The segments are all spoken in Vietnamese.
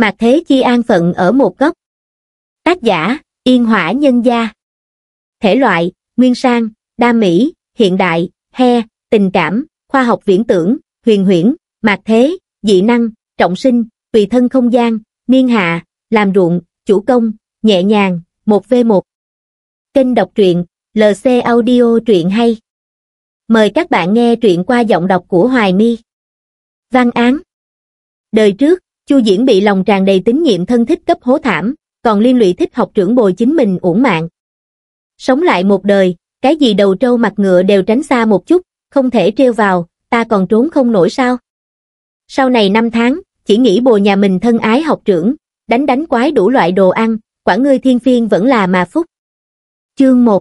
Mạc Thế Chi an phận ở một góc. Tác giả, Yên Hỏa Nhân Gia. Thể loại, Nguyên Sang, Đa Mỹ, Hiện Đại, He, Tình Cảm, Khoa học Viễn Tưởng, Huyền Huyễn, Mạc Thế, Dị Năng, Trọng Sinh, Tùy Thân Không gian, Niên Hạ, Làm Ruộng, Chủ Công, Nhẹ Nhàng, 1V1. Kênh đọc truyện, LC Audio truyện hay. Mời các bạn nghe truyện qua giọng đọc của Hoài mi Văn án Đời trước, Chu Diễn bị lòng tràn đầy tín nhiệm thân thích cấp hố thảm, còn liên lụy thích học trưởng bồi chính mình uổng mạng. Sống lại một đời, cái gì đầu trâu mặt ngựa đều tránh xa một chút, không thể treo vào, ta còn trốn không nổi sao. Sau này năm tháng, chỉ nghĩ bồ nhà mình thân ái học trưởng, đánh đánh quái đủ loại đồ ăn, quả ngươi thiên phiên vẫn là mà phúc. Chương 1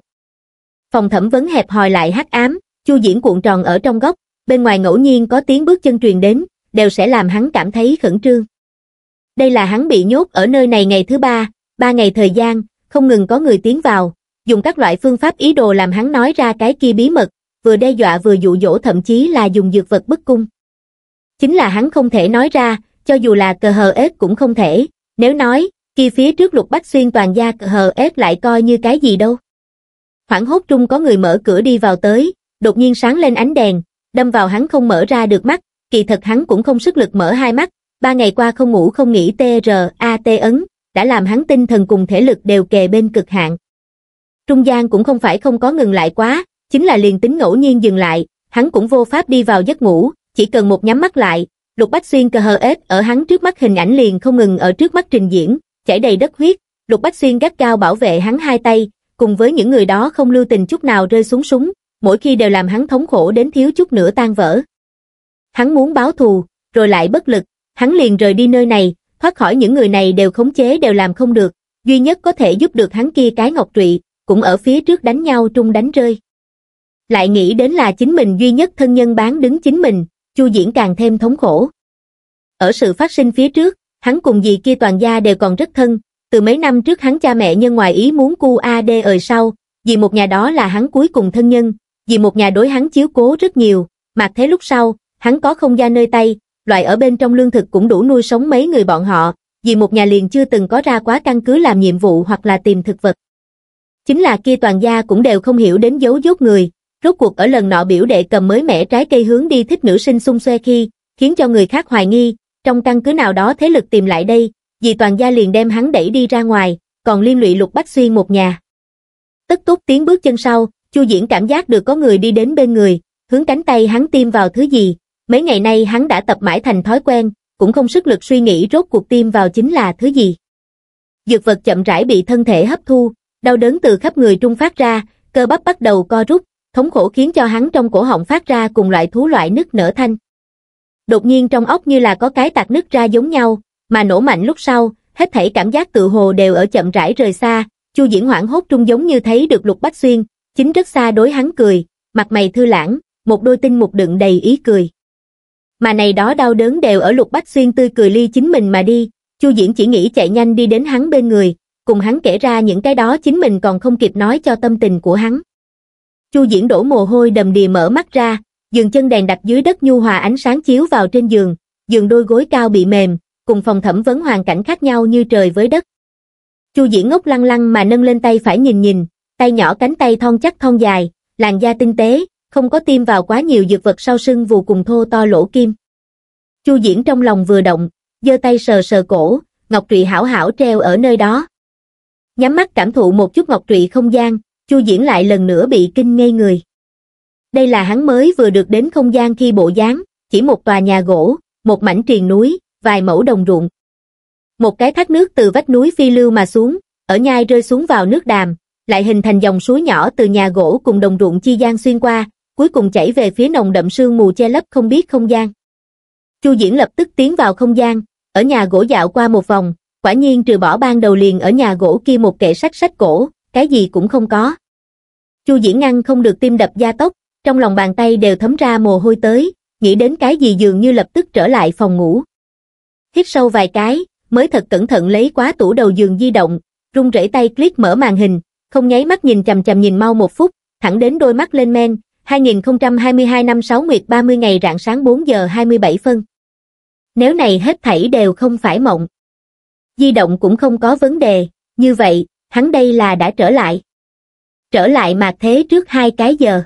Phòng thẩm vấn hẹp hòi lại hắc ám, chu diễn cuộn tròn ở trong góc, bên ngoài ngẫu nhiên có tiếng bước chân truyền đến, đều sẽ làm hắn cảm thấy khẩn trương. Đây là hắn bị nhốt ở nơi này ngày thứ ba, ba ngày thời gian, không ngừng có người tiến vào, dùng các loại phương pháp ý đồ làm hắn nói ra cái kia bí mật, vừa đe dọa vừa dụ dỗ thậm chí là dùng dược vật bức cung. Chính là hắn không thể nói ra, cho dù là cờ hờ ếch cũng không thể, nếu nói, kia phía trước lục bách xuyên toàn gia cờ hờ ếch lại coi như cái gì đâu. Khoảng hốt trung có người mở cửa đi vào tới, đột nhiên sáng lên ánh đèn, đâm vào hắn không mở ra được mắt, kỳ thật hắn cũng không sức lực mở hai mắt, ba ngày qua không ngủ không nghỉ t ấn, đã làm hắn tinh thần cùng thể lực đều kề bên cực hạn. Trung gian cũng không phải không có ngừng lại quá, chính là liền tính ngẫu nhiên dừng lại, hắn cũng vô pháp đi vào giấc ngủ, chỉ cần một nhắm mắt lại, Lục Bách Xuyên cờ hờ ếch ở hắn trước mắt hình ảnh liền không ngừng ở trước mắt trình diễn, chảy đầy đất huyết, Lục Bách Xuyên gắt cao bảo vệ hắn hai tay, cùng với những người đó không lưu tình chút nào rơi xuống súng, mỗi khi đều làm hắn thống khổ đến thiếu chút nữa tan vỡ hắn muốn báo thù, rồi lại bất lực, hắn liền rời đi nơi này, thoát khỏi những người này đều khống chế đều làm không được, duy nhất có thể giúp được hắn kia cái ngọc trụy, cũng ở phía trước đánh nhau trung đánh rơi. Lại nghĩ đến là chính mình duy nhất thân nhân bán đứng chính mình, Chu Diễn càng thêm thống khổ. Ở sự phát sinh phía trước, hắn cùng dì kia toàn gia đều còn rất thân, từ mấy năm trước hắn cha mẹ nhân ngoài ý muốn cu A D ở ờ sau, vì một nhà đó là hắn cuối cùng thân nhân, vì một nhà đối hắn chiếu cố rất nhiều, mặc thế lúc sau, hắn có không gian nơi tay, loại ở bên trong lương thực cũng đủ nuôi sống mấy người bọn họ, vì một nhà liền chưa từng có ra quá căn cứ làm nhiệm vụ hoặc là tìm thực vật. Chính là kia toàn gia cũng đều không hiểu đến dấu dốt người, rốt cuộc ở lần nọ biểu đệ cầm mới mẻ trái cây hướng đi thích nữ sinh xung xoe khi, khiến cho người khác hoài nghi, trong căn cứ nào đó thế lực tìm lại đây, vì toàn gia liền đem hắn đẩy đi ra ngoài, còn liên lụy lục bách xuyên một nhà. Tất túc tiến bước chân sau, chu diễn cảm giác được có người đi đến bên người, hướng cánh tay hắn tiêm vào thứ gì, Mấy ngày nay hắn đã tập mãi thành thói quen, cũng không sức lực suy nghĩ rốt cuộc tim vào chính là thứ gì. Dược vật chậm rãi bị thân thể hấp thu, đau đớn từ khắp người trung phát ra, cơ bắp bắt đầu co rút, thống khổ khiến cho hắn trong cổ họng phát ra cùng loại thú loại nứt nở thanh. Đột nhiên trong óc như là có cái tạc nứt ra giống nhau, mà nổ mạnh lúc sau, hết thảy cảm giác tự hồ đều ở chậm rãi rời xa, Chu Diễn hoảng hốt trung giống như thấy được Lục Bách Xuyên, chính rất xa đối hắn cười, mặt mày thư lãng, một đôi tinh mục đựng đầy ý cười mà này đó đau đớn đều ở lục bách xuyên tươi cười ly chính mình mà đi, chu diễn chỉ nghĩ chạy nhanh đi đến hắn bên người, cùng hắn kể ra những cái đó chính mình còn không kịp nói cho tâm tình của hắn. chu diễn đổ mồ hôi đầm đìa mở mắt ra, giường chân đèn đặt dưới đất nhu hòa ánh sáng chiếu vào trên giường, giường đôi gối cao bị mềm, cùng phòng thẩm vấn hoàn cảnh khác nhau như trời với đất. Chu Diễn ngốc lăng lăng mà nâng lên tay phải nhìn nhìn, tay nhỏ cánh tay thon chắc thon dài, làn da tinh tế, không có tiêm vào quá nhiều dược vật sau sưng vù cùng thô to lỗ kim. Chu Diễn trong lòng vừa động, giơ tay sờ sờ cổ, Ngọc Trụy hảo hảo treo ở nơi đó. Nhắm mắt cảm thụ một chút Ngọc Trụy không gian, Chu Diễn lại lần nữa bị kinh ngây người. Đây là hắn mới vừa được đến không gian khi bộ dáng, chỉ một tòa nhà gỗ, một mảnh triền núi, vài mẫu đồng ruộng. Một cái thác nước từ vách núi phi lưu mà xuống, ở nhai rơi xuống vào nước đàm, lại hình thành dòng suối nhỏ từ nhà gỗ cùng đồng ruộng chi gian xuyên qua, cuối cùng chảy về phía nồng đậm sương mù che lấp không biết không gian. Chu Diễn lập tức tiến vào không gian, ở nhà gỗ dạo qua một vòng, quả nhiên trừ bỏ ban đầu liền ở nhà gỗ kia một kệ sách sách cổ, cái gì cũng không có. Chu Diễn ngăn không được tim đập gia tốc, trong lòng bàn tay đều thấm ra mồ hôi tới, nghĩ đến cái gì dường như lập tức trở lại phòng ngủ. Hít sâu vài cái, mới thật cẩn thận lấy quá tủ đầu giường di động, rung rẩy tay click mở màn hình, không nháy mắt nhìn chầm chầm nhìn mau một phút, thẳng đến đôi mắt lên men, 2022 năm 6 Nguyệt 30 ngày rạng sáng 4 giờ 27 phân. Nếu này hết thảy đều không phải mộng. Di động cũng không có vấn đề, như vậy, hắn đây là đã trở lại. Trở lại mạc thế trước hai cái giờ.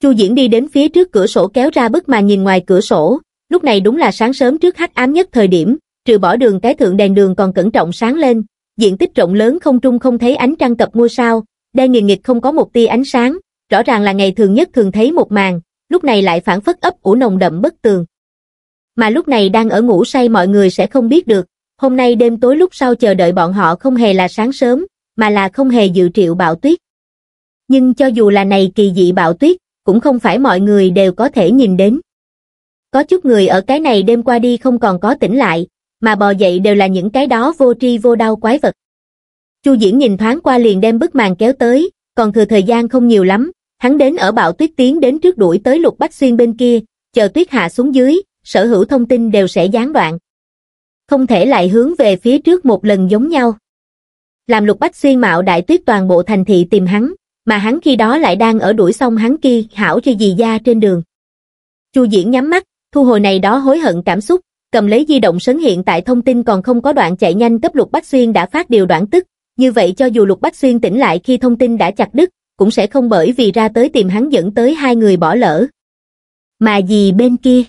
Chu Diễn đi đến phía trước cửa sổ kéo ra bức mà nhìn ngoài cửa sổ, lúc này đúng là sáng sớm trước hắc ám nhất thời điểm, trừ bỏ đường cái thượng đèn đường còn cẩn trọng sáng lên, diện tích rộng lớn không trung không thấy ánh trăng cập ngôi sao, đen nghiền nghịch không có một tia ánh sáng, rõ ràng là ngày thường nhất thường thấy một màn, lúc này lại phản phất ấp ủ nồng đậm bất tường. Mà lúc này đang ở ngủ say mọi người sẽ không biết được, hôm nay đêm tối lúc sau chờ đợi bọn họ không hề là sáng sớm, mà là không hề dự triệu bạo tuyết. Nhưng cho dù là này kỳ dị bạo tuyết, cũng không phải mọi người đều có thể nhìn đến. Có chút người ở cái này đêm qua đi không còn có tỉnh lại, mà bò dậy đều là những cái đó vô tri vô đau quái vật. Chu Diễn nhìn thoáng qua liền đem bức màn kéo tới, còn thừa thời gian không nhiều lắm, hắn đến ở bạo tuyết tiến đến trước đuổi tới lục bách xuyên bên kia, chờ tuyết hạ xuống dưới, sở hữu thông tin đều sẽ gián đoạn. Không thể lại hướng về phía trước một lần giống nhau. Làm lục bách xuyên mạo đại tuyết toàn bộ thành thị tìm hắn, mà hắn khi đó lại đang ở đuổi xong hắn kia hảo cho dì gia trên đường. Chu diễn nhắm mắt, thu hồi này đó hối hận cảm xúc, cầm lấy di động sấn hiện tại thông tin còn không có đoạn chạy nhanh cấp lục bách xuyên đã phát điều đoạn tức, như vậy cho dù Lục Bách Xuyên tỉnh lại khi thông tin đã chặt đứt, cũng sẽ không bởi vì ra tới tìm hắn dẫn tới hai người bỏ lỡ. Mà gì bên kia?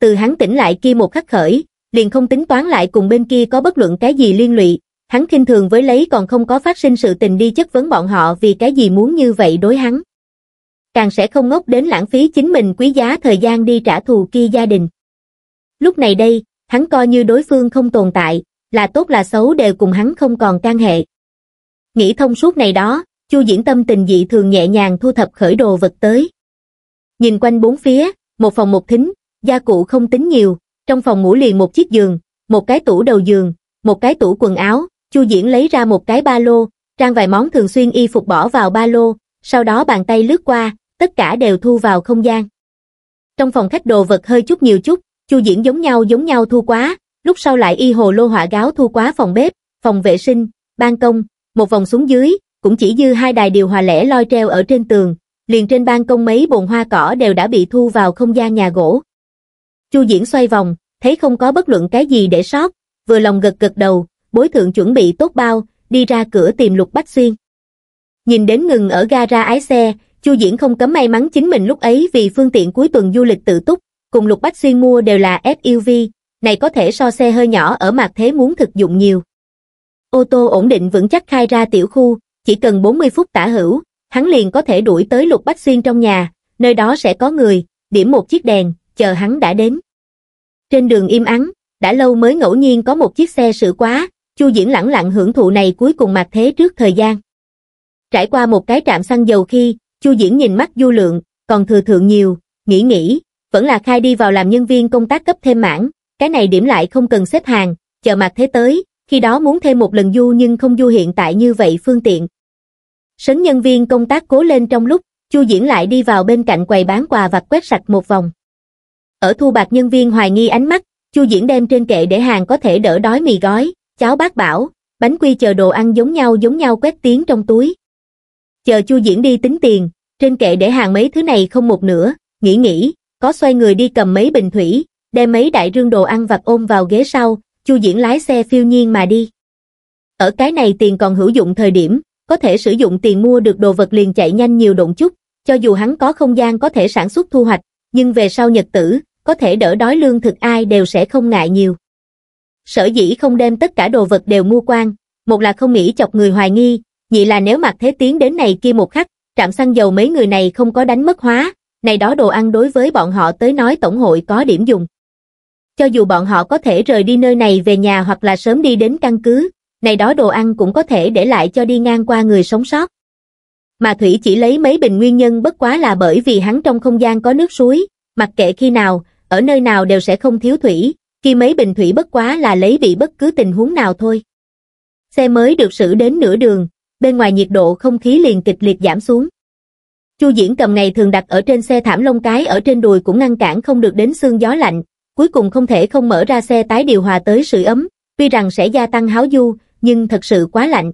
Từ hắn tỉnh lại kia một khắc khởi, liền không tính toán lại cùng bên kia có bất luận cái gì liên lụy, hắn khinh thường với lấy còn không có phát sinh sự tình đi chất vấn bọn họ vì cái gì muốn như vậy đối hắn. Càng sẽ không ngốc đến lãng phí chính mình quý giá thời gian đi trả thù kia gia đình. Lúc này đây, hắn coi như đối phương không tồn tại, là tốt là xấu đều cùng hắn không còn can hệ. Nghĩ thông suốt này đó, Chu Diễn Tâm tình dị thường nhẹ nhàng thu thập khởi đồ vật tới. Nhìn quanh bốn phía, một phòng một thính, gia cụ không tính nhiều, trong phòng ngủ liền một chiếc giường, một cái tủ đầu giường, một cái tủ quần áo, Chu Diễn lấy ra một cái ba lô, trang vài món thường xuyên y phục bỏ vào ba lô, sau đó bàn tay lướt qua, tất cả đều thu vào không gian. Trong phòng khách đồ vật hơi chút nhiều chút, Chu Diễn giống nhau giống nhau thu quá, lúc sau lại y hồ lô họa gáo thu quá phòng bếp, phòng vệ sinh, ban công, một vòng xuống dưới, cũng chỉ dư hai đài điều hòa lẻ loi treo ở trên tường, liền trên ban công mấy bồn hoa cỏ đều đã bị thu vào không gian nhà gỗ. Chu Diễn xoay vòng, thấy không có bất luận cái gì để sót, vừa lòng gật gật đầu, bối thượng chuẩn bị tốt bao, đi ra cửa tìm Lục Bách Xuyên. Nhìn đến ngừng ở gara ái xe, Chu Diễn không cấm may mắn chính mình lúc ấy vì phương tiện cuối tuần du lịch tự túc, cùng Lục Bách Xuyên mua đều là SUV, này có thể so xe hơi nhỏ ở mặt thế muốn thực dụng nhiều. Ô tô ổn định vững chắc khai ra tiểu khu, chỉ cần 40 phút tả hữu, hắn liền có thể đuổi tới lục bách xuyên trong nhà, nơi đó sẽ có người, điểm một chiếc đèn, chờ hắn đã đến. Trên đường im ắng, đã lâu mới ngẫu nhiên có một chiếc xe sự quá, Chu Diễn lẳng lặng hưởng thụ này cuối cùng mặt thế trước thời gian. Trải qua một cái trạm xăng dầu khi, Chu Diễn nhìn mắt du lượng, còn thừa thượng nhiều, nghĩ nghĩ, vẫn là khai đi vào làm nhân viên công tác cấp thêm mãn, cái này điểm lại không cần xếp hàng, chờ mặt thế tới, khi đó muốn thêm một lần du nhưng không du hiện tại như vậy phương tiện. Sấn nhân viên công tác cố lên trong lúc, Chu Diễn lại đi vào bên cạnh quầy bán quà và quét sạch một vòng. Ở thu bạc nhân viên hoài nghi ánh mắt, Chu Diễn đem trên kệ để hàng có thể đỡ đói mì gói, cháo bác bảo, bánh quy chờ đồ ăn giống nhau giống nhau quét tiếng trong túi. Chờ Chu Diễn đi tính tiền, trên kệ để hàng mấy thứ này không một nữa, nghĩ nghĩ, có xoay người đi cầm mấy bình thủy, đem mấy đại rương đồ ăn vặt ôm vào ghế sau, Chu Diễn lái xe phiêu nhiên mà đi. Ở cái này tiền còn hữu dụng thời điểm, có thể sử dụng tiền mua được đồ vật liền chạy nhanh nhiều động chút, cho dù hắn có không gian có thể sản xuất thu hoạch, nhưng về sau nhật tử, có thể đỡ đói lương thực ai đều sẽ không ngại nhiều. Sở dĩ không đem tất cả đồ vật đều mua quan, một là không nghĩ chọc người hoài nghi, nhị là nếu mặt thế tiến đến này kia một khắc, trạm xăng dầu mấy người này không có đánh mất hóa, này đó đồ ăn đối với bọn họ tới nói tổng hội có điểm dùng. Cho dù bọn họ có thể rời đi nơi này về nhà hoặc là sớm đi đến căn cứ, này đó đồ ăn cũng có thể để lại cho đi ngang qua người sống sót. Mà Thủy chỉ lấy mấy bình nguyên nhân bất quá là bởi vì hắn trong không gian có nước suối, mặc kệ khi nào, ở nơi nào đều sẽ không thiếu thủy, khi mấy bình thủy bất quá là lấy bị bất cứ tình huống nào thôi. Xe mới được xử đến nửa đường, bên ngoài nhiệt độ không khí liền kịch liệt giảm xuống. Chu Diễn cầm này thường đặt ở trên xe thảm lông cái ở trên đùi cũng ngăn cản không được đến xương gió lạnh, cuối cùng không thể không mở ra xe tái điều hòa tới sự ấm, tuy rằng sẽ gia tăng háo du, nhưng thật sự quá lạnh.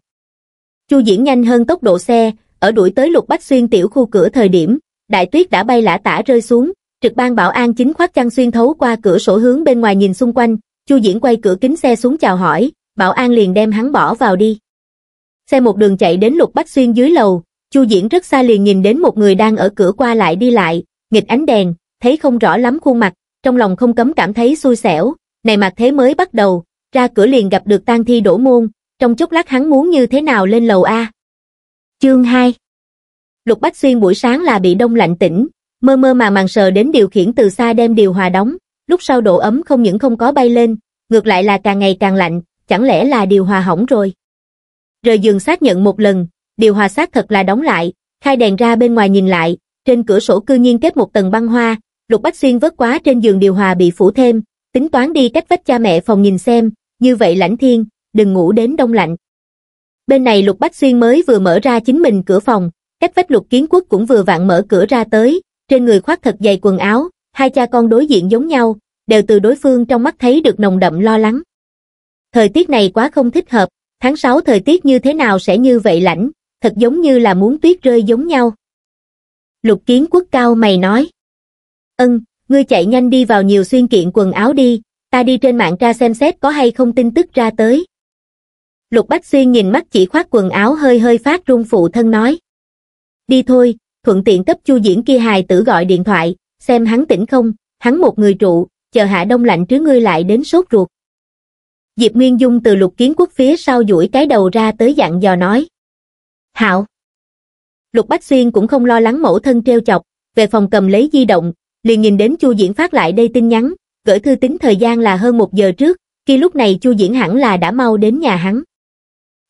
Chu Diễn nhanh hơn tốc độ xe, ở đuổi tới Lục Bách Xuyên tiểu khu cửa thời điểm, đại tuyết đã bay lả tả rơi xuống, trực ban bảo an chính khoác chăn xuyên thấu qua cửa sổ hướng bên ngoài nhìn xung quanh, Chu Diễn quay cửa kính xe xuống chào hỏi, bảo an liền đem hắn bỏ vào đi. Xe một đường chạy đến Lục Bách Xuyên dưới lầu, Chu Diễn rất xa liền nhìn đến một người đang ở cửa qua lại đi lại, nghịch ánh đèn, thấy không rõ lắm khuôn mặt, trong lòng không cấm cảm thấy xui xẻo, này mà thế mới bắt đầu, ra cửa liền gặp được tang thi đổ môn, trong chốc lát hắn muốn như thế nào lên lầu A. Chương 2 Lục Bách Xuyên buổi sáng là bị đông lạnh tỉnh, mơ mơ mà màng sờ đến điều khiển từ xa đem điều hòa đóng, lúc sau độ ấm không những không có bay lên, ngược lại là càng ngày càng lạnh, chẳng lẽ là điều hòa hỏng rồi. Rời giường xác nhận một lần, điều hòa xác thật là đóng lại, khai đèn ra bên ngoài nhìn lại, trên cửa sổ cư nhiên kết một tầng băng hoa, Lục Bách Xuyên vớt quá trên giường điều hòa bị phủ thêm, tính toán đi cách vách cha mẹ phòng nhìn xem, như vậy lãnh thiên, đừng ngủ đến đông lạnh. Bên này Lục Bách Xuyên mới vừa mở ra chính mình cửa phòng, cách vách Lục Kiến Quốc cũng vừa vặn mở cửa ra tới, trên người khoác thật dày quần áo, hai cha con đối diện giống nhau, đều từ đối phương trong mắt thấy được nồng đậm lo lắng. Thời tiết này quá không thích hợp, tháng 6 thời tiết như thế nào sẽ như vậy lạnh thật giống như là muốn tuyết rơi giống nhau. Lục Kiến Quốc cao mày nói. Ân, ngươi chạy nhanh đi vào nhiều xuyên kiện quần áo đi, ta đi trên mạng ra xem xét có hay không tin tức ra tới. Lục Bách Xuyên nhìn mắt chỉ khoác quần áo hơi hơi phát run phụ thân nói. Đi thôi, thuận tiện cấp chu diễn kia hài tử gọi điện thoại, xem hắn tỉnh không, hắn một người trụ, chờ hạ đông lạnh trứ ngươi lại đến sốt ruột. Diệp Nguyên Dung từ lục kiến quốc phía sau duỗi cái đầu ra tới dặn dò nói. Hạo! Lục Bách Xuyên cũng không lo lắng mẫu thân treo chọc, về phòng cầm lấy di động, liền nhìn đến Chu Diễn phát lại đây tin nhắn, gửi thư tính thời gian là hơn một giờ trước, khi lúc này Chu Diễn hẳn là đã mau đến nhà hắn.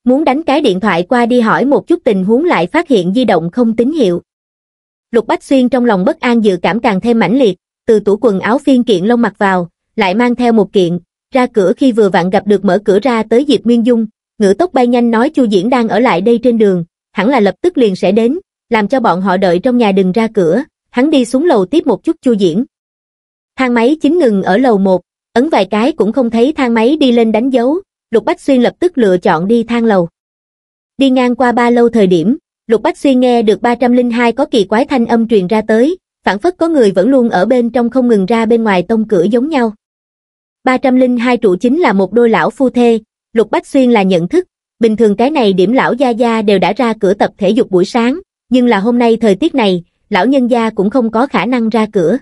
Muốn đánh cái điện thoại qua đi hỏi một chút tình huống lại phát hiện di động không tín hiệu. Lục Bách Xuyên trong lòng bất an dự cảm càng thêm mãnh liệt, từ tủ quần áo phiên kiện lông mặc vào, lại mang theo một kiện, ra cửa khi vừa vặn gặp được mở cửa ra tới Diệp Nguyên Dung, ngữ tốc bay nhanh nói Chu Diễn đang ở lại đây trên đường, hẳn là lập tức liền sẽ đến, làm cho bọn họ đợi trong nhà đừng ra cửa, hắn đi xuống lầu tiếp một chút chu diễn. Thang máy chính ngừng ở lầu một, ấn vài cái cũng không thấy thang máy đi lên đánh dấu, Lục Bách Xuyên lập tức lựa chọn đi thang lầu. Đi ngang qua ba lâu thời điểm, Lục Bách Xuyên nghe được 302 có kỳ quái thanh âm truyền ra tới, phản phất có người vẫn luôn ở bên trong không ngừng ra bên ngoài tông cửa giống nhau. 302 trụ chính là một đôi lão phu thê, Lục Bách Xuyên là nhận thức, bình thường cái này điểm lão gia gia đều đã ra cửa tập thể dục buổi sáng, nhưng là hôm nay thời tiết này, lão nhân gia cũng không có khả năng ra cửa.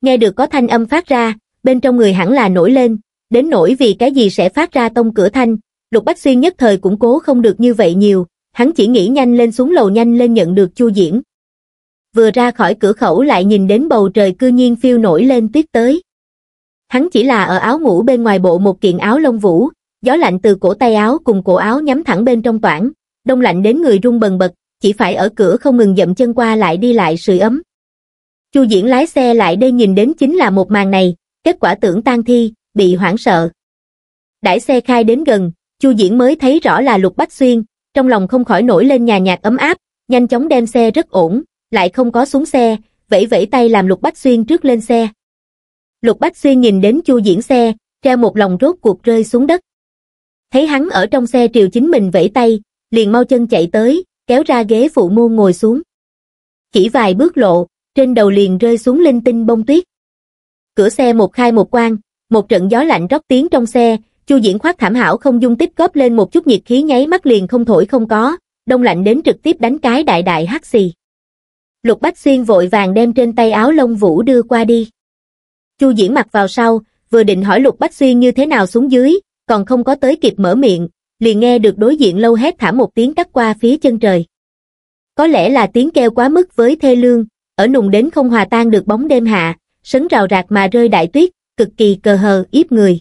Nghe được có thanh âm phát ra, bên trong người hẳn là nổi lên, đến nỗi vì cái gì sẽ phát ra tông cửa thanh, Lục Bách Xuyên nhất thời cũng cố không được như vậy nhiều, hắn chỉ nghĩ nhanh lên xuống lầu nhanh lên nhận được chu diễn. Vừa ra khỏi cửa khẩu lại nhìn đến bầu trời cư nhiên phiêu nổi lên tuyết tới. Hắn chỉ là ở áo ngủ bên ngoài bộ một kiện áo lông vũ, gió lạnh từ cổ tay áo cùng cổ áo nhắm thẳng bên trong toảng, đông lạnh đến người run bần bật, chỉ phải ở cửa không ngừng dậm chân qua lại đi lại sưởi ấm. Chu Diễn lái xe lại đây nhìn đến chính là một màn này, kết quả tưởng tan thi, bị hoảng sợ. Đãi xe khai đến gần, Chu Diễn mới thấy rõ là Lục Bách Xuyên, trong lòng không khỏi nổi lên nhà nhạt ấm áp, nhanh chóng đem xe rất ổn, lại không có xuống xe, vẫy vẫy tay làm Lục Bách Xuyên trước lên xe. Lục Bách Xuyên nhìn đến Chu Diễn xe, treo một lòng rốt cuộc rơi xuống đất. Thấy hắn ở trong xe triều chính mình vẫy tay, liền mau chân chạy tới, kéo ra ghế phụ mô ngồi xuống. Chỉ vài bước lộ, trên đầu liền rơi xuống linh tinh bông tuyết. Cửa xe một khai một quan, một trận gió lạnh rót tiếng trong xe, Chu Diễn khoác thảm hảo không dung tích góp lên một chút nhiệt khí nháy mắt liền không thổi không có, đông lạnh đến trực tiếp đánh cái đại đại hắt xì. Lục Bách Xuyên vội vàng đem trên tay áo lông vũ đưa qua đi. Chu Diễn mặc vào sau, vừa định hỏi Lục Bách Xuyên như thế nào xuống dưới, còn không có tới kịp mở miệng, liền nghe được đối diện lâu hét thảm một tiếng cắt qua phía chân trời. Có lẽ là tiếng kêu quá mức với thê lương, ở nùng đến không hòa tan được bóng đêm hạ, sấn rào rạc mà rơi đại tuyết, cực kỳ cờ hờ yếp người.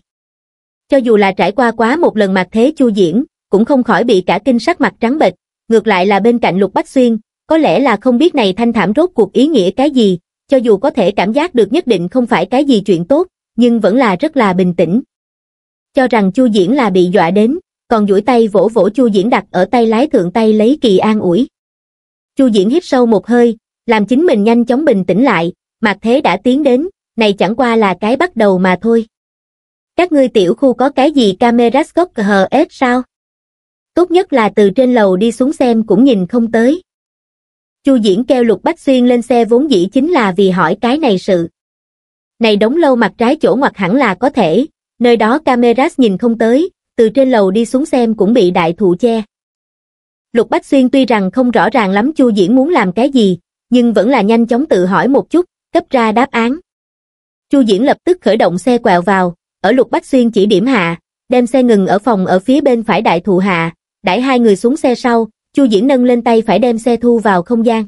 Cho dù là trải qua quá một lần mặt thế chu diễn, cũng không khỏi bị cả kinh sắc mặt trắng bệch, ngược lại là bên cạnh Lục Bách Xuyên, có lẽ là không biết này thanh thảm rốt cuộc ý nghĩa cái gì, cho dù có thể cảm giác được nhất định không phải cái gì chuyện tốt, nhưng vẫn là rất là bình tĩnh. Cho rằng Chu Diễn là bị dọa đến, còn duỗi tay vỗ vỗ Chu Diễn đặt ở tay lái thượng tay lấy kỳ an ủi. Chu Diễn hít sâu một hơi, làm chính mình nhanh chóng bình tĩnh lại, mặt Thế đã tiến đến, này chẳng qua là cái bắt đầu mà thôi. Các ngươi tiểu khu có cái gì camera scope hờ ếch sao? Tốt nhất là từ trên lầu đi xuống xem cũng nhìn không tới. Chu Diễn kêu Lục Bách Xuyên lên xe vốn dĩ chính là vì hỏi cái này sự. Này đóng lâu mặt trái chỗ ngoặt hẳn là có thể, nơi đó camera nhìn không tới, từ trên lầu đi xuống xem cũng bị đại thụ che. Lục Bách Xuyên tuy rằng không rõ ràng lắm Chu Diễn muốn làm cái gì, nhưng vẫn là nhanh chóng tự hỏi một chút, cấp ra đáp án. Chu Diễn lập tức khởi động xe quẹo vào, ở Lục Bách Xuyên chỉ điểm hạ, đem xe ngừng ở phòng ở phía bên phải đại thụ hạ, đẩy hai người xuống xe sau, Chu Diễn nâng lên tay phải đem xe thu vào không gian.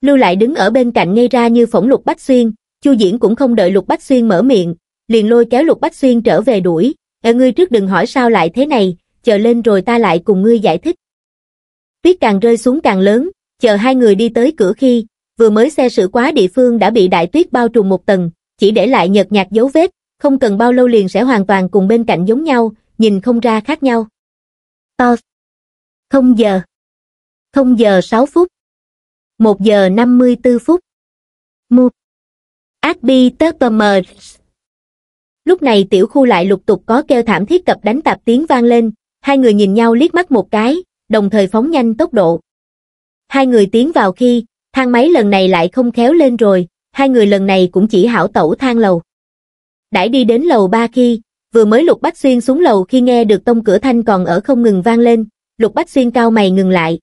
Lưu lại đứng ở bên cạnh ngay ra như phỏng Lục Bách Xuyên, Chu Diễn cũng không đợi Lục Bách Xuyên mở miệng, liền lôi kéo Lục Bách Xuyên trở về đuổi, ngươi trước đừng hỏi sao lại thế này, chờ lên rồi ta lại cùng ngươi giải thích. Tuyết càng rơi xuống càng lớn, chờ hai người đi tới cửa khi, vừa mới xe sự quá địa phương đã bị đại tuyết bao trùm một tầng, chỉ để lại nhợt nhạt dấu vết, không cần bao lâu liền sẽ hoàn toàn cùng bên cạnh giống nhau, nhìn không ra khác nhau. To. Ờ, không giờ. Không giờ 6 phút. 1 giờ 54 phút. Mu. Adbi Teppermers lúc này tiểu khu lại lục tục có kêu thảm thiết cập đánh tạp tiếng vang lên hai người nhìn nhau liếc mắt một cái đồng thời phóng nhanh tốc độ hai người tiến vào khi thang máy lần này lại không khéo lên rồi hai người lần này cũng chỉ hảo tẩu thang lầu đãi đi đến lầu ba khi vừa mới lục bách xuyên xuống lầu khi nghe được tông cửa thanh còn ở không ngừng vang lên lục bách xuyên cao mày ngừng lại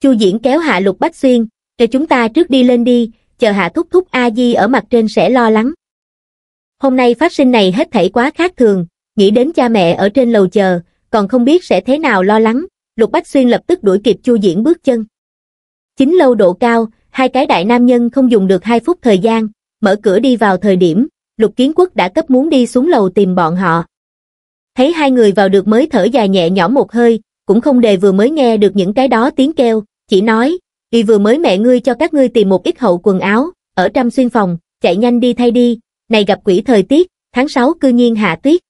chu diễn kéo hạ lục bách xuyên cho chúng ta trước đi lên đi chờ hạ thúc thúc a di ở mặt trên sẽ lo lắng Hôm nay phát sinh này hết thảy quá khác thường, nghĩ đến cha mẹ ở trên lầu chờ, còn không biết sẽ thế nào lo lắng, Lục Bách Xuyên lập tức đuổi kịp Chu Diễn bước chân. Chính lâu độ cao, hai cái đại nam nhân không dùng được hai phút thời gian, mở cửa đi vào thời điểm, Lục Kiến Quốc đã cấp muốn đi xuống lầu tìm bọn họ. Thấy hai người vào được mới thở dài nhẹ nhõm một hơi, cũng không đề vừa mới nghe được những cái đó tiếng kêu, chỉ nói, vì vừa mới mẹ ngươi cho các ngươi tìm một ít hậu quần áo, ở trăm xuyên phòng, chạy nhanh đi thay đi, này gặp quỷ thời tiết, tháng 6 cư nhiên hạ tuyết.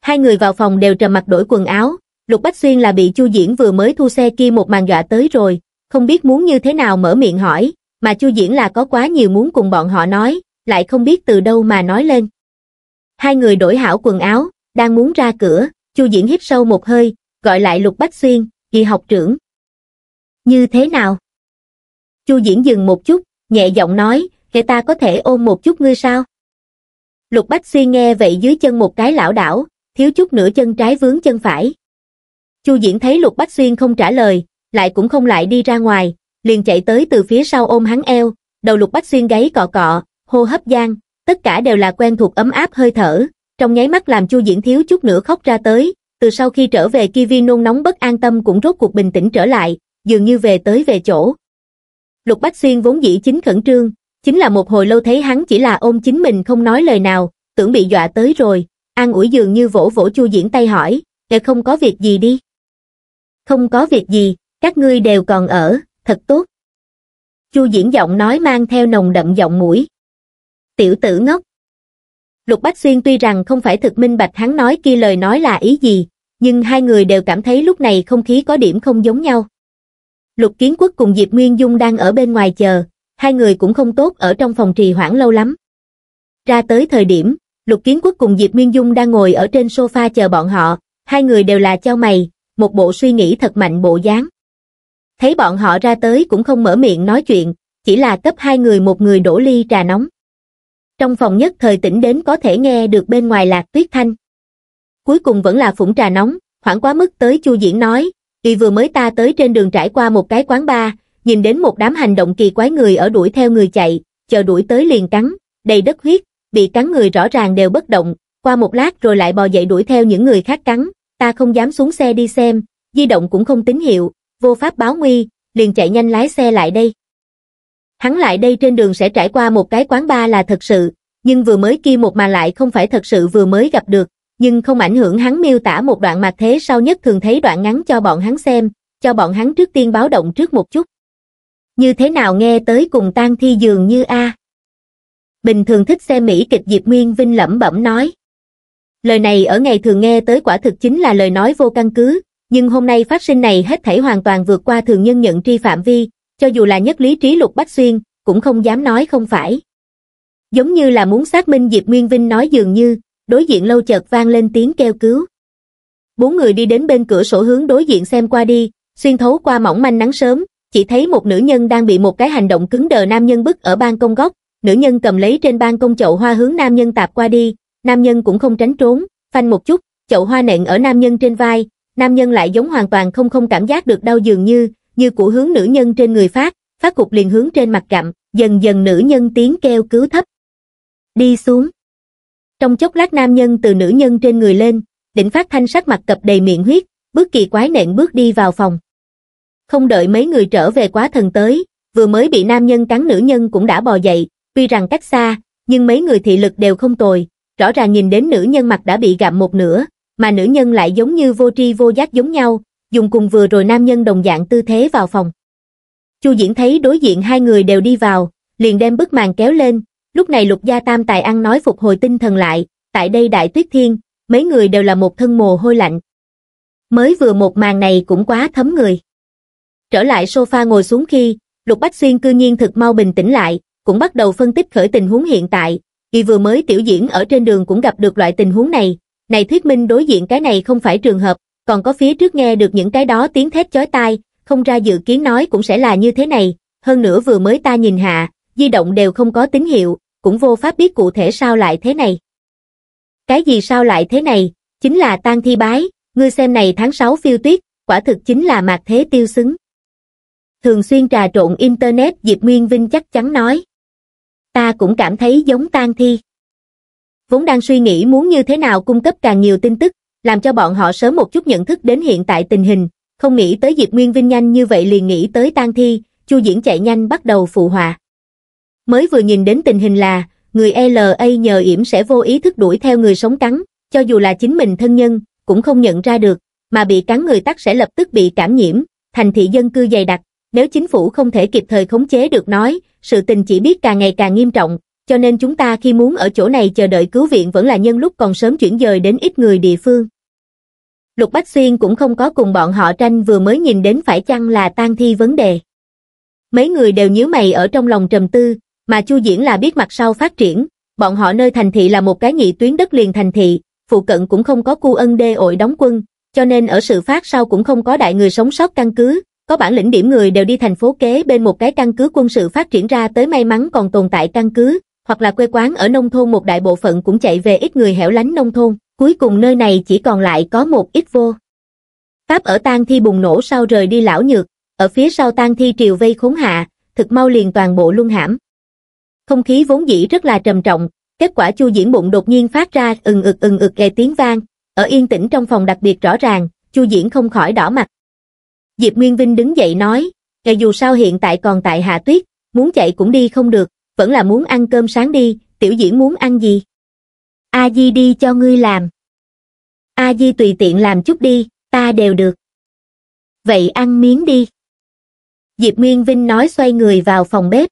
Hai người vào phòng đều trầm mặt đổi quần áo, Lục Bách Xuyên là bị Chu Diễn vừa mới thu xe kia một màn dọa tới rồi, không biết muốn như thế nào mở miệng hỏi, mà Chu Diễn là có quá nhiều muốn cùng bọn họ nói, lại không biết từ đâu mà nói lên. Hai người đổi hảo quần áo, đang muốn ra cửa, Chu Diễn hít sâu một hơi, gọi lại Lục Bách Xuyên, kỳ học trưởng. Như thế nào? Chu Diễn dừng một chút, nhẹ giọng nói, người ta có thể ôm một chút ngươi sao? Lục Bách Xuyên nghe vậy dưới chân một cái lão đảo, thiếu chút nữa chân trái vướng chân phải. Chu Diễn thấy Lục Bách Xuyên không trả lời, lại cũng không lại đi ra ngoài, liền chạy tới từ phía sau ôm hắn eo, đầu Lục Bách Xuyên gáy cọ cọ, hô hấp gian, tất cả đều là quen thuộc ấm áp hơi thở, trong nháy mắt làm Chu Diễn thiếu chút nữa khóc ra tới, từ sau khi trở về Ki Vi nôn nóng bất an tâm cũng rốt cuộc bình tĩnh trở lại, dường như về tới về chỗ. Lục Bách Xuyên vốn dĩ chính khẩn trương, chính là một hồi lâu thấy hắn chỉ là ôm chính mình không nói lời nào tưởng bị dọa tới rồi an ủi dường như vỗ vỗ chu diễn tay hỏi để không có việc gì đi không có việc gì các ngươi đều còn ở thật tốt chu diễn giọng nói mang theo nồng đậm giọng mũi tiểu tử ngốc lục bách xuyên tuy rằng không phải thực minh bạch hắn nói kia lời nói là ý gì nhưng hai người đều cảm thấy lúc này không khí có điểm không giống nhau lục kiến quốc cùng diệp nguyên dung đang ở bên ngoài chờ hai người cũng không tốt ở trong phòng trì hoãn lâu lắm. Ra tới thời điểm, Lục Kiến Quốc cùng Diệp Nguyên Dung đang ngồi ở trên sofa chờ bọn họ, hai người đều là cho mày, một bộ suy nghĩ thật mạnh bộ dáng. Thấy bọn họ ra tới cũng không mở miệng nói chuyện, chỉ là cấp hai người một người đổ ly trà nóng. Trong phòng nhất thời tỉnh đến có thể nghe được bên ngoài lạc tuyết thanh. Cuối cùng vẫn là phủng trà nóng, khoảng quá mức tới chu diễn nói, vì vừa mới ta tới trên đường trải qua một cái quán bar, nhìn đến một đám hành động kỳ quái người ở đuổi theo người chạy, chờ đuổi tới liền cắn, đầy đất huyết, bị cắn người rõ ràng đều bất động, qua một lát rồi lại bò dậy đuổi theo những người khác cắn, ta không dám xuống xe đi xem, di động cũng không tín hiệu, vô pháp báo nguy, liền chạy nhanh lái xe lại đây. Hắn lại đây trên đường sẽ trải qua một cái quán bar là thật sự, nhưng vừa mới kia một mà lại không phải thật sự vừa mới gặp được, nhưng không ảnh hưởng hắn miêu tả một đoạn mặt thế sau nhất thường thấy đoạn ngắn cho bọn hắn xem, cho bọn hắn trước tiên báo động trước một chút như thế nào nghe tới cùng tang thi dường như a bình thường thích xem mỹ kịch diệp nguyên vinh lẩm bẩm nói lời này ở ngày thường nghe tới quả thực chính là lời nói vô căn cứ nhưng hôm nay phát sinh này hết thảy hoàn toàn vượt qua thường nhân nhận tri phạm vi cho dù là nhất lý trí lục bách xuyên cũng không dám nói không phải giống như là muốn xác minh diệp nguyên vinh nói dường như đối diện lâu chợt vang lên tiếng kêu cứu bốn người đi đến bên cửa sổ hướng đối diện xem qua đi xuyên thấu qua mỏng manh nắng sớm chỉ thấy một nữ nhân đang bị một cái hành động cứng đờ nam nhân bức ở ban công góc, nữ nhân cầm lấy trên ban công chậu hoa hướng nam nhân tạp qua đi, nam nhân cũng không tránh trốn, phanh một chút, chậu hoa nện ở nam nhân trên vai, nam nhân lại giống hoàn toàn không không cảm giác được đau dường như, như của hướng nữ nhân trên người phát, phát cục liền hướng trên mặt gặm, dần dần nữ nhân tiếng kêu cứu thấp. Đi xuống. Trong chốc lát nam nhân từ nữ nhân trên người lên, đỉnh phát thanh sắc mặt cập đầy miệng huyết, bước kỳ quái nện bước đi vào phòng không đợi mấy người trở về quá thần tới, vừa mới bị nam nhân cắn nữ nhân cũng đã bò dậy, tuy rằng cách xa, nhưng mấy người thị lực đều không tồi, rõ ràng nhìn đến nữ nhân mặt đã bị gặm một nửa, mà nữ nhân lại giống như vô tri vô giác giống nhau, dùng cùng vừa rồi nam nhân đồng dạng tư thế vào phòng. Chu Diễn thấy đối diện hai người đều đi vào, liền đem bức màn kéo lên, lúc này Lục Gia Tam Tài ăn nói phục hồi tinh thần lại, tại đây Đại Tuyết Thiên, mấy người đều là một thân mồ hôi lạnh. Mới vừa một màn này cũng quá thấm người. Trở lại sofa ngồi xuống khi, Lục Bách Xuyên cư nhiên thực mau bình tĩnh lại, cũng bắt đầu phân tích khởi tình huống hiện tại. Khi vừa mới tiểu diễn ở trên đường cũng gặp được loại tình huống này, này thuyết minh đối diện cái này không phải trường hợp, còn có phía trước nghe được những cái đó tiếng thét chói tai, không ra dự kiến nói cũng sẽ là như thế này. Hơn nữa vừa mới ta nhìn hạ, di động đều không có tín hiệu, cũng vô pháp biết cụ thể sao lại thế này. Cái gì sao lại thế này, chính là tan thi bái, ngươi xem này tháng 6 phiêu tuyết, quả thực chính là mạc thế tiêu xứng thường xuyên trà trộn Internet Diệp Nguyên Vinh chắc chắn nói. Ta cũng cảm thấy giống tan thi. Vốn đang suy nghĩ muốn như thế nào cung cấp càng nhiều tin tức, làm cho bọn họ sớm một chút nhận thức đến hiện tại tình hình, không nghĩ tới Diệp Nguyên Vinh nhanh như vậy liền nghĩ tới tan thi, Chu Diễn chạy nhanh bắt đầu phụ họa. Mới vừa nhìn đến tình hình là, người LA nhờ yểm sẽ vô ý thức đuổi theo người sống cắn, cho dù là chính mình thân nhân, cũng không nhận ra được, mà bị cắn người tắc sẽ lập tức bị cảm nhiễm, thành thị dân cư dày đặc, nếu chính phủ không thể kịp thời khống chế được nói, sự tình chỉ biết càng ngày càng nghiêm trọng, cho nên chúng ta khi muốn ở chỗ này chờ đợi cứu viện vẫn là nhân lúc còn sớm chuyển dời đến ít người địa phương. Lục Bách Xuyên cũng không có cùng bọn họ tranh vừa mới nhìn đến phải chăng là tan thi vấn đề. Mấy người đều nhíu mày ở trong lòng trầm tư, mà Chu Diễn là biết mặt sau phát triển, bọn họ nơi thành thị là một cái nhị tuyến đất liền thành thị, phụ cận cũng không có khu ân đê ội đóng quân, cho nên ở sự phát sau cũng không có đại người sống sót căn cứ, có bản lĩnh điểm người đều đi thành phố kế bên một cái căn cứ quân sự phát triển ra tới may mắn còn tồn tại căn cứ, hoặc là quê quán ở nông thôn một đại bộ phận cũng chạy về ít người hẻo lánh nông thôn, cuối cùng nơi này chỉ còn lại có một ít vô. Pháp ở tang thi bùng nổ sau rời đi lão nhược, ở phía sau tang thi triều vây khốn hạ, thực mau liền toàn bộ luân hãm. Không khí vốn dĩ rất là trầm trọng, kết quả chu diễn bụng đột nhiên phát ra ừng ực ừng ực gây tiếng vang, ở yên tĩnh trong phòng đặc biệt rõ ràng, chu diễn không khỏi đỏ mặt, Diệp Nguyên Vinh đứng dậy nói, ngày dù sao hiện tại còn tại hạ tuyết, muốn chạy cũng đi không được, vẫn là muốn ăn cơm sáng đi, tiểu diễn muốn ăn gì? A Di đi cho ngươi làm. A Di tùy tiện làm chút đi, ta đều được. Vậy ăn miếng đi. Diệp Nguyên Vinh nói xoay người vào phòng bếp.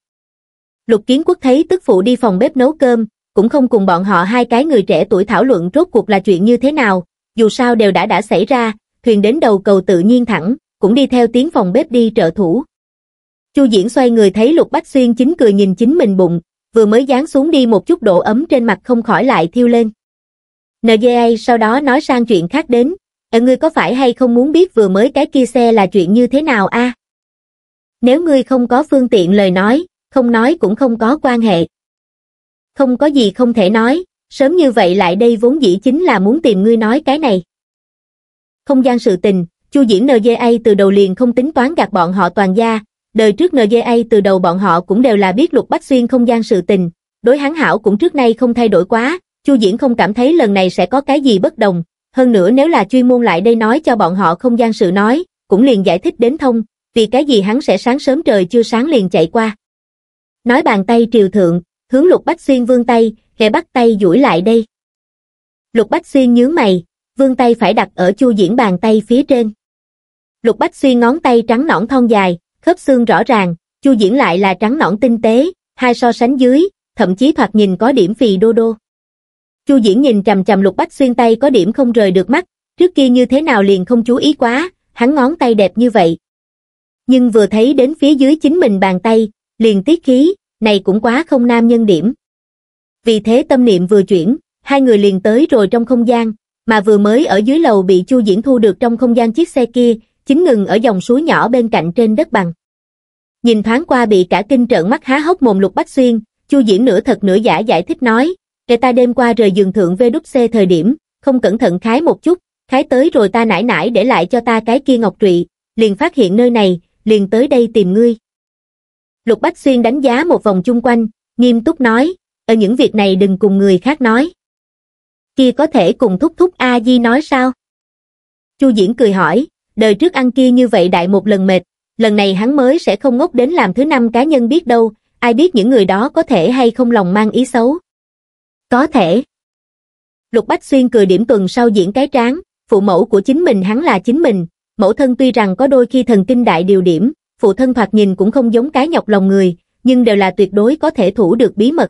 Lục Kiến Quốc thấy tức phụ đi phòng bếp nấu cơm, cũng không cùng bọn họ hai cái người trẻ tuổi thảo luận rốt cuộc là chuyện như thế nào, dù sao đều đã đã xảy ra, thuyền đến đầu cầu tự nhiên thẳng, cũng đi theo tiếng phòng bếp đi trợ thủ. Chu Diễn xoay người thấy Lục Bách Xuyên chính cười nhìn chính mình bụng, vừa mới dán xuống đi một chút độ ấm trên mặt không khỏi lại thiêu lên. NGA sau đó nói sang chuyện khác đến, ở ờ, ngươi có phải hay không muốn biết vừa mới cái kia xe là chuyện như thế nào a? Nếu ngươi không có phương tiện lời nói, không nói cũng không có quan hệ. Không có gì không thể nói, sớm như vậy lại đây vốn dĩ chính là muốn tìm ngươi nói cái này. Không gian sự tình, Chu Diễm NGA từ đầu liền không tính toán gạt bọn họ toàn gia, đời trước NGA từ đầu bọn họ cũng đều là biết Lục Bách Xuyên không gian sự tình, đối hắn hảo cũng trước nay không thay đổi quá, Chu Diễm không cảm thấy lần này sẽ có cái gì bất đồng, hơn nữa nếu là chuyên môn lại đây nói cho bọn họ không gian sự nói, cũng liền giải thích đến thông, vì cái gì hắn sẽ sáng sớm trời chưa sáng liền chạy qua. Nói bàn tay triều thượng, hướng Lục Bách Xuyên vương tay, kẻ bắt tay duỗi lại đây. Lục Bách Xuyên nhướng mày, vương tay phải đặt ở Chu Diễm bàn tay phía trên. Lục Bách Xuyên ngón tay trắng nõn thon dài, khớp xương rõ ràng, Chu Diễn lại là trắng nõn tinh tế, hai so sánh dưới, thậm chí thoạt nhìn có điểm phì đô đô. Chu Diễn nhìn trầm trầm Lục Bách Xuyên tay có điểm không rời được mắt, trước kia như thế nào liền không chú ý quá, hắn ngón tay đẹp như vậy. Nhưng vừa thấy đến phía dưới chính mình bàn tay, liền tiết khí, này cũng quá không nam nhân điểm. Vì thế tâm niệm vừa chuyển, hai người liền tới rồi trong không gian, mà vừa mới ở dưới lầu bị Chu Diễn thu được trong không gian chiếc xe kia, chính ngừng ở dòng suối nhỏ bên cạnh trên đất bằng. Nhìn thoáng qua bị cả kinh trợn mắt há hốc mồm lục bách xuyên, chu diễn nửa thật nửa giả giải thích nói, kể ta đêm qua rời giường thượng đúc xe thời điểm, không cẩn thận khái một chút, khái tới rồi ta nải nải để lại cho ta cái kia ngọc trụy, liền phát hiện nơi này, liền tới đây tìm ngươi. Lục Bách Xuyên đánh giá một vòng chung quanh, nghiêm túc nói, ở những việc này đừng cùng người khác nói. Kia có thể cùng thúc thúc A Di nói sao? Chu Diễn cười hỏi, đời trước ăn kia như vậy đại một lần mệt, lần này hắn mới sẽ không ngốc đến làm thứ năm cá nhân biết đâu, ai biết những người đó có thể hay không lòng mang ý xấu. Có thể. Lục Bách Xuyên cười điểm tuần sau diễn cái tráng, phụ mẫu của chính mình hắn là chính mình, mẫu thân tuy rằng có đôi khi thần kinh đại điều điểm, phụ thân thoạt nhìn cũng không giống cái nhọc lòng người, nhưng đều là tuyệt đối có thể thủ được bí mật.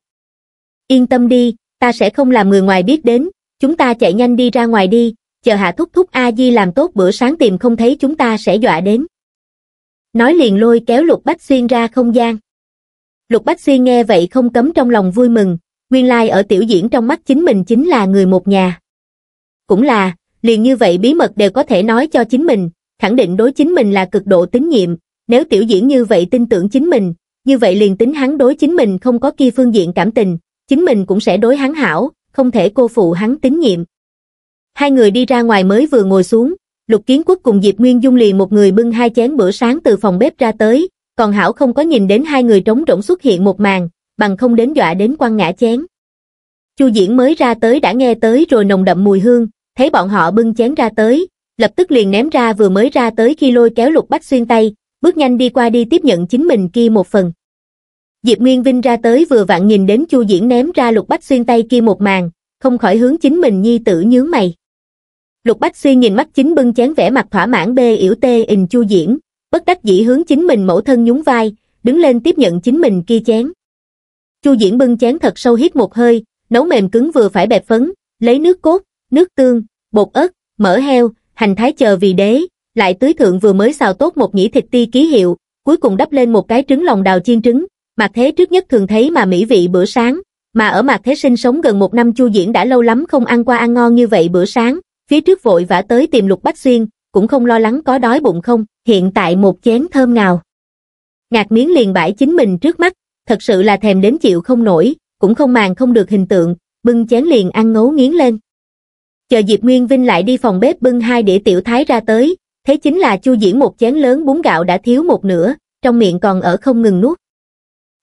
Yên tâm đi, ta sẽ không làm người ngoài biết đến, chúng ta chạy nhanh đi ra ngoài đi, chờ hạ thúc thúc A-di làm tốt bữa sáng tìm không thấy chúng ta sẽ dọa đến. Nói liền lôi kéo Lục Bách Xuyên ra không gian. Lục Bách Xuyên nghe vậy không cấm trong lòng vui mừng, nguyên lai like ở tiểu diễn trong mắt chính mình chính là người một nhà. Cũng là, liền như vậy bí mật đều có thể nói cho chính mình, khẳng định đối chính mình là cực độ tín nhiệm, nếu tiểu diễn như vậy tin tưởng chính mình, như vậy liền tính hắn đối chính mình không có kia phương diện cảm tình, chính mình cũng sẽ đối hắn hảo, không thể cô phụ hắn tín nhiệm hai người đi ra ngoài mới vừa ngồi xuống, Lục Kiến Quốc cùng Diệp Nguyên Dung liền một người bưng hai chén bữa sáng từ phòng bếp ra tới, còn Hảo không có nhìn đến hai người trống rỗng xuất hiện một màn, bằng không đến dọa đến quăng ngã chén. Chu Diễn mới ra tới đã nghe tới rồi nồng đậm mùi hương, thấy bọn họ bưng chén ra tới, lập tức liền ném ra vừa mới ra tới khi lôi kéo Lục Bách Xuyên tay, bước nhanh đi qua đi tiếp nhận chính mình kia một phần. Diệp Nguyên Vinh ra tới vừa vặn nhìn đến Chu Diễn ném ra Lục Bách Xuyên tay kia một màn, không khỏi hướng chính mình nhi tử nhướng mày lục bách suy nhìn mắt chính bưng chén vẻ mặt thỏa mãn bê yểu tê ình chu diễm bất đắc dĩ hướng chính mình mẫu thân nhún vai đứng lên tiếp nhận chính mình kia chén chu diễm bưng chén thật sâu hít một hơi nấu mềm cứng vừa phải bẹp phấn lấy nước cốt nước tương bột ớt mỡ heo hành thái chờ vì đế lại tưới thượng vừa mới xào tốt một nhĩ thịt ti ký hiệu cuối cùng đắp lên một cái trứng lòng đào chiên trứng Mặt thế trước nhất thường thấy mà mỹ vị bữa sáng mà ở mặt thế sinh sống gần một năm chu diễn đã lâu lắm không ăn qua ăn ngon như vậy bữa sáng phía trước vội vã tới tìm Lục Bách Xuyên, cũng không lo lắng có đói bụng không, hiện tại một chén thơm ngào. Ngạc miếng liền bãi chính mình trước mắt, thật sự là thèm đến chịu không nổi, cũng không màng không được hình tượng, bưng chén liền ăn ngấu nghiến lên. Chờ Diệp Nguyên Vinh lại đi phòng bếp bưng hai đĩa tiểu thái ra tới, thế chính là chu diễn một chén lớn bún gạo đã thiếu một nửa, trong miệng còn ở không ngừng nuốt.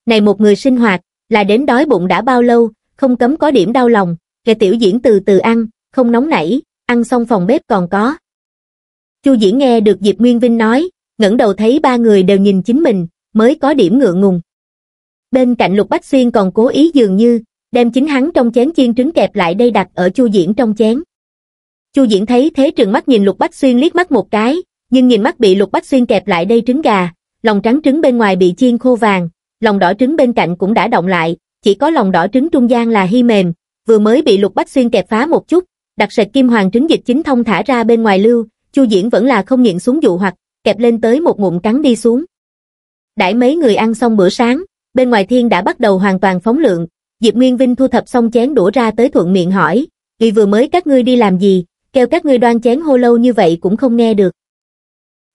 Này một người sinh hoạt, là đến đói bụng đã bao lâu, không cấm có điểm đau lòng, kẻ tiểu diễn từ từ ăn, không nóng nảy, ăn xong phòng bếp còn có. Chu Diễn nghe được Diệp Nguyên Vinh nói, ngẩng đầu thấy ba người đều nhìn chính mình, mới có điểm ngượng ngùng. Bên cạnh Lục Bách Xuyên còn cố ý dường như, đem chính hắn trong chén chiên trứng kẹp lại đây đặt ở Chu Diễn trong chén. Chu Diễn thấy thế trường mắt nhìn Lục Bách Xuyên liếc mắt một cái, nhưng nhìn mắt bị Lục Bách Xuyên kẹp lại đây trứng gà, lòng trắng trứng bên ngoài bị chiên khô vàng, lòng đỏ trứng bên cạnh cũng đã động lại, chỉ có lòng đỏ trứng trung gian là hy mềm, vừa mới bị Lục Bách Xuyên kẹp phá một chút, đặc sệt kim hoàng trứng dịch chính thông thả ra bên ngoài lưu, Chu Diễn vẫn là không nhịn xuống dụ hoặc, kẹp lên tới một ngụm cắn đi xuống. Đãi mấy người ăn xong bữa sáng, bên ngoài thiên đã bắt đầu hoàn toàn phóng lượng, Diệp Nguyên Vinh thu thập xong chén đũa ra tới thuận miệng hỏi, vì vừa mới các ngươi đi làm gì, kêu các ngươi đoan chén hô lâu như vậy cũng không nghe được.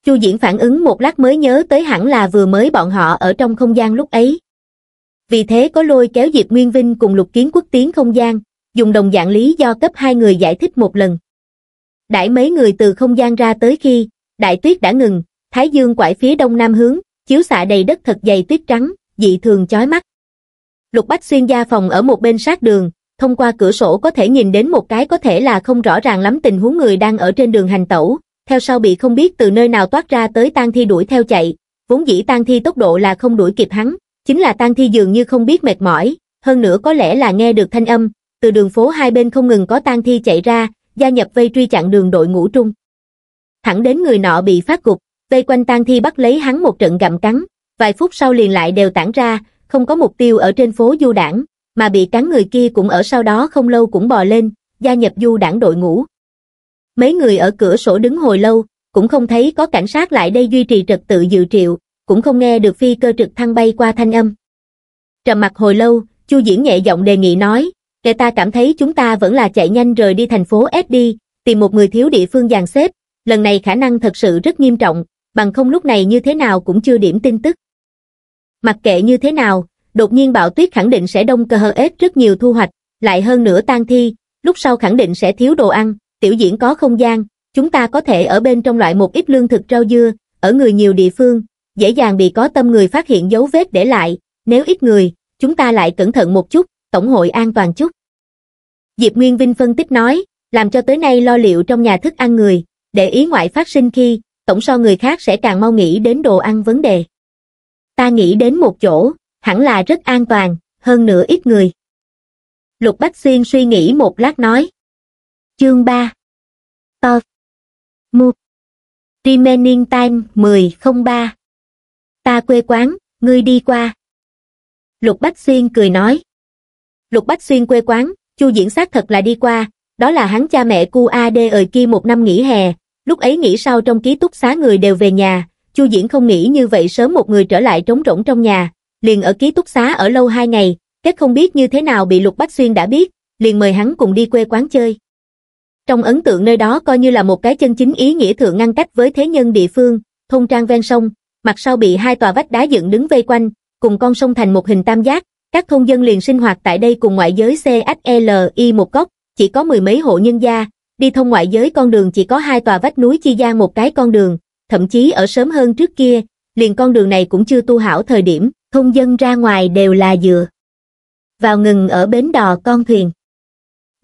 Chu Diễn phản ứng một lát mới nhớ tới hẳn là vừa mới bọn họ ở trong không gian lúc ấy. Vì thế có lôi kéo Diệp Nguyên Vinh cùng Lục Kiến Quốc tiến không gian, dùng đồng dạng lý do cấp hai người giải thích một lần. Đãi mấy người từ không gian ra tới khi, đại tuyết đã ngừng, thái dương quải phía đông nam hướng, chiếu xạ đầy đất thật dày tuyết trắng, dị thường chói mắt. Lục Bách xuyên gia phòng ở một bên sát đường, thông qua cửa sổ có thể nhìn đến một cái có thể là không rõ ràng lắm tình huống người đang ở trên đường hành tẩu, theo sau bị không biết từ nơi nào toát ra tới tang thi đuổi theo chạy, vốn dĩ tang thi tốc độ là không đuổi kịp hắn, chính là tang thi dường như không biết mệt mỏi, hơn nữa có lẽ là nghe được thanh âm, từ đường phố hai bên không ngừng có tang thi chạy ra, gia nhập vây truy chặn đường đội ngũ trung. Thẳng đến người nọ bị phát gục, vây quanh tang thi bắt lấy hắn một trận gặm cắn, vài phút sau liền lại đều tản ra, không có mục tiêu ở trên phố du đảng, mà bị cắn người kia cũng ở sau đó không lâu cũng bò lên, gia nhập du đảng đội ngũ. Mấy người ở cửa sổ đứng hồi lâu, cũng không thấy có cảnh sát lại đây duy trì trật tự dự triệu, cũng không nghe được phi cơ trực thăng bay qua thanh âm. Trầm mặt hồi lâu, Chu Diễn nhẹ giọng đề nghị nói, kẻ ta cảm thấy chúng ta vẫn là chạy nhanh rời đi thành phố đi tìm một người thiếu địa phương dàn xếp, lần này khả năng thật sự rất nghiêm trọng, bằng không lúc này như thế nào cũng chưa điểm tin tức. Mặc kệ như thế nào, đột nhiên bạo tuyết khẳng định sẽ đông cơ hơ ếch rất nhiều thu hoạch, lại hơn nữa tan thi, lúc sau khẳng định sẽ thiếu đồ ăn, tiểu diễn có không gian, chúng ta có thể ở bên trong loại một ít lương thực rau dưa, ở người nhiều địa phương, dễ dàng bị có tâm người phát hiện dấu vết để lại, nếu ít người, chúng ta lại cẩn thận một chút, Tổng hội an toàn chút. Diệp Nguyên Vinh phân tích nói, làm cho tới nay lo liệu trong nhà thức ăn người, để ý ngoại phát sinh khi, tổng so người khác sẽ càng mau nghĩ đến đồ ăn vấn đề. Ta nghĩ đến một chỗ, hẳn là rất an toàn, hơn nữa ít người. Lục Bách Xuyên suy nghĩ một lát nói. Chương 3 To Mu Remaining Time 1003 Ta quê quán, ngươi đi qua. Lục Bách Xuyên cười nói. Lục Bách Xuyên quê quán, Chu Diễn xác thật là đi qua, đó là hắn cha mẹ cu A đê ở kia một năm nghỉ hè, lúc ấy nghỉ sau trong ký túc xá người đều về nhà, Chu Diễn không nghĩ như vậy sớm một người trở lại trống rỗng trong nhà, liền ở ký túc xá ở lâu hai ngày, kết không biết như thế nào bị Lục Bách Xuyên đã biết, liền mời hắn cùng đi quê quán chơi. Trong ấn tượng nơi đó coi như là một cái chân chính ý nghĩa thượng ngăn cách với thế nhân địa phương, thôn trang ven sông, mặt sau bị hai tòa vách đá dựng đứng vây quanh, cùng con sông thành một hình tam giác, các thôn dân liền sinh hoạt tại đây cùng ngoại giới CHLI một góc, chỉ có mười mấy hộ nhân gia, đi thông ngoại giới con đường chỉ có hai tòa vách núi chia ra một cái con đường, thậm chí ở sớm hơn trước kia, liền con đường này cũng chưa tu hảo thời điểm, thôn dân ra ngoài đều là dừa. Vào ngừng ở bến đò con thuyền.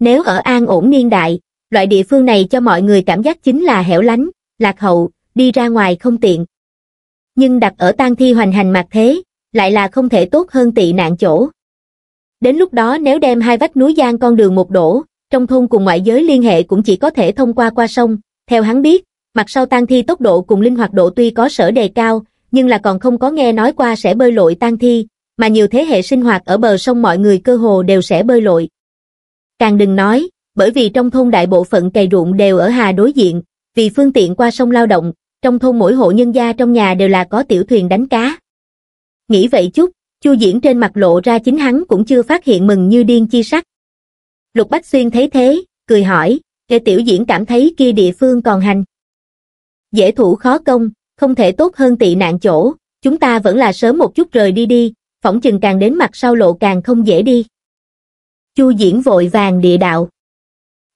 Nếu ở an ổn niên đại, loại địa phương này cho mọi người cảm giác chính là hẻo lánh, lạc hậu, đi ra ngoài không tiện. Nhưng đặt ở tang thi hoành hành mặt thế, lại là không thể tốt hơn tị nạn chỗ. Đến lúc đó nếu đem hai vách núi gian con đường một đổ, trong thôn cùng ngoại giới liên hệ cũng chỉ có thể thông qua qua sông, theo hắn biết, mặt sau tang thi tốc độ cùng linh hoạt độ tuy có sở đề cao, nhưng là còn không có nghe nói qua sẽ bơi lội tang thi, mà nhiều thế hệ sinh hoạt ở bờ sông mọi người cơ hồ đều sẽ bơi lội. Càng đừng nói, bởi vì trong thôn đại bộ phận cày ruộng đều ở hà đối diện, vì phương tiện qua sông lao động, trong thôn mỗi hộ nhân gia trong nhà đều là có tiểu thuyền đánh cá. Nghĩ vậy chút, Chu Diễn trên mặt lộ ra chính hắn cũng chưa phát hiện mừng như điên chi sắc. Lục Bách Xuyên thấy thế, cười hỏi, để tiểu diễn cảm thấy kia địa phương còn hành. Dễ thủ khó công, không thể tốt hơn tị nạn chỗ, chúng ta vẫn là sớm một chút rời đi đi, phỏng chừng càng đến mặt sau lộ càng không dễ đi. Chu Diễn vội vàng địa đạo.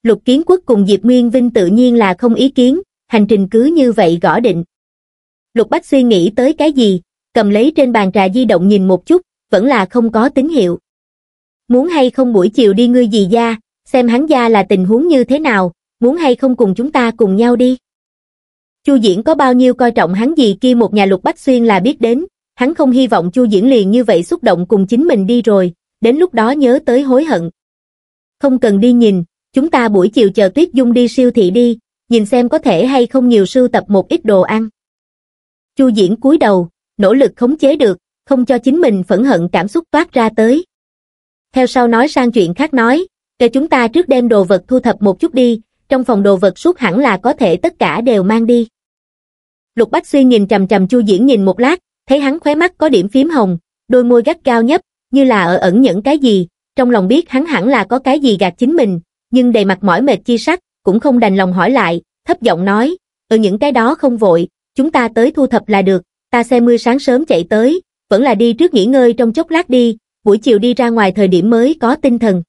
Lục Kiến Quốc cùng Diệp Nguyên Vinh tự nhiên là không ý kiến, hành trình cứ như vậy gõ định. Lục Bách suy nghĩ tới cái gì, cầm lấy trên bàn trà di động nhìn một chút, vẫn là không có tín hiệu. Muốn hay không buổi chiều đi ngươi gì gia, xem hắn gia là tình huống như thế nào, muốn hay không cùng chúng ta cùng nhau đi. Chu Diễn có bao nhiêu coi trọng hắn gì kia một nhà lục bách xuyên là biết đến, hắn không hy vọng Chu Diễn liền như vậy xúc động cùng chính mình đi rồi, đến lúc đó nhớ tới hối hận. Không cần đi nhìn, chúng ta buổi chiều chờ Tuyết Dung đi siêu thị đi, nhìn xem có thể hay không nhiều sưu tập một ít đồ ăn. Chu Diễn cúi đầu, nỗ lực khống chế được, không cho chính mình phẫn hận cảm xúc toát ra tới. Theo sau nói sang chuyện khác nói, cho chúng ta trước đem đồ vật thu thập một chút đi, trong phòng đồ vật suốt hẳn là có thể tất cả đều mang đi. Lục Bách Xuyên nhìn trầm trầm Chu Diễn nhìn một lát, thấy hắn khóe mắt có điểm phím hồng, đôi môi gắt cao nhấp, như là ở ẩn những cái gì, trong lòng biết hắn hẳn là có cái gì gạt chính mình, nhưng đầy mặt mỏi mệt chi sắc, cũng không đành lòng hỏi lại, thấp giọng nói, ở ừ, những cái đó không vội, chúng ta tới thu thập là được, ta xe mưa sáng sớm chạy tới, vẫn là đi trước nghỉ ngơi trong chốc lát đi, buổi chiều đi ra ngoài thời điểm mới có tinh thần.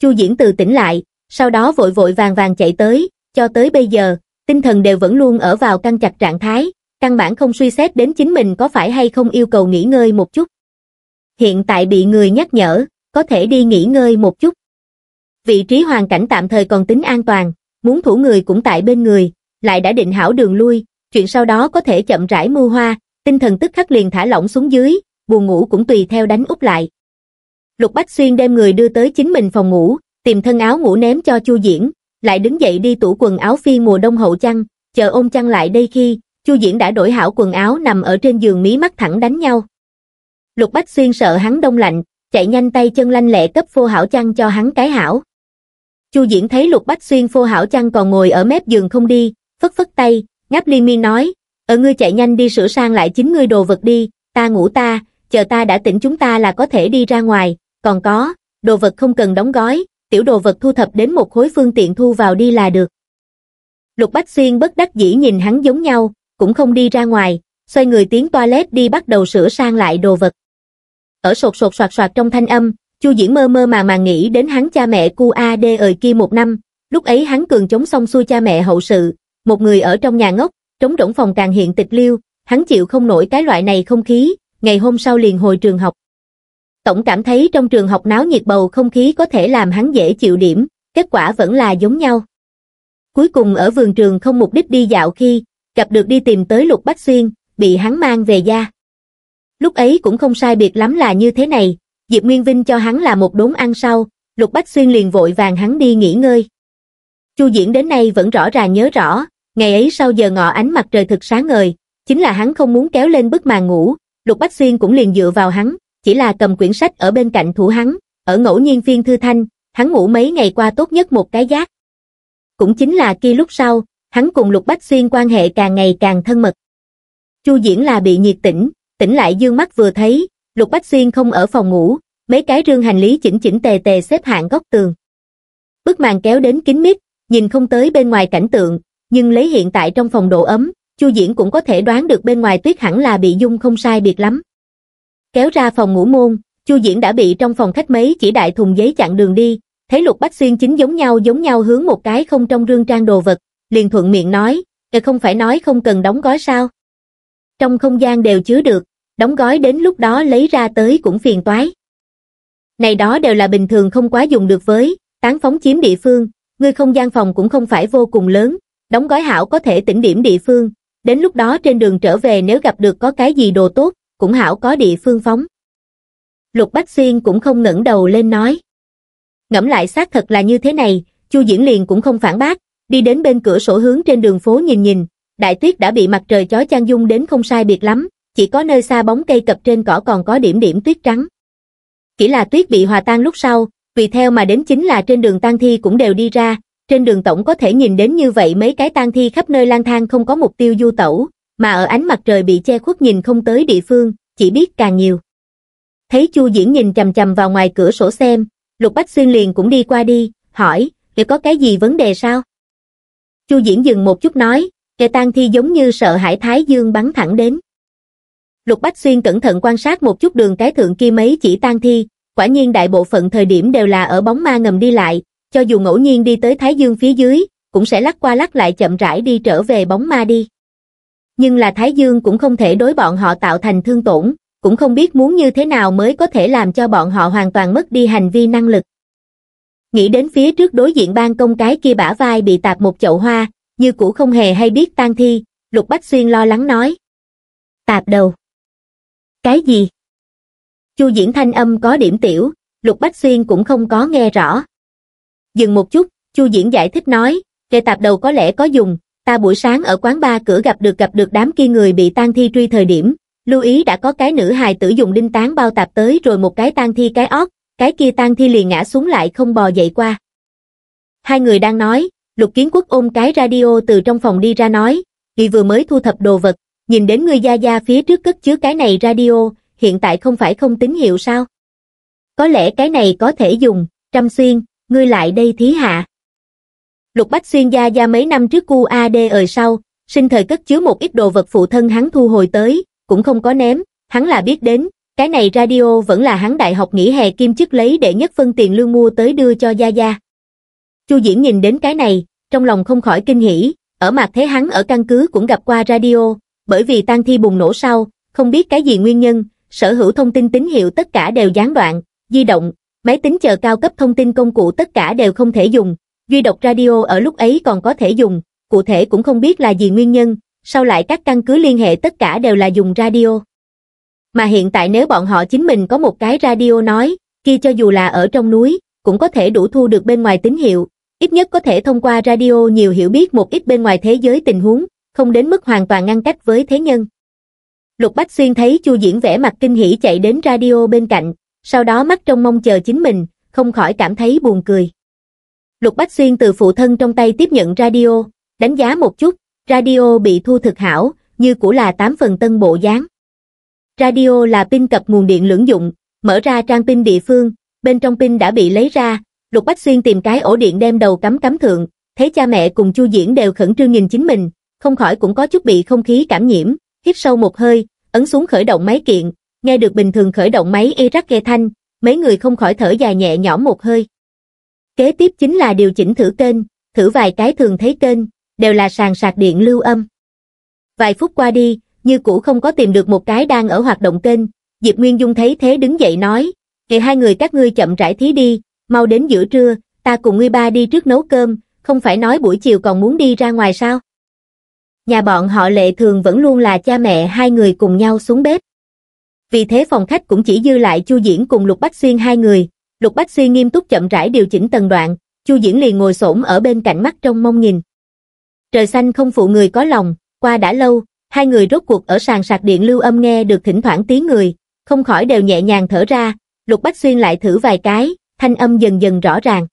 Chu Diễn từ tỉnh lại, sau đó vội vội vàng vàng chạy tới, cho tới bây giờ, tinh thần đều vẫn luôn ở vào căng chặt trạng thái, căn bản không suy xét đến chính mình có phải hay không yêu cầu nghỉ ngơi một chút. Hiện tại bị người nhắc nhở, có thể đi nghỉ ngơi một chút. Vị trí hoàn cảnh tạm thời còn tính an toàn, muốn thủ người cũng tại bên người, lại đã định hảo đường lui, chuyện sau đó có thể chậm rãi mưu hoa, tinh thần tức khắc liền thả lỏng xuống dưới, buồn ngủ cũng tùy theo đánh úp lại. Lục Bách Xuyên đem người đưa tới chính mình phòng ngủ, tìm thân áo ngủ ném cho Chu Diễn, lại đứng dậy đi tủ quần áo phi mùa đông hậu chăn, chờ ôm chăn lại đây khi, Chu Diễn đã đổi hảo quần áo nằm ở trên giường mí mắt thẳng đánh nhau. Lục Bách Xuyên sợ hắn đông lạnh, chạy nhanh tay chân lanh lẹ cấp phô hảo chăn cho hắn cái hảo. Chu Diễn thấy Lục Bách Xuyên phô hảo chăn còn ngồi ở mép giường không đi, phất phất tay, Ngáp liên mi nói, ở ờ, ngươi chạy nhanh đi sửa sang lại chính ngươi đồ vật đi, ta ngủ ta, chờ ta đã tỉnh chúng ta là có thể đi ra ngoài, còn có, đồ vật không cần đóng gói, tiểu đồ vật thu thập đến một khối phương tiện thu vào đi là được. Lục Bách Xuyên bất đắc dĩ nhìn hắn giống nhau, cũng không đi ra ngoài, xoay người tiến toilet đi bắt đầu sửa sang lại đồ vật. Ở sột sột soạt soạt trong thanh âm, Chu Diễn mơ mơ mà mà nghĩ đến hắn cha mẹ cu A đê ời kia một năm, lúc ấy hắn cường chống xong xuôi cha mẹ hậu sự, một người ở trong nhà ngốc, trống rỗng phòng càng hiện tịch liêu, hắn chịu không nổi cái loại này không khí, ngày hôm sau liền hồi trường học. Tổng cảm thấy trong trường học náo nhiệt bầu không khí có thể làm hắn dễ chịu điểm, kết quả vẫn là giống nhau. Cuối cùng ở vườn trường không mục đích đi dạo khi, gặp được đi tìm tới Lục Bách Xuyên, bị hắn mang về gia. Lúc ấy cũng không sai biệt lắm là như thế này, Diệp Nguyên Vinh cho hắn là một đốn ăn sau, Lục Bách Xuyên liền vội vàng hắn đi nghỉ ngơi. Chu Diễn đến nay vẫn rõ ràng nhớ rõ, ngày ấy sau giờ ngọ ánh mặt trời thực sáng ngời, chính là hắn không muốn kéo lên bức màn ngủ, Lục Bách Xuyên cũng liền dựa vào hắn, chỉ là cầm quyển sách ở bên cạnh thủ hắn, ở ngẫu nhiên phiên thư thanh, hắn ngủ mấy ngày qua tốt nhất một cái giác. Cũng chính là kia lúc sau, hắn cùng Lục Bách Xuyên quan hệ càng ngày càng thân mật. Chu Diễn là bị nhiệt tỉnh, tỉnh lại dương mắt vừa thấy, Lục Bách Xuyên không ở phòng ngủ, mấy cái rương hành lý chỉnh chỉnh tề tề xếp hạng góc tường. Bức màn kéo đến kín mít, nhìn không tới bên ngoài cảnh tượng, nhưng lấy hiện tại trong phòng độ ấm, Chu Diễn cũng có thể đoán được bên ngoài tuyết hẳn là bị dung không sai biệt lắm. Kéo ra phòng ngủ môn, Chu Diễn đã bị trong phòng khách mấy chỉ đại thùng giấy chặn đường đi, thấy Lục Bách Xuyên chính giống nhau giống nhau hướng một cái không trong rương trang đồ vật, liền thuận miệng nói, "Kệ không phải nói không cần đóng gói sao? Trong không gian đều chứa được, đóng gói đến lúc đó lấy ra tới cũng phiền toái." Này đó đều là bình thường không quá dùng được với, tán phóng chiếm địa phương, người không gian phòng cũng không phải vô cùng lớn, đóng gói hảo có thể tỉnh điểm địa phương, đến lúc đó trên đường trở về nếu gặp được có cái gì đồ tốt, cũng hảo có địa phương phóng. Lục Bách Xuyên cũng không ngẩng đầu lên nói. Ngẫm lại xác thật là như thế này, Chu Diễn liền cũng không phản bác, đi đến bên cửa sổ hướng trên đường phố nhìn nhìn, đại tuyết đã bị mặt trời chói chang dung đến không sai biệt lắm, chỉ có nơi xa bóng cây cập trên cỏ còn có điểm điểm tuyết trắng. Chỉ là tuyết bị hòa tan lúc sau, vì theo mà đến chính là trên đường tang thi cũng đều đi ra, trên đường tổng có thể nhìn đến như vậy mấy cái tang thi khắp nơi lang thang không có mục tiêu du tẩu, mà ở ánh mặt trời bị che khuất nhìn không tới địa phương, chỉ biết càng nhiều. Thấy Chu Diễn nhìn chầm chầm vào ngoài cửa sổ xem, Lục Bách Xuyên liền cũng đi qua đi, hỏi, để có cái gì vấn đề sao? Chu Diễn dừng một chút nói, kẻ tang thi giống như sợ hải Thái Dương bắn thẳng đến. Lục Bách Xuyên cẩn thận quan sát một chút đường cái thượng kia mấy chỉ tang thi, quả nhiên đại bộ phận thời điểm đều là ở bóng ma ngầm đi lại, cho dù ngẫu nhiên đi tới Thái Dương phía dưới, cũng sẽ lắc qua lắc lại chậm rãi đi trở về bóng ma đi. Nhưng là Thái Dương cũng không thể đối bọn họ tạo thành thương tổn, cũng không biết muốn như thế nào mới có thể làm cho bọn họ hoàn toàn mất đi hành vi năng lực. Nghĩ đến phía trước đối diện ban công cái kia bả vai bị tạt một chậu hoa, như cũ không hề hay biết tan thi, Lục Bách Xuyên lo lắng nói. Tạp đầu. Cái gì? Chu diễn thanh âm có điểm tiểu, Lục Bách Xuyên cũng không có nghe rõ. Dừng một chút, Chu Diễn giải thích nói, kệ tạp đầu có lẽ có dùng, ta buổi sáng ở quán ba cửa gặp được gặp được đám kia người bị tang thi truy thời điểm, lưu ý đã có cái nữ hài tử dùng đinh tán bao tạp tới rồi một cái tang thi cái ót, cái kia tang thi liền ngã xuống lại không bò dậy qua. Hai người đang nói, Lục Kiến Quốc ôm cái radio từ trong phòng đi ra nói, vì vừa mới thu thập đồ vật, nhìn đến người gia gia phía trước cất chứa cái này radio, hiện tại không phải không tín hiệu sao? Có lẽ cái này có thể dùng, trăm Xuyên, ngươi lại đây thí hạ. Lục Bách Xuyên gia gia mấy năm trước cu AD ở ờ sau, sinh thời cất chứa một ít đồ vật phụ thân hắn thu hồi tới, cũng không có ném, hắn là biết đến, cái này radio vẫn là hắn đại học nghỉ hè kim chức lấy để nhất phân tiền lương mua tới đưa cho gia gia. Chu Diễn nhìn đến cái này, trong lòng không khỏi kinh hỉ, ở mặt thế hắn ở căn cứ cũng gặp qua radio, bởi vì tang thi bùng nổ sau, không biết cái gì nguyên nhân, sở hữu thông tin tín hiệu tất cả đều gián đoạn, di động, máy tính chờ cao cấp thông tin công cụ tất cả đều không thể dùng, duy độc radio ở lúc ấy còn có thể dùng, cụ thể cũng không biết là gì nguyên nhân, sau lại các căn cứ liên hệ tất cả đều là dùng radio. Mà hiện tại nếu bọn họ chính mình có một cái radio nói, kia cho dù là ở trong núi, cũng có thể đủ thu được bên ngoài tín hiệu, ít nhất có thể thông qua radio nhiều hiểu biết một ít bên ngoài thế giới tình huống, không đến mức hoàn toàn ngăn cách với thế nhân. Lục Bách Xuyên thấy Chu Diễn vẻ mặt kinh hỉ chạy đến radio bên cạnh, sau đó mắt trong mong chờ chính mình, không khỏi cảm thấy buồn cười. Lục Bách Xuyên từ phụ thân trong tay tiếp nhận radio, đánh giá một chút, radio bị thu thực hảo, như cũ là 8 phần tân bộ dáng. Radio là pin cập nguồn điện lưỡng dụng, mở ra trang pin địa phương, bên trong pin đã bị lấy ra, Lục Bách Xuyên tìm cái ổ điện đem đầu cắm cắm thượng, thấy cha mẹ cùng Chu Diễn đều khẩn trương nhìn chính mình, không khỏi cũng có chút bị không khí cảm nhiễm, hít sâu một hơi, ấn xuống khởi động máy kiện, nghe được bình thường khởi động máy Iraq nghe thanh, mấy người không khỏi thở dài nhẹ nhõm một hơi. Kế tiếp chính là điều chỉnh thử kênh, thử vài cái thường thấy kênh, đều là sàn sạc điện lưu âm. Vài phút qua đi, như cũ không có tìm được một cái đang ở hoạt động kênh, Diệp Nguyên Dung thấy thế đứng dậy nói, ngày hai người các ngươi chậm rãi thí đi, mau đến giữa trưa, ta cùng ngươi ba đi trước nấu cơm, không phải nói buổi chiều còn muốn đi ra ngoài sao? Nhà bọn họ lệ thường vẫn luôn là cha mẹ hai người cùng nhau xuống bếp vì thế phòng khách cũng chỉ dư lại Chu Diễn cùng Lục Bách Xuyên hai người. Lục Bách Xuyên nghiêm túc chậm rãi điều chỉnh tầng đoạn, Chu Diễn liền ngồi xổm ở bên cạnh mắt trong mong nhìn. Trời xanh không phụ người có lòng, qua đã lâu, hai người rốt cuộc ở sàn sạc điện lưu âm nghe được thỉnh thoảng tiếng người, không khỏi đều nhẹ nhàng thở ra, Lục Bách Xuyên lại thử vài cái, thanh âm dần dần rõ ràng.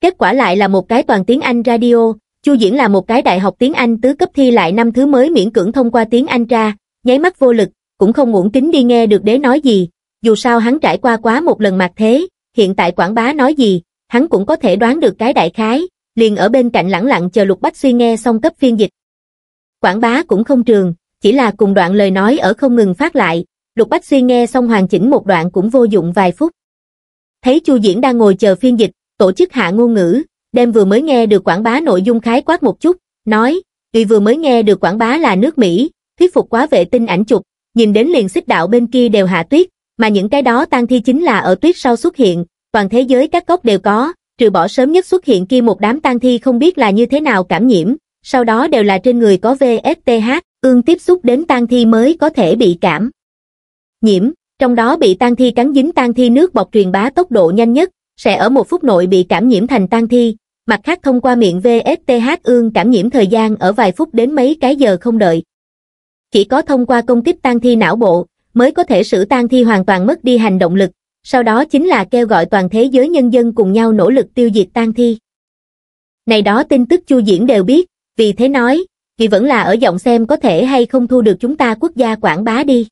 Kết quả lại là một cái toàn tiếng Anh radio, Chu Diễn là một cái đại học tiếng Anh tứ cấp thi lại năm thứ mới miễn cưỡng thông qua tiếng Anh ra, nháy mắt vô lực, cũng không muộn kính đi nghe được đế nói gì, dù sao hắn trải qua quá một lần mặt thế, hiện tại quảng bá nói gì, hắn cũng có thể đoán được cái đại khái, liền ở bên cạnh lẳng lặng chờ Lục Bách Suy nghe xong cấp phiên dịch. Quảng bá cũng không trường, chỉ là cùng đoạn lời nói ở không ngừng phát lại, Lục Bách Suy nghe xong hoàn chỉnh một đoạn cũng vô dụng vài phút. Thấy Chu Diễn đang ngồi chờ phiên dịch, tổ chức hạ ngôn ngữ, đem vừa mới nghe được quảng bá nội dung khái quát một chút, nói, tuy vừa mới nghe được quảng bá là nước Mỹ, thuyết phục quá vệ tinh ảnh chụp, nhìn đến liền xích đạo bên kia đều hạ tuyết, mà những cái đó tan thi chính là ở tuyết sau xuất hiện, toàn thế giới các góc đều có, trừ bỏ sớm nhất xuất hiện kia một đám tan thi không biết là như thế nào cảm nhiễm, sau đó đều là trên người có VSTH, ương tiếp xúc đến tan thi mới có thể bị cảm. Nhiễm, trong đó bị tan thi cắn dính tan thi nước bọc truyền bá tốc độ nhanh nhất, sẽ ở một phút nội bị cảm nhiễm thành tan thi, mặt khác thông qua miệng VSTH ương cảm nhiễm thời gian ở vài phút đến mấy cái giờ không đợi, chỉ có thông qua công kích tan thi não bộ mới có thể sử tan thi hoàn toàn mất đi hành động lực sau đó chính là kêu gọi toàn thế giới nhân dân cùng nhau nỗ lực tiêu diệt tan thi này đó tin tức chu diễn đều biết vì thế nói vì vẫn là ở giọng xem có thể hay không thu được chúng ta quốc gia quảng bá đi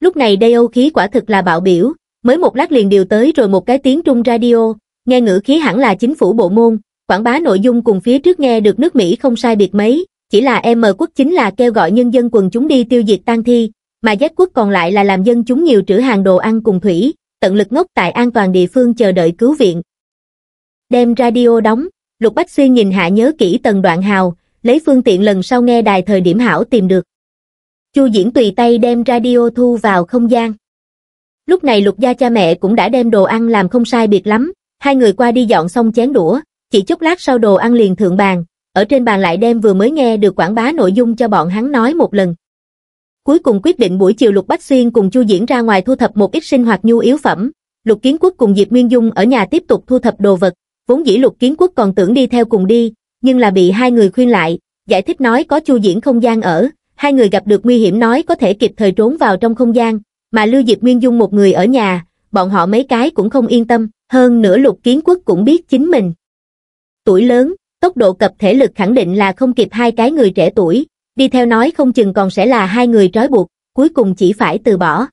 lúc này đây âu khí quả thực là bạo biểu mới một lát liền điều tới rồi một cái tiếng trung radio nghe ngữ khí hẳn là chính phủ bộ môn quảng bá nội dung cùng phía trước nghe được nước mỹ không sai biệt mấy chỉ là M quốc chính là kêu gọi nhân dân quần chúng đi tiêu diệt tan thi, mà Z quốc còn lại là làm dân chúng nhiều trữ hàng đồ ăn cùng thủy, tận lực ngốc tại an toàn địa phương chờ đợi cứu viện. Đem radio đóng, Lục Bách Xuyên nhìn hạ nhớ kỹ tầng đoạn hào, lấy phương tiện lần sau nghe đài thời điểm hảo tìm được. Chu Diễn tùy tay đem radio thu vào không gian. Lúc này Lục gia cha mẹ cũng đã đem đồ ăn làm không sai biệt lắm, hai người qua đi dọn xong chén đũa, chỉ chốc lát sau đồ ăn liền thượng bàn, ở trên bàn lại đem vừa mới nghe được quảng bá nội dung cho bọn hắn nói một lần. Cuối cùng quyết định buổi chiều Lục Bách Xuyên cùng Chu Diễn ra ngoài thu thập một ít sinh hoạt nhu yếu phẩm, Lục Kiến Quốc cùng Diệp Nguyên Dung ở nhà tiếp tục thu thập đồ vật, vốn dĩ Lục Kiến Quốc còn tưởng đi theo cùng đi, nhưng là bị hai người khuyên lại, giải thích nói có Chu Diễn không gian ở, hai người gặp được nguy hiểm nói có thể kịp thời trốn vào trong không gian, mà Lưu Diệp Nguyên Dung một người ở nhà, bọn họ mấy cái cũng không yên tâm, hơn nữa Lục Kiến Quốc cũng biết chính mình. Tuổi lớn, tốc độ cập thể lực khẳng định là không kịp hai cái người trẻ tuổi, đi theo nói không chừng còn sẽ là hai người trói buộc, cuối cùng chỉ phải từ bỏ.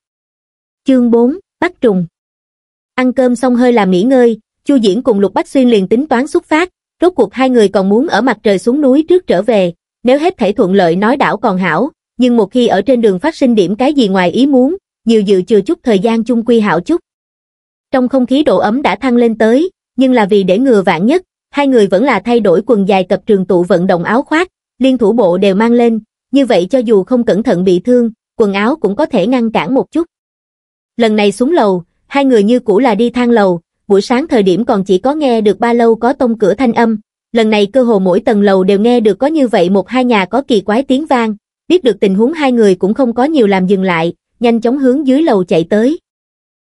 Chương 4, Bắt trùng Ăn cơm xong hơi làm nghỉ ngơi, Chu Diễn cùng Lục Bách Xuyên liền tính toán xuất phát, rốt cuộc hai người còn muốn ở mặt trời xuống núi trước trở về, nếu hết thể thuận lợi nói đảo còn hảo, nhưng một khi ở trên đường phát sinh điểm cái gì ngoài ý muốn, nhiều dự trừ chút thời gian chung quy hảo chút. Trong không khí độ ấm đã thăng lên tới, nhưng là vì để ngừa vạn nhất, hai người vẫn là thay đổi quần dài tập trường tụ vận động áo khoác, liên thủ bộ đều mang lên, như vậy cho dù không cẩn thận bị thương, quần áo cũng có thể ngăn cản một chút. Lần này xuống lầu, hai người như cũ là đi thang lầu, buổi sáng thời điểm còn chỉ có nghe được ba lâu có tông cửa thanh âm, lần này cơ hồ mỗi tầng lầu đều nghe được có như vậy một hai nhà có kỳ quái tiếng vang, biết được tình huống hai người cũng không có nhiều làm dừng lại, nhanh chóng hướng dưới lầu chạy tới.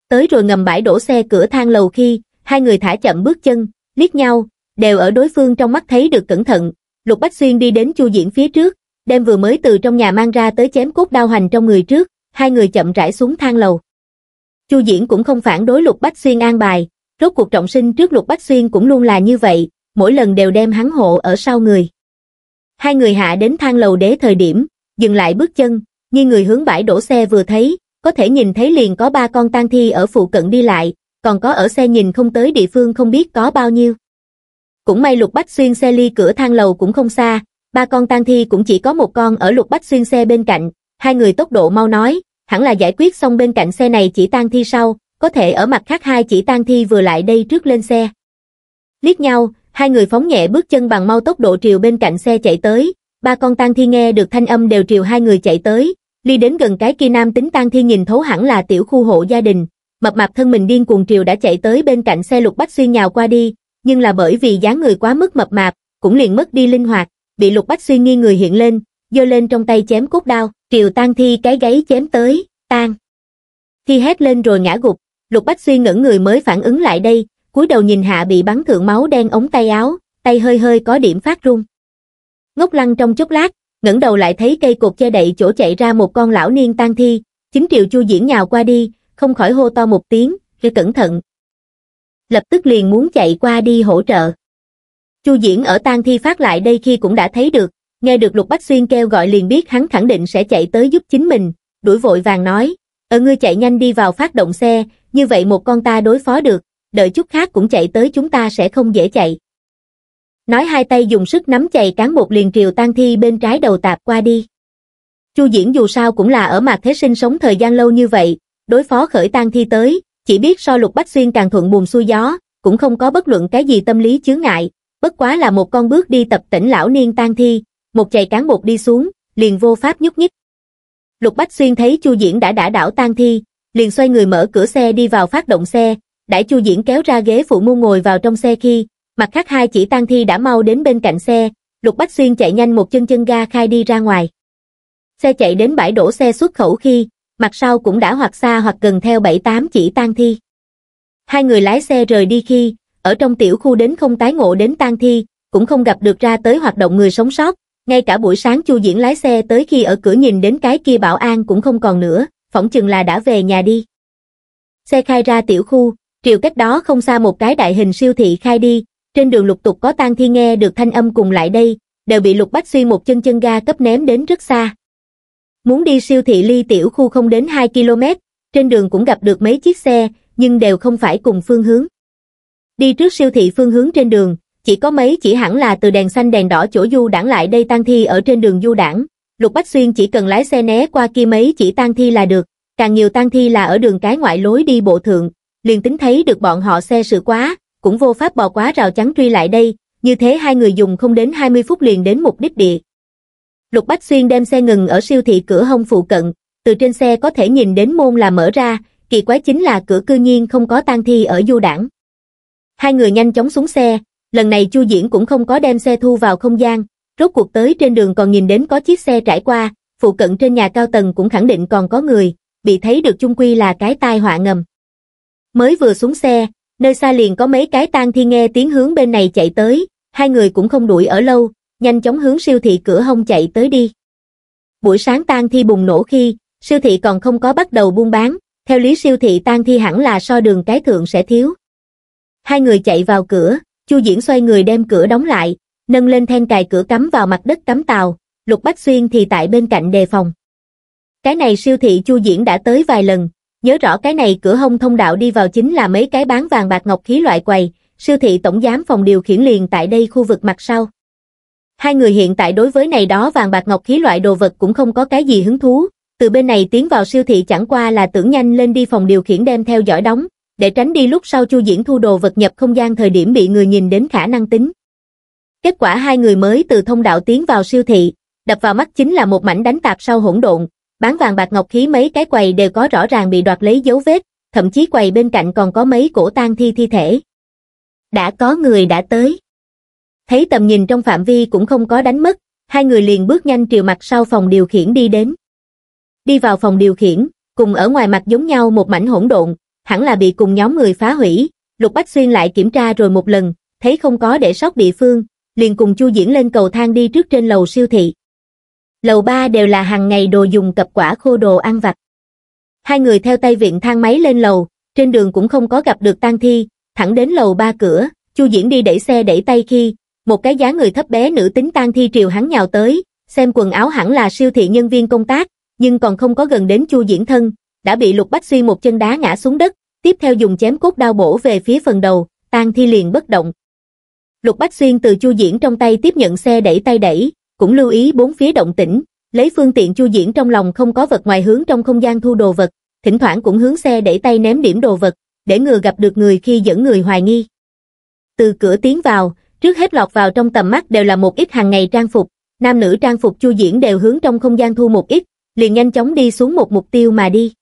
Tới rồi ngầm bãi đổ xe cửa thang lầu khi, hai người thả chậm bước chân, liếc nhau, đều ở đối phương trong mắt thấy được cẩn thận. Lục Bách Xuyên đi đến Chu Diễn phía trước, đem vừa mới từ trong nhà mang ra tới chém cốt đao hành trong người trước, hai người chậm rãi xuống thang lầu. Chu Diễn cũng không phản đối Lục Bách Xuyên an bài, rốt cuộc trọng sinh trước Lục Bách Xuyên cũng luôn là như vậy, mỗi lần đều đem hắn hộ ở sau người. Hai người hạ đến thang lầu đế thời điểm, dừng lại bước chân, như người hướng bãi đổ xe vừa thấy, có thể nhìn thấy liền có ba con tang thi ở phụ cận đi lại, còn có ở xe nhìn không tới địa phương không biết có bao nhiêu. Cũng may Lục Bách Xuyên xe ly cửa thang lầu cũng không xa, ba con tang thi cũng chỉ có một con ở Lục Bách Xuyên xe bên cạnh, hai người tốc độ mau nói, hẳn là giải quyết xong bên cạnh xe này chỉ tang thi sau, có thể ở mặt khác hai chỉ tang thi vừa lại đây trước lên xe. Liếc nhau, hai người phóng nhẹ bước chân bằng mau tốc độ triều bên cạnh xe chạy tới, ba con tang thi nghe được thanh âm đều triều hai người chạy tới, ly đến gần cái kia nam tính tang thi nhìn thấu hẳn là tiểu khu hộ gia đình, mập mạp thân mình điên cuồng triều đã chạy tới bên cạnh xe lục bách xuyên nhào qua đi, nhưng là bởi vì dáng người quá mức mập mạp, cũng liền mất đi linh hoạt, bị Lục Bách xuyên nghi người hiện lên, giơ lên trong tay chém cốt đao, Triều Tang Thi cái gáy chém tới, tan. Thi hét lên rồi ngã gục, Lục Bách xuyên ngẩn người mới phản ứng lại đây, cúi đầu nhìn hạ bị bắn thượng máu đen ống tay áo, tay hơi hơi có điểm phát run. Ngốc lăng trong chốc lát, ngẩng đầu lại thấy cây cột che đậy chỗ chạy ra một con lão niên tang thi, chính Triều Chu diễn nhào qua đi, không khỏi hô to một tiếng, "Ngươi cẩn thận, lập tức liền muốn chạy qua đi hỗ trợ. Chu Diễn ở tang thi phát lại đây khi cũng đã thấy được, nghe được Lục Bách Xuyên kêu gọi liền biết hắn khẳng định sẽ chạy tới giúp chính mình, đuổi vội vàng nói, ở ờ, ngươi chạy nhanh đi vào phát động xe, như vậy một con ta đối phó được, đợi chút khác cũng chạy tới chúng ta sẽ không dễ chạy. Nói hai tay dùng sức nắm chạy cán một liền triều tang thi bên trái đầu tạp qua đi. Chu Diễn dù sao cũng là ở mặt thế sinh sống thời gian lâu như vậy, đối phó khởi tang thi tới, chỉ biết so lục bách xuyên càng thuận buồm xuôi gió, cũng không có bất luận cái gì tâm lý chướng ngại, bất quá là một con bước đi tập tỉnh lão niên tan thi, một chày cán bột đi xuống, liền vô pháp nhúc nhích. Lục Bách Xuyên thấy Chu Diễn đã đã đảo tan thi, liền xoay người mở cửa xe đi vào phát động xe, đãi Chu Diễn kéo ra ghế phụ mu ngồi vào trong xe khi, mặt khác hai chỉ tan thi đã mau đến bên cạnh xe, Lục Bách Xuyên chạy nhanh một chân chân ga khai đi ra ngoài. Xe chạy đến bãi đổ xe xuất khẩu khi, mặt sau cũng đã hoặc xa hoặc gần theo bảy tám chỉ tang thi. Hai người lái xe rời đi khi, ở trong tiểu khu đến không tái ngộ đến tang thi, cũng không gặp được ra tới hoạt động người sống sót, ngay cả buổi sáng Chu Diễn lái xe tới khi ở cửa nhìn đến cái kia bảo an cũng không còn nữa, phỏng chừng là đã về nhà đi. Xe khai ra tiểu khu, triệu cách đó không xa một cái đại hình siêu thị khai đi, trên đường lục tục có tang thi nghe được thanh âm cùng lại đây, đều bị lục bách suy một chân chân ga cấp ném đến rất xa. Muốn đi siêu thị ly tiểu khu không đến 2 km, trên đường cũng gặp được mấy chiếc xe, nhưng đều không phải cùng phương hướng. Đi trước siêu thị phương hướng trên đường, chỉ có mấy chỉ hẳn là từ đèn xanh đèn đỏ chỗ du đảng lại đây tang thi ở trên đường du đảng. Lục Bách Xuyên chỉ cần lái xe né qua kia mấy chỉ tang thi là được, càng nhiều tang thi là ở đường cái ngoại lối đi bộ thượng, liền tính thấy được bọn họ xe sự quá, cũng vô pháp bò quá rào chắn truy lại đây, như thế hai người dùng không đến 20 phút liền đến mục đích địa. Lục Bách Xuyên đem xe ngừng ở siêu thị cửa hông phụ cận, từ trên xe có thể nhìn đến môn là mở ra, kỳ quái chính là cửa cư nhiên không có tang thi ở du đảng. Hai người nhanh chóng xuống xe, lần này Chu Diễn cũng không có đem xe thu vào không gian, rốt cuộc tới trên đường còn nhìn đến có chiếc xe trải qua, phụ cận trên nhà cao tầng cũng khẳng định còn có người, bị thấy được chung quy là cái tai họa ngầm. Mới vừa xuống xe, nơi xa liền có mấy cái tang thi nghe tiếng hướng bên này chạy tới, hai người cũng không đuổi ở lâu, nhanh chóng hướng siêu thị cửa hông chạy tới đi. Buổi sáng tan thi bùng nổ khi, siêu thị còn không có bắt đầu buôn bán, theo lý siêu thị tan thi hẳn là so đường cái thượng sẽ thiếu. Hai người chạy vào cửa, Chu Diễn xoay người đem cửa đóng lại, nâng lên then cài cửa cắm vào mặt đất cắm tàu, Lục Bách Xuyên thì tại bên cạnh đề phòng. Cái này siêu thị Chu Diễn đã tới vài lần, nhớ rõ cái này cửa hông thông đạo đi vào chính là mấy cái bán vàng bạc ngọc khí loại quầy, siêu thị tổng giám phòng điều khiển liền tại đây khu vực mặt sau hai người hiện tại đối với này đó vàng bạc ngọc khí loại đồ vật cũng không có cái gì hứng thú, từ bên này tiến vào siêu thị chẳng qua là tưởng nhanh lên đi phòng điều khiển đem theo dõi đóng, để tránh đi lúc sau Chu Diễn thu đồ vật nhập không gian thời điểm bị người nhìn đến khả năng tính. Kết quả hai người mới từ thông đạo tiến vào siêu thị, đập vào mắt chính là một mảnh đánh tạp sau hỗn độn, bán vàng bạc ngọc khí mấy cái quầy đều có rõ ràng bị đoạt lấy dấu vết, thậm chí quầy bên cạnh còn có mấy cổ tang thi thi thể. Đã có người đã tới thấy tầm nhìn trong phạm vi cũng không có đánh mất, hai người liền bước nhanh triều mặt sau phòng điều khiển đi đến. Đi vào phòng điều khiển, cùng ở ngoài mặt giống nhau một mảnh hỗn độn, hẳn là bị cùng nhóm người phá hủy, Lục Bách Xuyên lại kiểm tra rồi một lần, thấy không có để sót địa phương, liền cùng Chu Diễn lên cầu thang đi trước trên lầu siêu thị. Lầu ba đều là hàng ngày đồ dùng cặp quả khô đồ ăn vặt. Hai người theo tay viện thang máy lên lầu, trên đường cũng không có gặp được tang thi, thẳng đến lầu ba cửa, Chu Diễn đi đẩy xe đẩy tay khi, một cái giá người thấp bé nữ tính tang thi triều hắn nhào tới, xem quần áo hẳn là siêu thị nhân viên công tác, nhưng còn không có gần đến chu diễn thân, đã bị lục bách xuyên một chân đá ngã xuống đất, tiếp theo dùng chém cốt đao bổ về phía phần đầu, tang thi liền bất động. Lục bách xuyên từ chu diễn trong tay tiếp nhận xe đẩy tay đẩy, cũng lưu ý bốn phía động tĩnh, lấy phương tiện chu diễn trong lòng không có vật ngoài hướng trong không gian thu đồ vật, thỉnh thoảng cũng hướng xe đẩy tay ném điểm đồ vật, để ngừa gặp được người khi dẫn người hoài nghi. Từ cửa tiến vào, Trước hết lọt vào trong tầm mắt đều là một ít hàng ngày trang phục, nam nữ trang phục chu diễn đều hướng trong không gian thu một ít, liền nhanh chóng đi xuống một mục tiêu mà đi.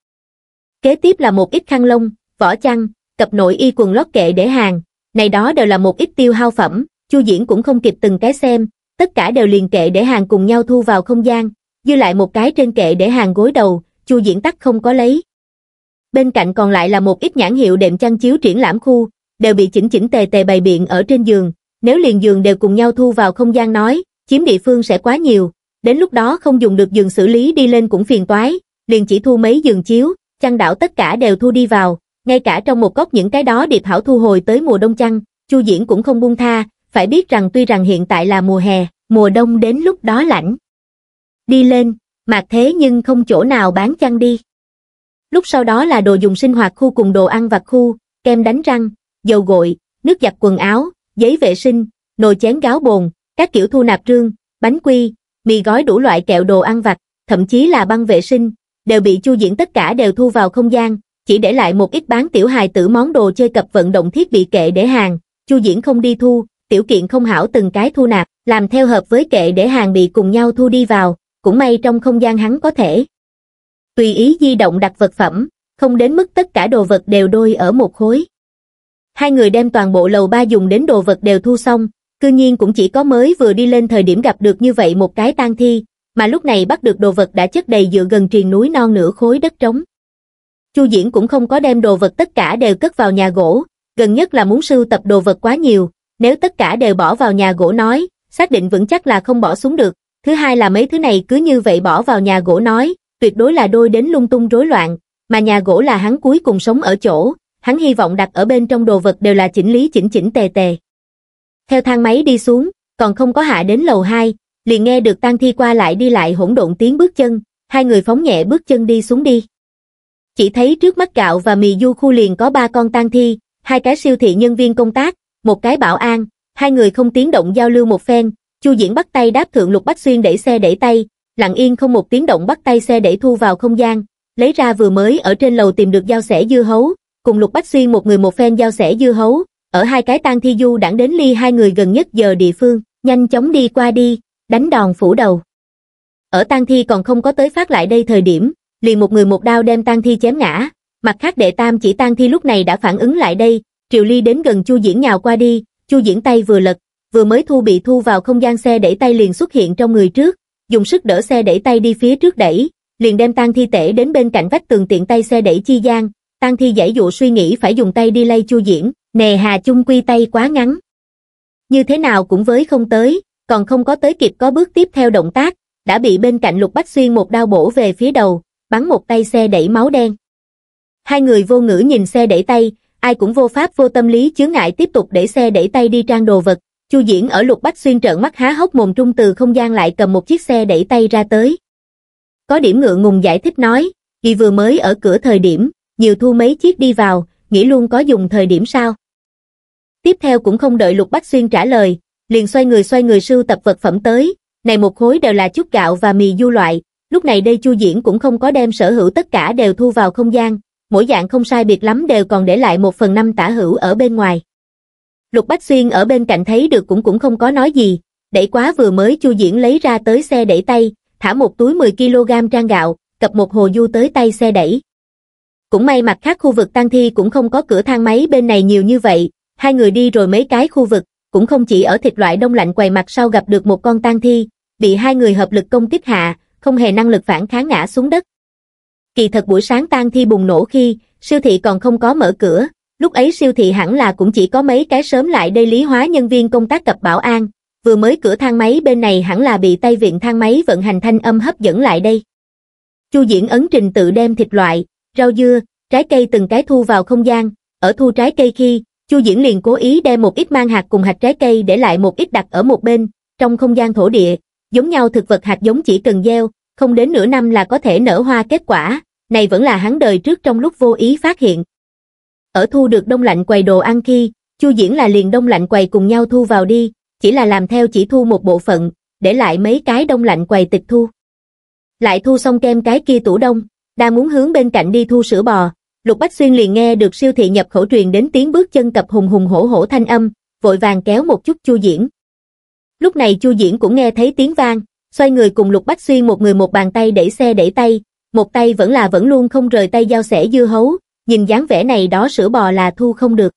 Kế tiếp là một ít khăn lông, vỏ chăn, cặp nội y quần lót kệ để hàng, này đó đều là một ít tiêu hao phẩm, chu diễn cũng không kịp từng cái xem, tất cả đều liền kệ để hàng cùng nhau thu vào không gian, dư lại một cái trên kệ để hàng gối đầu, chu diễn tắt không có lấy. Bên cạnh còn lại là một ít nhãn hiệu đệm chăn chiếu triển lãm khu, đều bị chỉnh chỉnh tề tề bày biện ở trên giường, nếu liền giường đều cùng nhau thu vào không gian nói, chiếm địa phương sẽ quá nhiều, đến lúc đó không dùng được giường xử lý đi lên cũng phiền toái, liền chỉ thu mấy giường chiếu, chăn đảo tất cả đều thu đi vào, ngay cả trong một góc những cái đó điệp thảo thu hồi tới mùa đông chăn, Chu Diễn cũng không buông tha, phải biết rằng tuy rằng hiện tại là mùa hè, mùa đông đến lúc đó lạnh. Đi lên, mặc thế nhưng không chỗ nào bán chăn đi. Lúc sau đó là đồ dùng sinh hoạt khu cùng đồ ăn vặt khu, kem đánh răng, dầu gội, nước giặt quần áo, giấy vệ sinh, nồi chén gáo bồn, các kiểu thu nạp trương, bánh quy, mì gói đủ loại kẹo đồ ăn vặt, thậm chí là băng vệ sinh, đều bị Chu Diễn tất cả đều thu vào không gian, chỉ để lại một ít bán tiểu hài tử món đồ chơi cập vận động thiết bị kệ để hàng, Chu Diễn không đi thu, tiểu kiện không hảo từng cái thu nạp, làm theo hợp với kệ để hàng bị cùng nhau thu đi vào, cũng may trong không gian hắn có thể tùy ý di động đặt vật phẩm, không đến mức tất cả đồ vật đều đôi ở một khối hai người đem toàn bộ lầu ba dùng đến đồ vật đều thu xong, cư nhiên cũng chỉ có mới vừa đi lên thời điểm gặp được như vậy một cái tang thi, mà lúc này bắt được đồ vật đã chất đầy dựa gần triền núi non nửa khối đất trống. Chu Diễn cũng không có đem đồ vật tất cả đều cất vào nhà gỗ, gần nhất là muốn sưu tập đồ vật quá nhiều, nếu tất cả đều bỏ vào nhà gỗ nói, xác định vững chắc là không bỏ xuống được, thứ hai là mấy thứ này cứ như vậy bỏ vào nhà gỗ nói, tuyệt đối là đôi đến lung tung rối loạn, mà nhà gỗ là hắn cuối cùng sống ở chỗ, hắn hy vọng đặt ở bên trong đồ vật đều là chỉnh lý chỉnh chỉnh tề tề. Theo thang máy đi xuống, còn không có hạ đến lầu 2, liền nghe được tang thi qua lại đi lại hỗn độn tiếng bước chân, hai người phóng nhẹ bước chân đi xuống đi. Chỉ thấy trước mắt gạo và mì du khu liền có ba con tang thi, hai cái siêu thị nhân viên công tác, một cái bảo an, hai người không tiếng động giao lưu một phen, Chu Diễn bắt tay đáp thượng Lục Bách Xuyên đẩy xe đẩy tay, Lặng Yên không một tiếng động bắt tay xe đẩy thu vào không gian, lấy ra vừa mới ở trên lầu tìm được dao sẻ dưa hấu, cùng Lục Bách Xuyên một người một phen giao sẻ dư hấu, ở hai cái tang thi du đảng đến ly hai người gần nhất giờ địa phương, nhanh chóng đi qua đi, đánh đòn phủ đầu. Ở tang thi còn không có tới phát lại đây thời điểm, liền một người một đao đem tang thi chém ngã, mặt khác đệ tam chỉ tang thi lúc này đã phản ứng lại đây, Triệu Ly đến gần Chu Diễn nhào qua đi, Chu Diễn tay vừa lật, vừa mới thu bị thu vào không gian xe đẩy tay liền xuất hiện trong người trước, dùng sức đỡ xe đẩy tay đi phía trước đẩy, liền đem tang thi tể đến bên cạnh vách tường tiện tay xe đẩy chi giang Tang Thi giải dụ suy nghĩ phải dùng tay đi lay Chu Diễn, nề hà chung quy tay quá ngắn. Như thế nào cũng với không tới, còn không có tới kịp có bước tiếp theo động tác, đã bị bên cạnh Lục Bách Xuyên một đao bổ về phía đầu, bắn một tay xe đẩy máu đen. Hai người vô ngữ nhìn xe đẩy tay, ai cũng vô pháp vô tâm lý chướng ngại tiếp tục để xe đẩy tay đi trang đồ vật. Chu Diễn ở Lục Bách Xuyên trợn mắt há hốc mồm trung từ không gian lại cầm một chiếc xe đẩy tay ra tới. Có điểm ngựa ngùng giải thích nói, vì vừa mới ở cửa thời điểm, nhiều thu mấy chiếc đi vào, nghĩ luôn có dùng thời điểm sao. Tiếp theo cũng không đợi Lục Bách Xuyên trả lời, liền xoay người xoay người sưu tập vật phẩm tới, này một khối đều là chút gạo và mì du loại, lúc này đây Chu Diễn cũng không có đem sở hữu tất cả đều thu vào không gian, mỗi dạng không sai biệt lắm đều còn để lại một phần năm tả hữu ở bên ngoài. Lục Bách Xuyên ở bên cạnh thấy được cũng cũng không có nói gì, đẩy quá vừa mới Chu Diễn lấy ra tới xe đẩy tay, thả một túi 10kg trang gạo, cập một hồ du tới tay xe đẩy. Cũng may mặt khác khu vực tang thi cũng không có cửa thang máy bên này nhiều như vậy, hai người đi rồi mấy cái khu vực, cũng không chỉ ở thịt loại đông lạnh quầy mặt sau gặp được một con tang thi, bị hai người hợp lực công kích hạ, không hề năng lực phản kháng ngã xuống đất. Kỳ thật buổi sáng tang thi bùng nổ khi, siêu thị còn không có mở cửa, lúc ấy siêu thị hẳn là cũng chỉ có mấy cái sớm lại đây lý hóa nhân viên công tác cập bảo an, vừa mới cửa thang máy bên này hẳn là bị tay viện thang máy vận hành thanh âm hấp dẫn lại đây. Chu Diễn ấn trình tự đem thịt loại, rau dưa, trái cây từng cái thu vào không gian, ở thu trái cây khi, Chu Diễn liền cố ý đem một ít mang hạt cùng hạt trái cây để lại một ít đặt ở một bên, trong không gian thổ địa, giống nhau thực vật hạt giống chỉ cần gieo, không đến nửa năm là có thể nở hoa kết quả, này vẫn là hắn đời trước trong lúc vô ý phát hiện. Ở thu được đông lạnh quầy đồ ăn khi, Chu Diễn là liền đông lạnh quầy cùng nhau thu vào đi, chỉ là làm theo chỉ thu một bộ phận, để lại mấy cái đông lạnh quầy tịch thu. Lại thu xong kem cái kia tủ đông, đang muốn hướng bên cạnh đi thu sữa bò, Lục Bách Xuyên liền nghe được siêu thị nhập khẩu truyền đến tiếng bước chân cập hùng hùng hổ hổ thanh âm, vội vàng kéo một chút Chu Diễn. Lúc này Chu Diễn cũng nghe thấy tiếng vang, xoay người cùng Lục Bách Xuyên một người một bàn tay đẩy xe đẩy tay, một tay vẫn là vẫn luôn không rời tay giao sẻ dưa hấu, nhìn dáng vẻ này đó sữa bò là thu không được.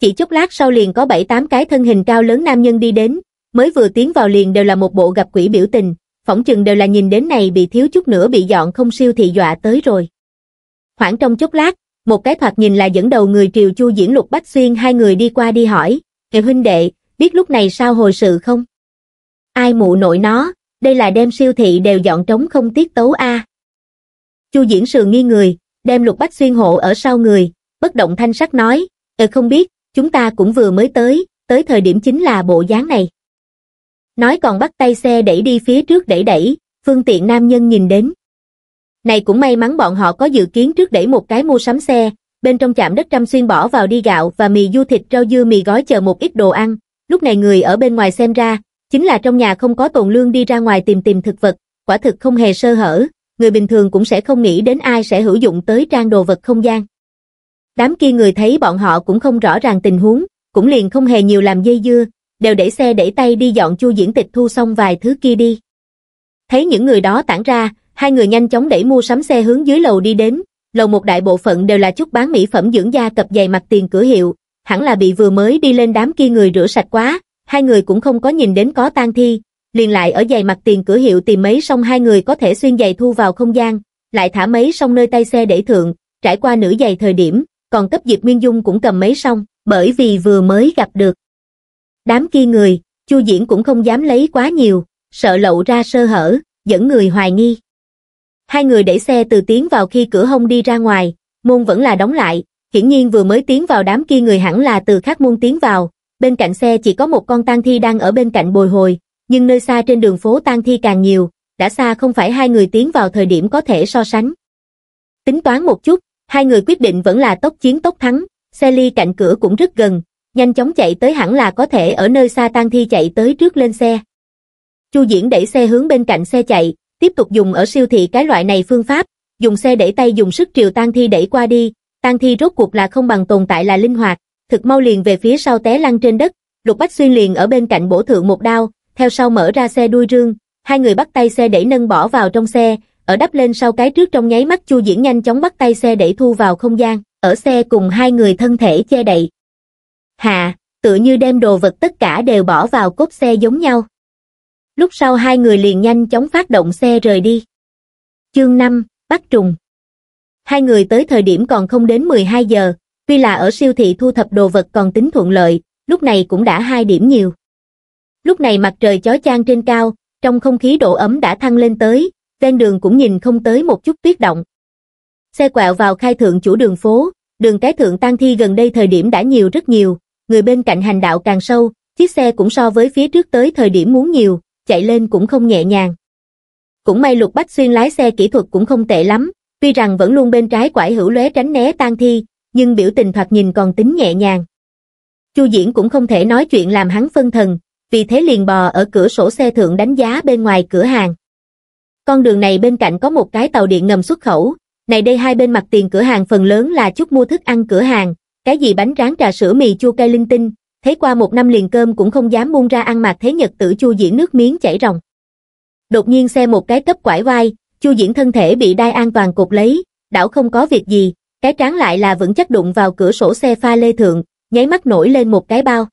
Chỉ chốc lát sau liền có bảy tám cái thân hình cao lớn nam nhân đi đến, mới vừa tiến vào liền đều là một bộ gặp quỷ biểu tình, phỏng chừng đều là nhìn đến này bị thiếu chút nữa bị dọn không siêu thị dọa tới rồi. Khoảng trong chốc lát, một cái thoạt nhìn là dẫn đầu người triều chu diễn lục bách xuyên hai người đi qua đi hỏi, Hệ huynh đệ, biết lúc này sao hồi sự không? Ai mụ nội nó, đây là đem siêu thị đều dọn trống không tiết tấu a. Chu diễn sườn nghi người, đem lục bách xuyên hộ ở sau người, bất động thanh sắc nói, ờ không biết, chúng ta cũng vừa mới tới, tới thời điểm chính là bộ dáng này nói còn bắt tay xe đẩy đi phía trước đẩy đẩy, phương tiện nam nhân nhìn đến. Này cũng may mắn bọn họ có dự kiến trước đẩy một cái mua sắm xe, bên trong chạm đất trăm xuyên bỏ vào đi gạo và mì du thịt rau dưa mì gói chờ một ít đồ ăn, lúc này người ở bên ngoài xem ra, chính là trong nhà không có tồn lương đi ra ngoài tìm tìm thực vật, quả thực không hề sơ hở, người bình thường cũng sẽ không nghĩ đến ai sẽ hữu dụng tới trang đồ vật không gian. Đám kia người thấy bọn họ cũng không rõ ràng tình huống, cũng liền không hề nhiều làm dây dưa, đều đẩy xe đẩy tay đi dọn chu diễn tịch thu xong vài thứ kia đi. Thấy những người đó tản ra, hai người nhanh chóng đẩy mua sắm xe hướng dưới lầu đi đến, lầu một đại bộ phận đều là chút bán mỹ phẩm dưỡng da cập dày mặt tiền cửa hiệu, hẳn là bị vừa mới đi lên đám kia người rửa sạch quá, hai người cũng không có nhìn đến có tang thi, liền lại ở giày mặt tiền cửa hiệu tìm mấy xong hai người có thể xuyên giày thu vào không gian, lại thả mấy xong nơi tay xe để thượng, trải qua nửa giày thời điểm, còn cấp dịp Nguyên Dung cũng cầm mấy xong, bởi vì vừa mới gặp được. Đám kia người, Chu Diễn cũng không dám lấy quá nhiều, sợ lộ ra sơ hở, dẫn người hoài nghi. Hai người đẩy xe từ tiến vào khi cửa hông đi ra ngoài, môn vẫn là đóng lại, hiển nhiên vừa mới tiến vào đám kia người hẳn là từ khác môn tiến vào, bên cạnh xe chỉ có một con tang thi đang ở bên cạnh bồi hồi, nhưng nơi xa trên đường phố tang thi càng nhiều, đã xa không phải hai người tiến vào thời điểm có thể so sánh. Tính toán một chút, hai người quyết định vẫn là tốc chiến tốc thắng, xe ly cạnh cửa cũng rất gần, nhanh chóng chạy tới hẳn là có thể ở nơi xa tang thi chạy tới trước lên xe. Chu Diễn đẩy xe hướng bên cạnh xe chạy, tiếp tục dùng ở siêu thị cái loại này phương pháp, dùng xe đẩy tay dùng sức triều tang thi đẩy qua đi, tang thi rốt cuộc là không bằng tồn tại là linh hoạt, thực mau liền về phía sau té lăn trên đất, Lục Bách Xuyên liền ở bên cạnh bổ thượng một đao, theo sau mở ra xe đuôi rương, hai người bắt tay xe đẩy nâng bỏ vào trong xe, ở đắp lên sau cái trước trong nháy mắt Chu Diễn nhanh chóng bắt tay xe đẩy thu vào không gian, ở xe cùng hai người thân thể che đậy hà tựa như đem đồ vật tất cả đều bỏ vào cốp xe giống nhau lúc sau hai người liền nhanh chóng phát động xe rời đi chương năm Bắc trùng hai người tới thời điểm còn không đến 12 giờ tuy là ở siêu thị thu thập đồ vật còn tính thuận lợi lúc này cũng đã hai điểm nhiều lúc này mặt trời chói chang trên cao trong không khí độ ấm đã thăng lên tới ven đường cũng nhìn không tới một chút tuyết động xe quẹo vào khai thượng chủ đường phố đường cái thượng tang thi gần đây thời điểm đã nhiều rất nhiều người bên cạnh hành đạo càng sâu, chiếc xe cũng so với phía trước tới thời điểm muốn nhiều, chạy lên cũng không nhẹ nhàng. Cũng may Lục Bách Xuyên lái xe kỹ thuật cũng không tệ lắm, tuy rằng vẫn luôn bên trái quải hữu lóe tránh né tan thi, nhưng biểu tình thoạt nhìn còn tính nhẹ nhàng. Chu Diễn cũng không thể nói chuyện làm hắn phân thần, vì thế liền bò ở cửa sổ xe thượng đánh giá bên ngoài cửa hàng. Con đường này bên cạnh có một cái tàu điện ngầm xuất khẩu, này đây hai bên mặt tiền cửa hàng phần lớn là chút mua thức ăn cửa hàng, cái gì bánh rán trà sữa mì chua cây linh tinh, thấy qua một năm liền cơm cũng không dám buông ra ăn mạc thế nhật tử chu diễn nước miếng chảy ròng. Đột nhiên xe một cái cấp quải vai, chu diễn thân thể bị đai an toàn cột lấy, đảo không có việc gì, cái trán lại là vẫn chắc đụng vào cửa sổ xe pha lê thượng, nháy mắt nổi lên một cái bao.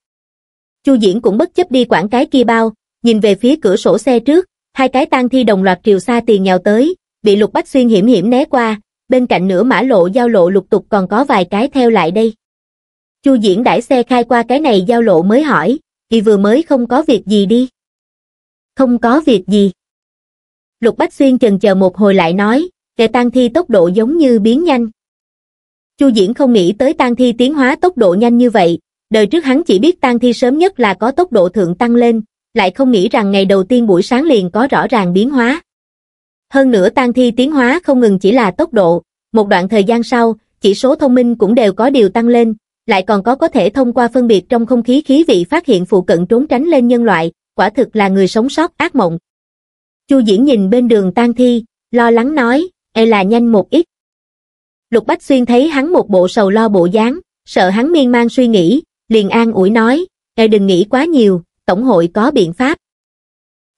Chu Diễn cũng bất chấp đi quảng cái kia bao, nhìn về phía cửa sổ xe trước, hai cái tang thi đồng loạt triều xa tiền nhào tới, bị Lục Bách Xuyên hiểm hiểm né qua, bên cạnh nửa mã lộ giao lộ lục tục còn có vài cái theo lại đây chu diễn đãi xe khai qua cái này giao lộ mới hỏi thì vừa mới không có việc gì đi không có việc gì lục bách xuyên chần chờ một hồi lại nói kẻ tang thi tốc độ giống như biến nhanh chu diễn không nghĩ tới tang thi tiến hóa tốc độ nhanh như vậy đời trước hắn chỉ biết tang thi sớm nhất là có tốc độ thượng tăng lên lại không nghĩ rằng ngày đầu tiên buổi sáng liền có rõ ràng biến hóa hơn nữa tang thi tiến hóa không ngừng chỉ là tốc độ một đoạn thời gian sau chỉ số thông minh cũng đều có điều tăng lên lại còn có có thể thông qua phân biệt trong không khí khí vị phát hiện phụ cận trốn tránh lên nhân loại, quả thực là người sống sót ác mộng. Chu Diễn nhìn bên đường tan thi, lo lắng nói, e là nhanh một ít. Lục Bách Xuyên thấy hắn một bộ sầu lo bộ dáng, sợ hắn miên man suy nghĩ, liền an ủi nói, e đừng nghĩ quá nhiều, Tổng hội có biện pháp.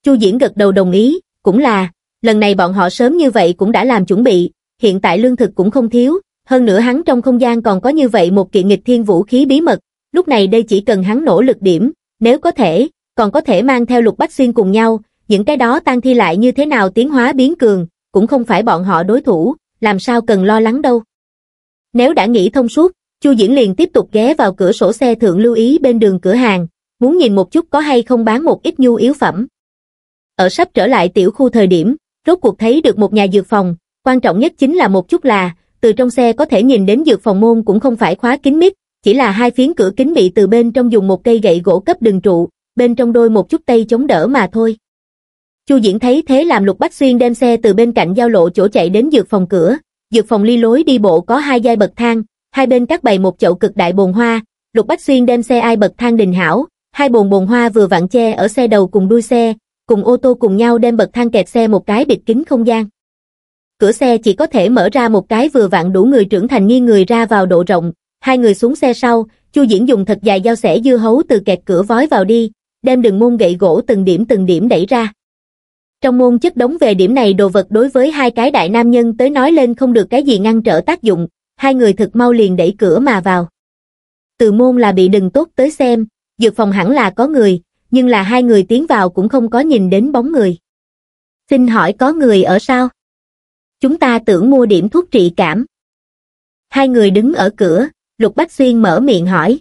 Chu Diễn gật đầu đồng ý, cũng là, lần này bọn họ sớm như vậy cũng đã làm chuẩn bị, hiện tại lương thực cũng không thiếu, hơn nữa hắn trong không gian còn có như vậy một kiện nghịch thiên vũ khí bí mật, lúc này đây chỉ cần hắn nỗ lực điểm, nếu có thể, còn có thể mang theo lục bách xuyên cùng nhau, những cái đó tan thi lại như thế nào tiến hóa biến cường, cũng không phải bọn họ đối thủ, làm sao cần lo lắng đâu. Nếu đã nghĩ thông suốt, Chu Diễn liền tiếp tục ghé vào cửa sổ xe thượng lưu ý bên đường cửa hàng, muốn nhìn một chút có hay không bán một ít nhu yếu phẩm. Ở sắp trở lại tiểu khu thời điểm, rốt cuộc thấy được một nhà dược phòng, quan trọng nhất chính là một chút là, từ trong xe có thể nhìn đến dược phòng môn cũng không phải khóa kín mít, chỉ là hai phiến cửa kính bị từ bên trong dùng một cây gậy gỗ cấp đường trụ, bên trong đôi một chút tay chống đỡ mà thôi. Chu Diễn thấy thế làm Lục Bách Xuyên đem xe từ bên cạnh giao lộ chỗ chạy đến dược phòng cửa, dược phòng ly lối đi bộ có hai giai bậc thang, hai bên các bày một chậu cực đại bồn hoa, Lục Bách Xuyên đem xe ai bậc thang đình hảo, hai bồn bồn hoa vừa vặn che ở xe đầu cùng đuôi xe, cùng ô tô cùng nhau đem bậc thang kẹt xe một cái bịt kín không gian cửa xe chỉ có thể mở ra một cái vừa vặn đủ người trưởng thành nghiêng người ra vào độ rộng, hai người xuống xe sau, Chu Diễn dùng thật dài dao xẻ dưa hấu từ kẹt cửa vói vào đi, đem đường môn gậy gỗ từng điểm từng điểm đẩy ra. Trong môn chất đống về điểm này đồ vật đối với hai cái đại nam nhân tới nói lên không được cái gì ngăn trở tác dụng, hai người thực mau liền đẩy cửa mà vào. Từ môn là bị đừng tốt tới xem, dược phòng hẳn là có người, nhưng là hai người tiến vào cũng không có nhìn đến bóng người. Xin hỏi có người ở sao? chúng ta tưởng mua điểm thuốc trị cảm. Hai người đứng ở cửa, Lục Bách Xuyên mở miệng hỏi.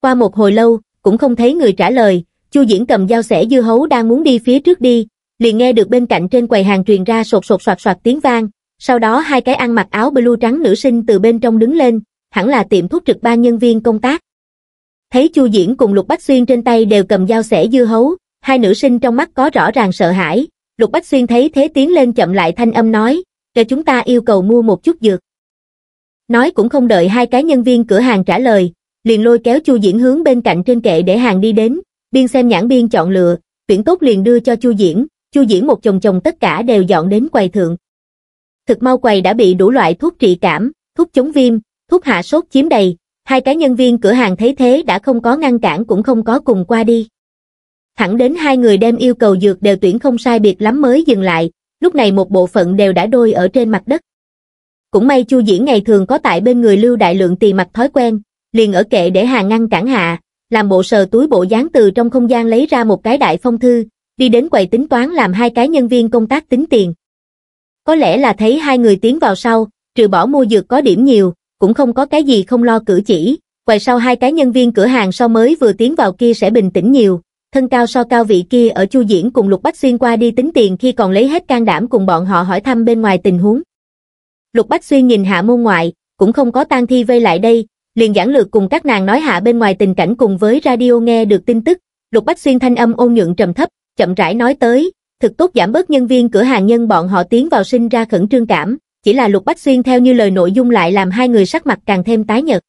Qua một hồi lâu, cũng không thấy người trả lời, Chu Diễn cầm dao sẻ dưa hấu đang muốn đi phía trước đi, liền nghe được bên cạnh trên quầy hàng truyền ra sột sột soạt soạt tiếng vang, sau đó hai cái ăn mặc áo blue trắng nữ sinh từ bên trong đứng lên, hẳn là tiệm thuốc trực ba nhân viên công tác. Thấy Chu Diễn cùng Lục Bách Xuyên trên tay đều cầm dao sẻ dưa hấu, hai nữ sinh trong mắt có rõ ràng sợ hãi, Lục Bách Xuyên thấy thế tiến lên chậm lại thanh âm nói, cho chúng ta yêu cầu mua một chút dược. Nói cũng không đợi hai cái nhân viên cửa hàng trả lời, liền lôi kéo Chu Diễn hướng bên cạnh trên kệ để hàng đi đến, biên xem nhãn biên chọn lựa, tuyển tốt liền đưa cho Chu Diễn, Chu Diễn một chồng chồng tất cả đều dọn đến quầy thượng. Thực mau quầy đã bị đủ loại thuốc trị cảm, thuốc chống viêm, thuốc hạ sốt chiếm đầy, hai cái nhân viên cửa hàng thấy thế đã không có ngăn cản cũng không có cùng qua đi. Thẳng đến hai người đem yêu cầu dược đều tuyển không sai biệt lắm mới dừng lại, lúc này một bộ phận đều đã đôi ở trên mặt đất. Cũng may Chu Diễn ngày thường có tại bên người Lưu Đại Lượng tì mặt thói quen, liền ở kệ để hàng ngăn cản hạ, làm bộ sờ túi bộ dáng từ trong không gian lấy ra một cái đại phong thư, đi đến quầy tính toán làm hai cái nhân viên công tác tính tiền. Có lẽ là thấy hai người tiến vào sau, trừ bỏ mua dược có điểm nhiều, cũng không có cái gì không lo cử chỉ, quầy sau hai cái nhân viên cửa hàng sau mới vừa tiến vào kia sẽ bình tĩnh nhiều, thân cao so cao vị kia ở Chu Diễn cùng Lục Bách Xuyên qua đi tính tiền khi còn lấy hết can đảm cùng bọn họ hỏi thăm bên ngoài tình huống. Lục Bách Xuyên nhìn hạ môn ngoại, cũng không có tang thi vây lại đây, liền giảng lược cùng các nàng nói hạ bên ngoài tình cảnh cùng với radio nghe được tin tức, Lục Bách Xuyên thanh âm ôn nhượng trầm thấp, chậm rãi nói tới, thực tốt giảm bớt nhân viên cửa hàng nhân bọn họ tiến vào sinh ra khẩn trương cảm, chỉ là Lục Bách Xuyên theo như lời nội dung lại làm hai người sắc mặt càng thêm tái nhợt.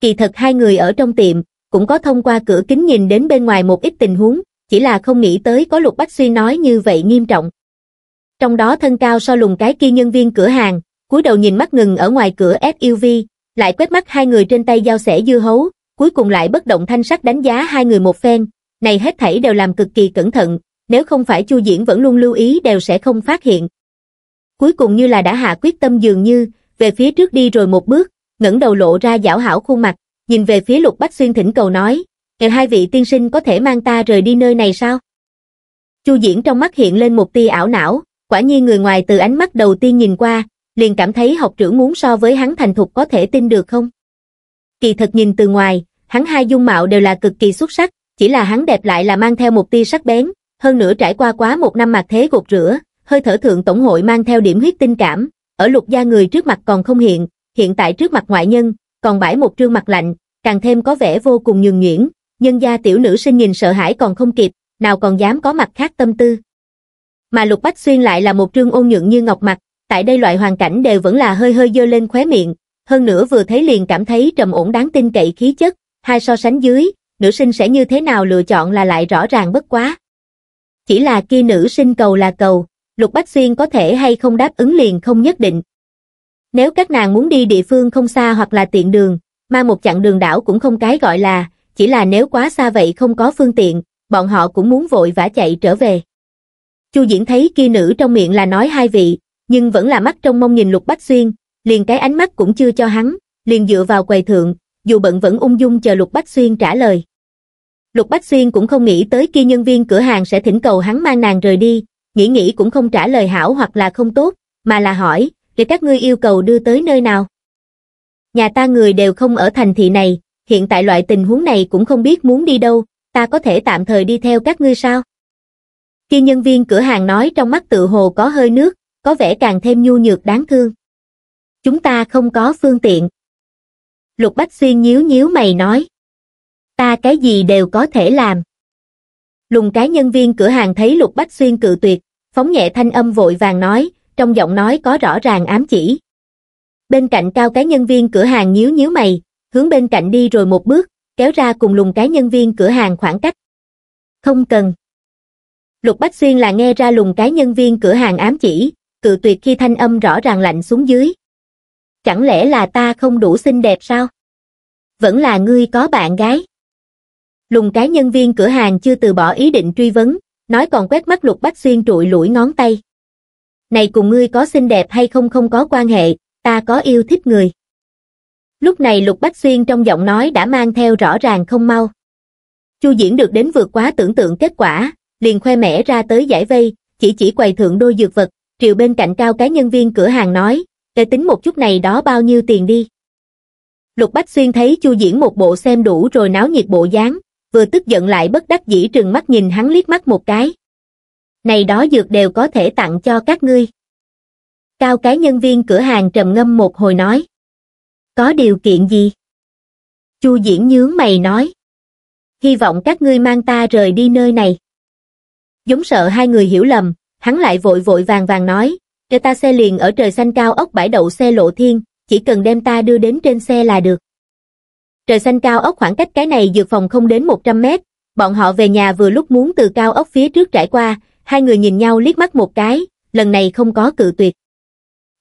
Kỳ thật hai người ở trong tiệm, cũng có thông qua cửa kính nhìn đến bên ngoài một ít tình huống, chỉ là không nghĩ tới có Lục Bách suy nói như vậy nghiêm trọng. Trong đó thân cao so lùng cái kia nhân viên cửa hàng, cúi đầu nhìn mắt ngừng ở ngoài cửa SUV, lại quét mắt hai người trên tay giao sẻ dưa hấu, cuối cùng lại bất động thanh sắc đánh giá hai người một phen, này hết thảy đều làm cực kỳ cẩn thận, nếu không phải Chu Diễn vẫn luôn lưu ý đều sẽ không phát hiện. Cuối cùng như là đã hạ quyết tâm dường như, về phía trước đi rồi một bước, ngẩng đầu lộ ra giảo hảo khuôn mặt, nhìn về phía Lục Bách Xuyên thỉnh cầu nói, ngày hai vị tiên sinh có thể mang ta rời đi nơi này sao? Chu Diễn trong mắt hiện lên một tia ảo não, quả nhiên người ngoài từ ánh mắt đầu tiên nhìn qua, liền cảm thấy học trưởng muốn so với hắn thành thục có thể tin được không? Kỳ thật nhìn từ ngoài, hắn hai dung mạo đều là cực kỳ xuất sắc, chỉ là hắn đẹp lại là mang theo một tia sắc bén, hơn nữa trải qua quá một năm mặt thế gột rửa, hơi thở thượng tổng hội mang theo điểm huyết tinh cảm, ở lục gia người trước mặt còn không hiện, hiện tại trước mặt ngoại nhân, còn bãi một trương mặt lạnh, càng thêm có vẻ vô cùng nhường nhuyễn, nhân gia tiểu nữ sinh nhìn sợ hãi còn không kịp, nào còn dám có mặt khác tâm tư. Mà Lục Bách Xuyên lại là một trương ôn nhượng như ngọc mặt, tại đây loại hoàn cảnh đều vẫn là hơi hơi dơ lên khóe miệng, hơn nữa vừa thấy liền cảm thấy trầm ổn đáng tin cậy khí chất, hai so sánh dưới, nữ sinh sẽ như thế nào lựa chọn là lại rõ ràng bất quá. Chỉ là kia nữ sinh cầu là cầu, Lục Bách Xuyên có thể hay không đáp ứng liền không nhất định, nếu các nàng muốn đi địa phương không xa hoặc là tiện đường, ma một chặng đường đảo cũng không cái gọi là, chỉ là nếu quá xa vậy không có phương tiện, bọn họ cũng muốn vội vã chạy trở về. Chu Diễn thấy kia nữ trong miệng là nói hai vị, nhưng vẫn là mắt trong mông nhìn Lục Bách Xuyên, liền cái ánh mắt cũng chưa cho hắn, liền dựa vào quầy thượng, dù bận vẫn ung dung chờ Lục Bách Xuyên trả lời. Lục Bách Xuyên cũng không nghĩ tới kia nhân viên cửa hàng sẽ thỉnh cầu hắn mang nàng rời đi, nghĩ nghĩ cũng không trả lời hảo hoặc là không tốt, mà là hỏi, để các ngươi yêu cầu đưa tới nơi nào. Nhà ta người đều không ở thành thị này, hiện tại loại tình huống này cũng không biết muốn đi đâu, ta có thể tạm thời đi theo các ngươi sao? Khi nhân viên cửa hàng nói trong mắt tự hồ có hơi nước, có vẻ càng thêm nhu nhược đáng thương. Chúng ta không có phương tiện. Lục Bách Xuyên nhíu nhíu mày nói. Ta cái gì đều có thể làm. Lùng cái nhân viên cửa hàng thấy Lục Bách Xuyên cự tuyệt, phóng nhẹ thanh âm vội vàng nói, trong giọng nói có rõ ràng ám chỉ. Bên cạnh cao cái nhân viên cửa hàng nhíu nhíu mày, hướng bên cạnh đi rồi một bước, kéo ra cùng lùng cái nhân viên cửa hàng khoảng cách. Không cần. Lục Bách Xuyên là nghe ra lùng cái nhân viên cửa hàng ám chỉ, cự tuyệt khi thanh âm rõ ràng lạnh xuống dưới. Chẳng lẽ là ta không đủ xinh đẹp sao? Vẫn là ngươi có bạn gái. Lùng cái nhân viên cửa hàng chưa từ bỏ ý định truy vấn, nói còn quét mắt Lục Bách Xuyên trụi lũi ngón tay này cùng ngươi có xinh đẹp hay không không có quan hệ, ta có yêu thích người. Lúc này Lục Bách Xuyên trong giọng nói đã mang theo rõ ràng không mau. Chu Diễn được đến vượt quá tưởng tượng kết quả, liền khoe mẽ ra tới giải vây, chỉ chỉ quầy thượng đôi dược vật, triệu bên cạnh cao cái nhân viên cửa hàng nói, để tính một chút này đó bao nhiêu tiền đi. Lục Bách Xuyên thấy Chu Diễn một bộ xem đủ rồi náo nhiệt bộ dáng, vừa tức giận lại bất đắc dĩ trừng mắt nhìn hắn liếc mắt một cái này đó dược đều có thể tặng cho các ngươi. Cao cái nhân viên cửa hàng trầm ngâm một hồi nói. Có điều kiện gì? Chu diễn nhướng mày nói. Hy vọng các ngươi mang ta rời đi nơi này. Giống sợ hai người hiểu lầm, hắn lại vội vội vàng vàng nói. Để ta xe liền ở trời xanh cao ốc bãi đậu xe lộ thiên, chỉ cần đem ta đưa đến trên xe là được. Trời xanh cao ốc khoảng cách cái này dược phòng không đến 100 mét, bọn họ về nhà vừa lúc muốn từ cao ốc phía trước trải qua, hai người nhìn nhau liếc mắt một cái, lần này không có cự tuyệt.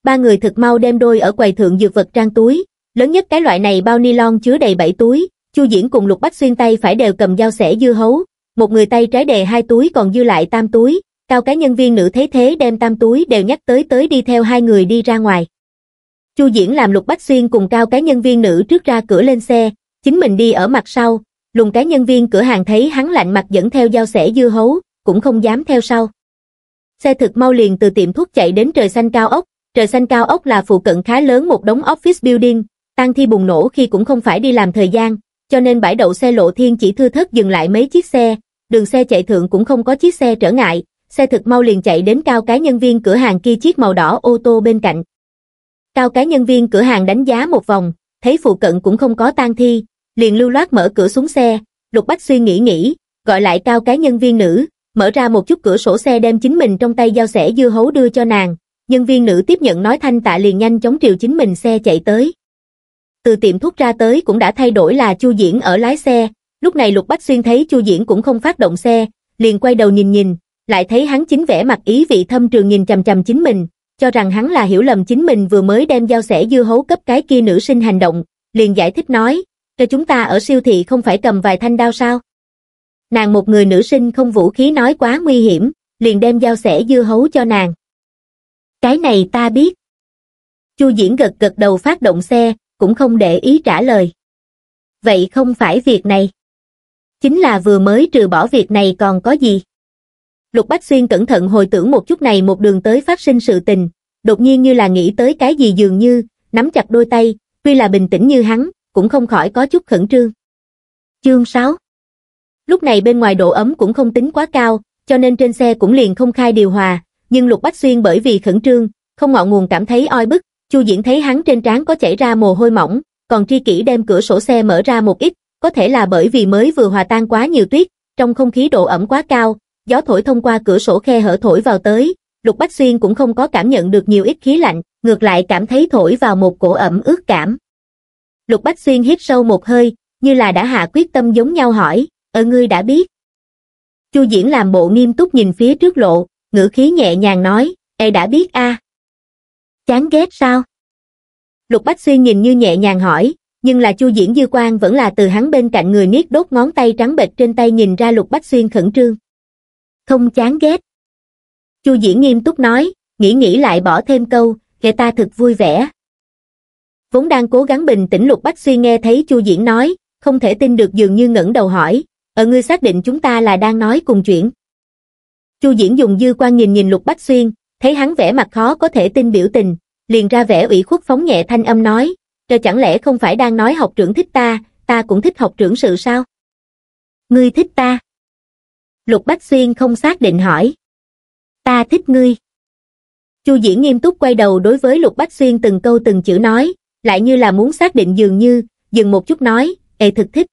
Ba người thực mau đem đôi ở quầy thượng dược vật trang túi, lớn nhất cái loại này bao ni lon chứa đầy bảy túi, Chu Diễn cùng Lục Bách xuyên tay phải đều cầm dao xẻ dưa hấu, một người tay trái đề hai túi còn dư lại tam túi, cao cái nhân viên nữ thấy thế đem tam túi đều nhắc tới tới đi theo hai người đi ra ngoài. Chu Diễn làm Lục Bách Xuyên cùng cao cái nhân viên nữ trước ra cửa lên xe, chính mình đi ở mặt sau, lùng cái nhân viên cửa hàng thấy hắn lạnh mặt dẫn theo dao xẻ dưa hấu, cũng không dám theo sau. Xe thực mau liền từ tiệm thuốc chạy đến trời xanh cao ốc, trời xanh cao ốc là phụ cận khá lớn một đống office building, tăng thi bùng nổ khi cũng không phải đi làm thời gian, cho nên bãi đậu xe lộ thiên chỉ thư thớt dừng lại mấy chiếc xe, đường xe chạy thượng cũng không có chiếc xe trở ngại, xe thực mau liền chạy đến cao cái nhân viên cửa hàng kia chiếc màu đỏ ô tô bên cạnh. Cao cái nhân viên cửa hàng đánh giá một vòng, thấy phụ cận cũng không có tang thi, liền lưu loát mở cửa xuống xe, Lục Bách suy nghĩ nghĩ, gọi lại cao cái nhân viên nữ, mở ra một chút cửa sổ xe đem chính mình trong tay dao sẻ dưa hấu đưa cho nàng, nhân viên nữ tiếp nhận nói thanh tạ liền nhanh chóng triều chính mình xe chạy tới. Từ tiệm thuốc ra tới cũng đã thay đổi là Chu Diễn ở lái xe, lúc này Lục Bách Xuyên thấy Chu Diễn cũng không phát động xe, liền quay đầu nhìn nhìn, lại thấy hắn chính vẻ mặt ý vị thâm trường nhìn chằm chằm chính mình, cho rằng hắn là hiểu lầm chính mình vừa mới đem dao sẻ dưa hấu cấp cái kia nữ sinh hành động, liền giải thích nói, cho chúng ta ở siêu thị không phải cầm vài thanh đao sao? nàng một người nữ sinh không vũ khí nói quá nguy hiểm, liền đem dao sẻ dưa hấu cho nàng. Cái này ta biết. Chu Diễn gật gật đầu phát động xe, cũng không để ý trả lời. Vậy không phải việc này. Chính là vừa mới trừ bỏ việc này còn có gì. Lục Bách Xuyên cẩn thận hồi tưởng một chút này một đường tới phát sinh sự tình, đột nhiên như là nghĩ tới cái gì dường như, nắm chặt đôi tay, tuy là bình tĩnh như hắn, cũng không khỏi có chút khẩn trương. Chương 6 Lúc này bên ngoài độ ấm cũng không tính quá cao, cho nên trên xe cũng liền không khai điều hòa, nhưng Lục Bách Xuyên bởi vì khẩn trương, không ngọ nguồn cảm thấy oi bức, Chu Diễn thấy hắn trên trán có chảy ra mồ hôi mỏng, còn Tri Kỷ đem cửa sổ xe mở ra một ít, có thể là bởi vì mới vừa hòa tan quá nhiều tuyết, trong không khí độ ẩm quá cao, gió thổi thông qua cửa sổ khe hở thổi vào tới, Lục Bách Xuyên cũng không có cảm nhận được nhiều ít khí lạnh, ngược lại cảm thấy thổi vào một cổ ẩm ướt cảm. Lục Bách Xuyên hít sâu một hơi, như là đã hạ quyết tâm giống nhau hỏi, ờ ngươi đã biết. Chu Diễn làm bộ nghiêm túc nhìn phía trước lộ, ngữ khí nhẹ nhàng nói, e đã biết a. À. Chán ghét sao? Lục Bách Xuyên nhìn như nhẹ nhàng hỏi, nhưng là Chu Diễn Dư Quang vẫn là từ hắn bên cạnh người niết đốt ngón tay trắng bệch trên tay nhìn ra Lục Bách Xuyên khẩn trương. Không chán ghét. Chu Diễn nghiêm túc nói, nghĩ nghĩ lại bỏ thêm câu, kẻ ta thật vui vẻ. Vốn đang cố gắng bình tĩnh Lục Bách Xuyên nghe thấy Chu Diễn nói, không thể tin được dường như ngẩng đầu hỏi, ở ờ, ngươi xác định chúng ta là đang nói cùng chuyện. Chu Diễn dùng dư quan nhìn nhìn Lục Bách Xuyên, thấy hắn vẻ mặt khó có thể tin biểu tình, liền ra vẻ ủy khuất phóng nhẹ thanh âm nói, "Trời chẳng lẽ không phải đang nói học trưởng thích ta, ta cũng thích học trưởng sự sao?" "Ngươi thích ta?" Lục Bách Xuyên không xác định hỏi. "Ta thích ngươi." Chu Diễn nghiêm túc quay đầu đối với Lục Bách Xuyên từng câu từng chữ nói, lại như là muốn xác định dường như, dừng một chút nói, "Ê thực thích."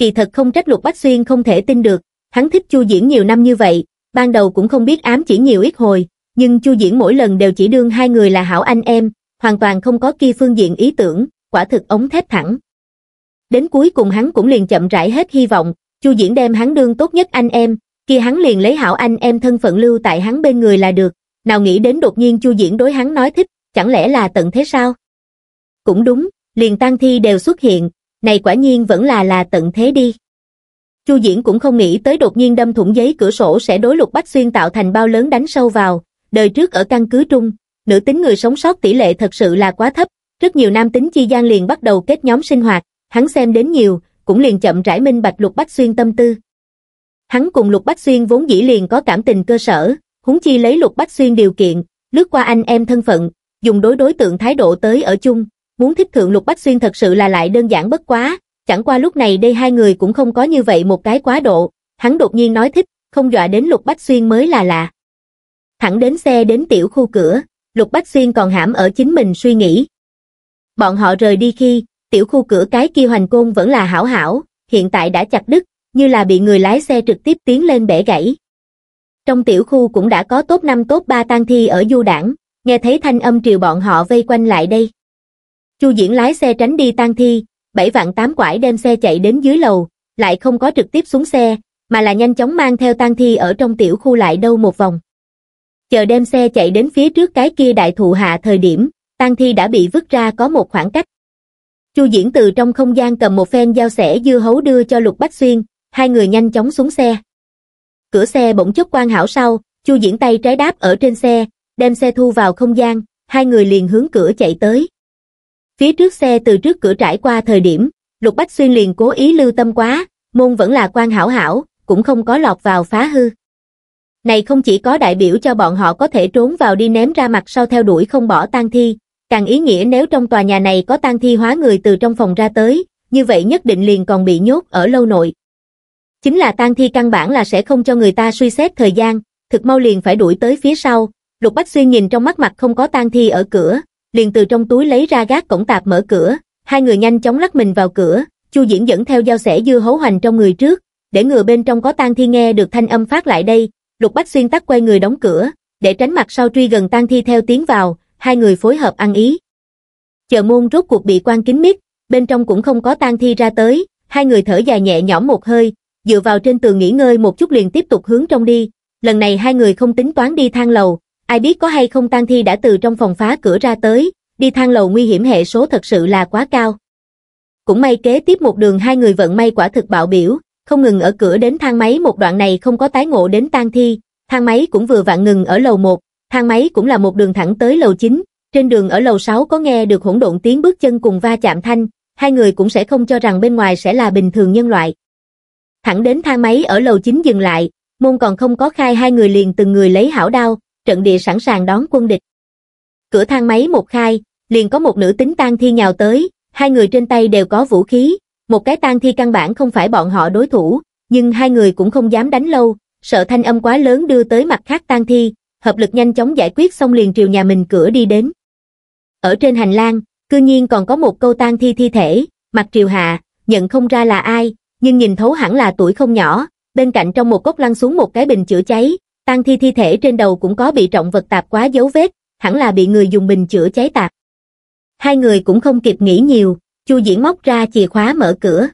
kỳ thật không trách Lục Bách Xuyên không thể tin được, hắn thích Chu Diễn nhiều năm như vậy, ban đầu cũng không biết ám chỉ nhiều ít hồi, nhưng Chu Diễn mỗi lần đều chỉ đương hai người là hảo anh em, hoàn toàn không có kia phương diện ý tưởng, quả thực ống thép thẳng. Đến cuối cùng hắn cũng liền chậm rãi hết hy vọng, Chu Diễn đem hắn đương tốt nhất anh em, khi hắn liền lấy hảo anh em thân phận lưu tại hắn bên người là được, nào nghĩ đến đột nhiên Chu Diễn đối hắn nói thích, chẳng lẽ là tận thế sao? Cũng đúng, liền tăng thi đều xuất hiện, này quả nhiên vẫn là là tận thế đi. Chu Diễn cũng không nghĩ tới đột nhiên đâm thủng giấy cửa sổ sẽ đối lục bách xuyên tạo thành bao lớn đánh sâu vào, đời trước ở căn cứ trung, nữ tính người sống sót tỷ lệ thật sự là quá thấp, rất nhiều nam tính chi gian liền bắt đầu kết nhóm sinh hoạt, hắn xem đến nhiều, cũng liền chậm rãi minh bạch lục bách xuyên tâm tư. Hắn cùng lục bách xuyên vốn dĩ liền có cảm tình cơ sở, húng chi lấy lục bách xuyên điều kiện, lướt qua anh em thân phận, dùng đối đối tượng thái độ tới ở chung, muốn thích thượng Lục Bách Xuyên thật sự là lại đơn giản bất quá, chẳng qua lúc này đây hai người cũng không có như vậy một cái quá độ, hắn đột nhiên nói thích, không dọa đến Lục Bách Xuyên mới là lạ. Thẳng đến xe đến tiểu khu cửa, Lục Bách Xuyên còn hãm ở chính mình suy nghĩ. Bọn họ rời đi khi, tiểu khu cửa cái kia hoành côn vẫn là hảo hảo, hiện tại đã chặt đứt, như là bị người lái xe trực tiếp tiến lên bể gãy. Trong tiểu khu cũng đã có tốt năm tốt ba tang thi ở du đảng, nghe thấy thanh âm triều bọn họ vây quanh lại đây chu diễn lái xe tránh đi tang thi bảy vạn tám quải đem xe chạy đến dưới lầu lại không có trực tiếp xuống xe mà là nhanh chóng mang theo tang thi ở trong tiểu khu lại đâu một vòng chờ đem xe chạy đến phía trước cái kia đại thụ hạ thời điểm tang thi đã bị vứt ra có một khoảng cách chu diễn từ trong không gian cầm một phen dao sẻ dưa hấu đưa cho lục bách xuyên hai người nhanh chóng xuống xe cửa xe bỗng chốc quan hảo sau chu diễn tay trái đáp ở trên xe đem xe thu vào không gian hai người liền hướng cửa chạy tới Phía trước xe từ trước cửa trải qua thời điểm, Lục Bách Xuyên liền cố ý lưu tâm quá, môn vẫn là quan hảo hảo, cũng không có lọt vào phá hư. Này không chỉ có đại biểu cho bọn họ có thể trốn vào đi ném ra mặt sau theo đuổi không bỏ tang thi, càng ý nghĩa nếu trong tòa nhà này có tang thi hóa người từ trong phòng ra tới, như vậy nhất định liền còn bị nhốt ở lâu nội. Chính là tang thi căn bản là sẽ không cho người ta suy xét thời gian, thực mau liền phải đuổi tới phía sau, Lục Bách Xuyên nhìn trong mắt mặt không có tang thi ở cửa, liền từ trong túi lấy ra gác cổng tạp mở cửa, hai người nhanh chóng lắc mình vào cửa, Chu Diễn dẫn theo dao sẻ dưa hấu hoành trong người trước, để ngừa bên trong có tang thi nghe được thanh âm phát lại đây, Lục Bách Xuyên tắt quay người đóng cửa, để tránh mặt sau truy gần tang thi theo tiếng vào, hai người phối hợp ăn ý. chờ môn rốt cuộc bị quan kín mít, bên trong cũng không có tang thi ra tới, hai người thở dài nhẹ nhõm một hơi, dựa vào trên tường nghỉ ngơi một chút liền tiếp tục hướng trong đi, lần này hai người không tính toán đi thang lầu, Ai biết có hay không tang thi đã từ trong phòng phá cửa ra tới, đi thang lầu nguy hiểm hệ số thật sự là quá cao. Cũng may kế tiếp một đường hai người vận may quả thực bạo biểu, không ngừng ở cửa đến thang máy một đoạn này không có tái ngộ đến tang thi, thang máy cũng vừa vặn ngừng ở lầu 1, thang máy cũng là một đường thẳng tới lầu 9, trên đường ở lầu 6 có nghe được hỗn độn tiếng bước chân cùng va chạm thanh, hai người cũng sẽ không cho rằng bên ngoài sẽ là bình thường nhân loại. Thẳng đến thang máy ở lầu 9 dừng lại, môn còn không có khai hai người liền từng người lấy hảo đao, trận địa sẵn sàng đón quân địch. Cửa thang máy một khai, liền có một nữ tính tang thi nhào tới, hai người trên tay đều có vũ khí, một cái tang thi căn bản không phải bọn họ đối thủ, nhưng hai người cũng không dám đánh lâu, sợ thanh âm quá lớn đưa tới mặt khác tang thi, hợp lực nhanh chóng giải quyết xong liền triều nhà mình cửa đi đến. Ở trên hành lang, cư nhiên còn có một câu tang thi thi thể, mặt triều hạ, nhận không ra là ai, nhưng nhìn thấu hẳn là tuổi không nhỏ, bên cạnh trong một cốc lăn xuống một cái bình chữa cháy, Tang thi thi thể trên đầu cũng có bị trọng vật tạp quá dấu vết, hẳn là bị người dùng bình chữa cháy tạp. Hai người cũng không kịp nghĩ nhiều, Chu Diễn móc ra chìa khóa mở cửa.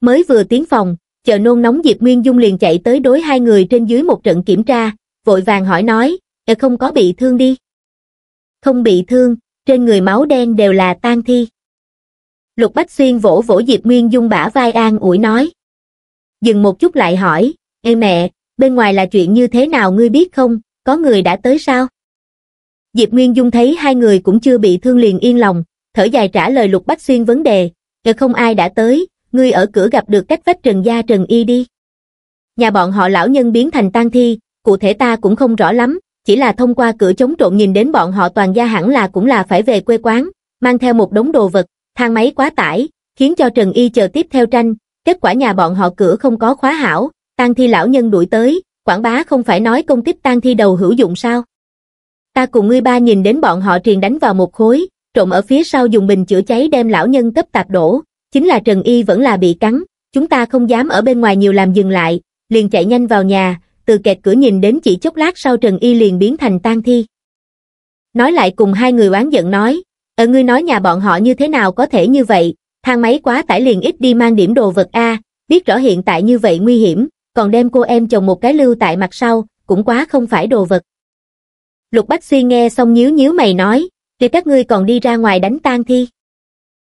Mới vừa tiến phòng, chờ nôn nóng Diệp Nguyên Dung liền chạy tới đối hai người trên dưới một trận kiểm tra, vội vàng hỏi nói, e không có bị thương đi. Không bị thương, trên người máu đen đều là tan thi. Lục Bách Xuyên vỗ vỗ Diệp Nguyên Dung bả vai an ủi nói. Dừng một chút lại hỏi, Ê mẹ, bên ngoài là chuyện như thế nào ngươi biết không có người đã tới sao diệp nguyên dung thấy hai người cũng chưa bị thương liền yên lòng thở dài trả lời lục bách xuyên vấn đề kể không ai đã tới ngươi ở cửa gặp được cách vách trần gia trần y đi nhà bọn họ lão nhân biến thành tang thi cụ thể ta cũng không rõ lắm chỉ là thông qua cửa chống trộn nhìn đến bọn họ toàn gia hẳn là cũng là phải về quê quán mang theo một đống đồ vật thang máy quá tải khiến cho trần y chờ tiếp theo tranh kết quả nhà bọn họ cửa không có khóa hảo Tang Thi lão nhân đuổi tới, quảng bá không phải nói công kích Tang Thi đầu hữu dụng sao? Ta cùng ngươi ba nhìn đến bọn họ truyền đánh vào một khối, trộm ở phía sau dùng bình chữa cháy đem lão nhân cấp tạp đổ, chính là Trần Y vẫn là bị cắn, chúng ta không dám ở bên ngoài nhiều làm dừng lại, liền chạy nhanh vào nhà, từ kẹt cửa nhìn đến chỉ chốc lát sau Trần Y liền biến thành tang thi. Nói lại cùng hai người oán giận nói, ở ờ, ngươi nói nhà bọn họ như thế nào có thể như vậy, thang máy quá tải liền ít đi mang điểm đồ vật A, biết rõ hiện tại như vậy nguy hiểm, còn đem cô em chồng một cái lưu tại mặt sau, cũng quá không phải đồ vật. Lục Bách Xuyên nghe xong nhíu nhíu mày nói, thì các ngươi còn đi ra ngoài đánh tan thi.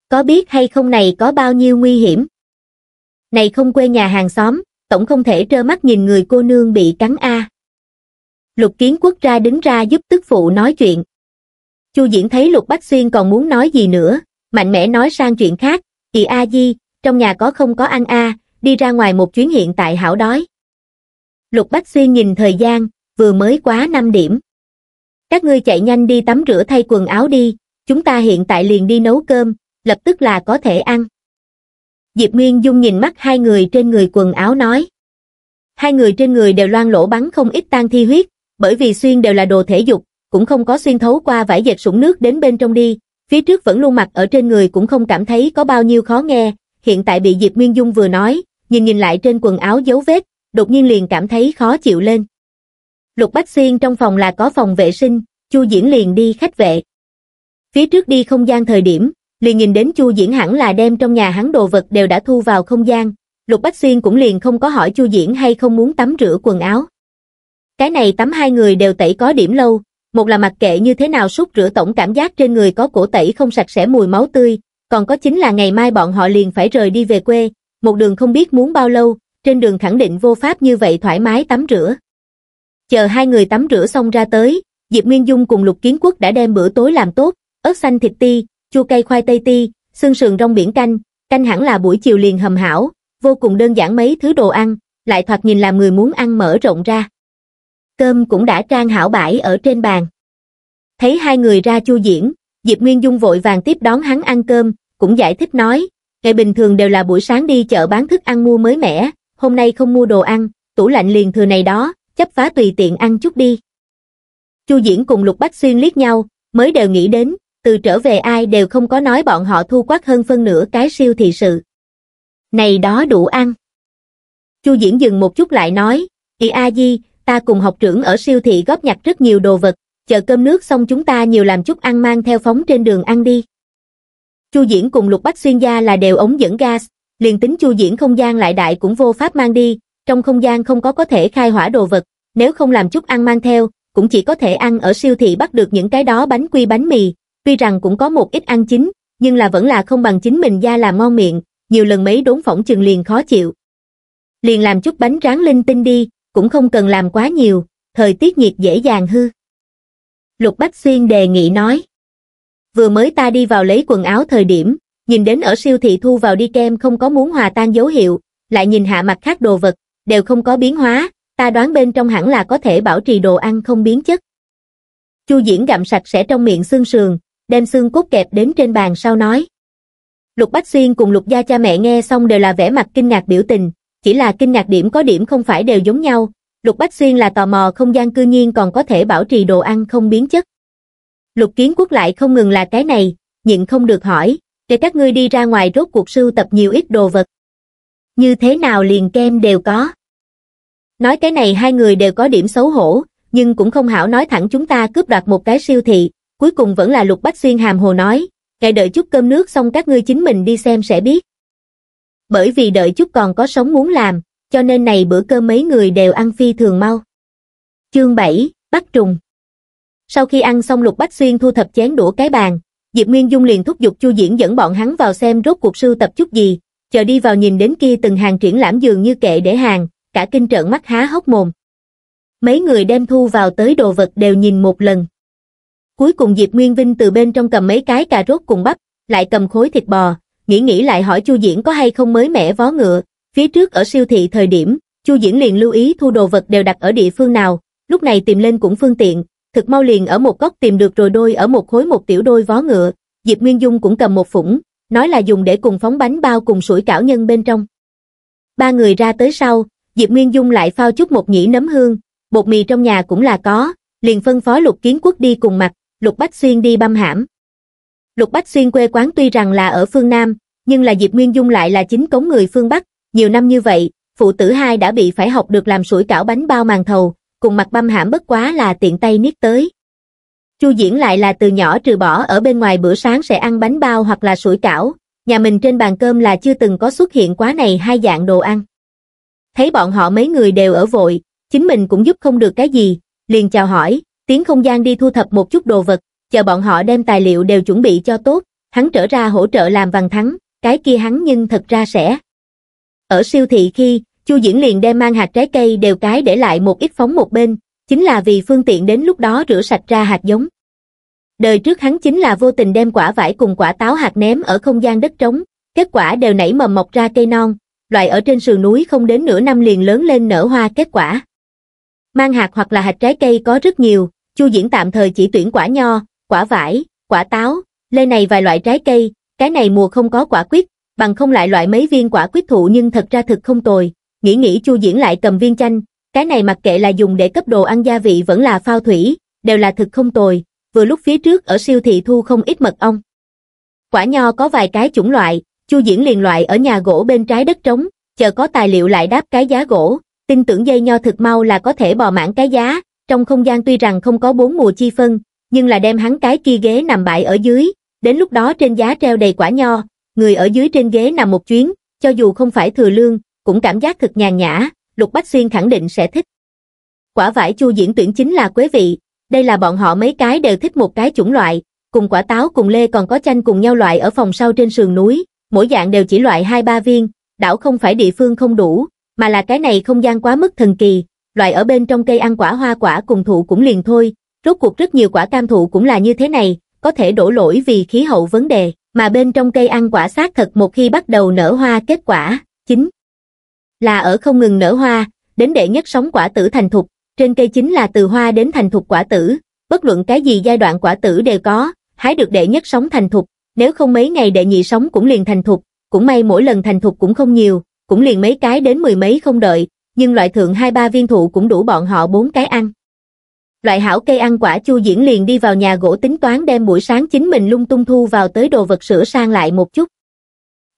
Có biết hay không này có bao nhiêu nguy hiểm? Này không quê nhà hàng xóm, tổng không thể trơ mắt nhìn người cô nương bị cắn a. Lục Kiến Quốc ra đứng ra giúp tức phụ nói chuyện. Chu Diễn thấy Lục Bách Xuyên còn muốn nói gì nữa, mạnh mẽ nói sang chuyện khác, "Chị A Di, trong nhà có không có ăn a, đi ra ngoài một chuyến hiện tại hảo đói. Lục Bách Xuyên nhìn thời gian, vừa mới quá 5 điểm. Các ngươi chạy nhanh đi tắm rửa thay quần áo đi, chúng ta hiện tại liền đi nấu cơm, lập tức là có thể ăn. Diệp Nguyên Dung nhìn mắt hai người trên người quần áo nói. Hai người trên người đều loang lỗ bắn không ít tan thi huyết, bởi vì xuyên đều là đồ thể dục, cũng không có xuyên thấu qua vải dệt sũng nước đến bên trong đi, phía trước vẫn luôn mặc ở trên người cũng không cảm thấy có bao nhiêu khó nghe, hiện tại bị Diệp Nguyên Dung vừa nói, nhìn nhìn lại trên quần áo dấu vết, đột nhiên liền cảm thấy khó chịu lên. Lục Bách Xuyên trong phòng là có phòng vệ sinh, Chu Diễn liền đi khách vệ. Phía trước đi không gian thời điểm, liền nhìn đến Chu Diễn hẳn là đem trong nhà hắn đồ vật đều đã thu vào không gian, Lục Bách Xuyên cũng liền không có hỏi Chu Diễn hay không muốn tắm rửa quần áo. Cái này tắm hai người đều tẩy có điểm lâu, một là mặc kệ như thế nào súc rửa tổng cảm giác trên người có cổ tẩy không sạch sẽ mùi máu tươi, còn có chính là ngày mai bọn họ liền phải rời đi về quê, một đường không biết muốn bao lâu, trên đường khẳng định vô pháp như vậy thoải mái tắm rửa. Chờ hai người tắm rửa xong ra tới, Diệp Nguyên Dung cùng Lục Kiến Quốc đã đem bữa tối làm tốt, ớt xanh thịt ti, chua cây khoai tây ti, xương sườn rong biển canh, canh hẳn là buổi chiều liền hầm hảo, vô cùng đơn giản mấy thứ đồ ăn, lại thoạt nhìn làm người muốn ăn mở rộng ra. Cơm cũng đã trang hảo bãi ở trên bàn. Thấy hai người ra chu diễn, Diệp Nguyên Dung vội vàng tiếp đón hắn ăn cơm, cũng giải thích nói, Ngày bình thường đều là buổi sáng đi chợ bán thức ăn mua mới mẻ, hôm nay không mua đồ ăn, tủ lạnh liền thừa này đó, chấp phá tùy tiện ăn chút đi. Chu Diễn cùng Lục Bách Xuyên liếc nhau, mới đều nghĩ đến, từ trở về ai đều không có nói bọn họ thu quát hơn phân nửa cái siêu thị sự. Này đó đủ ăn. Chu Diễn dừng một chút lại nói, Ý A Di, ta cùng học trưởng ở siêu thị góp nhặt rất nhiều đồ vật, chờ cơm nước xong chúng ta nhiều làm chút ăn mang theo phóng trên đường ăn đi. Chu Diễn cùng Lục Bách Xuyên gia là đều ống dẫn gas, liền tính Chu Diễn không gian lại đại cũng vô pháp mang đi, trong không gian không có có thể khai hỏa đồ vật, nếu không làm chút ăn mang theo, cũng chỉ có thể ăn ở siêu thị bắt được những cái đó bánh quy bánh mì, tuy rằng cũng có một ít ăn chính nhưng là vẫn là không bằng chính mình gia làm ngon miệng, nhiều lần mấy đốn phỏng chừng liền khó chịu. Liền làm chút bánh rán linh tinh đi, cũng không cần làm quá nhiều, thời tiết nhiệt dễ dàng hư. Lục Bách Xuyên đề nghị nói vừa mới ta đi vào lấy quần áo thời điểm, nhìn đến ở siêu thị thu vào đi kem không có muốn hòa tan dấu hiệu, lại nhìn hạ mặt khác đồ vật, đều không có biến hóa, ta đoán bên trong hẳn là có thể bảo trì đồ ăn không biến chất. Chu Diễn gặm sạch sẽ trong miệng xương sườn, đem xương cốt kẹp đến trên bàn sau nói. Lục Bách Xuyên cùng Lục Gia cha mẹ nghe xong đều là vẻ mặt kinh ngạc biểu tình, chỉ là kinh ngạc điểm có điểm không phải đều giống nhau. Lục Bách Xuyên là tò mò không gian cư nhiên còn có thể bảo trì đồ ăn không biến chất lục kiến quốc lại không ngừng là cái này, nhịn không được hỏi, để các ngươi đi ra ngoài rốt cuộc sưu tập nhiều ít đồ vật. Như thế nào liền kem đều có. Nói cái này hai người đều có điểm xấu hổ, nhưng cũng không hảo nói thẳng chúng ta cướp đoạt một cái siêu thị, cuối cùng vẫn là lục bách xuyên hàm hồ nói, ngày đợi chút cơm nước xong các ngươi chính mình đi xem sẽ biết. Bởi vì đợi chút còn có sống muốn làm, cho nên này bữa cơm mấy người đều ăn phi thường mau. Chương 7, Bắt trùng sau khi ăn xong Lục Bách Xuyên thu thập chén đũa cái bàn, Diệp Nguyên Dung liền thúc giục Chu Diễn dẫn bọn hắn vào xem rốt cuộc sưu tập chút gì, chờ đi vào nhìn đến kia từng hàng triển lãm dường như kệ để hàng, cả kinh trợn mắt há hốc mồm. Mấy người đem thu vào tới đồ vật đều nhìn một lần. Cuối cùng Diệp Nguyên Vinh từ bên trong cầm mấy cái cà rốt cùng bắp, lại cầm khối thịt bò, nghĩ nghĩ lại hỏi Chu Diễn có hay không mới mẻ vó ngựa, phía trước ở siêu thị thời điểm, Chu Diễn liền lưu ý thu đồ vật đều đặt ở địa phương nào, lúc này tìm lên cũng phương tiện, thực mau liền ở một góc tìm được rồi đôi ở một khối một tiểu đôi vó ngựa, Diệp Nguyên Dung cũng cầm một phủng, nói là dùng để cùng phóng bánh bao cùng sủi cảo nhân bên trong. Ba người ra tới sau, Diệp Nguyên Dung lại phao chút một nhĩ nấm hương, bột mì trong nhà cũng là có, liền phân phó Lục Kiến Quốc đi cùng mặt, Lục Bách Xuyên đi băm hãm. Lục Bách Xuyên quê quán tuy rằng là ở phương Nam, nhưng là Diệp Nguyên Dung lại là chính cống người phương Bắc, nhiều năm như vậy, phụ tử hai đã bị phải học được làm sủi cảo bánh bao màng thầu, cùng mặt băm hãm bất quá là tiện tay niết tới. Chu Diễn lại là từ nhỏ trừ bỏ ở bên ngoài bữa sáng sẽ ăn bánh bao hoặc là sủi cảo, nhà mình trên bàn cơm là chưa từng có xuất hiện quá này hai dạng đồ ăn. Thấy bọn họ mấy người đều ở vội, chính mình cũng giúp không được cái gì, liền chào hỏi, tiếng không gian đi thu thập một chút đồ vật, chờ bọn họ đem tài liệu đều chuẩn bị cho tốt, hắn trở ra hỗ trợ làm văn thắng, cái kia hắn nhưng thật ra sẽ. Ở siêu thị khi, Chu Diễn liền đem mang hạt trái cây đều cái để lại một ít phóng một bên, chính là vì phương tiện đến lúc đó rửa sạch ra hạt giống. Đời trước hắn chính là vô tình đem quả vải cùng quả táo hạt ném ở không gian đất trống, kết quả đều nảy mầm mọc ra cây non, loại ở trên sườn núi không đến nửa năm liền lớn lên nở hoa kết quả. Mang hạt hoặc là hạt trái cây có rất nhiều, Chu Diễn tạm thời chỉ tuyển quả nho, quả vải, quả táo, lê này vài loại trái cây, cái này mùa không có quả quýt, bằng không lại loại mấy viên quả quýt thụ nhưng thật ra thực không tồi, Nghĩ nghĩ Chu Diễn lại cầm viên chanh, cái này mặc kệ là dùng để cấp đồ ăn gia vị vẫn là phao thủy, đều là thực không tồi, vừa lúc phía trước ở siêu thị thu không ít mật ong. Quả nho có vài cái chủng loại, Chu Diễn liền loại ở nhà gỗ bên trái đất trống, chờ có tài liệu lại đáp cái giá gỗ, tin tưởng dây nho thực mau là có thể bò mãn cái giá, trong không gian tuy rằng không có bốn mùa chi phân, nhưng là đem hắn cái kia ghế nằm bãi ở dưới, đến lúc đó trên giá treo đầy quả nho, người ở dưới trên ghế nằm một chuyến, cho dù không phải thừa lương, cũng cảm giác thực nhàn nhã, Lục Bách Xuyên khẳng định sẽ thích. Quả vải chu diễn tuyển chính là quý vị, đây là bọn họ mấy cái đều thích một cái chủng loại, cùng quả táo cùng lê còn có chanh cùng nhau loại ở phòng sau trên sườn núi, mỗi dạng đều chỉ loại 2-3 viên, đảo không phải địa phương không đủ, mà là cái này không gian quá mức thần kỳ, loại ở bên trong cây ăn quả hoa quả cùng thụ cũng liền thôi, rốt cuộc rất nhiều quả cam thụ cũng là như thế này, có thể đổ lỗi vì khí hậu vấn đề, mà bên trong cây ăn quả xác thật một khi bắt đầu nở hoa kết quả, chính là ở không ngừng nở hoa, đến đệ nhất sóng quả tử thành thục, trên cây chính là từ hoa đến thành thục quả tử, bất luận cái gì giai đoạn quả tử đều có, hái được đệ nhất sóng thành thục, nếu không mấy ngày đệ nhị sóng cũng liền thành thục, cũng may mỗi lần thành thục cũng không nhiều, cũng liền mấy cái đến mười mấy không đợi, nhưng loại thượng hai ba viên thụ cũng đủ bọn họ bốn cái ăn. Loại hảo cây ăn quả chu diễn liền đi vào nhà gỗ tính toán đem buổi sáng chính mình lung tung thu vào tới đồ vật sửa sang lại một chút.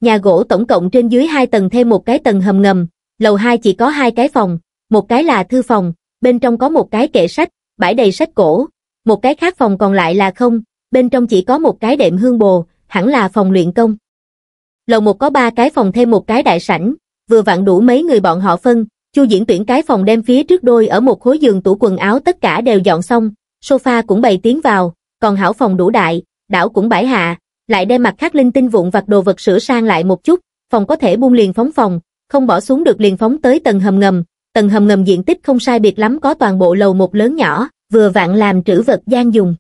Nhà gỗ tổng cộng trên dưới hai tầng thêm một cái tầng hầm ngầm, Lầu 2 chỉ có hai cái phòng, một cái là thư phòng, bên trong có một cái kệ sách, bãi đầy sách cổ, một cái khác phòng còn lại là không, bên trong chỉ có một cái đệm hương bồ, hẳn là phòng luyện công. Lầu 1 có ba cái phòng thêm một cái đại sảnh, vừa vặn đủ mấy người bọn họ phân, Chu Diễn tuyển cái phòng đem phía trước đôi ở một khối giường tủ quần áo tất cả đều dọn xong, sofa cũng bày tiến vào, còn hảo phòng đủ đại, đảo cũng bãi hạ, lại đem mặt khác linh tinh vụn vặt đồ vật sửa sang lại một chút, phòng có thể buông liền phóng phòng, không bỏ xuống được liền phóng tới tầng hầm ngầm, tầng hầm ngầm diện tích không sai biệt lắm có toàn bộ lầu một lớn nhỏ, vừa vặn làm trữ vật gian dùng.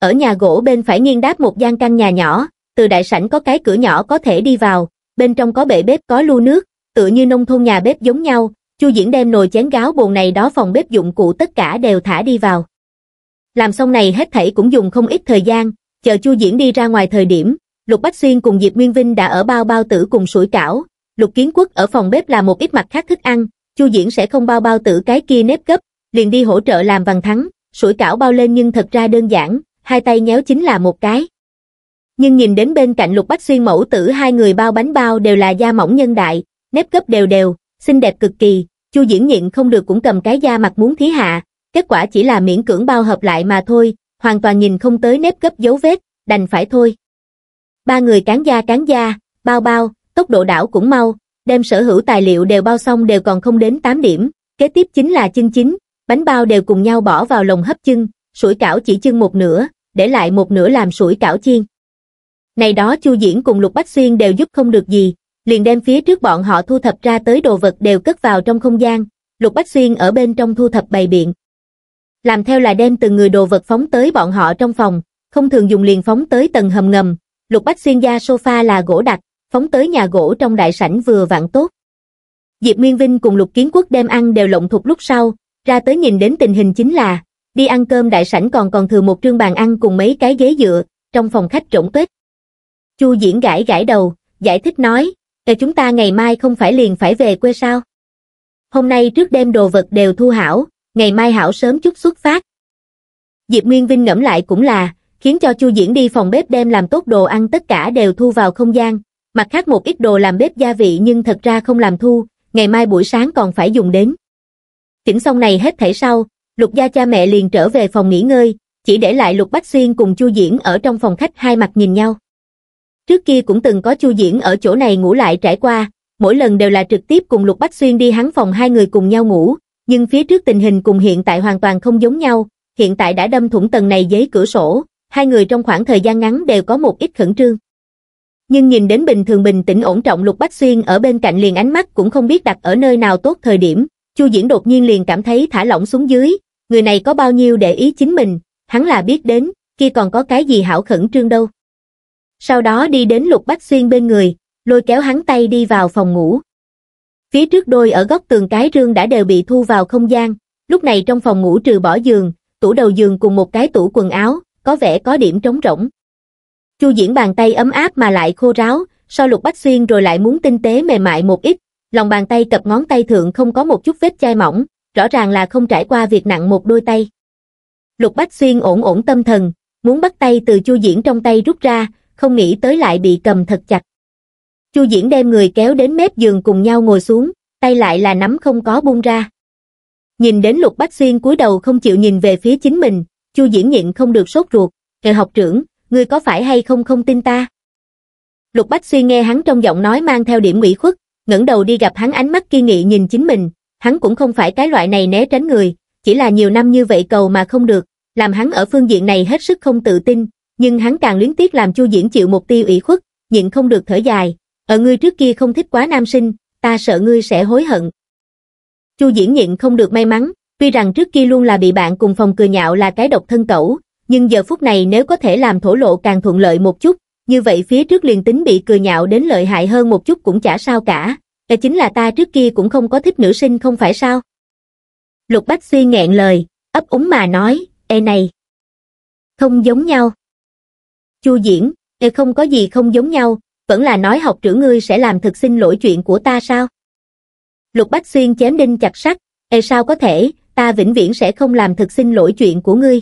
Ở nhà gỗ bên phải nghiêng đáp một gian căn nhà nhỏ, từ đại sảnh có cái cửa nhỏ có thể đi vào, bên trong có bể bếp có lu nước, tựa như nông thôn nhà bếp giống nhau, Chu Diễn đem nồi chén gáo bồn này đó phòng bếp dụng cụ tất cả đều thả đi vào. Làm xong này hết thảy cũng dùng không ít thời gian, chờ Chu Diễn đi ra ngoài thời điểm, Lục Bách Xuyên cùng Diệp Nguyên Vinh đã ở bao bao tử cùng sủi cảo, lục kiến quốc ở phòng bếp làm một ít mặt khác thức ăn, chu diễn sẽ không bao bao tử cái kia nếp gấp, liền đi hỗ trợ làm bằng thắng, sủi cảo bao lên nhưng thật ra đơn giản, hai tay nhéo chính là một cái. Nhưng nhìn đến bên cạnh lục bách xuyên mẫu tử hai người bao bánh bao đều là da mỏng nhân đại, nếp gấp đều đều, xinh đẹp cực kỳ, chu diễn nhịn không được cũng cầm cái da mặt muốn thí hạ, kết quả chỉ là miễn cưỡng bao hợp lại mà thôi, hoàn toàn nhìn không tới nếp gấp dấu vết, đành phải thôi. Ba người cán da cán da, bao bao, tốc độ đảo cũng mau, đem sở hữu tài liệu đều bao xong đều còn không đến 8 điểm, kế tiếp chính là chân chính, bánh bao đều cùng nhau bỏ vào lồng hấp chân, sủi cảo chỉ chân một nửa, để lại một nửa làm sủi cảo chiên. Này đó Chu Diễn cùng Lục Bách Xuyên đều giúp không được gì, liền đem phía trước bọn họ thu thập ra tới đồ vật đều cất vào trong không gian, Lục Bách Xuyên ở bên trong thu thập bày biện. Làm theo là đem từng người đồ vật phóng tới bọn họ trong phòng, không thường dùng liền phóng tới tầng hầm ngầm, Lục Bách Xuyên ra sofa là gỗ đặc, phóng tới nhà gỗ trong đại sảnh vừa vặn tốt. Diệp Nguyên Vinh cùng Lục Kiến Quốc đem ăn đều lộng thục lúc sau, ra tới nhìn đến tình hình chính là, đi ăn cơm đại sảnh còn còn thừa một trương bàn ăn cùng mấy cái ghế dựa, trong phòng khách rỗng tuếch. Chu Diễn gãi gãi đầu, giải thích nói, "Để chúng ta ngày mai không phải liền phải về quê sao? Hôm nay trước đêm đồ vật đều thu hảo, ngày mai hảo sớm chút xuất phát." Diệp Nguyên Vinh ngẫm lại cũng là, khiến cho Chu Diễn đi phòng bếp đem làm tốt đồ ăn tất cả đều thu vào không gian, mặt khác một ít đồ làm bếp gia vị nhưng thật ra không làm thu, ngày mai buổi sáng còn phải dùng đến. Chỉnh xong này hết thể sau, Lục gia cha mẹ liền trở về phòng nghỉ ngơi, chỉ để lại Lục Bách Xuyên cùng Chu Diễn ở trong phòng khách hai mặt nhìn nhau. Trước kia cũng từng có Chu Diễn ở chỗ này ngủ lại trải qua, mỗi lần đều là trực tiếp cùng Lục Bách Xuyên đi hắn phòng hai người cùng nhau ngủ, nhưng phía trước tình hình cùng hiện tại hoàn toàn không giống nhau, hiện tại đã đâm thủng tầng này giấy cửa sổ, hai người trong khoảng thời gian ngắn đều có một ít khẩn trương nhưng nhìn đến bình thường bình tĩnh ổn trọng lục bách xuyên ở bên cạnh liền ánh mắt cũng không biết đặt ở nơi nào tốt thời điểm chu diễn đột nhiên liền cảm thấy thả lỏng xuống dưới người này có bao nhiêu để ý chính mình hắn là biết đến kia còn có cái gì hảo khẩn trương đâu sau đó đi đến lục bách xuyên bên người lôi kéo hắn tay đi vào phòng ngủ phía trước đôi ở góc tường cái rương đã đều bị thu vào không gian lúc này trong phòng ngủ trừ bỏ giường tủ đầu giường cùng một cái tủ quần áo có vẻ có điểm trống rỗng chu diễn bàn tay ấm áp mà lại khô ráo so lục bách xuyên rồi lại muốn tinh tế mềm mại một ít lòng bàn tay cập ngón tay thượng không có một chút vết chai mỏng rõ ràng là không trải qua việc nặng một đôi tay lục bách xuyên ổn ổn tâm thần muốn bắt tay từ chu diễn trong tay rút ra không nghĩ tới lại bị cầm thật chặt chu diễn đem người kéo đến mép giường cùng nhau ngồi xuống tay lại là nắm không có buông ra nhìn đến lục bách xuyên cúi đầu không chịu nhìn về phía chính mình chu diễn nhịn không được sốt ruột hệ học trưởng ngươi có phải hay không không tin ta? Lục Bách Xuyên nghe hắn trong giọng nói mang theo điểm ủy khuất, ngẩng đầu đi gặp hắn ánh mắt kiên nghị nhìn chính mình, hắn cũng không phải cái loại này né tránh người, chỉ là nhiều năm như vậy cầu mà không được, làm hắn ở phương diện này hết sức không tự tin, nhưng hắn càng luyến tiếc làm Chu Diễn chịu một tiêu ủy khuất, nhịn không được thở dài, ở ngươi trước kia không thích quá nam sinh, ta sợ ngươi sẽ hối hận. Chu Diễn nhịn không được may mắn, tuy rằng trước kia luôn là bị bạn cùng phòng cười nhạo là cái độc thân cẩu, nhưng giờ phút này nếu có thể làm thổ lộ càng thuận lợi một chút, như vậy phía trước liền tính bị cười nhạo đến lợi hại hơn một chút cũng chả sao cả, đó chính là ta trước kia cũng không có thích nữ sinh không phải sao. Lục Bách suy nghẹn lời, ấp úng mà nói, e này, không giống nhau. Chu Diễn, e không có gì không giống nhau, vẫn là nói học trưởng ngươi sẽ làm thực xin lỗi chuyện của ta sao? Lục Bách Xuyên chém đinh chặt sắt, e sao có thể, ta vĩnh viễn sẽ không làm thực xin lỗi chuyện của ngươi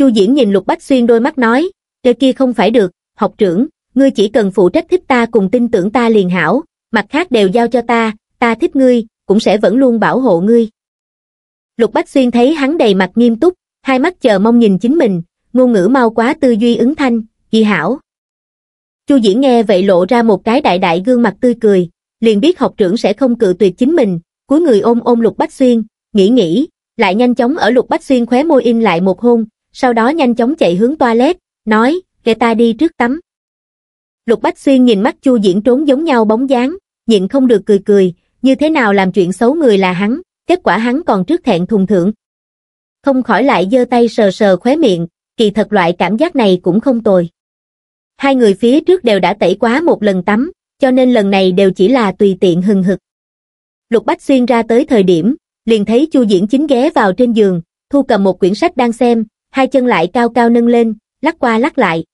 chu diễn nhìn lục bách xuyên đôi mắt nói cái kia không phải được học trưởng ngươi chỉ cần phụ trách thích ta cùng tin tưởng ta liền hảo mặt khác đều giao cho ta ta thích ngươi cũng sẽ vẫn luôn bảo hộ ngươi lục bách xuyên thấy hắn đầy mặt nghiêm túc hai mắt chờ mong nhìn chính mình ngôn ngữ mau quá tư duy ứng thanh kỳ hảo chu diễn nghe vậy lộ ra một cái đại đại gương mặt tươi cười liền biết học trưởng sẽ không cự tuyệt chính mình cuối người ôm ôm lục bách xuyên nghĩ nghĩ lại nhanh chóng ở lục bách xuyên khóe môi in lại một hôn sau đó nhanh chóng chạy hướng toilet, nói, để ta đi trước tắm. Lục Bách Xuyên nhìn mắt Chu Diễn trốn giống nhau bóng dáng, nhịn không được cười cười, như thế nào làm chuyện xấu người là hắn, kết quả hắn còn trước thẹn thùng thượng. Không khỏi lại giơ tay sờ sờ khóe miệng, kỳ thật loại cảm giác này cũng không tồi. Hai người phía trước đều đã tẩy quá một lần tắm, cho nên lần này đều chỉ là tùy tiện hừng hực. Lục Bách Xuyên ra tới thời điểm, liền thấy Chu Diễn chính ghé vào trên giường, thu cầm một quyển sách đang xem, hai chân lại cao cao nâng lên lắc qua lắc lại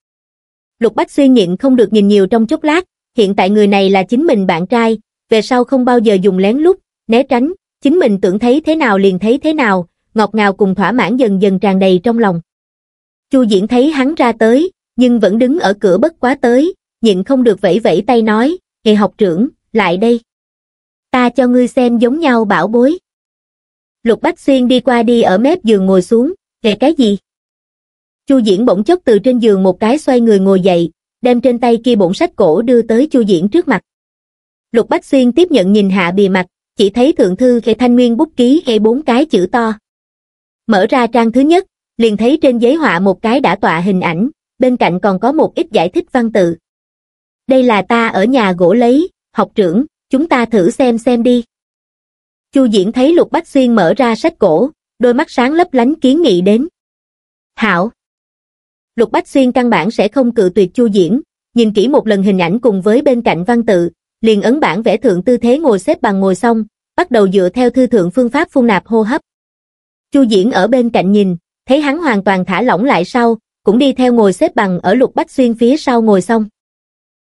lục bách xuyên nhịn không được nhìn nhiều trong chốc lát hiện tại người này là chính mình bạn trai về sau không bao giờ dùng lén lút né tránh chính mình tưởng thấy thế nào liền thấy thế nào ngọt ngào cùng thỏa mãn dần dần tràn đầy trong lòng chu diễn thấy hắn ra tới nhưng vẫn đứng ở cửa bất quá tới nhịn không được vẫy vẫy tay nói hệ học trưởng lại đây ta cho ngươi xem giống nhau bảo bối lục bách xuyên đi qua đi ở mép giường ngồi xuống về cái gì Chu Diễn bỗng chốc từ trên giường một cái xoay người ngồi dậy, đem trên tay kia bổn sách cổ đưa tới Chu Diễn trước mặt. Lục Bách Xuyên tiếp nhận nhìn hạ bì mặt, chỉ thấy thượng thư gây thanh nguyên bút ký gây e bốn cái chữ to. Mở ra trang thứ nhất, liền thấy trên giấy họa một cái đã tọa hình ảnh, bên cạnh còn có một ít giải thích văn tự. Đây là ta ở nhà gỗ lấy, học trưởng, chúng ta thử xem xem đi. Chu Diễn thấy Lục Bách Xuyên mở ra sách cổ, đôi mắt sáng lấp lánh kiến nghị đến. Hảo! Lục Bách Xuyên căn bản sẽ không cự tuyệt Chu Diễm, nhìn kỹ một lần hình ảnh cùng với bên cạnh văn tự, liền ấn bản vẽ thượng tư thế ngồi xếp bằng ngồi xong, bắt đầu dựa theo thư thượng phương pháp phun nạp hô hấp. Chu Diễn ở bên cạnh nhìn, thấy hắn hoàn toàn thả lỏng lại sau, cũng đi theo ngồi xếp bằng ở Lục Bách Xuyên phía sau ngồi xong.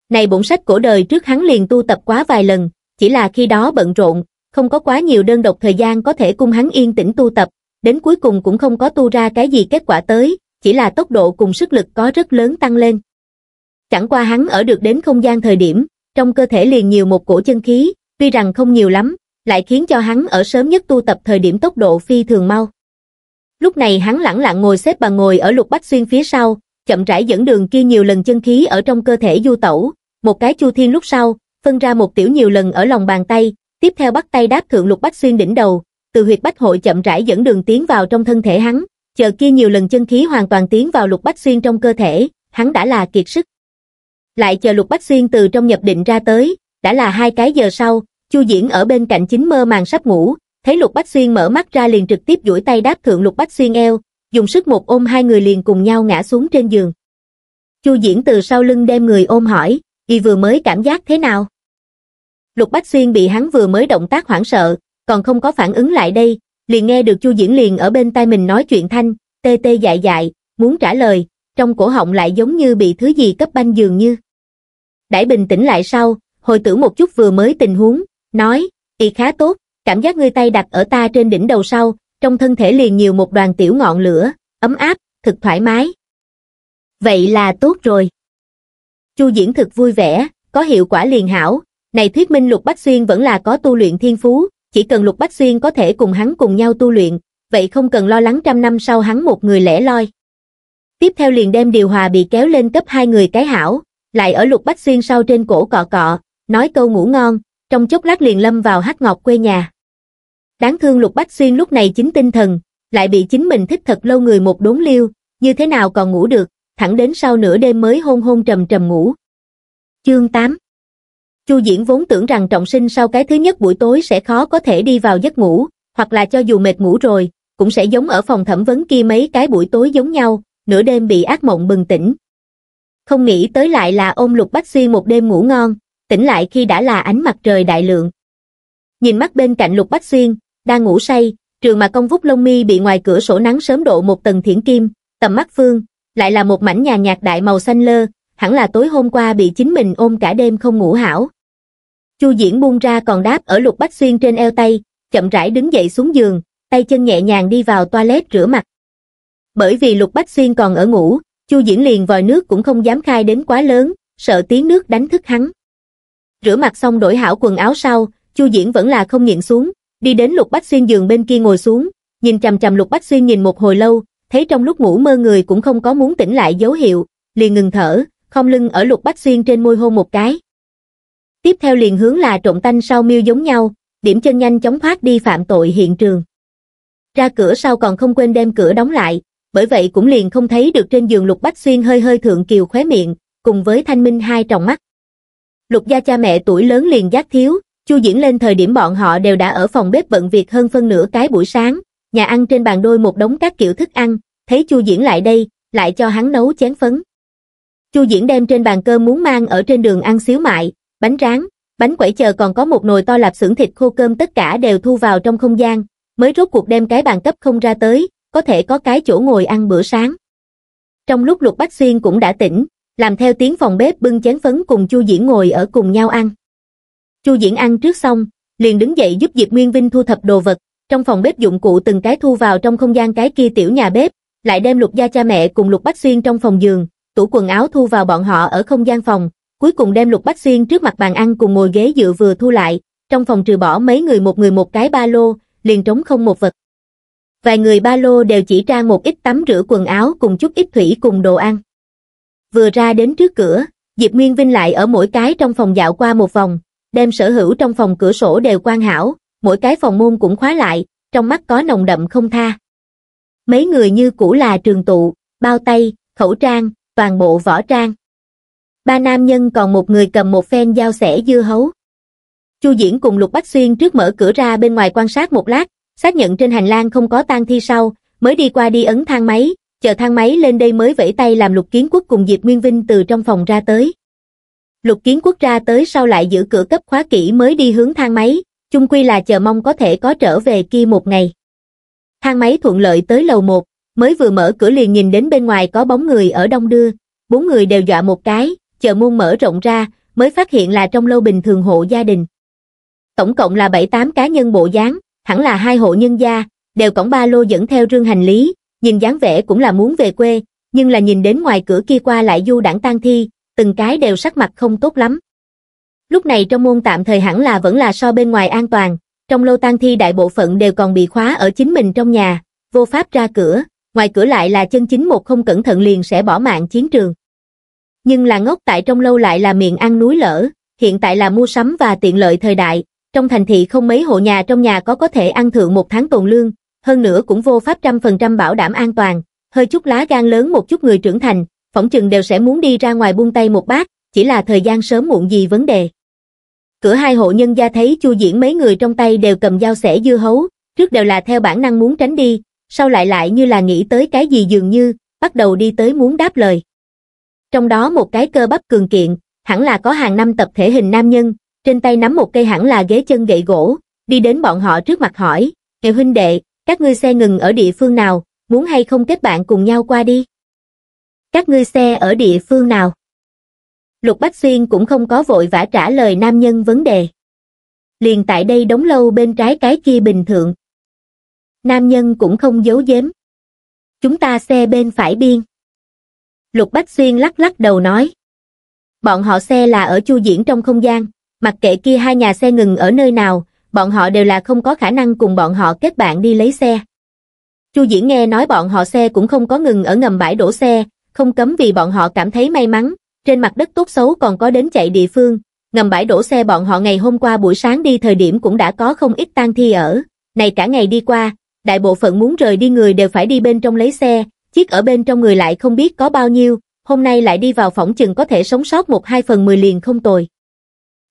Này bổn sách cổ đời trước hắn liền tu tập quá vài lần, chỉ là khi đó bận rộn, không có quá nhiều đơn độc thời gian có thể cung hắn yên tĩnh tu tập, đến cuối cùng cũng không có tu ra cái gì kết quả tới, chỉ là tốc độ cùng sức lực có rất lớn tăng lên. Chẳng qua hắn ở được đến không gian thời điểm, trong cơ thể liền nhiều một cổ chân khí, tuy rằng không nhiều lắm, lại khiến cho hắn ở sớm nhất tu tập thời điểm tốc độ phi thường mau. Lúc này hắn lẳng lặng ngồi xếp bằng ngồi ở lục bách xuyên phía sau, chậm rãi dẫn đường kia nhiều lần chân khí ở trong cơ thể du tẩu, một cái chu thiên lúc sau, phân ra một tiểu nhiều lần ở lòng bàn tay, tiếp theo bắt tay đáp thượng lục bách xuyên đỉnh đầu, từ huyệt bách hội chậm rãi dẫn đường tiến vào trong thân thể hắn, chờ kia nhiều lần chân khí hoàn toàn tiến vào lục bách xuyên trong cơ thể, hắn đã là kiệt sức. Lại chờ lục bách xuyên từ trong nhập định ra tới, đã là hai cái giờ sau, chu diễn ở bên cạnh chính mơ màng sắp ngủ, thấy lục bách xuyên mở mắt ra liền trực tiếp duỗi tay đáp thượng lục bách xuyên eo, dùng sức một ôm hai người liền cùng nhau ngã xuống trên giường. Chu Diễn từ sau lưng đem người ôm hỏi, y vừa mới cảm giác thế nào? Lục Bách Xuyên bị hắn vừa mới động tác hoảng sợ, còn không có phản ứng lại đây, liền nghe được Chu Diễn liền ở bên tai mình nói chuyện thanh, tê tê dại dại, muốn trả lời, trong cổ họng lại giống như bị thứ gì cấp banh dường như. Đãi bình tĩnh lại sau, hồi tưởng một chút vừa mới tình huống, nói, y khá tốt, cảm giác ngươi tay đặt ở ta trên đỉnh đầu sau, trong thân thể liền nhiều một đoàn tiểu ngọn lửa, ấm áp, thực thoải mái. Vậy là tốt rồi. Chu Diễn thực vui vẻ, có hiệu quả liền hảo, này thuyết minh Lục Bách Xuyên vẫn là có tu luyện thiên phú, chỉ cần Lục Bách Xuyên có thể cùng hắn cùng nhau tu luyện, vậy không cần lo lắng trăm năm sau hắn một người lẻ loi. Tiếp theo liền đem điều hòa bị kéo lên cấp hai người cái hảo, lại ở Lục Bách Xuyên sau trên cổ cọ cọ, nói câu ngủ ngon, trong chốc lát liền lâm vào hát ngọc quê nhà. Đáng thương Lục Bách Xuyên lúc này chính tinh thần, lại bị chính mình thích thật lâu người một đốn liêu, như thế nào còn ngủ được, thẳng đến sau nửa đêm mới hôn hôn trầm trầm ngủ. Chương 8 Chu Diễn vốn tưởng rằng trọng sinh sau cái thứ nhất buổi tối sẽ khó có thể đi vào giấc ngủ, hoặc là cho dù mệt ngủ rồi, cũng sẽ giống ở phòng thẩm vấn kia mấy cái buổi tối giống nhau, nửa đêm bị ác mộng bừng tỉnh. Không nghĩ tới lại là ôm lục bách xuyên một đêm ngủ ngon, tỉnh lại khi đã là ánh mặt trời đại lượng. Nhìn mắt bên cạnh lục bách xuyên, đang ngủ say, trường mà công vút lông mi bị ngoài cửa sổ nắng sớm độ một tầng thiển kim, tầm mắt phương, lại là một mảnh nhà nhạt đại màu xanh lơ, hẳn là tối hôm qua bị chính mình ôm cả đêm không ngủ hảo. Chu Diễn buông ra còn đáp ở lục bách xuyên trên eo tay, chậm rãi đứng dậy xuống giường, tay chân nhẹ nhàng đi vào toilet rửa mặt. Bởi vì lục bách xuyên còn ở ngủ, Chu Diễn liền vòi nước cũng không dám khai đến quá lớn, sợ tiếng nước đánh thức hắn. Rửa mặt xong đổi hảo quần áo sau, Chu Diễn vẫn là không nhịn xuống, đi đến Lục Bách Xuyên giường bên kia ngồi xuống, nhìn chằm chằm Lục Bách Xuyên nhìn một hồi lâu, thấy trong lúc ngủ mơ người cũng không có muốn tỉnh lại dấu hiệu, liền ngừng thở, không lưng ở Lục Bách Xuyên trên môi hôn một cái tiếp theo liền hướng là trộn tanh sau miêu giống nhau, điểm chân nhanh chóng thoát đi phạm tội hiện trường. Ra cửa sau còn không quên đem cửa đóng lại, bởi vậy cũng liền không thấy được trên giường Lục Bách Xuyên hơi hơi thượng kiều khóe miệng, cùng với thanh minh hai tròng mắt. Lục gia cha mẹ tuổi lớn liền giác thiếu, Chu Diễn lên thời điểm bọn họ đều đã ở phòng bếp bận việc hơn phân nửa cái buổi sáng, nhà ăn trên bàn đôi một đống các kiểu thức ăn, thấy Chu Diễn lại đây, lại cho hắn nấu chén phấn. Chu Diễn đem trên bàn cơm muốn mang ở trên đường ăn xíu mại, bánh rán, bánh quẩy chờ còn có một nồi to lạp xưởng thịt khô cơm tất cả đều thu vào trong không gian, mới rốt cuộc đem cái bàn cấp không ra tới, có thể có cái chỗ ngồi ăn bữa sáng. Trong lúc Lục Bách Xuyên cũng đã tỉnh, làm theo tiếng phòng bếp bưng chén phấn cùng Chu Diễn ngồi ở cùng nhau ăn. Chu Diễn ăn trước xong, liền đứng dậy giúp Diệp Nguyên Vinh thu thập đồ vật, trong phòng bếp dụng cụ từng cái thu vào trong không gian cái kia tiểu nhà bếp, lại đem Lục gia cha mẹ cùng Lục Bách Xuyên trong phòng giường, tủ quần áo thu vào bọn họ ở không gian phòng, cuối cùng đem Lục Bách Xuyên trước mặt bàn ăn cùng ngồi ghế dựa vừa thu lại, trong phòng trừ bỏ mấy người một người một cái ba lô, liền trống không một vật. Vài người ba lô đều chỉ ra một ít tắm rửa quần áo cùng chút ít thủy cùng đồ ăn. Vừa ra đến trước cửa, Diệp Nguyên Vinh lại ở mỗi cái trong phòng dạo qua một vòng, đem sở hữu trong phòng cửa sổ đều quan hảo, mỗi cái phòng môn cũng khóa lại, trong mắt có nồng đậm không tha. Mấy người như cũ là trường tụ, bao tay, khẩu trang, toàn bộ võ trang ba nam nhân còn một người cầm một phen dao sẻ dưa hấu. Chu Diễn cùng Lục Bách Xuyên trước mở cửa ra bên ngoài quan sát một lát, xác nhận trên hành lang không có tang thi sau, mới đi qua đi ấn thang máy, chờ thang máy lên đây mới vẫy tay làm Lục Kiến Quốc cùng Diệp Nguyên Vinh từ trong phòng ra tới. Lục Kiến Quốc ra tới sau lại giữ cửa cấp khóa kỹ mới đi hướng thang máy, chung quy là chờ mong có thể có trở về kia một ngày. Thang máy thuận lợi tới lầu 1, mới vừa mở cửa liền nhìn đến bên ngoài có bóng người ở đông đưa, bốn người đều dọa một cái, chợ muôn mở rộng ra, mới phát hiện là trong lâu bình thường hộ gia đình. Tổng cộng là 7-8 cá nhân bộ dáng, hẳn là hai hộ nhân gia, đều cõng ba lô dẫn theo rương hành lý, nhìn dáng vẻ cũng là muốn về quê, nhưng là nhìn đến ngoài cửa kia qua lại du đảng tang thi, từng cái đều sắc mặt không tốt lắm. Lúc này trong môn tạm thời hẳn là vẫn là so bên ngoài an toàn, trong lô tang thi đại bộ phận đều còn bị khóa ở chính mình trong nhà, vô pháp ra cửa, ngoài cửa lại là chân chính một không cẩn thận liền sẽ bỏ mạng chiến trường nhưng là ngốc tại trong lâu lại là miệng ăn núi lở, hiện tại là mua sắm và tiện lợi thời đại, trong thành thị không mấy hộ nhà trong nhà có có thể ăn thượng một tháng tồn lương, hơn nữa cũng vô pháp trăm phần trăm bảo đảm an toàn, hơi chút lá gan lớn một chút người trưởng thành, phỏng chừng đều sẽ muốn đi ra ngoài buông tay một bát, chỉ là thời gian sớm muộn gì vấn đề. Cửa hai hộ nhân gia thấy Chu Diễn mấy người trong tay đều cầm dao xẻ dưa hấu, trước đều là theo bản năng muốn tránh đi, sau lại lại như là nghĩ tới cái gì dường như, bắt đầu đi tới muốn đáp lời trong đó một cái cơ bắp cường kiện hẳn là có hàng năm tập thể hình nam nhân trên tay nắm một cây hẳn là ghế chân gậy gỗ đi đến bọn họ trước mặt hỏi nghèo huynh đệ các ngươi xe ngừng ở địa phương nào muốn hay không kết bạn cùng nhau qua đi các ngươi xe ở địa phương nào lục bách xuyên cũng không có vội vã trả lời nam nhân vấn đề liền tại đây đóng lâu bên trái cái kia bình thường nam nhân cũng không giấu giếm chúng ta xe bên phải biên Lục Bách Xuyên lắc lắc đầu nói. Bọn họ xe là ở chu diễn trong không gian, mặc kệ kia hai nhà xe ngừng ở nơi nào, bọn họ đều là không có khả năng cùng bọn họ kết bạn đi lấy xe. Chu Diễn nghe nói bọn họ xe cũng không có ngừng ở ngầm bãi đổ xe, không cấm vì bọn họ cảm thấy may mắn, trên mặt đất tốt xấu còn có đến chạy địa phương, ngầm bãi đổ xe bọn họ ngày hôm qua buổi sáng đi thời điểm cũng đã có không ít tang thi ở, này cả ngày đi qua, đại bộ phận muốn rời đi người đều phải đi bên trong lấy xe, chiếc ở bên trong người lại không biết có bao nhiêu, hôm nay lại đi vào phỏng chừng có thể sống sót một hai phần mười liền không tồi.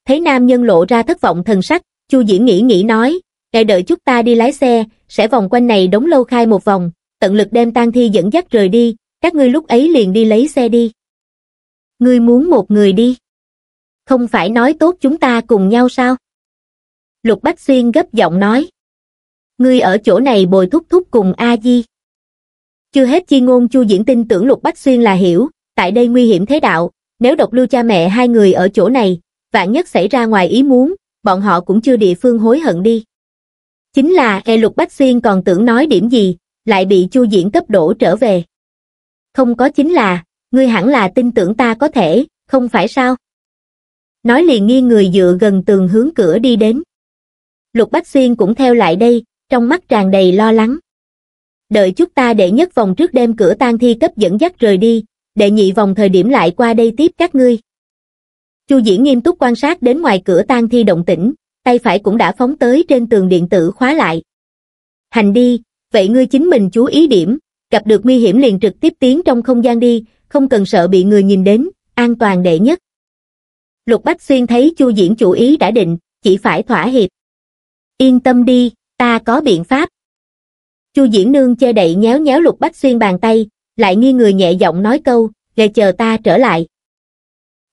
Thấy nam nhân lộ ra thất vọng thần sắc, Chu Diễn nghĩ nghĩ nói, ngày đợi chút ta đi lái xe, sẽ vòng quanh này đóng lâu khai một vòng, tận lực đem tang thi dẫn dắt rời đi, các ngươi lúc ấy liền đi lấy xe đi. Ngươi muốn một người đi. Không phải nói tốt chúng ta cùng nhau sao? Lục Bách Xuyên gấp giọng nói. Ngươi ở chỗ này bồi thúc thúc cùng A-di chưa hết chi ngôn chu diễn tin tưởng lục bách xuyên là hiểu tại đây nguy hiểm thế đạo nếu độc lưu cha mẹ hai người ở chỗ này vạn nhất xảy ra ngoài ý muốn bọn họ cũng chưa địa phương hối hận đi chính là e lục bách xuyên còn tưởng nói điểm gì lại bị chu diễn cấp đổ trở về không có chính là ngươi hẳn là tin tưởng ta có thể không phải sao nói liền nghiêng người dựa gần tường hướng cửa đi đến lục bách xuyên cũng theo lại đây trong mắt tràn đầy lo lắng đợi chút ta đệ nhất vòng trước đêm cửa tan thi cấp dẫn dắt rời đi, đệ nhị vòng thời điểm lại qua đây tiếp các ngươi. Chu Diễn nghiêm túc quan sát đến ngoài cửa tan thi động tĩnh, tay phải cũng đã phóng tới trên tường điện tử khóa lại. Hành đi, vậy ngươi chính mình chú ý điểm, gặp được nguy hiểm liền trực tiếp tiến trong không gian đi, không cần sợ bị người nhìn đến, an toàn đệ nhất. Lục Bách Xuyên thấy Chu Diễn chủ ý đã định, chỉ phải thỏa hiệp. Yên tâm đi, ta có biện pháp chu diễn nương che đậy nhéo nhéo lục bách xuyên bàn tay lại nghi người nhẹ giọng nói câu để chờ ta trở lại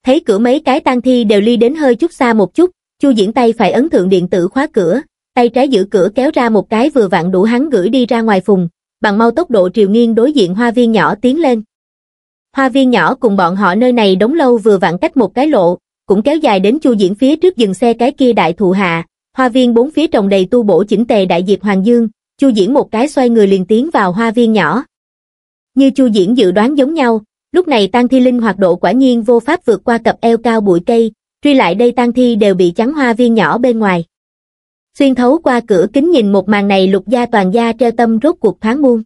thấy cửa mấy cái tang thi đều ly đến hơi chút xa một chút chu diễn tay phải ấn thượng điện tử khóa cửa tay trái giữ cửa kéo ra một cái vừa vặn đủ hắn gửi đi ra ngoài phùng bằng mau tốc độ triều nghiêng đối diện hoa viên nhỏ tiến lên hoa viên nhỏ cùng bọn họ nơi này đóng lâu vừa vặn cách một cái lộ cũng kéo dài đến chu diễn phía trước dừng xe cái kia đại thụ hạ hoa viên bốn phía trồng đầy tu bổ chỉnh tề đại diệt hoàng dương Chu Diễn một cái xoay người liền tiến vào hoa viên nhỏ. Như Chu Diễn dự đoán giống nhau, lúc này Tang Thi Linh hoạt độ quả nhiên vô pháp vượt qua cặp eo cao bụi cây, truy lại đây Tang Thi đều bị chắn hoa viên nhỏ bên ngoài. Xuyên thấu qua cửa kính nhìn một màn này lục gia toàn gia treo tâm rốt cuộc thoáng buông.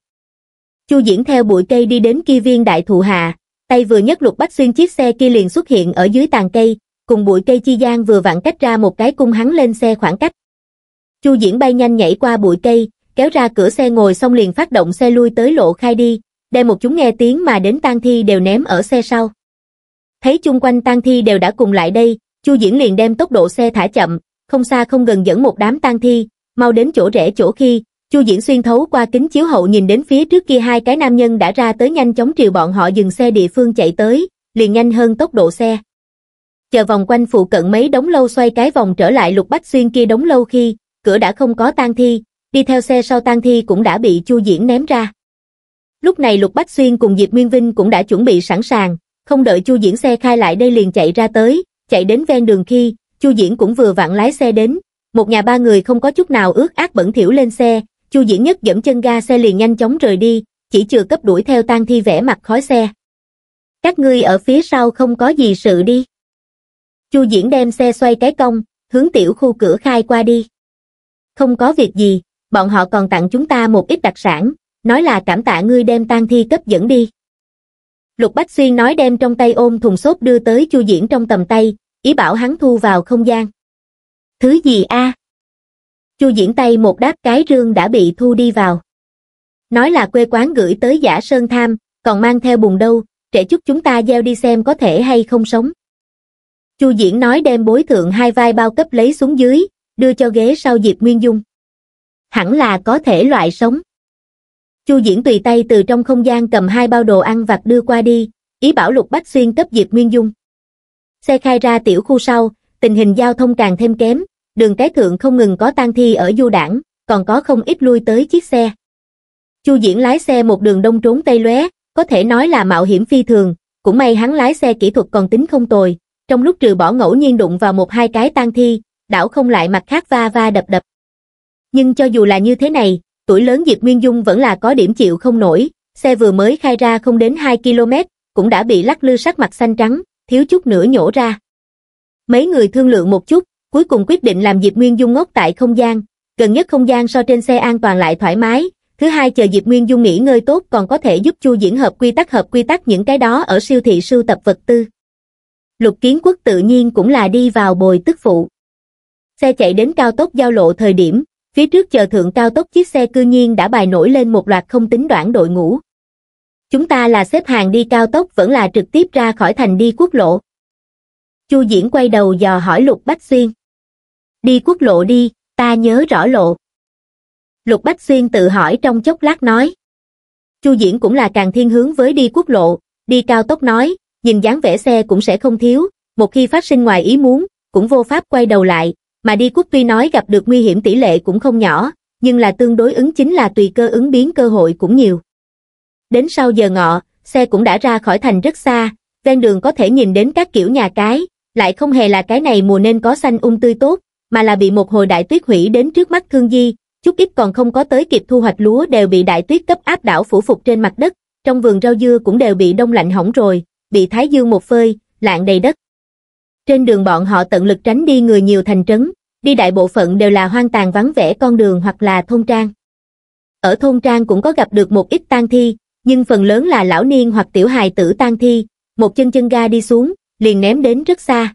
Chu Diễn theo bụi cây đi đến kia viên đại thụ hạ, tay vừa nhấc lục bách xuyên chiếc xe kia liền xuất hiện ở dưới tàn cây, cùng bụi cây chi gian vừa vặn cách ra một cái cung hắn lên xe khoảng cách. Chu Diễn bay nhanh nhảy qua bụi cây, kéo ra cửa xe ngồi xong liền phát động xe lui tới lộ khai đi, đem một chúng nghe tiếng mà đến tang thi đều ném ở xe sau. Thấy chung quanh tang thi đều đã cùng lại đây, Chu Diễn liền đem tốc độ xe thả chậm, không xa không gần dẫn một đám tang thi, mau đến chỗ rẽ chỗ khi, Chu Diễn xuyên thấu qua kính chiếu hậu nhìn đến phía trước kia hai cái nam nhân đã ra tới nhanh chóng triệu bọn họ dừng xe địa phương chạy tới, liền nhanh hơn tốc độ xe. Chờ vòng quanh phụ cận mấy đống lâu xoay cái vòng trở lại Lục Bách Xuyên kia đống lâu khi, cửa đã không có tang thi, đi theo xe sau tang thi cũng đã bị Chu Diễn ném ra. Lúc này Lục Bách Xuyên cùng Diệp Nguyên Vinh cũng đã chuẩn bị sẵn sàng, không đợi Chu Diễn xe khai lại đây liền chạy ra tới, chạy đến ven đường khi, Chu Diễn cũng vừa vặn lái xe đến, một nhà ba người không có chút nào ướt át bẩn thỉu lên xe, Chu Diễn nhất dẫm chân ga xe liền nhanh chóng rời đi, chỉ chừa cấp đuổi theo tang thi vẽ mặt khói xe. Các ngươi ở phía sau không có gì sự đi. Chu Diễn đem xe xoay cái cong, hướng tiểu khu cửa khai qua đi. Không có việc gì, bọn họ còn tặng chúng ta một ít đặc sản, nói là cảm tạ ngươi đem tang thi cấp dẫn đi. Lục Bách Xuyên nói đem trong tay ôm thùng xốp đưa tới Chu Diễn trong tầm tay, ý bảo hắn thu vào không gian. Thứ gì a? Chu Diễn tay một đáp cái rương đã bị thu đi vào. Nói là quê quán gửi tới giả Sơn Tham, còn mang theo bùn đâu, trẻ chút chúng ta gieo đi xem có thể hay không sống. Chu Diễn nói đem bối thượng hai vai bao cấp lấy xuống dưới, đưa cho ghế sau Diệp Nguyên Dung hẳn là có thể loại sống. Chu Diễn tùy tay từ trong không gian cầm hai bao đồ ăn vặt đưa qua đi, ý bảo Lục Bách Xuyên cấp Diệp Nguyên Dung. Xe khai ra tiểu khu sau, tình hình giao thông càng thêm kém, đường cái thượng không ngừng có tang thi ở du đảng, còn có không ít lui tới chiếc xe. Chu Diễn lái xe một đường đông trốn tây lóe, có thể nói là mạo hiểm phi thường, cũng may hắn lái xe kỹ thuật còn tính không tồi, trong lúc trừ bỏ ngẫu nhiên đụng vào một hai cái tang thi, đảo không lại mặt khác va va đập đập nhưng cho dù là như thế này tuổi lớn diệp nguyên dung vẫn là có điểm chịu không nổi xe vừa mới khai ra không đến hai km cũng đã bị lắc lư sắc mặt xanh trắng thiếu chút nữa nhổ ra mấy người thương lượng một chút cuối cùng quyết định làm diệp nguyên dung ngốc tại không gian gần nhất không gian so trên xe an toàn lại thoải mái thứ hai chờ diệp nguyên dung nghỉ ngơi tốt còn có thể giúp chu diễn hợp quy tắc hợp quy tắc những cái đó ở siêu thị sưu tập vật tư lục kiến quốc tự nhiên cũng là đi vào bồi tức phụ xe chạy đến cao tốc giao lộ thời điểm Phía trước chờ thượng cao tốc chiếc xe cư nhiên đã bài nổi lên một loạt không tính đoạn đội ngũ. Chúng ta là xếp hàng đi cao tốc vẫn là trực tiếp ra khỏi thành đi quốc lộ. Chu Diễn quay đầu dò hỏi Lục Bách Xuyên. Đi quốc lộ đi, ta nhớ rõ lộ. Lục Bách Xuyên tự hỏi trong chốc lát nói. Chu Diễn cũng là càng thiên hướng với đi quốc lộ, đi cao tốc nói, nhìn dáng vẻ xe cũng sẽ không thiếu, một khi phát sinh ngoài ý muốn, cũng vô pháp quay đầu lại, mà đi cút tuy nói gặp được nguy hiểm tỷ lệ cũng không nhỏ, nhưng là tương đối ứng chính là tùy cơ ứng biến cơ hội cũng nhiều. Đến sau giờ ngọ, xe cũng đã ra khỏi thành rất xa, ven đường có thể nhìn đến các kiểu nhà cái, lại không hề là cái này mùa nên có xanh um tươi tốt, mà là bị một hồi đại tuyết hủy đến trước mắt Thương Di, chút ít còn không có tới kịp thu hoạch lúa đều bị đại tuyết cấp áp đảo phủ phục trên mặt đất, trong vườn rau dưa cũng đều bị đông lạnh hỏng rồi, bị thái dương một phơi, lạng đầy đất. Trên đường bọn họ tận lực tránh đi người nhiều thành trấn, đi đại bộ phận đều là hoang tàn vắng vẻ con đường hoặc là thôn trang. Ở thôn trang cũng có gặp được một ít tang thi, nhưng phần lớn là lão niên hoặc tiểu hài tử tang thi, một chân chân ga đi xuống, liền ném đến rất xa.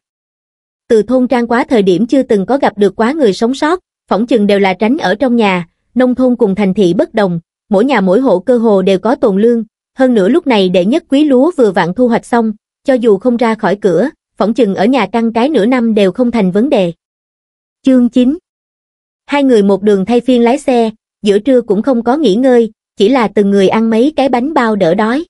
Từ thôn trang quá thời điểm chưa từng có gặp được quá người sống sót, phỏng chừng đều là tránh ở trong nhà, nông thôn cùng thành thị bất đồng, mỗi nhà mỗi hộ cơ hồ đều có tồn lương, hơn nữa lúc này đệ nhất quý lúa vừa vặn thu hoạch xong, cho dù không ra khỏi cửa, phỏng chừng ở nhà căng cái nửa năm đều không thành vấn đề. Chương 9 Hai người một đường thay phiên lái xe, giữa trưa cũng không có nghỉ ngơi, chỉ là từng người ăn mấy cái bánh bao đỡ đói.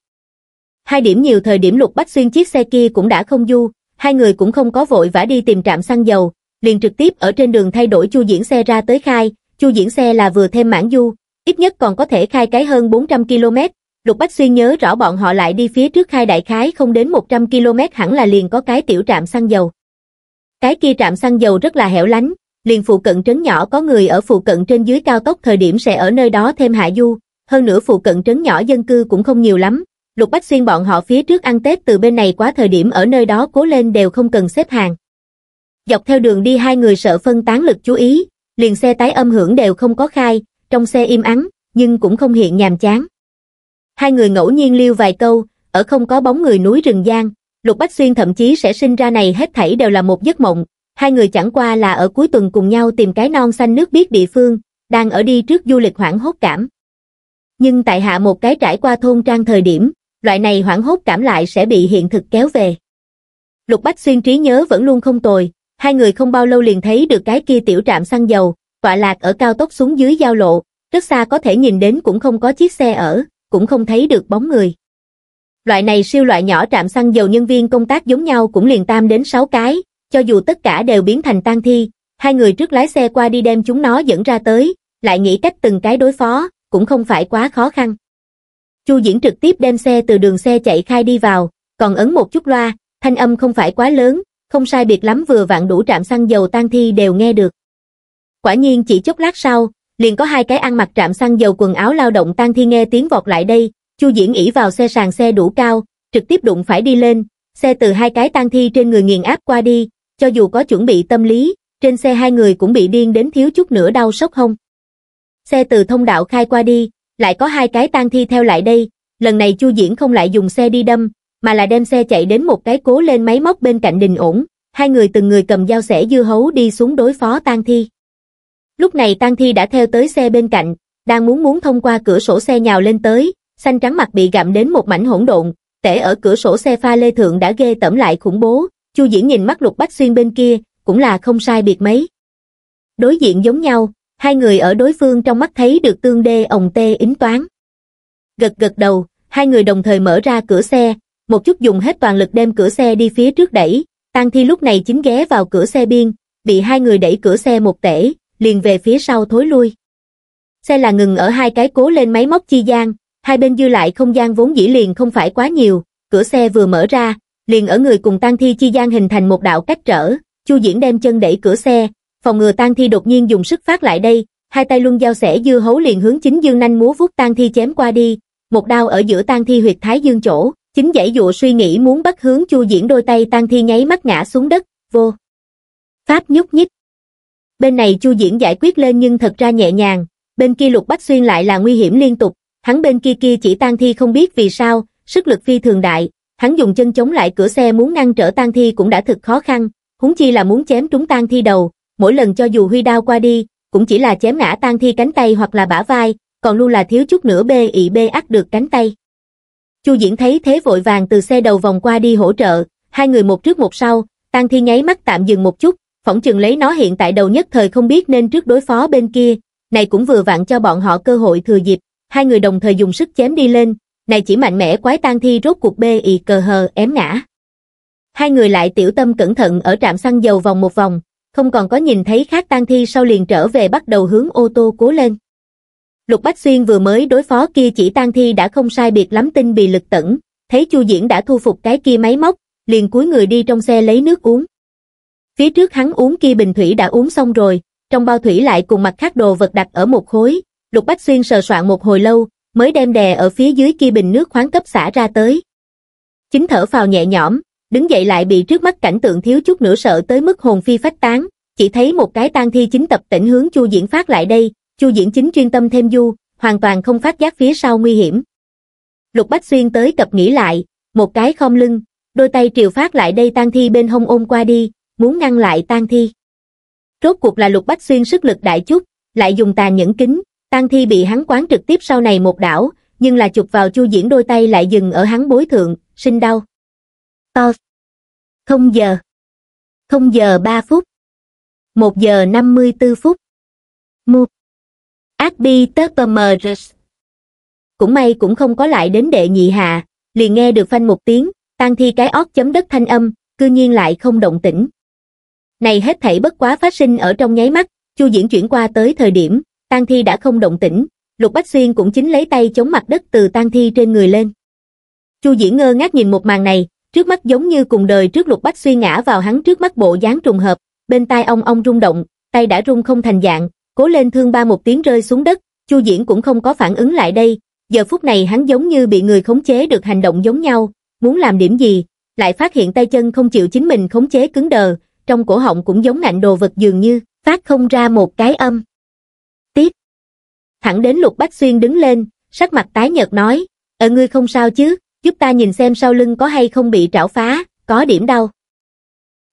Hai điểm nhiều thời điểm Lục Bách Xuyên chiếc xe kia cũng đã không du, hai người cũng không có vội vã đi tìm trạm xăng dầu, liền trực tiếp ở trên đường thay đổi chu diễn xe ra tới khai, chu diễn xe là vừa thêm mãn du, ít nhất còn có thể khai cái hơn 400 km, Lục Bách Xuyên nhớ rõ bọn họ lại đi phía trước khai đại khái không đến 100 km hẳn là liền có cái tiểu trạm xăng dầu. Cái kia trạm xăng dầu rất là hẻo lánh, liền phụ cận trấn nhỏ có người ở phụ cận trên dưới cao tốc thời điểm sẽ ở nơi đó thêm hạ du, hơn nữa phụ cận trấn nhỏ dân cư cũng không nhiều lắm. Lục Bách Xuyên bọn họ phía trước ăn Tết từ bên này quá thời điểm ở nơi đó cố lên đều không cần xếp hàng. Dọc theo đường đi hai người sợ phân tán lực chú ý, liền xe tái âm hưởng đều không có khai, trong xe im ắng, nhưng cũng không hiện nhàm chán. Hai người ngẫu nhiên liêu vài câu, ở không có bóng người núi rừng gian Lục Bách Xuyên thậm chí sẽ sinh ra này hết thảy đều là một giấc mộng. Hai người chẳng qua là ở cuối tuần cùng nhau tìm cái non xanh nước biết địa phương, đang ở đi trước du lịch hoảng hốt cảm. Nhưng tại hạ một cái trải qua thôn trang thời điểm, loại này hoảng hốt cảm lại sẽ bị hiện thực kéo về. Lục Bách Xuyên trí nhớ vẫn luôn không tồi, hai người không bao lâu liền thấy được cái kia tiểu trạm xăng dầu, tọa lạc ở cao tốc xuống dưới giao lộ, rất xa có thể nhìn đến cũng không có chiếc xe ở, cũng không thấy được bóng người. Loại này siêu loại nhỏ trạm xăng dầu nhân viên công tác giống nhau cũng liền tam đến sáu cái, cho dù tất cả đều biến thành tan thi, hai người trước lái xe qua đi đem chúng nó dẫn ra tới, lại nghĩ cách từng cái đối phó, cũng không phải quá khó khăn. Chu Diễn trực tiếp đem xe từ đường xe chạy khai đi vào, còn ấn một chút loa, thanh âm không phải quá lớn, không sai biệt lắm vừa vặn đủ trạm xăng dầu tan thi đều nghe được. Quả nhiên chỉ chốc lát sau, liền có hai cái ăn mặc trạm xăng dầu quần áo lao động tang thi nghe tiếng vọt lại đây, Chu Diễn ỉ vào xe sàn xe đủ cao, trực tiếp đụng phải đi lên, xe từ hai cái tang thi trên người nghiền áp qua đi, cho dù có chuẩn bị tâm lý, trên xe hai người cũng bị điên đến thiếu chút nữa đau sốc hông. Xe từ thông đạo khai qua đi, lại có hai cái tang thi theo lại đây, lần này Chu Diễn không lại dùng xe đi đâm, mà là đem xe chạy đến một cái cố lên máy móc bên cạnh đình ổn, hai người từng người cầm dao xẻ dưa hấu đi xuống đối phó tang thi. Lúc này Tang Thi đã theo tới xe bên cạnh, đang muốn muốn thông qua cửa sổ xe nhào lên tới, xanh trắng mặt bị gặm đến một mảnh hỗn độn, tể ở cửa sổ xe pha lê thượng đã ghê tẩm lại khủng bố, Chu Diễn nhìn mắt Lục Bách Xuyên bên kia, cũng là không sai biệt mấy. Đối diện giống nhau, hai người ở đối phương trong mắt thấy được tương đê ổng tê ính toán. Gật gật đầu, hai người đồng thời mở ra cửa xe, một chút dùng hết toàn lực đem cửa xe đi phía trước đẩy, Tang Thi lúc này chính ghé vào cửa xe biên, bị hai người đẩy cửa xe một tể, liền về phía sau thối lui. Xe là ngừng ở hai cái cố lên máy móc chi gian, hai bên dư lại không gian vốn dĩ liền không phải quá nhiều, cửa xe vừa mở ra, liền ở người cùng tang thi chi gian hình thành một đạo cách trở, Chu Diễn đem chân đẩy cửa xe, phòng ngừa tang thi đột nhiên dùng sức phát lại đây, hai tay luân giao sẻ dư hấu liền hướng chính dương nhanh múa vuốt tang thi chém qua đi, một đao ở giữa tang thi huyệt thái dương chỗ, chính giải dụ suy nghĩ muốn bắt hướng Chu Diễn đôi tay tang thi nháy mắt ngã xuống đất, vô. Pháp nhúc nhích, bên này Chu Diễn giải quyết lên nhưng thật ra nhẹ nhàng, bên kia Lục Bách Xuyên lại là nguy hiểm liên tục, hắn bên kia kia chỉ tan thi không biết vì sao, sức lực phi thường đại, hắn dùng chân chống lại cửa xe muốn ngăn trở tan thi cũng đã thực khó khăn, huống chi là muốn chém trúng tan thi đầu, mỗi lần cho dù huy đao qua đi, cũng chỉ là chém ngã tan thi cánh tay hoặc là bả vai, còn luôn là thiếu chút nữa bê ị bê ắt được cánh tay. Chu Diễn thấy thế vội vàng từ xe đầu vòng qua đi hỗ trợ, hai người một trước một sau, Tang Thi nháy mắt tạm dừng một chút, phỏng chừng lấy nó hiện tại đầu nhất thời không biết nên trước đối phó bên kia, này cũng vừa vặn cho bọn họ cơ hội thừa dịp, hai người đồng thời dùng sức chém đi lên, này chỉ mạnh mẽ quái tan thi rốt cuộc bê ì cờ hờ ém ngã. Hai người lại tiểu tâm cẩn thận ở trạm xăng dầu vòng một vòng, không còn có nhìn thấy khác tan thi sau liền trở về bắt đầu hướng ô tô cố lên. Lục Bách Xuyên vừa mới đối phó kia chỉ tan thi đã không sai biệt lắm tinh bị lực tẩn, thấy Chu Diễn đã thu phục cái kia máy móc, liền cúi người đi trong xe lấy nước uống. Phía trước hắn uống kia bình thủy đã uống xong rồi, trong bao thủy lại cùng mặt khác đồ vật đặt ở một khối, Lục Bách Xuyên sờ soạn một hồi lâu, mới đem đè ở phía dưới kia bình nước khoáng cấp xả ra tới. Chính thở phào nhẹ nhõm, đứng dậy lại bị trước mắt cảnh tượng thiếu chút nữa sợ tới mức hồn phi phách tán, chỉ thấy một cái tang thi chính tập tỉnh hướng Chu Diễn phát lại đây, Chu Diễn chính chuyên tâm thêm du, hoàn toàn không phát giác phía sau nguy hiểm. Lục Bách Xuyên tới cập nghĩ lại, một cái khom lưng, đôi tay triều phát lại đây tang thi bên hông ôm qua đi, muốn ngăn lại tang thi. Rốt cuộc là lục bách xuyên sức lực đại chút, lại dùng tà nhẫn kính, tang thi bị hắn quán trực tiếp sau này một đảo, nhưng là chụp vào chu diễn đôi tay lại dừng ở hắn bối thượng, sinh đau. To. Không giờ. Không giờ 3 phút. 1 giờ 54 phút. Mu. Adbi Tertomers. Cũng may cũng không có lại đến đệ nhị hạ, liền nghe được phanh một tiếng, tang thi cái ót chấm đất thanh âm, cư nhiên lại không động tĩnh. Này hết thảy bất quá phát sinh ở trong nháy mắt, Chu Diễn chuyển qua tới thời điểm, tang thi đã không động tĩnh, Lục Bách Xuyên cũng chính lấy tay chống mặt đất từ tang thi trên người lên. Chu Diễn ngơ ngác nhìn một màn này, trước mắt giống như cùng đời trước Lục Bách Xuyên ngã vào hắn trước mắt bộ dáng trùng hợp, bên tai ông ông rung động, tay đã rung không thành dạng, cố lên thương ba một tiếng rơi xuống đất, Chu Diễn cũng không có phản ứng lại đây, giờ phút này hắn giống như bị người khống chế được hành động giống nhau, muốn làm điểm gì, lại phát hiện tay chân không chịu chính mình khống chế cứng đờ, trong cổ họng cũng giống nạnh đồ vật dường như, phát không ra một cái âm. Tiếp. Thẳng đến Lục Bách Xuyên đứng lên, sắc mặt tái nhợt nói, ở ờ, ngươi không sao chứ, giúp ta nhìn xem sau lưng có hay không bị trảo phá, có điểm đau.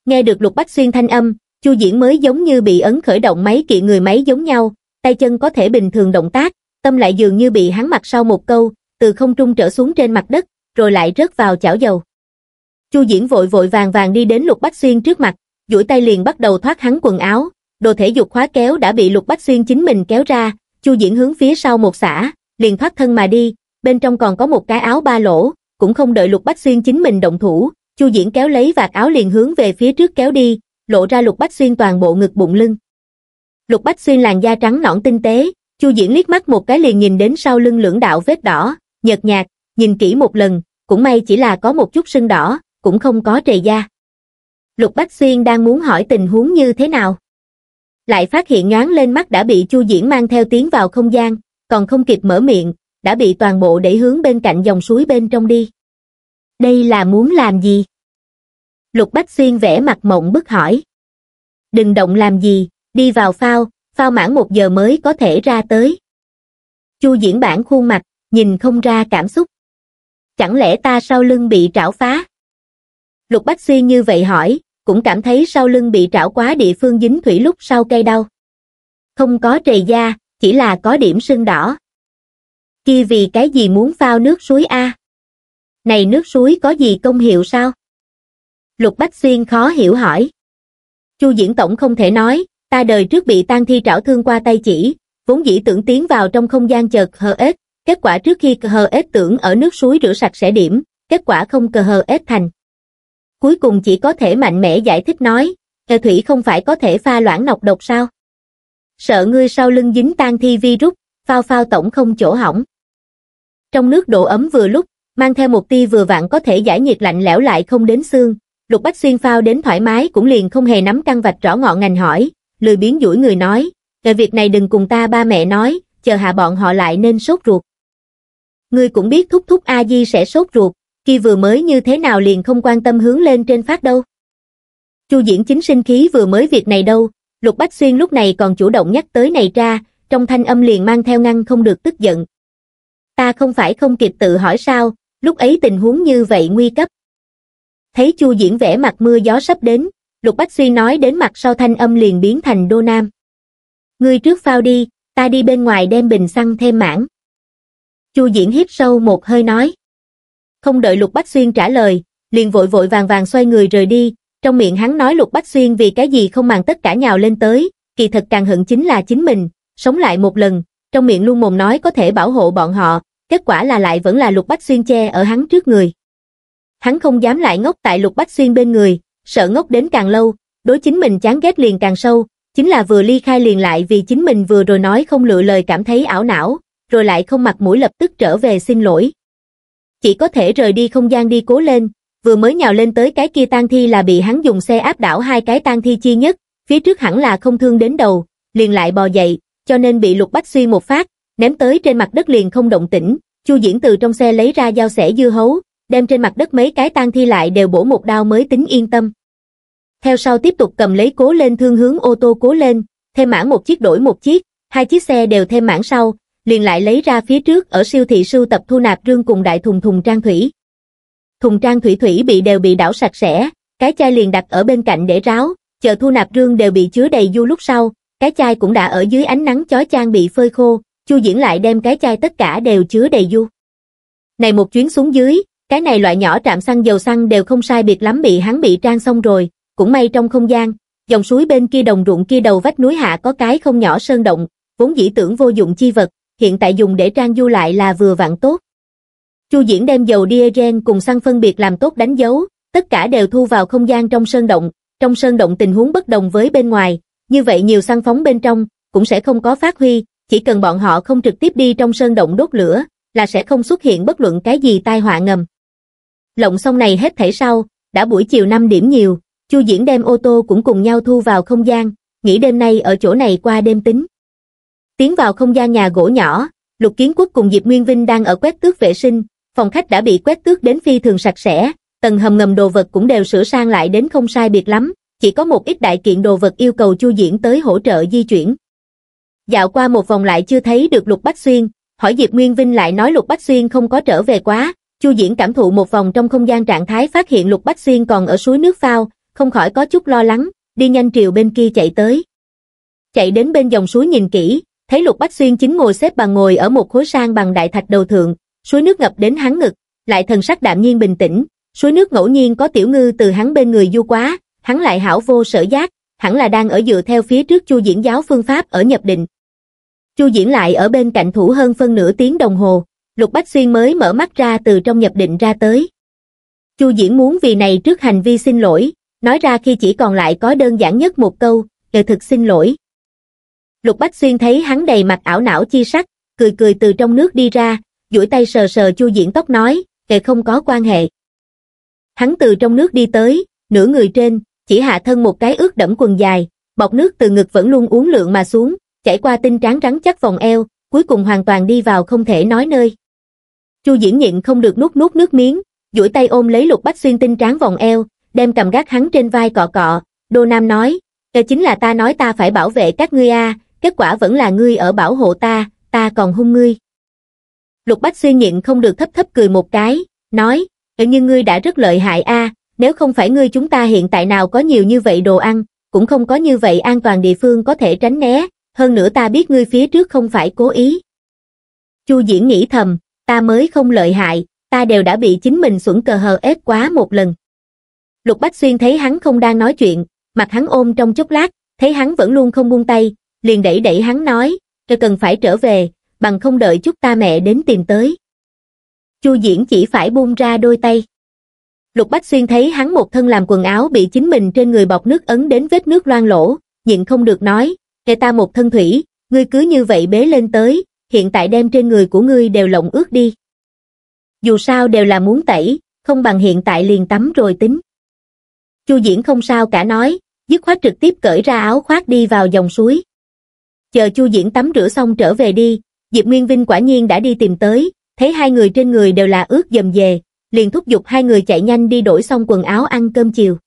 Nghe được Lục Bách Xuyên thanh âm, Chu Diễn mới giống như bị ấn khởi động máy kỵ người máy giống nhau, tay chân có thể bình thường động tác, tâm lại dường như bị hắn mặt sau một câu, từ không trung trở xuống trên mặt đất, rồi lại rớt vào chảo dầu. Chu Diễn vội vội vàng vàng đi đến Lục Bách Xuyên trước mặt, duỗi tay liền bắt đầu thoát hắn quần áo, đồ thể dục khóa kéo đã bị Lục Bách Xuyên chính mình kéo ra, Chu Diễn hướng phía sau một xả, liền thoát thân mà đi, bên trong còn có một cái áo ba lỗ, cũng không đợi Lục Bách Xuyên chính mình động thủ, Chu Diễn kéo lấy vạt áo liền hướng về phía trước kéo đi, lộ ra Lục Bách Xuyên toàn bộ ngực bụng lưng. Lục Bách Xuyên làn da trắng nõn tinh tế, Chu Diễn liếc mắt một cái liền nhìn đến sau lưng lưỡng đạo vết đỏ, nhợt nhạt, nhìn kỹ một lần, cũng may chỉ là có một chút sưng đỏ, cũng không có trề da. Lục Bách Xuyên đang muốn hỏi tình huống như thế nào. Lại phát hiện nhoáng lên mắt đã bị Chu Diễn mang theo tiếng vào không gian, còn không kịp mở miệng, đã bị toàn bộ đẩy hướng bên cạnh dòng suối bên trong đi. Đây là muốn làm gì? Lục Bách Xuyên vẽ mặt mộng bức hỏi. Đừng động làm gì, đi vào phao, phao mãn một giờ mới có thể ra tới. Chu diễn bản khuôn mặt, nhìn không ra cảm xúc. Chẳng lẽ ta sau lưng bị trảo phá? Lục Bách Xuyên như vậy hỏi, cũng cảm thấy sau lưng bị trảo quá địa phương dính thủy lúc sau cây đau không có trầy da chỉ là có điểm sưng đỏ kia vì cái gì muốn phao nước suối a này nước suối có gì công hiệu sao lục bách xuyên khó hiểu hỏi chu diễn tổng không thể nói ta đời trước bị tan thi trảo thương qua tay chỉ vốn dĩ tưởng tiến vào trong không gian chợt hờ ếch kết quả trước khi hờ ếch tưởng ở nước suối rửa sạch sẽ điểm kết quả không cờ hờ ếch thành cuối cùng chỉ có thể mạnh mẽ giải thích nói, Ê Thủy không phải có thể pha loãng nọc độc sao? Sợ ngươi sau lưng dính tan thi virus, phao phao tổng không chỗ hỏng. Trong nước độ ấm vừa lúc, mang theo một tia vừa vặn có thể giải nhiệt lạnh lẽo lại không đến xương, Lục Bách Xuyên phao đến thoải mái cũng liền không hề nắm căng vạch rõ ngọn ngành hỏi, lười biến duỗi người nói, về việc này đừng cùng ta ba mẹ nói, chờ hạ bọn họ lại nên sốt ruột. Ngươi cũng biết thúc thúc A Di sẽ sốt ruột, khi vừa mới như thế nào liền không quan tâm hướng lên trên phát đâu. Chu diễn chính sinh khí vừa mới việc này đâu, Lục Bách Xuyên lúc này còn chủ động nhắc tới này ra, trong thanh âm liền mang theo ngăn không được tức giận. Ta không phải không kịp tự hỏi sao, lúc ấy tình huống như vậy nguy cấp. Thấy Chu diễn vẻ mặt mưa gió sắp đến, Lục Bách Xuyên nói đến mặt sau thanh âm liền biến thành đô nam. Ngươi trước phao đi, ta đi bên ngoài đem bình xăng thêm mãn. Chu diễn hít sâu một hơi nói. Không đợi Lục Bách Xuyên trả lời, liền vội vội vàng vàng xoay người rời đi, trong miệng hắn nói Lục Bách Xuyên vì cái gì không màng tất cả nhào lên tới, kỳ thật càng hận chính là chính mình, sống lại một lần, trong miệng luôn mồm nói có thể bảo hộ bọn họ, kết quả là lại vẫn là Lục Bách Xuyên che ở hắn trước người. Hắn không dám lại ngốc tại Lục Bách Xuyên bên người, sợ ngốc đến càng lâu, đối chính mình chán ghét liền càng sâu, chính là vừa ly khai liền lại vì chính mình vừa rồi nói không lựa lời cảm thấy ảo não, rồi lại không mặt mũi lập tức trở về xin lỗi chỉ có thể rời đi không gian đi cố lên, vừa mới nhào lên tới cái kia tang thi là bị hắn dùng xe áp đảo hai cái tang thi chi nhất, phía trước hẳn là không thương đến đầu, liền lại bò dậy, cho nên bị lục bách suy một phát, ném tới trên mặt đất liền không động tĩnh. Chu Diễn từ trong xe lấy ra dao sẻ dưa hấu, đem trên mặt đất mấy cái tang thi lại đều bổ một đao mới tính yên tâm. Theo sau tiếp tục cầm lấy cố lên thương hướng ô tô cố lên, thêm mãn một chiếc đổi một chiếc, hai chiếc xe đều thêm mãn sau, liền lại lấy ra phía trước ở siêu thị sưu tập thu nạp rương cùng đại thùng thùng trang thủy. Thùng trang thủy thủy bị đều bị đảo sạch sẽ, cái chai liền đặt ở bên cạnh để ráo, chờ thu nạp rương đều bị chứa đầy du lúc sau, cái chai cũng đã ở dưới ánh nắng chói chang bị phơi khô, Chu Diễn lại đem cái chai tất cả đều chứa đầy du. Này một chuyến xuống dưới, cái này loại nhỏ trạm xăng dầu xăng đều không sai biệt lắm bị hắn bị trang xong rồi, cũng may trong không gian, dòng suối bên kia đồng ruộng kia đầu vách núi hạ có cái không nhỏ sơn động, vốn dĩ tưởng vô dụng chi vật, hiện tại dùng để trang du lại là vừa vặn tốt. Chu Diễn đem dầu diesel cùng xăng phân biệt làm tốt đánh dấu, tất cả đều thu vào không gian trong sơn động, trong sơn động tình huống bất đồng với bên ngoài, như vậy nhiều xăng phóng bên trong cũng sẽ không có phát huy, chỉ cần bọn họ không trực tiếp đi trong sơn động đốt lửa, là sẽ không xuất hiện bất luận cái gì tai họa ngầm. Lộng xong này hết thể sau, đã buổi chiều 5 điểm nhiều, Chu Diễn đem ô tô cũng cùng nhau thu vào không gian, nghỉ đêm nay ở chỗ này qua đêm tính. Tiến vào không gian nhà gỗ nhỏ, Lục Kiến Quốc cùng Diệp Nguyên Vinh đang ở quét tước vệ sinh, phòng khách đã bị quét tước đến phi thường sạch sẽ, tầng hầm ngầm đồ vật cũng đều sửa sang lại đến không sai biệt lắm, chỉ có một ít đại kiện đồ vật yêu cầu Chu Diễn tới hỗ trợ di chuyển. Dạo qua một vòng lại chưa thấy được Lục Bách Xuyên, hỏi Diệp Nguyên Vinh lại nói Lục Bách Xuyên không có trở về quá, Chu Diễn cảm thụ một vòng trong không gian trạng thái phát hiện Lục Bách Xuyên còn ở suối nước phao, không khỏi có chút lo lắng, đi nhanh triều bên kia chạy tới. Chạy đến bên dòng suối nhìn kỹ, thấy Lục Bách Xuyên chính ngồi xếp bằng ngồi ở một khối sang bằng đại thạch đầu thượng, suối nước ngập đến hắn ngực, lại thần sắc đạm nhiên bình tĩnh, suối nước ngẫu nhiên có tiểu ngư từ hắn bên người du quá, hắn lại hảo vô sở giác, hẳn là đang ở dựa theo phía trước Chu Diễn giáo phương pháp ở nhập định. Chu Diễn lại ở bên cạnh thủ hơn phân nửa tiếng đồng hồ, Lục Bách Xuyên mới mở mắt ra từ trong nhập định ra tới. Chu Diễn muốn vì này trước hành vi xin lỗi, nói ra khi chỉ còn lại có đơn giản nhất một câu, "Kệ thực xin lỗi." lục bách xuyên thấy hắn đầy mặt ảo não chi sắc cười cười từ trong nước đi ra duỗi tay sờ sờ chu diễn tóc nói kệ không có quan hệ hắn từ trong nước đi tới nửa người trên chỉ hạ thân một cái ướt đẫm quần dài bọc nước từ ngực vẫn luôn uống lượng mà xuống chảy qua tinh trắng rắn chắc vòng eo cuối cùng hoàn toàn đi vào không thể nói nơi chu diễn nhịn không được nuốt nuốt nước miếng duỗi tay ôm lấy lục bách xuyên tinh tráng vòng eo đem cầm gác hắn trên vai cọ cọ đô nam nói đây chính là ta nói ta phải bảo vệ các ngươi a à, kết quả vẫn là ngươi ở bảo hộ ta, ta còn hung ngươi. Lục Bách Xuyên nhịn không được thấp thấp cười một cái, nói, nhưng ngươi đã rất lợi hại a, nếu không phải ngươi chúng ta hiện tại nào có nhiều như vậy đồ ăn, cũng không có như vậy an toàn địa phương có thể tránh né, hơn nữa ta biết ngươi phía trước không phải cố ý. Chu Diễn nghĩ thầm, ta mới không lợi hại, ta đều đã bị chính mình xuẩn cờ hờ ép quá một lần. Lục Bách Xuyên thấy hắn không đang nói chuyện, mặt hắn ôm trong chốc lát, thấy hắn vẫn luôn không buông tay, liền đẩy đẩy hắn nói, tôi cần phải trở về, bằng không đợi chút ta mẹ đến tìm tới. Chu Diễn chỉ phải buông ra đôi tay. Lục Bách Xuyên thấy hắn một thân làm quần áo bị chính mình trên người bọc nước ấn đến vết nước loang lỗ, nhịn không được nói, để ta một thân thủy, ngươi cứ như vậy bế lên tới, hiện tại đem trên người của ngươi đều lộng ướt đi. Dù sao đều là muốn tẩy, không bằng hiện tại liền tắm rồi tính. Chu Diễn không sao cả nói, dứt khoát trực tiếp cởi ra áo khoác đi vào dòng suối chờ Chu Diễn tắm rửa xong trở về đi, Diệp Nguyên Vinh quả nhiên đã đi tìm tới, thấy hai người trên người đều là ướt dầm về, liền thúc giục hai người chạy nhanh đi đổi xong quần áo ăn cơm chiều.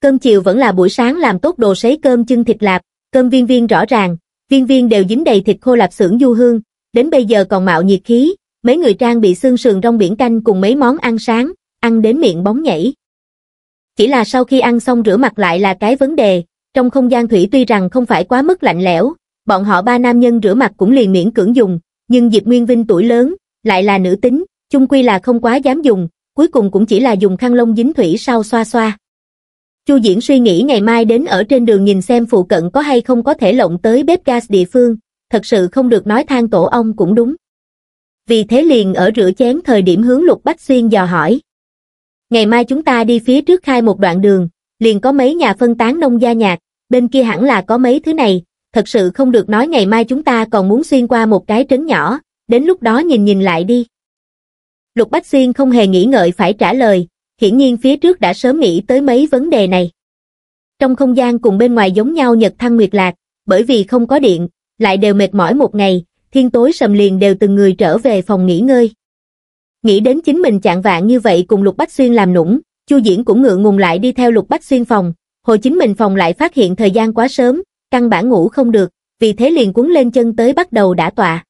Cơm chiều vẫn là buổi sáng làm tốt đồ sấy cơm chân thịt lạp, cơm viên viên rõ ràng, viên viên đều dính đầy thịt khô lạp xưởng du hương, đến bây giờ còn mạo nhiệt khí, mấy người trang bị xương sườn trong biển canh cùng mấy món ăn sáng, ăn đến miệng bóng nhảy. Chỉ là sau khi ăn xong rửa mặt lại là cái vấn đề, trong không gian thủy tuy rằng không phải quá mức lạnh lẽo, bọn họ ba nam nhân rửa mặt cũng liền miễn cưỡng dùng, nhưng Diệp Nguyên Vinh tuổi lớn, lại là nữ tính, chung quy là không quá dám dùng, cuối cùng cũng chỉ là dùng khăn lông dính thủy sau xoa xoa. Chu Diễn suy nghĩ ngày mai đến ở trên đường nhìn xem phụ cận có hay không có thể lộng tới bếp gas địa phương, thật sự không được nói than tổ ông cũng đúng. Vì thế liền ở rửa chén thời điểm hướng Lục Bách Xuyên dò hỏi. Ngày mai chúng ta đi phía trước khai một đoạn đường, liền có mấy nhà phân tán nông gia nhạc, bên kia hẳn là có mấy thứ này, thật sự không được nói ngày mai chúng ta còn muốn xuyên qua một cái trấn nhỏ, đến lúc đó nhìn nhìn lại đi. Lục Bách Xuyên không hề nghĩ ngợi phải trả lời, hiển nhiên phía trước đã sớm nghĩ tới mấy vấn đề này. Trong không gian cùng bên ngoài giống nhau Nhật Thăng Nguyệt Lạc, bởi vì không có điện, lại đều mệt mỏi một ngày, thiên tối sầm liền đều từng người trở về phòng nghỉ ngơi. Nghĩ đến chính mình chạng vạn như vậy cùng Lục Bách Xuyên làm nũng, Chu Diễn cũng ngượng ngùng lại đi theo Lục Bách Xuyên phòng, hồi chính mình phòng lại phát hiện thời gian quá sớm, căn bản ngủ không được, vì thế liền cuốn lên chân tới bắt đầu đã tọa.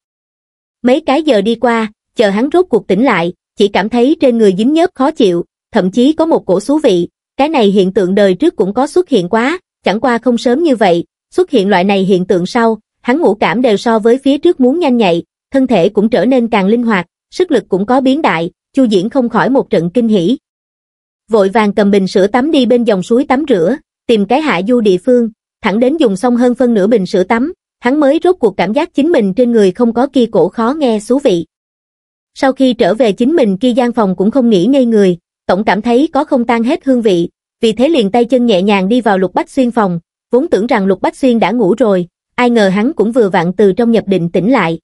Mấy cái giờ đi qua, chờ hắn rốt cuộc tỉnh lại, chỉ cảm thấy trên người dính nhớp khó chịu, thậm chí có một cổ xú vị. Cái này hiện tượng đời trước cũng có xuất hiện quá, chẳng qua không sớm như vậy, xuất hiện loại này hiện tượng sau, hắn ngủ cảm đều so với phía trước muốn nhanh nhạy, thân thể cũng trở nên càng linh hoạt, sức lực cũng có biến đại, Chu Diễn không khỏi một trận kinh hỉ. Vội vàng cầm bình sữa tắm đi bên dòng suối tắm rửa, tìm cái hạ du địa phương, thẳng đến dùng xong hơn phân nửa bình sữa tắm, hắn mới rốt cuộc cảm giác chính mình trên người không có kia cổ khó nghe xú vị. Sau khi trở về chính mình kia gian phòng cũng không nghĩ ngây người, tổng cảm thấy có không tan hết hương vị, vì thế liền tay chân nhẹ nhàng đi vào Lục Bách Xuyên phòng, vốn tưởng rằng Lục Bách Xuyên đã ngủ rồi, ai ngờ hắn cũng vừa vặn từ trong nhập định tỉnh lại.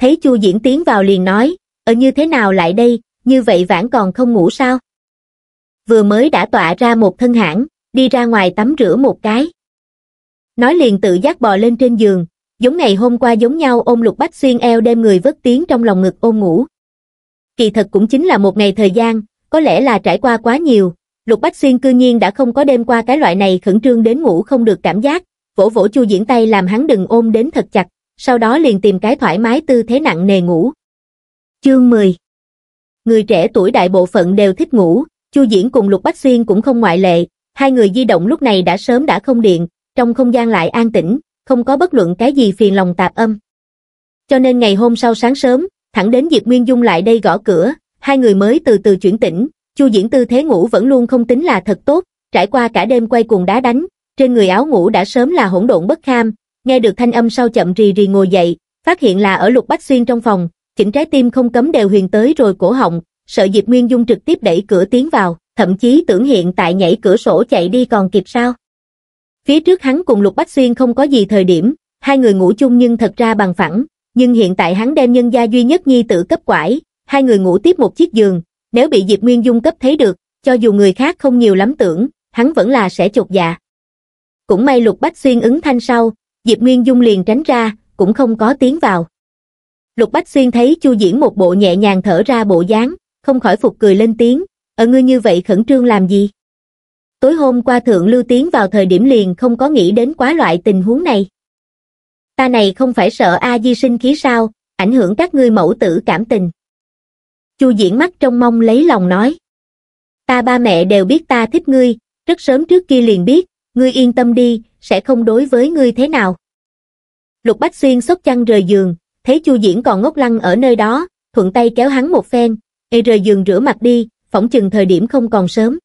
Thấy Chu Diễn tiến vào liền nói, ở ờ, như thế nào lại đây, như vậy vãn còn không ngủ sao? Vừa mới đã tọa ra một thân hãng, đi ra ngoài tắm rửa một cái. Nói liền tự giác bò lên trên giường, giống ngày hôm qua giống nhau ôm lục bách xuyên eo đem người vớt tiếng trong lòng ngực ôm ngủ. Kỳ thật cũng chính là một ngày thời gian, có lẽ là trải qua quá nhiều, lục bách xuyên cư nhiên đã không có đêm qua cái loại này khẩn trương đến ngủ không được cảm giác, vỗ vỗ chu diễn tay làm hắn đừng ôm đến thật chặt, sau đó liền tìm cái thoải mái tư thế nặng nề ngủ. Chương 10 Người trẻ tuổi đại bộ phận đều thích ngủ, Chu Diễn cùng Lục Bách Xuyên cũng không ngoại lệ, hai người di động lúc này đã sớm đã không điện, trong không gian lại an tĩnh, không có bất luận cái gì phiền lòng tạp âm. Cho nên ngày hôm sau sáng sớm, thẳng đến Diệp Nguyên Dung lại đây gõ cửa, hai người mới từ từ chuyển tỉnh, Chu Diễn tư thế ngủ vẫn luôn không tính là thật tốt, trải qua cả đêm quay cuồng đá đánh, trên người áo ngủ đã sớm là hỗn độn bất kham, nghe được thanh âm sau chậm rì rì ngồi dậy, phát hiện là ở Lục Bách Xuyên trong phòng, chỉnh trái tim không cấm đều huyền tới rồi cổ họng, sợ Diệp Nguyên Dung trực tiếp đẩy cửa tiến vào, thậm chí tưởng hiện tại nhảy cửa sổ chạy đi còn kịp sao. Phía trước hắn cùng Lục Bách Xuyên không có gì thời điểm, hai người ngủ chung nhưng thật ra bằng phẳng, nhưng hiện tại hắn đem nhân gia duy nhất nhi tử cấp quải, hai người ngủ tiếp một chiếc giường, nếu bị Diệp Nguyên Dung cấp thấy được, cho dù người khác không nhiều lắm tưởng, hắn vẫn là sẽ chột dạ. Cũng may Lục Bách Xuyên ứng thanh sau, Diệp Nguyên Dung liền tránh ra, cũng không có tiếng vào. Lục Bách Xuyên thấy Chu Diễn một bộ nhẹ nhàng thở ra bộ dáng, không khỏi phục cười lên tiếng, ở ờ, ngươi như vậy khẩn trương làm gì? tối hôm qua thượng lưu tiến vào thời điểm liền không có nghĩ đến quá loại tình huống này. Ta này không phải sợ A Di sinh khí sao, ảnh hưởng các ngươi mẫu tử cảm tình. Chu diễn mắt trong mong lấy lòng nói. Ta ba mẹ đều biết ta thích ngươi, rất sớm trước kia liền biết, ngươi yên tâm đi, sẽ không đối với ngươi thế nào. Lục Bách Xuyên sốc chăn rời giường, thấy Chu Diễn còn ngốc lăng ở nơi đó, thuận tay kéo hắn một phen, "Ê rời giường rửa mặt đi, phỏng chừng thời điểm không còn sớm."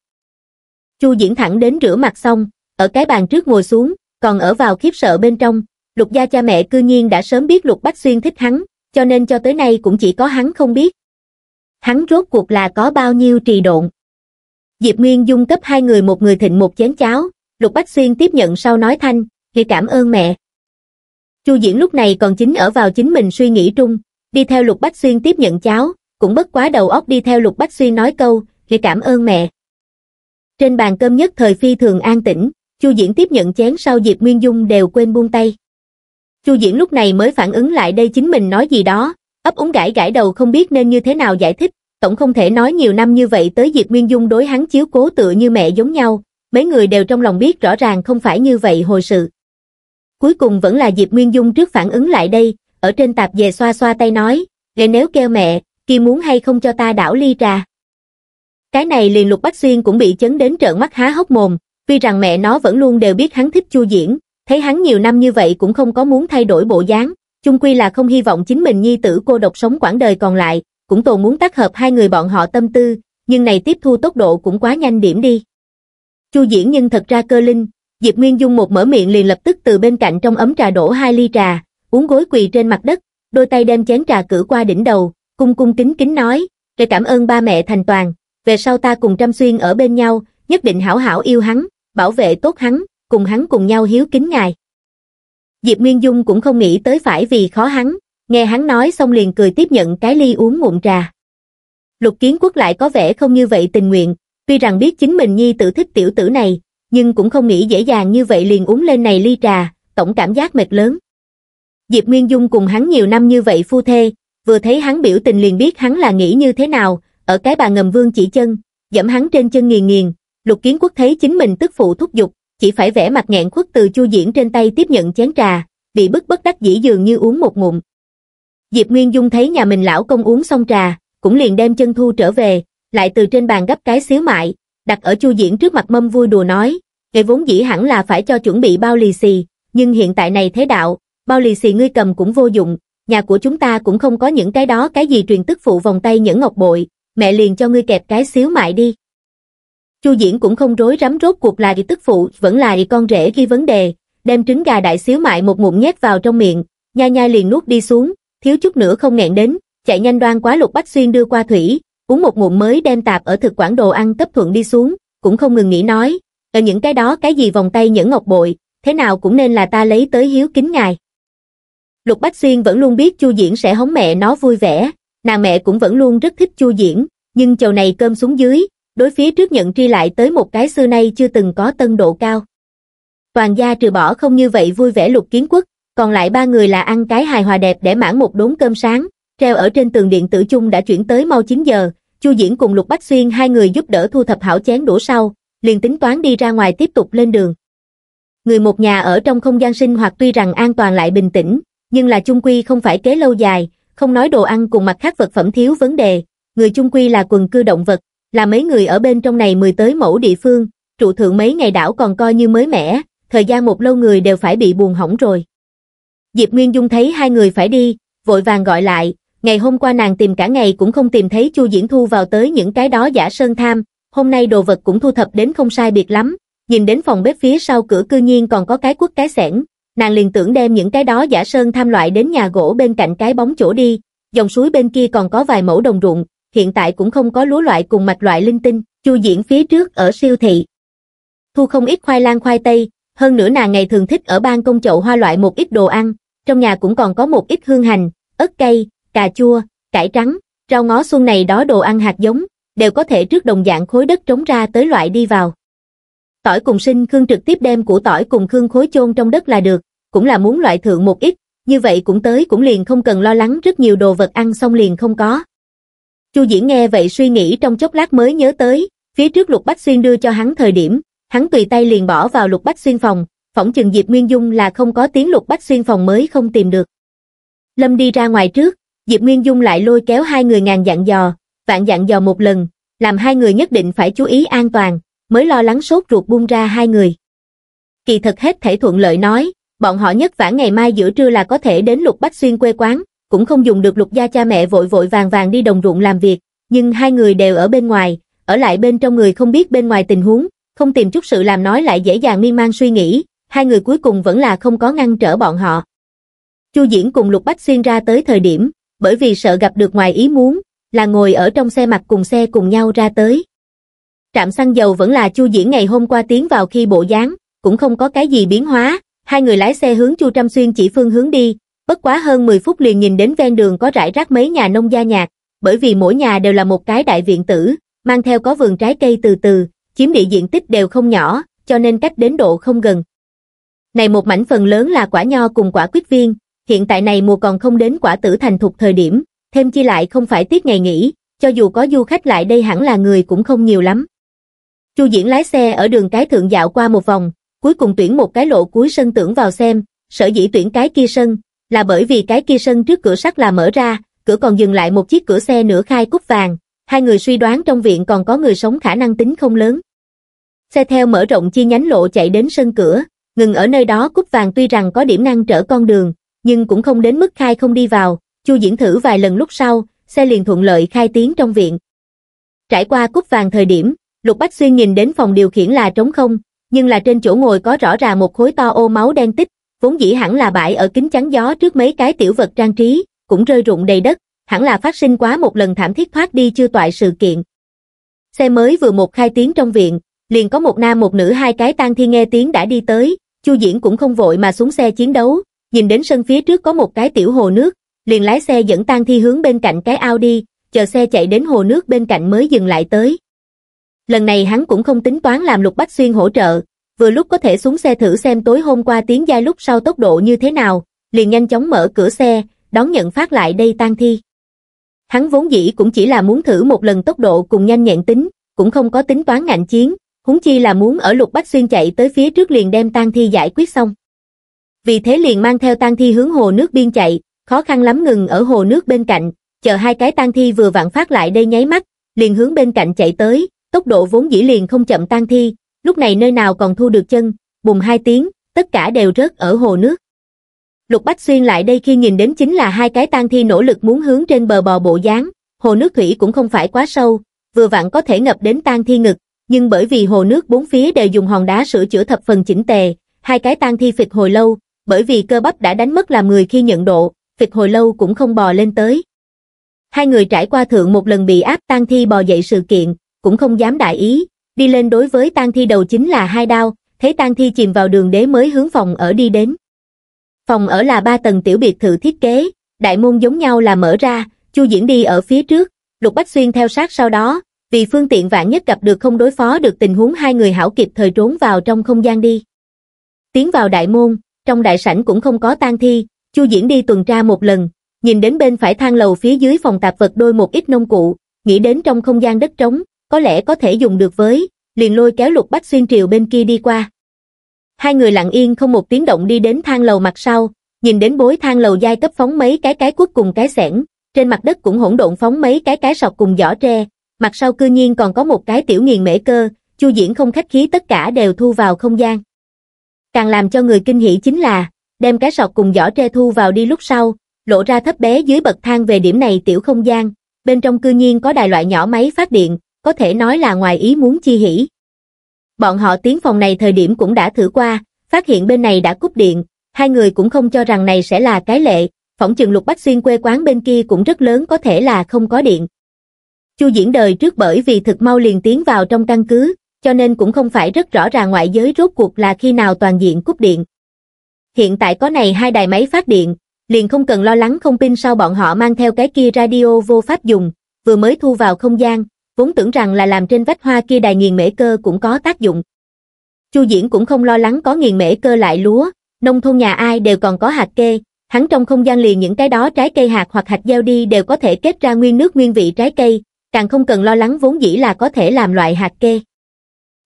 Chu Diễn thẳng đến rửa mặt xong, ở cái bàn trước ngồi xuống, còn ở vào khiếp sợ bên trong, lục gia cha mẹ cư nhiên đã sớm biết lục bách xuyên thích hắn, cho nên cho tới nay cũng chỉ có hắn không biết. Hắn rốt cuộc là có bao nhiêu trì độn. Diệp Nguyên Dung cấp hai người một người thịnh một chén cháo, lục bách xuyên tiếp nhận sau nói thanh, thì cảm ơn mẹ. Chu Diễn lúc này còn chính ở vào chính mình suy nghĩ trung, đi theo lục bách xuyên tiếp nhận cháo, cũng bất quá đầu óc đi theo lục bách xuyên nói câu, thì cảm ơn mẹ. Trên bàn cơm nhất thời phi thường an tĩnh, Chu Diễn tiếp nhận chén sau Diệp Nguyên Dung đều quên buông tay. Chu Diễn lúc này mới phản ứng lại đây chính mình nói gì đó, ấp úng gãi gãi đầu không biết nên như thế nào giải thích, tổng không thể nói nhiều năm như vậy tới Diệp Nguyên Dung đối hắn chiếu cố tựa như mẹ giống nhau, mấy người đều trong lòng biết rõ ràng không phải như vậy hồi sự. Cuối cùng vẫn là Diệp Nguyên Dung trước phản ứng lại đây, ở trên tạp về xoa xoa tay nói, để nếu kêu mẹ, kia muốn hay không cho ta đảo ly trà. Cái này liền Lục Bách Xuyên cũng bị chấn đến trợn mắt há hốc mồm, vì rằng mẹ nó vẫn luôn đều biết hắn thích Chu Diễn, thấy hắn nhiều năm như vậy cũng không có muốn thay đổi bộ dáng, chung quy là không hy vọng chính mình nhi tử cô độc sống quãng đời còn lại, cũng tồn muốn tác hợp hai người bọn họ tâm tư, nhưng này tiếp thu tốc độ cũng quá nhanh điểm đi. Chu Diễn nhưng thật ra cơ linh, Diệp Nguyên Dung một mở miệng liền lập tức từ bên cạnh trong ấm trà đổ hai ly trà, uống gối quỳ trên mặt đất, đôi tay đem chén trà cử qua đỉnh đầu, cung cung kính kính nói, để cảm ơn ba mẹ thành toàn, về sau ta cùng Trâm Xuyên ở bên nhau, nhất định hảo hảo yêu hắn, bảo vệ tốt hắn, cùng hắn cùng nhau hiếu kính ngài. Diệp Nguyên Dung cũng không nghĩ tới phải vì khó hắn, nghe hắn nói xong liền cười tiếp nhận cái ly uống ngụm trà. Lục Kiến Quốc lại có vẻ không như vậy tình nguyện, tuy rằng biết chính mình nhi tử thích tiểu tử này, nhưng cũng không nghĩ dễ dàng như vậy liền uống lên này ly trà, tổng cảm giác mệt lớn. Diệp Nguyên Dung cùng hắn nhiều năm như vậy phu thê, vừa thấy hắn biểu tình liền biết hắn là nghĩ như thế nào, ở cái bà ngầm vương chỉ chân, dẫm hắn trên chân nghiền nghiền, lục kiến quốc thấy chính mình tức phụ thúc giục, chỉ phải vẽ mặt nghẹn khuất từ chu diễn trên tay tiếp nhận chén trà, bị bức bất đắc dĩ dường như uống một ngụm. Diệp Nguyên Dung thấy nhà mình lão công uống xong trà, cũng liền đem chân thu trở về, lại từ trên bàn gấp cái xíu mại, đặt ở chu diễn trước mặt mâm vui đùa nói, ngày vốn dĩ hẳn là phải cho chuẩn bị bao lì xì, nhưng hiện tại này thế đạo, bao lì xì ngươi cầm cũng vô dụng, nhà của chúng ta cũng không có những cái đó cái gì truyền tức phụ vòng tay nhẫn ngọc bội, mẹ liền cho ngươi kẹp cái xíu mại đi. Chu Diễn cũng không rối rắm rốt cuộc là gì tức phụ, vẫn là gì con rể ghi vấn đề, đem trứng gà đại xíu mại một ngụm nhét vào trong miệng, nhai nhai liền nuốt đi xuống, thiếu chút nữa không nghẹn đến, chạy nhanh đoan quá lục bách xuyên đưa qua thủy, uống một ngụm mới đem tạp ở thực quản đồ ăn cấp thuận đi xuống, cũng không ngừng nghĩ nói, ở ờ, những cái đó cái gì vòng tay nhẫn ngọc bội, thế nào cũng nên là ta lấy tới hiếu kính ngài. Lục Bách Xuyên vẫn luôn biết Chu Diễn sẽ hống mẹ nó vui vẻ, Nàng mẹ cũng vẫn luôn rất thích Chu Diễn, nhưng chầu này cơm xuống dưới, đối phía trước nhận tri lại tới một cái xưa nay chưa từng có tân độ cao. Toàn gia trừ bỏ không như vậy vui vẻ lục kiến quốc, còn lại ba người là ăn cái hài hòa đẹp để mãn một đốn cơm sáng, treo ở trên tường điện tử chung đã chuyển tới mau 9 giờ, Chu Diễn cùng Lục Bách Xuyên hai người giúp đỡ thu thập hảo chén đũa sau, liền tính toán đi ra ngoài tiếp tục lên đường. Người một nhà ở trong không gian sinh hoạt tuy rằng an toàn lại bình tĩnh, nhưng là chung quy không phải kế lâu dài, không nói đồ ăn cùng mặt khác vật phẩm thiếu vấn đề, người chung quy là quần cư động vật, là mấy người ở bên trong này mười tới mẫu địa phương, trụ thượng mấy ngày đảo còn coi như mới mẻ, thời gian một lâu người đều phải bị buồn hỏng rồi. Diệp Nguyên Dung thấy hai người phải đi, vội vàng gọi lại, ngày hôm qua nàng tìm cả ngày cũng không tìm thấy Chu Diễn Thu vào tới những cái đó giả sơn tham, hôm nay đồ vật cũng thu thập đến không sai biệt lắm, nhìn đến phòng bếp phía sau cửa cư nhiên còn có cái quất cái sẻn, nàng liền tưởng đem những cái đó giả sơn tham loại đến nhà gỗ bên cạnh cái bóng chỗ đi, dòng suối bên kia còn có vài mẫu đồng ruộng, hiện tại cũng không có lúa loại cùng mạch loại linh tinh, chu diễn phía trước ở siêu thị. Thu không ít khoai lang khoai tây, hơn nữa nàng ngày thường thích ở ban công chậu hoa loại một ít đồ ăn, trong nhà cũng còn có một ít hương hành, ớt cây, cà chua, cải trắng, rau ngó xuân này đó đồ ăn hạt giống, đều có thể trước đồng dạng khối đất trống ra tới loại đi vào. Tỏi cùng sinh Khương trực tiếp đem củ tỏi cùng Khương khối chôn trong đất là được, cũng là muốn loại thượng một ít, như vậy cũng tới cũng liền không cần lo lắng rất nhiều đồ vật ăn xong liền không có. Chu Diễn nghe vậy suy nghĩ trong chốc lát mới nhớ tới, phía trước Lục Bách Xuyên đưa cho hắn thời điểm, hắn tùy tay liền bỏ vào Lục Bách Xuyên phòng, phỏng chừng Diệp Nguyên Dung là không có tiếng Lục Bách Xuyên phòng mới không tìm được. Lâm đi ra ngoài trước, Diệp Nguyên Dung lại lôi kéo hai người ngàn dặn dò, vạn dặn dò một lần, làm hai người nhất định phải chú ý an toàn, mới lo lắng sốt ruột buông ra hai người. Kỳ thật hết thể thuận lợi nói, bọn họ nhất vãn ngày mai giữa trưa là có thể đến lục bách xuyên quê quán, cũng không dùng được lục gia cha mẹ vội vội vàng vàng đi đồng ruộng làm việc, nhưng hai người đều ở bên ngoài, ở lại bên trong người không biết bên ngoài tình huống, không tìm chút sự làm nói lại dễ dàng miên man suy nghĩ, hai người cuối cùng vẫn là không có ngăn trở bọn họ. Chu Diễn cùng Lục Bách Xuyên ra tới thời điểm, bởi vì sợ gặp được ngoài ý muốn, là ngồi ở trong xe mặt cùng xe cùng nhau ra tới. Trạm xăng dầu vẫn là Chu Diễn ngày hôm qua tiến vào khi bộ dáng, cũng không có cái gì biến hóa, hai người lái xe hướng Chu Trâm Xuyên chỉ phương hướng đi, bất quá hơn 10 phút liền nhìn đến ven đường có rải rác mấy nhà nông gia nhạc, bởi vì mỗi nhà đều là một cái đại viện tử, mang theo có vườn trái cây từ từ, chiếm địa diện tích đều không nhỏ, cho nên cách đến độ không gần. Này một mảnh phần lớn là quả nho cùng quả quýt viên, hiện tại này mùa còn không đến quả tử thành thục thời điểm, thêm chi lại không phải tiết ngày nghỉ, cho dù có du khách lại đây hẳn là người cũng không nhiều lắm. Chu Diễn lái xe ở đường cái thượng dạo qua một vòng, cuối cùng tuyển một cái lộ cuối sân tưởng vào xem, sở dĩ tuyển cái kia sân, là bởi vì cái kia sân trước cửa sắt là mở ra, cửa còn dừng lại một chiếc cửa xe nửa khai cúc vàng, hai người suy đoán trong viện còn có người sống khả năng tính không lớn. Xe theo mở rộng chi nhánh lộ chạy đến sân cửa, ngừng ở nơi đó cúc vàng tuy rằng có điểm năng trở con đường, nhưng cũng không đến mức khai không đi vào, Chu diễn thử vài lần lúc sau, xe liền thuận lợi khai tiến trong viện. Trải qua cúc vàng thời điểm, Lục Bách Xuyên nhìn đến phòng điều khiển là trống không, nhưng là trên chỗ ngồi có rõ ràng một khối to ô máu đen tích, vốn dĩ hẳn là bãi ở kính chắn gió trước mấy cái tiểu vật trang trí, cũng rơi rụng đầy đất, hẳn là phát sinh quá một lần thảm thiết thoát đi chưa toại sự kiện. Xe mới vừa một khai tiếng trong viện, liền có một nam một nữ hai cái tang thi nghe tiếng đã đi tới, Chu Diễn cũng không vội mà xuống xe chiến đấu, nhìn đến sân phía trước có một cái tiểu hồ nước, liền lái xe dẫn tang thi hướng bên cạnh cái ao đi, chờ xe chạy đến hồ nước bên cạnh mới dừng lại tới lần này hắn cũng không tính toán làm Lục Bách Xuyên hỗ trợ, vừa lúc có thể xuống xe thử xem tối hôm qua tiếng giai lúc sau tốc độ như thế nào, liền nhanh chóng mở cửa xe, đón nhận phát lại đây tang thi. Hắn vốn dĩ cũng chỉ là muốn thử một lần tốc độ cùng nhanh nhẹn tính, cũng không có tính toán ngạnh chiến, huống chi là muốn ở Lục Bách Xuyên chạy tới phía trước liền đem tang thi giải quyết xong. Vì thế liền mang theo tang thi hướng hồ nước biên chạy, khó khăn lắm ngừng ở hồ nước bên cạnh, chờ hai cái tang thi vừa vặn phát lại đây nháy mắt, liền hướng bên cạnh chạy tới, tốc độ vốn dĩ liền không chậm tan thi, lúc này nơi nào còn thu được chân, bùng hai tiếng, tất cả đều rớt ở hồ nước. Lục Bách Xuyên lại đây khi nhìn đến chính là hai cái tan thi nỗ lực muốn hướng trên bờ bò bộ dáng, hồ nước thủy cũng không phải quá sâu, vừa vặn có thể ngập đến tan thi ngực, nhưng bởi vì hồ nước bốn phía đều dùng hòn đá sửa chữa thập phần chỉnh tề, hai cái tan thi phịch hồi lâu, bởi vì cơ bắp đã đánh mất làm người khi nhận độ, phịch hồi lâu cũng không bò lên tới. Hai người trải qua thượng một lần bị áp tan thi bò dậy sự kiện, cũng không dám đại ý, đi lên đối với tang thi đầu chính là hai đao, thấy tang thi chìm vào đường đế mới hướng phòng ở đi đến. Phòng ở là ba tầng tiểu biệt thự thiết kế, đại môn giống nhau là mở ra, Chu Diễn đi ở phía trước, Lục Bách Xuyên theo sát sau đó, vì phương tiện vạn nhất gặp được không đối phó được tình huống hai người hảo kịp thời trốn vào trong không gian đi. Tiến vào đại môn, trong đại sảnh cũng không có tang thi, Chu Diễn đi tuần tra một lần, nhìn đến bên phải thang lầu phía dưới phòng tạp vật đôi một ít nông cụ, nghĩ đến trong không gian đất trống, có lẽ có thể dùng được với, liền lôi kéo Lục Bách Xuyên Triều bên kia đi qua. Hai người lặng yên không một tiếng động đi đến thang lầu mặt sau, nhìn đến bối thang lầu giai cấp phóng mấy cái cái cuốc cùng cái sẻn, trên mặt đất cũng hỗn độn phóng mấy cái cái sọc cùng giỏ tre, mặt sau cư nhiên còn có một cái tiểu nghiền mễ cơ, Chu Diễn không khách khí tất cả đều thu vào không gian. Càng làm cho người kinh hỉ chính là, đem cái sọc cùng giỏ tre thu vào đi lúc sau, lộ ra thấp bé dưới bậc thang về điểm này tiểu không gian, bên trong cư nhiên có đài loại nhỏ máy phát điện, có thể nói là ngoài ý muốn chi hỉ. Bọn họ tiến phòng này thời điểm cũng đã thử qua, phát hiện bên này đã cúp điện, hai người cũng không cho rằng này sẽ là cái lệ, phỏng chừng lục bách xuyên quê quán bên kia cũng rất lớn có thể là không có điện. Chu diễn đời trước bởi vì thực mau liền tiến vào trong căn cứ, cho nên cũng không phải rất rõ ràng ngoại giới rốt cuộc là khi nào toàn diện cúp điện. Hiện tại có này hai đài máy phát điện, liền không cần lo lắng không pin sau bọn họ mang theo cái kia radio vô pháp dùng, vừa mới thu vào không gian, vốn tưởng rằng là làm trên vách hoa kia đài nghiền mễ cơ cũng có tác dụng. Chu Diễn cũng không lo lắng có nghiền mễ cơ lại lúa, nông thôn nhà ai đều còn có hạt kê, hắn trong không gian liền những cái đó trái cây hạt hoặc hạt gieo đi đều có thể kết ra nguyên nước nguyên vị trái cây, càng không cần lo lắng vốn dĩ là có thể làm loại hạt kê.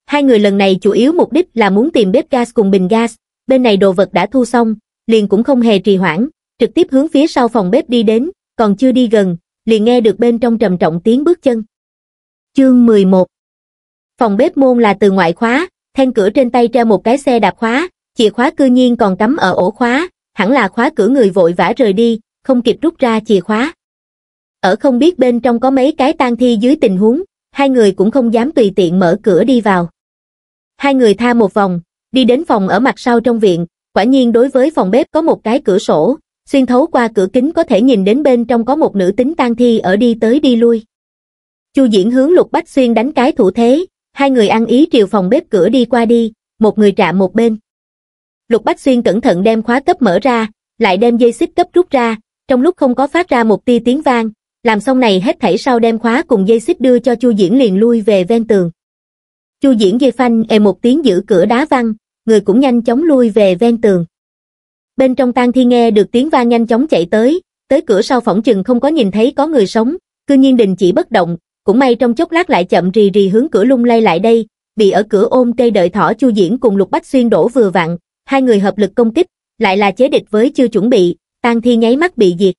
Hai người lần này chủ yếu mục đích là muốn tìm bếp gas cùng bình gas, bên này đồ vật đã thu xong, liền cũng không hề trì hoãn, trực tiếp hướng phía sau phòng bếp đi đến, còn chưa đi gần, liền nghe được bên trong trầm trọng tiếng bước chân. Chương 11 Phòng bếp môn là từ ngoại khóa, then cửa trên tay treo một cái xe đạp khóa, chìa khóa cư nhiên còn cắm ở ổ khóa, hẳn là khóa cửa người vội vã rời đi, không kịp rút ra chìa khóa. Ở không biết bên trong có mấy cái tang thi dưới tình huống, hai người cũng không dám tùy tiện mở cửa đi vào. Hai người tha một vòng, đi đến phòng ở mặt sau trong viện, quả nhiên đối với phòng bếp có một cái cửa sổ, xuyên thấu qua cửa kính có thể nhìn đến bên trong có một nữ tính tang thi ở đi tới đi lui. Chu Diễn hướng Lục Bách Xuyên đánh cái thủ thế, hai người ăn ý triều phòng bếp cửa đi qua đi, một người trạm một bên. Lục Bách Xuyên cẩn thận đem khóa cấp mở ra, lại đem dây xích cấp rút ra, trong lúc không có phát ra một tia tiếng vang, làm xong này hết thảy sau đem khóa cùng dây xích đưa cho Chu Diễn liền lui về ven tường. Chu Diễn dây phanh e một tiếng giữ cửa đá văng, người cũng nhanh chóng lui về ven tường. Bên trong tang thi nghe được tiếng vang nhanh chóng chạy tới, tới cửa sau phỏng chừng không có nhìn thấy có người sống, cư nhiên đình chỉ bất động, cũng may trong chốc lát lại chậm rì rì hướng cửa lung lay lại đây, bị ở cửa ôm cây đợi thỏ Chu Diễn cùng Lục Bách Xuyên đổ vừa vặn, hai người hợp lực công kích, lại là chế địch với chưa chuẩn bị, Tang Thi nháy mắt bị diệt.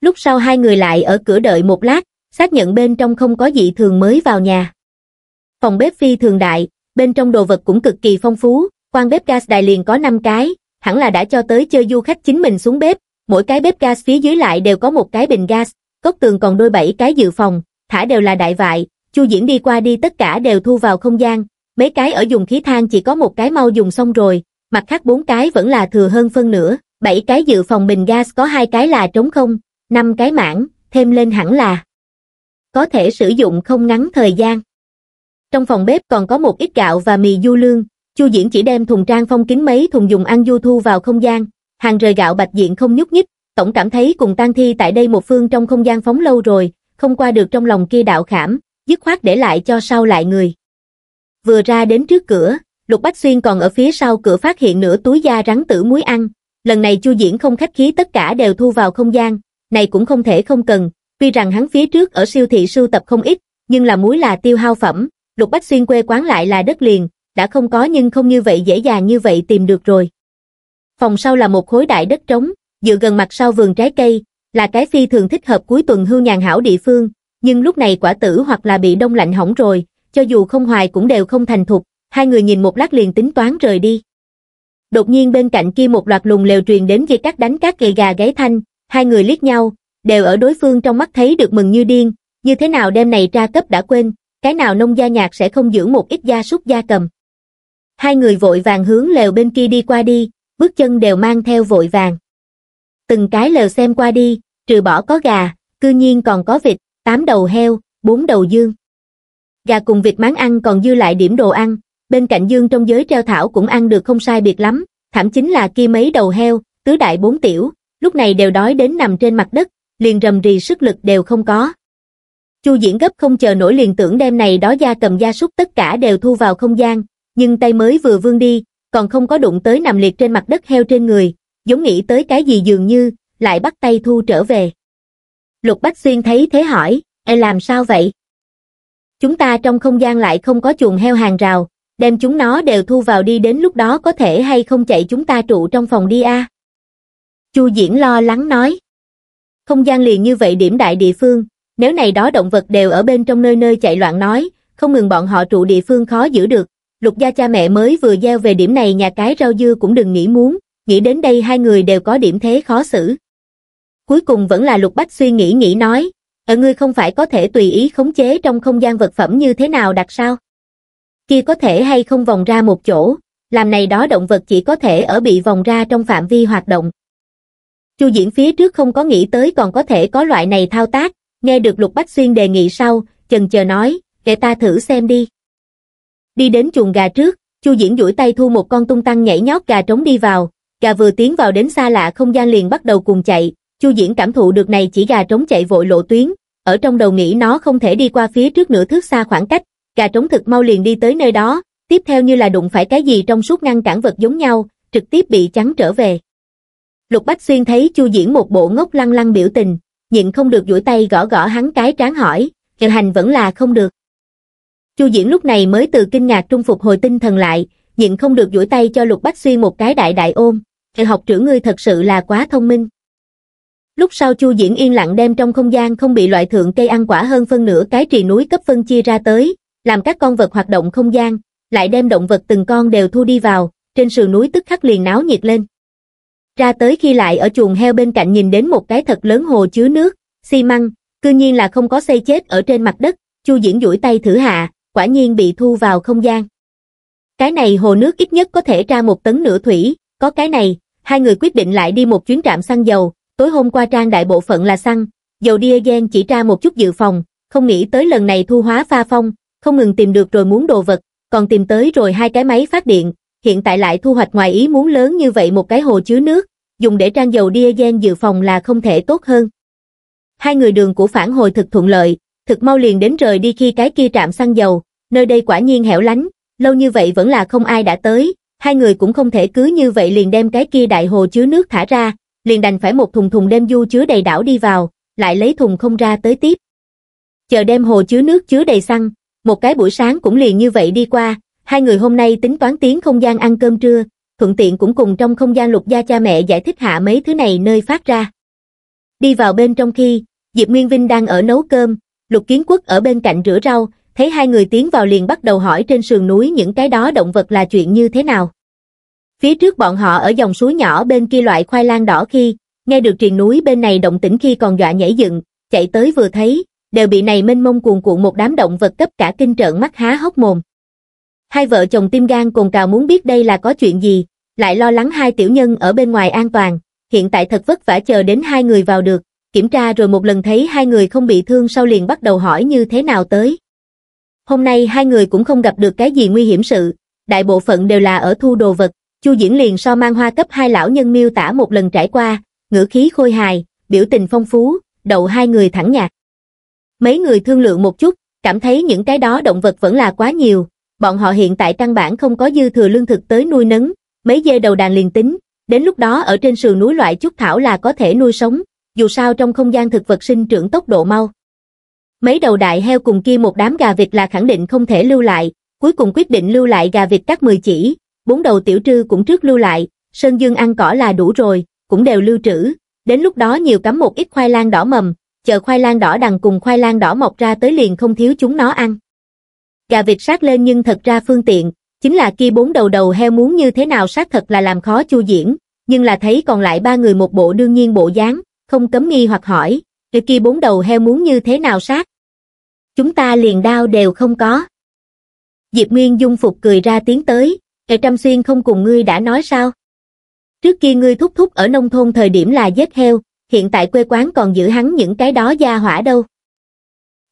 Lúc sau hai người lại ở cửa đợi một lát, xác nhận bên trong không có dị thường mới vào nhà. Phòng bếp phi thường đại, bên trong đồ vật cũng cực kỳ phong phú, quan bếp gas đài liền có 5 cái, hẳn là đã cho tới chơi du khách chính mình xuống bếp, mỗi cái bếp gas phía dưới lại đều có một cái bình gas, góc tường còn đôi bảy cái dự phòng, thả đều là đại vại, Chu Diễn đi qua đi tất cả đều thu vào không gian, mấy cái ở dùng khí thang chỉ có một cái mau dùng xong rồi, mặt khác bốn cái vẫn là thừa hơn phân nửa, bảy cái dự phòng bình gas có hai cái là trống không, năm cái mảng, thêm lên hẳn là có thể sử dụng không ngắn thời gian. Trong phòng bếp còn có một ít gạo và mì du lương, Chu Diễn chỉ đem thùng trang phong kín mấy thùng dùng ăn du thu vào không gian, hàng rời gạo bạch diện không nhúc nhích, tổng cảm thấy cùng tang thi tại đây một phương trong không gian phóng lâu rồi, không qua được trong lòng kia đạo khảm, dứt khoát để lại cho sau lại người. Vừa ra đến trước cửa, Lục Bách Xuyên còn ở phía sau cửa phát hiện nửa túi da rắn tử muối ăn, lần này Chu Diễn không khách khí tất cả đều thu vào không gian, này cũng không thể không cần, tuy rằng hắn phía trước ở siêu thị sưu tập không ít, nhưng là muối là tiêu hao phẩm, Lục Bách Xuyên quê quán lại là đất liền, đã không có nhưng không như vậy dễ dàng như vậy tìm được rồi. Phòng sau là một khối đại đất trống, dựa gần mặt sau vườn trái cây, là cái phi thường thích hợp cuối tuần hưu nhàn hảo địa phương, nhưng lúc này quả tử hoặc là bị đông lạnh hỏng rồi, cho dù không hoài cũng đều không thành thục, hai người nhìn một lát liền tính toán rời đi. Đột nhiên bên cạnh kia một loạt lùng lều truyền đến dây cắt đánh các gầy gà gáy thanh, hai người liếc nhau, đều ở đối phương trong mắt thấy được mừng như điên, như thế nào đêm này ra cấp đã quên, cái nào nông gia nhạc sẽ không giữ một ít gia súc gia cầm. Hai người vội vàng hướng lều bên kia đi qua đi, bước chân đều mang theo vội vàng từng cái lờ xem qua đi, trừ bỏ có gà, cư nhiên còn có vịt, tám đầu heo, bốn đầu dương. Gà cùng vịt máng ăn còn dư lại điểm đồ ăn, bên cạnh dương trong giới treo thảo cũng ăn được không sai biệt lắm, thảm chính là kia mấy đầu heo, tứ đại bốn tiểu, lúc này đều đói đến nằm trên mặt đất, liền rầm rì sức lực đều không có. Chu diễn gấp không chờ nổi liền tưởng đem này đó da cầm da súc tất cả đều thu vào không gian, nhưng tay mới vừa vươn đi, còn không có đụng tới nằm liệt trên mặt đất heo trên người, giống nghĩ tới cái gì dường như, lại bắt tay thu trở về. Lục Bách Xuyên thấy thế hỏi, e làm sao vậy? Chúng ta trong không gian lại không có chuồng heo hàng rào, đem chúng nó đều thu vào đi đến lúc đó có thể hay không chạy chúng ta trụ trong phòng đi a Chu Diễn lo lắng nói. Không gian liền như vậy điểm đại địa phương, nếu này đó động vật đều ở bên trong nơi nơi chạy loạn nói, không ngừng bọn họ trụ địa phương khó giữ được, lục gia cha mẹ mới vừa gieo về điểm này nhà cái rau dưa cũng đừng nghĩ muốn, nghĩ đến đây hai người đều có điểm thế khó xử. Cuối cùng vẫn là Lục Bách suy nghĩ nghĩ nói, ở ngươi không phải có thể tùy ý khống chế trong không gian vật phẩm như thế nào đặt sao? Kia có thể hay không vòng ra một chỗ, làm này đó động vật chỉ có thể ở bị vòng ra trong phạm vi hoạt động. Chu Diễn phía trước không có nghĩ tới còn có thể có loại này thao tác, nghe được Lục Bách Xuyên đề nghị sau, chần chờ nói, để ta thử xem đi. Đi đến chuồng gà trước, Chu Diễn duỗi tay thu một con tung tăng nhảy nhót gà trống đi vào, gà vừa tiến vào đến xa lạ không gian liền bắt đầu cùng chạy, Chu Diễn cảm thụ được này chỉ gà trống chạy vội lộ tuyến, ở trong đầu nghĩ nó không thể đi qua phía trước nửa thước xa khoảng cách, gà trống thực mau liền đi tới nơi đó, tiếp theo như là đụng phải cái gì trong suốt ngăn cản vật giống nhau, trực tiếp bị chắn trở về. Lục Bách Xuyên thấy Chu Diễn một bộ ngốc lăng lăng biểu tình, nhịn không được duỗi tay gõ gõ hắn cái trán hỏi, hiện hành vẫn là không được. Chu Diễn lúc này mới từ kinh ngạc trung phục hồi tinh thần lại, nhịn không được duỗi tay cho Lục Bách Xuyên một cái đại đại ôm thầy học trưởng ngươi thật sự là quá thông minh. Lúc sau Chu Diễn yên lặng đem trong không gian không bị loại thượng cây ăn quả hơn phân nửa cái trì núi cấp phân chia ra tới, làm các con vật hoạt động không gian, lại đem động vật từng con đều thu đi vào, trên sườn núi tức khắc liền náo nhiệt lên. Ra tới khi lại ở chuồng heo bên cạnh nhìn đến một cái thật lớn hồ chứa nước, xi măng, cư nhiên là không có xây chết ở trên mặt đất, Chu Diễn duỗi tay thử hạ, quả nhiên bị thu vào không gian. Cái này hồ nước ít nhất có thể ra một tấn nửa thủy, có cái này, hai người quyết định lại đi một chuyến trạm xăng dầu, tối hôm qua trang đại bộ phận là xăng, dầu diesel chỉ ra một chút dự phòng, không nghĩ tới lần này thu hóa pha phong, không ngừng tìm được rồi muốn đồ vật, còn tìm tới rồi hai cái máy phát điện, hiện tại lại thu hoạch ngoài ý muốn lớn như vậy một cái hồ chứa nước, dùng để trang dầu diesel dự phòng là không thể tốt hơn. Hai người đường của phản hồi thực thuận lợi, thực mau liền đến rời đi khi cái kia trạm xăng dầu, nơi đây quả nhiên hẻo lánh, lâu như vậy vẫn là không ai đã tới, hai người cũng không thể cứ như vậy liền đem cái kia đại hồ chứa nước thả ra, liền đành phải một thùng thùng đem du chứa đầy đảo đi vào, lại lấy thùng không ra tới tiếp. Chờ đem hồ chứa nước chứa đầy xăng, một cái buổi sáng cũng liền như vậy đi qua, hai người hôm nay tính toán tiến không gian ăn cơm trưa, thuận tiện cũng cùng trong không gian lục gia cha mẹ giải thích hạ mấy thứ này nơi phát ra. Đi vào bên trong khi, Diệp Nguyên Vinh đang ở nấu cơm, Lục Kiến Quốc ở bên cạnh rửa rau, thấy hai người tiến vào liền bắt đầu hỏi trên sườn núi những cái đó động vật là chuyện như thế nào. Phía trước bọn họ ở dòng suối nhỏ bên kia loại khoai lang đỏ khi, nghe được triền núi bên này động tĩnh khi còn dọa nhảy dựng, chạy tới vừa thấy, đều bị này mênh mông cuồn cuộn một đám động vật cấp cả kinh trợn mắt há hốc mồm. Hai vợ chồng tim gan cồn cào muốn biết đây là có chuyện gì, lại lo lắng hai tiểu nhân ở bên ngoài an toàn, hiện tại thật vất vả chờ đến hai người vào được, kiểm tra rồi một lần thấy hai người không bị thương sau liền bắt đầu hỏi như thế nào tới. Hôm nay hai người cũng không gặp được cái gì nguy hiểm sự, đại bộ phận đều là ở thu đồ vật, Chu Diễn liền so mang hoa cấp hai lão nhân miêu tả một lần trải qua, ngữ khí khôi hài, biểu tình phong phú, đậu hai người thẳng nhạt Mấy người thương lượng một chút, cảm thấy những cái đó động vật vẫn là quá nhiều, bọn họ hiện tại căn bản không có dư thừa lương thực tới nuôi nấng, mấy dê đầu đàn liền tính, đến lúc đó ở trên sườn núi loại chút thảo là có thể nuôi sống, dù sao trong không gian thực vật sinh trưởng tốc độ mau. Mấy đầu đại heo cùng kia một đám gà vịt là khẳng định không thể lưu lại, cuối cùng quyết định lưu lại gà vịt các 10 chỉ, bốn đầu tiểu trư cũng trước lưu lại, Sơn Dương ăn cỏ là đủ rồi, cũng đều lưu trữ, đến lúc đó nhiều cắm một ít khoai lang đỏ mầm, chờ khoai lang đỏ đằng cùng khoai lang đỏ mọc ra tới liền không thiếu chúng nó ăn. Gà vịt sát lên nhưng thật ra phương tiện, chính là kia bốn đầu đầu heo muốn như thế nào sát thật là làm khó Chu Diễn, nhưng là thấy còn lại ba người một bộ đương nhiên bộ dáng, không cấm nghi hoặc hỏi, kia bốn đầu heo muốn như thế nào sát, chúng ta liền đao đều không có. Diệp Nguyên dung phục cười ra tiếng tới, Hệ Trăm Xuyên không cùng ngươi đã nói sao? Trước kia ngươi thúc thúc ở nông thôn thời điểm là giết heo, hiện tại quê quán còn giữ hắn những cái đó gia hỏa đâu.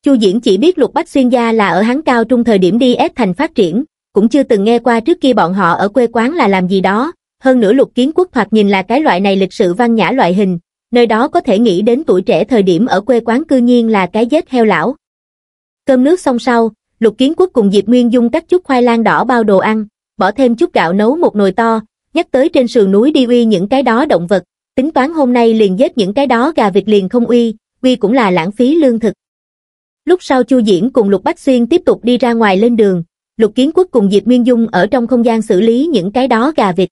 Chu Diễn chỉ biết Lục Bách Xuyên gia là ở hắn cao trung thời điểm đi ép thành phát triển, cũng chưa từng nghe qua trước kia bọn họ ở quê quán là làm gì đó, hơn nữa Lục Kiến Quốc thoạt nhìn là cái loại này lịch sự văn nhã loại hình, nơi đó có thể nghĩ đến tuổi trẻ thời điểm ở quê quán cư nhiên là cái giết heo lão. Cơm nước xong sau, Lục Kiến Quốc cùng Diệp Nguyên Dung cắt chút khoai lang đỏ bao đồ ăn, bỏ thêm chút gạo nấu một nồi to, nhắc tới trên sườn núi đi uy những cái đó động vật, tính toán hôm nay liền giết những cái đó gà vịt liền không uy, uy cũng là lãng phí lương thực. Lúc sau Chu Diễn cùng Lục Bách Xuyên tiếp tục đi ra ngoài lên đường, Lục Kiến Quốc cùng Diệp Nguyên Dung ở trong không gian xử lý những cái đó gà vịt.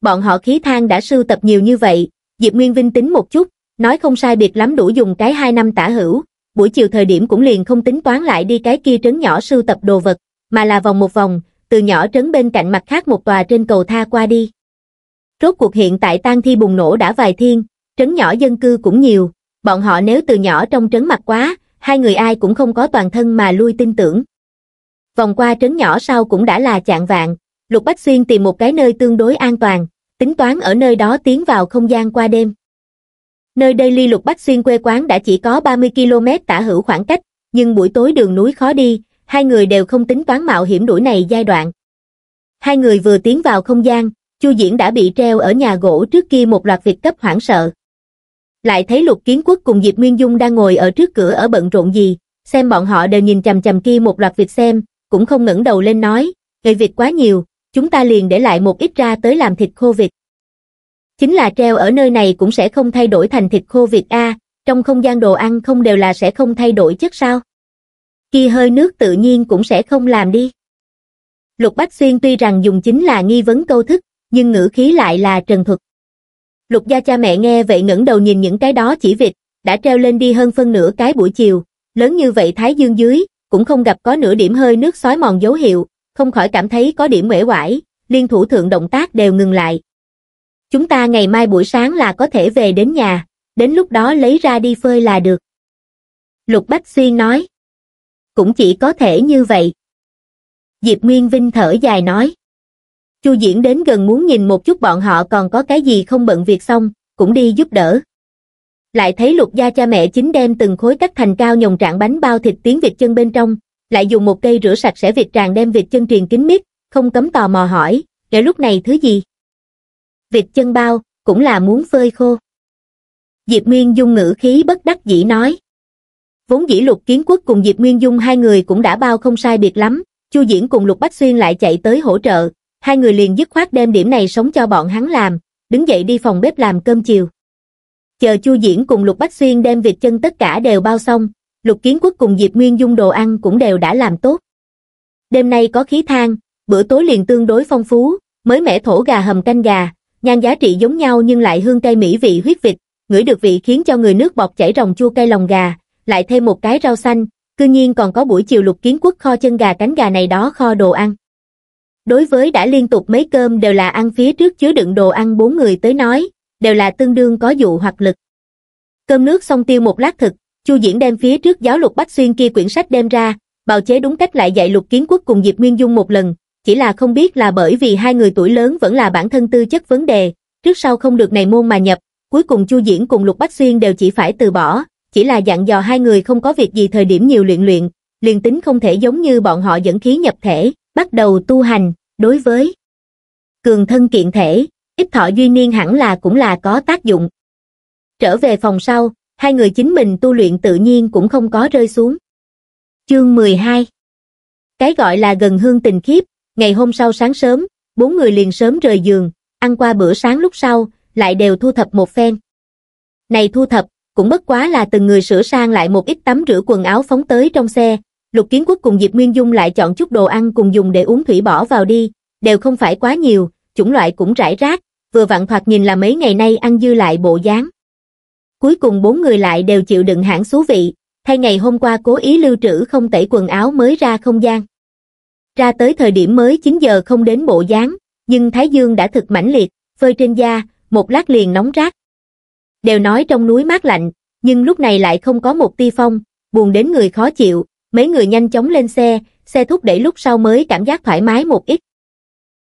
Bọn họ khí thang đã sưu tập nhiều như vậy, Diệp Nguyên Vinh tính một chút, nói không sai biệt lắm đủ dùng cái hai năm tả hữu, buổi chiều thời điểm cũng liền không tính toán lại đi cái kia trấn nhỏ sưu tập đồ vật, mà là vòng một vòng, từ nhỏ trấn bên cạnh mặt khác một tòa trên cầu tha qua đi. Rốt cuộc hiện tại tan thi bùng nổ đã vài thiên, trấn nhỏ dân cư cũng nhiều, bọn họ nếu từ nhỏ trong trấn mặt quá, hai người ai cũng không có toàn thân mà lui tin tưởng. Vòng qua trấn nhỏ sau cũng đã là chạng vạn, Lục Bách Xuyên tìm một cái nơi tương đối an toàn, tính toán ở nơi đó tiến vào không gian qua đêm nơi đây ly lục bách xuyên quê quán đã chỉ có 30 km tả hữu khoảng cách nhưng buổi tối đường núi khó đi hai người đều không tính toán mạo hiểm đuổi này giai đoạn hai người vừa tiến vào không gian chu diễn đã bị treo ở nhà gỗ trước kia một loạt việc cấp hoảng sợ lại thấy lục kiến quốc cùng diệp nguyên dung đang ngồi ở trước cửa ở bận rộn gì xem bọn họ đều nhìn chầm chầm kia một loạt việc xem cũng không ngẩng đầu lên nói gây việc quá nhiều chúng ta liền để lại một ít ra tới làm thịt khô vịt chính là treo ở nơi này cũng sẽ không thay đổi thành thịt khô Việt A, trong không gian đồ ăn không đều là sẽ không thay đổi chất sao. Kia hơi nước tự nhiên cũng sẽ không làm đi. Lục Bách Xuyên tuy rằng dùng chính là nghi vấn câu thức, nhưng ngữ khí lại là trần thuật. Lục gia cha mẹ nghe vậy ngẩng đầu nhìn những cái đó chỉ vịt, đã treo lên đi hơn phân nửa cái buổi chiều, lớn như vậy thái dương dưới, cũng không gặp có nửa điểm hơi nước xói mòn dấu hiệu, không khỏi cảm thấy có điểm uể oải, liên thủ thượng động tác đều ngừng lại, Chúng ta ngày mai buổi sáng là có thể về đến nhà, đến lúc đó lấy ra đi phơi là được. Lục Bách Xuyên nói. Cũng chỉ có thể như vậy. Diệp Nguyên Vinh thở dài nói. Chu Diễn đến gần muốn nhìn một chút bọn họ còn có cái gì không bận việc xong, cũng đi giúp đỡ. Lại thấy lục gia cha mẹ chính đem từng khối cắt thành cao nhồng trạng bánh bao thịt tiếng vịt chân bên trong, lại dùng một cây rửa sạch sẽ vịt tràn đem vịt chân truyền kín mít, không cấm tò mò hỏi, để lúc này thứ gì? việc chân bao cũng là muốn phơi khô diệp nguyên dung ngữ khí bất đắc dĩ nói vốn dĩ lục kiến quốc cùng diệp nguyên dung hai người cũng đã bao không sai biệt lắm chu diễn cùng lục bách xuyên lại chạy tới hỗ trợ hai người liền dứt khoát đem điểm này sống cho bọn hắn làm đứng dậy đi phòng bếp làm cơm chiều chờ chu diễn cùng lục bách xuyên đem việc chân tất cả đều bao xong lục kiến quốc cùng diệp nguyên dung đồ ăn cũng đều đã làm tốt đêm nay có khí thang bữa tối liền tương đối phong phú mới mẻ thổ gà hầm canh gà nhan giá trị giống nhau nhưng lại hương cay mỹ vị huyết vịt, ngửi được vị khiến cho người nước bọt chảy ròng chua cay lòng gà, lại thêm một cái rau xanh, cư nhiên còn có buổi chiều lục kiến quốc kho chân gà cánh gà này đó kho đồ ăn. Đối với đã liên tục mấy cơm đều là ăn phía trước chứa đựng đồ ăn bốn người tới nói, đều là tương đương có dụ hoặc lực. Cơm nước xong tiêu một lát thực, Chu Diễn đem phía trước giáo lục Bách Xuyên kia quyển sách đem ra, bào chế đúng cách lại dạy lục kiến quốc cùng Diệp Nguyên Dung một lần, chỉ là không biết là bởi vì hai người tuổi lớn vẫn là bản thân tư chất vấn đề, trước sau không được này môn mà nhập, cuối cùng Chu Diễn cùng Lục Bách Xuyên đều chỉ phải từ bỏ, chỉ là dặn dò hai người không có việc gì thời điểm nhiều luyện luyện, liền tính không thể giống như bọn họ dẫn khí nhập thể, bắt đầu tu hành, đối với cường thân kiện thể, ít thọ duy niên hẳn là cũng là có tác dụng. Trở về phòng sau, hai người chính mình tu luyện tự nhiên cũng không có rơi xuống. Chương 12 Cái gọi là gần hương tình khiếp, Ngày hôm sau sáng sớm, bốn người liền sớm rời giường, ăn qua bữa sáng lúc sau, lại đều thu thập một phen. Này thu thập, cũng bất quá là từng người sửa sang lại một ít tắm rửa quần áo phóng tới trong xe, Lục Kiến Quốc cùng Diệp Nguyên Dung lại chọn chút đồ ăn cùng dùng để uống thủy bỏ vào đi, đều không phải quá nhiều, chủng loại cũng rải rác, vừa vặn thoạt nhìn là mấy ngày nay ăn dư lại bộ dáng. Cuối cùng bốn người lại đều chịu đựng hãng xú vị, thay ngày hôm qua cố ý lưu trữ không tẩy quần áo mới ra không gian ra tới thời điểm mới 9 giờ không đến bộ dáng, nhưng Thái Dương đã thực mãnh liệt, phơi trên da, một lát liền nóng rát. Đều nói trong núi mát lạnh, nhưng lúc này lại không có một ti phong, buồn đến người khó chịu, mấy người nhanh chóng lên xe, xe thúc đẩy lúc sau mới cảm giác thoải mái một ít.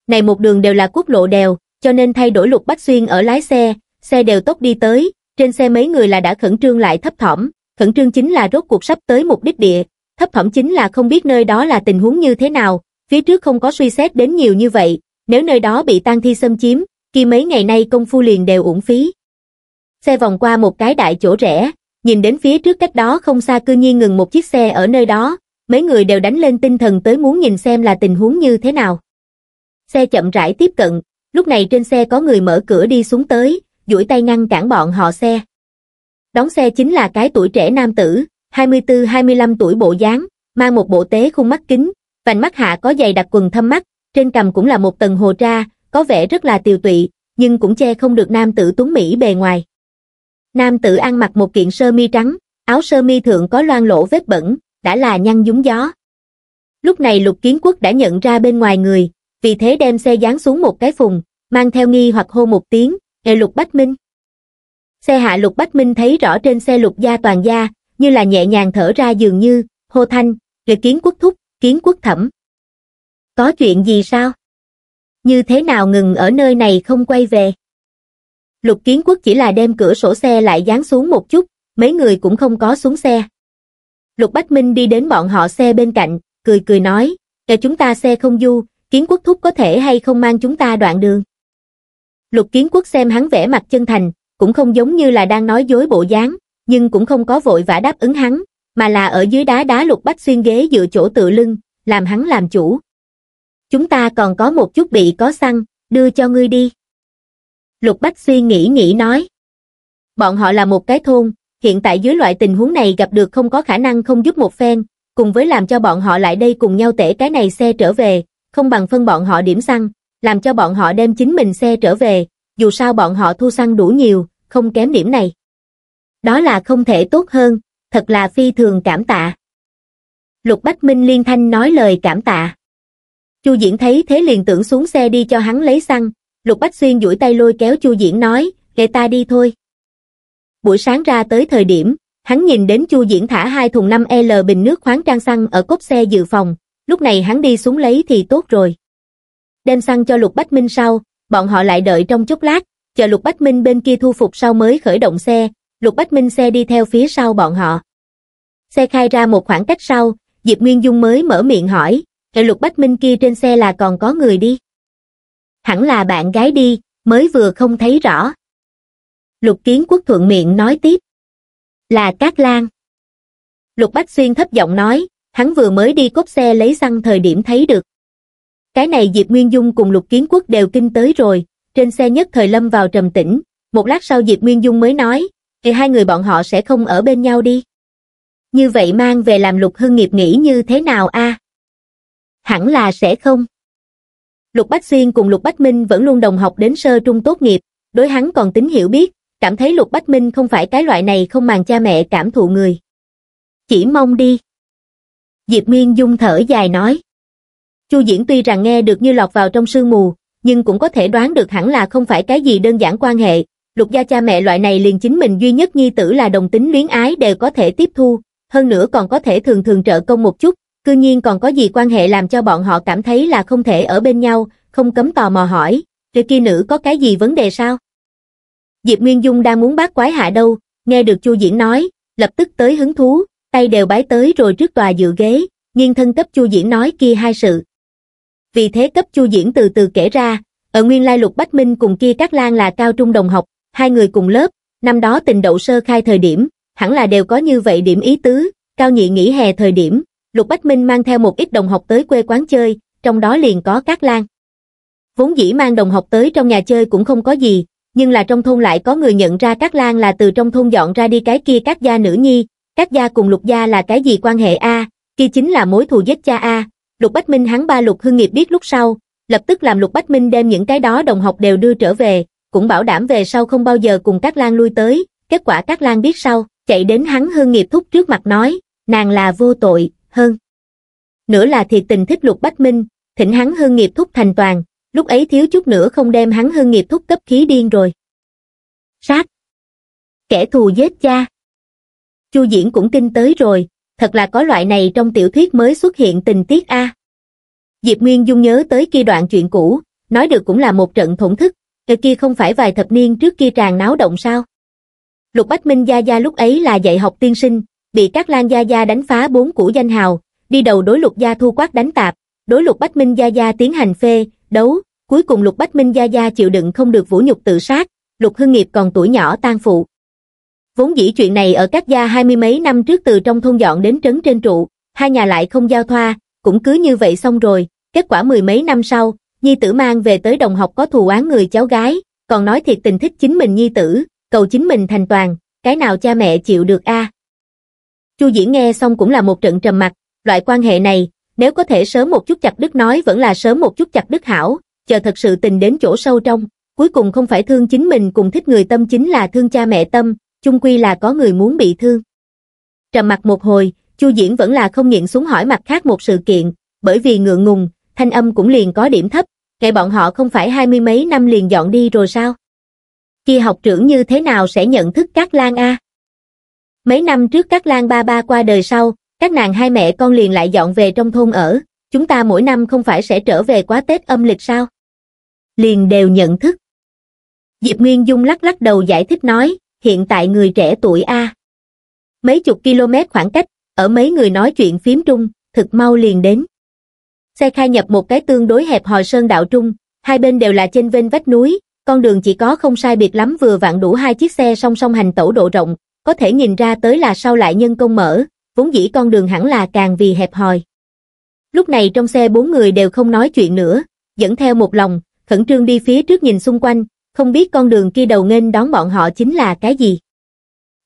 Này một đường đều là quốc lộ đèo, cho nên thay đổi lục bách xuyên ở lái xe, xe đều tốc đi tới, trên xe mấy người là đã khẩn trương lại thấp thỏm, khẩn trương chính là rốt cuộc sắp tới mục đích địa, thấp thỏm chính là không biết nơi đó là tình huống như thế nào, phía trước không có suy xét đến nhiều như vậy, nếu nơi đó bị tang thi xâm chiếm, khi mấy ngày nay công phu liền đều uổng phí. Xe vòng qua một cái đại chỗ rẽ, nhìn đến phía trước cách đó không xa cư nhiên ngừng một chiếc xe ở nơi đó, mấy người đều đánh lên tinh thần tới muốn nhìn xem là tình huống như thế nào. Xe chậm rãi tiếp cận, lúc này trên xe có người mở cửa đi xuống tới, duỗi tay ngăn cản bọn họ xe. Đón xe chính là cái tuổi trẻ nam tử, 24-25 tuổi bộ dáng, mang một bộ tế khung mắt kính, vành mắt hạ có dày đặc quần thâm mắt, trên cằm cũng là một tầng hồ tra, có vẻ rất là tiều tụy, nhưng cũng che không được nam tử tuấn Mỹ bề ngoài. Nam tử ăn mặc một kiện sơ mi trắng, áo sơ mi thượng có loang lỗ vết bẩn, đã là nhăn nhúng gió. Lúc này lục kiến quốc đã nhận ra bên ngoài người, vì thế đem xe dán xuống một cái phùng, mang theo nghi hoặc hô một tiếng, nghe lục bách minh. Xe hạ lục bách minh thấy rõ trên xe lục gia toàn gia, như là nhẹ nhàng thở ra dường như, hô thanh, lục kiến quốc thúc, kiến quốc thẩm. Có chuyện gì sao? Như thế nào ngừng ở nơi này không quay về? Lục kiến quốc chỉ là đem cửa sổ xe lại dán xuống một chút, mấy người cũng không có xuống xe. Lục Bách Minh đi đến bọn họ xe bên cạnh, cười cười nói, cho chúng ta xe không du, kiến quốc thúc có thể hay không mang chúng ta đoạn đường. Lục kiến quốc xem hắn vẻ mặt chân thành, cũng không giống như là đang nói dối bộ dáng, nhưng cũng không có vội vã đáp ứng hắn, mà là ở dưới đá đá lục bách xuyên ghế dựa chỗ tựa lưng, làm hắn làm chủ. Chúng ta còn có một chút bị có xăng, đưa cho ngươi đi. Lục Bách Xuyên nghĩ nghĩ nói. Bọn họ là một cái thôn, hiện tại dưới loại tình huống này gặp được không có khả năng không giúp một phen, cùng với làm cho bọn họ lại đây cùng nhau tể cái này xe trở về, không bằng phân bọn họ điểm xăng, làm cho bọn họ đem chính mình xe trở về, dù sao bọn họ thu xăng đủ nhiều, không kém điểm này. Đó là không thể tốt hơn, thật là phi thường cảm tạ lục bách minh liên thanh nói lời cảm tạ chu diễn thấy thế liền tưởng xuống xe đi cho hắn lấy xăng lục bách xuyên duỗi tay lôi kéo chu diễn nói để ta đi thôi buổi sáng ra tới thời điểm hắn nhìn đến chu diễn thả hai thùng 5 l bình nước khoáng trang xăng ở cốp xe dự phòng lúc này hắn đi xuống lấy thì tốt rồi đem xăng cho lục bách minh sau bọn họ lại đợi trong chốc lát chờ lục bách minh bên kia thu phục sau mới khởi động xe lục bách minh xe đi theo phía sau bọn họ Xe khai ra một khoảng cách sau, Diệp Nguyên Dung mới mở miệng hỏi, hệ lục bách minh kia trên xe là còn có người đi. Hẳn là bạn gái đi, mới vừa không thấy rõ. Lục kiến quốc thuận miệng nói tiếp. Là Cát Lan. Lục Bách Xuyên thấp giọng nói, hắn vừa mới đi cốp xe lấy xăng thời điểm thấy được. Cái này Diệp Nguyên Dung cùng Lục Kiến Quốc đều kinh tới rồi, trên xe nhất thời lâm vào trầm tĩnh, một lát sau Diệp Nguyên Dung mới nói, thì hai người bọn họ sẽ không ở bên nhau đi như vậy mang về làm lục hưng nghiệp nghĩ như thế nào a Hẳn là sẽ không. Lục Bách Xuyên cùng Lục Bách Minh vẫn luôn đồng học đến sơ trung tốt nghiệp, đối hắn còn tính hiểu biết, cảm thấy Lục Bách Minh không phải cái loại này không màng cha mẹ cảm thụ người. Chỉ mong đi. Diệp Nguyên Dung thở dài nói. Chu Diễn tuy rằng nghe được như lọt vào trong sương mù, nhưng cũng có thể đoán được hẳn là không phải cái gì đơn giản quan hệ. Lục gia cha mẹ loại này liền chính mình duy nhất nhi tử là đồng tính luyến ái đều có thể tiếp thu, hơn nữa còn có thể thường thường trợ công một chút, cư nhiên còn có gì quan hệ làm cho bọn họ cảm thấy là không thể ở bên nhau, không cấm tò mò hỏi, rồi kia nữ có cái gì vấn đề sao? Diệp Nguyên Dung đang muốn bác quái hạ đâu, nghe được Chu Diễn nói, lập tức tới hứng thú, tay đều bái tới rồi trước tòa dự ghế, nghiêng thân cấp Chu Diễn nói kia hai sự. Vì thế cấp Chu Diễn từ từ kể ra, ở Nguyên Lai Lục Bách Minh cùng kia các Lan là cao trung đồng học, hai người cùng lớp, năm đó tình đậu sơ khai thời điểm, hẳn là đều có như vậy điểm ý tứ, cao nhị nghỉ hè thời điểm, Lục Bách Minh mang theo một ít đồng học tới quê quán chơi, trong đó liền có cát lan. Vốn dĩ mang đồng học tới trong nhà chơi cũng không có gì, nhưng là trong thôn lại có người nhận ra cát lan là từ trong thôn dọn ra đi cái kia cát gia nữ nhi, cát gia cùng lục gia là cái gì quan hệ A, kia chính là mối thù giết cha A. Lục Bách Minh hắn ba lục hưng nghiệp biết lúc sau, lập tức làm Lục Bách Minh đem những cái đó đồng học đều đưa trở về, cũng bảo đảm về sau không bao giờ cùng cát lan lui tới, kết quả cát lan biết sau chạy đến hắn hương nghiệp thúc trước mặt nói, nàng là vô tội, hơn. Nữa là thiệt tình thích lục bách minh, thỉnh hắn hương nghiệp thúc thành toàn, lúc ấy thiếu chút nữa không đem hắn hương nghiệp thúc cấp khí điên rồi. Sát! Kẻ thù giết cha! Chu Diễn cũng kinh tới rồi, thật là có loại này trong tiểu thuyết mới xuất hiện tình tiết A. Diệp Nguyên Dung nhớ tới kia đoạn chuyện cũ, nói được cũng là một trận thổn thức, kia không phải vài thập niên trước kia tràn náo động sao. Lục Bách Minh Gia Gia lúc ấy là dạy học tiên sinh, bị các Lan Gia Gia đánh phá bốn củ danh hào, đi đầu đối Lục Gia thu quát đánh tạp, đối Lục Bách Minh Gia Gia tiến hành phê, đấu, cuối cùng Lục Bách Minh Gia Gia chịu đựng không được vũ nhục tự sát, Lục Hưng Nghiệp còn tuổi nhỏ tan phụ. Vốn dĩ chuyện này ở các gia hai mươi mấy năm trước từ trong thôn dọn đến trấn trên trụ, hai nhà lại không giao thoa, cũng cứ như vậy xong rồi, kết quả mười mấy năm sau, Nhi tử mang về tới đồng học có thù án người cháu gái, còn nói thiệt tình thích chính mình Nhi tử, cầu chính mình thành toàn, cái nào cha mẹ chịu được a? Chu Dĩ nghe xong cũng là một trận trầm mặt loại quan hệ này, nếu có thể sớm một chút chặt đứt nói vẫn là sớm một chút chặt đứt hảo, chờ thật sự tình đến chỗ sâu trong, cuối cùng không phải thương chính mình cùng thích người tâm chính là thương cha mẹ tâm, chung quy là có người muốn bị thương. Trầm mặt một hồi, Chu Diễn vẫn là không nghiện xuống hỏi mặt khác một sự kiện, bởi vì ngượng ngùng, thanh âm cũng liền có điểm thấp, ngày bọn họ không phải hai mươi mấy năm liền dọn đi rồi sao? kia học trưởng như thế nào sẽ nhận thức các Lan A. Mấy năm trước các Lan ba ba qua đời sau, các nàng hai mẹ con liền lại dọn về trong thôn ở, chúng ta mỗi năm không phải sẽ trở về quá Tết âm lịch sao? Liền đều nhận thức. Diệp Nguyên Dung lắc lắc đầu giải thích nói, hiện tại người trẻ tuổi A. Mấy chục km khoảng cách, ở mấy người nói chuyện phím trung, thực mau liền đến. Xe khai nhập một cái tương đối hẹp hòi sơn đạo trung, hai bên đều là trên vênh vách núi, con đường chỉ có không sai biệt lắm vừa vặn đủ hai chiếc xe song song hành tẩu độ rộng, có thể nhìn ra tới là sau lại nhân công mở, vốn dĩ con đường hẳn là càng vì hẹp hòi. Lúc này trong xe bốn người đều không nói chuyện nữa, dẫn theo một lòng, khẩn trương đi phía trước nhìn xung quanh, không biết con đường kia đầu nghênh đón bọn họ chính là cái gì.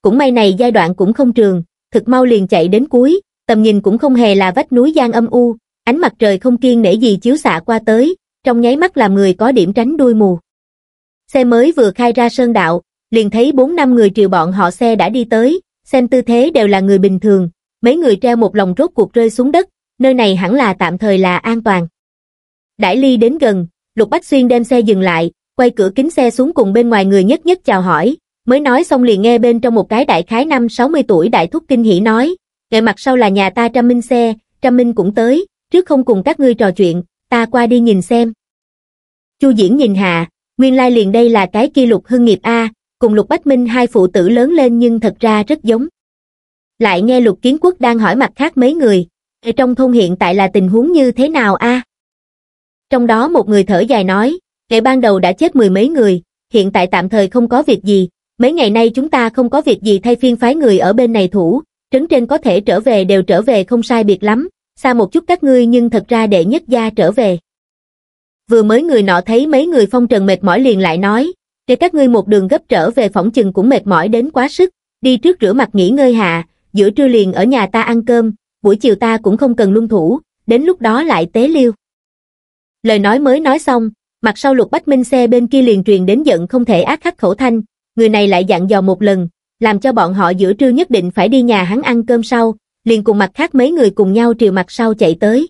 Cũng may này giai đoạn cũng không trường, thực mau liền chạy đến cuối, tầm nhìn cũng không hề là vách núi gian âm u, ánh mặt trời không kiên nể gì chiếu xạ qua tới, trong nháy mắt làm người có điểm tránh đuôi mù xe mới vừa khai ra sơn đạo, liền thấy bốn năm người triều bọn họ xe đã đi tới, xem tư thế đều là người bình thường, mấy người treo một lòng rốt cuộc rơi xuống đất, nơi này hẳn là tạm thời là an toàn. Đại Ly đến gần, Lục Bách Xuyên đem xe dừng lại, quay cửa kính xe xuống cùng bên ngoài người nhất nhất chào hỏi, mới nói xong liền nghe bên trong một cái đại khái năm 60 tuổi đại thúc kinh hỉ nói, ngày mặt sau là nhà ta Trâm Minh xe, Trâm Minh cũng tới, trước không cùng các ngươi trò chuyện, ta qua đi nhìn xem. Chu Diễn nhìn Hà, nguyên lai liền đây là cái kia lục hưng nghiệp a cùng lục bách minh hai phụ tử lớn lên nhưng thật ra rất giống lại nghe lục kiến quốc đang hỏi mặt khác mấy người ở trong thôn hiện tại là tình huống như thế nào a trong đó một người thở dài nói ngày ban đầu đã chết mười mấy người hiện tại tạm thời không có việc gì mấy ngày nay chúng ta không có việc gì thay phiên phái người ở bên này thủ trấn trên có thể trở về đều trở về không sai biệt lắm xa một chút các ngươi nhưng thật ra đệ nhất gia trở về vừa mới người nọ thấy mấy người phong trần mệt mỏi liền lại nói, để các ngươi một đường gấp trở về phỏng chừng cũng mệt mỏi đến quá sức, đi trước rửa mặt nghỉ ngơi hạ, giữa trưa liền ở nhà ta ăn cơm, buổi chiều ta cũng không cần luân thủ, đến lúc đó lại tế liêu. Lời nói mới nói xong, mặt sau lục bách minh xe bên kia liền truyền đến giận không thể ác khắc khẩu thanh, người này lại dặn dò một lần, làm cho bọn họ giữa trưa nhất định phải đi nhà hắn ăn cơm sau, liền cùng mặt khác mấy người cùng nhau triều mặt sau chạy tới.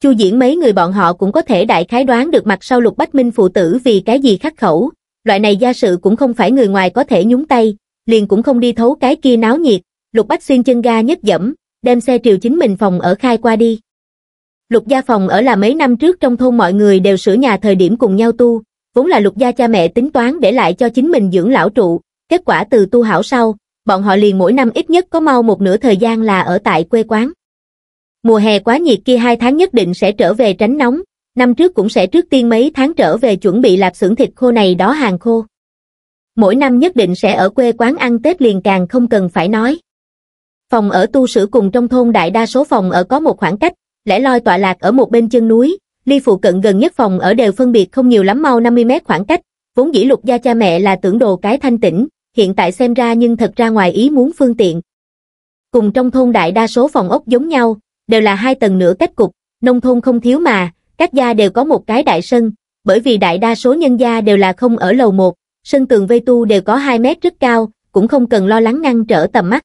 Chu Diễn mấy người bọn họ cũng có thể đại khái đoán được mặt sau Lục Bách Minh phụ tử vì cái gì khắc khẩu, loại này gia sự cũng không phải người ngoài có thể nhúng tay, liền cũng không đi thấu cái kia náo nhiệt, Lục Bách xuyên chân ga nhất dẫm, đem xe triều chính mình phòng ở khai qua đi. Lục gia phòng ở là mấy năm trước trong thôn mọi người đều sửa nhà thời điểm cùng nhau tu, vốn là lục gia cha mẹ tính toán để lại cho chính mình dưỡng lão trụ, kết quả từ tu hảo sau, bọn họ liền mỗi năm ít nhất có mau một nửa thời gian là ở tại quê quán mùa hè quá nhiệt kia hai tháng nhất định sẽ trở về tránh nóng, năm trước cũng sẽ trước tiên mấy tháng trở về chuẩn bị lạp xưởng thịt khô này đó hàng khô. Mỗi năm nhất định sẽ ở quê quán ăn Tết liền càng không cần phải nói. Phòng ở tu sửa cùng trong thôn đại đa số phòng ở có một khoảng cách, lẽ loi tọa lạc ở một bên chân núi, ly phụ cận gần nhất phòng ở đều phân biệt không nhiều lắm mau 50 mét khoảng cách, vốn dĩ lục gia cha mẹ là tưởng đồ cái thanh tĩnh, hiện tại xem ra nhưng thật ra ngoài ý muốn phương tiện. Cùng trong thôn đại đa số phòng ốc giống nhau, đều là hai tầng nửa cách cục, nông thôn không thiếu mà, các gia đều có một cái đại sân, bởi vì đại đa số nhân gia đều là không ở lầu một, sân tường vây tu đều có 2 mét rất cao, cũng không cần lo lắng ngăn trở tầm mắt.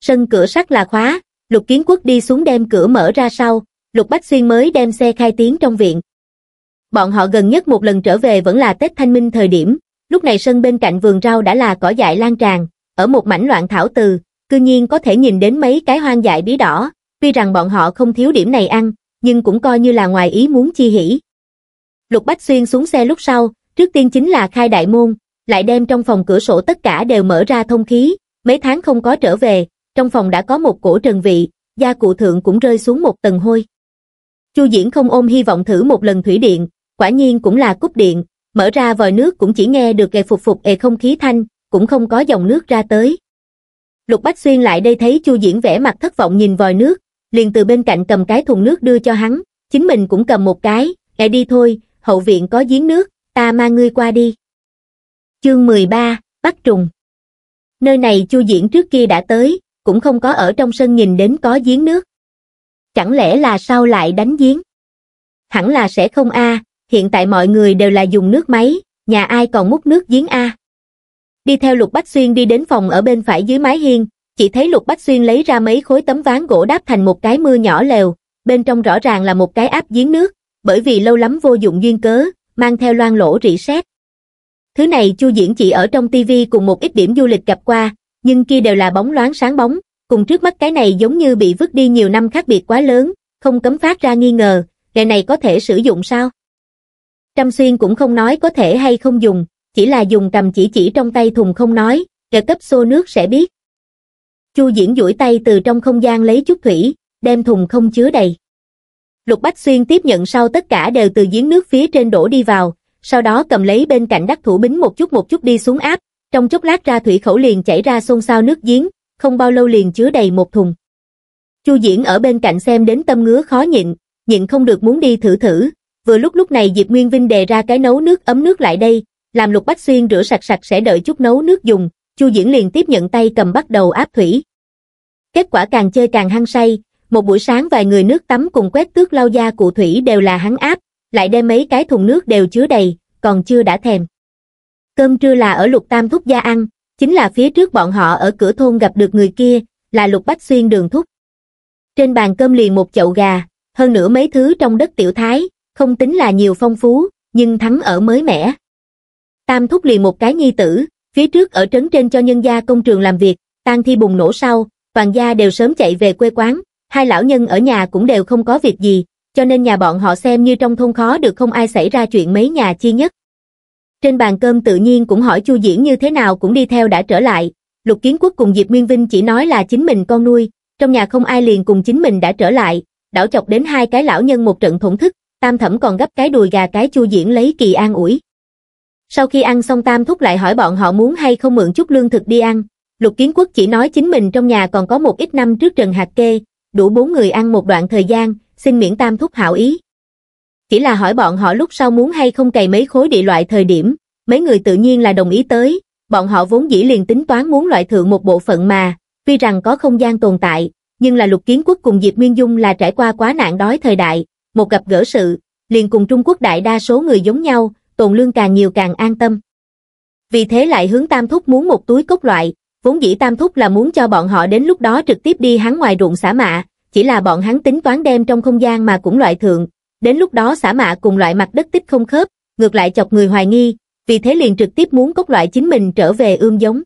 Sân cửa sắt là khóa, Lục Kiến Quốc đi xuống đem cửa mở ra sau, Lục Bách Xuyên mới đem xe khai tiến trong viện. Bọn họ gần nhất một lần trở về vẫn là Tết Thanh Minh thời điểm, lúc này sân bên cạnh vườn rau đã là cỏ dại lan tràn, ở một mảnh loạn thảo từ, cư nhiên có thể nhìn đến mấy cái hoang dại bí đỏ, tuy rằng bọn họ không thiếu điểm này ăn, nhưng cũng coi như là ngoài ý muốn chi hỉ. Lục Bách Xuyên xuống xe lúc sau, trước tiên chính là khai đại môn, lại đem trong phòng cửa sổ tất cả đều mở ra thông khí, mấy tháng không có trở về, trong phòng đã có một cổ trần vị, gia cụ thượng cũng rơi xuống một tầng hôi. Chu Diễn không ôm hy vọng thử một lần thủy điện, quả nhiên cũng là cúp điện, mở ra vòi nước cũng chỉ nghe được ghề phục phục ề không khí thanh, cũng không có dòng nước ra tới. Lục Bách Xuyên lại đây thấy Chu Diễn vẻ mặt thất vọng nhìn vòi nước, liền từ bên cạnh cầm cái thùng nước đưa cho hắn, chính mình cũng cầm một cái, "Ê đi thôi, hậu viện có giếng nước, ta mang ngươi qua đi." Chương 13, bắt trùng. Nơi này Chu Diễn trước kia đã tới, cũng không có ở trong sân nhìn đến có giếng nước. Chẳng lẽ là sao lại đánh giếng? Hẳn là sẽ không a, hiện tại mọi người đều là dùng nước máy, nhà ai còn múc nước giếng a. Đi theo Lục Bách Xuyên đi đến phòng ở bên phải dưới mái hiên, chỉ thấy Lục Bách Xuyên lấy ra mấy khối tấm ván gỗ đáp thành một cái mưa nhỏ lều, bên trong rõ ràng là một cái áp giếng nước, bởi vì lâu lắm vô dụng duyên cớ, mang theo loan lỗ rỉ sét. Thứ này Chu Diễn chỉ ở trong tivi cùng một ít điểm du lịch gặp qua, nhưng kia đều là bóng loáng sáng bóng, cùng trước mắt cái này giống như bị vứt đi nhiều năm khác biệt quá lớn, không cấm phát ra nghi ngờ, cái này có thể sử dụng sao? Trăm Xuyên cũng không nói có thể hay không dùng, chỉ là dùng cầm chỉ chỉ trong tay thùng không nói, để cấp xô nước sẽ biết. Chu Diễn duỗi tay từ trong không gian lấy chút thủy, đem thùng không chứa đầy. Lục Bách Xuyên tiếp nhận sau tất cả đều từ giếng nước phía trên đổ đi vào, sau đó cầm lấy bên cạnh đắc thủ bính một chút một chút đi xuống áp, trong chốc lát ra thủy khẩu liền chảy ra xôn xao nước giếng, không bao lâu liền chứa đầy một thùng. Chu Diễn ở bên cạnh xem đến tâm ngứa khó nhịn, nhịn không được muốn đi thử thử, vừa lúc lúc này Diệp Nguyên Vinh đề ra cái nấu nước ấm nước lại đây, làm Lục Bách Xuyên rửa sạch sạch sẽ đợi chút nấu nước dùng, Chu Diễn liền tiếp nhận tay cầm bắt đầu áp thủy. Kết quả càng chơi càng hăng say, một buổi sáng vài người nước tắm cùng quét tước lau da cụ thủy đều là hắn áp, lại đem mấy cái thùng nước đều chứa đầy, còn chưa đã thèm. Cơm trưa là ở lục tam thúc gia ăn, chính là phía trước bọn họ ở cửa thôn gặp được người kia, là lục bách xuyên đường thúc. Trên bàn cơm liền một chậu gà, hơn nữa mấy thứ trong đất tiểu thái, không tính là nhiều phong phú, nhưng thắng ở mới mẻ. Tam thúc liền một cái nhi tử, Phía trước ở trấn trên cho nhân gia công trường làm việc, tan thi bùng nổ sau, toàn gia đều sớm chạy về quê quán, hai lão nhân ở nhà cũng đều không có việc gì, cho nên nhà bọn họ xem như trong thôn khó được không ai xảy ra chuyện mấy nhà chi nhất. Trên bàn cơm tự nhiên cũng hỏi Chu Diễn như thế nào cũng đi theo đã trở lại, Lục Kiến Quốc cùng Diệp Nguyên Vinh chỉ nói là chính mình con nuôi, trong nhà không ai liền cùng chính mình đã trở lại, đảo chọc đến hai cái lão nhân một trận thổn thức, tam thẩm còn gấp cái đùi gà cái Chu Diễn lấy kỳ an ủi. Sau khi ăn xong tam thúc lại hỏi bọn họ muốn hay không mượn chút lương thực đi ăn. Lục Kiến Quốc chỉ nói chính mình trong nhà còn có một ít năm trước Trần Hạt Kê, đủ bốn người ăn một đoạn thời gian, xin miễn tam thúc hảo ý. Chỉ là hỏi bọn họ lúc sau muốn hay không cày mấy khối địa loại thời điểm, mấy người tự nhiên là đồng ý tới, bọn họ vốn dĩ liền tính toán muốn loại thượng một bộ phận mà, vì rằng có không gian tồn tại, nhưng là lục kiến quốc cùng Diệp Nguyên Dung là trải qua quá nạn đói thời đại, một gặp gỡ sự, liền cùng Trung Quốc đại đa số người giống nhau, tồn lương càng nhiều càng an tâm. Vì thế lại hướng Tam Thúc muốn một túi cốt loại, vốn dĩ Tam Thúc là muốn cho bọn họ đến lúc đó trực tiếp đi hắn ngoài ruộng xả mạ, chỉ là bọn hắn tính toán đem trong không gian mà cũng loại thượng, đến lúc đó xả mạ cùng loại mặt đất tích không khớp, ngược lại chọc người hoài nghi, vì thế liền trực tiếp muốn cốt loại chính mình trở về ươm giống.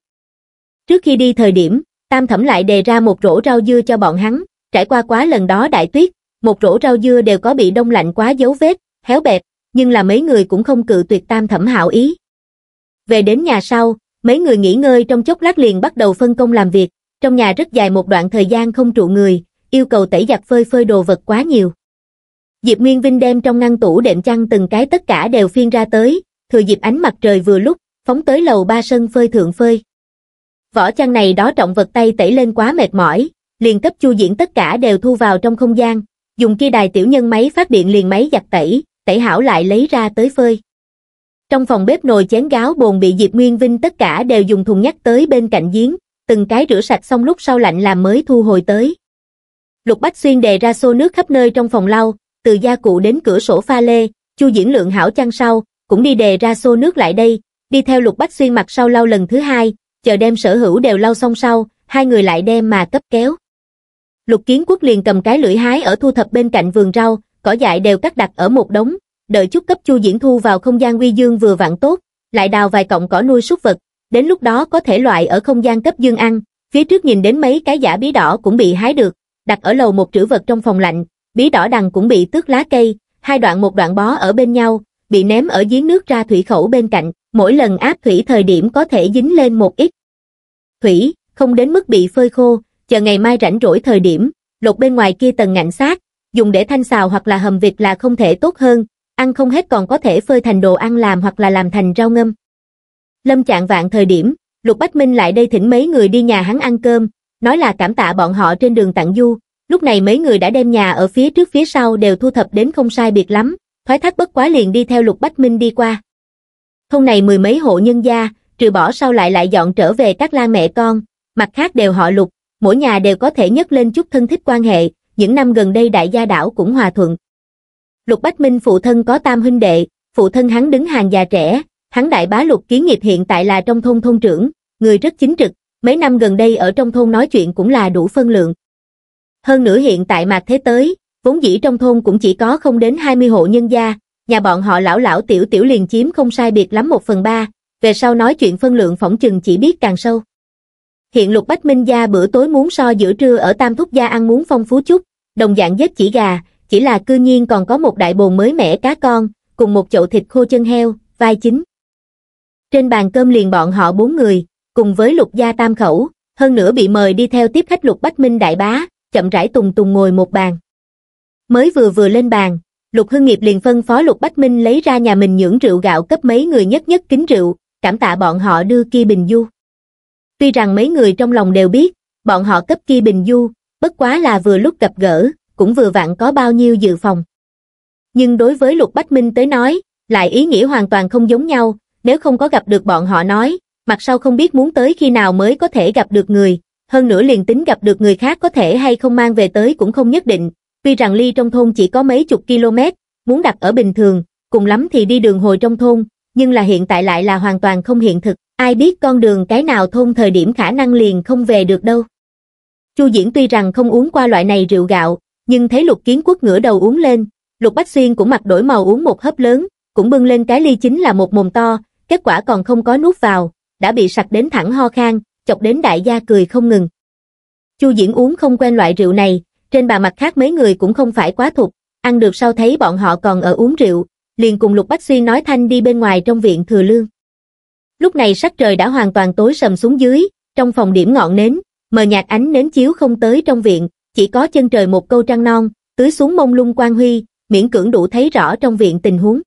Trước khi đi thời điểm, Tam Thẩm lại đề ra một rổ rau dưa cho bọn hắn, trải qua quá lần đó đại tuyết, một rổ rau dưa đều có bị đông lạnh quá dấu vết, héo bẹp, nhưng là mấy người cũng không cự tuyệt tam thẩm hảo ý. Về đến nhà sau, mấy người nghỉ ngơi trong chốc lát liền bắt đầu phân công làm việc, trong nhà rất dài một đoạn thời gian không trụ người, yêu cầu tẩy giặt phơi phơi đồ vật quá nhiều. Diệp Nguyên Vinh đem trong ngăn tủ đệm chăn từng cái tất cả đều phiên ra tới, thừa dịp ánh mặt trời vừa lúc, phóng tới lầu ba sân phơi thượng phơi. Vỏ chăn này đó trọng vật tay tẩy lên quá mệt mỏi, liền cấp chu diễn tất cả đều thu vào trong không gian, dùng kia đài tiểu nhân máy phát điện liền máy giặt tẩy, tẩy hảo lại lấy ra tới phơi. Trong phòng bếp nồi chén gáo bồn bị Diệp Nguyên Vinh tất cả đều dùng thùng nhắc tới bên cạnh giếng, từng cái rửa sạch xong lúc sau lạnh làm mới thu hồi tới. Lục Bách Xuyên đề ra xô nước khắp nơi trong phòng lau, từ gia cụ đến cửa sổ pha lê, Chu Diễn Lượng hảo chăn sau, cũng đi đề ra xô nước lại đây, đi theo Lục Bách Xuyên mặt sau lau lần thứ hai, chờ đem sở hữu đều lau xong sau, hai người lại đem mà cấp kéo. Lục Kiến Quốc liền cầm cái lưỡi hái ở thu thập bên cạnh vườn rau, cỏ dại đều cắt đặt ở một đống, đợi chút cấp Chu Diễn Thu vào không gian uy dương vừa vặn tốt, lại đào vài cọng cỏ nuôi súc vật, đến lúc đó có thể loại ở không gian cấp dương ăn, phía trước nhìn đến mấy cái giả bí đỏ cũng bị hái được, đặt ở lầu một trữ vật trong phòng lạnh, bí đỏ đằng cũng bị tước lá cây, hai đoạn một đoạn bó ở bên nhau, bị ném ở giếng nước ra thủy khẩu bên cạnh, mỗi lần áp thủy thời điểm có thể dính lên một ít. Thủy, không đến mức bị phơi khô, chờ ngày mai rảnh rỗi thời điểm, lột bên ngoài kia tầng ngạnh sát, dùng để thanh xào hoặc là hầm vịt là không thể tốt hơn, ăn không hết còn có thể phơi thành đồ ăn làm hoặc là làm thành rau ngâm. Lâm trạng vạn thời điểm, Lục Bách Minh lại đây thỉnh mấy người đi nhà hắn ăn cơm, nói là cảm tạ bọn họ trên đường tặng du, lúc này mấy người đã đem nhà ở phía trước phía sau đều thu thập đến không sai biệt lắm, thoái thác bất quá liền đi theo Lục Bách Minh đi qua. Thôn này mười mấy hộ nhân gia, trừ bỏ sau lại lại dọn trở về các la mẹ con, mặt khác đều họ Lục, mỗi nhà đều có thể nhấc lên chút thân thích quan hệ, những năm gần đây đại gia đảo cũng hòa thuận. Lục Bách Minh phụ thân có tam huynh đệ, phụ thân hắn đứng hàng già trẻ, hắn đại bá Lục Kiến Nghiệp hiện tại là trong thôn thôn trưởng, người rất chính trực, mấy năm gần đây ở trong thôn nói chuyện cũng là đủ phân lượng. Hơn nữa hiện tại Mạc Thế Tới, vốn dĩ trong thôn cũng chỉ có không đến 20 hộ nhân gia, nhà bọn họ lão lão tiểu tiểu liền chiếm không sai biệt lắm một phần ba, về sau nói chuyện phân lượng phỏng chừng chỉ biết càng sâu hiện lục bách minh gia bữa tối muốn so giữa trưa ở tam thúc gia ăn muốn phong phú chút đồng dạng vết chỉ gà chỉ là cư nhiên còn có một đại bồn mới mẻ cá con cùng một chậu thịt khô chân heo vai chính trên bàn cơm liền bọn họ bốn người cùng với lục gia tam khẩu hơn nữa bị mời đi theo tiếp khách lục bách minh đại bá chậm rãi tùng tùng ngồi một bàn mới vừa vừa lên bàn lục hưng nghiệp liền phân phó lục bách minh lấy ra nhà mình nhưỡng rượu gạo cấp mấy người nhất nhất kính rượu cảm tạ bọn họ đưa kia bình du tuy rằng mấy người trong lòng đều biết bọn họ cấp kia bình du bất quá là vừa lúc gặp gỡ cũng vừa vặn có bao nhiêu dự phòng nhưng đối với lục bách minh tới nói lại ý nghĩa hoàn toàn không giống nhau nếu không có gặp được bọn họ nói mặt sau không biết muốn tới khi nào mới có thể gặp được người hơn nữa liền tính gặp được người khác có thể hay không mang về tới cũng không nhất định tuy rằng ly trong thôn chỉ có mấy chục km muốn đặt ở bình thường cùng lắm thì đi đường hồi trong thôn nhưng là hiện tại lại là hoàn toàn không hiện thực ai biết con đường cái nào thôn thời điểm khả năng liền không về được đâu. Chu Diễn tuy rằng không uống qua loại này rượu gạo, nhưng thấy lục kiến quốc ngửa đầu uống lên, lục bách xuyên cũng mặt đổi màu uống một hớp lớn, cũng bưng lên cái ly chính là một mồm to, kết quả còn không có nuốt vào, đã bị sặc đến thẳng ho khan, chọc đến đại gia cười không ngừng. Chu Diễn uống không quen loại rượu này, trên bà mặt khác mấy người cũng không phải quá thục, ăn được sau thấy bọn họ còn ở uống rượu, liền cùng Lục Bách Xuyên nói Thanh đi bên ngoài trong viện thừa lương lúc này sắc trời đã hoàn toàn tối sầm xuống dưới, trong phòng điểm ngọn nến, mờ nhạt ánh nến chiếu không tới trong viện, chỉ có chân trời một câu trăng non, tưới xuống mông lung quang huy, miễn cưỡng đủ thấy rõ trong viện tình huống.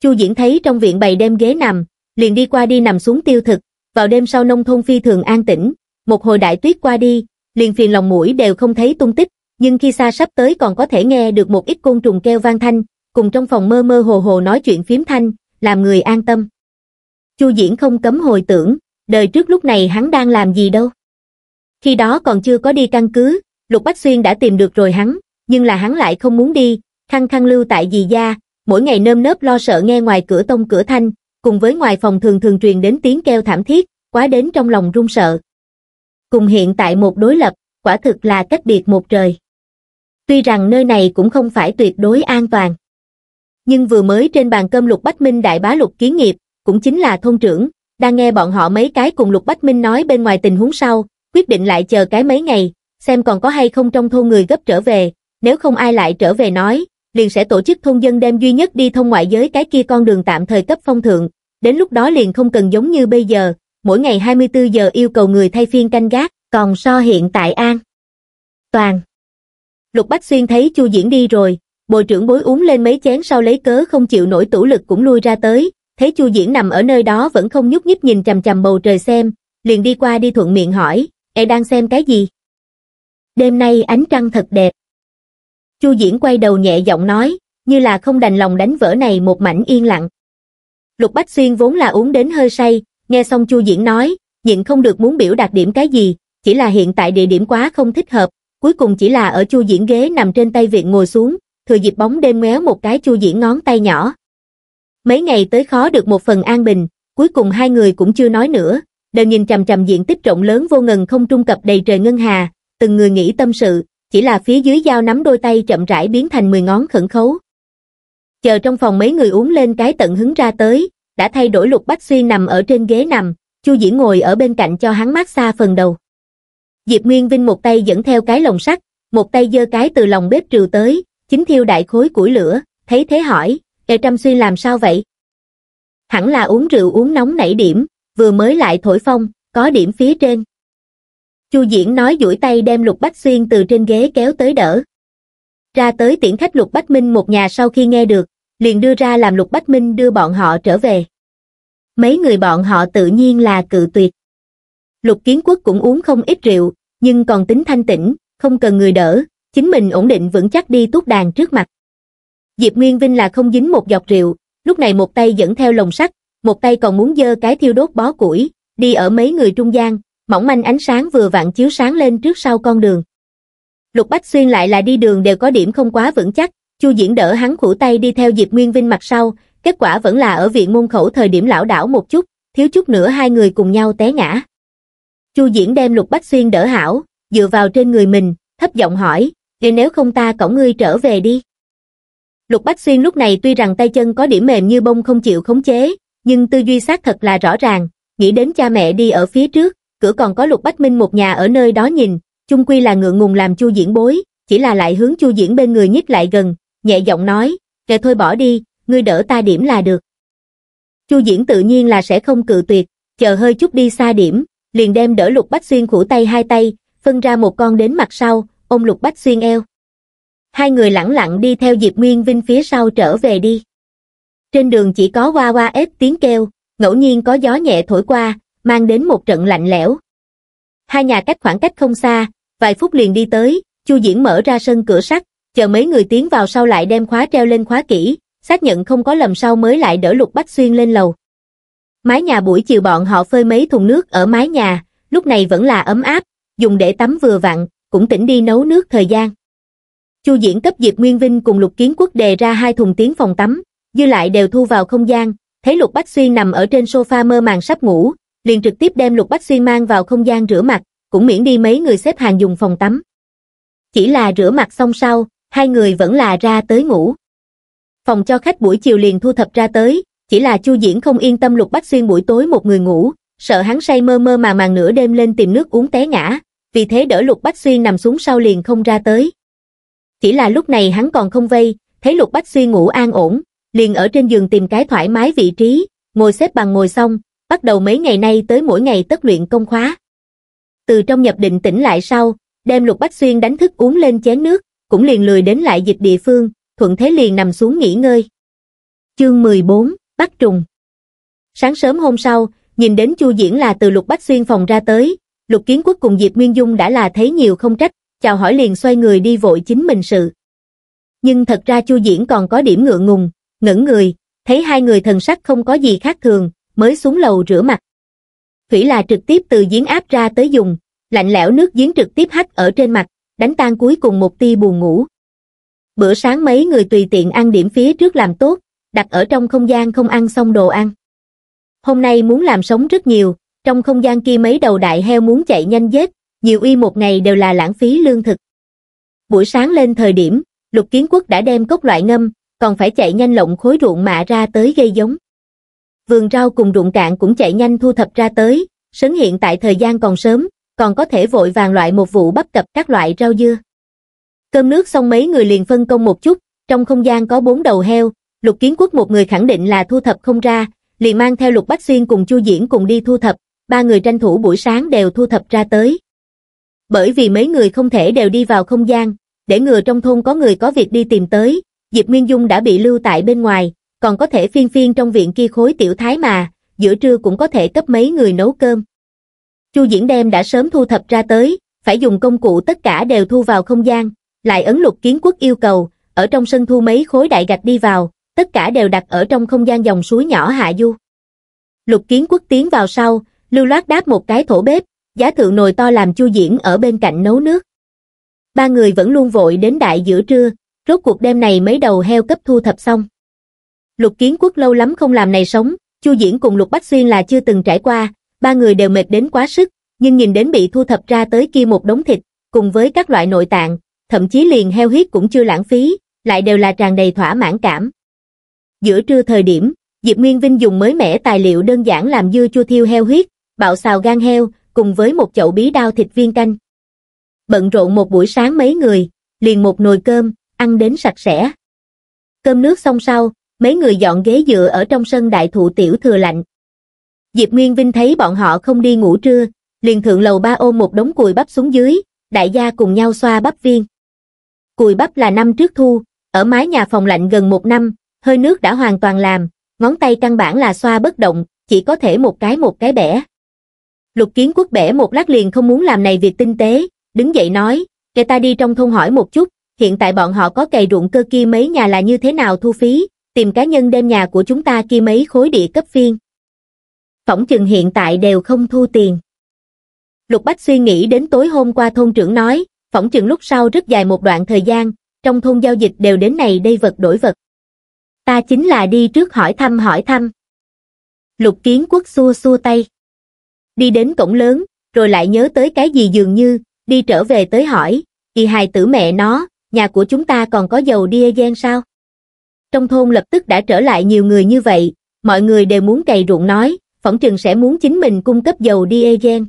Chu Diễn thấy trong viện bày đem ghế nằm, liền đi qua đi nằm xuống tiêu thực, vào đêm sau nông thôn phi thường an tĩnh, một hồi đại tuyết qua đi, liền phiền lòng mũi đều không thấy tung tích, nhưng khi xa sắp tới còn có thể nghe được một ít côn trùng kêu vang thanh, cùng trong phòng mơ mơ hồ hồ nói chuyện phím thanh, làm người an tâm chu diễn không cấm hồi tưởng đời trước lúc này hắn đang làm gì đâu khi đó còn chưa có đi căn cứ lục bách xuyên đã tìm được rồi hắn nhưng là hắn lại không muốn đi khăng khăng lưu tại dì gia mỗi ngày nơm nớp lo sợ nghe ngoài cửa tông cửa thanh cùng với ngoài phòng thường thường truyền đến tiếng kêu thảm thiết quá đến trong lòng run sợ cùng hiện tại một đối lập quả thực là cách biệt một trời tuy rằng nơi này cũng không phải tuyệt đối an toàn nhưng vừa mới trên bàn cơm lục bách minh đại bá lục kiến nghiệp cũng chính là thôn trưởng, đang nghe bọn họ mấy cái cùng Lục Bách Minh nói bên ngoài tình huống sau, quyết định lại chờ cái mấy ngày, xem còn có hay không trong thôn người gấp trở về, nếu không ai lại trở về nói, liền sẽ tổ chức thôn dân đem duy nhất đi thông ngoại giới cái kia con đường tạm thời cấp phong thượng, đến lúc đó liền không cần giống như bây giờ, mỗi ngày 24 giờ yêu cầu người thay phiên canh gác, còn so hiện tại an. Toàn Lục Bách Xuyên thấy Chu Diễn đi rồi, bộ trưởng bối uống lên mấy chén sau lấy cớ không chịu nổi tủ lực cũng lui ra tới, thấy Chu Diễn nằm ở nơi đó vẫn không nhúc nhích nhìn chằm chằm bầu trời xem, liền đi qua đi thuận miệng hỏi, e đang xem cái gì?" "Đêm nay ánh trăng thật đẹp." Chu Diễn quay đầu nhẹ giọng nói, như là không đành lòng đánh vỡ này một mảnh yên lặng. Lục Bách Xuyên vốn là uống đến hơi say, nghe xong Chu Diễn nói, nhịn không được muốn biểu đạt điểm cái gì, chỉ là hiện tại địa điểm quá không thích hợp, cuối cùng chỉ là ở Chu Diễn ghế nằm trên tay viện ngồi xuống, thừa dịp bóng đêm méo một cái Chu Diễn ngón tay nhỏ, Mấy ngày tới khó được một phần an bình, cuối cùng hai người cũng chưa nói nữa, đều nhìn chằm chằm diện tích rộng lớn vô ngần không trung cập đầy trời ngân hà, từng người nghĩ tâm sự, chỉ là phía dưới dao nắm đôi tay chậm rãi biến thành 10 ngón khẩn khấu. Chờ trong phòng mấy người uống lên cái tận hứng ra tới, đã thay đổi lục bách xuyên nằm ở trên ghế nằm, Chu Dĩ ngồi ở bên cạnh cho hắn mát xa phần đầu. Diệp Nguyên Vinh một tay dẫn theo cái lồng sắt, một tay giơ cái từ lòng bếp triều tới, chính thiêu đại khối củi lửa, thấy thế hỏi, E Trâm Xuyên làm sao vậy? Hẳn là uống rượu uống nóng nảy điểm, vừa mới lại thổi phong, có điểm phía trên. Chu Diễn nói duỗi tay đem Lục Bách Xuyên từ trên ghế kéo tới đỡ. Ra tới tiễn khách Lục Bách Minh một nhà sau khi nghe được, liền đưa ra làm Lục Bách Minh đưa bọn họ trở về. Mấy người bọn họ tự nhiên là cự tuyệt. Lục Kiến Quốc cũng uống không ít rượu, nhưng còn tính thanh tĩnh, không cần người đỡ, chính mình ổn định vững chắc đi túc đàn trước mặt. Diệp Nguyên Vinh là không dính một giọt rượu, lúc này một tay dẫn theo lồng sắt, một tay còn muốn dơ cái thiêu đốt bó củi, đi ở mấy người trung gian, mỏng manh ánh sáng vừa vặn chiếu sáng lên trước sau con đường. Lục Bách Xuyên lại là đi đường đều có điểm không quá vững chắc, Chu Diễn đỡ hắn khủ tay đi theo Diệp Nguyên Vinh mặt sau, kết quả vẫn là ở viện môn khẩu thời điểm lão đảo một chút, thiếu chút nữa hai người cùng nhau té ngã. Chu Diễn đem Lục Bách Xuyên đỡ hảo, dựa vào trên người mình, thấp giọng hỏi, "Vậy nếu không ta cổng ngươi trở về đi?" lục bách xuyên lúc này tuy rằng tay chân có điểm mềm như bông không chịu khống chế nhưng tư duy xác thật là rõ ràng nghĩ đến cha mẹ đi ở phía trước cửa còn có lục bách minh một nhà ở nơi đó nhìn chung quy là ngượng ngùng làm chu diễn bối chỉ là lại hướng chu diễn bên người nhích lại gần nhẹ giọng nói kệ thôi bỏ đi ngươi đỡ ta điểm là được chu diễn tự nhiên là sẽ không cự tuyệt chờ hơi chút đi xa điểm liền đem đỡ lục bách xuyên khủi tay hai tay phân ra một con đến mặt sau ôm lục bách xuyên eo hai người lẳng lặng đi theo Diệp Nguyên Vinh phía sau trở về đi. Trên đường chỉ có qua qua ếch tiếng kêu, ngẫu nhiên có gió nhẹ thổi qua, mang đến một trận lạnh lẽo. Hai nhà cách khoảng cách không xa, vài phút liền đi tới, Chu Diễn mở ra sân cửa sắt, chờ mấy người tiến vào sau lại đem khóa treo lên khóa kỹ, xác nhận không có lầm sau mới lại đỡ Lục Bách Xuyên lên lầu. Mái nhà buổi chiều bọn họ phơi mấy thùng nước ở mái nhà, lúc này vẫn là ấm áp, dùng để tắm vừa vặn, cũng tỉnh đi nấu nước thời gian. Chu Diễn cấp Diệp Nguyên Vinh cùng Lục Kiến Quốc đề ra hai thùng tiến phòng tắm, dư lại đều thu vào không gian, thấy Lục Bách Xuyên nằm ở trên sofa mơ màng sắp ngủ, liền trực tiếp đem Lục Bách Xuyên mang vào không gian rửa mặt, cũng miễn đi mấy người xếp hàng dùng phòng tắm. Chỉ là rửa mặt xong sau, hai người vẫn là ra tới ngủ. Phòng cho khách buổi chiều liền thu thập ra tới, chỉ là Chu Diễn không yên tâm Lục Bách Xuyên buổi tối một người ngủ, sợ hắn say mơ mơ mà màng nửa đêm lên tìm nước uống té ngã, vì thế đỡ Lục Bách Xuyên nằm xuống sau liền không ra tới, chỉ là lúc này hắn còn không vây, thấy Lục Bách Xuyên ngủ an ổn, liền ở trên giường tìm cái thoải mái vị trí, ngồi xếp bằng ngồi xong, bắt đầu mấy ngày nay tới mỗi ngày tất luyện công khóa. Từ trong nhập định tỉnh lại sau, đem Lục Bách Xuyên đánh thức uống lên chén nước, cũng liền lười đến lại dịch địa phương, thuận thế liền nằm xuống nghỉ ngơi. Chương 14, Bắt trùng Sáng sớm hôm sau, nhìn đến Chu Diễn là từ Lục Bách Xuyên phòng ra tới, Lục Kiến Quốc cùng Diệp Nguyên Dung đã là thấy nhiều không trách, chào hỏi liền xoay người đi vội chính mình sự. Nhưng thật ra Chu Diễn còn có điểm ngượng ngùng, ngẩn người, thấy hai người thần sắc không có gì khác thường, mới xuống lầu rửa mặt. Thủy là trực tiếp từ giếng áp ra tới dùng, lạnh lẽo nước giếng trực tiếp hắt ở trên mặt, đánh tan cuối cùng một tia buồn ngủ. Bữa sáng mấy người tùy tiện ăn điểm phía trước làm tốt, đặt ở trong không gian không ăn xong đồ ăn. Hôm nay muốn làm sống rất nhiều, trong không gian kia mấy đầu đại heo muốn chạy nhanh dết, nhiều uy một ngày đều là lãng phí lương thực. Buổi sáng lên thời điểm, lục kiến quốc đã đem cốc loại ngâm, còn phải chạy nhanh lộng khối ruộng mạ ra tới gây giống. Vườn rau cùng ruộng cạn cũng chạy nhanh thu thập ra tới, sấn hiện tại thời gian còn sớm, còn có thể vội vàng loại một vụ bắp cập các loại rau dưa. Cơm nước xong mấy người liền phân công một chút, trong không gian có bốn đầu heo, lục kiến quốc một người khẳng định là thu thập không ra, liền mang theo lục bách xuyên cùng chu diễn cùng đi thu thập, ba người tranh thủ buổi sáng đều thu thập ra tới bởi vì mấy người không thể đều đi vào không gian, để ngừa trong thôn có người có việc đi tìm tới, Diệp Nguyên Dung đã bị lưu tại bên ngoài, còn có thể phiên phiên trong viện kia khối tiểu thái mà, giữa trưa cũng có thể cấp mấy người nấu cơm. Chu Diễn đem đã sớm thu thập ra tới, phải dùng công cụ tất cả đều thu vào không gian, lại ấn lục kiến quốc yêu cầu, ở trong sân thu mấy khối đại gạch đi vào, tất cả đều đặt ở trong không gian dòng suối nhỏ hạ du. Lục kiến quốc tiến vào sau, lưu loát đáp một cái thổ bếp, giá thượng nồi to làm chu diễn ở bên cạnh nấu nước. Ba người vẫn luôn vội đến đại giữa trưa, rốt cuộc đêm này mấy đầu heo cấp thu thập xong. Lục Kiến Quốc lâu lắm không làm này sống, Chu Diễn cùng Lục Bách Xuyên là chưa từng trải qua, ba người đều mệt đến quá sức, nhưng nhìn đến bị thu thập ra tới kia một đống thịt, cùng với các loại nội tạng, thậm chí liền heo huyết cũng chưa lãng phí, lại đều là tràn đầy thỏa mãn cảm. Giữa trưa thời điểm, Diệp Nguyên Vinh dùng mới mẻ tài liệu đơn giản làm dưa chua thiêu heo huyết, bạo xào gan heo, cùng với một chậu bí đao thịt viên canh. Bận rộn một buổi sáng mấy người, liền một nồi cơm, ăn đến sạch sẽ. Cơm nước xong sau, mấy người dọn ghế dựa ở trong sân đại thụ tiểu thừa lạnh. Diệp Nguyên Vinh thấy bọn họ không đi ngủ trưa, liền thượng lầu ba ôm một đống cùi bắp xuống dưới, đại gia cùng nhau xoa bắp viên. Cùi bắp là năm trước thu, ở mái nhà phòng lạnh gần một năm, hơi nước đã hoàn toàn làm, ngón tay căn bản là xoa bất động, chỉ có thể một cái một cái bẻ lục kiến quốc bể một lát liền không muốn làm này việc tinh tế đứng dậy nói để ta đi trong thôn hỏi một chút hiện tại bọn họ có cày ruộng cơ kia mấy nhà là như thế nào thu phí tìm cá nhân đem nhà của chúng ta kia mấy khối địa cấp phiên phỏng chừng hiện tại đều không thu tiền lục bách suy nghĩ đến tối hôm qua thôn trưởng nói phỏng chừng lúc sau rất dài một đoạn thời gian trong thôn giao dịch đều đến này đây vật đổi vật ta chính là đi trước hỏi thăm hỏi thăm lục kiến quốc xua xua tay đi đến cổng lớn, rồi lại nhớ tới cái gì dường như, đi trở về tới hỏi, kỳ hài tử mẹ nó, nhà của chúng ta còn có dầu diesel sao? Trong thôn lập tức đã trở lại nhiều người như vậy, mọi người đều muốn cày ruộng nói, phỏng chừng sẽ muốn chính mình cung cấp dầu diesel.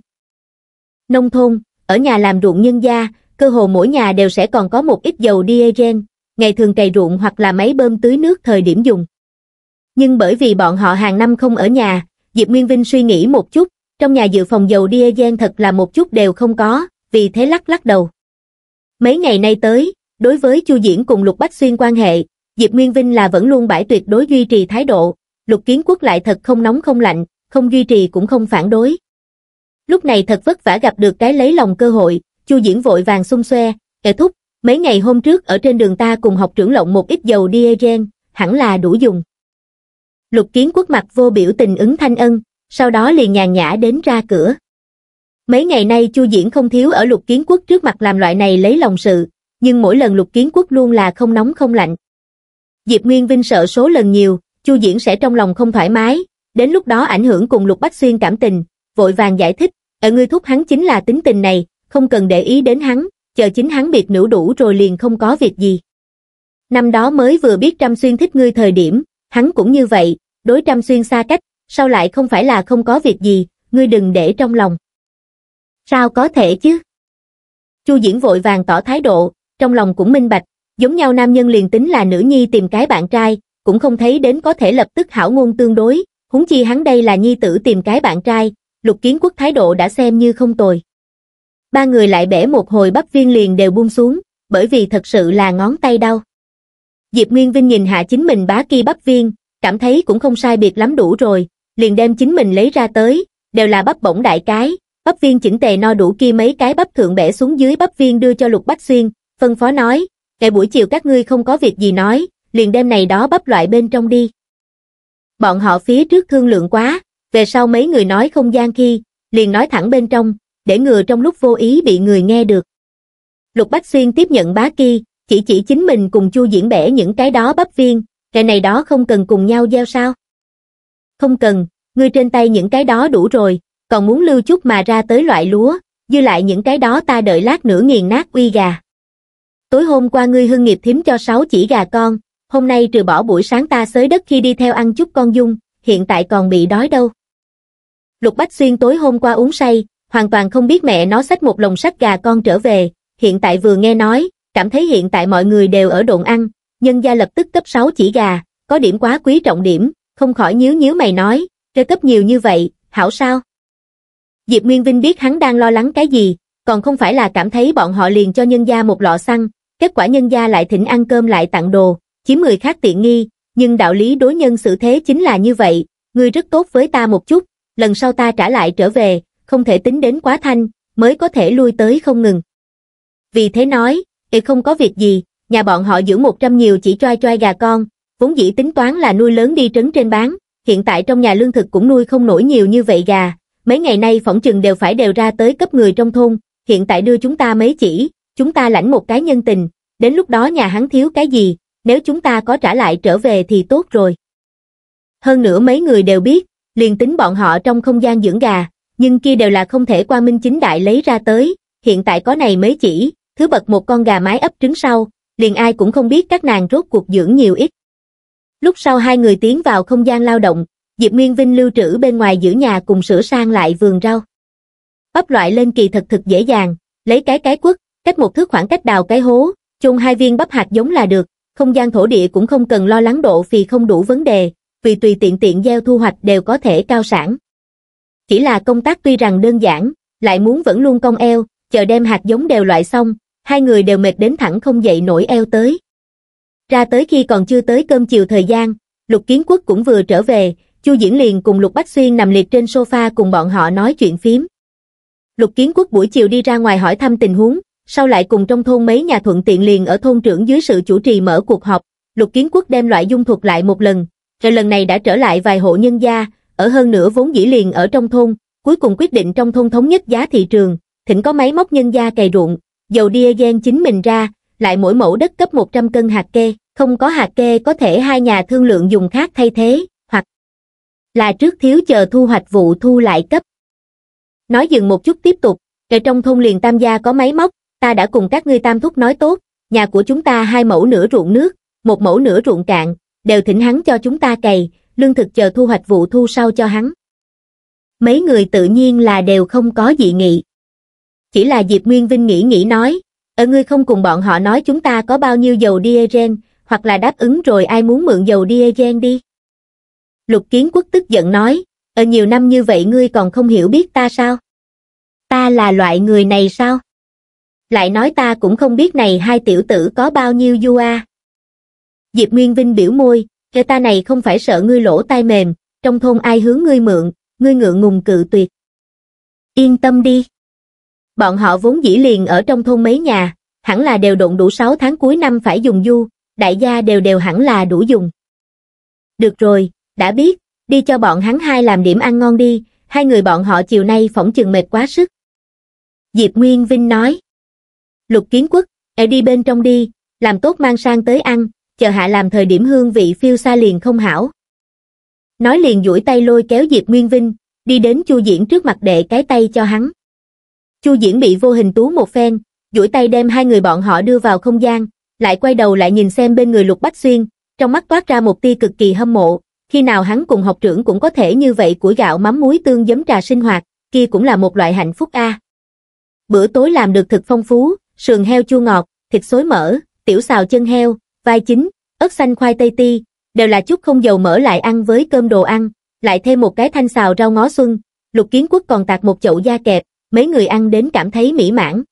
Nông thôn, ở nhà làm ruộng nhân gia, cơ hồ mỗi nhà đều sẽ còn có một ít dầu diesel, ngày thường cày ruộng hoặc là máy bơm tưới nước thời điểm dùng. Nhưng bởi vì bọn họ hàng năm không ở nhà, Diệp Nguyên Vinh suy nghĩ một chút, trong nhà dự phòng dầu diesel thật là một chút đều không có, vì thế lắc lắc đầu. Mấy ngày nay tới, đối với Chu Diễn cùng Lục Bách Xuyên quan hệ, Diệp Nguyên Vinh là vẫn luôn bãi tuyệt đối duy trì thái độ, Lục Kiến Quốc lại thật không nóng không lạnh, không duy trì cũng không phản đối. Lúc này thật vất vả gặp được cái lấy lòng cơ hội, Chu Diễn vội vàng xung xoe, "Kẻ thúc, mấy ngày hôm trước ở trên đường ta cùng học trưởng lộng một ít dầu diesel, hẳn là đủ dùng." Lục Kiến Quốc mặt vô biểu tình ứng thanh ân, sau đó liền nhàn nhã đến ra cửa. Mấy ngày nay Chu Diễn không thiếu ở lục kiến quốc trước mặt làm loại này lấy lòng sự, nhưng mỗi lần lục kiến quốc luôn là không nóng không lạnh. Diệp Nguyên Vinh sợ số lần nhiều, Chu Diễn sẽ trong lòng không thoải mái, đến lúc đó ảnh hưởng cùng Lục Bách Xuyên cảm tình, vội vàng giải thích, ở ngươi thúc hắn chính là tính tình này, không cần để ý đến hắn, chờ chính hắn biệt nữ đủ rồi liền không có việc gì. Năm đó mới vừa biết Trăm Xuyên thích ngươi thời điểm, hắn cũng như vậy, đối Trăm Xuyên xa cách, sao lại không phải là không có việc gì, ngươi đừng để trong lòng. Sao có thể chứ? Chu Diễn vội vàng tỏ thái độ, trong lòng cũng minh bạch, giống nhau nam nhân liền tính là nữ nhi tìm cái bạn trai, cũng không thấy đến có thể lập tức hảo ngôn tương đối, huống chi hắn đây là nhi tử tìm cái bạn trai, lục kiến quốc thái độ đã xem như không tồi. Ba người lại bẻ một hồi bắp viên liền đều buông xuống, bởi vì thật sự là ngón tay đau. Diệp Nguyên Vinh nhìn hạ chính mình bá kỳ bắp viên, cảm thấy cũng không sai biệt lắm đủ rồi, liền đem chính mình lấy ra tới, đều là bắp bổng đại cái, bắp viên chỉnh tề no đủ kia mấy cái bắp thượng bẻ xuống dưới bắp viên đưa cho Lục Bách Xuyên, phân phó nói, ngày buổi chiều các ngươi không có việc gì nói, liền đem này đó bắp loại bên trong đi. Bọn họ phía trước thương lượng quá, về sau mấy người nói không gian khi, liền nói thẳng bên trong, để ngừa trong lúc vô ý bị người nghe được. Lục Bách Xuyên tiếp nhận bá kia, chỉ chỉ chính mình cùng Chu Diễn bẻ những cái đó bắp viên, cái này đó không cần cùng nhau gieo sao không cần ngươi trên tay những cái đó đủ rồi còn muốn lưu chút mà ra tới loại lúa dư lại những cái đó ta đợi lát nữa nghiền nát uy gà tối hôm qua ngươi hưng nghiệp thím cho sáu chỉ gà con hôm nay trừ bỏ buổi sáng ta xới đất khi đi theo ăn chút con dung hiện tại còn bị đói đâu lục bách xuyên tối hôm qua uống say hoàn toàn không biết mẹ nó xách một lồng sắt gà con trở về hiện tại vừa nghe nói cảm thấy hiện tại mọi người đều ở đồn ăn nhân gia lập tức cấp 6 chỉ gà có điểm quá quý trọng điểm không khỏi nhíu nhíu mày nói, trơ cấp nhiều như vậy, hảo sao? Diệp Nguyên Vinh biết hắn đang lo lắng cái gì, còn không phải là cảm thấy bọn họ liền cho nhân gia một lọ xăng, kết quả nhân gia lại thỉnh ăn cơm lại tặng đồ, chiếm người khác tiện nghi, nhưng đạo lý đối nhân xử thế chính là như vậy, ngươi rất tốt với ta một chút, lần sau ta trả lại trở về, không thể tính đến quá thanh, mới có thể lui tới không ngừng. Vì thế nói, thì không có việc gì, nhà bọn họ giữ một trăm nhiều chỉ choai choai gà con, vốn dĩ tính toán là nuôi lớn đi trấn trên bán, hiện tại trong nhà lương thực cũng nuôi không nổi nhiều như vậy gà, mấy ngày nay phỏng chừng đều phải đều ra tới cấp người trong thôn, hiện tại đưa chúng ta mấy chỉ, chúng ta lãnh một cái nhân tình, đến lúc đó nhà hắn thiếu cái gì, nếu chúng ta có trả lại trở về thì tốt rồi. Hơn nữa mấy người đều biết, liền tính bọn họ trong không gian dưỡng gà, nhưng kia đều là không thể qua minh chính đại lấy ra tới, hiện tại có này mấy chỉ, thứ bậc một con gà mái ấp trứng sau, liền ai cũng không biết các nàng rốt cuộc dưỡng nhiều ít. Lúc sau hai người tiến vào không gian lao động, Diệp Nguyên Vinh lưu trữ bên ngoài giữ nhà cùng sửa sang lại vườn rau. Bắp loại lên kỳ thật thực dễ dàng, lấy cái cái quất, cách một thước khoảng cách đào cái hố, chung hai viên bắp hạt giống là được, không gian thổ địa cũng không cần lo lắng độ vì không đủ vấn đề, vì tùy tiện tiện gieo thu hoạch đều có thể cao sản. Chỉ là công tác tuy rằng đơn giản, lại muốn vẫn luôn cong eo, chờ đem hạt giống đều loại xong, hai người đều mệt đến thẳng không dậy nổi eo tới ra tới khi còn chưa tới cơm chiều thời gian lục kiến quốc cũng vừa trở về chu diễn liền cùng lục bách xuyên nằm liệt trên sofa cùng bọn họ nói chuyện phím lục kiến quốc buổi chiều đi ra ngoài hỏi thăm tình huống sau lại cùng trong thôn mấy nhà thuận tiện liền ở thôn trưởng dưới sự chủ trì mở cuộc họp lục kiến quốc đem loại dung thuật lại một lần rồi lần này đã trở lại vài hộ nhân gia ở hơn nửa vốn dĩ liền ở trong thôn cuối cùng quyết định trong thôn thống nhất giá thị trường thỉnh có máy móc nhân gia cày ruộng dầu diesel chính mình ra lại mỗi mẫu đất cấp 100 cân hạt kê, không có hạt kê có thể hai nhà thương lượng dùng khác thay thế, hoặc là trước thiếu chờ thu hoạch vụ thu lại cấp. Nói dừng một chút tiếp tục, ở trong thôn liền tam gia có máy móc, ta đã cùng các ngươi tam thúc nói tốt, nhà của chúng ta hai mẫu nửa ruộng nước, một mẫu nửa ruộng cạn, đều thỉnh hắn cho chúng ta cày, lương thực chờ thu hoạch vụ thu sau cho hắn. Mấy người tự nhiên là đều không có dị nghị. Chỉ là Diệp Nguyên Vinh nghĩ nghĩ nói, ở ờ, ngươi không cùng bọn họ nói chúng ta có bao nhiêu dầu diesel, hoặc là đáp ứng rồi ai muốn mượn dầu diesel đi. Lục Kiến Quốc tức giận nói, ở ờ, nhiều năm như vậy ngươi còn không hiểu biết ta sao? Ta là loại người này sao? Lại nói ta cũng không biết này hai tiểu tử có bao nhiêu du a. Diệp Nguyên Vinh biểu môi, kêu ta này không phải sợ ngươi lỗ tai mềm, trong thôn ai hướng ngươi mượn, ngươi ngượng ngùng cự tuyệt. Yên tâm đi bọn họ vốn dĩ liền ở trong thôn mấy nhà, hẳn là đều đụng đủ 6 tháng cuối năm phải dùng du, đại gia đều đều hẳn là đủ dùng. Được rồi, đã biết, đi cho bọn hắn hai làm điểm ăn ngon đi, hai người bọn họ chiều nay phỏng chừng mệt quá sức. Diệp Nguyên Vinh nói. Lục kiến quốc, e đi bên trong đi, làm tốt mang sang tới ăn, chờ hạ làm thời điểm hương vị phiêu xa liền không hảo. Nói liền duỗi tay lôi kéo Diệp Nguyên Vinh, đi đến chu diễn trước mặt đệ cái tay cho hắn. Chu Diễn bị vô hình tú một phen, duỗi tay đem hai người bọn họ đưa vào không gian, lại quay đầu lại nhìn xem bên người Lục Bách Xuyên, trong mắt toát ra một tia cực kỳ hâm mộ, khi nào hắn cùng học trưởng cũng có thể như vậy của gạo mắm muối tương giấm trà sinh hoạt, kia cũng là một loại hạnh phúc a. Bữa tối làm được thực phong phú, sườn heo chua ngọt, thịt xối mỡ, tiểu xào chân heo, vai chín, ớt xanh khoai tây ti, đều là chút không dầu mỡ lại ăn với cơm đồ ăn, lại thêm một cái thanh xào rau ngó xuân, Lục Kiến Quốc còn tạc một chậu da kẹp, mấy người ăn đến cảm thấy mỹ mãn.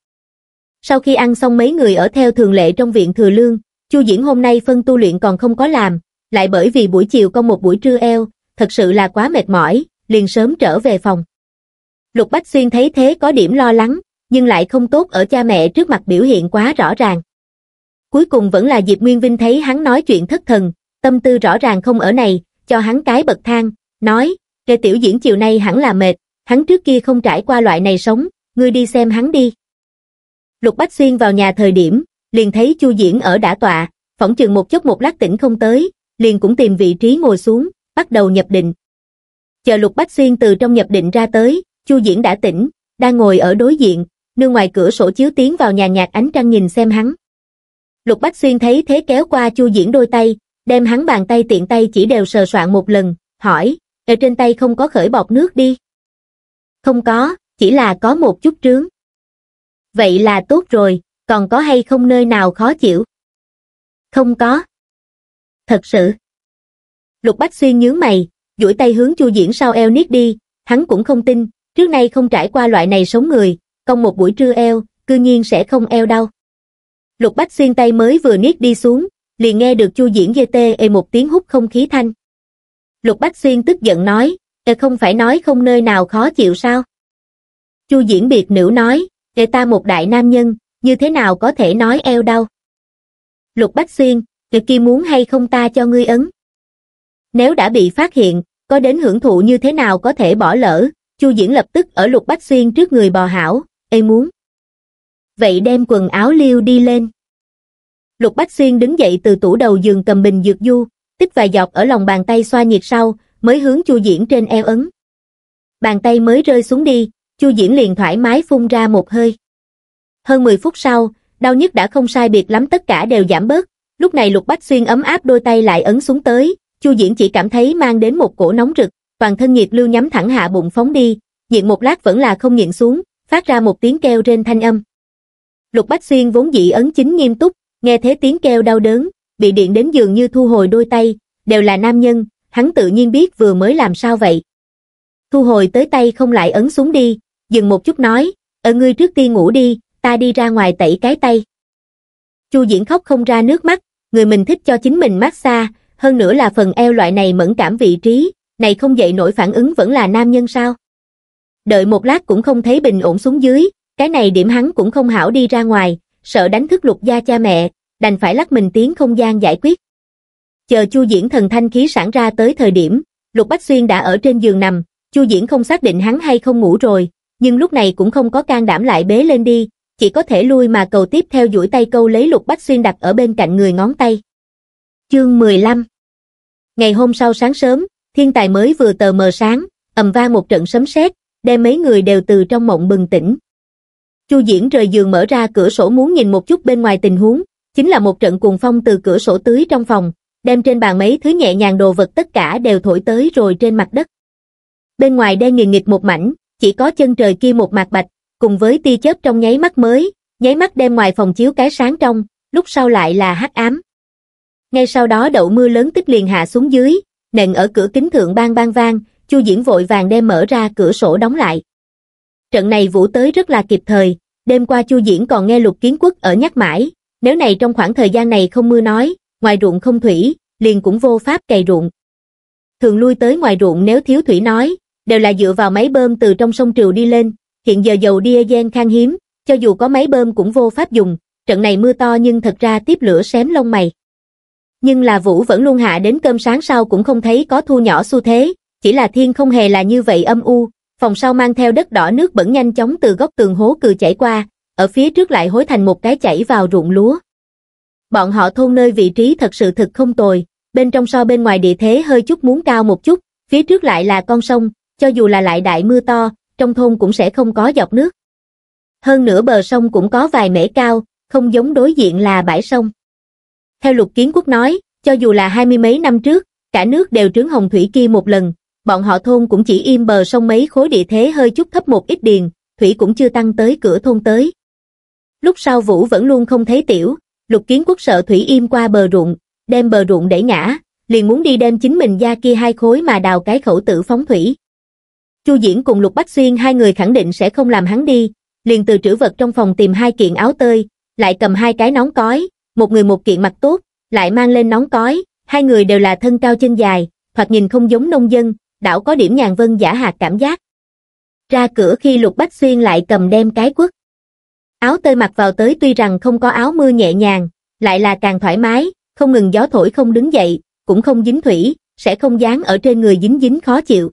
Sau khi ăn xong mấy người ở theo thường lệ trong viện thừa lương, Chu Diễn hôm nay phân tu luyện còn không có làm, lại bởi vì buổi chiều có một buổi trưa eo, thật sự là quá mệt mỏi, liền sớm trở về phòng. Lục Bách Xuyên thấy thế có điểm lo lắng, nhưng lại không tốt ở cha mẹ trước mặt biểu hiện quá rõ ràng. Cuối cùng vẫn là Diệp Nguyên Vinh thấy hắn nói chuyện thất thần, tâm tư rõ ràng không ở này, cho hắn cái bậc thang, nói, kê tiểu diễn chiều nay hẳn là mệt, hắn trước kia không trải qua loại này sống, ngươi đi xem hắn đi. Lục Bách Xuyên vào nhà thời điểm, liền thấy Chu Diễn ở đã tọa, phỏng chừng một chút một lát tỉnh không tới, liền cũng tìm vị trí ngồi xuống, bắt đầu nhập định. Chờ Lục Bách Xuyên từ trong nhập định ra tới, Chu Diễn đã tỉnh, đang ngồi ở đối diện, nương ngoài cửa sổ chiếu tiến vào nhà nhạc ánh trăng nhìn xem hắn. Lục Bách Xuyên thấy thế kéo qua Chu Diễn đôi tay, đem hắn bàn tay tiện tay chỉ đều sờ soạn một lần, hỏi, ở trên tay không có khởi bọt nước đi không có chỉ là có một chút trướng vậy là tốt rồi còn có hay không nơi nào khó chịu không có thật sự lục bách xuyên nhướng mày duỗi tay hướng chu diễn sau eo niết đi hắn cũng không tin trước nay không trải qua loại này sống người công một buổi trưa eo cư nhiên sẽ không eo đau lục bách xuyên tay mới vừa niết đi xuống liền nghe được chu diễn gt e một tiếng hút không khí thanh lục bách xuyên tức giận nói e không phải nói không nơi nào khó chịu sao? Chu diễn biệt nữ nói, e ta một đại nam nhân, như thế nào có thể nói eo đau? Lục Bách Xuyên, e kia muốn hay không ta cho ngươi ấn? Nếu đã bị phát hiện, có đến hưởng thụ như thế nào có thể bỏ lỡ, Chu diễn lập tức ở Lục Bách Xuyên trước người bò hảo, e muốn. Vậy đem quần áo liêu đi lên. Lục Bách Xuyên đứng dậy từ tủ đầu giường cầm bình dược du, tích vài giọt ở lòng bàn tay xoa nhiệt sau, mới hướng Chu Diễn trên eo ấn. Bàn tay mới rơi xuống đi, Chu Diễn liền thoải mái phun ra một hơi. Hơn 10 phút sau, đau nhức đã không sai biệt lắm tất cả đều giảm bớt, lúc này Lục Bách Xuyên ấm áp đôi tay lại ấn xuống tới, Chu Diễn chỉ cảm thấy mang đến một cổ nóng rực, toàn thân nhiệt lưu nhắm thẳng hạ bụng phóng đi, nhịn một lát vẫn là không nhịn xuống, phát ra một tiếng kêu trên thanh âm. Lục Bách Xuyên vốn dị ấn chính nghiêm túc, nghe thế tiếng kêu đau đớn, bị điện đến giường như thu hồi đôi tay, đều là nam nhân, hắn tự nhiên biết vừa mới làm sao vậy. Thu hồi tới tay không lại ấn xuống đi, dừng một chút nói, ở ngươi trước tiên ngủ đi, ta đi ra ngoài tẩy cái tay. Chu Diễn khóc không ra nước mắt, người mình thích cho chính mình mát xa, hơn nữa là phần eo loại này mẫn cảm vị trí, này không dậy nổi phản ứng vẫn là nam nhân sao. Đợi một lát cũng không thấy bình ổn xuống dưới, cái này điểm hắn cũng không hảo đi ra ngoài, sợ đánh thức lục gia cha mẹ, đành phải lắc mình tiến không gian giải quyết chờ Chu Diễn thần thanh khí sản ra tới thời điểm, Lục Bách Xuyên đã ở trên giường nằm, Chu Diễn không xác định hắn hay không ngủ rồi, nhưng lúc này cũng không có can đảm lại bế lên đi, chỉ có thể lui mà cầu tiếp theo duỗi tay câu lấy Lục Bách Xuyên đặt ở bên cạnh người ngón tay. Chương 15 Ngày hôm sau sáng sớm, thiên tài mới vừa tờ mờ sáng, ầm va một trận sấm sét, đem mấy người đều từ trong mộng bừng tỉnh. Chu Diễn rời giường mở ra cửa sổ muốn nhìn một chút bên ngoài tình huống, chính là một trận cuồng phong từ cửa sổ tưới trong phòng, đem trên bàn mấy thứ nhẹ nhàng đồ vật tất cả đều thổi tới rồi trên mặt đất. Bên ngoài đen nghìn nghịch một mảnh, chỉ có chân trời kia một mặt bạch, cùng với tia chớp trong nháy mắt mới, nháy mắt đem ngoài phòng chiếu cái sáng trong, lúc sau lại là hắc ám. Ngay sau đó đậu mưa lớn tích liền hạ xuống dưới, nền ở cửa kính thượng bang bang vang, Chu Diễn vội vàng đem mở ra cửa sổ đóng lại. Trận này vũ tới rất là kịp thời, đêm qua Chu Diễn còn nghe Lục Kiến Quốc ở nhắc mãi, nếu này trong khoảng thời gian này không mưa nói, ngoài ruộng không thủy, liền cũng vô pháp cày ruộng. Thường lui tới ngoài ruộng nếu thiếu thủy nói, đều là dựa vào máy bơm từ trong sông Triều đi lên, hiện giờ dầu diesel khan hiếm, cho dù có máy bơm cũng vô pháp dùng, trận này mưa to nhưng thật ra tiếp lửa xém lông mày. Nhưng là Vũ vẫn luôn hạ đến cơm sáng sau cũng không thấy có thu nhỏ xu thế, chỉ là thiên không hề là như vậy âm u, phòng sau mang theo đất đỏ nước bẩn nhanh chóng từ góc tường hố cừ chảy qua, ở phía trước lại hối thành một cái chảy vào ruộng lúa bọn họ thôn nơi vị trí thật sự thực không tồi, bên trong so bên ngoài địa thế hơi chút muốn cao một chút, phía trước lại là con sông, cho dù là lại đại mưa to, trong thôn cũng sẽ không có dọc nước. Hơn nữa bờ sông cũng có vài mễ cao, không giống đối diện là bãi sông. Theo lục kiến quốc nói, cho dù là hai mươi mấy năm trước, cả nước đều trướng hồng thủy kia một lần, bọn họ thôn cũng chỉ im bờ sông mấy khối địa thế hơi chút thấp một ít điền, thủy cũng chưa tăng tới cửa thôn tới. Lúc sau Vũ vẫn luôn không thấy tiểu, lục kiến quốc sợ thủy im qua bờ ruộng, đem bờ ruộng đẩy ngã, liền muốn đi đem chính mình ra kia hai khối mà đào cái khẩu tử phóng thủy. Chu Diễn cùng Lục Bách Xuyên hai người khẳng định sẽ không làm hắn đi, liền từ trữ vật trong phòng tìm hai kiện áo tơi, lại cầm hai cái nón cói, một người một kiện mặt tốt, lại mang lên nón cói, hai người đều là thân cao chân dài, hoặc nhìn không giống nông dân, đảo có điểm nhàn vân giả hạt cảm giác. Ra cửa khi Lục Bách Xuyên lại cầm đem cái quất áo tơi mặc vào tới tuy rằng không có áo mưa nhẹ nhàng, lại là càng thoải mái, không ngừng gió thổi không đứng dậy, cũng không dính thủy, sẽ không dán ở trên người dính dính khó chịu.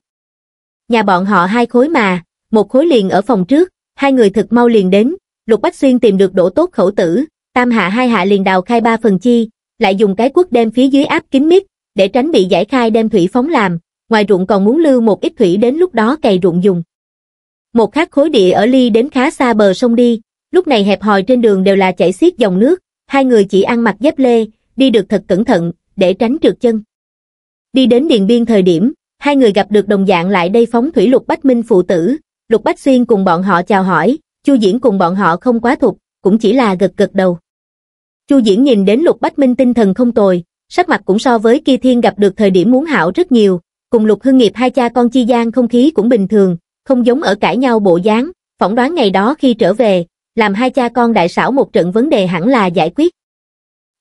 Nhà bọn họ hai khối mà, một khối liền ở phòng trước, hai người thực mau liền đến, Lục Bách Xuyên tìm được đổ tốt khẩu tử, tam hạ hai hạ liền đào khai ba phần chi, lại dùng cái quất đem phía dưới áp kín mít, để tránh bị giải khai đem thủy phóng làm, ngoài ruộng còn muốn lưu một ít thủy đến lúc đó cày ruộng dùng. Một khắc khối địa ở ly đến khá xa bờ sông đi, lúc này hẹp hòi trên đường đều là chảy xiết dòng nước, hai người chỉ ăn mặc dép lê, đi được thật cẩn thận, để tránh trượt chân. Đi đến điện Biên thời điểm, hai người gặp được đồng dạng lại đây phóng thủy Lục Bách Minh phụ tử, Lục Bách Xuyên cùng bọn họ chào hỏi, Chu Diễn cùng bọn họ không quá thục, cũng chỉ là gật gật đầu. Chu Diễn nhìn đến Lục Bách Minh tinh thần không tồi, sắc mặt cũng so với Kia Thiên gặp được thời điểm muốn hảo rất nhiều, cùng Lục hương Nghiệp hai cha con chi gian không khí cũng bình thường, không giống ở cãi nhau bộ dáng, phỏng đoán ngày đó khi trở về, làm hai cha con đại xảo một trận vấn đề hẳn là giải quyết.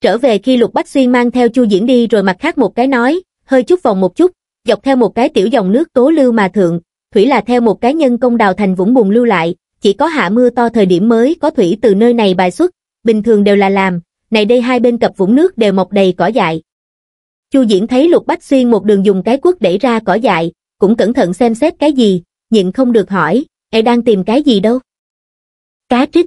Trở về khi Lục Bách Xuyên mang theo Chu Diễn đi rồi mặt khác một cái nói, hơi chút vòng một chút, dọc theo một cái tiểu dòng nước tố lưu mà thượng, thủy là theo một cái nhân công đào thành vũng bùn lưu lại, chỉ có hạ mưa to thời điểm mới có thủy từ nơi này bài xuất, bình thường đều là làm, này đây hai bên cập vũng nước đều mọc đầy cỏ dại. Chu Diễn thấy Lục Bách Xuyên một đường dùng cái quất đẩy ra cỏ dại, cũng cẩn thận xem xét cái gì, nhịn không được hỏi, e đang tìm cái gì đâu. Cá trích.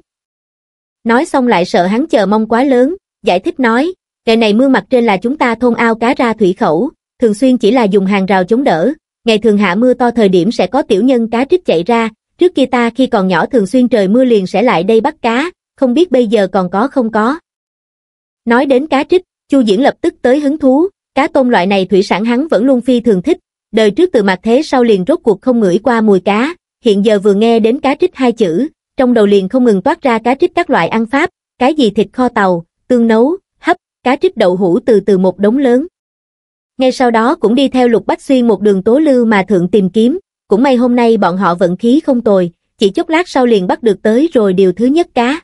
Nói xong lại sợ hắn chờ mong quá lớn, giải thích nói, ngày này mưa mặt trên là chúng ta thôn ao cá ra thủy khẩu, thường xuyên chỉ là dùng hàng rào chống đỡ, ngày thường hạ mưa to thời điểm sẽ có tiểu nhân cá trích chạy ra, trước kia ta khi còn nhỏ thường xuyên trời mưa liền sẽ lại đây bắt cá, không biết bây giờ còn có không có. Nói đến cá trích, Chu Diễn lập tức tới hứng thú, cá tôm loại này thủy sản hắn vẫn luôn phi thường thích, đời trước từ mặt thế sau liền rốt cuộc không ngửi qua mùi cá, hiện giờ vừa nghe đến cá trích hai chữ, trong đầu liền không ngừng toát ra cá trích các loại ăn pháp, cái gì thịt kho tàu, tương nấu, hấp, cá trích đậu hũ từ từ một đống lớn. Ngay sau đó cũng đi theo Lục Bách Xuyên một đường tố lưu mà thượng tìm kiếm, cũng may hôm nay bọn họ vận khí không tồi, chỉ chốc lát sau liền bắt được tới rồi điều thứ nhất cá.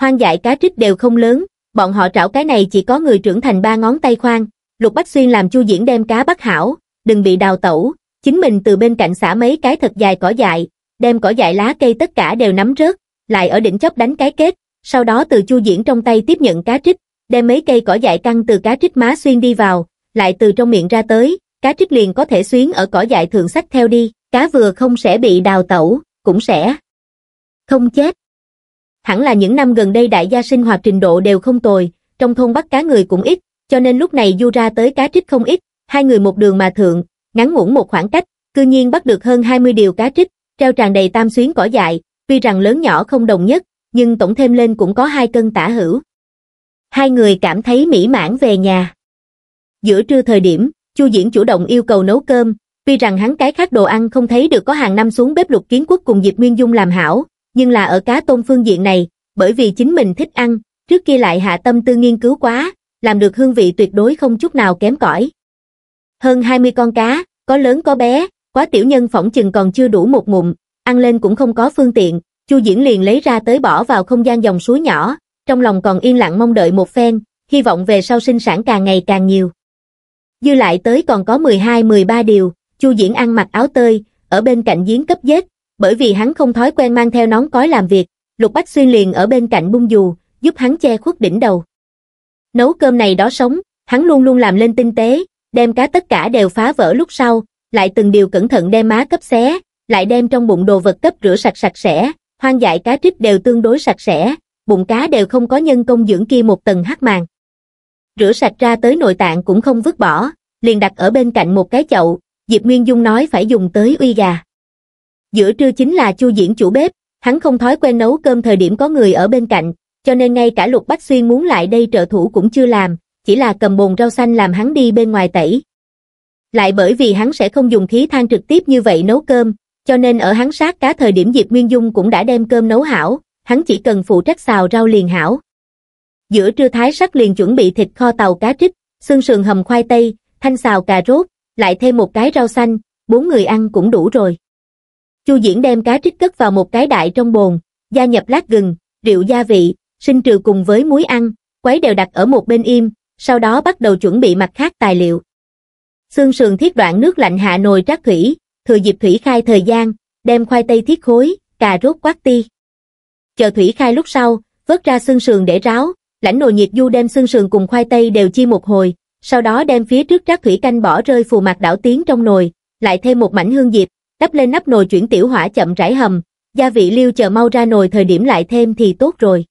Hoang dại cá trích đều không lớn, bọn họ trảo cái này chỉ có người trưởng thành ba ngón tay khoan, Lục Bách Xuyên làm chu diễn đem cá bắt hảo, đừng bị đào tẩu, chính mình từ bên cạnh xả mấy cái thật dài cỏ dại, đem cỏ dại lá cây tất cả đều nắm rớt, lại ở đỉnh chóp đánh cái kết, sau đó từ chu diễn trong tay tiếp nhận cá trích, đem mấy cây cỏ dại căng từ cá trích má xuyên đi vào, lại từ trong miệng ra tới, cá trích liền có thể xuyến ở cỏ dại thượng sách theo đi, cá vừa không sẽ bị đào tẩu, cũng sẽ không chết. Hẳn là những năm gần đây đại gia sinh hoạt trình độ đều không tồi, trong thôn bắt cá người cũng ít, cho nên lúc này du ra tới cá trích không ít, hai người một đường mà thượng, ngắn ngủn một khoảng cách, cư nhiên bắt được hơn 20 điều cá trích, treo tràn đầy tam xuyến cỏ dại, tuy rằng lớn nhỏ không đồng nhất, nhưng tổng thêm lên cũng có hai cân tả hữu. Hai người cảm thấy mỹ mãn về nhà. Giữa trưa thời điểm, Chu Diễn chủ động yêu cầu nấu cơm, tuy rằng hắn cái khác đồ ăn không thấy được có hàng năm xuống bếp lục kiến quốc cùng Diệp Nguyên Dung làm hảo, nhưng là ở cá tôm phương diện này, bởi vì chính mình thích ăn, trước kia lại hạ tâm tư nghiên cứu quá, làm được hương vị tuyệt đối không chút nào kém cỏi. Hơn 20 con cá, có lớn có bé, quá tiểu nhân phỏng chừng còn chưa đủ một ngụm, ăn lên cũng không có phương tiện, Chu Diễn liền lấy ra tới bỏ vào không gian dòng suối nhỏ, trong lòng còn yên lặng mong đợi một phen, hy vọng về sau sinh sản càng ngày càng nhiều. Dư lại tới còn có 12-13 điều, Chu Diễn ăn mặc áo tơi, ở bên cạnh giếng cấp dết, bởi vì hắn không thói quen mang theo nón cói làm việc, Lục Bách Xuyên liền ở bên cạnh bung dù, giúp hắn che khuất đỉnh đầu. Nấu cơm này đó sống, hắn luôn luôn làm lên tinh tế, đem cá tất cả đều phá vỡ lúc sau, lại từng điều cẩn thận đem má cấp xé, lại đem trong bụng đồ vật cấp rửa sạch sạch sẽ, hoang dại cá trích đều tương đối sạch sẽ, bụng cá đều không có nhân công dưỡng kia một tầng hắc màng. Rửa sạch ra tới nội tạng cũng không vứt bỏ, liền đặt ở bên cạnh một cái chậu, Diệp Nguyên Dung nói phải dùng tới uy gà. Giữa trưa chính là Chu Diễn chủ bếp, hắn không thói quen nấu cơm thời điểm có người ở bên cạnh, cho nên ngay cả Lục Bách Xuyên muốn lại đây trợ thủ cũng chưa làm, chỉ là cầm bồn rau xanh làm hắn đi bên ngoài tẩy, lại bởi vì hắn sẽ không dùng khí than trực tiếp như vậy nấu cơm, cho nên ở hắn sát cá thời điểm Diệp Nguyên Dung cũng đã đem cơm nấu hảo, hắn chỉ cần phụ trách xào rau liền hảo. Giữa trưa thái sắc liền chuẩn bị thịt kho tàu cá trích, xương sườn hầm khoai tây, thanh xào cà rốt, lại thêm một cái rau xanh, bốn người ăn cũng đủ rồi. Chu Diễn đem cá trích cất vào một cái đại trong bồn, gia nhập lát gừng, rượu gia vị, sinh trừ cùng với muối ăn, quấy đều đặt ở một bên im, sau đó bắt đầu chuẩn bị mặt khác tài liệu. Xương sườn thiết đoạn nước lạnh hạ nồi trát thủy, thừa dịp thủy khai thời gian, đem khoai tây thiết khối, cà rốt quát ti. Chờ thủy khai lúc sau, vớt ra xương sườn để ráo, lãnh nồi nhiệt du đem xương sườn cùng khoai tây đều chi một hồi, sau đó đem phía trước trát thủy canh bỏ rơi phù mặt đảo tiến trong nồi, lại thêm một mảnh hương diệp, đắp lên nắp nồi chuyển tiểu hỏa chậm rãi hầm, gia vị liêu chờ mau ra nồi thời điểm lại thêm thì tốt rồi.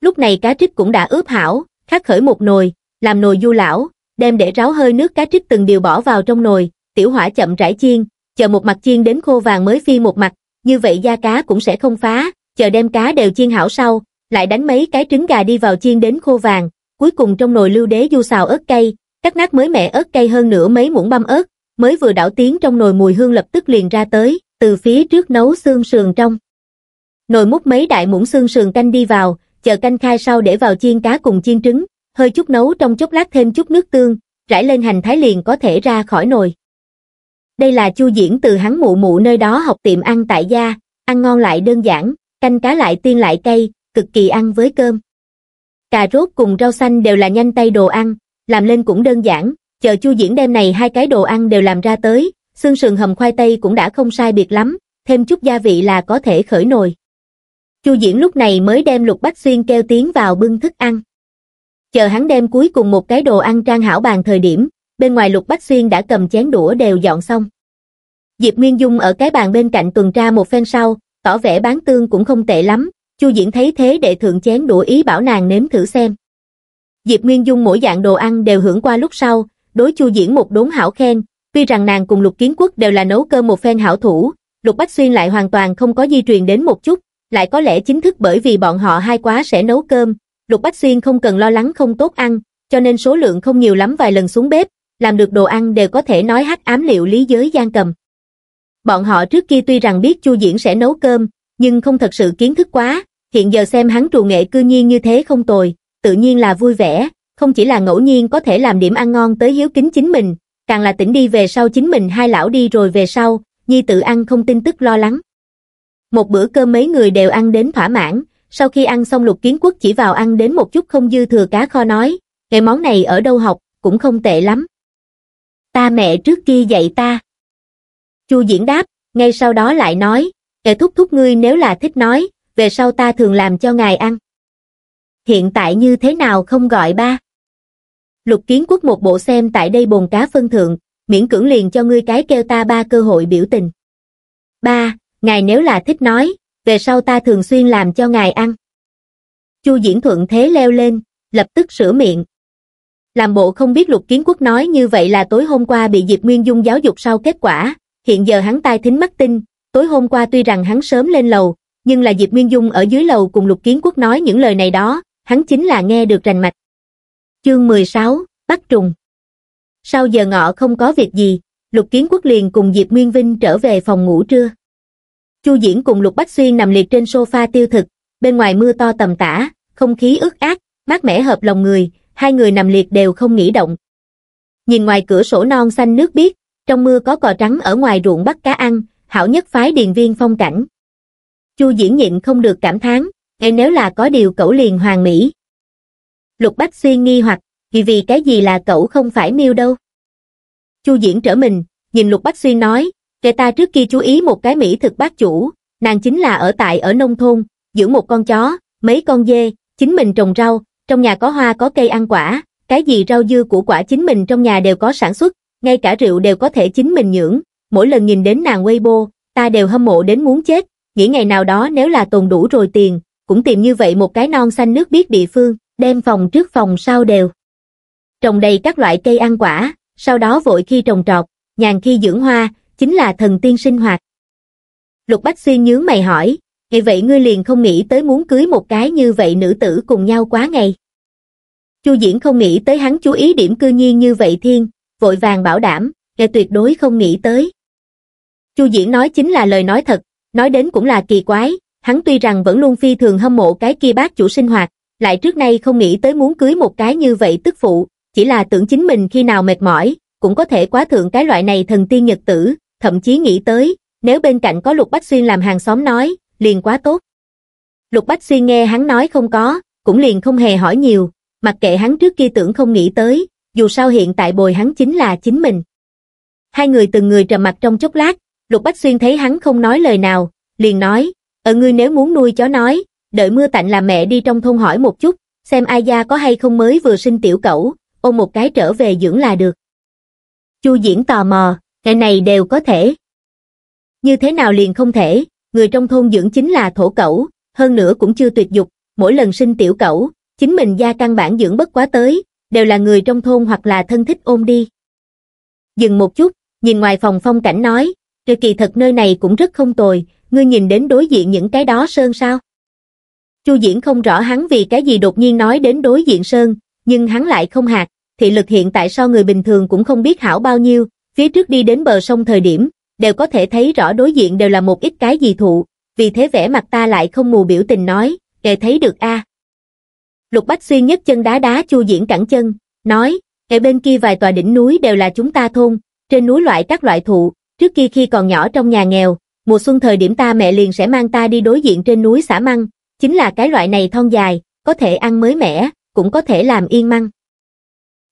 Lúc này cá trích cũng đã ướp hảo, khắc khởi một nồi, làm nồi du lão, đem để ráo hơi nước cá trích từng điều bỏ vào trong nồi, tiểu hỏa chậm rãi chiên, chờ một mặt chiên đến khô vàng mới phi một mặt, như vậy da cá cũng sẽ không phá, chờ đem cá đều chiên hảo sau, lại đánh mấy cái trứng gà đi vào chiên đến khô vàng, cuối cùng trong nồi lưu đế du xào ớt cay, cắt nát mới mẹ ớt cay hơn nửa mấy muỗng băm ớt, mới vừa đảo tiếng trong nồi mùi hương lập tức liền ra tới, từ phía trước nấu xương sườn trong. Nồi múc mấy đại muỗng xương sườn canh đi vào, chờ canh khai sau để vào chiên cá cùng chiên trứng, hơi chút nấu trong chốc lát thêm chút nước tương, rải lên hành thái liền có thể ra khỏi nồi. Đây là chu diễn từ hắn mụ mụ nơi đó học tiệm ăn tại gia, ăn ngon lại đơn giản, canh cá lại tiên lại cây cực kỳ ăn với cơm. Cà rốt cùng rau xanh đều là nhanh tay đồ ăn, làm lên cũng đơn giản, chờ chu diễn đem này hai cái đồ ăn đều làm ra tới, xương sườn hầm khoai tây cũng đã không sai biệt lắm, thêm chút gia vị là có thể khởi nồi. Chu Diễn lúc này mới đem Lục Bách Xuyên kêu tiếng vào bưng thức ăn chờ hắn đem cuối cùng một cái đồ ăn trang hảo bàn thời điểm, bên ngoài Lục Bách Xuyên đã cầm chén đũa đều dọn xong. Diệp Nguyên Dung ở cái bàn bên cạnh tuần tra một phen sau, tỏ vẻ bán tương cũng không tệ lắm, Chu Diễn thấy thế đệ thượng chén đũa ý bảo nàng nếm thử xem. Diệp Nguyên Dung mỗi dạng đồ ăn đều hưởng qua lúc sau, đối Chu Diễn một đốn hảo khen, tuy rằng nàng cùng Lục Kiến Quốc đều là nấu cơm một phen hảo thủ, Lục Bách Xuyên lại hoàn toàn không có di truyền đến một chút, lại có lẽ chính thức bởi vì bọn họ hai quá sẽ nấu cơm, Lục Bách Xuyên không cần lo lắng không tốt ăn, cho nên số lượng không nhiều lắm vài lần xuống bếp, làm được đồ ăn đều có thể nói hắc ám liệu lý giới gian cầm. Bọn họ trước kia tuy rằng biết Chu Diễn sẽ nấu cơm, nhưng không thật sự kiến thức quá, hiện giờ xem hắn trù nghệ cư nhiên như thế không tồi, tự nhiên là vui vẻ, không chỉ là ngẫu nhiên có thể làm điểm ăn ngon tới hiếu kính chính mình, càng là tỉnh đi về sau chính mình hai lão đi rồi về sau, nhi tự ăn không tin tức lo lắng. Một bữa cơm mấy người đều ăn đến thỏa mãn, sau khi ăn xong lục kiến quốc chỉ vào ăn đến một chút không dư thừa cá kho nói, cái món này ở đâu học, cũng không tệ lắm. Ta mẹ trước kia dạy ta. Chu diễn đáp, ngay sau đó lại nói, kẻ thúc thúc ngươi nếu là thích nói, về sau ta thường làm cho ngài ăn. Hiện tại như thế nào không gọi ba? Lục kiến quốc một bộ xem tại đây bồn cá phân thượng, miễn cưỡng liền cho ngươi cái kêu ta ba cơ hội biểu tình. Ba, ngài nếu là thích nói, về sau ta thường xuyên làm cho ngài ăn. Chu Diễn Thuận thế leo lên, lập tức sửa miệng. Làm bộ không biết lục kiến quốc nói như vậy là tối hôm qua bị Diệp Nguyên Dung giáo dục sau kết quả, hiện giờ hắn tai thính mắt tinh, tối hôm qua tuy rằng hắn sớm lên lầu, nhưng là Diệp Nguyên Dung ở dưới lầu cùng lục kiến quốc nói những lời này đó, hắn chính là nghe được rành mạch. Chương 16, Bắt Trùng Sau giờ ngọ không có việc gì, Lục Kiến Quốc liền cùng Diệp Nguyên Vinh trở về phòng ngủ trưa. Chu Diễn cùng Lục Bách Xuyên nằm liệt trên sofa tiêu thực, bên ngoài mưa to tầm tã, không khí ướt át, mát mẻ hợp lòng người, hai người nằm liệt đều không nghĩ động. Nhìn ngoài cửa sổ non xanh nước biếc, trong mưa có cò trắng ở ngoài ruộng bắt cá ăn, hảo nhất phái điền viên phong cảnh. Chu Diễn nhịn không được cảm thán, ngay nếu là có điều cậu liền hoàng mỹ. Lục Bách Xuyên nghi hoặc, vì vì cái gì là cậu không phải miêu đâu. Chu Diễn trở mình, nhìn Lục Bách Xuyên nói, kẻ ta trước kia chú ý một cái mỹ thực bác chủ, nàng chính là ở tại ở nông thôn, dưỡng một con chó, mấy con dê, chính mình trồng rau, trong nhà có hoa có cây ăn quả, cái gì rau dưa củ quả chính mình trong nhà đều có sản xuất, ngay cả rượu đều có thể chính mình nhưỡng, mỗi lần nhìn đến nàng Weibo, ta đều hâm mộ đến muốn chết, nghĩ ngày nào đó nếu là tồn đủ rồi tiền, cũng tìm như vậy một cái non xanh nước biết địa phương, đem phòng trước phòng sau đều. Trồng đầy các loại cây ăn quả, sau đó vội khi trồng trọt, nhàn khi dưỡng hoa, chính là thần tiên sinh hoạt. Lục Bách Xuyên nhớ mày hỏi, vậy vậy ngươi liền không nghĩ tới muốn cưới một cái như vậy nữ tử cùng nhau quá ngày. Chu Diễn không nghĩ tới hắn chú ý điểm cư nhiên như vậy thiên, vội vàng bảo đảm, nghe tuyệt đối không nghĩ tới. Chu Diễn nói chính là lời nói thật, nói đến cũng là kỳ quái, hắn tuy rằng vẫn luôn phi thường hâm mộ cái kia bác chủ sinh hoạt, lại trước nay không nghĩ tới muốn cưới một cái như vậy tức phụ, chỉ là tưởng chính mình khi nào mệt mỏi, cũng có thể quá thượng cái loại này thần tiên nhật tử, thậm chí nghĩ tới, nếu bên cạnh có Lục Bách Xuyên làm hàng xóm nói, liền quá tốt. Lục Bách Xuyên nghe hắn nói không có, cũng liền không hề hỏi nhiều, mặc kệ hắn trước kia tưởng không nghĩ tới, dù sao hiện tại bồi hắn chính là chính mình. Hai người từng người trầm mặt trong chốc lát, Lục Bách Xuyên thấy hắn không nói lời nào, liền nói, ở ngươi nếu muốn nuôi chó nói, đợi mưa tạnh là mẹ đi trong thôn hỏi một chút, xem ai gia có hay không mới vừa sinh tiểu cẩu, ôm một cái trở về dưỡng là được. Chu Diễn tò mò, cái này đều có thể. Như thế nào liền không thể, người trong thôn dưỡng chính là thổ cẩu, hơn nữa cũng chưa tuyệt dục, mỗi lần sinh tiểu cẩu, chính mình gia căn bản dưỡng bất quá tới, đều là người trong thôn hoặc là thân thích ôm đi. Dừng một chút, nhìn ngoài phòng phong cảnh nói, rồi kỳ thật nơi này cũng rất không tồi, ngươi nhìn đến đối diện những cái đó sơn sao. Chu Diễn không rõ hắn vì cái gì đột nhiên nói đến đối diện sơn, nhưng hắn lại không hạt, thị lực hiện tại so người bình thường cũng không biết hảo bao nhiêu, phía trước đi đến bờ sông thời điểm, đều có thể thấy rõ đối diện đều là một ít cái gì thụ, vì thế vẻ mặt ta lại không mù biểu tình nói, kề thấy được a Lục Bách Xuyên nhất chân đá đá chu diễn cẳng chân, nói, kề bên kia vài tòa đỉnh núi đều là chúng ta thôn, trên núi loại các loại thụ, trước kia khi còn nhỏ trong nhà nghèo, mùa xuân thời điểm ta mẹ liền sẽ mang ta đi đối diện trên núi xả măng, chính là cái loại này thon dài, có thể ăn mới mẻ, cũng có thể làm yên măng.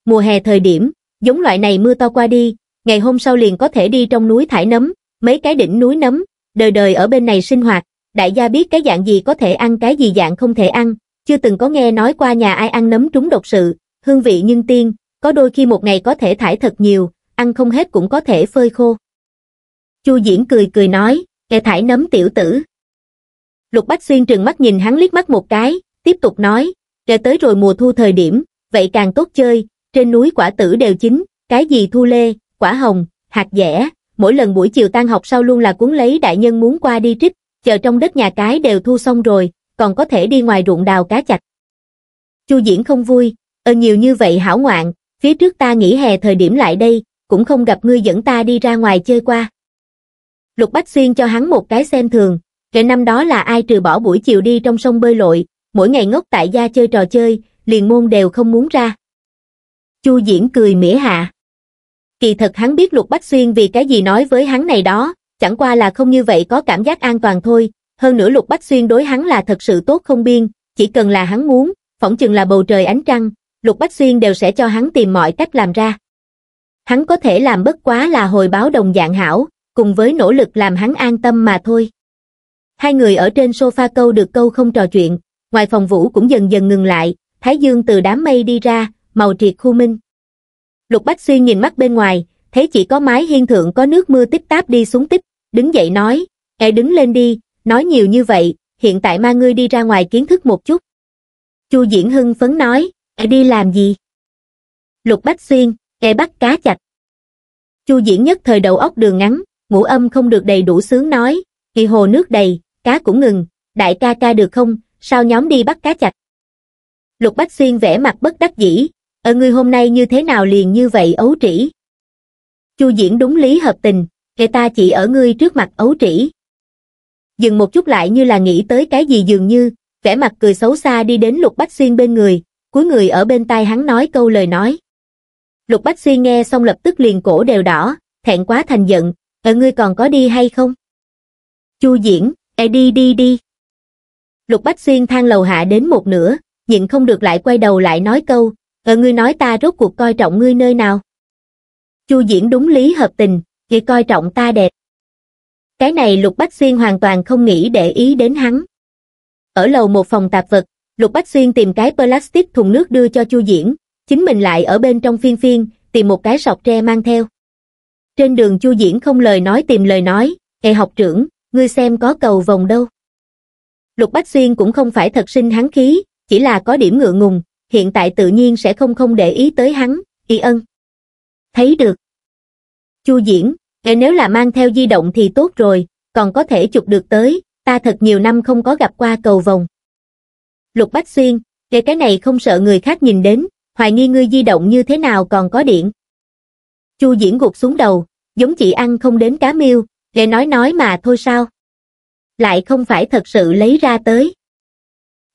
Mùa hè thời điểm, giống loại này mưa to qua đi, ngày hôm sau liền có thể đi trong núi thải nấm, mấy cái đỉnh núi nấm, đời đời ở bên này sinh hoạt, đại gia biết cái dạng gì có thể ăn cái gì dạng không thể ăn, chưa từng có nghe nói qua nhà ai ăn nấm trúng độc sự, hương vị nhưng tiên, có đôi khi một ngày có thể thải thật nhiều, ăn không hết cũng có thể phơi khô. Chu Diễn cười cười nói, nghe thải nấm tiểu tử. Lục Bách Xuyên trừng mắt nhìn hắn liếc mắt một cái, tiếp tục nói, rồi tới rồi mùa thu thời điểm, vậy càng tốt chơi, trên núi quả tử đều chín, cái gì thu lê, quả hồng, hạt dẻ, mỗi lần buổi chiều tan học sau luôn là cuốn lấy đại nhân muốn qua đi trích, chờ trong đất nhà cái đều thu xong rồi, còn có thể đi ngoài ruộng đào cá chạch. Chu Diễn không vui, ơ nhiều như vậy hảo ngoạn, phía trước ta nghỉ hè thời điểm lại đây, cũng không gặp ngươi dẫn ta đi ra ngoài chơi qua. Lục Bách Xuyên cho hắn một cái xem thường, kể năm đó là ai trừ bỏ buổi chiều đi trong sông bơi lội, mỗi ngày ngốc tại gia chơi trò chơi, liền môn đều không muốn ra. Chu Diễn cười mỉa hạ kỳ thật hắn biết Lục Bách Xuyên vì cái gì nói với hắn này đó, chẳng qua là không như vậy có cảm giác an toàn thôi, hơn nữa Lục Bách Xuyên đối hắn là thật sự tốt không biên, chỉ cần là hắn muốn, phỏng chừng là bầu trời ánh trăng, Lục Bách Xuyên đều sẽ cho hắn tìm mọi cách làm ra. Hắn có thể làm bất quá là hồi báo đồng dạng hảo, cùng với nỗ lực làm hắn an tâm mà thôi. Hai người ở trên sofa câu được câu không trò chuyện, ngoài phòng vũ cũng dần dần ngừng lại, Thái Dương từ đám mây đi ra, màu triệt khu minh. Lục Bách Xuyên nhìn mắt bên ngoài, thấy chỉ có mái hiên thượng có nước mưa tích táp đi xuống tích, đứng dậy nói, e đứng lên đi, nói nhiều như vậy, hiện tại ma ngươi đi ra ngoài kiến thức một chút. Chu Diễn Hưng phấn nói, e đi làm gì? Lục Bách Xuyên, e bắt cá chạch. Chu Diễn nhất thời đầu óc đường ngắn, ngũ âm không được đầy đủ sướng nói, thì hồ nước đầy, cá cũng ngừng, đại ca ca được không, sao nhóm đi bắt cá chạch. Lục Bách Xuyên vẽ mặt bất đắc dĩ, ở ngươi hôm nay như thế nào liền như vậy ấu trĩ chu diễn đúng lý hợp tình kể ta chỉ ở ngươi trước mặt ấu trĩ dừng một chút lại như là nghĩ tới cái gì dường như vẻ mặt cười xấu xa đi đến lục bách xuyên bên người cuối người ở bên tai hắn nói câu lời nói lục bách xuyên nghe xong lập tức liền cổ đều đỏ thẹn quá thành giận ở ngươi còn có đi hay không chu diễn e đi đi đi lục bách xuyên thang lầu hạ đến một nửa nhịn không được lại quay đầu lại nói câu ờ ngươi nói ta rốt cuộc coi trọng ngươi nơi nào chu diễn đúng lý hợp tình vì coi trọng ta đẹp cái này lục bách xuyên hoàn toàn không nghĩ để ý đến hắn ở lầu một phòng tạp vật lục bách xuyên tìm cái plastic thùng nước đưa cho chu diễn chính mình lại ở bên trong phiên phiên tìm một cái sọc tre mang theo trên đường chu diễn không lời nói tìm lời nói hệ học trưởng ngươi xem có cầu vòng đâu lục bách xuyên cũng không phải thật sinh hắn khí chỉ là có điểm ngựa ngùng hiện tại tự nhiên sẽ không không để ý tới hắn, y ân. Thấy được. Chu Diễn, nếu là mang theo di động thì tốt rồi, còn có thể chụp được tới, ta thật nhiều năm không có gặp qua cầu vòng. Lục Bách Xuyên, để cái này không sợ người khác nhìn đến, hoài nghi ngươi di động như thế nào còn có điện. Chu Diễn gục xuống đầu, giống chị ăn không đến cá miêu, để nói nói mà thôi sao. Lại không phải thật sự lấy ra tới.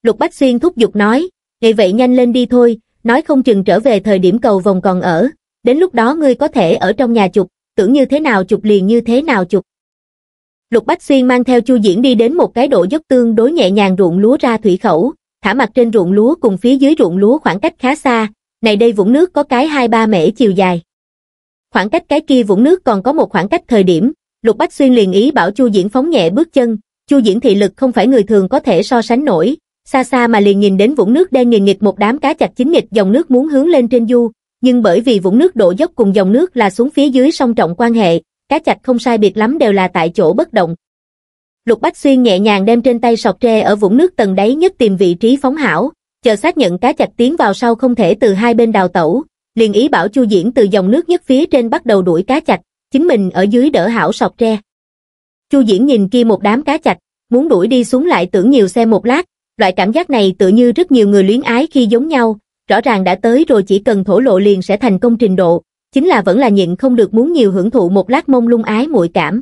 Lục Bách Xuyên thúc giục nói, ngày vậy nhanh lên đi thôi, nói không chừng trở về thời điểm cầu vòng còn ở, đến lúc đó ngươi có thể ở trong nhà chụp, tưởng như thế nào chụp liền như thế nào chụp. Lục Bách Xuyên mang theo Chu Diễn đi đến một cái độ dốc tương đối nhẹ nhàng ruộng lúa ra thủy khẩu, thả mặt trên ruộng lúa cùng phía dưới ruộng lúa khoảng cách khá xa, này đây vũng nước có cái hai ba mễ chiều dài. Khoảng cách cái kia vũng nước còn có một khoảng cách thời điểm, Lục Bách Xuyên liền ý bảo Chu Diễn phóng nhẹ bước chân, Chu Diễn thị lực không phải người thường có thể so sánh nổi, xa xa mà liền nhìn đến vũng nước đen nghìn nghịch một đám cá chặt chính nghịch dòng nước muốn hướng lên trên du, nhưng bởi vì vũng nước đổ dốc cùng dòng nước là xuống phía dưới sông trọng quan hệ, cá chặt không sai biệt lắm đều là tại chỗ bất động. Lục Bách Xuyên nhẹ nhàng đem trên tay sọc tre ở vũng nước tầng đáy nhất tìm vị trí phóng hảo, chờ xác nhận cá chặt tiến vào sau không thể từ hai bên đào tẩu, liền ý bảo Chu Diễn từ dòng nước nhất phía trên bắt đầu đuổi cá chặt, chính mình ở dưới đỡ hảo sọc tre. Chu Diễn nhìn kia một đám cá chặt, muốn đuổi đi xuống lại tưởng nhiều xe một lát, loại cảm giác này tự như rất nhiều người luyến ái khi giống nhau, rõ ràng đã tới rồi chỉ cần thổ lộ liền sẽ thành công trình độ, chính là vẫn là nhịn không được muốn nhiều hưởng thụ một lát mông lung ái muội cảm.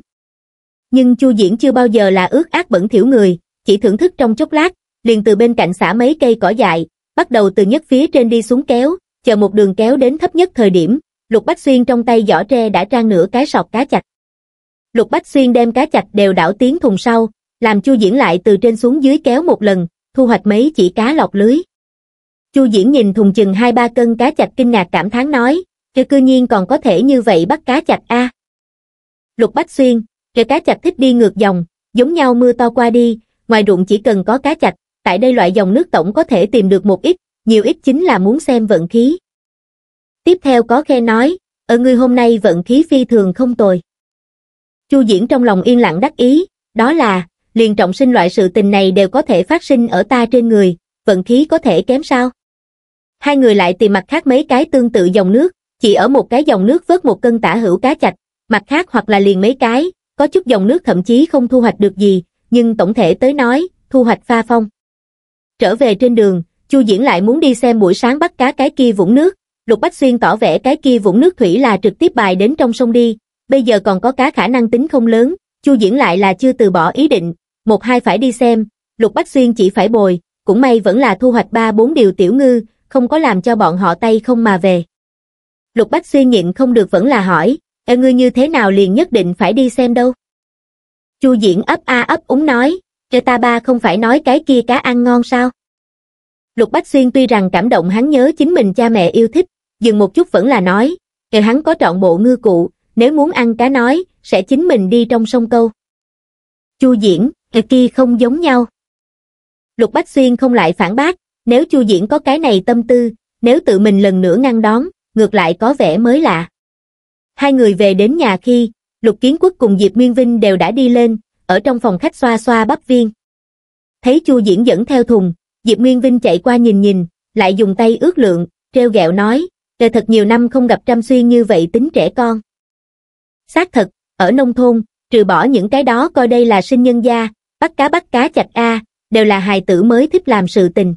Nhưng Chu Diễn chưa bao giờ là ước ác bẩn thiểu người, chỉ thưởng thức trong chốc lát, liền từ bên cạnh xả mấy cây cỏ dại, bắt đầu từ nhất phía trên đi xuống kéo, chờ một đường kéo đến thấp nhất thời điểm, Lục Bách Xuyên trong tay giỏ tre đã trang nửa cái sọt cá chạch. Lục Bách Xuyên đem cá chạch đều đảo tiếng thùng sau, làm Chu Diễn lại từ trên xuống dưới kéo một lần, thu hoạch mấy chỉ cá lọc lưới chu diễn nhìn thùng chừng hai ba cân cá chạch kinh ngạc cảm thán nói chứ cư nhiên còn có thể như vậy bắt cá chạch a lục bách xuyên kể cá chạch thích đi ngược dòng giống nhau mưa to qua đi ngoài ruộng chỉ cần có cá chạch tại đây loại dòng nước tổng có thể tìm được một ít nhiều ít chính là muốn xem vận khí tiếp theo có khe nói ở người hôm nay vận khí phi thường không tồi chu diễn trong lòng yên lặng đắc ý đó là liền trọng sinh loại sự tình này đều có thể phát sinh ở ta trên người, vận khí có thể kém sao? Hai người lại tìm mặt khác mấy cái tương tự dòng nước, chỉ ở một cái dòng nước vớt một cân tả hữu cá chạch, mặt khác hoặc là liền mấy cái, có chút dòng nước thậm chí không thu hoạch được gì, nhưng tổng thể tới nói, thu hoạch pha phong. Trở về trên đường, Chu Diễn lại muốn đi xem buổi sáng bắt cá cái kia vũng nước, Lục Bách Xuyên tỏ vẻ cái kia vũng nước thủy là trực tiếp bài đến trong sông đi, bây giờ còn có cá khả năng tính không lớn, Chu Diễn lại là chưa từ bỏ ý định, một hai phải đi xem, Lục Bách Xuyên chỉ phải bồi, cũng may vẫn là thu hoạch ba bốn điều tiểu ngư, không có làm cho bọn họ tay không mà về. Lục Bách Xuyên nhịn không được vẫn là hỏi, e ngươi như thế nào liền nhất định phải đi xem đâu. Chu Diễn ấp a ấp úng nói, cho ta ba không phải nói cái kia cá ăn ngon sao. Lục Bách Xuyên tuy rằng cảm động hắn nhớ chính mình cha mẹ yêu thích, dừng một chút vẫn là nói, kể hắn có trọn bộ ngư cụ, nếu muốn ăn cá nói, sẽ chính mình đi trong sông câu. Chu Diễn, cực ờ, kỳ không giống nhau. Lục Bách Xuyên không lại phản bác, nếu Chu Diễn có cái này tâm tư, nếu tự mình lần nữa ngăn đón, ngược lại có vẻ mới lạ. Hai người về đến nhà khi, Lục Kiến Quốc cùng Diệp Nguyên Vinh đều đã đi lên, ở trong phòng khách xoa xoa bắp viên. Thấy Chu Diễn dẫn theo thùng, Diệp Nguyên Vinh chạy qua nhìn nhìn, lại dùng tay ước lượng, treo gẹo nói, trời thật nhiều năm không gặp Trăm Xuyên như vậy tính trẻ con. Xác thật, ở nông thôn, trừ bỏ những cái đó coi đây là sinh nhân gia bắt cá bắt cá chặt a đều là hài tử mới thích làm sự tình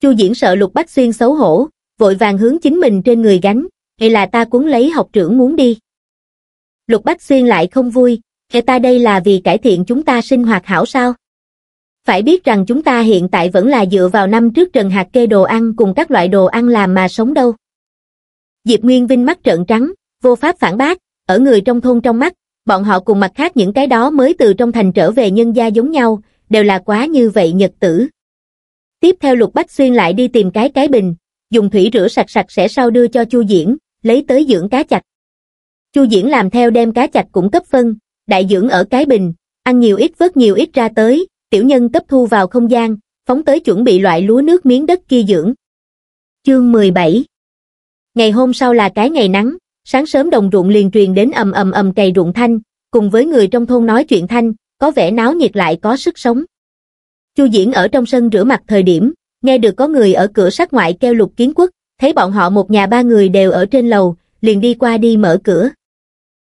chu diễn sợ lục bách xuyên xấu hổ vội vàng hướng chính mình trên người gánh hay là ta cuốn lấy học trưởng muốn đi lục bách xuyên lại không vui hệ ta đây là vì cải thiện chúng ta sinh hoạt hảo sao phải biết rằng chúng ta hiện tại vẫn là dựa vào năm trước trần hạt kê đồ ăn cùng các loại đồ ăn làm mà sống đâu diệp nguyên vinh mắt trợn trắng vô pháp phản bác ở người trong thôn trong mắt bọn họ cùng mặt khác những cái đó mới từ trong thành trở về nhân gia giống nhau, đều là quá như vậy nhật tử. Tiếp theo Lục Bách Xuyên lại đi tìm cái cái bình, dùng thủy rửa sạch sạch sẽ sau đưa cho Chu Diễn, lấy tới dưỡng cá chạch. Chu Diễn làm theo đem cá chạch cũng cấp phân, đại dưỡng ở cái bình, ăn nhiều ít vớt nhiều ít ra tới, tiểu nhân cấp thu vào không gian, phóng tới chuẩn bị loại lúa nước miếng đất kia dưỡng. Chương 17 Ngày hôm sau là cái ngày nắng, Sáng sớm đồng ruộng liền truyền đến ầm ầm ầm cày ruộng thanh, cùng với người trong thôn nói chuyện thanh, có vẻ náo nhiệt lại có sức sống. Chu Diễn ở trong sân rửa mặt thời điểm, nghe được có người ở cửa sát ngoại kêu lục kiến quốc, thấy bọn họ một nhà ba người đều ở trên lầu, liền đi qua đi mở cửa.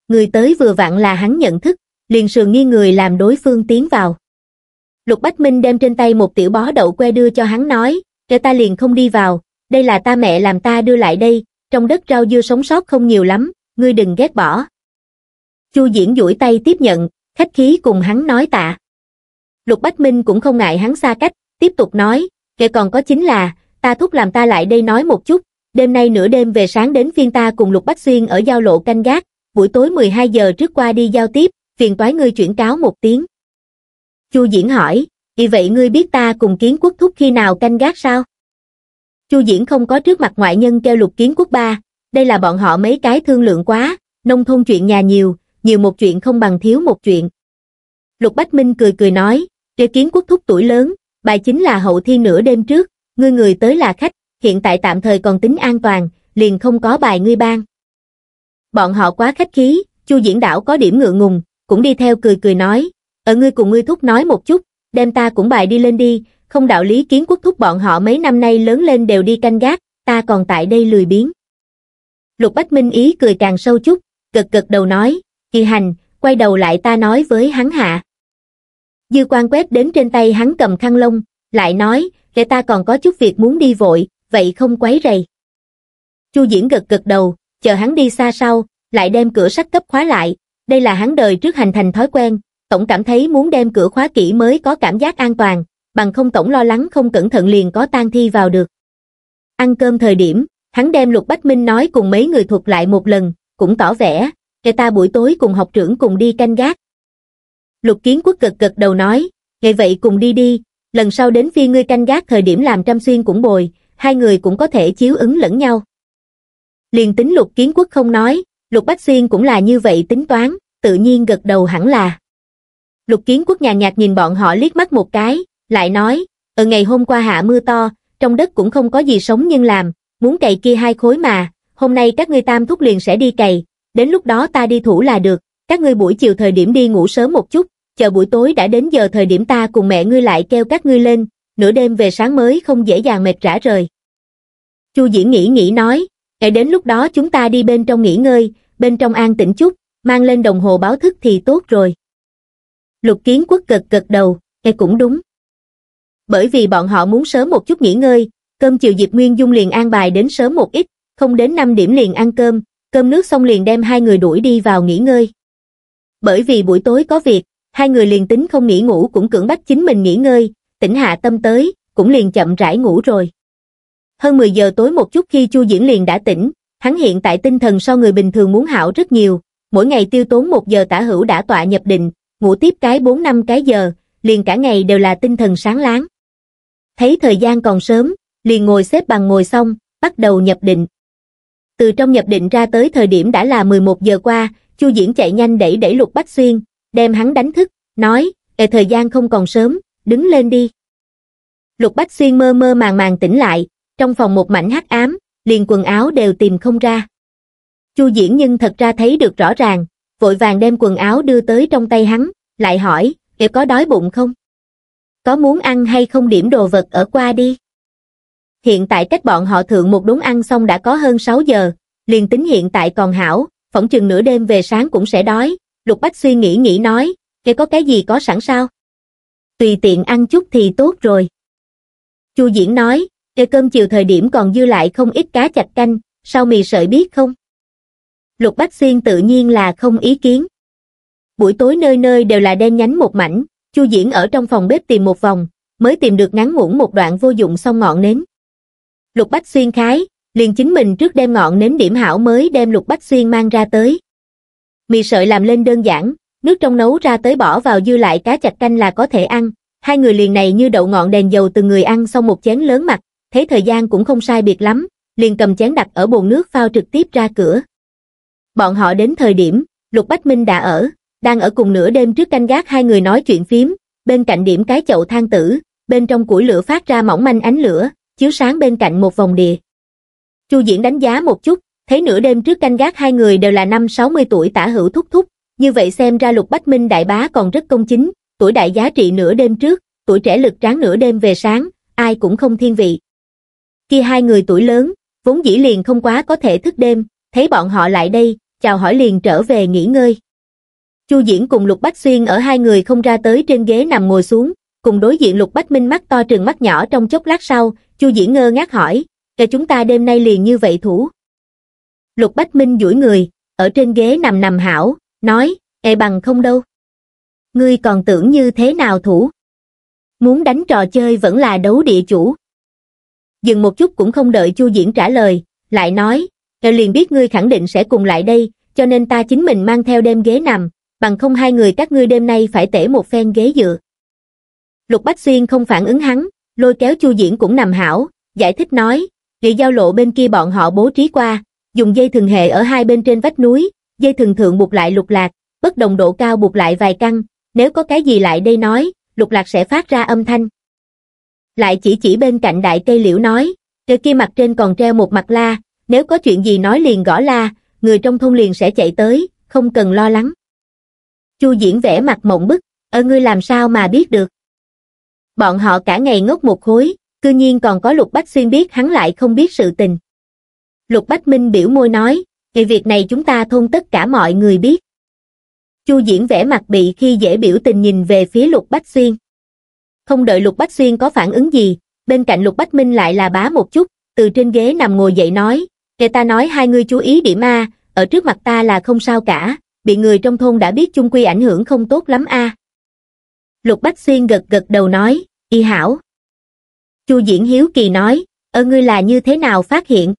Người tới vừa vặn là hắn nhận thức, liền sườn nghi người làm đối phương tiến vào. Lục Bách Minh đem trên tay một tiểu bó đậu que đưa cho hắn nói, cho ta liền không đi vào, đây là ta mẹ làm ta đưa lại đây, trong đất rau dưa sống sót không nhiều lắm, ngươi đừng ghét bỏ. Chu Diễn duỗi tay tiếp nhận, khách khí cùng hắn nói tạ. Lục Bách Minh cũng không ngại hắn xa cách, tiếp tục nói, kệ còn có chính là, ta thúc làm ta lại đây nói một chút, đêm nay nửa đêm về sáng đến phiên ta cùng Lục Bách Xuyên ở giao lộ canh gác, buổi tối 12 giờ trước qua đi giao tiếp, phiền toái ngươi chuyển cáo một tiếng. Chu Diễn hỏi, vì vậy ngươi biết ta cùng kiến quốc thúc khi nào canh gác sao? chu diễn không có trước mặt ngoại nhân kêu lục kiến quốc ba đây là bọn họ mấy cái thương lượng quá nông thôn chuyện nhà nhiều nhiều một chuyện không bằng thiếu một chuyện lục bách minh cười cười nói đề kiến quốc thúc tuổi lớn bài chính là hậu thi nửa đêm trước ngươi người tới là khách hiện tại tạm thời còn tính an toàn liền không có bài ngươi ban bọn họ quá khách khí chu diễn đảo có điểm ngượng ngùng cũng đi theo cười cười nói ở ờ, ngươi cùng ngươi thúc nói một chút đem ta cũng bài đi lên đi không đạo lý kiến quốc thúc bọn họ mấy năm nay lớn lên đều đi canh gác, ta còn tại đây lười biếng. Lục Bách Minh ý cười càng sâu chút, gật gật đầu nói, kỳ hành, quay đầu lại ta nói với hắn hạ. Dư quan quét đến trên tay hắn cầm khăn lông, lại nói, để ta còn có chút việc muốn đi vội, vậy không quấy rầy. Chu Diễn gật gật đầu, chờ hắn đi xa sau, lại đem cửa sắt cấp khóa lại, đây là hắn đời trước hành thành thói quen, tổng cảm thấy muốn đem cửa khóa kỹ mới có cảm giác an toàn, bằng không tổng lo lắng không cẩn thận liền có tan thi vào được. Ăn cơm thời điểm, hắn đem Lục Bách Minh nói cùng mấy người thuộc lại một lần, cũng tỏ vẻ, người ta buổi tối cùng học trưởng cùng đi canh gác. Lục Kiến Quốc gật gật đầu nói, ngày vậy cùng đi đi, lần sau đến phi ngươi canh gác thời điểm làm trăm xuyên cũng bồi, hai người cũng có thể chiếu ứng lẫn nhau. Liền tính Lục Kiến Quốc không nói, Lục Bách Xuyên cũng là như vậy tính toán, tự nhiên gật đầu hẳn là. Lục Kiến Quốc nhàn nhạt nhìn bọn họ liếc mắt một cái, lại nói, ở ờ, ngày hôm qua hạ mưa to, trong đất cũng không có gì sống nhưng làm, muốn cày kia hai khối mà, hôm nay các ngươi tam thúc liền sẽ đi cày, đến lúc đó ta đi thủ là được, các ngươi buổi chiều thời điểm đi ngủ sớm một chút, chờ buổi tối đã đến giờ thời điểm ta cùng mẹ ngươi lại kêu các ngươi lên, nửa đêm về sáng mới không dễ dàng mệt rã rời. Chu Diễn nghĩ nghĩ nói, ngày đến lúc đó chúng ta đi bên trong nghỉ ngơi, bên trong an tĩnh chút, mang lên đồng hồ báo thức thì tốt rồi. Lục Kiến Quốc gật gật đầu, nghe cũng đúng bởi vì bọn họ muốn sớm một chút nghỉ ngơi, cơm chiều Diệp Nguyên Dung liền an bài đến sớm một ít, không đến 5 điểm liền ăn cơm, cơm nước xong liền đem hai người đuổi đi vào nghỉ ngơi. Bởi vì buổi tối có việc, hai người liền tính không nghỉ ngủ cũng cưỡng bách chính mình nghỉ ngơi, tỉnh hạ tâm tới, cũng liền chậm rãi ngủ rồi. Hơn 10 giờ tối một chút khi Chu Diễn liền đã tỉnh, hắn hiện tại tinh thần so người bình thường muốn hảo rất nhiều, mỗi ngày tiêu tốn một giờ tả hữu đã tọa nhập định, ngủ tiếp cái 4 năm cái giờ, liền cả ngày đều là tinh thần sáng láng. Thấy thời gian còn sớm, liền ngồi xếp bằng ngồi xong, bắt đầu nhập định. Từ trong nhập định ra tới thời điểm đã là 11 giờ qua, Chu Diễn chạy nhanh đẩy đẩy Lục Bách Xuyên, đem hắn đánh thức, nói, "Ê thời gian không còn sớm, đứng lên đi." Lục Bách Xuyên mơ mơ màng màng tỉnh lại, trong phòng một mảnh hắc ám, liền quần áo đều tìm không ra. Chu Diễn nhưng thật ra thấy được rõ ràng, vội vàng đem quần áo đưa tới trong tay hắn, lại hỏi, "Kìa có đói bụng không?" có muốn ăn hay không điểm đồ vật ở qua đi hiện tại cách bọn họ thượng một đống ăn xong đã có hơn 6 giờ, liền tính hiện tại còn hảo, phỏng chừng nửa đêm về sáng cũng sẽ đói, Lục Bách suy nghĩ nghĩ nói, kể có cái gì có sẵn sao? Tùy tiện ăn chút thì tốt rồi. Chu Diễn nói, kê cơm chiều thời điểm còn dư lại không ít cá chạch canh, sao mì sợi biết không? Lục Bách Xuyên tự nhiên là không ý kiến. Buổi tối nơi nơi đều là đen nhánh một mảnh, chu diễn ở trong phòng bếp tìm một vòng mới tìm được ngắn ngủn một đoạn vô dụng xong ngọn nến lục bách xuyên khái liền chính mình trước đem ngọn nến điểm hảo mới đem lục bách xuyên mang ra tới mì sợi làm lên đơn giản nước trong nấu ra tới bỏ vào dư lại cá chạch canh là có thể ăn hai người liền này như đậu ngọn đèn dầu từng người ăn xong một chén lớn mặt thấy thời gian cũng không sai biệt lắm liền cầm chén đặt ở bồn nước phao trực tiếp ra cửa bọn họ đến thời điểm lục bách minh đã ở đang ở cùng nửa đêm trước canh gác hai người nói chuyện phím, bên cạnh điểm cái chậu than tử, bên trong củi lửa phát ra mỏng manh ánh lửa, chiếu sáng bên cạnh một vòng địa. Chu Diễn đánh giá một chút, thấy nửa đêm trước canh gác hai người đều là năm 60 tuổi tả hữu thúc thúc, như vậy xem ra Lục Bách Minh đại bá còn rất công chính, tuổi đại giá trị nửa đêm trước, tuổi trẻ lực tráng nửa đêm về sáng, ai cũng không thiên vị. Khi hai người tuổi lớn, vốn dĩ liền không quá có thể thức đêm, thấy bọn họ lại đây, chào hỏi liền trở về nghỉ ngơi. Chu Diễn cùng Lục Bách Xuyên ở hai người không ra tới trên ghế nằm ngồi xuống, cùng đối diện Lục Bách Minh mắt to trừng mắt nhỏ trong chốc lát sau, Chu Diễn ngơ ngác hỏi, "Kệ chúng ta đêm nay liền như vậy thủ?" Lục Bách Minh duỗi người, ở trên ghế nằm nằm hảo, nói, "Ê bằng không đâu. Ngươi còn tưởng như thế nào thủ? Muốn đánh trò chơi vẫn là đấu địa chủ." Dừng một chút cũng không đợi Chu Diễn trả lời, lại nói, "Ta liền biết ngươi khẳng định sẽ cùng lại đây, cho nên ta chính mình mang theo đem ghế nằm, bằng không hai người các ngươi đêm nay phải tể một phen ghế dựa. Lục Bách Xuyên không phản ứng hắn, lôi kéo Chu Diễn cũng nằm hảo, giải thích nói, địa giao lộ bên kia bọn họ bố trí qua, dùng dây thừng hệ ở hai bên trên vách núi, dây thừng thượng buộc lại lục lạc, bất đồng độ cao buộc lại vài căn, nếu có cái gì lại đây nói, lục lạc sẽ phát ra âm thanh. Lại chỉ chỉ bên cạnh đại cây liễu nói, trời kia mặt trên còn treo một mặt la, nếu có chuyện gì nói liền gõ la, người trong thôn liền sẽ chạy tới, không cần lo lắng chu diễn vẻ mặt mộng bức ở ngươi làm sao mà biết được bọn họ cả ngày ngốc một khối cư nhiên còn có lục bách xuyên biết hắn lại không biết sự tình lục bách minh biểu môi nói ngày việc này chúng ta thôn tất cả mọi người biết chu diễn vẻ mặt bị khi dễ biểu tình nhìn về phía lục bách xuyên không đợi lục bách xuyên có phản ứng gì bên cạnh lục bách minh lại là bá một chút từ trên ghế nằm ngồi dậy nói người ta nói hai ngươi chú ý điểm a ở trước mặt ta là không sao cả bị người trong thôn đã biết chung quy ảnh hưởng không tốt lắm a. À. Lục Bách Xuyên gật gật đầu nói, y hảo. Chu Diễn Hiếu Kỳ nói, ở ngươi là như thế nào phát hiện?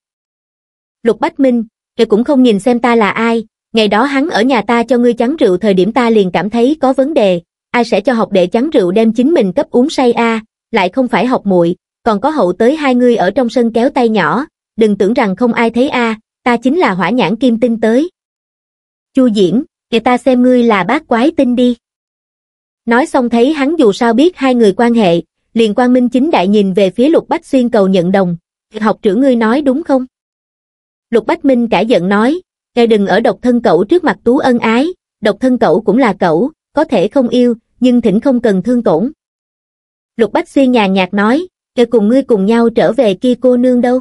Lục Bách Minh, ngươi cũng không nhìn xem ta là ai, ngày đó hắn ở nhà ta cho ngươi chắn rượu thời điểm ta liền cảm thấy có vấn đề, ai sẽ cho học đệ chắn rượu đem chính mình cấp uống say a, à, lại không phải học muội, còn có hậu tới hai ngươi ở trong sân kéo tay nhỏ, đừng tưởng rằng không ai thấy a, à, ta chính là hỏa nhãn kim tinh tới. Chu Diễm, người ta xem ngươi là bác quái tinh đi. Nói xong thấy hắn dù sao biết hai người quan hệ, liền quan minh chính đại nhìn về phía Lục Bách Xuyên cầu nhận đồng, học trưởng ngươi nói đúng không? Lục Bách Minh cả giận nói, ngài đừng ở độc thân cậu trước mặt tú ân ái, độc thân cậu cũng là cậu, có thể không yêu, nhưng thỉnh không cần thương tổn. Lục Bách Xuyên nhàn nhạt nói, kêu cùng ngươi cùng nhau trở về kia cô nương đâu.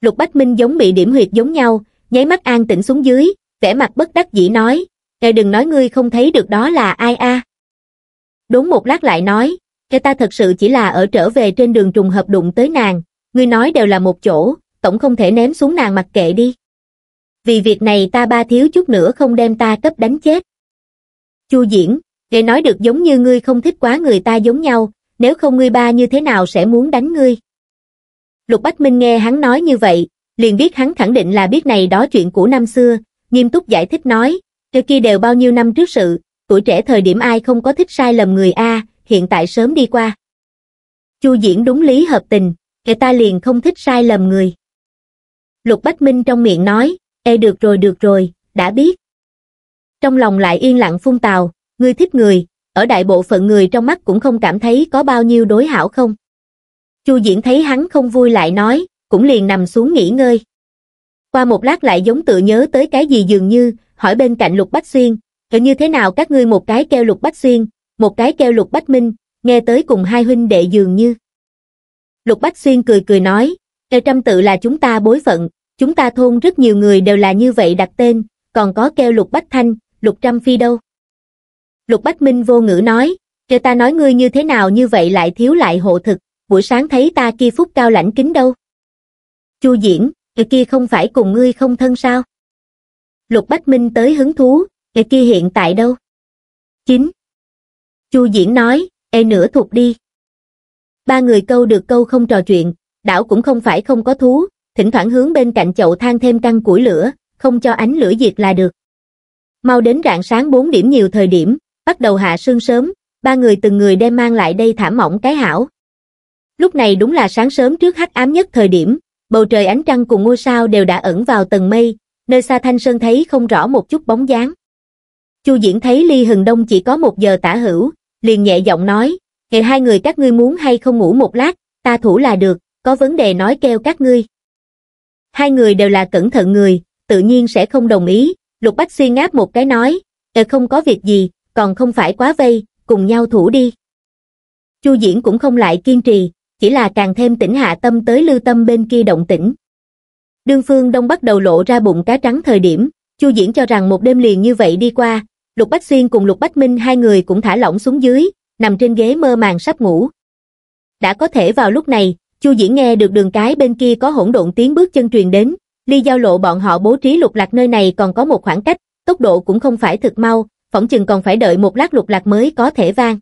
Lục Bách Minh giống bị điểm huyệt giống nhau, nháy mắt an tĩnh xuống dưới, vẻ mặt bất đắc dĩ nói, ngài đừng nói ngươi không thấy được đó là ai a. À. Đốn một lát lại nói, người ta thật sự chỉ là ở trở về trên đường trùng hợp đụng tới nàng, ngươi nói đều là một chỗ, tổng không thể ném xuống nàng mặc kệ đi. Vì việc này ta ba thiếu chút nữa không đem ta cấp đánh chết. Chu Diễn, để nói được giống như ngươi không thích quá người ta giống nhau, nếu không ngươi ba như thế nào sẽ muốn đánh ngươi. Lục Bách Minh nghe hắn nói như vậy, liền biết hắn khẳng định là biết này đó chuyện của năm xưa, nghiêm túc giải thích nói, trước kia đều bao nhiêu năm trước sự, tuổi trẻ thời điểm ai không có thích sai lầm người A, hiện tại sớm đi qua. Chu Diễn đúng lý hợp tình, người ta liền không thích sai lầm người. Lục Bách Minh trong miệng nói, Ê được rồi được rồi, đã biết. Trong lòng lại yên lặng phun tào, ngươi thích người, ở đại bộ phận người trong mắt cũng không cảm thấy có bao nhiêu đối hảo không. Chu Diễn thấy hắn không vui lại nói, cũng liền nằm xuống nghỉ ngơi. Qua một lát lại giống tự nhớ tới cái gì dường như, hỏi bên cạnh Lục Bách Xuyên, "Ở như thế nào các ngươi một cái kêu Lục Bách Xuyên, một cái kêu Lục Bách Minh, nghe tới cùng hai huynh đệ dường như?" Lục Bách Xuyên cười cười nói, "Kêu trăm tự là chúng ta bối phận, chúng ta thôn rất nhiều người đều là như vậy đặt tên, còn có kêu Lục Bách Thanh, Lục Trăm Phi đâu." Lục Bách Minh vô ngữ nói, "Kêu ta nói ngươi như thế nào như vậy lại thiếu lại hộ thực, buổi sáng thấy ta kia phúc cao lãnh kính đâu?" Chu Diễn cái kia không phải cùng ngươi không thân sao? Lục Bách Minh tới hứng thú, cái kia hiện tại đâu? chín Chu Diễn nói, ê nửa thuộc đi. Ba người câu được câu không trò chuyện, đảo cũng không phải không có thú, thỉnh thoảng hướng bên cạnh chậu than thêm căn củi lửa, không cho ánh lửa diệt là được. Mau đến rạng sáng 4 điểm nhiều thời điểm, bắt đầu hạ sương sớm, ba người từng người đem mang lại đây thả mỏng cái hảo. Lúc này đúng là sáng sớm trước hắc ám nhất thời điểm, bầu trời ánh trăng cùng ngôi sao đều đã ẩn vào tầng mây, nơi xa Thanh Sơn thấy không rõ một chút bóng dáng. Chu Diễn thấy Ly Hừng Đông chỉ có một giờ tả hữu, liền nhẹ giọng nói, ngày hai người các ngươi muốn hay không ngủ một lát, ta thủ là được, có vấn đề nói kêu các ngươi. Hai người đều là cẩn thận người, tự nhiên sẽ không đồng ý, Lục Bách xuyên ngáp một cái nói, ờ không có việc gì, còn không phải quá vây, cùng nhau thủ đi. Chu Diễn cũng không lại kiên trì, chỉ là càng thêm tỉnh hạ tâm tới lưu tâm bên kia động tĩnh đương phương đông bắt đầu lộ ra bụng cá trắng thời điểm chu diễn cho rằng một đêm liền như vậy đi qua lục bách xuyên cùng lục bách minh hai người cũng thả lỏng xuống dưới nằm trên ghế mơ màng sắp ngủ đã có thể vào lúc này chu diễn nghe được đường cái bên kia có hỗn độn tiếng bước chân truyền đến ly giao lộ bọn họ bố trí lục lạc nơi này còn có một khoảng cách tốc độ cũng không phải thực mau phỏng chừng còn phải đợi một lát lục lạc mới có thể vang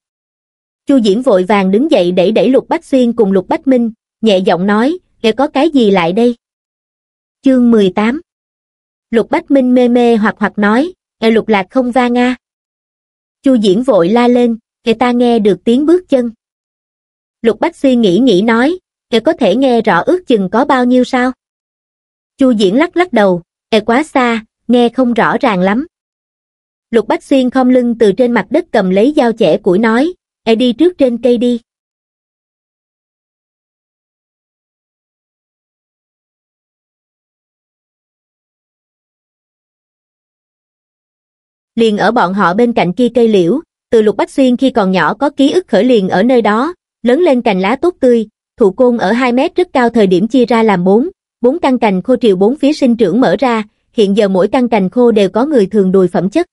chu diễm vội vàng đứng dậy để đẩy lục bách xuyên cùng lục bách minh nhẹ giọng nói nghe có cái gì lại đây chương mười tám lục bách minh mê mê hoặc hoặc nói nghe lục lạc không va nga chu diễm vội la lên người ta nghe được tiếng bước chân lục bách xuyên nghĩ nghĩ nói nghe có thể nghe rõ ước chừng có bao nhiêu sao chu diễm lắc lắc đầu nghe quá xa nghe không rõ ràng lắm lục bách xuyên không lưng từ trên mặt đất cầm lấy dao chẻ củi nói e đi trước trên cây đi. Liền ở bọn họ bên cạnh kia cây liễu, từ lục bách xuyên khi còn nhỏ có ký ức khởi liền ở nơi đó, lớn lên cành lá tốt tươi, thụ côn ở 2 mét rất cao thời điểm chia ra làm bốn, bốn căn cành khô triều bốn phía sinh trưởng mở ra, hiện giờ mỗi căn cành khô đều có người thường đùi phẩm chất.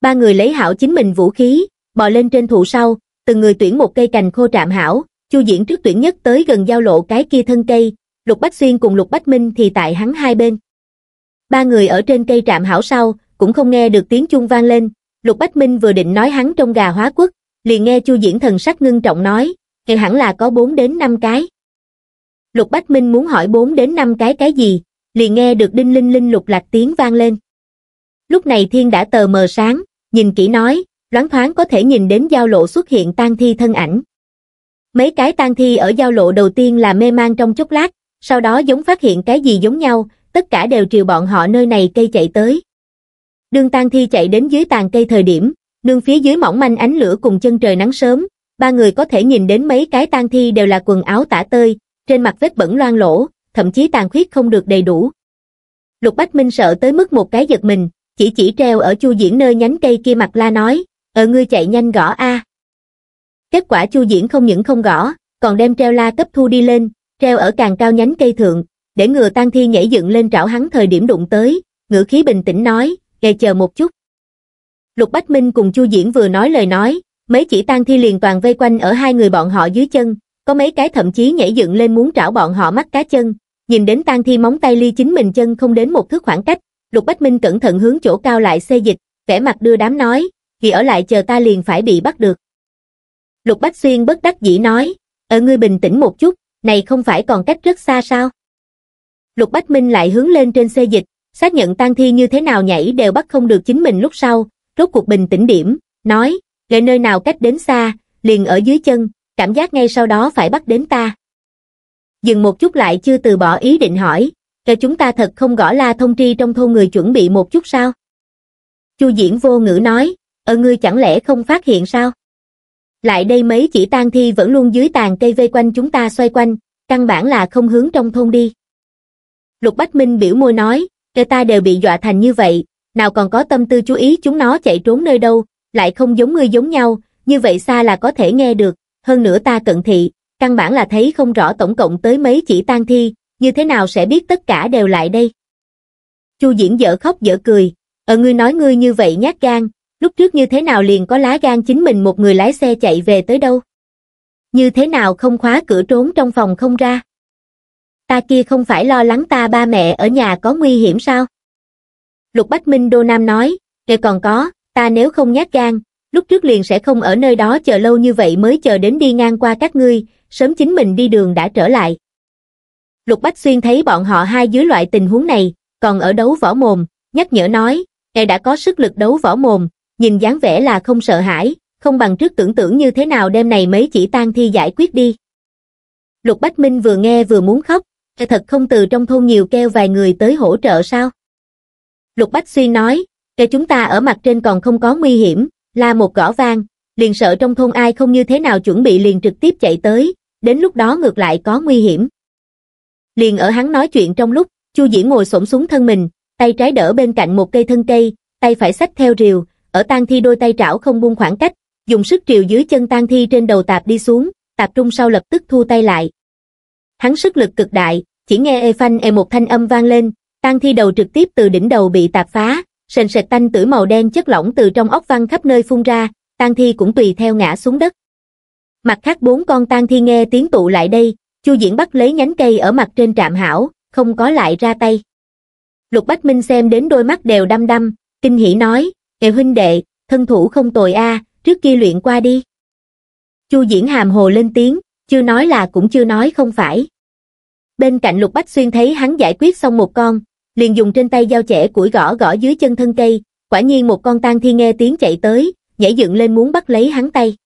Ba người lấy hảo chính mình vũ khí, bò lên trên thụ sau, từng người tuyển một cây cành khô trạm hảo, Chu Diễn trước tuyển nhất tới gần giao lộ cái kia thân cây, Lục Bách Xuyên cùng Lục Bách Minh thì tại hắn hai bên. Ba người ở trên cây trạm hảo sau, cũng không nghe được tiếng chuông vang lên, Lục Bách Minh vừa định nói hắn trong gà hóa quốc, liền nghe Chu Diễn thần sắc ngưng trọng nói, "Thì hẳn là có 4 đến 5 cái." Lục Bách Minh muốn hỏi 4 đến 5 cái cái gì, liền nghe được đinh linh linh lục lạc tiếng vang lên. Lúc này thiên đã tờ mờ sáng, nhìn kỹ nói, loáng thoáng có thể nhìn đến giao lộ xuất hiện tang thi thân ảnh. Mấy cái tang thi ở giao lộ đầu tiên là mê man trong chốc lát, sau đó giống phát hiện cái gì giống nhau, tất cả đều triều bọn họ nơi này cây chạy tới. Đường tang thi chạy đến dưới tàn cây thời điểm, nương phía dưới mỏng manh ánh lửa cùng chân trời nắng sớm, ba người có thể nhìn đến mấy cái tang thi đều là quần áo tả tơi, trên mặt vết bẩn loang lỗ, thậm chí tàn khuyết không được đầy đủ. Lục Bách Minh sợ tới mức một cái giật mình, chỉ chỉ treo ở chu diễn nơi nhánh cây kia mặt la nói, ở ờ, ngươi chạy nhanh gõ A. Kết quả chu diễn không những không gõ, còn đem treo la cấp thu đi lên, treo ở càng cao nhánh cây thượng, để ngừa tang thi nhảy dựng lên trảo hắn thời điểm đụng tới, ngữ khí bình tĩnh nói, kề chờ một chút. Lục Bách Minh cùng chu diễn vừa nói lời nói, mấy chỉ tang thi liền toàn vây quanh ở hai người bọn họ dưới chân, có mấy cái thậm chí nhảy dựng lên muốn trảo bọn họ mắt cá chân, nhìn đến tang thi móng tay ly chính mình chân không đến một thước khoảng cách, Lục Bách Minh cẩn thận hướng chỗ cao lại xê dịch, vẻ mặt đưa đám nói, vì ở lại chờ ta liền phải bị bắt được. Lục Bách Xuyên bất đắc dĩ nói, ở ngươi bình tĩnh một chút, này không phải còn cách rất xa sao? Lục Bách Minh lại hướng lên trên xe dịch, xác nhận tang thi như thế nào nhảy đều bắt không được chính mình lúc sau, rốt cuộc bình tĩnh điểm, nói, lời nơi nào cách đến xa, liền ở dưới chân, cảm giác ngay sau đó phải bắt đến ta. Dừng một chút lại chưa từ bỏ ý định hỏi, cho chúng ta thật không gõ la thông tri trong thôn người chuẩn bị một chút sao? Chu Diễn vô ngữ nói, Ờ ngươi chẳng lẽ không phát hiện sao? Lại đây mấy chỉ tang thi vẫn luôn dưới tàn cây vây quanh chúng ta xoay quanh, căn bản là không hướng trong thôn đi. Lục Bách Minh biểu môi nói, người ta đều bị dọa thành như vậy, nào còn có tâm tư chú ý chúng nó chạy trốn nơi đâu, lại không giống ngươi giống nhau, như vậy xa là có thể nghe được, hơn nữa ta cận thị, căn bản là thấy không rõ tổng cộng tới mấy chỉ tang thi, như thế nào sẽ biết tất cả đều lại đây. Chu Diễn dở khóc dở cười, ở ờ, ngươi nói ngươi như vậy nhát gan, lúc trước như thế nào liền có lá gan chính mình một người lái xe chạy về tới đâu. Như thế nào không khóa cửa trốn trong phòng không ra. Ta kia không phải lo lắng ta ba mẹ ở nhà có nguy hiểm sao? Lục Bách Minh Đô Nam nói, rồi còn có, ta nếu không nhát gan, lúc trước liền sẽ không ở nơi đó chờ lâu như vậy mới chờ đến đi ngang qua các ngươi, sớm chính mình đi đường đã trở lại. Lục Bách Xuyên thấy bọn họ hai dưới loại tình huống này, còn ở đấu võ mồm, nhắc nhở nói, ngài đã có sức lực đấu võ mồm, nhìn dáng vẻ là không sợ hãi, không bằng trước tưởng tượng như thế nào đêm này mấy chỉ tan thi giải quyết đi. Lục Bách Minh vừa nghe vừa muốn khóc, thật không từ trong thôn nhiều kêu vài người tới hỗ trợ sao? Lục Bách Xuyên nói, kêu chúng ta ở mặt trên còn không có nguy hiểm, là một gõ vang, liền sợ trong thôn ai không như thế nào chuẩn bị liền trực tiếp chạy tới, đến lúc đó ngược lại có nguy hiểm. Liền ở hắn nói chuyện trong lúc, Chu Dĩ ngồi xổm xuống thân mình, tay trái đỡ bên cạnh một cây thân cây, tay phải xách theo rìu, ở tang thi đôi tay trảo không buông khoảng cách, dùng sức triều dưới chân tang thi trên đầu tạp đi xuống, tạp trung sau lập tức thu tay lại. Hắn sức lực cực đại, chỉ nghe e phanh e một thanh âm vang lên, tang thi đầu trực tiếp từ đỉnh đầu bị tạp phá, sền sệt tanh tử màu đen chất lỏng từ trong ốc văng khắp nơi phun ra, tang thi cũng tùy theo ngã xuống đất. Mặt khác bốn con tang thi nghe tiếng tụ lại đây, Chu Diễn bắt lấy nhánh cây ở mặt trên trạm hảo, không có lại ra tay. Lục Bách Minh xem đến đôi mắt đều đăm đăm, kinh hỉ nói, Kèo huynh đệ, thân thủ không tồi a, trước kia luyện qua đi. Chu Diễn hàm hồ lên tiếng, chưa nói là cũng chưa nói không phải. Bên cạnh Lục Bách Xuyên thấy hắn giải quyết xong một con, liền dùng trên tay dao chẻ củi gõ gõ dưới chân thân cây, quả nhiên một con tang thi nghe tiếng chạy tới, nhảy dựng lên muốn bắt lấy hắn tay.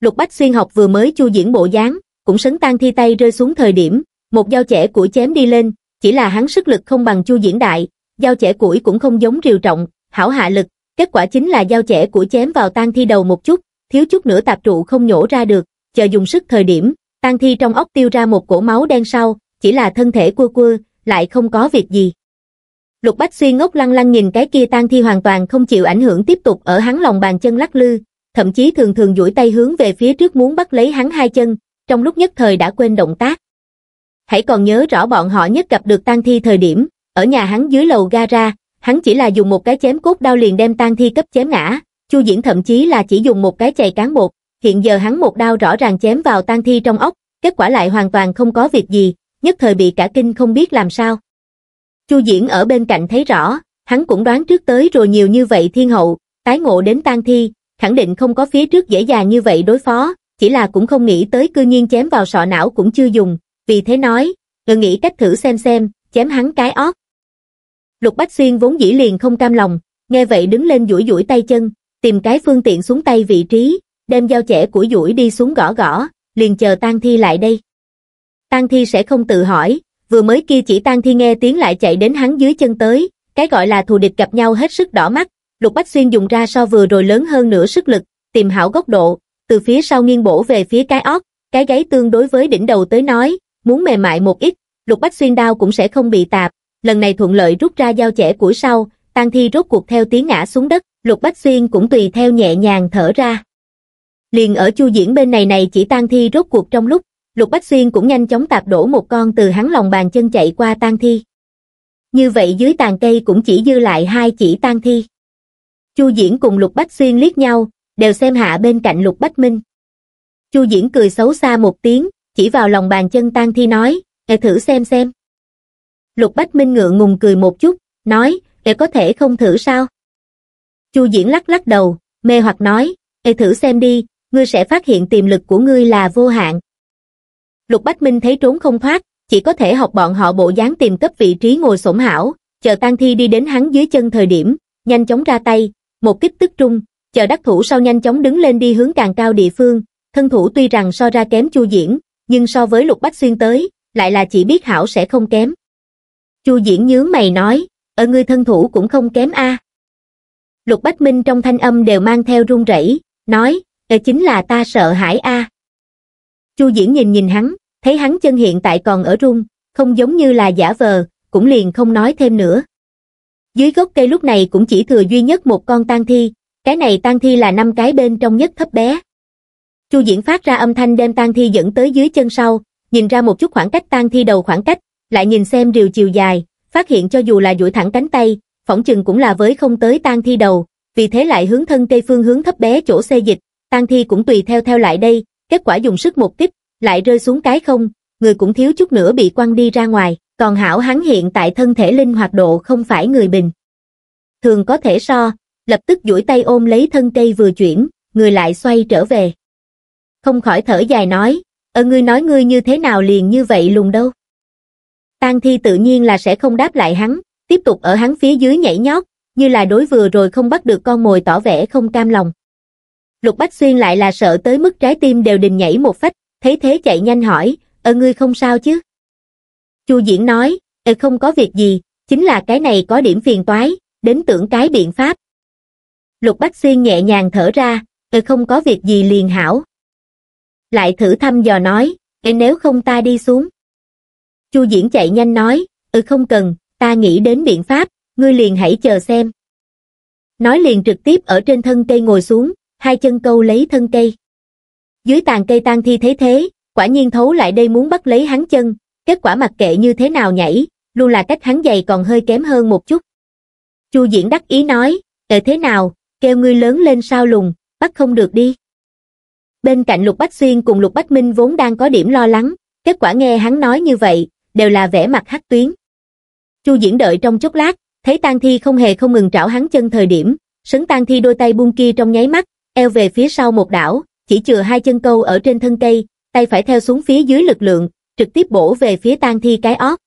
Lục Bách Xuyên học vừa mới chu diễn bộ dáng, cũng sấn tang thi tay rơi xuống thời điểm, một dao chẻ củi chém đi lên, chỉ là hắn sức lực không bằng chu diễn đại, dao chẻ củi cũng không giống rìu trọng, hảo hạ lực, Kết quả chính là dao trẻ của chém vào tang thi đầu một chút, thiếu chút nữa tạp trụ không nhổ ra được, chờ dùng sức thời điểm, tang thi trong ốc tiêu ra một cổ máu đen sau, chỉ là thân thể cua cua, lại không có việc gì. Lục Bách Xuyên ngốc lăng lăng nhìn cái kia tang thi hoàn toàn không chịu ảnh hưởng tiếp tục ở hắn lòng bàn chân lắc lư, thậm chí thường thường duỗi tay hướng về phía trước muốn bắt lấy hắn hai chân, trong lúc nhất thời đã quên động tác. Hãy còn nhớ rõ bọn họ nhất gặp được tang thi thời điểm, ở nhà hắn dưới lầu gara, hắn chỉ là dùng một cái chém cốt đao liền đem tan thi cấp chém ngã, Chu Diễn thậm chí là chỉ dùng một cái chày cán một, hiện giờ hắn một đao rõ ràng chém vào tan thi trong ốc, kết quả lại hoàn toàn không có việc gì, nhất thời bị cả kinh không biết làm sao. Chu Diễn ở bên cạnh thấy rõ, hắn cũng đoán trước tới rồi nhiều như vậy thiên hậu, tái ngộ đến tan thi, khẳng định không có phía trước dễ dàng như vậy đối phó, chỉ là cũng không nghĩ tới cư nhiên chém vào sọ não cũng chưa dùng, vì thế nói, ngờ nghĩ cách thử xem xem, chém hắn cái ót, Lục Bách Xuyên vốn dĩ liền không cam lòng, nghe vậy đứng lên duỗi duỗi tay chân, tìm cái phương tiện xuống tay vị trí, đem dao chẻ của duỗi đi xuống gõ gõ, liền chờ Tang Thi lại đây. Tang Thi sẽ không tự hỏi, vừa mới kia chỉ Tang Thi nghe tiếng lại chạy đến hắn dưới chân tới, cái gọi là thù địch gặp nhau hết sức đỏ mắt, Lục Bách Xuyên dùng ra so vừa rồi lớn hơn nửa sức lực, tìm hảo góc độ, từ phía sau nghiêng bổ về phía cái óc, cái gáy tương đối với đỉnh đầu tới nói, muốn mềm mại một ít, Lục Bách Xuyên đao cũng sẽ không bị tạp, lần này thuận lợi rút ra dao chẻ của sau, tang thi rốt cuộc theo tiếng ngã xuống đất, lục bách xuyên cũng tùy theo nhẹ nhàng thở ra. Liền ở chu diễn bên này này chỉ tang thi rốt cuộc trong lúc, lục bách xuyên cũng nhanh chóng tạp đổ một con từ hắn lòng bàn chân chạy qua tang thi. Như vậy dưới tàn cây cũng chỉ dư lại hai chỉ tang thi. Chu Diễn cùng Lục Bách Xuyên liếc nhau, đều xem hạ bên cạnh Lục Bách Minh. Chu Diễn cười xấu xa một tiếng, chỉ vào lòng bàn chân tang thi nói, nghe thử xem xem lục bách minh ngựa ngùng cười một chút nói để có thể không thử sao chu diễn lắc lắc đầu mê hoặc nói e thử xem đi ngươi sẽ phát hiện tiềm lực của ngươi là vô hạn lục bách minh thấy trốn không thoát chỉ có thể học bọn họ bộ dáng tìm cấp vị trí ngồi xổm hảo chờ Tan thi đi đến hắn dưới chân thời điểm nhanh chóng ra tay một kích tức trung chờ đắc thủ sau nhanh chóng đứng lên đi hướng càng cao địa phương thân thủ tuy rằng so ra kém chu diễn nhưng so với lục bách xuyên tới lại là chỉ biết hảo sẽ không kém Chu Diễn nhớ mày nói, ở ngươi thân thủ cũng không kém a. Lục Bách Minh trong thanh âm đều mang theo run rẩy, nói, đó ờ, chính là ta sợ hãi a. Chu Diễn nhìn nhìn hắn, thấy hắn chân hiện tại còn ở run, không giống như là giả vờ, cũng liền không nói thêm nữa. Dưới gốc cây lúc này cũng chỉ thừa duy nhất một con tang thi, cái này tang thi là năm cái bên trong nhất thấp bé. Chu Diễn phát ra âm thanh đem tang thi dẫn tới dưới chân sau, nhìn ra một chút khoảng cách tang thi đầu khoảng cách, lại nhìn xem rìu chiều dài, phát hiện cho dù là duỗi thẳng cánh tay, phỏng chừng cũng là với không tới tang thi đầu, vì thế lại hướng thân cây phương hướng thấp bé chỗ xe dịch, tang thi cũng tùy theo theo lại đây, kết quả dùng sức một kích, lại rơi xuống cái không, người cũng thiếu chút nữa bị quăng đi ra ngoài, còn hảo hắn hiện tại thân thể linh hoạt độ không phải người bình. Thường có thể so, lập tức duỗi tay ôm lấy thân cây vừa chuyển, người lại xoay trở về. Không khỏi thở dài nói, ở ngươi nói ngươi như thế nào liền như vậy lùng đâu tan thi tự nhiên là sẽ không đáp lại hắn tiếp tục ở hắn phía dưới nhảy nhót như là đối vừa rồi không bắt được con mồi tỏ vẻ không cam lòng lục bách xuyên lại là sợ tới mức trái tim đều đình nhảy một phách thấy thế chạy nhanh hỏi ở ngươi không sao chứ chu diễn nói ờ không có việc gì chính là cái này có điểm phiền toái đến tưởng cái biện pháp lục bách xuyên nhẹ nhàng thở ra ờ không có việc gì liền hảo lại thử thăm dò nói nếu không ta đi xuống Chu Diễn chạy nhanh nói, ừ không cần, ta nghĩ đến biện pháp, ngươi liền hãy chờ xem. Nói liền trực tiếp ở trên thân cây ngồi xuống, hai chân câu lấy thân cây. Dưới tàn cây tan thi thế thế, quả nhiên thấu lại đây muốn bắt lấy hắn chân, kết quả mặc kệ như thế nào nhảy, luôn là cách hắn giày còn hơi kém hơn một chút. Chu Diễn đắc ý nói, ờ thế nào, kêu ngươi lớn lên sao lùng, bắt không được đi. Bên cạnh Lục Bách Xuyên cùng Lục Bách Minh vốn đang có điểm lo lắng, kết quả nghe hắn nói như vậy, đều là vẻ mặt hắc tuyến. Chu Diễn đợi trong chốc lát, thấy tan Thi không hề không ngừng trảo hắn chân thời điểm, sấn tan Thi đôi tay buông kia trong nháy mắt, eo về phía sau một đảo, chỉ chừa hai chân câu ở trên thân cây, tay phải theo xuống phía dưới lực lượng, trực tiếp bổ về phía tan Thi cái óc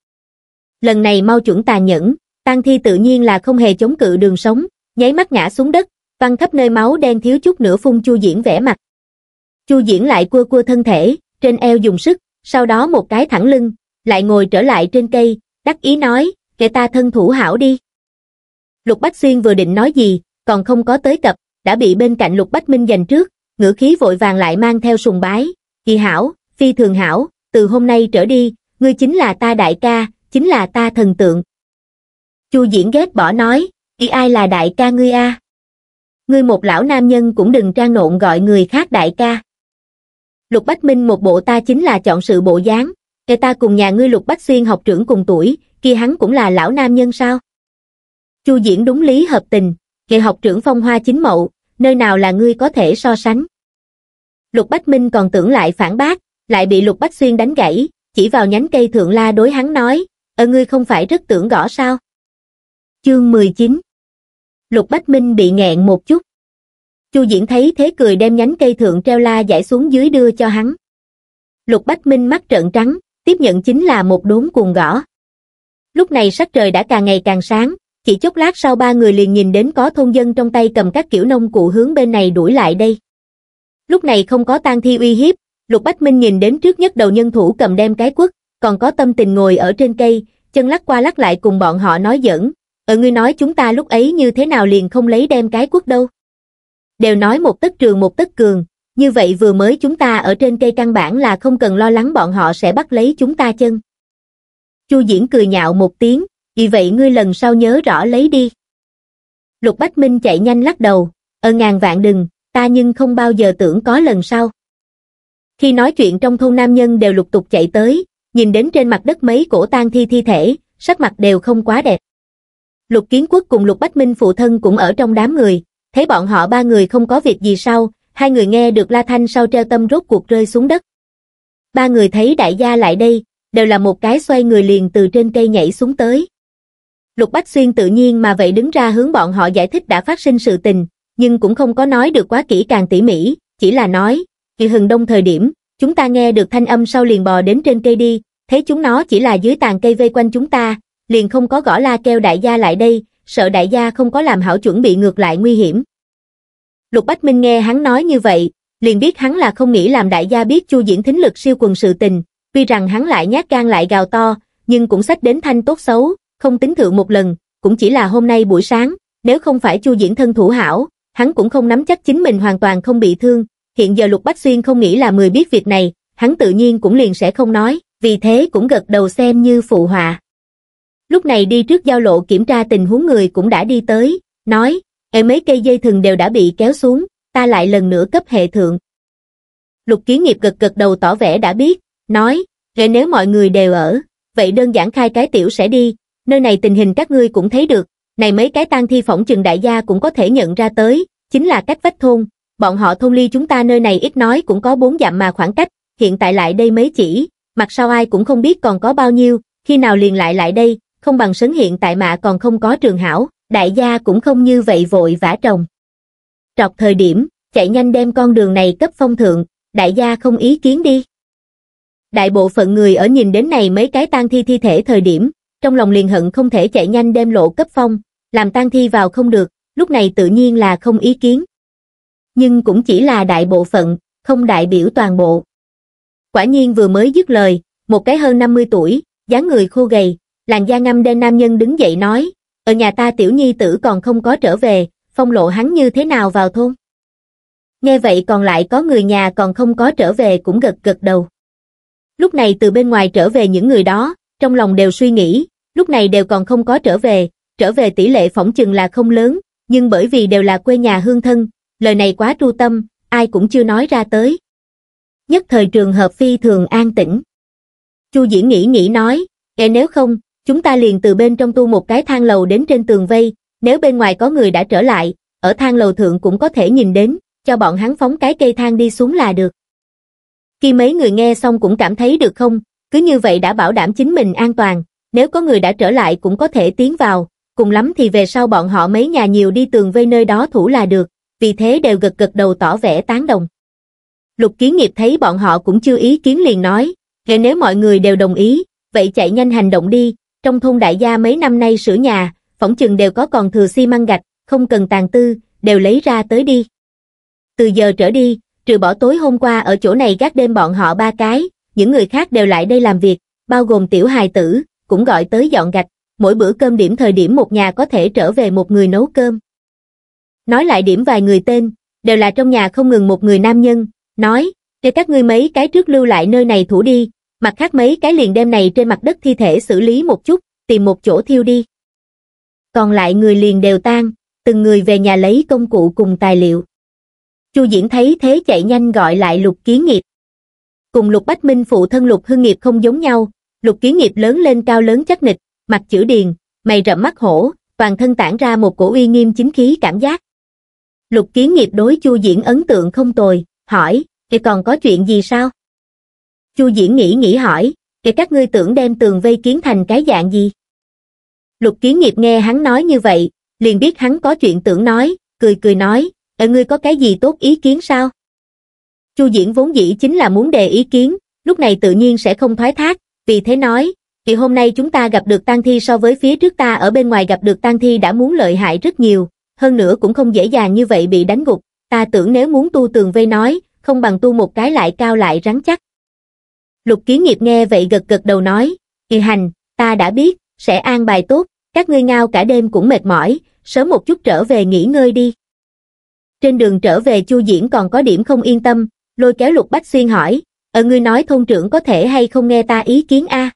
Lần này mau chuẩn tà nhẫn, tan Thi tự nhiên là không hề chống cự đường sống, nháy mắt ngã xuống đất, văng khắp nơi máu đen thiếu chút nữa phun Chu Diễn vẻ mặt. Chu Diễn lại cua cua thân thể, trên eo dùng sức, sau đó một cái thẳng lưng, lại ngồi trở lại trên cây, đắc ý nói, kẻ ta thân thủ hảo đi. Lục Bách Xuyên vừa định nói gì, còn không có tới cập, đã bị bên cạnh Lục Bách Minh giành trước, ngữ khí vội vàng lại mang theo sùng bái, kỳ hảo, phi thường hảo, từ hôm nay trở đi, ngươi chính là ta đại ca, chính là ta thần tượng. Chu Diễn ghét bỏ nói, ý ai là đại ca ngươi a? Ngươi một lão nam nhân cũng đừng trang nộn gọi người khác đại ca. Lục Bách Minh một bộ ta chính là chọn sự bộ dáng, kể ta cùng nhà ngươi lục bách xuyên học trưởng cùng tuổi, kia hắn cũng là lão nam nhân sao? Chu Diễn đúng lý hợp tình, kệ học trưởng phong hoa chính mậu, nơi nào là ngươi có thể so sánh? Lục Bách Minh còn tưởng lại phản bác, lại bị Lục Bách Xuyên đánh gãy, chỉ vào nhánh cây thượng la đối hắn nói, ở ngươi không phải rất tưởng gõ sao? Chương 19 Lục Bách Minh bị nghẹn một chút. Chu Diễn thấy thế cười đem nhánh cây thượng treo la giải xuống dưới đưa cho hắn. Lục Bách Minh mắt trợn trắng, tiếp nhận chính là một đốn cuồng gõ. Lúc này sắc trời đã càng ngày càng sáng, chỉ chốc lát sau ba người liền nhìn đến có thôn dân trong tay cầm các kiểu nông cụ hướng bên này đuổi lại đây. Lúc này không có tang thi uy hiếp, Lục Bách Minh nhìn đến trước nhất đầu nhân thủ cầm đem cái quất, còn có tâm tình ngồi ở trên cây, chân lắc qua lắc lại cùng bọn họ nói giỡn, ở ngươi nói chúng ta lúc ấy như thế nào liền không lấy đem cái quất đâu. Đều nói một tất trường một tất cường, như vậy vừa mới chúng ta ở trên cây căn bản là không cần lo lắng bọn họ sẽ bắt lấy chúng ta chân chu diễn cười nhạo một tiếng vì vậy ngươi lần sau nhớ rõ lấy đi lục bách minh chạy nhanh lắc đầu ơ ờ ngàn vạn đừng ta nhưng không bao giờ tưởng có lần sau khi nói chuyện trong thôn nam nhân đều lục tục chạy tới nhìn đến trên mặt đất mấy cổ tang thi thi thể sắc mặt đều không quá đẹp lục kiến quốc cùng lục bách minh phụ thân cũng ở trong đám người thấy bọn họ ba người không có việc gì sau Hai người nghe được la thanh sau treo tâm rốt cuộc rơi xuống đất. Ba người thấy đại gia lại đây, đều là một cái xoay người liền từ trên cây nhảy xuống tới. Lục Bách Xuyên tự nhiên mà vậy đứng ra hướng bọn họ giải thích đã phát sinh sự tình, nhưng cũng không có nói được quá kỹ càng tỉ mỉ, chỉ là nói, kỳ hừng đông thời điểm, chúng ta nghe được thanh âm sau liền bò đến trên cây đi, thấy chúng nó chỉ là dưới tàn cây vây quanh chúng ta, liền không có gõ la kêu đại gia lại đây, sợ đại gia không có làm hảo chuẩn bị ngược lại nguy hiểm lục bách minh nghe hắn nói như vậy liền biết hắn là không nghĩ làm đại gia biết chu diễn thính lực siêu quần sự tình tuy rằng hắn lại nhát gan lại gào to nhưng cũng sách đến thanh tốt xấu không tính thượng một lần cũng chỉ là hôm nay buổi sáng nếu không phải chu diễn thân thủ hảo hắn cũng không nắm chắc chính mình hoàn toàn không bị thương hiện giờ lục bách xuyên không nghĩ là mười biết việc này hắn tự nhiên cũng liền sẽ không nói vì thế cũng gật đầu xem như phụ họa lúc này đi trước giao lộ kiểm tra tình huống người cũng đã đi tới nói e mấy cây dây thừng đều đã bị kéo xuống, ta lại lần nữa cấp hệ thượng. Lục kiến nghiệp gật gật đầu tỏ vẻ đã biết, nói, e nếu mọi người đều ở, vậy đơn giản khai cái tiểu sẽ đi, nơi này tình hình các ngươi cũng thấy được, này mấy cái tang thi phỏng chừng đại gia cũng có thể nhận ra tới, chính là cách vách thôn, bọn họ thôn ly chúng ta nơi này ít nói cũng có bốn dặm mà khoảng cách, hiện tại lại đây mấy chỉ, mặt sau ai cũng không biết còn có bao nhiêu, khi nào liền lại lại đây, không bằng sấn hiện tại mà còn không có trường hảo, đại gia cũng không như vậy vội vã trồng. Trọc thời điểm, chạy nhanh đem con đường này cấp phong thượng, đại gia không ý kiến đi. Đại bộ phận người ở nhìn đến này mấy cái tang thi thi thể thời điểm, trong lòng liền hận không thể chạy nhanh đem lộ cấp phong, làm tang thi vào không được, lúc này tự nhiên là không ý kiến. Nhưng cũng chỉ là đại bộ phận, không đại biểu toàn bộ. Quả nhiên vừa mới dứt lời, một cái hơn 50 tuổi, dáng người khô gầy, làn da ngăm đen nam nhân đứng dậy nói, ở nhà ta tiểu nhi tử còn không có trở về, phong lộ hắn như thế nào vào thôn? Nghe vậy còn lại có người nhà còn không có trở về cũng gật gật đầu. Lúc này từ bên ngoài trở về những người đó, trong lòng đều suy nghĩ, lúc này đều còn không có trở về, trở về tỷ lệ phỏng chừng là không lớn, nhưng bởi vì đều là quê nhà hương thân, lời này quá tru tâm, ai cũng chưa nói ra tới. Nhất thời trường hợp phi thường an tĩnh. Chu Diễn nghĩ nghĩ nói, e nếu không, chúng ta liền từ bên trong tu một cái thang lầu đến trên tường vây, nếu bên ngoài có người đã trở lại, ở thang lầu thượng cũng có thể nhìn đến, cho bọn hắn phóng cái cây thang đi xuống là được. Khi mấy người nghe xong cũng cảm thấy được không, cứ như vậy đã bảo đảm chính mình an toàn, nếu có người đã trở lại cũng có thể tiến vào, cùng lắm thì về sau bọn họ mấy nhà nhiều đi tường vây nơi đó thủ là được, vì thế đều gật gật đầu tỏ vẻ tán đồng. Lục kiến nghiệp thấy bọn họ cũng chưa ý kiến liền nói, rồi nếu mọi người đều đồng ý, vậy chạy nhanh hành động đi, trong thôn đại gia mấy năm nay sửa nhà, phỏng chừng đều có còn thừa xi măng gạch, không cần tàn tư, đều lấy ra tới đi. Từ giờ trở đi, trừ bỏ tối hôm qua ở chỗ này gác đêm bọn họ ba cái, những người khác đều lại đây làm việc, bao gồm tiểu hài tử, cũng gọi tới dọn gạch, mỗi bữa cơm điểm thời điểm một nhà có thể trở về một người nấu cơm. Nói lại điểm vài người tên, đều là trong nhà không ngừng một người nam nhân, nói, để các ngươi mấy cái trước lưu lại nơi này thủ đi, mặt khác mấy cái liền đem này trên mặt đất thi thể xử lý một chút, tìm một chỗ thiêu đi. Còn lại người liền đều tan, từng người về nhà lấy công cụ cùng tài liệu. Chu Diễn thấy thế chạy nhanh gọi lại Lục Kiến Nghiệp. Cùng Lục Bách Minh phụ thân Lục Hưng Nghiệp không giống nhau, Lục Kiến Nghiệp lớn lên cao lớn chắc nịch, mặt chữ điền, mày rậm mắt hổ, toàn thân tản ra một cổ uy nghiêm chính khí cảm giác. Lục Kiến Nghiệp đối Chu Diễn ấn tượng không tồi, hỏi, thì còn có chuyện gì sao? chu diễn nghĩ nghĩ hỏi kể các ngươi tưởng đem tường vây kiến thành cái dạng gì lục kiến nghiệp nghe hắn nói như vậy liền biết hắn có chuyện tưởng nói cười cười nói ở ngươi có cái gì tốt ý kiến sao chu diễn vốn dĩ chính là muốn đề ý kiến lúc này tự nhiên sẽ không thoái thác vì thế nói vì hôm nay chúng ta gặp được tang thi so với phía trước ta ở bên ngoài gặp được tang thi đã muốn lợi hại rất nhiều hơn nữa cũng không dễ dàng như vậy bị đánh gục ta tưởng nếu muốn tu tường vây nói không bằng tu một cái lại cao lại rắn chắc lục kiến nghiệp nghe vậy gật gật đầu nói kỳ hành ta đã biết sẽ an bài tốt các ngươi ngao cả đêm cũng mệt mỏi sớm một chút trở về nghỉ ngơi đi trên đường trở về chu diễn còn có điểm không yên tâm lôi kéo lục bách xuyên hỏi ở ờ, ngươi nói thôn trưởng có thể hay không nghe ta ý kiến a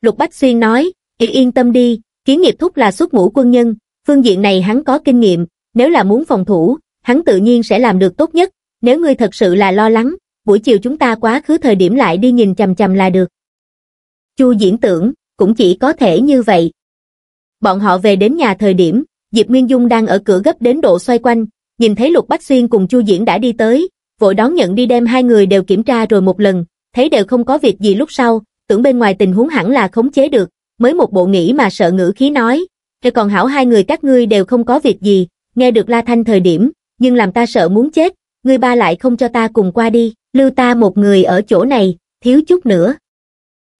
lục bách xuyên nói yên yên tâm đi kiến nghiệp thúc là xuất ngũ quân nhân phương diện này hắn có kinh nghiệm nếu là muốn phòng thủ hắn tự nhiên sẽ làm được tốt nhất nếu ngươi thật sự là lo lắng buổi chiều chúng ta quá khứ thời điểm lại đi nhìn chầm chầm là được. Chu diễn tưởng, cũng chỉ có thể như vậy. Bọn họ về đến nhà thời điểm, Diệp Nguyên Dung đang ở cửa gấp đến độ xoay quanh, nhìn thấy Lục Bách Xuyên cùng Chu Diễn đã đi tới, vội đón nhận đi đem hai người đều kiểm tra rồi một lần, thấy đều không có việc gì lúc sau, tưởng bên ngoài tình huống hẳn là khống chế được, mới một bộ nghĩ mà sợ ngữ khí nói, "Thế còn hảo hai người các ngươi đều không có việc gì, nghe được La Thanh thời điểm, nhưng làm ta sợ muốn chết, người ba lại không cho ta cùng qua đi." lưu ta một người ở chỗ này, thiếu chút nữa.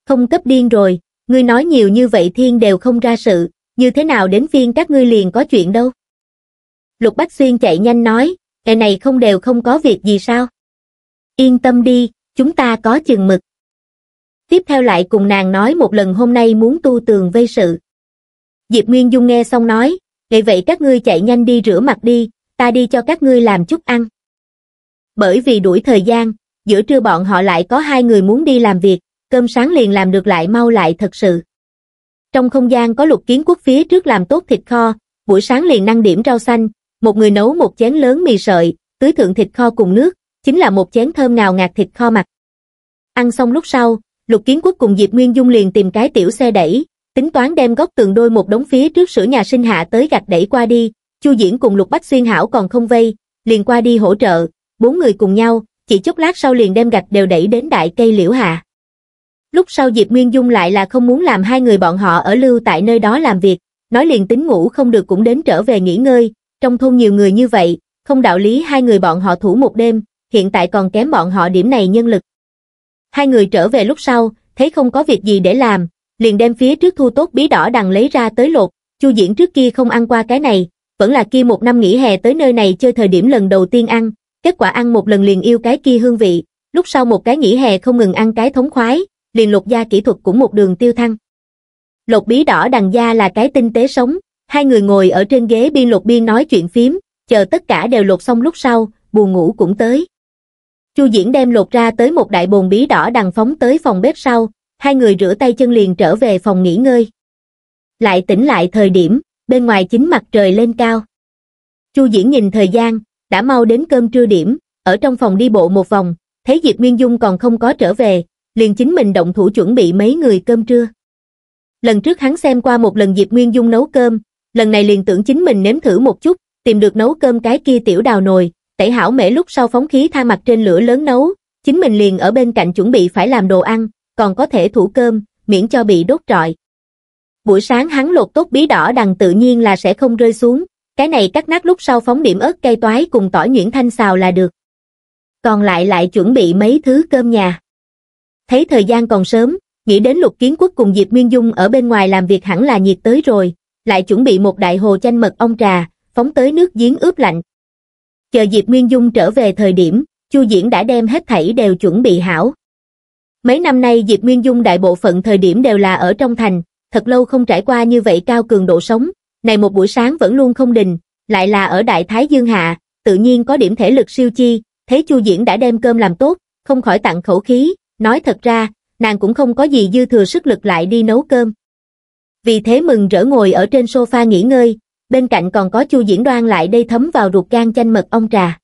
Không cấp điên rồi, ngươi nói nhiều như vậy thiên đều không ra sự, như thế nào đến phiên các ngươi liền có chuyện đâu. Lục Bách Xuyên chạy nhanh nói, ngày này không đều không có việc gì sao. Yên tâm đi, chúng ta có chừng mực. Tiếp theo lại cùng nàng nói một lần hôm nay muốn tu tường vây sự. Diệp Nguyên Dung nghe xong nói, ngày vậy các ngươi chạy nhanh đi rửa mặt đi, ta đi cho các ngươi làm chút ăn. Bởi vì đuổi thời gian, giữa trưa bọn họ lại có hai người muốn đi làm việc, cơm sáng liền làm được lại mau lại thật sự. Trong không gian có lục kiến quốc phía trước làm tốt thịt kho, buổi sáng liền năng điểm rau xanh, một người nấu một chén lớn mì sợi, tưới thượng thịt kho cùng nước, chính là một chén thơm ngào ngạt thịt kho mặt. Ăn xong lúc sau, lục kiến quốc cùng Diệp Nguyên Dung liền tìm cái tiểu xe đẩy, tính toán đem góc tường đôi một đống phía trước sửa nhà sinh hạ tới gạch đẩy qua đi, Chu Diễn cùng Lục Bách Xuyên Hảo còn không vây, liền qua đi hỗ trợ, bốn người cùng nhau, chỉ chốc lát sau liền đem gạch đều đẩy đến đại cây liễu hạ. Lúc sau Diệp Nguyên Dung lại là không muốn làm hai người bọn họ ở lưu tại nơi đó làm việc, nói liền tính ngủ không được cũng đến trở về nghỉ ngơi, trong thôn nhiều người như vậy, không đạo lý hai người bọn họ thủ một đêm, hiện tại còn kém bọn họ điểm này nhân lực. Hai người trở về lúc sau, thấy không có việc gì để làm, liền đem phía trước thu tốt bí đỏ đằng lấy ra tới lột, Chu Diễn trước kia không ăn qua cái này, vẫn là kia một năm nghỉ hè tới nơi này chơi thời điểm lần đầu tiên ăn, kết quả ăn một lần liền yêu cái kia hương vị, lúc sau một cái nghỉ hè không ngừng ăn cái thống khoái, liền lột da kỹ thuật cũng một đường tiêu thăng. Lột bí đỏ đằng da là cái tinh tế sống, hai người ngồi ở trên ghế biên lột biên nói chuyện phím, chờ tất cả đều lột xong lúc sau, buồn ngủ cũng tới. Chu Diễn đem lột ra tới một đại bồn bí đỏ đằng phóng tới phòng bếp sau, hai người rửa tay chân liền trở về phòng nghỉ ngơi. Lại tỉnh lại thời điểm, bên ngoài chính mặt trời lên cao. Chu Diễn nhìn thời gian, đã mau đến cơm trưa điểm, ở trong phòng đi bộ một vòng, thấy Diệp Nguyên Dung còn không có trở về, liền chính mình động thủ chuẩn bị mấy người cơm trưa. Lần trước hắn xem qua một lần Diệp Nguyên Dung nấu cơm, lần này liền tưởng chính mình nếm thử một chút, tìm được nấu cơm cái kia tiểu đào nồi, tẩy hảo mễ lúc sau phóng khí tha mặt trên lửa lớn nấu, chính mình liền ở bên cạnh chuẩn bị phải làm đồ ăn, còn có thể thủ cơm, miễn cho bị đốt trọi. Buổi sáng hắn lột tốt bí đỏ đằng tự nhiên là sẽ không rơi xuống, cái này cắt nát lúc sau phóng điểm ớt cây toái cùng tỏi nhuyễn thanh xào là được. Còn lại lại chuẩn bị mấy thứ cơm nhà. Thấy thời gian còn sớm, nghĩ đến lục kiến quốc cùng Diệp Nguyên Dung ở bên ngoài làm việc hẳn là nhiệt tới rồi, lại chuẩn bị một đại hồ chanh mật ong trà, phóng tới nước giếng ướp lạnh. Chờ Diệp Nguyên Dung trở về thời điểm, Chu Diễn đã đem hết thảy đều chuẩn bị hảo. Mấy năm nay Diệp Nguyên Dung đại bộ phận thời điểm đều là ở trong thành, thật lâu không trải qua như vậy cao cường độ sống, này một buổi sáng vẫn luôn không đình, lại là ở Đại Thái Dương Hạ, tự nhiên có điểm thể lực siêu chi, thấy Chu Diễn đã đem cơm làm tốt, không khỏi tặng khẩu khí, nói thật ra, nàng cũng không có gì dư thừa sức lực lại đi nấu cơm. Vì thế mừng rỡ ngồi ở trên sofa nghỉ ngơi, bên cạnh còn có Chu Diễn đoan lại đây thấm vào ruột gan chanh mật ong trà.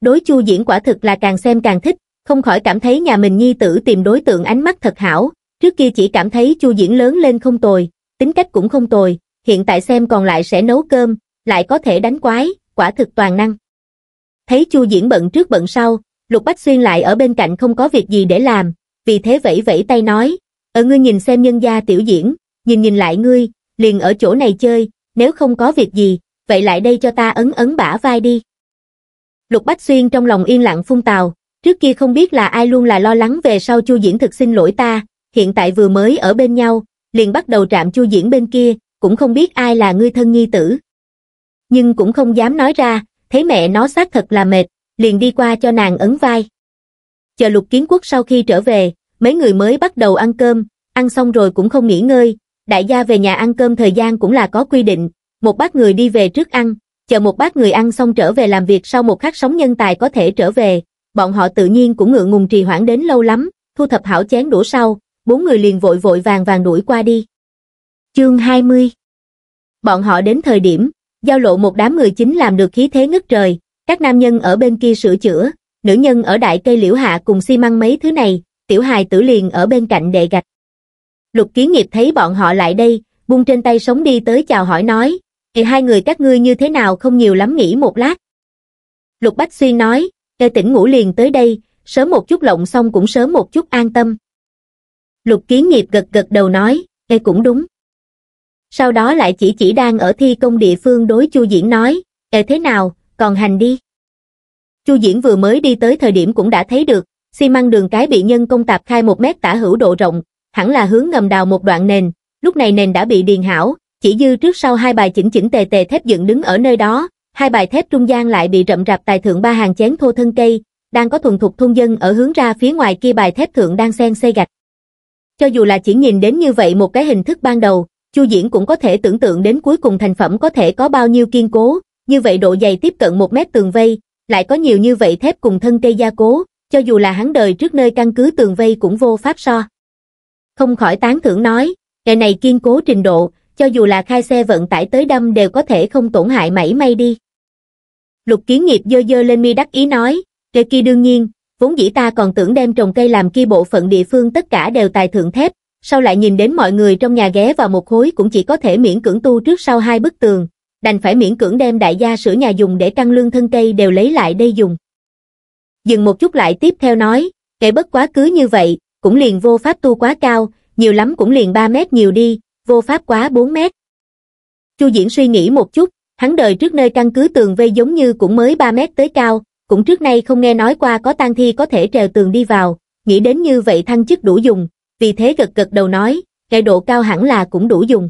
Đối Chu Diễn quả thực là càng xem càng thích, không khỏi cảm thấy nhà mình nhi tử tìm đối tượng ánh mắt thật hảo, trước kia chỉ cảm thấy Chu Diễn lớn lên không tồi, tính cách cũng không tồi, hiện tại xem còn lại sẽ nấu cơm, lại có thể đánh quái, quả thực toàn năng. Thấy Chu Diễn bận trước bận sau, Lục Bách Xuyên lại ở bên cạnh không có việc gì để làm, vì thế vẫy vẫy tay nói, ở ờ, ngươi nhìn xem nhân gia tiểu diễn, nhìn nhìn lại ngươi, liền ở chỗ này chơi, nếu không có việc gì, vậy lại đây cho ta ấn ấn bả vai đi. Lục Bách Xuyên trong lòng yên lặng phun tào, trước kia không biết là ai luôn là lo lắng về sau Chu Diễn thực xin lỗi ta, hiện tại vừa mới ở bên nhau, liền bắt đầu trạm Chu Diễn bên kia, cũng không biết ai là ngươi thân nghi tử. Nhưng cũng không dám nói ra, thấy mẹ nó xác thật là mệt, liền đi qua cho nàng ấn vai. Chờ lục kiến quốc sau khi trở về, mấy người mới bắt đầu ăn cơm, ăn xong rồi cũng không nghỉ ngơi, đại gia về nhà ăn cơm thời gian cũng là có quy định, một bác người đi về trước ăn, chờ một bác người ăn xong trở về làm việc sau một khắc sống nhân tài có thể trở về, bọn họ tự nhiên cũng ngựa ngùng trì hoãn đến lâu lắm, thu thập hảo chén đũa sau, bốn người liền vội vội vàng vàng đuổi qua đi. Chương 20 Bọn họ đến thời điểm, giao lộ một đám người chính làm được khí thế ngất trời, các nam nhân ở bên kia sửa chữa, nữ nhân ở đại cây liễu hạ cùng xi măng mấy thứ này, tiểu hài tử liền ở bên cạnh đệ gạch. Lục kiến nghiệp thấy bọn họ lại đây, buông trên tay sống đi tới chào hỏi nói, thì hai người các ngươi như thế nào không nhiều lắm nghĩ một lát. Lục Bách Xuyên nói, tê tỉnh ngủ liền tới đây, sớm một chút lộng xong cũng sớm một chút an tâm. Lục kiến nghiệp gật gật đầu nói, tê cũng đúng sau đó lại chỉ chỉ đang ở thi công địa phương đối Chu Diễn nói, Ê thế nào, còn hành đi. Chu Diễn vừa mới đi tới thời điểm cũng đã thấy được, xi măng đường cái bị nhân công tạp khai một mét tả hữu độ rộng, hẳn là hướng ngầm đào một đoạn nền, lúc này nền đã bị điền hảo, chỉ dư trước sau hai bài chỉnh chỉnh tề tề thép dựng đứng ở nơi đó, hai bài thép trung gian lại bị rậm rạp tài thượng ba hàng chén thô thân cây, đang có thuần thục thôn dân ở hướng ra phía ngoài kia bài thép thượng đang xen xây gạch. Cho dù là chỉ nhìn đến như vậy một cái hình thức ban đầu, Chu Diễn cũng có thể tưởng tượng đến cuối cùng thành phẩm có thể có bao nhiêu kiên cố, như vậy độ dày tiếp cận một mét tường vây, lại có nhiều như vậy thép cùng thân cây gia cố, cho dù là hắn đời trước nơi căn cứ tường vây cũng vô pháp so. Không khỏi tán thưởng nói, ngày này kiên cố trình độ, cho dù là khai xe vận tải tới đâm đều có thể không tổn hại mảy may đi. Lục kiến nghiệp dơ dơ lên mi đắc ý nói, trời kia đương nhiên, vốn dĩ ta còn tưởng đem trồng cây làm kia bộ phận địa phương tất cả đều tài thượng thép, sau lại nhìn đến mọi người trong nhà ghé vào một khối cũng chỉ có thể miễn cưỡng tu trước sau hai bức tường, đành phải miễn cưỡng đem đại gia sửa nhà dùng để căng lương thân cây đều lấy lại đây dùng. Dừng một chút lại tiếp theo nói, kệ bất quá cứ như vậy, cũng liền vô pháp tu quá cao, nhiều lắm cũng liền 3 mét nhiều đi, vô pháp quá 4 mét. Chu Diễn suy nghĩ một chút, hắn đời trước nơi căn cứ tường vây giống như cũng mới 3 mét tới cao, cũng trước nay không nghe nói qua có tang thi có thể trèo tường đi vào, nghĩ đến như vậy thăng chức đủ dùng, vì thế gật gật đầu nói, cái độ cao hẳn là cũng đủ dùng.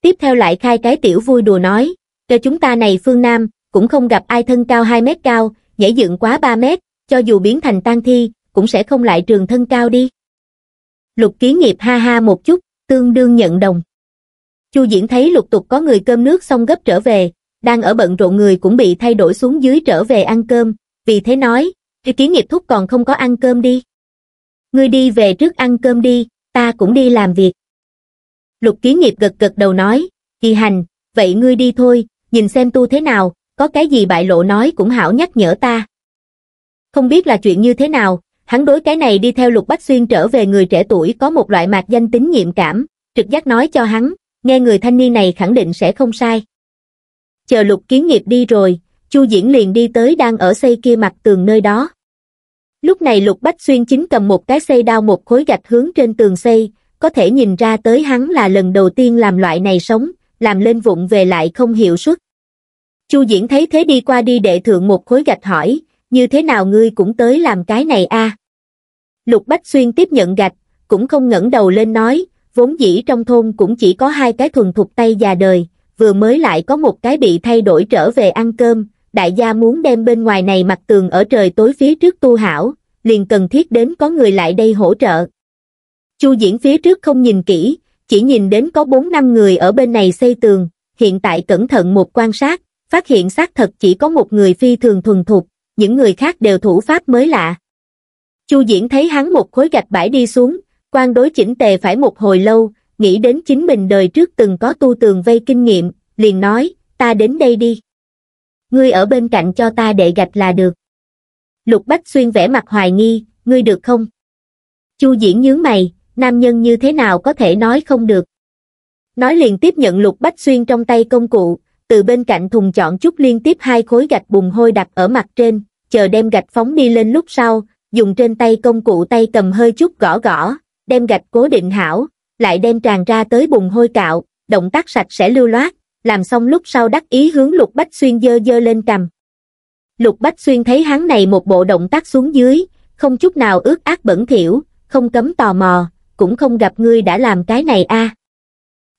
Tiếp theo lại khai cái tiểu vui đùa nói, cho chúng ta này phương Nam, cũng không gặp ai thân cao 2 mét cao, nhảy dựng quá 3 mét, cho dù biến thành tan thi, cũng sẽ không lại trường thân cao đi. Lục kiến nghiệp ha ha một chút, tương đương nhận đồng. Chu Diễn thấy lục tục có người cơm nước xong gấp trở về, đang ở bận rộn người cũng bị thay đổi xuống dưới trở về ăn cơm, vì thế nói, cái kiến nghiệp thúc còn không có ăn cơm đi ngươi đi về trước ăn cơm đi ta cũng đi làm việc lục kiến nghiệp gật gật đầu nói kỳ hành vậy ngươi đi thôi nhìn xem tu thế nào có cái gì bại lộ nói cũng hảo nhắc nhở ta không biết là chuyện như thế nào hắn đối cái này đi theo lục bách xuyên trở về người trẻ tuổi có một loại mạc danh tính nhiệm cảm trực giác nói cho hắn nghe người thanh niên này khẳng định sẽ không sai chờ lục kiến nghiệp đi rồi chu diễn liền đi tới đang ở xây kia mặt tường nơi đó Lúc này Lục Bách Xuyên chính cầm một cái xây đao một khối gạch hướng trên tường xây, có thể nhìn ra tới hắn là lần đầu tiên làm loại này sống, làm lên vụng về lại không hiệu suất. Chu Diễn thấy thế đi qua đi đệ thượng một khối gạch hỏi, như thế nào ngươi cũng tới làm cái này a? Lục Bách Xuyên tiếp nhận gạch, cũng không ngẩng đầu lên nói, vốn dĩ trong thôn cũng chỉ có hai cái thuần thục tay già đời, vừa mới lại có một cái bị thay đổi trở về ăn cơm, đại gia muốn đem bên ngoài này mặt tường ở trời tối phía trước tu hảo, liền cần thiết đến có người lại đây hỗ trợ. Chu diễn phía trước không nhìn kỹ, chỉ nhìn đến có 4-5 người ở bên này xây tường, hiện tại cẩn thận một quan sát, phát hiện xác thật chỉ có một người phi thường thuần thục, những người khác đều thủ pháp mới lạ. Chu Diễn thấy hắn một khối gạch bãi đi xuống, quan đối chỉnh tề phải một hồi lâu, nghĩ đến chính mình đời trước từng có tu tường vây kinh nghiệm, liền nói, ta đến đây đi ngươi ở bên cạnh cho ta đệ gạch là được. Lục Bách Xuyên vẽ mặt hoài nghi, ngươi được không? Chu Diễn nhướng mày, nam nhân như thế nào có thể nói không được. Nói liền tiếp nhận Lục Bách Xuyên trong tay công cụ, từ bên cạnh thùng chọn chút liên tiếp hai khối gạch bùng hôi đặt ở mặt trên, chờ đem gạch phóng đi lên lúc sau, dùng trên tay công cụ tay cầm hơi chút gõ gõ, đem gạch cố định hảo, lại đem tràn ra tới bùng hôi cạo, động tác sạch sẽ lưu loát, làm xong lúc sau đắc ý hướng Lục Bách Xuyên dơ dơ lên cầm. Lục Bách Xuyên thấy hắn này một bộ động tác xuống dưới, không chút nào ước ác bẩn thỉu, không cấm tò mò, cũng không gặp ngươi đã làm cái này a.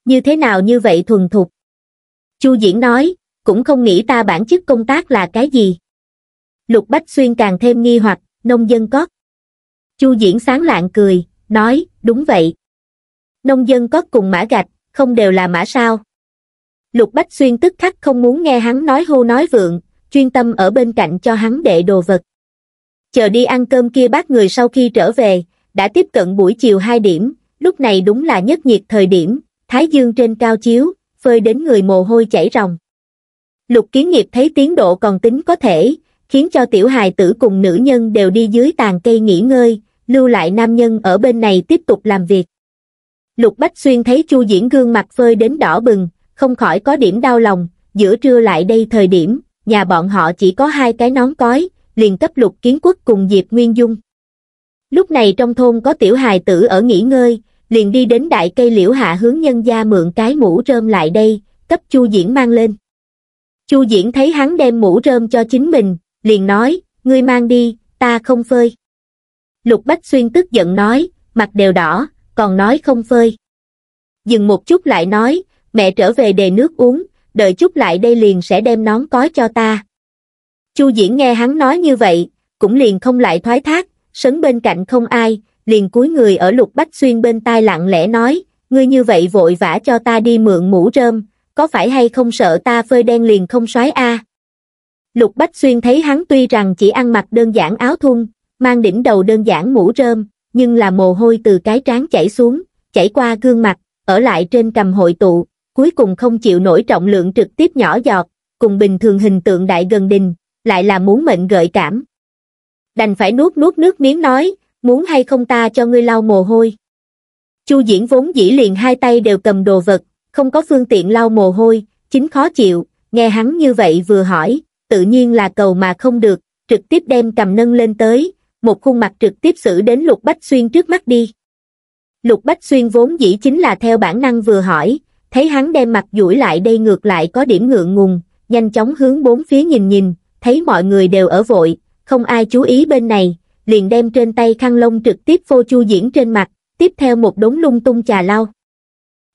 Như thế nào như vậy thuần thục? Chu Diễn nói, cũng không nghĩ ta bản chức công tác là cái gì. Lục Bách Xuyên càng thêm nghi hoặc, nông dân cót. Chu Diễn sáng lạng cười, nói, đúng vậy. Nông dân cót cùng mã gạch, không đều là mã sao lục bách xuyên tức khắc không muốn nghe hắn nói hô nói vượng chuyên tâm ở bên cạnh cho hắn đệ đồ vật chờ đi ăn cơm kia bác người sau khi trở về đã tiếp cận buổi chiều hai điểm lúc này đúng là nhất nhiệt thời điểm thái dương trên cao chiếu phơi đến người mồ hôi chảy ròng lục kiến nghiệp thấy tiến độ còn tính có thể khiến cho tiểu hài tử cùng nữ nhân đều đi dưới tàn cây nghỉ ngơi lưu lại nam nhân ở bên này tiếp tục làm việc lục bách xuyên thấy chu diễn gương mặt phơi đến đỏ bừng không khỏi có điểm đau lòng, giữa trưa lại đây thời điểm, nhà bọn họ chỉ có hai cái nón cói, liền cấp lục kiến quốc cùng Diệp Nguyên Dung. Lúc này trong thôn có tiểu hài tử ở nghỉ ngơi, liền đi đến đại cây liễu hạ hướng nhân gia mượn cái mũ rơm lại đây, cấp Chu Diễn mang lên. Chu Diễn thấy hắn đem mũ rơm cho chính mình, liền nói, ngươi mang đi, ta không phơi. Lục Bách Xuyên tức giận nói, mặt đều đỏ, còn nói không phơi. Dừng một chút lại nói, mẹ trở về đề nước uống, đợi chút lại đây liền sẽ đem nón có cho ta. Chu Diễn nghe hắn nói như vậy, cũng liền không lại thoái thác, sấn bên cạnh không ai, liền cúi người ở lục bách xuyên bên tai lặng lẽ nói, ngươi như vậy vội vã cho ta đi mượn mũ rơm, có phải hay không sợ ta phơi đen liền không xoáy a? Lục Bách Xuyên thấy hắn tuy rằng chỉ ăn mặc đơn giản áo thun, mang đỉnh đầu đơn giản mũ rơm, nhưng là mồ hôi từ cái trán chảy xuống, chảy qua gương mặt, ở lại trên cầm hội tụ, cuối cùng không chịu nổi trọng lượng trực tiếp nhỏ giọt, cùng bình thường hình tượng đại gần đình, lại là muốn mệnh gợi cảm. Đành phải nuốt nuốt nước miếng nói, muốn hay không ta cho ngươi lau mồ hôi. Chu diễn vốn dĩ liền hai tay đều cầm đồ vật, không có phương tiện lau mồ hôi, chính khó chịu, nghe hắn như vậy vừa hỏi, tự nhiên là cầu mà không được, trực tiếp đem cầm nâng lên tới, một khuôn mặt trực tiếp xử đến Lục Bách Xuyên trước mắt đi. Lục Bách Xuyên vốn dĩ chính là theo bản năng vừa hỏi, thấy hắn đem mặt duỗi lại đây ngược lại có điểm ngượng ngùng, nhanh chóng hướng bốn phía nhìn nhìn, thấy mọi người đều ở vội, không ai chú ý bên này, liền đem trên tay khăn lông trực tiếp vô chu diễn trên mặt, tiếp theo một đống lung tung trà lau.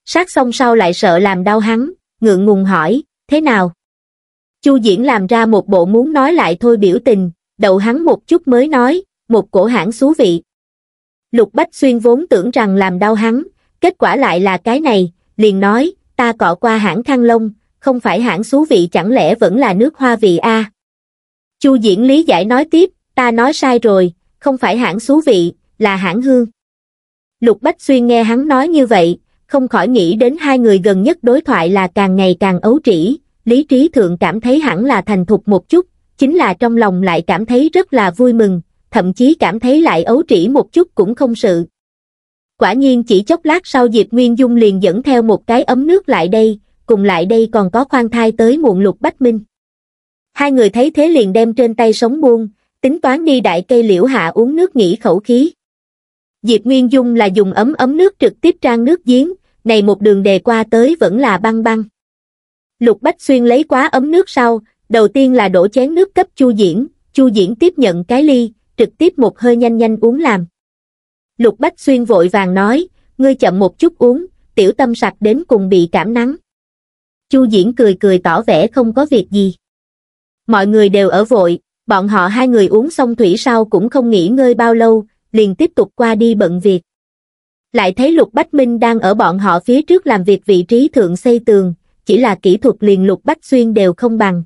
Sát xong sau lại sợ làm đau hắn, ngượng ngùng hỏi, thế nào? Chu diễn làm ra một bộ muốn nói lại thôi biểu tình, đậu hắn một chút mới nói, một cổ hãng xú vị. Lục Bách Xuyên vốn tưởng rằng làm đau hắn, kết quả lại là cái này, liền nói, ta cọ qua hãng Thăng Long, không phải hãng xú vị chẳng lẽ vẫn là nước hoa vị a? Chu Diễn lý giải nói tiếp, ta nói sai rồi, không phải hãng xú vị, là hãng hương. Lục Bách Xuyên nghe hắn nói như vậy, không khỏi nghĩ đến hai người gần nhất đối thoại là càng ngày càng ấu trĩ, lý trí thượng cảm thấy hẳn là thành thục một chút, chính là trong lòng lại cảm thấy rất là vui mừng, thậm chí cảm thấy lại ấu trĩ một chút cũng không sự. Quả nhiên chỉ chốc lát sau Diệp Nguyên Dung liền dẫn theo một cái ấm nước lại đây, cùng lại đây còn có khoan thai tới muộn lục bách minh. Hai người thấy thế liền đem trên tay sống buông, tính toán đi đại cây liễu hạ uống nước nghỉ khẩu khí. Diệp Nguyên Dung là dùng ấm ấm nước trực tiếp trang nước giếng, này một đường đề qua tới vẫn là băng băng. Lục Bách Xuyên lấy quá ấm nước sau, đầu tiên là đổ chén nước cấp Chu Diễn, Chu Diễn tiếp nhận cái ly, trực tiếp một hơi nhanh nhanh uống làm. Lục Bách Xuyên vội vàng nói, ngươi chậm một chút uống, tiểu tâm sặc đến cùng bị cảm nắng. Chu Diễn cười cười tỏ vẻ không có việc gì. Mọi người đều ở vội, bọn họ hai người uống xong thủy sau cũng không nghỉ ngơi bao lâu, liền tiếp tục qua đi bận việc. Lại thấy Lục Bách Minh đang ở bọn họ phía trước làm việc vị trí thượng xây tường, chỉ là kỹ thuật liền Lục Bách Xuyên đều không bằng.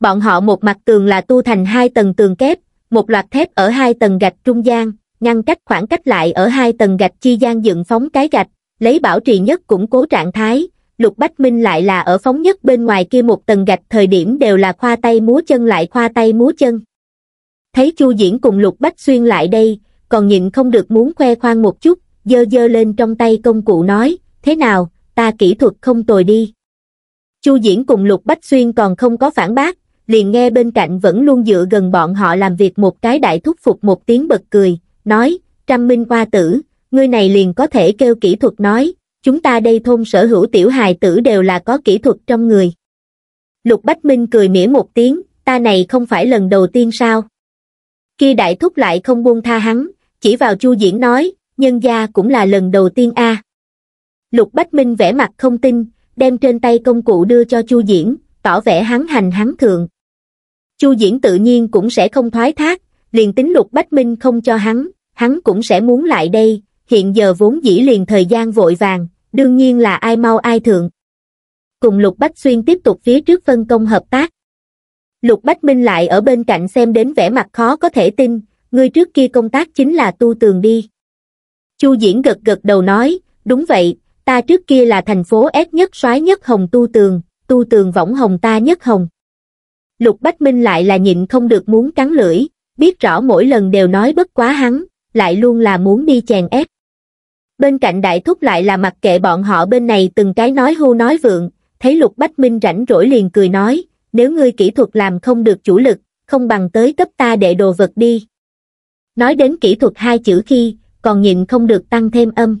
Bọn họ một mặt tường là tu thành hai tầng tường kép, một loạt thép ở hai tầng gạch trung gian, ngăn cách khoảng cách lại ở hai tầng gạch chi gian dựng phóng cái gạch, lấy bảo trì nhất củng cố trạng thái, Lục Bách Minh lại là ở phóng nhất bên ngoài kia một tầng gạch thời điểm đều là khoa tay múa chân lại khoa tay múa chân. Thấy Chu Diễn cùng Lục Bách Xuyên lại đây, còn nhịn không được muốn khoe khoang một chút, dơ dơ lên trong tay công cụ nói, thế nào, ta kỹ thuật không tồi đi. Chu Diễn cùng Lục Bách Xuyên còn không có phản bác, liền nghe bên cạnh vẫn luôn dựa gần bọn họ làm việc một cái đại thúc phục một tiếng bật cười, nói, trăm minh hoa tử, ngươi này liền có thể kêu kỹ thuật nói, chúng ta đây thôn sở hữu tiểu hài tử đều là có kỹ thuật trong người. Lục Bách Minh cười mỉa một tiếng, ta này không phải lần đầu tiên sao? Kia đại thúc lại không buông tha hắn, chỉ vào chu diễn nói, nhân gia cũng là lần đầu tiên a. Lục Bách Minh vẽ mặt không tin, đem trên tay công cụ đưa cho chu diễn, tỏ vẻ hắn hành hắn thượng. chu diễn tự nhiên cũng sẽ không thoái thác, liền tính lục bách minh không cho hắn, hắn cũng sẽ muốn lại đây, hiện giờ vốn dĩ liền thời gian vội vàng, đương nhiên là ai mau ai thượng. Cùng Lục Bách Xuyên tiếp tục phía trước phân công hợp tác. Lục Bách Minh lại ở bên cạnh xem đến vẻ mặt khó có thể tin, người trước kia công tác chính là tu tường đi. Chu Diễn gật gật đầu nói, đúng vậy, ta trước kia là thành phố ép nhất soái nhất hồng tu tường, tu tường võng hồng ta nhất hồng. Lục Bách Minh lại là nhịn không được muốn cắn lưỡi, biết rõ mỗi lần đều nói bất quá hắn, lại luôn là muốn đi chèn ép. Bên cạnh đại thúc lại là mặc kệ bọn họ bên này từng cái nói hô nói vượng, thấy Lục Bách Minh rảnh rỗi liền cười nói, nếu ngươi kỹ thuật làm không được chủ lực, không bằng tới cấp ta đệ đồ vật đi. Nói đến kỹ thuật hai chữ khi, còn nhịn không được tăng thêm âm.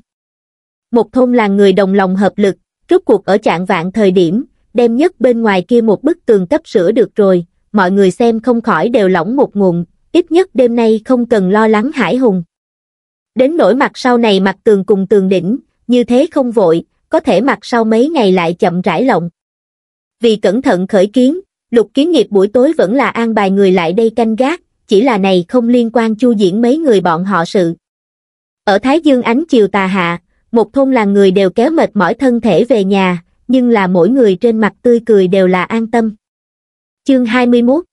Một thôn là người đồng lòng hợp lực, rốt cuộc ở trạng vạn thời điểm, đem nhất bên ngoài kia một bức tường cấp sửa được rồi, mọi người xem không khỏi đều lỏng một nguồn ít nhất đêm nay không cần lo lắng hải hùng. Đến nỗi mặt sau này mặt tường cùng tường đỉnh, như thế không vội, có thể mặt sau mấy ngày lại chậm rãi lộng. Vì cẩn thận khởi kiến, lục kiến nghiệp buổi tối vẫn là an bài người lại đây canh gác, chỉ là này không liên quan chu diễn mấy người bọn họ sự. Ở Thái Dương ánh chiều tà hạ, một thôn làng người đều kéo mệt mỏi thân thể về nhà, nhưng là mỗi người trên mặt tươi cười đều là an tâm. Chương 21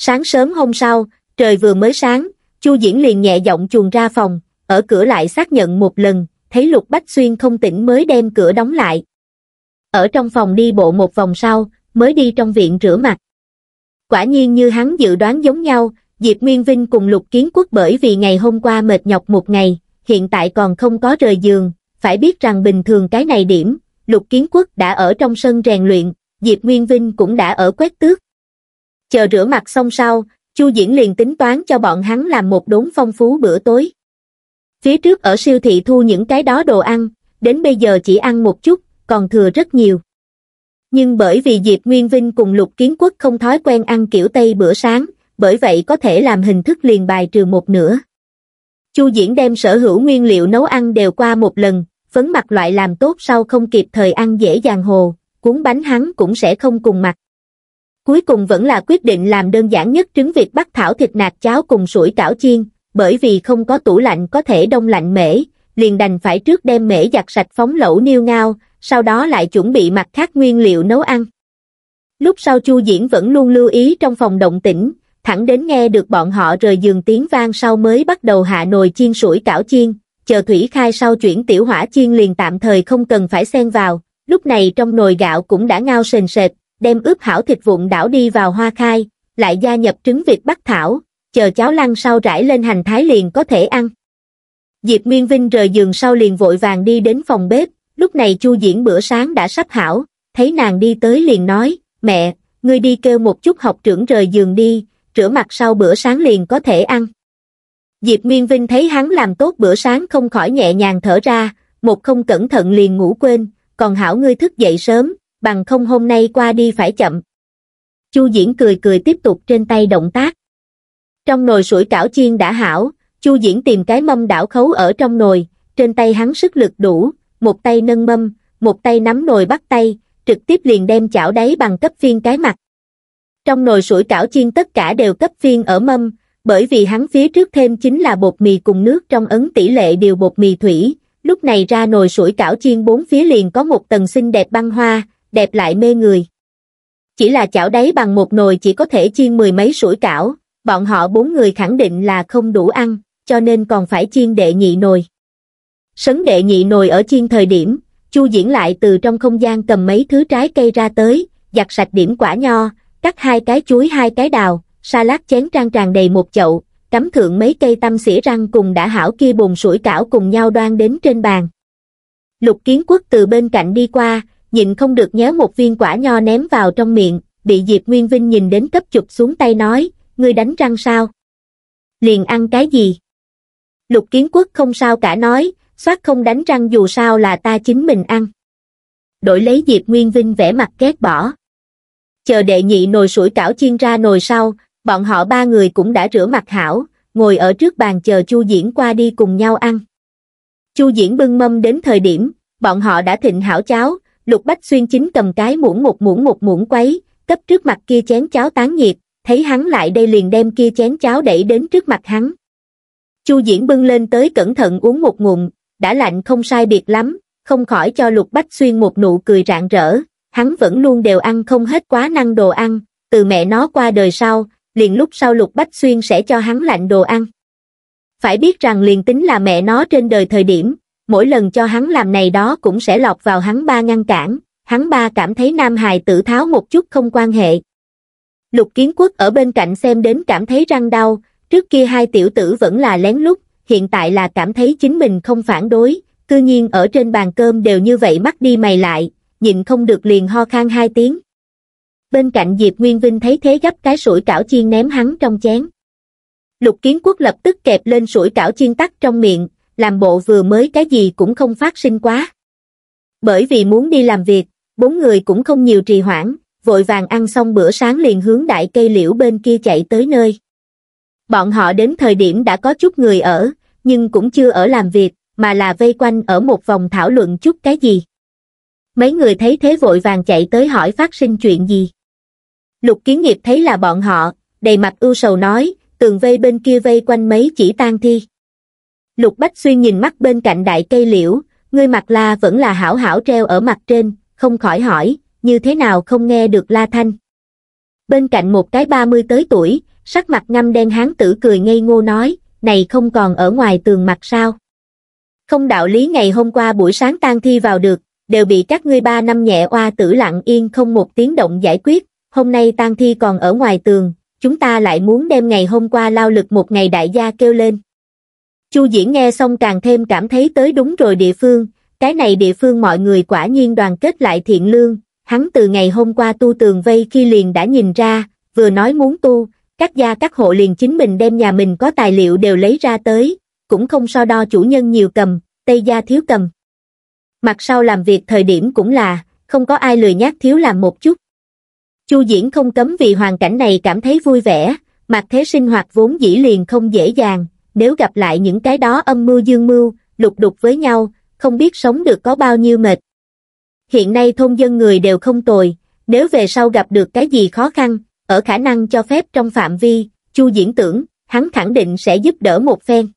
Sáng sớm hôm sau, Trời vừa mới sáng, Chu Diễn liền nhẹ giọng chuồn ra phòng, ở cửa lại xác nhận một lần, thấy Lục Bách Xuyên không tỉnh mới đem cửa đóng lại. Ở trong phòng đi bộ một vòng sau, mới đi trong viện rửa mặt. Quả nhiên như hắn dự đoán giống nhau, Diệp Nguyên Vinh cùng Lục Kiến Quốc bởi vì ngày hôm qua mệt nhọc một ngày, hiện tại còn không có rời giường, phải biết rằng bình thường cái này điểm, Lục Kiến Quốc đã ở trong sân rèn luyện, Diệp Nguyên Vinh cũng đã ở quét tước. Chờ rửa mặt xong sau, chu diễn liền tính toán cho bọn hắn làm một đốn phong phú bữa tối phía trước ở siêu thị thu những cái đó đồ ăn đến bây giờ chỉ ăn một chút còn thừa rất nhiều nhưng bởi vì diệp nguyên vinh cùng lục kiến quốc không thói quen ăn kiểu tây bữa sáng bởi vậy có thể làm hình thức liền bài trừ một nửa chu diễn đem sở hữu nguyên liệu nấu ăn đều qua một lần phấn mặt loại làm tốt sau không kịp thời ăn dễ dàng hồ cuốn bánh hắn cũng sẽ không cùng mặt cuối cùng vẫn là quyết định làm đơn giản nhất trứng vịt bắt thảo thịt nạc cháo cùng sủi cảo chiên, bởi vì không có tủ lạnh có thể đông lạnh mễ, liền đành phải trước đem mễ giặt sạch phóng lẩu niêu ngao, sau đó lại chuẩn bị mặt khác nguyên liệu nấu ăn. Lúc sau Chu Diễn vẫn luôn lưu ý trong phòng động tĩnh, thẳng đến nghe được bọn họ rời giường tiếng vang sau mới bắt đầu hạ nồi chiên sủi cảo chiên, chờ thủy khai sau chuyển tiểu hỏa chiên liền tạm thời không cần phải xen vào, lúc này trong nồi gạo cũng đã ngao sền sệt, đem ướp hảo thịt vụn đảo đi vào hoa khai, lại gia nhập trứng vịt bắt thảo, chờ cháo lăn sau rải lên hành thái liền có thể ăn. Diệp Nguyên Vinh rời giường sau liền vội vàng đi đến phòng bếp, lúc này Chu Diễn bữa sáng đã sắp hảo, thấy nàng đi tới liền nói, mẹ, ngươi đi kêu một chút học trưởng rời giường đi, rửa mặt sau bữa sáng liền có thể ăn. Diệp Nguyên Vinh thấy hắn làm tốt bữa sáng không khỏi nhẹ nhàng thở ra, một không cẩn thận liền ngủ quên, còn hảo ngươi thức dậy sớm, bằng không hôm nay qua đi phải chậm. Chu Diễn cười cười tiếp tục trên tay động tác. Trong nồi sủi cảo chiên đã hảo, Chu Diễn tìm cái mâm đảo khấu ở trong nồi, trên tay hắn sức lực đủ, một tay nâng mâm, một tay nắm nồi bắt tay, trực tiếp liền đem chảo đáy bằng cấp phiên cái mặt. Trong nồi sủi cảo chiên tất cả đều cấp phiên ở mâm, bởi vì hắn phía trước thêm chính là bột mì cùng nước trong ấn tỷ lệ đều bột mì thủy, lúc này ra nồi sủi cảo chiên bốn phía liền có một tầng xinh đẹp băng hoa, đẹp lại mê người. Chỉ là chảo đáy bằng một nồi chỉ có thể chiên mười mấy sủi cảo, bọn họ bốn người khẳng định là không đủ ăn, cho nên còn phải chiên đệ nhị nồi. Sấn đệ nhị nồi ở chiên thời điểm, Chu Diễn lại từ trong không gian cầm mấy thứ trái cây ra tới, giặt sạch điểm quả nho, cắt hai cái chuối hai cái đào, sa lát chén trang tràn đầy một chậu, cắm thượng mấy cây tăm xỉa răng cùng đã hảo kia bùng sủi cảo cùng nhau đoan đến trên bàn. Lục kiến quốc từ bên cạnh đi qua, nhịn không được nhéo một viên quả nho ném vào trong miệng, bị Diệp Nguyên Vinh nhìn đến cấp chụp xuống tay nói, ngươi đánh răng sao? Liền ăn cái gì? Lục Kiến Quốc không sao cả nói, soát không đánh răng dù sao là ta chính mình ăn. Đổi lấy Diệp Nguyên Vinh vẻ mặt ghét bỏ. Chờ đệ nhị nồi sủi cảo chiên ra nồi sau, bọn họ ba người cũng đã rửa mặt hảo, ngồi ở trước bàn chờ Chu Diễn qua đi cùng nhau ăn. Chu Diễn bưng mâm đến thời điểm, bọn họ đã thịnh hảo cháo, lục bách xuyên chính cầm cái muỗng một muỗng một muỗng quấy, cấp trước mặt kia chén cháo tán nhiệt, thấy hắn lại đây liền đem kia chén cháo đẩy đến trước mặt hắn. Chu Diễn bưng lên tới cẩn thận uống một ngụm, đã lạnh không sai biệt lắm, không khỏi cho Lục Bách Xuyên một nụ cười rạng rỡ, hắn vẫn luôn đều ăn không hết quá năng đồ ăn, từ mẹ nó qua đời sau, liền lúc sau Lục Bách Xuyên sẽ cho hắn lạnh đồ ăn. Phải biết rằng liền tính là mẹ nó trên đời thời điểm, mỗi lần cho hắn làm này đó cũng sẽ lọt vào hắn ba ngăn cản, hắn ba cảm thấy nam hài tự tháo một chút không quan hệ. Lục kiến quốc ở bên cạnh xem đến cảm thấy răng đau, trước kia hai tiểu tử vẫn là lén lút, hiện tại là cảm thấy chính mình không phản đối, cư nhiên ở trên bàn cơm đều như vậy mắt đi mày lại, nhịn không được liền ho khan hai tiếng. Bên cạnh Diệp Nguyên Vinh thấy thế gấp cái sủi cảo chiên ném hắn trong chén. Lục kiến quốc lập tức kẹp lên sủi cảo chiên tắt trong miệng, làm bộ vừa mới cái gì cũng không phát sinh quá. Bởi vì muốn đi làm việc, bốn người cũng không nhiều trì hoãn, vội vàng ăn xong bữa sáng liền hướng đại cây liễu bên kia chạy tới nơi. Bọn họ đến thời điểm đã có chút người ở, nhưng cũng chưa ở làm việc, mà là vây quanh ở một vòng thảo luận chút cái gì. Mấy người thấy thế vội vàng chạy tới hỏi phát sinh chuyện gì. Lục kiến nghiệp thấy là bọn họ, đầy mặt ưu sầu nói, tường vây bên kia vây quanh mấy chỉ tan thi lục bách xuyên nhìn mắt bên cạnh đại cây liễu ngươi mặt la vẫn là hảo hảo treo ở mặt trên không khỏi hỏi như thế nào không nghe được la thanh bên cạnh một cái ba mươi tới tuổi sắc mặt ngăm đen hán tử cười ngây ngô nói này không còn ở ngoài tường mặt sao không đạo lý ngày hôm qua buổi sáng tang thi vào được đều bị các ngươi ba năm nhẹ oa tử lặng yên không một tiếng động giải quyết hôm nay tang thi còn ở ngoài tường chúng ta lại muốn đem ngày hôm qua lao lực một ngày đại gia kêu lên Chu Diễn nghe xong càng thêm cảm thấy tới đúng rồi địa phương, cái này địa phương mọi người quả nhiên đoàn kết lại thiện lương, hắn từ ngày hôm qua tu tường vây khi liền đã nhìn ra, vừa nói muốn tu, các gia các hộ liền chính mình đem nhà mình có tài liệu đều lấy ra tới, cũng không so đo chủ nhân nhiều cầm, tây gia thiếu cầm. Mặt sau làm việc thời điểm cũng là, không có ai lười nhác thiếu làm một chút. Chu Diễn không cấm vì hoàn cảnh này cảm thấy vui vẻ, mặt thế sinh hoạt vốn dĩ liền không dễ dàng, nếu gặp lại những cái đó âm mưu dương mưu, lục đục với nhau, không biết sống được có bao nhiêu mệt. Hiện nay thôn dân người đều không tồi, nếu về sau gặp được cái gì khó khăn, ở khả năng cho phép trong phạm vi, Chu diễn tưởng, hắn khẳng định sẽ giúp đỡ một phen.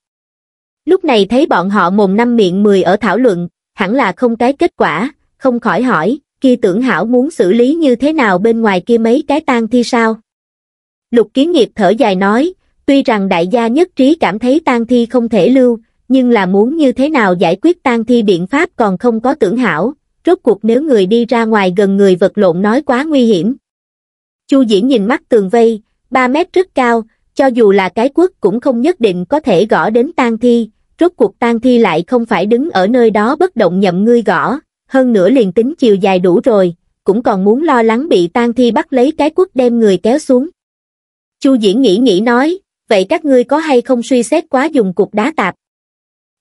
Lúc này thấy bọn họ mồm năm miệng mười ở thảo luận, hẳn là không cái kết quả, không khỏi hỏi, kia tưởng hảo muốn xử lý như thế nào bên ngoài kia mấy cái tang thi sao? Lục kiến nghiệp thở dài nói, Tuy rằng đại gia nhất trí cảm thấy tang thi không thể lưu, nhưng là muốn như thế nào giải quyết tang thi biện pháp còn không có tưởng hảo, rốt cuộc nếu người đi ra ngoài gần người vật lộn nói quá nguy hiểm. Chu Diễn nhìn mắt tường vây, 3 mét rất cao, cho dù là cái quốc cũng không nhất định có thể gõ đến tang thi, rốt cuộc tang thi lại không phải đứng ở nơi đó bất động nhậm ngươi gõ, hơn nữa liền tính chiều dài đủ rồi, cũng còn muốn lo lắng bị tang thi bắt lấy cái quốc đem người kéo xuống. Chu Diễn nghĩ nghĩ nói, vậy các ngươi có hay không suy xét quá dùng cục đá tạp?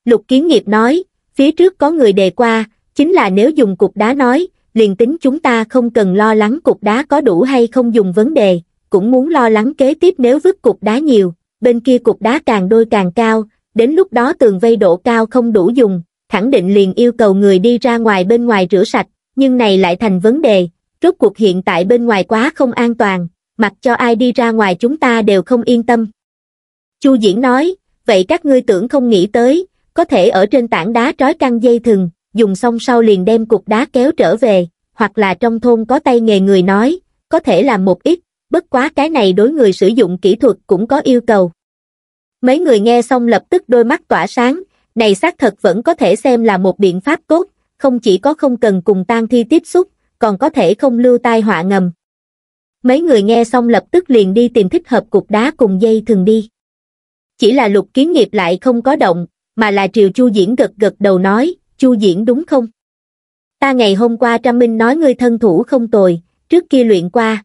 Lục Kiến Nghiệp nói, phía trước có người đề qua, chính là nếu dùng cục đá nói, liền tính chúng ta không cần lo lắng cục đá có đủ hay không dùng vấn đề, cũng muốn lo lắng kế tiếp nếu vứt cục đá nhiều, bên kia cục đá càng đôi càng cao, đến lúc đó tường vây độ cao không đủ dùng, khẳng định liền yêu cầu người đi ra ngoài bên ngoài rửa sạch, nhưng này lại thành vấn đề, rốt cuộc hiện tại bên ngoài quá không an toàn, mặc cho ai đi ra ngoài chúng ta đều không yên tâm. Chu Diễn nói, vậy các ngươi tưởng không nghĩ tới, có thể ở trên tảng đá trói căng dây thừng, dùng xong sau liền đem cục đá kéo trở về, hoặc là trong thôn có tay nghề người nói, có thể làm một ít, bất quá cái này đối người sử dụng kỹ thuật cũng có yêu cầu. Mấy người nghe xong lập tức đôi mắt tỏa sáng, này xác thật vẫn có thể xem là một biện pháp tốt, không chỉ có không cần cùng tang thi tiếp xúc, còn có thể không lưu tai họa ngầm. Mấy người nghe xong lập tức liền đi tìm thích hợp cục đá cùng dây thường đi chỉ là lục kiến nghiệp lại không có động, mà là triều chu diễn gật gật đầu nói, chu diễn đúng không? Ta ngày hôm qua Trâm Minh nói ngươi thân thủ không tồi, trước kia luyện qua.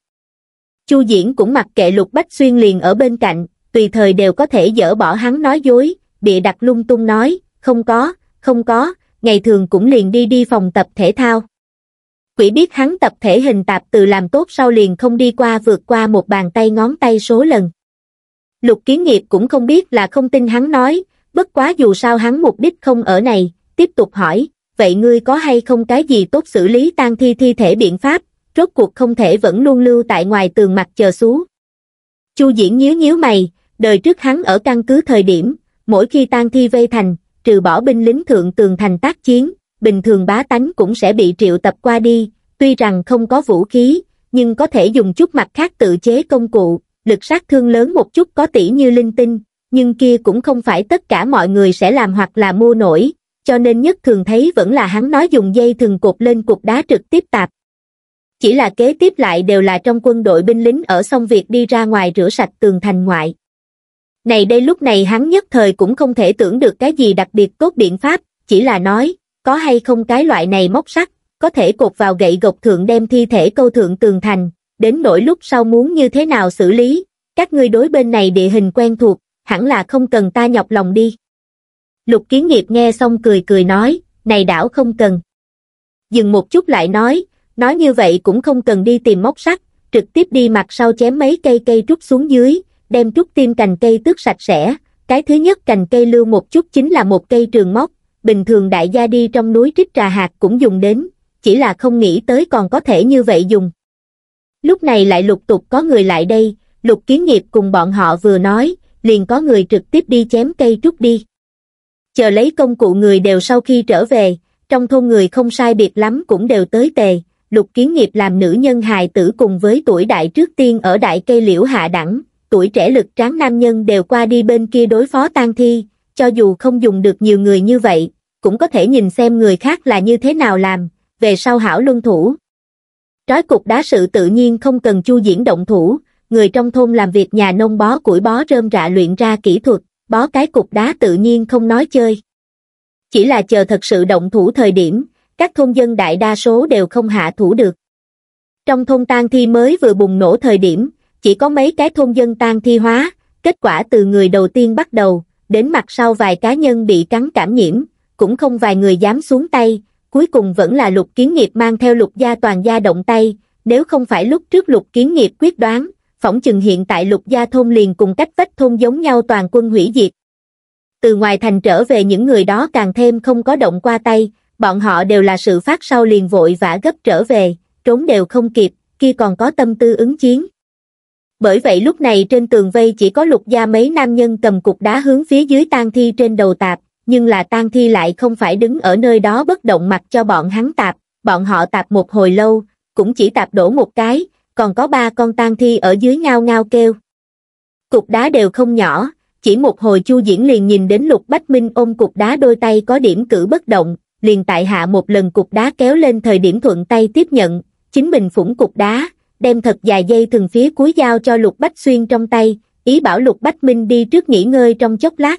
Chu diễn cũng mặc kệ lục bách xuyên liền ở bên cạnh, tùy thời đều có thể dỡ bỏ hắn nói dối, bịa đặt lung tung nói, không có, không có, ngày thường cũng liền đi đi phòng tập thể thao. Quỷ biết hắn tập thể hình tạp từ làm tốt sau liền không đi qua vượt qua một bàn tay ngón tay số lần lục kiến nghiệp cũng không biết là không tin hắn nói bất quá dù sao hắn mục đích không ở này tiếp tục hỏi vậy ngươi có hay không cái gì tốt xử lý tang thi thi thể biện pháp rốt cuộc không thể vẫn luôn lưu tại ngoài tường mặt chờ xuống chu diễn nhíu nhíu mày đời trước hắn ở căn cứ thời điểm mỗi khi tang thi vây thành trừ bỏ binh lính thượng tường thành tác chiến bình thường bá tánh cũng sẽ bị triệu tập qua đi tuy rằng không có vũ khí nhưng có thể dùng chút mặt khác tự chế công cụ lực sát thương lớn một chút có tỷ như linh tinh, nhưng kia cũng không phải tất cả mọi người sẽ làm hoặc là mua nổi, cho nên nhất thường thấy vẫn là hắn nói dùng dây thường cột lên cục đá trực tiếp tạp. Chỉ là kế tiếp lại đều là trong quân đội binh lính ở xong việc đi ra ngoài rửa sạch tường thành ngoại. Này đây lúc này hắn nhất thời cũng không thể tưởng được cái gì đặc biệt tốt biện pháp, chỉ là nói, có hay không cái loại này móc sắt, có thể cột vào gậy gộc thượng đem thi thể câu thượng tường thành, đến nỗi lúc sau muốn như thế nào xử lý, các ngươi đối bên này địa hình quen thuộc, hẳn là không cần ta nhọc lòng đi. Lục kiến nghiệp nghe xong cười cười nói, này đảo không cần. Dừng một chút lại nói, nói như vậy cũng không cần đi tìm móc sắt, trực tiếp đi mặt sau chém mấy cây cây trúc xuống dưới, đem trúc tim cành cây tước sạch sẽ, cái thứ nhất cành cây lưu một chút chính là một cây trường móc, bình thường đại gia đi trong núi trích trà hạt cũng dùng đến, chỉ là không nghĩ tới còn có thể như vậy dùng. Lúc này lại lục tục có người lại đây, lục kiến nghiệp cùng bọn họ vừa nói, liền có người trực tiếp đi chém cây trúc đi. Chờ lấy công cụ người đều sau khi trở về, trong thôn người không sai biệt lắm cũng đều tới tề, lục kiến nghiệp làm nữ nhân hài tử cùng với tuổi đại trước tiên ở đại cây liễu hạ đẳng, tuổi trẻ lực tráng nam nhân đều qua đi bên kia đối phó tang thi, cho dù không dùng được nhiều người như vậy, cũng có thể nhìn xem người khác là như thế nào làm, về sau hảo luân thủ, Trói cục đá sự tự nhiên không cần chu diễn động thủ, người trong thôn làm việc nhà nông bó củi bó rơm rạ luyện ra kỹ thuật, bó cái cục đá tự nhiên không nói chơi. Chỉ là chờ thật sự động thủ thời điểm, các thôn dân đại đa số đều không hạ thủ được. Trong thôn tan thi mới vừa bùng nổ thời điểm, chỉ có mấy cái thôn dân tan thi hóa, kết quả từ người đầu tiên bắt đầu, đến mặt sau vài cá nhân bị cắn cảm nhiễm, cũng không vài người dám xuống tay, cuối cùng vẫn là lục kiến nghiệp mang theo lục gia toàn gia động tay, nếu không phải lúc trước lục kiến nghiệp quyết đoán, phỏng chừng hiện tại lục gia thôn liền cùng cách vách thôn giống nhau toàn quân hủy diệt. Từ ngoài thành trở về những người đó càng thêm không có động qua tay, bọn họ đều là sự phát sau liền vội vã gấp trở về, trốn đều không kịp, kia còn có tâm tư ứng chiến. Bởi vậy lúc này trên tường vây chỉ có lục gia mấy nam nhân cầm cục đá hướng phía dưới tang thi trên đầu tạp, nhưng là tang thi lại không phải đứng ở nơi đó bất động mặt cho bọn hắn tạp, bọn họ tạp một hồi lâu, cũng chỉ tạp đổ một cái, còn có ba con tang thi ở dưới ngao ngao kêu. Cục đá đều không nhỏ, chỉ một hồi Chu Diễn liền nhìn đến Lục Bách Minh ôm cục đá đôi tay có điểm cử bất động, liền tại hạ một lần cục đá kéo lên thời điểm thuận tay tiếp nhận, chính mình phủng cục đá, đem thật dài dây thường phía cuối dao cho Lục Bách Xuyên trong tay, ý bảo Lục Bách Minh đi trước nghỉ ngơi trong chốc lát.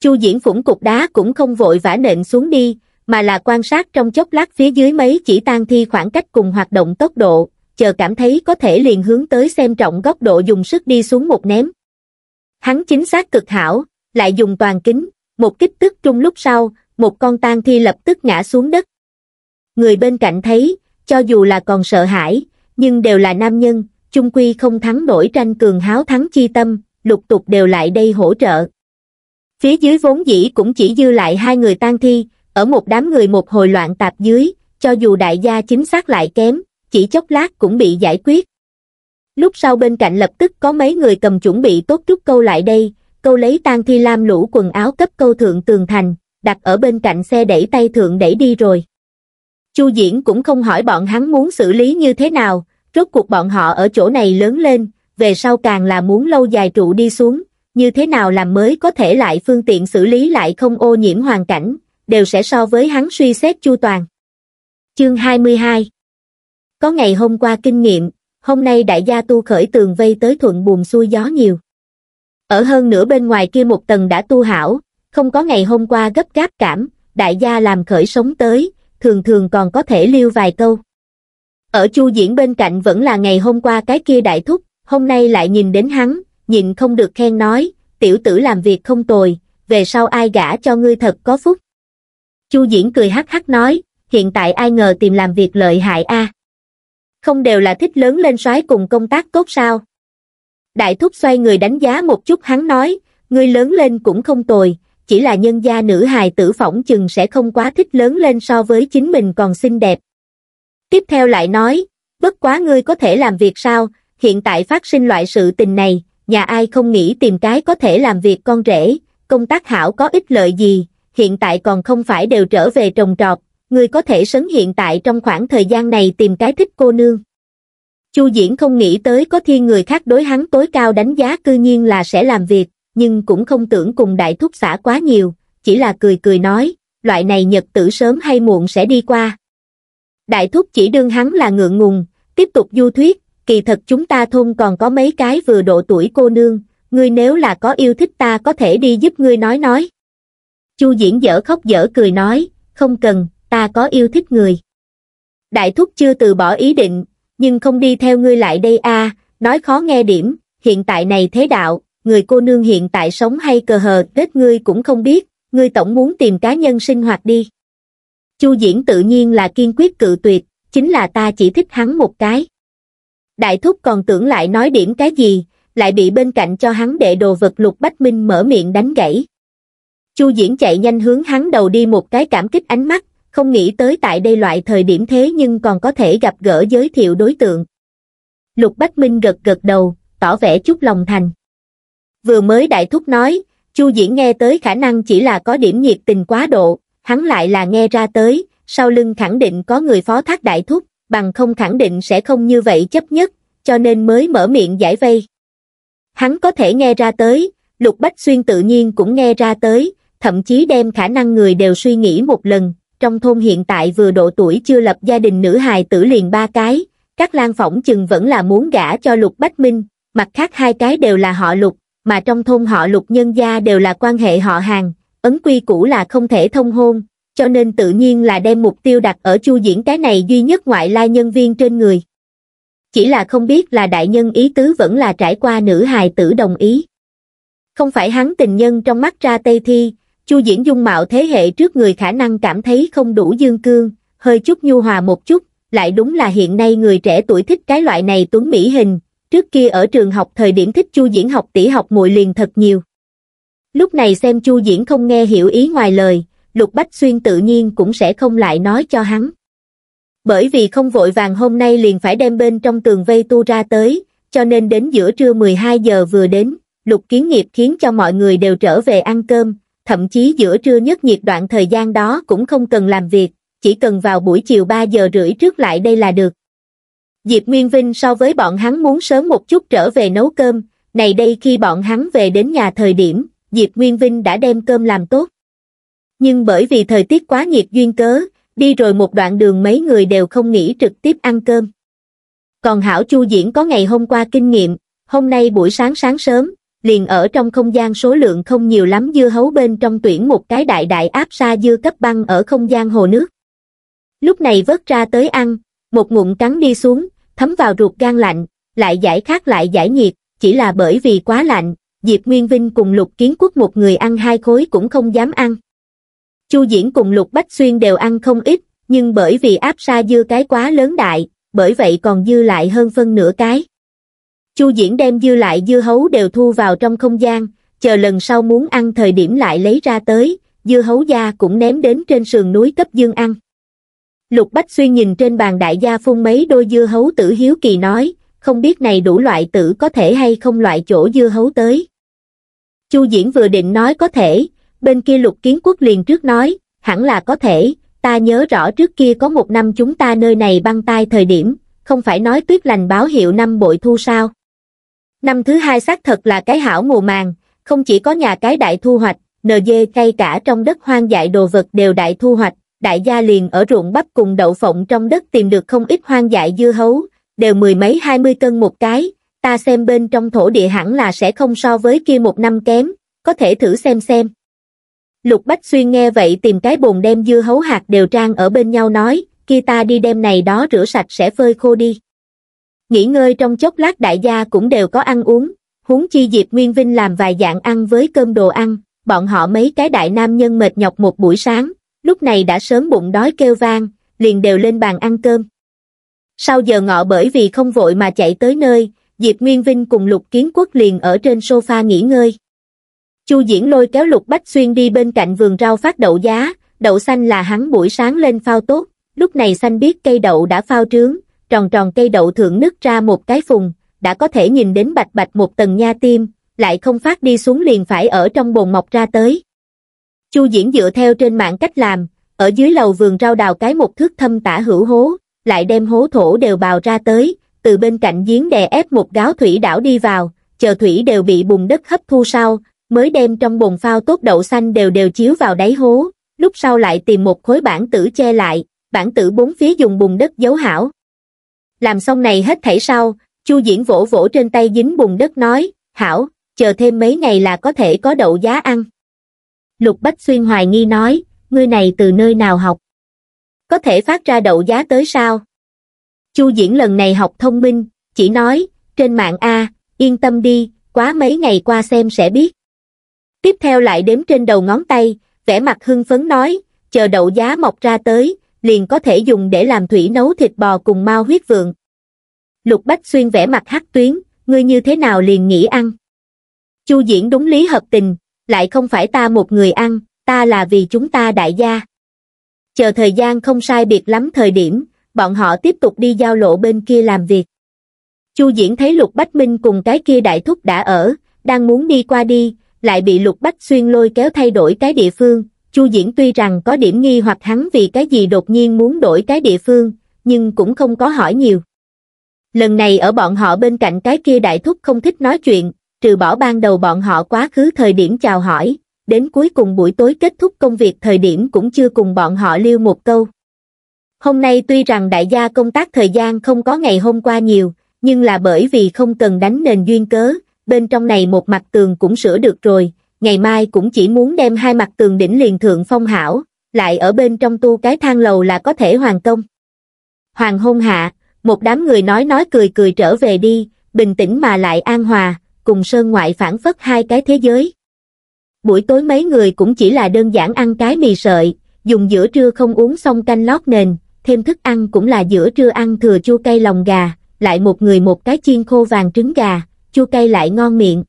Chu Diễn Phủng cục đá cũng không vội vã nện xuống đi, mà là quan sát trong chốc lát phía dưới mấy chỉ tan thi khoảng cách cùng hoạt động tốc độ, chờ cảm thấy có thể liền hướng tới xem trọng góc độ dùng sức đi xuống một ném. Hắn chính xác cực hảo, lại dùng toàn kính, một kích tức trung lúc sau, một con tan thi lập tức ngã xuống đất. Người bên cạnh thấy, cho dù là còn sợ hãi, nhưng đều là nam nhân, chung quy không thắng nổi tranh cường háo thắng chi tâm, lục tục đều lại đây hỗ trợ. Phía dưới vốn dĩ cũng chỉ dư lại hai người tan thi, ở một đám người một hồi loạn tạp dưới, cho dù đại gia chính xác lại kém, chỉ chốc lát cũng bị giải quyết. Lúc sau bên cạnh lập tức có mấy người cầm chuẩn bị tốt trúc câu lại đây, câu lấy tan thi lam lũ quần áo cấp câu thượng tường thành, đặt ở bên cạnh xe đẩy tay thượng đẩy đi rồi. Chu Diễn cũng không hỏi bọn hắn muốn xử lý như thế nào, rốt cuộc bọn họ ở chỗ này lớn lên, về sau càng là muốn lâu dài trụ đi xuống, như thế nào làm mới có thể lại phương tiện xử lý lại không ô nhiễm hoàn cảnh, đều sẽ so với hắn suy xét chu toàn. Chương 22 Có ngày hôm qua kinh nghiệm, hôm nay đại gia tu khởi tường vây tới thuận buồm xuôi gió nhiều. Ở hơn nửa bên ngoài kia một tầng đã tu hảo, không có ngày hôm qua gấp gáp cảm, đại gia làm khởi sống tới, thường thường còn có thể lưu vài câu. Ở chu diễn bên cạnh vẫn là ngày hôm qua cái kia đại thúc, hôm nay lại nhìn đến hắn, nhịn không được khen nói, tiểu tử làm việc không tồi, về sau ai gả cho ngươi thật có phúc. Chu Diễn cười hắc hắc nói, hiện tại ai ngờ tìm làm việc lợi hại a. À? Không đều là thích lớn lên soái cùng công tác tốt sao? Đại thúc xoay người đánh giá một chút hắn nói, ngươi lớn lên cũng không tồi, chỉ là nhân gia nữ hài tử phỏng chừng sẽ không quá thích lớn lên so với chính mình còn xinh đẹp. Tiếp theo lại nói, bất quá ngươi có thể làm việc sao, hiện tại phát sinh loại sự tình này, nhà ai không nghĩ tìm cái có thể làm việc con rể, công tác hảo có ích lợi gì, hiện tại còn không phải đều trở về trồng trọt, người có thể sấn hiện tại trong khoảng thời gian này tìm cái thích cô nương. Chu Diễn không nghĩ tới có thiên người khác đối hắn tối cao đánh giá cư nhiên là sẽ làm việc, nhưng cũng không tưởng cùng đại thúc xã quá nhiều, chỉ là cười cười nói, loại này nhật tử sớm hay muộn sẽ đi qua. Đại thúc chỉ đương hắn là ngượng ngùng, tiếp tục du thuyết, kỳ thật chúng ta thôn còn có mấy cái vừa độ tuổi cô nương, ngươi nếu là có yêu thích ta có thể đi giúp ngươi nói nói. Chu diễn dở khóc dở cười nói, không cần, ta có yêu thích người. Đại thúc chưa từ bỏ ý định, nhưng không đi theo ngươi lại đây a nói khó nghe điểm, hiện tại này thế đạo, người cô nương hiện tại sống hay cờ hờ, tết ngươi cũng không biết, ngươi tổng muốn tìm cá nhân sinh hoạt đi. Chu diễn tự nhiên là kiên quyết cự tuyệt, chính là ta chỉ thích hắn một cái đại thúc còn tưởng lại nói điểm cái gì, lại bị bên cạnh cho hắn đệ đồ vật lục bách minh mở miệng đánh gãy. Chu Diễn chạy nhanh hướng hắn đầu đi một cái cảm kích ánh mắt, không nghĩ tới tại đây loại thời điểm thế nhưng còn có thể gặp gỡ giới thiệu đối tượng. Lục Bách Minh gật gật đầu, tỏ vẻ chút lòng thành. Vừa mới đại thúc nói, Chu Diễn nghe tới khả năng chỉ là có điểm nhiệt tình quá độ, hắn lại là nghe ra tới, sau lưng khẳng định có người phó thác đại thúc, bằng không khẳng định sẽ không như vậy chấp nhất, cho nên mới mở miệng giải vây. Hắn có thể nghe ra tới, Lục Bách Xuyên tự nhiên cũng nghe ra tới, thậm chí đem khả năng người đều suy nghĩ một lần, trong thôn hiện tại vừa độ tuổi chưa lập gia đình nữ hài tử liền ba cái, các lan phỏng chừng vẫn là muốn gả cho Lục Bách Minh, mặt khác hai cái đều là họ Lục, mà trong thôn họ Lục nhân gia đều là quan hệ họ hàng, ấn quy cũ là không thể thông hôn, cho nên tự nhiên là đem mục tiêu đặt ở chu diễn cái này duy nhất ngoại lai nhân viên trên người. Chỉ là không biết là đại nhân ý tứ vẫn là trải qua nữ hài tử đồng ý. Không phải hắn tình nhân trong mắt ra Tây Thi, chu diễn dung mạo thế hệ trước người khả năng cảm thấy không đủ dương cương, hơi chút nhu hòa một chút, lại đúng là hiện nay người trẻ tuổi thích cái loại này tuấn mỹ hình, trước kia ở trường học thời điểm thích chu diễn học tỷ học muội liền thật nhiều. Lúc này xem chu diễn không nghe hiểu ý ngoài lời, Lục Bách Xuyên tự nhiên cũng sẽ không lại nói cho hắn. Bởi vì không vội vàng hôm nay liền phải đem bên trong tường vây tu ra tới, cho nên đến giữa trưa 12 giờ vừa đến, Lục Kiến Nghiệp khiến cho mọi người đều trở về ăn cơm, thậm chí giữa trưa nhất nhiệt đoạn thời gian đó cũng không cần làm việc, chỉ cần vào buổi chiều 3 giờ rưỡi trước lại đây là được. Diệp Nguyên Vinh so với bọn hắn muốn sớm một chút trở về nấu cơm, này đây khi bọn hắn về đến nhà thời điểm, Diệp Nguyên Vinh đã đem cơm làm tốt. Nhưng bởi vì thời tiết quá nhiệt duyên cớ, đi rồi một đoạn đường mấy người đều không nghĩ trực tiếp ăn cơm. Còn Hảo Chu Diễn có ngày hôm qua kinh nghiệm, hôm nay buổi sáng sáng sớm, liền ở trong không gian số lượng không nhiều lắm dưa hấu bên trong tuyển một cái đại đại áp sa dưa cấp băng ở không gian hồ nước. Lúc này vớt ra tới ăn, một ngụm cắn đi xuống, thấm vào ruột gan lạnh, lại giải khát lại giải nhiệt, chỉ là bởi vì quá lạnh, Diệp Nguyên Vinh cùng Lục Kiến Quốc một người ăn hai khối cũng không dám ăn. Chu Diễn cùng Lục Bách Xuyên đều ăn không ít, nhưng bởi vì áp sa dưa cái quá lớn đại, bởi vậy còn dư lại hơn phân nửa cái. Chu Diễn đem dư lại dưa hấu đều thu vào trong không gian, chờ lần sau muốn ăn thời điểm lại lấy ra tới, dưa hấu da cũng ném đến trên sườn núi cấp dương ăn. Lục Bách Xuyên nhìn trên bàn đại gia phun mấy đôi dưa hấu tử hiếu kỳ nói, không biết này đủ loại tử có thể hay không loại chỗ dưa hấu tới. Chu Diễn vừa định nói có thể, bên kia lục kiến quốc liền trước nói, hẳn là có thể, ta nhớ rõ trước kia có một năm chúng ta nơi này băng tai thời điểm, không phải nói tuyết lành báo hiệu năm bội thu sao. Năm thứ hai xác thật là cái hảo mùa màng, không chỉ có nhà cái đại thu hoạch, nờ dê cây cả trong đất hoang dại đồ vật đều đại thu hoạch, đại gia liền ở ruộng bắp cùng đậu phộng trong đất tìm được không ít hoang dại dưa hấu, đều mười mấy hai mươi cân một cái, ta xem bên trong thổ địa hẳn là sẽ không so với kia một năm kém, có thể thử xem xem. Lục Bách Xuyên nghe vậy tìm cái bồn đem dưa hấu hạt đều trang ở bên nhau nói, kia ta đi đem này đó rửa sạch sẽ phơi khô đi. Nghỉ ngơi trong chốc lát đại gia cũng đều có ăn uống, huống chi Diệp Nguyên Vinh làm vài dạng ăn với cơm đồ ăn, bọn họ mấy cái đại nam nhân mệt nhọc một buổi sáng, lúc này đã sớm bụng đói kêu vang, liền đều lên bàn ăn cơm. Sau giờ ngọ bởi vì không vội mà chạy tới nơi, Diệp Nguyên Vinh cùng Lục Kiến Quốc liền ở trên sofa nghỉ ngơi. Chu Diễn lôi kéo Lục Bách Xuyên đi bên cạnh vườn rau phát đậu giá, đậu xanh là hắn buổi sáng lên phao tốt, lúc này xanh biết cây đậu đã phao trướng, tròn tròn cây đậu thượng nứt ra một cái phùng, đã có thể nhìn đến bạch bạch một tầng nha tim, lại không phát đi xuống liền phải ở trong bồn mọc ra tới. Chu Diễn dựa theo trên mạng cách làm, ở dưới lầu vườn rau đào cái một thước thâm tả hữu hố, lại đem hố thổ đều bào ra tới, từ bên cạnh giếng đè ép một gáo thủy đảo đi vào, chờ thủy đều bị bùn đất hấp thu sau, mới đem trong bồn phao tốt đậu xanh đều đều chiếu vào đáy hố, lúc sau lại tìm một khối bản tử che lại, bản tử bốn phía dùng bùn đất giấu hảo. Làm xong này hết thảy sau, Chu Diễn vỗ vỗ trên tay dính bùn đất nói, hảo, chờ thêm mấy ngày là có thể có đậu giá ăn. Lục Bách Xuyên hoài nghi nói, ngươi này từ nơi nào học? Có thể phát ra đậu giá tới sao? Chu Diễn lần này học thông minh, chỉ nói, trên mạng A, yên tâm đi, quá mấy ngày qua xem sẽ biết tiếp theo lại đếm trên đầu ngón tay, vẻ mặt hưng phấn nói, chờ đậu giá mọc ra tới, liền có thể dùng để làm thủy nấu thịt bò cùng mao huyết vượng. Lục Bách Xuyên vẻ mặt hắc tuyến, ngươi như thế nào liền nghĩ ăn. Chu Diễn đúng lý hợp tình, lại không phải ta một người ăn, ta là vì chúng ta đại gia. Chờ thời gian không sai biệt lắm thời điểm, bọn họ tiếp tục đi giao lộ bên kia làm việc. Chu Diễn thấy Lục Bách Minh cùng cái kia đại thúc đã ở, đang muốn đi qua đi, lại bị lục bách xuyên lôi kéo thay đổi cái địa phương. Chu Diễn tuy rằng có điểm nghi hoặc hắn vì cái gì đột nhiên muốn đổi cái địa phương, nhưng cũng không có hỏi nhiều. Lần này ở bọn họ bên cạnh cái kia đại thúc không thích nói chuyện, trừ bỏ ban đầu bọn họ quá khứ thời điểm chào hỏi, đến cuối cùng buổi tối kết thúc công việc thời điểm cũng chưa cùng bọn họ lưu một câu. Hôm nay tuy rằng đại gia công tác thời gian không có ngày hôm qua nhiều, nhưng là bởi vì không cần đánh nền duyên cớ, bên trong này một mặt tường cũng sửa được rồi, ngày mai cũng chỉ muốn đem hai mặt tường đỉnh liền thượng phong hảo, lại ở bên trong tu cái thang lầu là có thể hoàn công. Hoàng hôn hạ, một đám người nói nói cười cười trở về đi, bình tĩnh mà lại an hòa, cùng sơn ngoại phản phất hai cái thế giới. Buổi tối mấy người cũng chỉ là đơn giản ăn cái mì sợi, dùng giữa trưa không uống xong canh lót nền, thêm thức ăn cũng là giữa trưa ăn thừa chua cây lòng gà, lại một người một cái chiên khô vàng trứng gà, chua cay lại ngon miệng.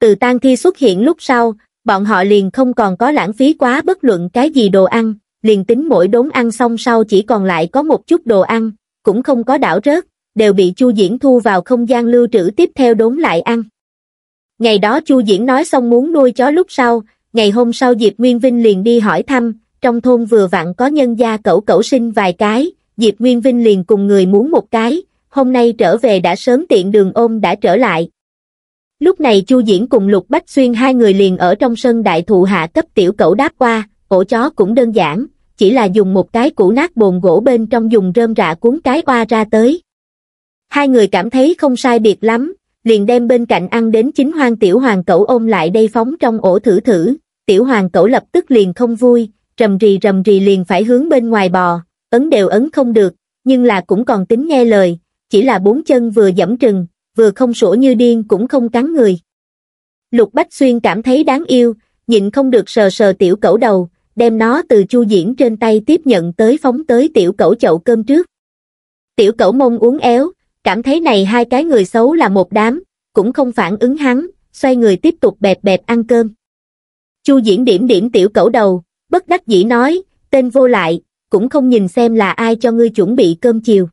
Từ tan thi xuất hiện lúc sau, bọn họ liền không còn có lãng phí quá bất luận cái gì đồ ăn, liền tính mỗi đốn ăn xong sau chỉ còn lại có một chút đồ ăn, cũng không có đảo rớt, đều bị Chu Diễn thu vào không gian lưu trữ tiếp theo đốn lại ăn. Ngày đó Chu Diễn nói xong muốn nuôi chó lúc sau, ngày hôm sau Diệp Nguyên Vinh liền đi hỏi thăm, trong thôn vừa vặn có nhân gia cẩu cẩu sinh vài cái, Diệp Nguyên Vinh liền cùng người muốn một cái, hôm nay trở về đã sớm tiện đường ôm đã trở lại. Lúc này Chu Diễn cùng Lục Bách Xuyên hai người liền ở trong sân đại thụ hạ cấp tiểu cẩu đáp qua, ổ chó cũng đơn giản, chỉ là dùng một cái củ nát bồn gỗ bên trong dùng rơm rạ cuốn cái oa ra tới. Hai người cảm thấy không sai biệt lắm, liền đem bên cạnh ăn đến chính hoang tiểu hoàng cẩu ôm lại đây phóng trong ổ thử thử, tiểu hoàng cẩu lập tức liền không vui, rầm rì rầm rì liền phải hướng bên ngoài bò, ấn đều ấn không được, nhưng là cũng còn tính nghe lời, chỉ là bốn chân vừa dẫm trừng, vừa không sổ như điên cũng không cắn người. Lục Bách Xuyên cảm thấy đáng yêu, nhịn không được sờ sờ tiểu cẩu đầu, đem nó từ chu diễn trên tay tiếp nhận tới phóng tới tiểu cẩu chậu cơm trước. Tiểu cẩu mông uốn éo, cảm thấy này hai cái người xấu là một đám, cũng không phản ứng hắn, xoay người tiếp tục bẹp bẹp ăn cơm. Chu diễn điểm điểm tiểu cẩu đầu, bất đắc dĩ nói, tên vô lại, cũng không nhìn xem là ai cho ngươi chuẩn bị cơm chiều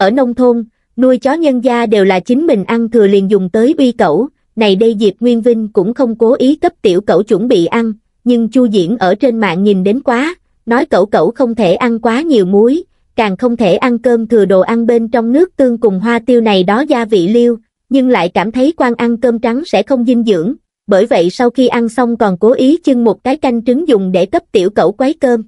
ở nông thôn, nuôi chó nhân gia đều là chính mình ăn thừa liền dùng tới uy cẩu, này đây Diệp Nguyên Vinh cũng không cố ý cấp tiểu cẩu chuẩn bị ăn, nhưng Chu Diễn ở trên mạng nhìn đến quá, nói cẩu cẩu không thể ăn quá nhiều muối, càng không thể ăn cơm thừa đồ ăn bên trong nước tương cùng hoa tiêu này đó gia vị liêu, nhưng lại cảm thấy quan ăn cơm trắng sẽ không dinh dưỡng, bởi vậy sau khi ăn xong còn cố ý chưng một cái canh trứng dùng để cấp tiểu cẩu quấy cơm.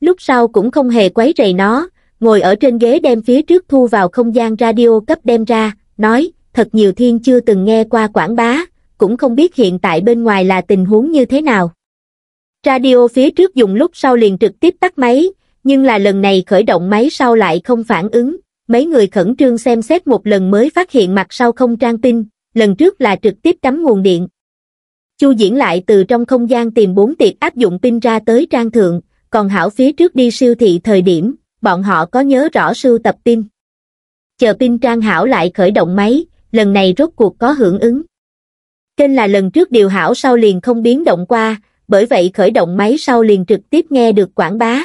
Lúc sau cũng không hề quấy rầy nó, ngồi ở trên ghế đem phía trước thu vào không gian radio cấp đem ra, nói, thật nhiều thiên chưa từng nghe qua quảng bá, cũng không biết hiện tại bên ngoài là tình huống như thế nào. Radio phía trước dùng lúc sau liền trực tiếp tắt máy, nhưng là lần này khởi động máy sau lại không phản ứng, mấy người khẩn trương xem xét một lần mới phát hiện mặt sau không trang tin, lần trước là trực tiếp cắm nguồn điện. Chu diễn lại từ trong không gian tìm bốn tiệc áp dụng pin ra tới trang thượng, còn hảo phía trước đi siêu thị thời điểm, bọn họ có nhớ rõ sưu tập pin. Chờ pin trang hảo lại khởi động máy, lần này rốt cuộc có hưởng ứng. Kênh là lần trước điều hảo sau liền không biến động qua, bởi vậy khởi động máy sau liền trực tiếp nghe được quảng bá.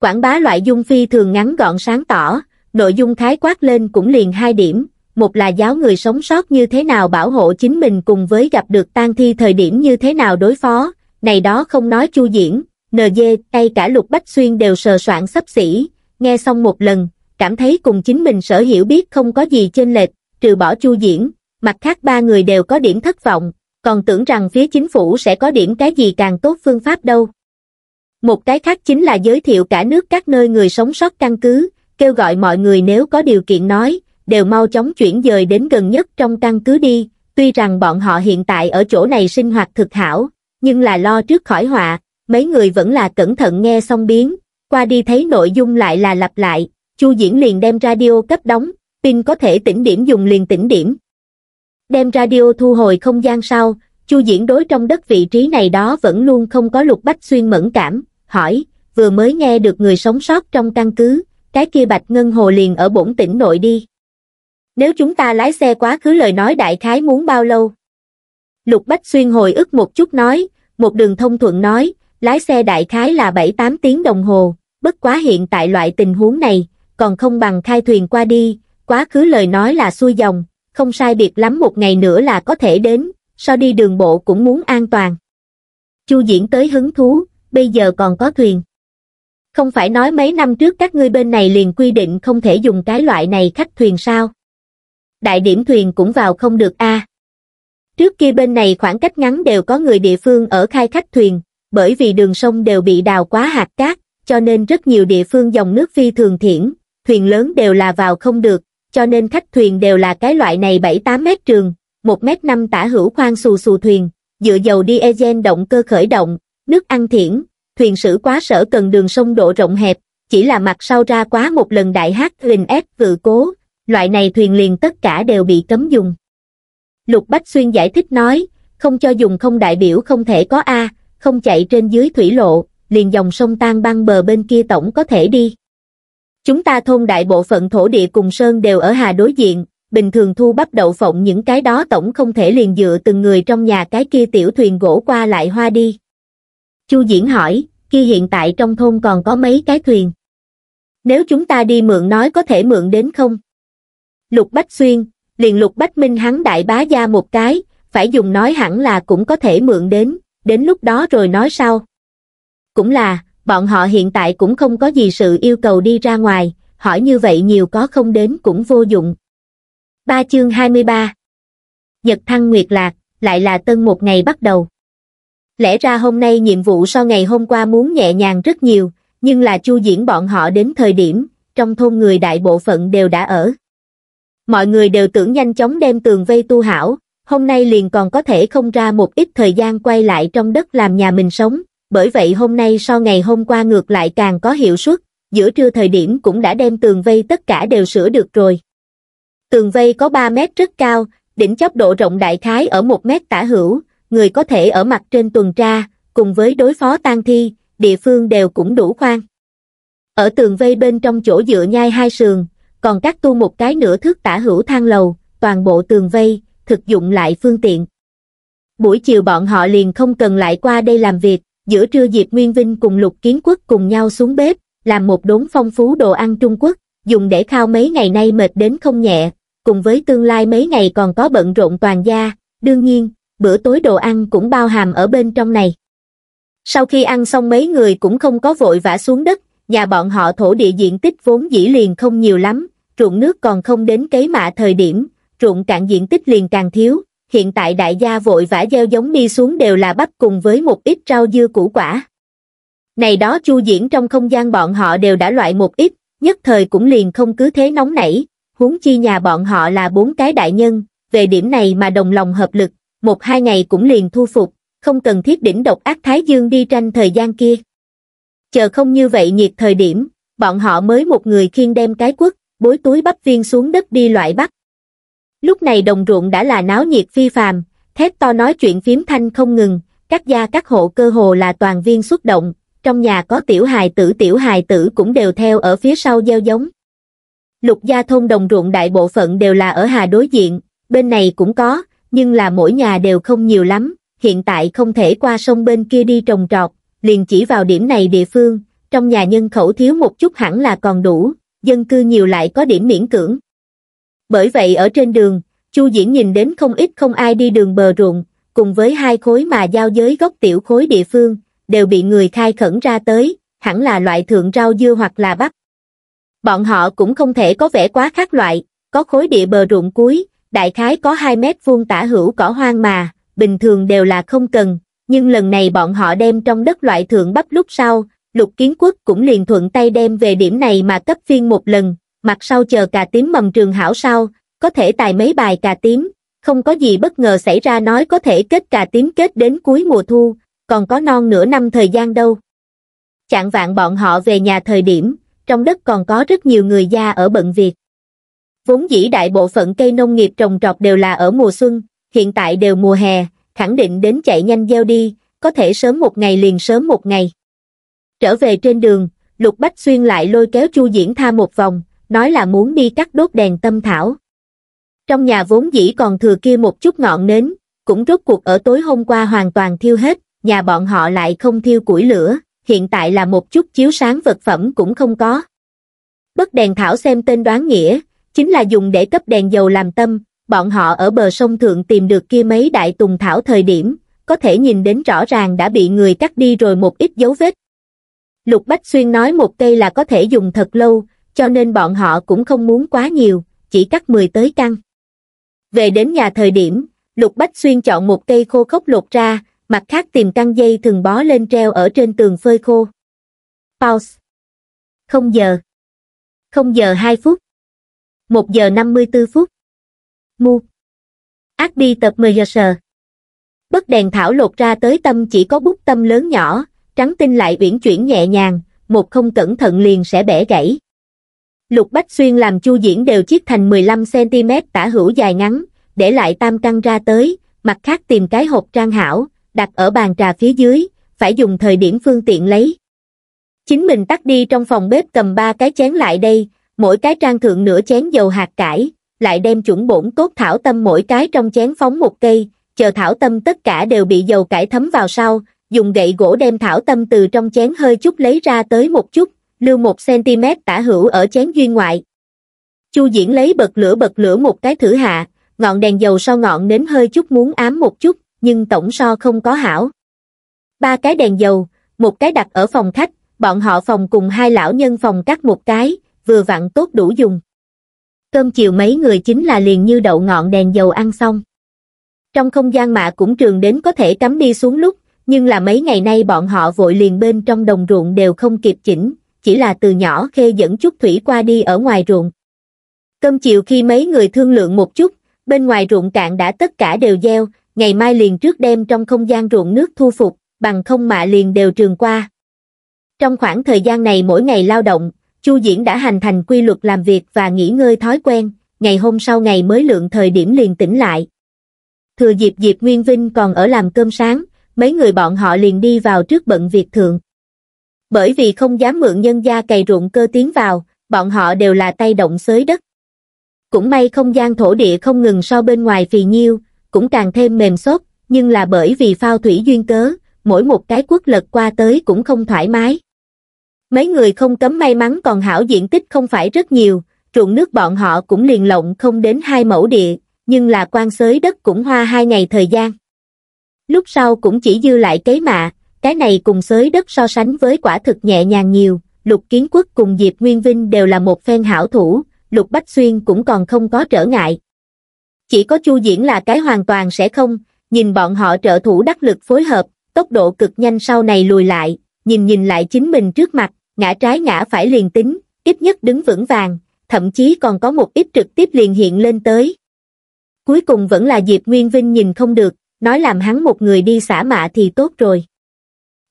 Quảng bá loại dung phi thường ngắn gọn sáng tỏ, nội dung khái quát lên cũng liền hai điểm, một là giáo người sống sót như thế nào bảo hộ chính mình cùng với gặp được tang thi thời điểm như thế nào đối phó, này đó không nói chu diễn, NG, ngay cả Lục Bách Xuyên đều sờ soạn sắp xỉ, nghe xong một lần, cảm thấy cùng chính mình sở hiểu biết không có gì trên lệch, trừ bỏ Chu Diễn, mặt khác ba người đều có điểm thất vọng, còn tưởng rằng phía chính phủ sẽ có điểm cái gì càng tốt phương pháp đâu. Một cái khác chính là giới thiệu cả nước các nơi người sống sót căn cứ, kêu gọi mọi người nếu có điều kiện nói, đều mau chóng chuyển dời đến gần nhất trong căn cứ đi, tuy rằng bọn họ hiện tại ở chỗ này sinh hoạt thực hảo, nhưng là lo trước khỏi họa, mấy người vẫn là cẩn thận nghe xong biến, qua đi thấy nội dung lại là lặp lại, Chu Diễn liền đem radio cấp đóng, pin có thể tỉnh điểm dùng liền tỉnh điểm. Đem radio thu hồi không gian sau, Chu Diễn đối trong đất vị trí này đó vẫn luôn không có lục bách xuyên mẫn cảm, hỏi, vừa mới nghe được người sống sót trong căn cứ, cái kia bạch ngân hồ liền ở bổn tỉnh nội đi. Nếu chúng ta lái xe quá khứ lời nói đại khái muốn bao lâu? Lục Bách Xuyên hồi ức một chút nói, một đường thông thuận nói, lái xe đại khái là 7-8 tiếng đồng hồ, bất quá hiện tại loại tình huống này, còn không bằng khai thuyền qua đi, quá khứ lời nói là xuôi dòng, không sai biệt lắm một ngày nữa là có thể đến, so đi đường bộ cũng muốn an toàn. Chu diễn tới hứng thú, bây giờ còn có thuyền. Không phải nói mấy năm trước các ngươi bên này liền quy định không thể dùng cái loại này khách thuyền sao? Đại điểm thuyền cũng vào không được a. À. Trước kia bên này khoảng cách ngắn đều có người địa phương ở khai khách thuyền, bởi vì đường sông đều bị đào quá hạt cát, cho nên rất nhiều địa phương dòng nước phi thường thiển, thuyền lớn đều là vào không được, cho nên khách thuyền đều là cái loại này 7-8 mét trường, 1 mét 5 tả hữu khoan xù xù thuyền, dựa dầu diesel động cơ khởi động, nước ăn thiển, thuyền sử quá sở cần đường sông độ rộng hẹp, chỉ là mặt sau ra quá một lần đại hát hình ép tự cố, loại này thuyền liền tất cả đều bị cấm dùng. Lục Bách Xuyên giải thích nói, không cho dùng không đại biểu không thể có A, không chạy trên dưới thủy lộ, liền dòng sông tan băng bờ bên kia tổng có thể đi. Chúng ta thôn đại bộ phận thổ địa cùng sơn đều ở hà đối diện, bình thường thu bắp đậu phộng những cái đó tổng không thể liền dựa từng người trong nhà cái kia tiểu thuyền gỗ qua lại hoa đi. Chu Diễn hỏi, kia hiện tại trong thôn còn có mấy cái thuyền? Nếu chúng ta đi mượn nói có thể mượn đến không? Lục Bách Xuyên, liền Lục Bách Minh hắn đại bá gia một cái, phải dùng nói hẳn là cũng có thể mượn đến, đến lúc đó rồi nói sau. Cũng là, bọn họ hiện tại cũng không có gì sự yêu cầu đi ra ngoài, hỏi như vậy nhiều có không đến cũng vô dụng. ba chương 23 Nhật Thăng Nguyệt Lạc, lại là tân một ngày bắt đầu. Lẽ ra hôm nay nhiệm vụ so ngày hôm qua muốn nhẹ nhàng rất nhiều, nhưng là chu diễn bọn họ đến thời điểm, trong thôn người đại bộ phận đều đã ở. Mọi người đều tưởng nhanh chóng đem tường vây tu hảo, hôm nay liền còn có thể không ra một ít thời gian quay lại trong đất làm nhà mình sống, bởi vậy hôm nay so ngày hôm qua ngược lại càng có hiệu suất, giữa trưa thời điểm cũng đã đem tường vây tất cả đều sửa được rồi. Tường vây có 3 mét rất cao, đỉnh chóp độ rộng đại khái ở 1 mét tả hữu, người có thể ở mặt trên tuần tra, cùng với đối phó tang thi, địa phương đều cũng đủ khoan. Ở tường vây bên trong chỗ dựa nhai hai sườn, còn cắt tu một cái nửa thước tả hữu thang lầu, toàn bộ tường vây, thực dụng lại phương tiện. Buổi chiều bọn họ liền không cần lại qua đây làm việc, giữa trưa Diệp Nguyên Vinh cùng Lục Kiến Quốc cùng nhau xuống bếp, làm một đống phong phú đồ ăn Trung Quốc, dùng để khao mấy ngày nay mệt đến không nhẹ, cùng với tương lai mấy ngày còn có bận rộn toàn gia, đương nhiên, bữa tối đồ ăn cũng bao hàm ở bên trong này. Sau khi ăn xong mấy người cũng không có vội vã xuống đất, nhà bọn họ thổ địa diện tích vốn dĩ liền không nhiều lắm, ruộng nước còn không đến cấy mạ thời điểm, ruộng cạn diện tích liền càng thiếu, hiện tại đại gia vội vã gieo giống mi xuống đều là bắp cùng với một ít rau dưa củ quả. Này đó chu diễn trong không gian bọn họ đều đã loại một ít, nhất thời cũng liền không cứ thế nóng nảy, huống chi nhà bọn họ là bốn cái đại nhân, về điểm này mà đồng lòng hợp lực, một hai ngày cũng liền thu phục, không cần thiết đỉnh độc ác Thái Dương đi tranh thời gian kia. Chờ không như vậy nhiệt thời điểm, bọn họ mới một người khiên đem cái quất, bối túi bắp viên xuống đất đi loại bắt, Lúc này đồng ruộng đã là náo nhiệt phi phàm, thét to nói chuyện phiếm thanh không ngừng, các gia các hộ cơ hồ là toàn viên xuất động, trong nhà có tiểu hài tử tiểu hài tử cũng đều theo ở phía sau gieo giống. Lục gia thôn đồng ruộng đại bộ phận đều là ở hà đối diện, bên này cũng có, nhưng là mỗi nhà đều không nhiều lắm, hiện tại không thể qua sông bên kia đi trồng trọt, liền chỉ vào điểm này địa phương, trong nhà nhân khẩu thiếu một chút hẳn là còn đủ, dân cư nhiều lại có điểm miễn cưỡng, bởi vậy ở trên đường, Chu Diễn nhìn đến không ít không ai đi đường bờ ruộng, cùng với hai khối mà giao giới gốc tiểu khối địa phương, đều bị người khai khẩn ra tới, hẳn là loại thượng rau dưa hoặc là bắp. Bọn họ cũng không thể có vẻ quá khác loại, có khối địa bờ ruộng cuối, đại khái có 2 mét vuông tả hữu cỏ hoang mà, bình thường đều là không cần, nhưng lần này bọn họ đem trong đất loại thượng bắp lúc sau, lục kiến quốc cũng liền thuận tay đem về điểm này mà cấp viên một lần, mặt sau chờ cà tím mầm trường hảo sau có thể tài mấy bài cà tím, không có gì bất ngờ xảy ra nói có thể kết cà tím kết đến cuối mùa thu, còn có non nửa năm thời gian đâu. Chạng vạn bọn họ về nhà thời điểm, trong đất còn có rất nhiều người gia ở bận việc. Vốn dĩ đại bộ phận cây nông nghiệp trồng trọt đều là ở mùa xuân, hiện tại đều mùa hè, khẳng định đến chạy nhanh gieo đi, có thể sớm một ngày liền sớm một ngày. Trở về trên đường, Lục Bách Xuyên lại lôi kéo Chu Diễn Tha một vòng, nói là muốn đi cắt đốt đèn tâm thảo. Trong nhà vốn dĩ còn thừa kia một chút ngọn nến, cũng rốt cuộc ở tối hôm qua hoàn toàn thiêu hết, nhà bọn họ lại không thiêu củi lửa, hiện tại là một chút chiếu sáng vật phẩm cũng không có. Bất đèn thảo xem tên đoán nghĩa, chính là dùng để cấp đèn dầu làm tâm, bọn họ ở bờ sông thượng tìm được kia mấy đại tùng thảo thời điểm, có thể nhìn đến rõ ràng đã bị người cắt đi rồi một ít dấu vết. Lục Bách Xuyên nói một cây là có thể dùng thật lâu, cho nên bọn họ cũng không muốn quá nhiều, chỉ cắt 10 tới căn. Về đến nhà thời điểm, Lục Bách Xuyên chọn một cây khô khốc lột ra, mặt khác tìm căn dây thường bó lên treo ở trên tường phơi khô. Pause. Không giờ. Không giờ 2 phút. 1 giờ 54 phút. Mu. Ác đi tập mười giờ sờ. Bất đèn thảo lột ra tới tâm chỉ có bút tâm lớn nhỏ, trắng tinh lại uyển chuyển nhẹ nhàng, một không cẩn thận liền sẽ bẻ gãy. Lục Bách Xuyên làm chu diễn đều chiếc thành 15cm tả hữu dài ngắn, để lại tam căng ra tới, mặt khác tìm cái hộp trang hảo, đặt ở bàn trà phía dưới, phải dùng thời điểm phương tiện lấy. Chính mình tắt đi trong phòng bếp cầm ba cái chén lại đây, mỗi cái trang thượng nửa chén dầu hạt cải, lại đem chuẩn bổn cốt thảo tâm mỗi cái trong chén phóng một cây, chờ thảo tâm tất cả đều bị dầu cải thấm vào sau, dùng gậy gỗ đem thảo tâm từ trong chén hơi chút lấy ra tới một chút, lưu một cm tả hữu ở chén duyên ngoại chu diễn lấy bật lửa bật lửa một cái thử hạ ngọn đèn dầu so ngọn nến hơi chút muốn ám một chút nhưng tổng so không có hảo ba cái đèn dầu một cái đặt ở phòng khách bọn họ phòng cùng hai lão nhân phòng cắt một cái vừa vặn tốt đủ dùng cơm chiều mấy người chính là liền như đậu ngọn đèn dầu ăn xong trong không gian mạ cũng trường đến có thể cắm đi xuống lúc nhưng là mấy ngày nay bọn họ vội liền bên trong đồng ruộng đều không kịp chỉnh chỉ là từ nhỏ khê dẫn chút thủy qua đi ở ngoài ruộng. Cơm chiều khi mấy người thương lượng một chút, bên ngoài ruộng cạn đã tất cả đều gieo, ngày mai liền trước đêm trong không gian ruộng nước thu phục, bằng không mạ liền đều trường qua. Trong khoảng thời gian này mỗi ngày lao động, Chu Diễn đã hành thành quy luật làm việc và nghỉ ngơi thói quen, ngày hôm sau ngày mới lượng thời điểm liền tỉnh lại. Thừa dịp Diệp Nguyên Vinh còn ở làm cơm sáng, mấy người bọn họ liền đi vào trước bận việc thượng bởi vì không dám mượn nhân gia cày ruộng cơ tiến vào, bọn họ đều là tay động xới đất. Cũng may không gian thổ địa không ngừng so bên ngoài phì nhiêu, cũng càng thêm mềm xốp, nhưng là bởi vì phao thủy duyên cớ, mỗi một cái quốc lật qua tới cũng không thoải mái. Mấy người không cấm may mắn còn hảo diện tích không phải rất nhiều, ruộng nước bọn họ cũng liền lộng không đến hai mẫu địa, nhưng là quan xới đất cũng hoa hai ngày thời gian. Lúc sau cũng chỉ dư lại cấy mạ, cái này cùng xới đất so sánh với quả thực nhẹ nhàng nhiều, Lục Kiến Quốc cùng Diệp Nguyên Vinh đều là một phen hảo thủ, Lục Bách Xuyên cũng còn không có trở ngại. Chỉ có Chu Diễn là cái hoàn toàn sẽ không, nhìn bọn họ trợ thủ đắc lực phối hợp, tốc độ cực nhanh sau này lùi lại, nhìn nhìn lại chính mình trước mặt, ngã trái ngã phải liền tính, ít nhất đứng vững vàng, thậm chí còn có một ít trực tiếp liền hiện lên tới. Cuối cùng vẫn là Diệp Nguyên Vinh nhìn không được, nói làm hắn một người đi xả mạ thì tốt rồi.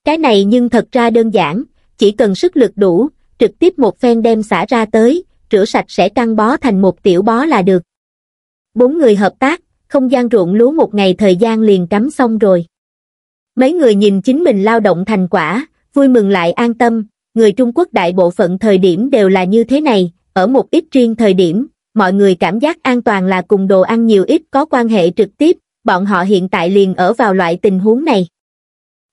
Cái này nhưng thật ra đơn giản, chỉ cần sức lực đủ, trực tiếp một phen đem xả ra tới, rửa sạch sẽ căng bó thành một tiểu bó là được. Bốn người hợp tác, không gian ruộng lúa một ngày thời gian liền cắm xong rồi. Mấy người nhìn chính mình lao động thành quả, vui mừng lại an tâm, người Trung Quốc đại bộ phận thời điểm đều là như thế này, ở một ít riêng thời điểm, mọi người cảm giác an toàn là cùng đồ ăn nhiều ít có quan hệ trực tiếp, bọn họ hiện tại liền ở vào loại tình huống này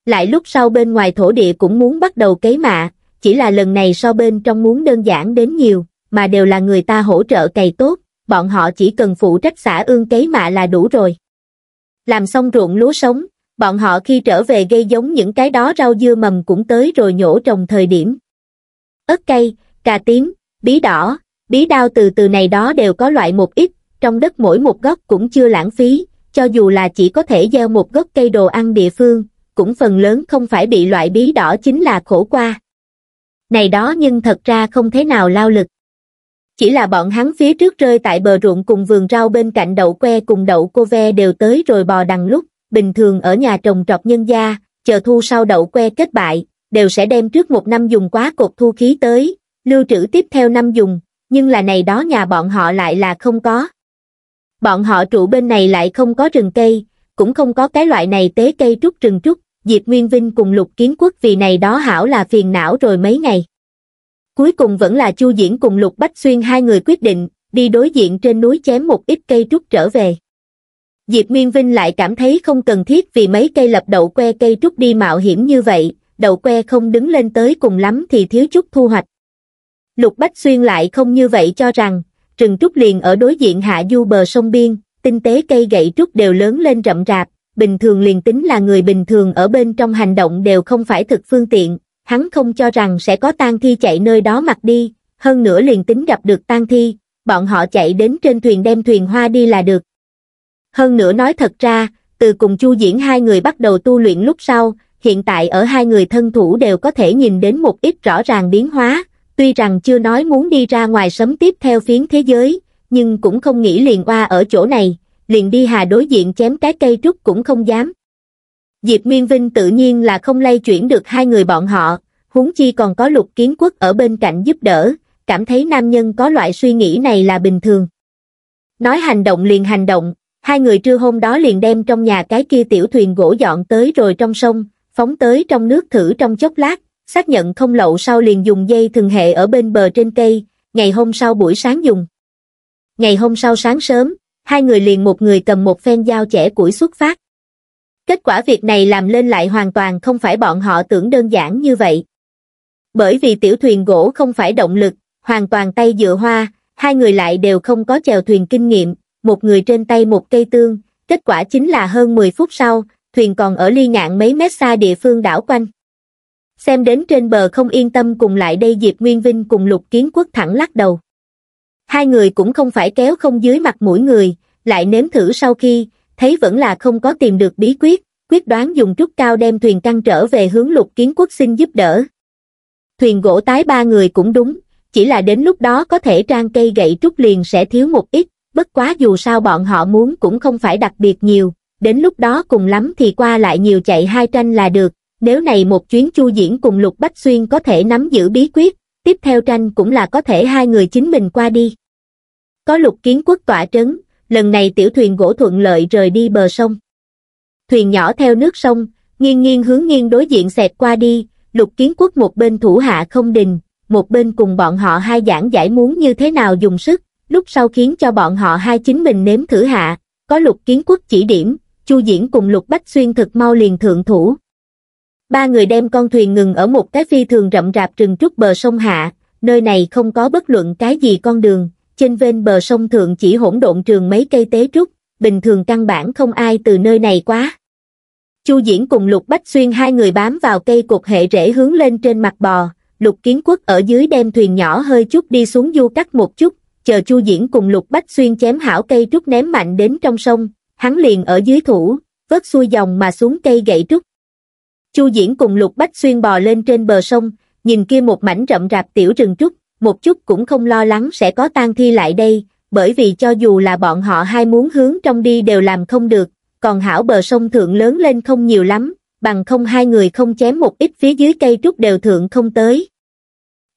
lại lúc sau bên ngoài thổ địa cũng muốn bắt đầu cấy mạ, chỉ là lần này so bên trong muốn đơn giản đến nhiều, mà đều là người ta hỗ trợ cày tốt, bọn họ chỉ cần phụ trách xã ương cấy mạ là đủ rồi. Làm xong ruộng lúa sống, bọn họ khi trở về gây giống những cái đó rau dưa mầm cũng tới rồi nhổ trồng thời điểm. ớt cây, cà tím, bí đỏ, bí đao từ từ này đó đều có loại một ít, trong đất mỗi một góc cũng chưa lãng phí, cho dù là chỉ có thể gieo một gốc cây đồ ăn địa phương, cũng phần lớn không phải bị loại bí đỏ chính là khổ qua. Này đó nhưng thật ra không thế nào lao lực. Chỉ là bọn hắn phía trước rơi tại bờ ruộng cùng vườn rau bên cạnh đậu que cùng đậu cô ve đều tới rồi bò đằng lúc, bình thường ở nhà trồng trọt nhân gia, chờ thu sau đậu que kết bại, đều sẽ đem trước một năm dùng quá cột thu khí tới, lưu trữ tiếp theo năm dùng, nhưng là này đó nhà bọn họ lại là không có. Bọn họ trụ bên này lại không có rừng cây, cũng không có cái loại này tế cây trúc rừng trúc, Diệp Nguyên Vinh cùng Lục Kiến Quốc vì này đó hảo là phiền não rồi mấy ngày. Cuối cùng vẫn là Chu Diễn cùng Lục Bách Xuyên hai người quyết định, đi đối diện trên núi chém một ít cây trúc trở về. Diệp Nguyên Vinh lại cảm thấy không cần thiết vì mấy cây lập đậu que cây trúc đi mạo hiểm như vậy, đậu que không đứng lên tới cùng lắm thì thiếu chút thu hoạch. Lục Bách Xuyên lại không như vậy cho rằng, rừng trúc liền ở đối diện hạ du bờ sông biên, tinh tế cây gậy trúc đều lớn lên rậm rạp, bình thường liền tính là người bình thường ở bên trong hành động đều không phải thực phương tiện, hắn không cho rằng sẽ có tang thi chạy nơi đó mặc đi, hơn nữa liền tính gặp được tang thi, bọn họ chạy đến trên thuyền đem thuyền hoa đi là được. Hơn nữa nói thật ra, từ cùng chu diễn hai người bắt đầu tu luyện lúc sau, hiện tại ở hai người thân thủ đều có thể nhìn đến một ít rõ ràng biến hóa, tuy rằng chưa nói muốn đi ra ngoài sấm tiếp theo phiến thế giới, nhưng cũng không nghĩ liền qua ở chỗ này, liền đi hà đối diện chém cái cây trúc cũng không dám. Diệp nguyên Vinh tự nhiên là không lay chuyển được hai người bọn họ, huống chi còn có lục kiến quốc ở bên cạnh giúp đỡ, cảm thấy nam nhân có loại suy nghĩ này là bình thường. Nói hành động liền hành động, hai người trưa hôm đó liền đem trong nhà cái kia tiểu thuyền gỗ dọn tới rồi trong sông, phóng tới trong nước thử trong chốc lát, xác nhận không lậu sau liền dùng dây thường hệ ở bên bờ trên cây, ngày hôm sau buổi sáng dùng. Ngày hôm sau sáng sớm, hai người liền một người cầm một phen dao chẻ củi xuất phát. Kết quả việc này làm lên lại hoàn toàn không phải bọn họ tưởng đơn giản như vậy. Bởi vì tiểu thuyền gỗ không phải động lực, hoàn toàn tay dựa hoa, hai người lại đều không có chèo thuyền kinh nghiệm, một người trên tay một cây tương, kết quả chính là hơn 10 phút sau, thuyền còn ở ly ngạn mấy mét xa địa phương đảo quanh. Xem đến trên bờ không yên tâm cùng lại đây Diệp Nguyên Vinh cùng Lục Kiến Quốc thẳng lắc đầu. Hai người cũng không phải kéo không dưới mặt mũi người, lại nếm thử sau khi, thấy vẫn là không có tìm được bí quyết, quyết đoán dùng trúc cao đem thuyền căng trở về hướng lục kiến quốc xin giúp đỡ. Thuyền gỗ tái ba người cũng đúng, chỉ là đến lúc đó có thể trang cây gậy trúc liền sẽ thiếu một ít, bất quá dù sao bọn họ muốn cũng không phải đặc biệt nhiều, đến lúc đó cùng lắm thì qua lại nhiều chạy hai tranh là được, nếu này một chuyến chu diễn cùng Lục Bách Xuyên có thể nắm giữ bí quyết, tiếp theo tranh cũng là có thể hai người chính mình qua đi. Có Lục Kiến Quốc tỏa trấn, lần này tiểu thuyền gỗ thuận lợi rời đi bờ sông. Thuyền nhỏ theo nước sông, nghiêng nghiêng hướng nghiêng đối diện xẹt qua đi, lục kiến quốc một bên thủ hạ không đình, một bên cùng bọn họ hai giảng giải muốn như thế nào dùng sức, lúc sau khiến cho bọn họ hai chính mình nếm thử hạ, có lục kiến quốc chỉ điểm, chu diễn cùng lục bách xuyên thực mau liền thượng thủ. Ba người đem con thuyền ngừng ở một cái phi thường rậm rạp rừng trúc bờ sông hạ, nơi này không có bất luận cái gì con đường, trên ven bờ sông thượng chỉ hỗn độn trường mấy cây tế trúc, bình thường căn bản không ai từ nơi này quá. Chu Diễn cùng Lục Bách Xuyên hai người bám vào cây cột hệ rễ hướng lên trên mặt bò, Lục Kiến Quốc ở dưới đem thuyền nhỏ hơi chút đi xuống du cắt một chút, chờ Chu Diễn cùng Lục Bách Xuyên chém hảo cây trúc ném mạnh đến trong sông, hắn liền ở dưới thủ, vớt xuôi dòng mà xuống cây gãy trúc. Chu Diễn cùng Lục Bách Xuyên bò lên trên bờ sông, nhìn kia một mảnh rậm rạp tiểu rừng trúc, một chút cũng không lo lắng sẽ có tang thi lại đây, bởi vì cho dù là bọn họ hai muốn hướng trong đi đều làm không được, còn hảo bờ sông thượng lớn lên không nhiều lắm, bằng không hai người không chém một ít phía dưới cây trúc đều thượng không tới.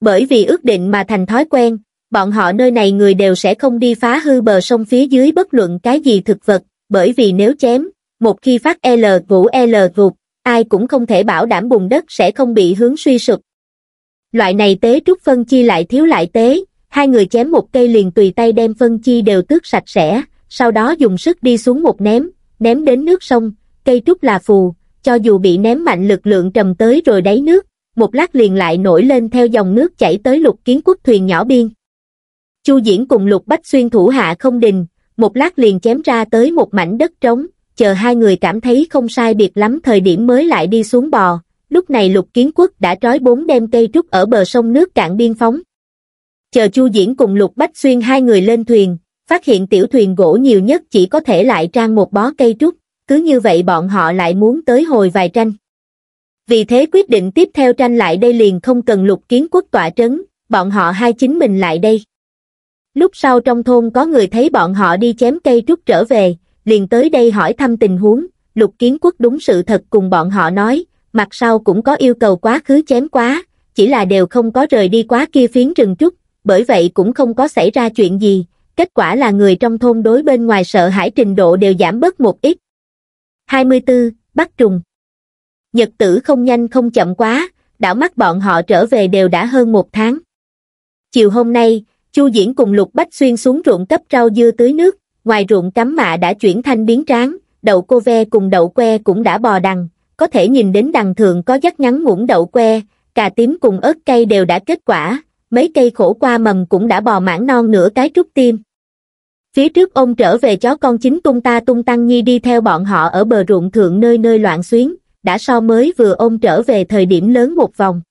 Bởi vì ước định mà thành thói quen, bọn họ nơi này người đều sẽ không đi phá hư bờ sông phía dưới bất luận cái gì thực vật, bởi vì nếu chém, một khi phát L vũ L vụt, ai cũng không thể bảo đảm bùn đất sẽ không bị hướng suy sụp, loại này tế trúc phân chi lại thiếu lại tế, hai người chém một cây liền tùy tay đem phân chi đều tước sạch sẽ, sau đó dùng sức đi xuống một ném, ném đến nước sông, cây trúc là phù, cho dù bị ném mạnh lực lượng trầm tới rồi đáy nước, một lát liền lại nổi lên theo dòng nước chảy tới lục kiến quốc thuyền nhỏ biên. Chu Diễn cùng lục bách xuyên thủ hạ không đình, một lát liền chém ra tới một mảnh đất trống, chờ hai người cảm thấy không sai biệt lắm thời điểm mới lại đi xuống bò, lúc này lục kiến quốc đã trói bốn đem cây trúc ở bờ sông nước cạn biên phóng. Chờ Chu Diễn cùng lục bách xuyên hai người lên thuyền, phát hiện tiểu thuyền gỗ nhiều nhất chỉ có thể lại trang một bó cây trúc, cứ như vậy bọn họ lại muốn tới hồi vài tranh. Vì thế quyết định tiếp theo tranh lại đây liền không cần lục kiến quốc tỏa trấn, bọn họ hai chính mình lại đây. Lúc sau trong thôn có người thấy bọn họ đi chém cây trúc trở về, liền tới đây hỏi thăm tình huống, lục kiến quốc đúng sự thật cùng bọn họ nói, mặt sau cũng có yêu cầu quá khứ chém quá, chỉ là đều không có rời đi quá kia phiến rừng trúc, bởi vậy cũng không có xảy ra chuyện gì, kết quả là người trong thôn đối bên ngoài sợ hãi trình độ đều giảm bớt một ít. 24. Bắt trùng Nhật tử không nhanh không chậm quá, đảo mắt bọn họ trở về đều đã hơn một tháng. Chiều hôm nay, Chu Diễn cùng Lục Bách Xuyên xuống ruộng cấp rau dưa tưới nước, ngoài ruộng cắm mạ đã chuyển thanh biến tráng, đậu cô ve cùng đậu que cũng đã bò đằng, có thể nhìn đến đằng thượng có dắt ngắn muỗng đậu que, cà tím cùng ớt cây đều đã kết quả, mấy cây khổ qua mầm cũng đã bò mãn non nửa cái trúc tim. Phía trước ông trở về chó con chính tung ta tung tăng nhi đi theo bọn họ ở bờ ruộng thượng nơi nơi loạn xuyến, đã so mới vừa ông trở về thời điểm lớn một vòng.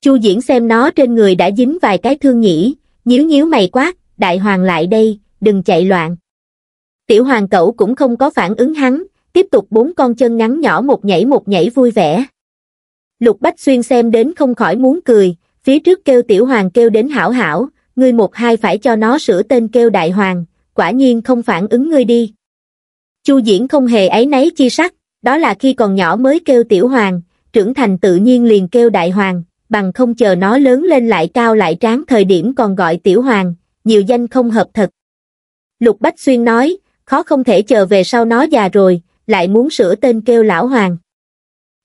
Chu diễn xem nó trên người đã dính vài cái thương nhĩ, nhíu nhíu mày quát, đại hoàng lại đây, đừng chạy loạn. Tiểu hoàng cẩu cũng không có phản ứng hắn, tiếp tục bốn con chân ngắn nhỏ một nhảy một nhảy vui vẻ lục bách xuyên xem đến không khỏi muốn cười phía trước kêu tiểu hoàng kêu đến hảo hảo ngươi một hai phải cho nó sửa tên kêu đại hoàng quả nhiên không phản ứng ngươi đi chu diễn không hề ấy nấy chi sắc đó là khi còn nhỏ mới kêu tiểu hoàng trưởng thành tự nhiên liền kêu đại hoàng bằng không chờ nó lớn lên lại cao lại tráng thời điểm còn gọi tiểu hoàng nhiều danh không hợp thật lục bách xuyên nói khó không thể chờ về sau nó già rồi lại muốn sửa tên kêu lão hoàng.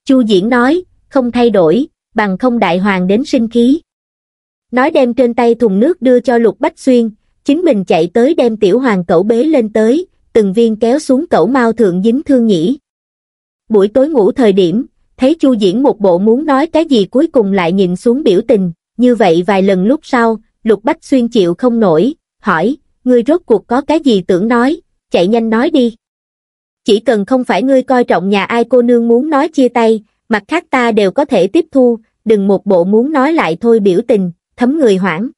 Chu Diễn nói, không thay đổi, bằng không đại hoàng đến sinh khí. Nói đem trên tay thùng nước đưa cho Lục Bách Xuyên, chính mình chạy tới đem tiểu hoàng cẩu bế lên tới, từng viên kéo xuống cẩu mau thượng dính thương nhĩ. Buổi tối ngủ thời điểm, thấy Chu Diễn một bộ muốn nói cái gì cuối cùng lại nhìn xuống biểu tình, như vậy vài lần lúc sau, Lục Bách Xuyên chịu không nổi, hỏi, ngươi rốt cuộc có cái gì tưởng nói, chạy nhanh nói đi chỉ cần không phải ngươi coi trọng nhà ai cô nương muốn nói chia tay, mặt khác ta đều có thể tiếp thu, đừng một bộ muốn nói lại thôi biểu tình, thấm người hoảng.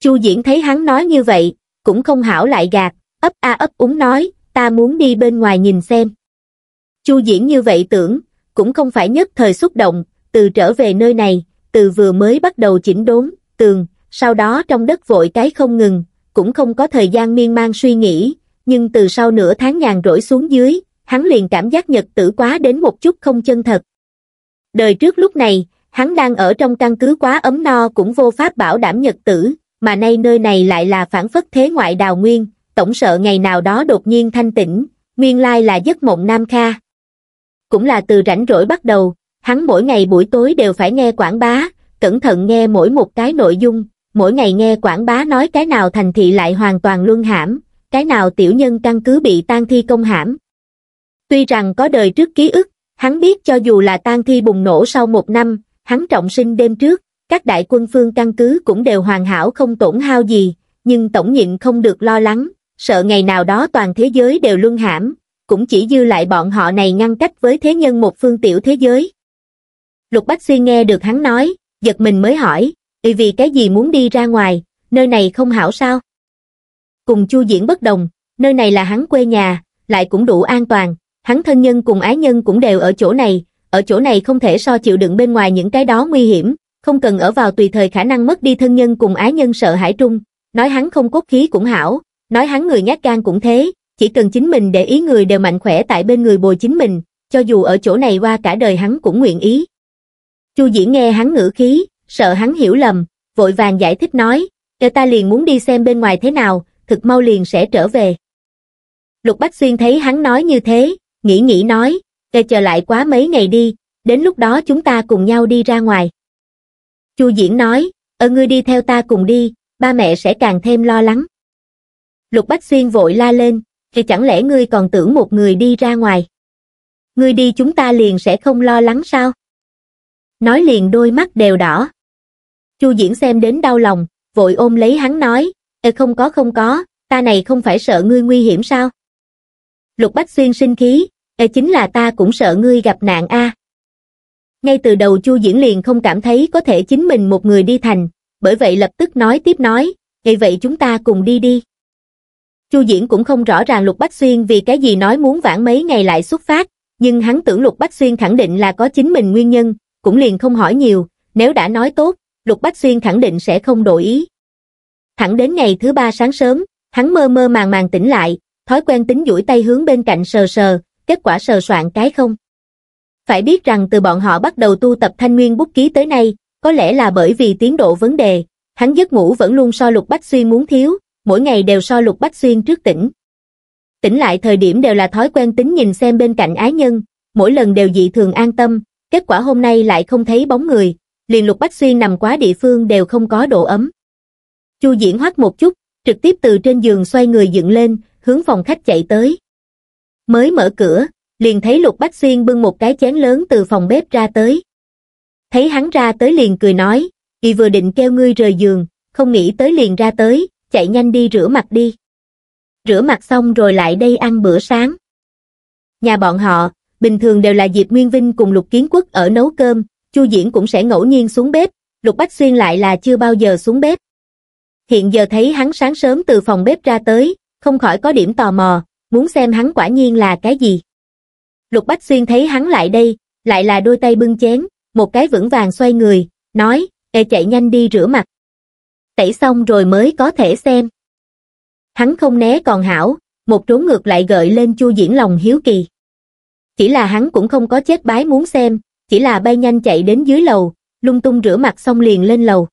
Chu Diễn thấy hắn nói như vậy, cũng không hảo lại gạt, ấp a ấp úng nói, ta muốn đi bên ngoài nhìn xem. Chu Diễn như vậy tưởng, cũng không phải nhất thời xúc động, từ trở về nơi này, từ vừa mới bắt đầu chỉnh đốn, tường, sau đó trong đất vội cái không ngừng, cũng không có thời gian miên man suy nghĩ, nhưng từ sau nửa tháng nhàn rỗi xuống dưới, hắn liền cảm giác nhật tử quá đến một chút không chân thật. Đời trước lúc này, hắn đang ở trong căn cứ quá ấm no cũng vô pháp bảo đảm nhật tử, mà nay nơi này lại là phản phất thế ngoại đào nguyên, tổng sợ ngày nào đó đột nhiên thanh tĩnh, nguyên lai là giấc mộng Nam Kha. Cũng là từ rảnh rỗi bắt đầu, hắn mỗi ngày buổi tối đều phải nghe quảng bá, cẩn thận nghe mỗi một cái nội dung, mỗi ngày nghe quảng bá nói cái nào thành thị lại hoàn toàn luân hãm, cái nào tiểu nhân căn cứ bị tan thi công hãm. Tuy rằng có đời trước ký ức, hắn biết cho dù là tan thi bùng nổ sau một năm, hắn trọng sinh đêm trước, các đại quân phương căn cứ cũng đều hoàn hảo không tổn hao gì, nhưng tổng nhịn không được lo lắng, sợ ngày nào đó toàn thế giới đều luân hãm, cũng chỉ dư lại bọn họ này ngăn cách với thế nhân một phương tiểu thế giới. Lục Bách Xuyên nghe được hắn nói, giật mình mới hỏi, vì vì cái gì muốn đi ra ngoài, nơi này không hảo sao? Cùng Chu Diễn bất đồng, nơi này là hắn quê nhà, lại cũng đủ an toàn, hắn thân nhân cùng ái nhân cũng đều ở chỗ này, ở chỗ này không thể so chịu đựng bên ngoài những cái đó nguy hiểm, không cần ở vào tùy thời khả năng mất đi thân nhân cùng ái nhân sợ hãi trung, nói hắn không cốt khí cũng hảo, nói hắn người nhát gan cũng thế, chỉ cần chính mình để ý người đều mạnh khỏe tại bên người bồi chính mình, cho dù ở chỗ này qua cả đời hắn cũng nguyện ý. Chu Diễn nghe hắn ngữ khí, sợ hắn hiểu lầm, vội vàng giải thích nói, "Ta liền muốn đi xem bên ngoài thế nào, thực mau liền sẽ trở về. Lục Bách Xuyên thấy hắn nói như thế, nghĩ nghĩ nói, kề chờ lại quá mấy ngày đi, đến lúc đó chúng ta cùng nhau đi ra ngoài. Chu Diễn nói, ở ngươi đi theo ta cùng đi, ba mẹ sẽ càng thêm lo lắng. Lục Bách Xuyên vội la lên, thì chẳng lẽ ngươi còn tưởng một người đi ra ngoài. Ngươi đi chúng ta liền sẽ không lo lắng sao? Nói liền đôi mắt đều đỏ. Chu Diễn xem đến đau lòng, vội ôm lấy hắn nói, Ê không có không có, ta này không phải sợ ngươi nguy hiểm sao? Lục Bách Xuyên sinh khí, Ê chính là ta cũng sợ ngươi gặp nạn a. Ngay từ đầu Chu Diễn liền không cảm thấy có thể chính mình một người đi thành, bởi vậy lập tức nói tiếp nói, Ê vậy chúng ta cùng đi đi. Chu Diễn cũng không rõ ràng Lục Bách Xuyên vì cái gì nói muốn vãn mấy ngày lại xuất phát, nhưng hắn tưởng Lục Bách Xuyên khẳng định là có chính mình nguyên nhân, cũng liền không hỏi nhiều, nếu đã nói tốt, Lục Bách Xuyên khẳng định sẽ không đổi ý. Thẳng đến ngày thứ ba sáng sớm, hắn mơ mơ màng màng tỉnh lại, thói quen tính duỗi tay hướng bên cạnh sờ sờ, kết quả sờ soạn cái không. Phải biết rằng từ bọn họ bắt đầu tu tập thanh nguyên bút ký tới nay, có lẽ là bởi vì tiến độ vấn đề, hắn giấc ngủ vẫn luôn so lục bách xuyên muốn thiếu, mỗi ngày đều so lục bách xuyên trước tỉnh. Tỉnh lại thời điểm đều là thói quen tính nhìn xem bên cạnh ái nhân, mỗi lần đều dị thường an tâm, kết quả hôm nay lại không thấy bóng người, liền lục bách xuyên nằm quá địa phương đều không có độ ấm. Chu Diễn hoắt một chút, trực tiếp từ trên giường xoay người dựng lên, hướng phòng khách chạy tới. Mới mở cửa, liền thấy Lục Bách Xuyên bưng một cái chén lớn từ phòng bếp ra tới. Thấy hắn ra tới liền cười nói, y vừa định kêu ngươi rời giường, không nghĩ tới liền ra tới, chạy nhanh đi rửa mặt đi. Rửa mặt xong rồi lại đây ăn bữa sáng. Nhà bọn họ, bình thường đều là Diệp Nguyên Vinh cùng Lục Kiến Quốc ở nấu cơm, Chu Diễn cũng sẽ ngẫu nhiên xuống bếp, Lục Bách Xuyên lại là chưa bao giờ xuống bếp hiện giờ thấy hắn sáng sớm từ phòng bếp ra tới, không khỏi có điểm tò mò, muốn xem hắn quả nhiên là cái gì. Lục Bách Xuyên thấy hắn lại đây, lại là đôi tay bưng chén, một cái vững vàng xoay người, nói, "ê chạy nhanh đi rửa mặt. Tẩy xong rồi mới có thể xem. Hắn không né còn hảo, một trốn ngược lại gợi lên chu diễn lòng hiếu kỳ. Chỉ là hắn cũng không có chết bái muốn xem, chỉ là bay nhanh chạy đến dưới lầu, lung tung rửa mặt xong liền lên lầu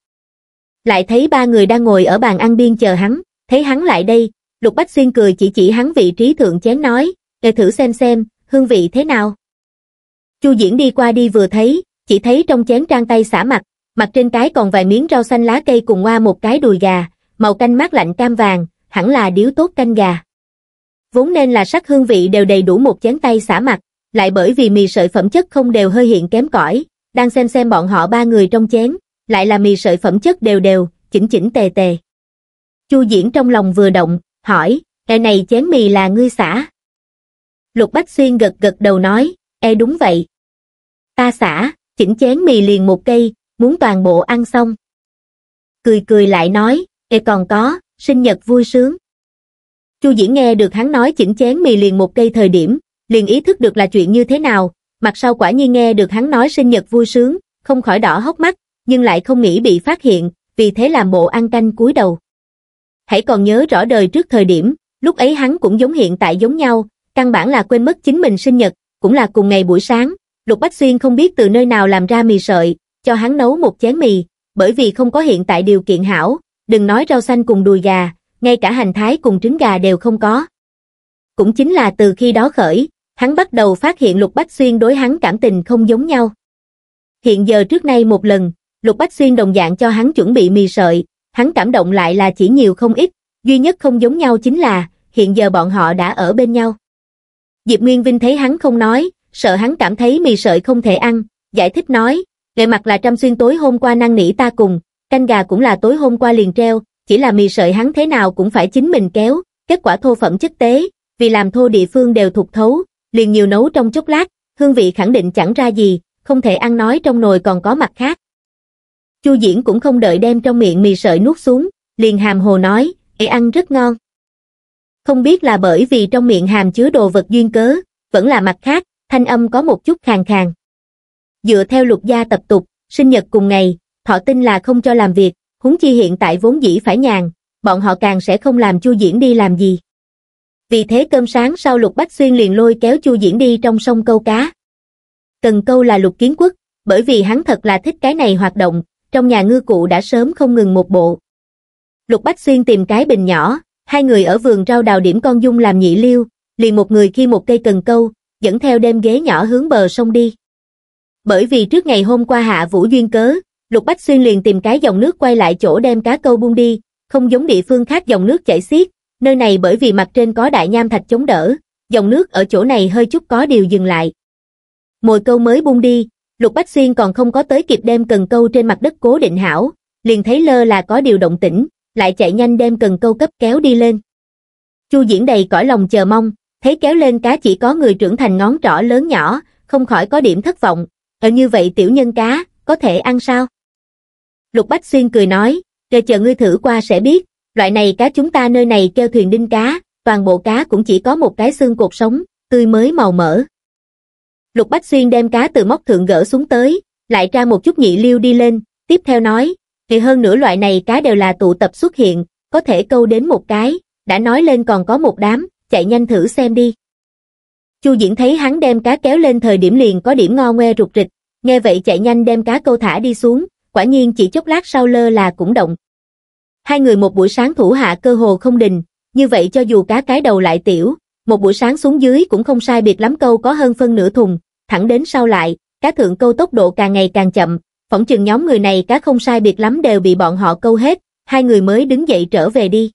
lại thấy ba người đang ngồi ở bàn ăn biên chờ hắn, thấy hắn lại đây, Lục Bách Xuyên cười chỉ chỉ hắn vị trí thượng chén nói, nghe thử xem xem, hương vị thế nào. Chu Diễn đi qua đi vừa thấy, chỉ thấy trong chén trang tay xả mặt, mặt trên cái còn vài miếng rau xanh lá cây cùng qua một cái đùi gà, màu canh mát lạnh cam vàng, hẳn là điếu tốt canh gà. Vốn nên là sắc hương vị đều đầy đủ một chén tay xả mặt, lại bởi vì mì sợi phẩm chất không đều hơi hiện kém cỏi, đang xem xem bọn họ ba người trong chén, lại là mì sợi phẩm chất đều đều, chỉnh chỉnh tề tề. Chu Diễn trong lòng vừa động, hỏi, e này chén mì là ngươi xả. Lục Bách Xuyên gật gật đầu nói, e đúng vậy. Ta xả, chỉnh chén mì liền một cây, muốn toàn bộ ăn xong. Cười cười lại nói, e còn có, sinh nhật vui sướng. Chu Diễn nghe được hắn nói chỉnh chén mì liền một cây thời điểm, liền ý thức được là chuyện như thế nào, mặt sau quả nhiên nghe được hắn nói sinh nhật vui sướng, không khỏi đỏ hốc mắt, nhưng lại không nghĩ bị phát hiện, vì thế làm bộ ăn canh cúi đầu. Hãy còn nhớ rõ đời trước thời điểm, lúc ấy hắn cũng giống hiện tại giống nhau, căn bản là quên mất chính mình sinh nhật, cũng là cùng ngày buổi sáng, Lục Bách Xuyên không biết từ nơi nào làm ra mì sợi, cho hắn nấu một chén mì, bởi vì không có hiện tại điều kiện hảo, đừng nói rau xanh cùng đùi gà, ngay cả hành thái cùng trứng gà đều không có. Cũng chính là từ khi đó khởi, hắn bắt đầu phát hiện Lục Bách Xuyên đối hắn cảm tình không giống nhau. Hiện giờ trước nay một lần, Lục Bách Xuyên đồng dạng cho hắn chuẩn bị mì sợi, hắn cảm động lại là chỉ nhiều không ít, duy nhất không giống nhau chính là, hiện giờ bọn họ đã ở bên nhau. Diệp Nguyên Vinh thấy hắn không nói, sợ hắn cảm thấy mì sợi không thể ăn, giải thích nói, ngày mặt là trăm Xuyên tối hôm qua năng nỉ ta cùng, canh gà cũng là tối hôm qua liền treo, chỉ là mì sợi hắn thế nào cũng phải chính mình kéo, kết quả thô phẩm chất tế, vì làm thô địa phương đều thuộc thấu, liền nhiều nấu trong chốc lát, hương vị khẳng định chẳng ra gì, không thể ăn nói trong nồi còn có mặt khác. Chu Diễn cũng không đợi đem trong miệng mì sợi nuốt xuống, liền hàm hồ nói, "Ê ăn rất ngon." Không biết là bởi vì trong miệng hàm chứa đồ vật duyên cớ, vẫn là mặt khác, thanh âm có một chút khàn khàn. Dựa theo lục gia tập tục, sinh nhật cùng ngày, thọ tinh là không cho làm việc, huống chi hiện tại vốn dĩ phải nhàn, bọn họ càng sẽ không làm Chu Diễn đi làm gì. Vì thế cơm sáng sau Lục Bách Xuyên liền lôi kéo Chu Diễn đi trong sông câu cá. Cần câu là Lục Kiến Quốc, bởi vì hắn thật là thích cái này hoạt động, trong nhà ngư cụ đã sớm không ngừng một bộ. Lục Bách Xuyên tìm cái bình nhỏ, hai người ở vườn rau đào điểm con dung làm nhị liêu, liền một người khi một cây cần câu, dẫn theo đem ghế nhỏ hướng bờ sông đi. Bởi vì trước ngày hôm qua hạ vũ duyên cớ, Lục Bách Xuyên liền tìm cái dòng nước quay lại chỗ đem cá câu buông đi, không giống địa phương khác dòng nước chảy xiết, nơi này bởi vì mặt trên có đại nham thạch chống đỡ, dòng nước ở chỗ này hơi chút có điều dừng lại. Mồi câu mới buông đi, Lục Bách Xuyên còn không có tới kịp đem cần câu trên mặt đất cố định hảo, liền thấy lơ là có điều động tĩnh, lại chạy nhanh đem cần câu cấp kéo đi lên. Chu diễn đầy cõi lòng chờ mong, thấy kéo lên cá chỉ có người trưởng thành ngón trỏ lớn nhỏ, không khỏi có điểm thất vọng, ở ờ, như vậy tiểu nhân cá, có thể ăn sao? Lục Bách Xuyên cười nói, chờ chờ ngươi thử qua sẽ biết, loại này cá chúng ta nơi này kêu thuyền đinh cá, toàn bộ cá cũng chỉ có một cái xương cột sống, tươi mới màu mỡ. Lục Bách Xuyên đem cá từ móc thượng gỡ xuống tới, lại tra một chút nhị liêu đi lên, tiếp theo nói, thì hơn nửa loại này cá đều là tụ tập xuất hiện, có thể câu đến một cái, đã nói lên còn có một đám, chạy nhanh thử xem đi. Chu Diễn thấy hắn đem cá kéo lên thời điểm liền có điểm ngo ngoe rụt rịch, nghe vậy chạy nhanh đem cá câu thả đi xuống, quả nhiên chỉ chốc lát sau lơ là cũng động. Hai người một buổi sáng thủ hạ cơ hồ không đình, như vậy cho dù cá cái đầu lại tiểu, một buổi sáng xuống dưới cũng không sai biệt lắm câu có hơn phân nửa thùng, thẳng đến sau lại, cá thượng câu tốc độ càng ngày càng chậm, phỏng chừng nhóm người này cá không sai biệt lắm đều bị bọn họ câu hết, hai người mới đứng dậy trở về đi.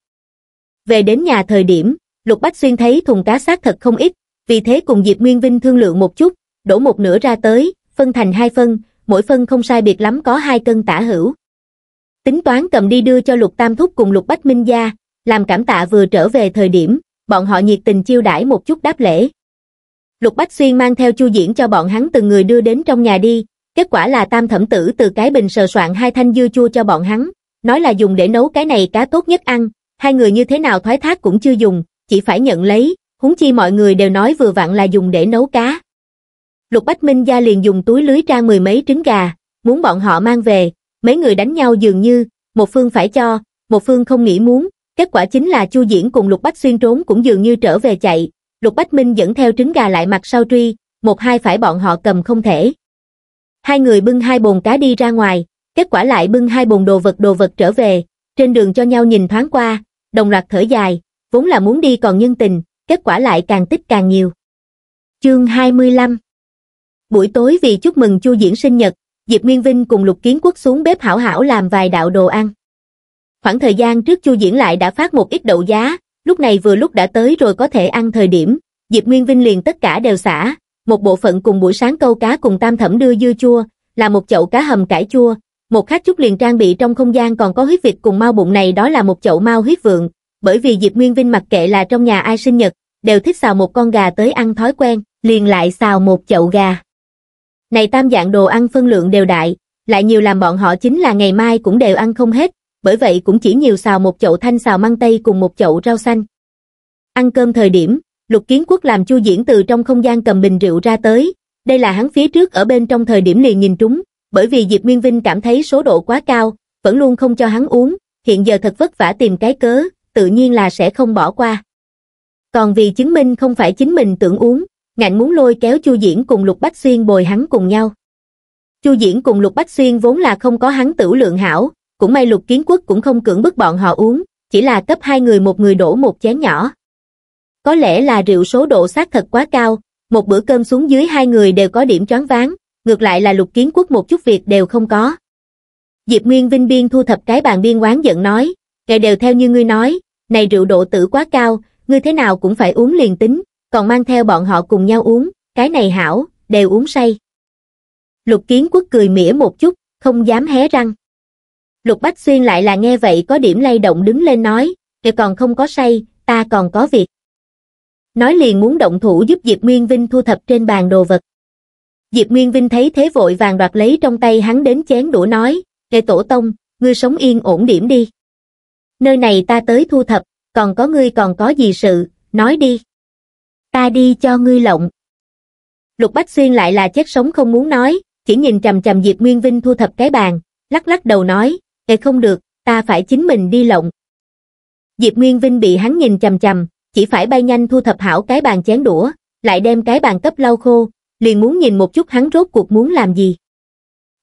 Về đến nhà thời điểm, Lục Bách Xuyên thấy thùng cá xác thật không ít, vì thế cùng Diệp Nguyên Vinh thương lượng một chút, đổ một nửa ra tới, phân thành hai phân, mỗi phân không sai biệt lắm có hai cân tả hữu. Tính toán cầm đi đưa cho Lục Tam Thúc cùng Lục Bách Minh Gia, làm cảm tạ vừa trở về thời điểm, bọn họ nhiệt tình chiêu đãi một chút đáp lễ. Lục Bách Xuyên mang theo Chu Diễn cho bọn hắn từng người đưa đến trong nhà đi, kết quả là tam thẩm tử từ cái bình sờ soạn hai thanh dưa chua cho bọn hắn, nói là dùng để nấu cái này cá tốt nhất ăn, hai người như thế nào thoái thác cũng chưa dùng, chỉ phải nhận lấy, Húng chi mọi người đều nói vừa vặn là dùng để nấu cá. Lục Bách Minh gia liền dùng túi lưới ra mười mấy trứng gà, muốn bọn họ mang về, mấy người đánh nhau dường như, một phương phải cho, một phương không nghĩ muốn, Kết quả chính là Chu Diễn cùng Lục Bách Xuyên trốn cũng dường như trở về chạy, Lục Bách Minh dẫn theo trứng gà lại mặt sau truy, một hai phải bọn họ cầm không thể. Hai người bưng hai bồn cá đi ra ngoài, kết quả lại bưng hai bồn đồ vật đồ vật trở về, trên đường cho nhau nhìn thoáng qua, đồng loạt thở dài, vốn là muốn đi còn nhân tình, kết quả lại càng tích càng nhiều. Chương 25 Buổi tối vì chúc mừng Chu Diễn sinh nhật, Diệp Nguyên Vinh cùng Lục Kiến Quốc xuống bếp hảo hảo làm vài đạo đồ ăn khoảng thời gian trước Chu Diễn lại đã phát một ít đậu giá, lúc này vừa lúc đã tới rồi có thể ăn thời điểm, Diệp Nguyên Vinh liền tất cả đều xả, một bộ phận cùng buổi sáng câu cá cùng tam thẩm đưa dưa chua, là một chậu cá hầm cải chua, một khác chút liền trang bị trong không gian còn có huyết vịt cùng mau bụng này đó là một chậu mau huyết vượng, bởi vì Diệp Nguyên Vinh mặc kệ là trong nhà ai sinh nhật, đều thích xào một con gà tới ăn thói quen, liền lại xào một chậu gà. Này tam dạng đồ ăn phân lượng đều đại, lại nhiều làm bọn họ chính là ngày mai cũng đều ăn không hết, bởi vậy cũng chỉ nhiều xào một chậu thanh xào măng tây cùng một chậu rau xanh. Ăn cơm thời điểm, Lục Kiến Quốc làm chu diễn từ trong không gian cầm bình rượu ra tới, đây là hắn phía trước ở bên trong thời điểm liền nhìn trúng, bởi vì Diệp Nguyên Vinh cảm thấy số độ quá cao, vẫn luôn không cho hắn uống, hiện giờ thật vất vả tìm cái cớ, tự nhiên là sẽ không bỏ qua. Còn vì chứng minh không phải chính mình tưởng uống, ngạnh muốn lôi kéo Chu Diễn cùng Lục Bách Xuyên bồi hắn cùng nhau. Chu Diễn cùng Lục Bách Xuyên vốn là không có hắn tử lượng hảo, cũng may lục kiến quốc cũng không cưỡng bức bọn họ uống, chỉ là cấp hai người một người đổ một chén nhỏ. Có lẽ là rượu số độ sát thật quá cao, một bữa cơm xuống dưới hai người đều có điểm choáng váng, ngược lại là lục kiến quốc một chút việc đều không có. Diệp Nguyên Vinh Biên thu thập cái bàn biên quán giận nói, ngày đều theo như ngươi nói, này rượu độ tử quá cao, ngươi thế nào cũng phải uống liền tính, còn mang theo bọn họ cùng nhau uống, cái này hảo, đều uống say. Lục kiến quốc cười mỉa một chút, không dám hé răng. Lục Bách Xuyên lại là nghe vậy có điểm lay động đứng lên nói, kìa còn không có say, ta còn có việc. Nói liền muốn động thủ giúp Diệp Nguyên Vinh thu thập trên bàn đồ vật. Diệp Nguyên Vinh thấy thế vội vàng đoạt lấy trong tay hắn đến chén đũa nói, kìa tổ tông, ngươi sống yên ổn điểm đi. Nơi này ta tới thu thập, còn có ngươi còn có gì sự, nói đi. Ta đi cho ngươi lộng. Lục Bách Xuyên lại là chết sống không muốn nói, chỉ nhìn chầm chầm Diệp Nguyên Vinh thu thập cái bàn, lắc lắc đầu nói, Ê không được, ta phải chính mình đi lộng. Diệp Nguyên Vinh bị hắn nhìn chầm chầm, chỉ phải bay nhanh thu thập hảo cái bàn chén đũa, lại đem cái bàn cấp lau khô, liền muốn nhìn một chút hắn rốt cuộc muốn làm gì.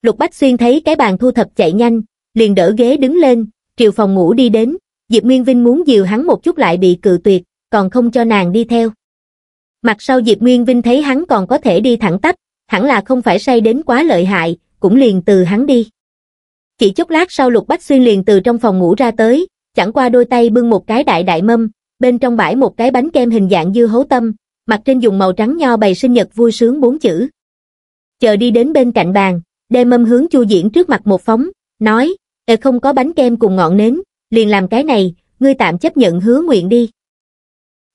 Lục Bách Xuyên thấy cái bàn thu thập chạy nhanh, liền đỡ ghế đứng lên, triều phòng ngủ đi đến, Diệp Nguyên Vinh muốn dìu hắn một chút lại bị cự tuyệt, còn không cho nàng đi theo. Mặt sau Diệp Nguyên Vinh thấy hắn còn có thể đi thẳng tắp, hẳn là không phải say đến quá lợi hại, cũng liền từ hắn đi. Chỉ chốc lát sau Lục Bách Xuyên liền từ trong phòng ngủ ra tới, chẳng qua đôi tay bưng một cái đại đại mâm, bên trong bãi một cái bánh kem hình dạng dưa hấu tâm, mặt trên dùng màu trắng nho bày sinh nhật vui sướng bốn chữ. Chờ đi đến bên cạnh bàn, đem mâm hướng Chu Diễn trước mặt một phóng, nói, "Ê không có bánh kem cùng ngọn nến, liền làm cái này, ngươi tạm chấp nhận hứa nguyện đi."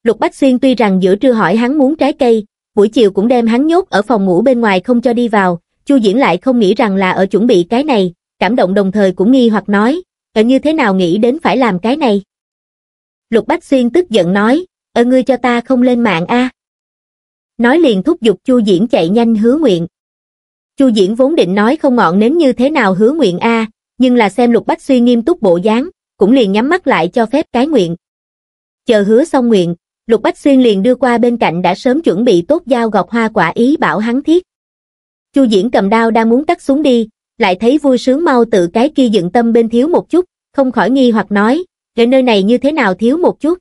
Lục Bách Xuyên tuy rằng giữa trưa hỏi hắn muốn trái cây, buổi chiều cũng đem hắn nhốt ở phòng ngủ bên ngoài không cho đi vào, Chu Diễn lại không nghĩ rằng là ở chuẩn bị cái này, cảm động đồng thời cũng nghi hoặc nói, ờ như thế nào nghĩ đến phải làm cái này? Lục Bách Xuyên tức giận nói, ở ngươi cho ta không lên mạng a Nói liền thúc giục Chu Diễn chạy nhanh hứa nguyện. Chu Diễn vốn định nói không ngọn nến như thế nào hứa nguyện a nhưng là xem Lục Bách Xuyên nghiêm túc bộ dáng, cũng liền nhắm mắt lại cho phép cái nguyện. Chờ hứa xong nguyện, Lục Bách Xuyên liền đưa qua bên cạnh đã sớm chuẩn bị tốt dao gọt hoa quả ý bảo hắn thiết. Chu Diễn cầm đao đang muốn cắt xuống đi, lại thấy vui sướng mau tự cái kia dựng tâm bên thiếu một chút, không khỏi nghi hoặc nói, ở nơi này như thế nào thiếu một chút.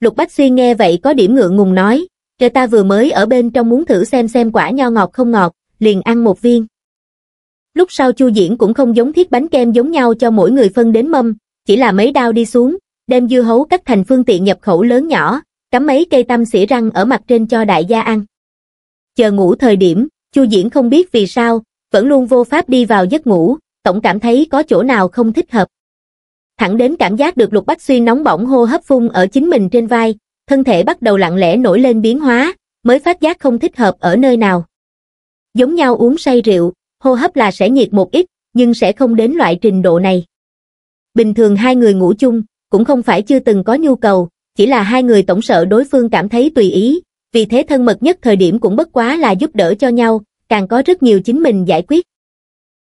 Lục Bách Xuyên nghe vậy có điểm ngượng ngùng nói, trời ta vừa mới ở bên trong muốn thử xem xem quả nho ngọt không ngọt, liền ăn một viên. Lúc sau Chu Diễn cũng không giống thiết bánh kem giống nhau cho mỗi người phân đến mâm, chỉ là mấy đao đi xuống, đem dưa hấu cắt thành phương tiện nhập khẩu lớn nhỏ, cắm mấy cây tăm xỉa răng ở mặt trên cho đại gia ăn. Chờ ngủ thời điểm, Chu Diễn không biết vì sao, vẫn luôn vô pháp đi vào giấc ngủ, tổng cảm thấy có chỗ nào không thích hợp. Thẳng đến cảm giác được Lục Bách Xuyên nóng bỏng hô hấp phun ở chính mình trên vai, thân thể bắt đầu lặng lẽ nổi lên biến hóa, mới phát giác không thích hợp ở nơi nào. Giống nhau uống say rượu, hô hấp là sẽ nhiệt một ít, nhưng sẽ không đến loại trình độ này. Bình thường hai người ngủ chung, cũng không phải chưa từng có nhu cầu, chỉ là hai người tổng sợ đối phương cảm thấy tùy ý, vì thế thân mật nhất thời điểm cũng bất quá là giúp đỡ cho nhau, càng có rất nhiều chính mình giải quyết.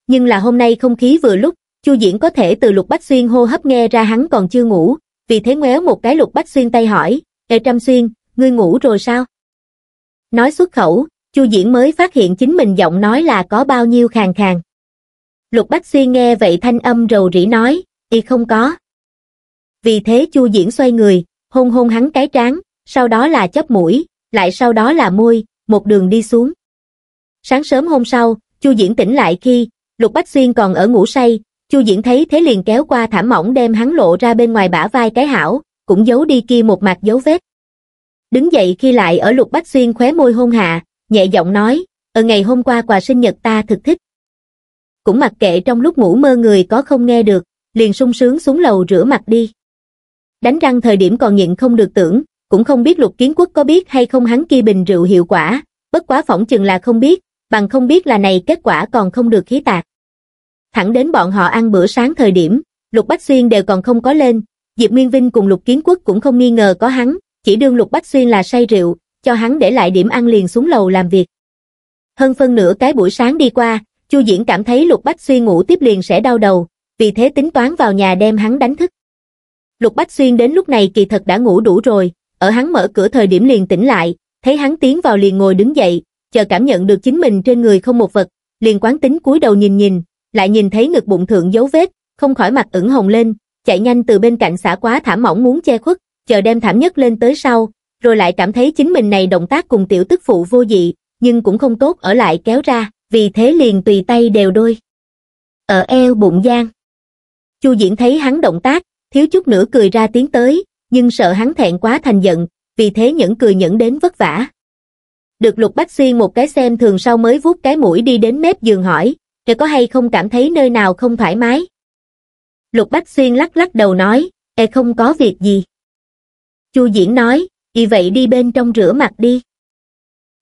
Nhưng là hôm nay không khí vừa lúc, Chu Diễn có thể từ Lục Bách Xuyên hô hấp nghe ra hắn còn chưa ngủ, vì thế ngoéo một cái Lục Bách Xuyên tay hỏi, Ê Trăm Xuyên, ngươi ngủ rồi sao? Nói xuất khẩu, Chu Diễn mới phát hiện chính mình giọng nói là có bao nhiêu khàn khàn. Lục Bách Xuyên nghe vậy thanh âm rầu rĩ nói, y không có. Vì thế Chu Diễn xoay người, hôn hôn hắn cái trán, sau đó là chóp mũi, lại sau đó là môi, một đường đi xuống. Sáng sớm hôm sau, Chu Diễn tỉnh lại khi Lục Bách Xuyên còn ở ngủ say, Chu Diễn thấy thế liền kéo qua thảm mỏng đem hắn lộ ra bên ngoài bả vai cái hảo, cũng giấu đi kia một mặt dấu vết. Đứng dậy khi lại ở Lục Bách Xuyên khóe môi hôn hạ, nhẹ giọng nói, ở ờ, ngày hôm qua quà sinh nhật ta thực thích. Cũng mặc kệ trong lúc ngủ mơ người có không nghe được, liền sung sướng xuống lầu rửa mặt đi. Đánh răng thời điểm còn nhịn không được tưởng, cũng không biết Lục Kiến Quốc có biết hay không hắn kia bình rượu hiệu quả, bất quá phỏng chừng là không biết, bằng không biết là này kết quả còn không được khí tạc. Thẳng đến bọn họ ăn bữa sáng thời điểm, Lục Bách Xuyên đều còn không có lên, Diệp Nguyên Vinh cùng Lục Kiến Quốc cũng không nghi ngờ có hắn, chỉ đương Lục Bách Xuyên là say rượu, cho hắn để lại điểm ăn liền xuống lầu làm việc. Hơn phân nửa cái buổi sáng đi qua, Chu Diễn cảm thấy Lục Bách Xuyên ngủ tiếp liền sẽ đau đầu, vì thế tính toán vào nhà đem hắn đánh thức. Lục Bách Xuyên đến lúc này kỳ thật đã ngủ đủ rồi, ở hắn mở cửa thời điểm liền tỉnh lại, thấy hắn tiến vào liền ngồi đứng dậy, chờ cảm nhận được chính mình trên người không một vật, liền quán tính cúi đầu nhìn nhìn, lại nhìn thấy ngực bụng thượng dấu vết, không khỏi mặt ửng hồng lên, chạy nhanh từ bên cạnh xả quá thảm mỏng muốn che khuất, chờ đem thảm nhất lên tới sau, rồi lại cảm thấy chính mình này động tác cùng tiểu tức phụ vô dị, nhưng cũng không tốt ở lại kéo ra, vì thế liền tùy tay đều đôi. Ở eo bụng gian. Chu Diễn thấy hắn động tác, thiếu chút nữa cười ra tiếng tới, nhưng sợ hắn thẹn quá thành giận, vì thế nhẫn cười nhẫn đến vất vả được Lục Bách Xuyên một cái xem thường sau mới vuốt cái mũi đi đến mép giường hỏi, "Ngươi có hay không cảm thấy nơi nào không thoải mái?" Lục Bách Xuyên lắc lắc đầu nói, "E không có việc gì." Chu Diễn nói, vì vậy đi bên trong rửa mặt đi."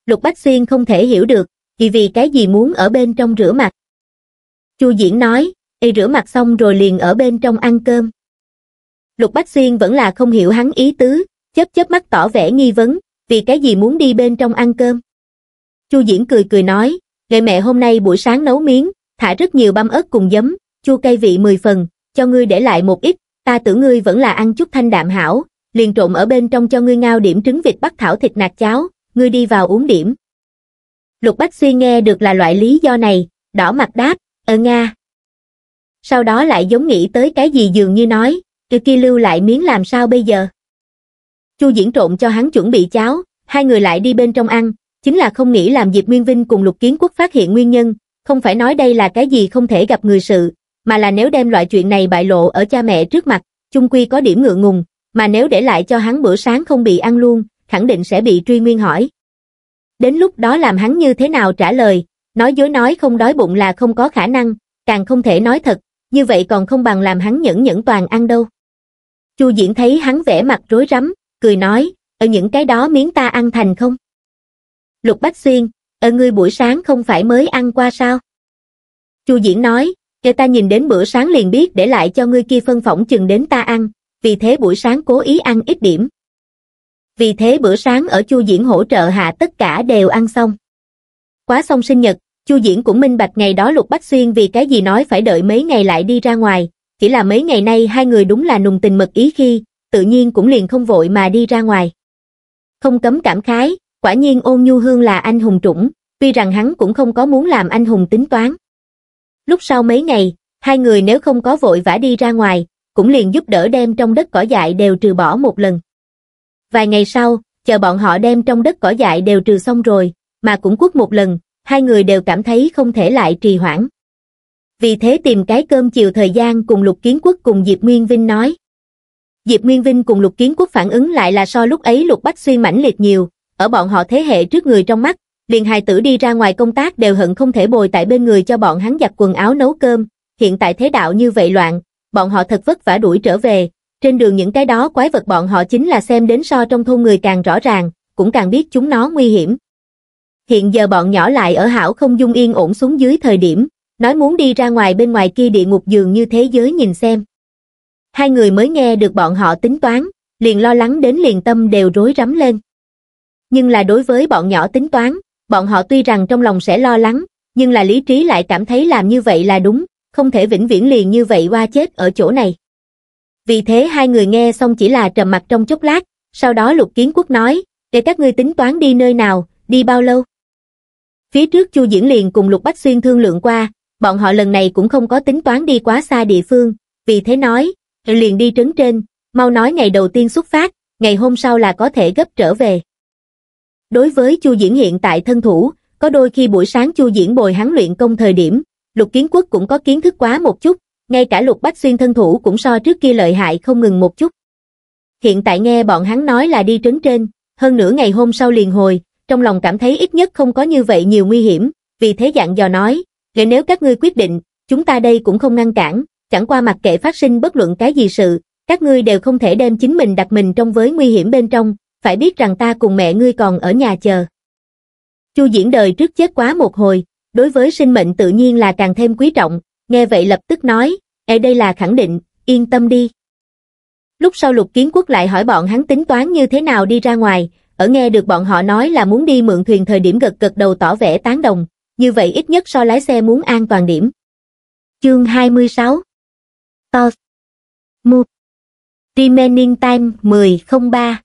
Lục Bách Xuyên không thể hiểu được, vì vì cái gì muốn ở bên trong rửa mặt. Chu Diễn nói, "Y rửa mặt xong rồi liền ở bên trong ăn cơm." Lục Bách Xuyên vẫn là không hiểu hắn ý tứ, chớp chớp mắt tỏ vẻ nghi vấn, vì cái gì muốn đi bên trong ăn cơm? Chu Diễn cười cười nói, người mẹ hôm nay buổi sáng nấu miếng, thả rất nhiều băm ớt cùng giấm, chua cay vị 10 phần, cho ngươi để lại một ít, ta tưởng ngươi vẫn là ăn chút thanh đạm hảo, liền trộn ở bên trong cho ngươi ngao điểm trứng vịt bắc thảo thịt nạc cháo, ngươi đi vào uống điểm. Lục Bách Xuyên nghe được là loại lý do này, đỏ mặt đáp, ở ờ Nga. Sau đó lại giống nghĩ tới cái gì dường như nói, từ kia lưu lại miếng làm sao bây giờ chu diễn trộn cho hắn chuẩn bị cháo hai người lại đi bên trong ăn chính là không nghĩ làm diệp nguyên vinh cùng lục kiến quốc phát hiện nguyên nhân không phải nói đây là cái gì không thể gặp người sự mà là nếu đem loại chuyện này bại lộ ở cha mẹ trước mặt chung quy có điểm ngượng ngùng mà nếu để lại cho hắn bữa sáng không bị ăn luôn khẳng định sẽ bị truy nguyên hỏi đến lúc đó làm hắn như thế nào trả lời nói dối nói không đói bụng là không có khả năng càng không thể nói thật như vậy còn không bằng làm hắn nhẫn nhẫn toàn ăn đâu chu diễn thấy hắn vẻ mặt rối rắm cười nói ở những cái đó miếng ta ăn thành không lục bách xuyên ở ngươi buổi sáng không phải mới ăn qua sao chu diễn nói cho ta nhìn đến bữa sáng liền biết để lại cho ngươi kia phân phỏng chừng đến ta ăn vì thế buổi sáng cố ý ăn ít điểm vì thế bữa sáng ở chu diễn hỗ trợ hạ tất cả đều ăn xong quá xong sinh nhật chu diễn cũng minh bạch ngày đó lục bách xuyên vì cái gì nói phải đợi mấy ngày lại đi ra ngoài chỉ là mấy ngày nay hai người đúng là nùng tình mật ý khi tự nhiên cũng liền không vội mà đi ra ngoài. Không cấm cảm khái, quả nhiên ôn nhu hương là anh hùng trũng, tuy rằng hắn cũng không có muốn làm anh hùng tính toán. Lúc sau mấy ngày, hai người nếu không có vội vã đi ra ngoài, cũng liền giúp đỡ đem trong đất cỏ dại đều trừ bỏ một lần. Vài ngày sau, chờ bọn họ đem trong đất cỏ dại đều trừ xong rồi, mà cũng quất một lần, hai người đều cảm thấy không thể lại trì hoãn. Vì thế tìm cái cơm chiều thời gian cùng Lục Kiến Quốc cùng Diệp Nguyên Vinh nói. Diệp Nguyên Vinh cùng Lục Kiến Quốc phản ứng lại là so lúc ấy Lục Bách Xuyên mãnh liệt nhiều, ở bọn họ thế hệ trước người trong mắt, liền hài tử đi ra ngoài công tác đều hận không thể bồi tại bên người cho bọn hắn giặt quần áo nấu cơm, hiện tại thế đạo như vậy loạn, bọn họ thật vất vả đuổi trở về, trên đường những cái đó quái vật bọn họ chính là xem đến so trong thôn người càng rõ ràng, cũng càng biết chúng nó nguy hiểm. Hiện giờ bọn nhỏ lại ở hảo không dung yên ổn xuống dưới thời điểm, nói muốn đi ra ngoài bên ngoài kia địa ngục dường như thế giới nhìn xem, hai người mới nghe được bọn họ tính toán, liền lo lắng đến liền tâm đều rối rắm lên. Nhưng là đối với bọn nhỏ tính toán, bọn họ tuy rằng trong lòng sẽ lo lắng, nhưng là lý trí lại cảm thấy làm như vậy là đúng, không thể vĩnh viễn liền như vậy qua chết ở chỗ này. Vì thế hai người nghe xong chỉ là trầm mặt trong chốc lát, sau đó lục kiến quốc nói, để các ngươi tính toán đi nơi nào, đi bao lâu. Phía trước Chu Diễn liền cùng Lục Bách Xuyên thương lượng qua, bọn họ lần này cũng không có tính toán đi quá xa địa phương, vì thế nói, liền đi trấn trên, mau nói ngày đầu tiên xuất phát, ngày hôm sau là có thể gấp trở về. Đối với Chu Diễn hiện tại thân thủ, có đôi khi buổi sáng Chu Diễn bồi hắn luyện công thời điểm, Lục Kiến Quốc cũng có kiến thức quá một chút, ngay cả Lục Bách Xuyên thân thủ cũng so trước kia lợi hại không ngừng một chút. Hiện tại nghe bọn hắn nói là đi trấn trên, hơn nửa ngày hôm sau liền hồi, trong lòng cảm thấy ít nhất không có như vậy nhiều nguy hiểm, vì thế dạng dò nói, nếu các ngươi quyết định, chúng ta đây cũng không ngăn cản, chẳng qua mặc kệ phát sinh bất luận cái gì sự, các ngươi đều không thể đem chính mình đặt mình trong với nguy hiểm bên trong, phải biết rằng ta cùng mẹ ngươi còn ở nhà chờ. Chu diễn đời trước chết quá một hồi, đối với sinh mệnh tự nhiên là càng thêm quý trọng, nghe vậy lập tức nói, e đây là khẳng định, yên tâm đi. Lúc sau lục kiến quốc lại hỏi bọn hắn tính toán như thế nào đi ra ngoài, ở nghe được bọn họ nói là muốn đi mượn thuyền thời điểm gật gật đầu tỏ vẻ tán đồng, như vậy ít nhất so lái xe muốn an toàn điểm. Chương 26 Thought. Move. Remaining time 10.03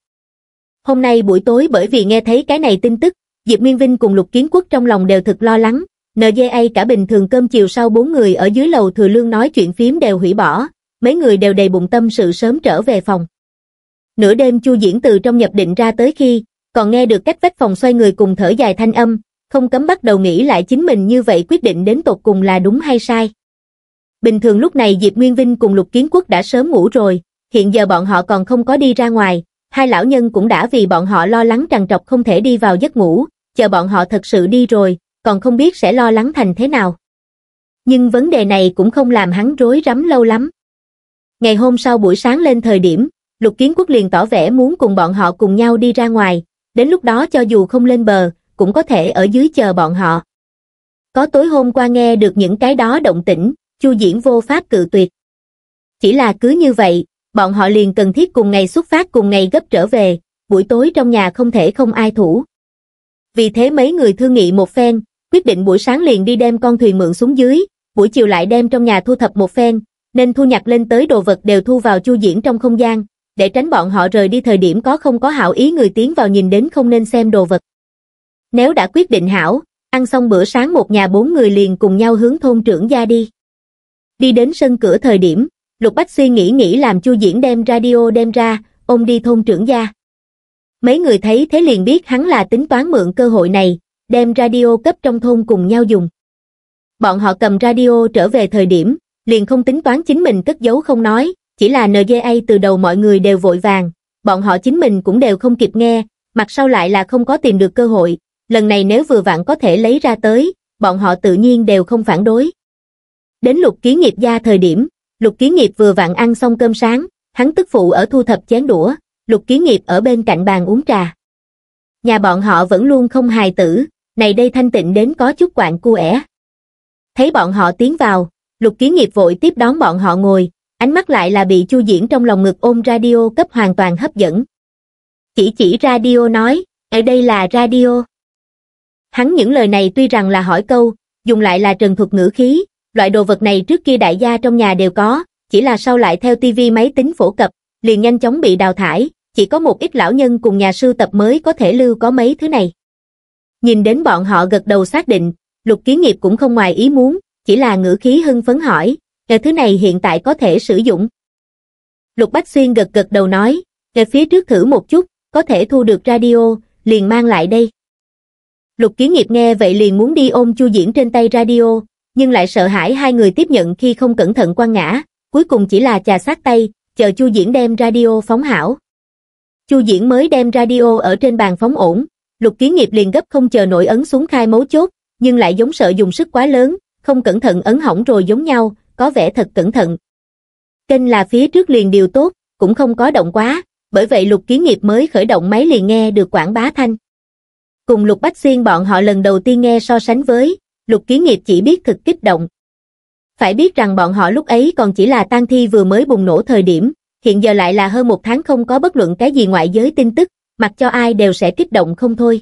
Hôm nay buổi tối bởi vì nghe thấy cái này tin tức, Diệp Nguyên Vinh cùng Lục Kiến Quốc trong lòng đều thật lo lắng. NJA cả bình thường cơm chiều sau bốn người ở dưới lầu thừa lương nói chuyện phím đều hủy bỏ, mấy người đều đầy bụng tâm sự sớm trở về phòng. Nửa đêm chu diễn từ trong nhập định ra tới khi, còn nghe được cách vách phòng xoay người cùng thở dài thanh âm, không cấm bắt đầu nghĩ lại chính mình như vậy quyết định đến tột cùng là đúng hay sai bình thường lúc này Diệp Nguyên Vinh cùng Lục Kiến Quốc đã sớm ngủ rồi, hiện giờ bọn họ còn không có đi ra ngoài, hai lão nhân cũng đã vì bọn họ lo lắng trằn trọc không thể đi vào giấc ngủ, chờ bọn họ thật sự đi rồi, còn không biết sẽ lo lắng thành thế nào. Nhưng vấn đề này cũng không làm hắn rối rắm lâu lắm. Ngày hôm sau buổi sáng lên thời điểm, Lục Kiến Quốc liền tỏ vẻ muốn cùng bọn họ cùng nhau đi ra ngoài, đến lúc đó cho dù không lên bờ, cũng có thể ở dưới chờ bọn họ. Có tối hôm qua nghe được những cái đó động tĩnh, chu diễn vô pháp cự tuyệt. Chỉ là cứ như vậy, bọn họ liền cần thiết cùng ngày xuất phát cùng ngày gấp trở về, buổi tối trong nhà không thể không ai thủ. Vì thế mấy người thương nghị một phen, quyết định buổi sáng liền đi đem con thuyền mượn xuống dưới, buổi chiều lại đem trong nhà thu thập một phen, nên thu nhặt lên tới đồ vật đều thu vào chu diễn trong không gian, để tránh bọn họ rời đi thời điểm có không có hảo ý người tiến vào nhìn đến không nên xem đồ vật. Nếu đã quyết định hảo, ăn xong bữa sáng một nhà bốn người liền cùng nhau hướng thôn trưởng gia đi. Đi đến sân cửa thời điểm, Lục Bách suy nghĩ nghĩ làm Chu Diễn đem radio đem ra, ông đi thôn trưởng gia. Mấy người thấy thế liền biết hắn là tính toán mượn cơ hội này, đem radio cấp trong thôn cùng nhau dùng. Bọn họ cầm radio trở về thời điểm, liền không tính toán chính mình cất giấu không nói, chỉ là NGA từ đầu mọi người đều vội vàng, bọn họ chính mình cũng đều không kịp nghe, mặt sau lại là không có tìm được cơ hội, lần này nếu vừa vặn có thể lấy ra tới, bọn họ tự nhiên đều không phản đối đến lục ký nghiệp gia thời điểm lục ký nghiệp vừa vặn ăn xong cơm sáng hắn tức phụ ở thu thập chén đũa lục ký nghiệp ở bên cạnh bàn uống trà nhà bọn họ vẫn luôn không hài tử này đây thanh tịnh đến có chút quạng cu ẻ thấy bọn họ tiến vào lục ký nghiệp vội tiếp đón bọn họ ngồi ánh mắt lại là bị chu diễn trong lòng ngực ôm radio cấp hoàn toàn hấp dẫn chỉ chỉ radio nói ở đây là radio hắn những lời này tuy rằng là hỏi câu dùng lại là trần thuật ngữ khí Loại đồ vật này trước kia đại gia trong nhà đều có, chỉ là sau lại theo tivi máy tính phổ cập, liền nhanh chóng bị đào thải, chỉ có một ít lão nhân cùng nhà sưu tập mới có thể lưu có mấy thứ này. Nhìn đến bọn họ gật đầu xác định, lục kiến nghiệp cũng không ngoài ý muốn, chỉ là ngữ khí hưng phấn hỏi, cái thứ này hiện tại có thể sử dụng. Lục Bách Xuyên gật gật đầu nói, về phía trước thử một chút, có thể thu được radio, liền mang lại đây. Lục Kiến Nghiệp nghe vậy liền muốn đi ôm Chu Diễn trên tay radio, nhưng lại sợ hãi hai người tiếp nhận khi không cẩn thận quăng ngã, cuối cùng chỉ là chà sát tay, chờ Chu Diễn đem radio phóng hảo. Chu Diễn mới đem radio ở trên bàn phóng ổn, Lục Kiến Nghiệp liền gấp không chờ nổi ấn xuống khai mấu chốt, nhưng lại giống sợ dùng sức quá lớn, không cẩn thận ấn hỏng rồi giống nhau, có vẻ thật cẩn thận. Kênh là phía trước liền điều tốt, cũng không có động quá, bởi vậy Lục Kiến Nghiệp mới khởi động máy liền nghe được quảng bá thanh. Cùng Lục Bách Xuyên bọn họ lần đầu tiên nghe so sánh với, lục kiến nghiệp chỉ biết thực kích động. Phải biết rằng bọn họ lúc ấy còn chỉ là tang thi vừa mới bùng nổ thời điểm, hiện giờ lại là hơn một tháng không có bất luận cái gì ngoại giới tin tức, mặc cho ai đều sẽ kích động không thôi.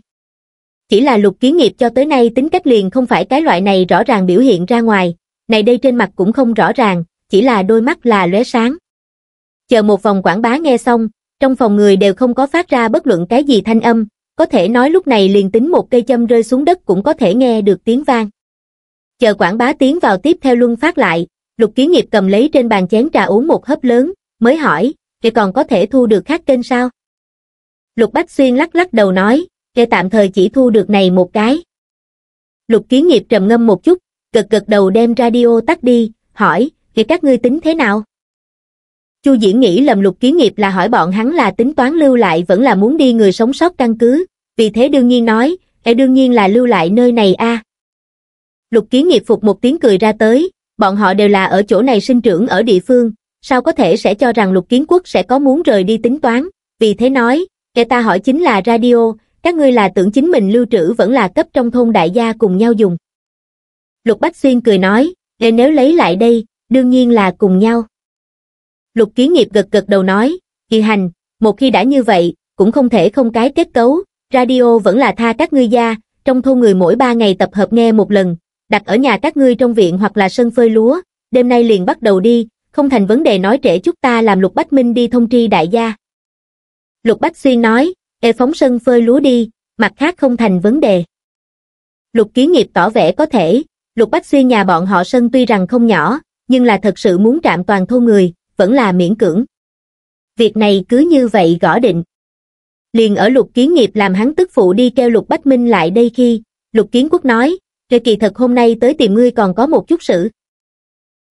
Chỉ là lục kiến nghiệp cho tới nay tính cách liền không phải cái loại này rõ ràng biểu hiện ra ngoài, này đây trên mặt cũng không rõ ràng, chỉ là đôi mắt là lóe sáng. Chờ một vòng quảng bá nghe xong, trong phòng người đều không có phát ra bất luận cái gì thanh âm, có thể nói lúc này liền tính một cây châm rơi xuống đất cũng có thể nghe được tiếng vang. Chờ quảng bá tiến vào tiếp theo luân phát lại, lục kiến nghiệp cầm lấy trên bàn chén trà uống một hớp lớn, mới hỏi, kệ còn có thể thu được khác kênh sao? Lục Bách Xuyên lắc lắc đầu nói, kệ tạm thời chỉ thu được này một cái. Lục kiến nghiệp trầm ngâm một chút, gật gật đầu đem radio tắt đi, hỏi, kệ các ngươi tính thế nào? chu diễn nghĩ lầm lục kiến nghiệp là hỏi bọn hắn là tính toán lưu lại vẫn là muốn đi người sống sót căn cứ vì thế đương nhiên nói e đương nhiên là lưu lại nơi này a lục kiến nghiệp phục một tiếng cười ra tới bọn họ đều là ở chỗ này sinh trưởng ở địa phương sao có thể sẽ cho rằng lục kiến quốc sẽ có muốn rời đi tính toán vì thế nói e ta hỏi chính là radio các ngươi là tưởng chính mình lưu trữ vẫn là cấp trong thôn đại gia cùng nhau dùng lục bách xuyên cười nói e nếu lấy lại đây đương nhiên là cùng nhau Lục Kiến Nghiệp gật gật đầu nói, kỳ hành, một khi đã như vậy, cũng không thể không cái kết cấu, radio vẫn là tha các ngươi gia, trong thôn người mỗi ba ngày tập hợp nghe một lần, đặt ở nhà các ngươi trong viện hoặc là sân phơi lúa, đêm nay liền bắt đầu đi, không thành vấn đề nói trễ chút ta làm Lục Bách Minh đi thông tri đại gia. Lục Bách Xuyên nói, e phóng sân phơi lúa đi, mặt khác không thành vấn đề. Lục Kiến Nghiệp tỏ vẻ có thể, Lục Bách Xuyên nhà bọn họ sân tuy rằng không nhỏ, nhưng là thật sự muốn trạm toàn thôn người, vẫn là miễn cưỡng. Việc này cứ như vậy gõ định. Liền ở lục kiến nghiệp làm hắn tức phụ đi kêu lục bách minh lại đây khi, lục kiến quốc nói, Trê kỳ thật hôm nay tới tìm ngươi còn có một chút sự.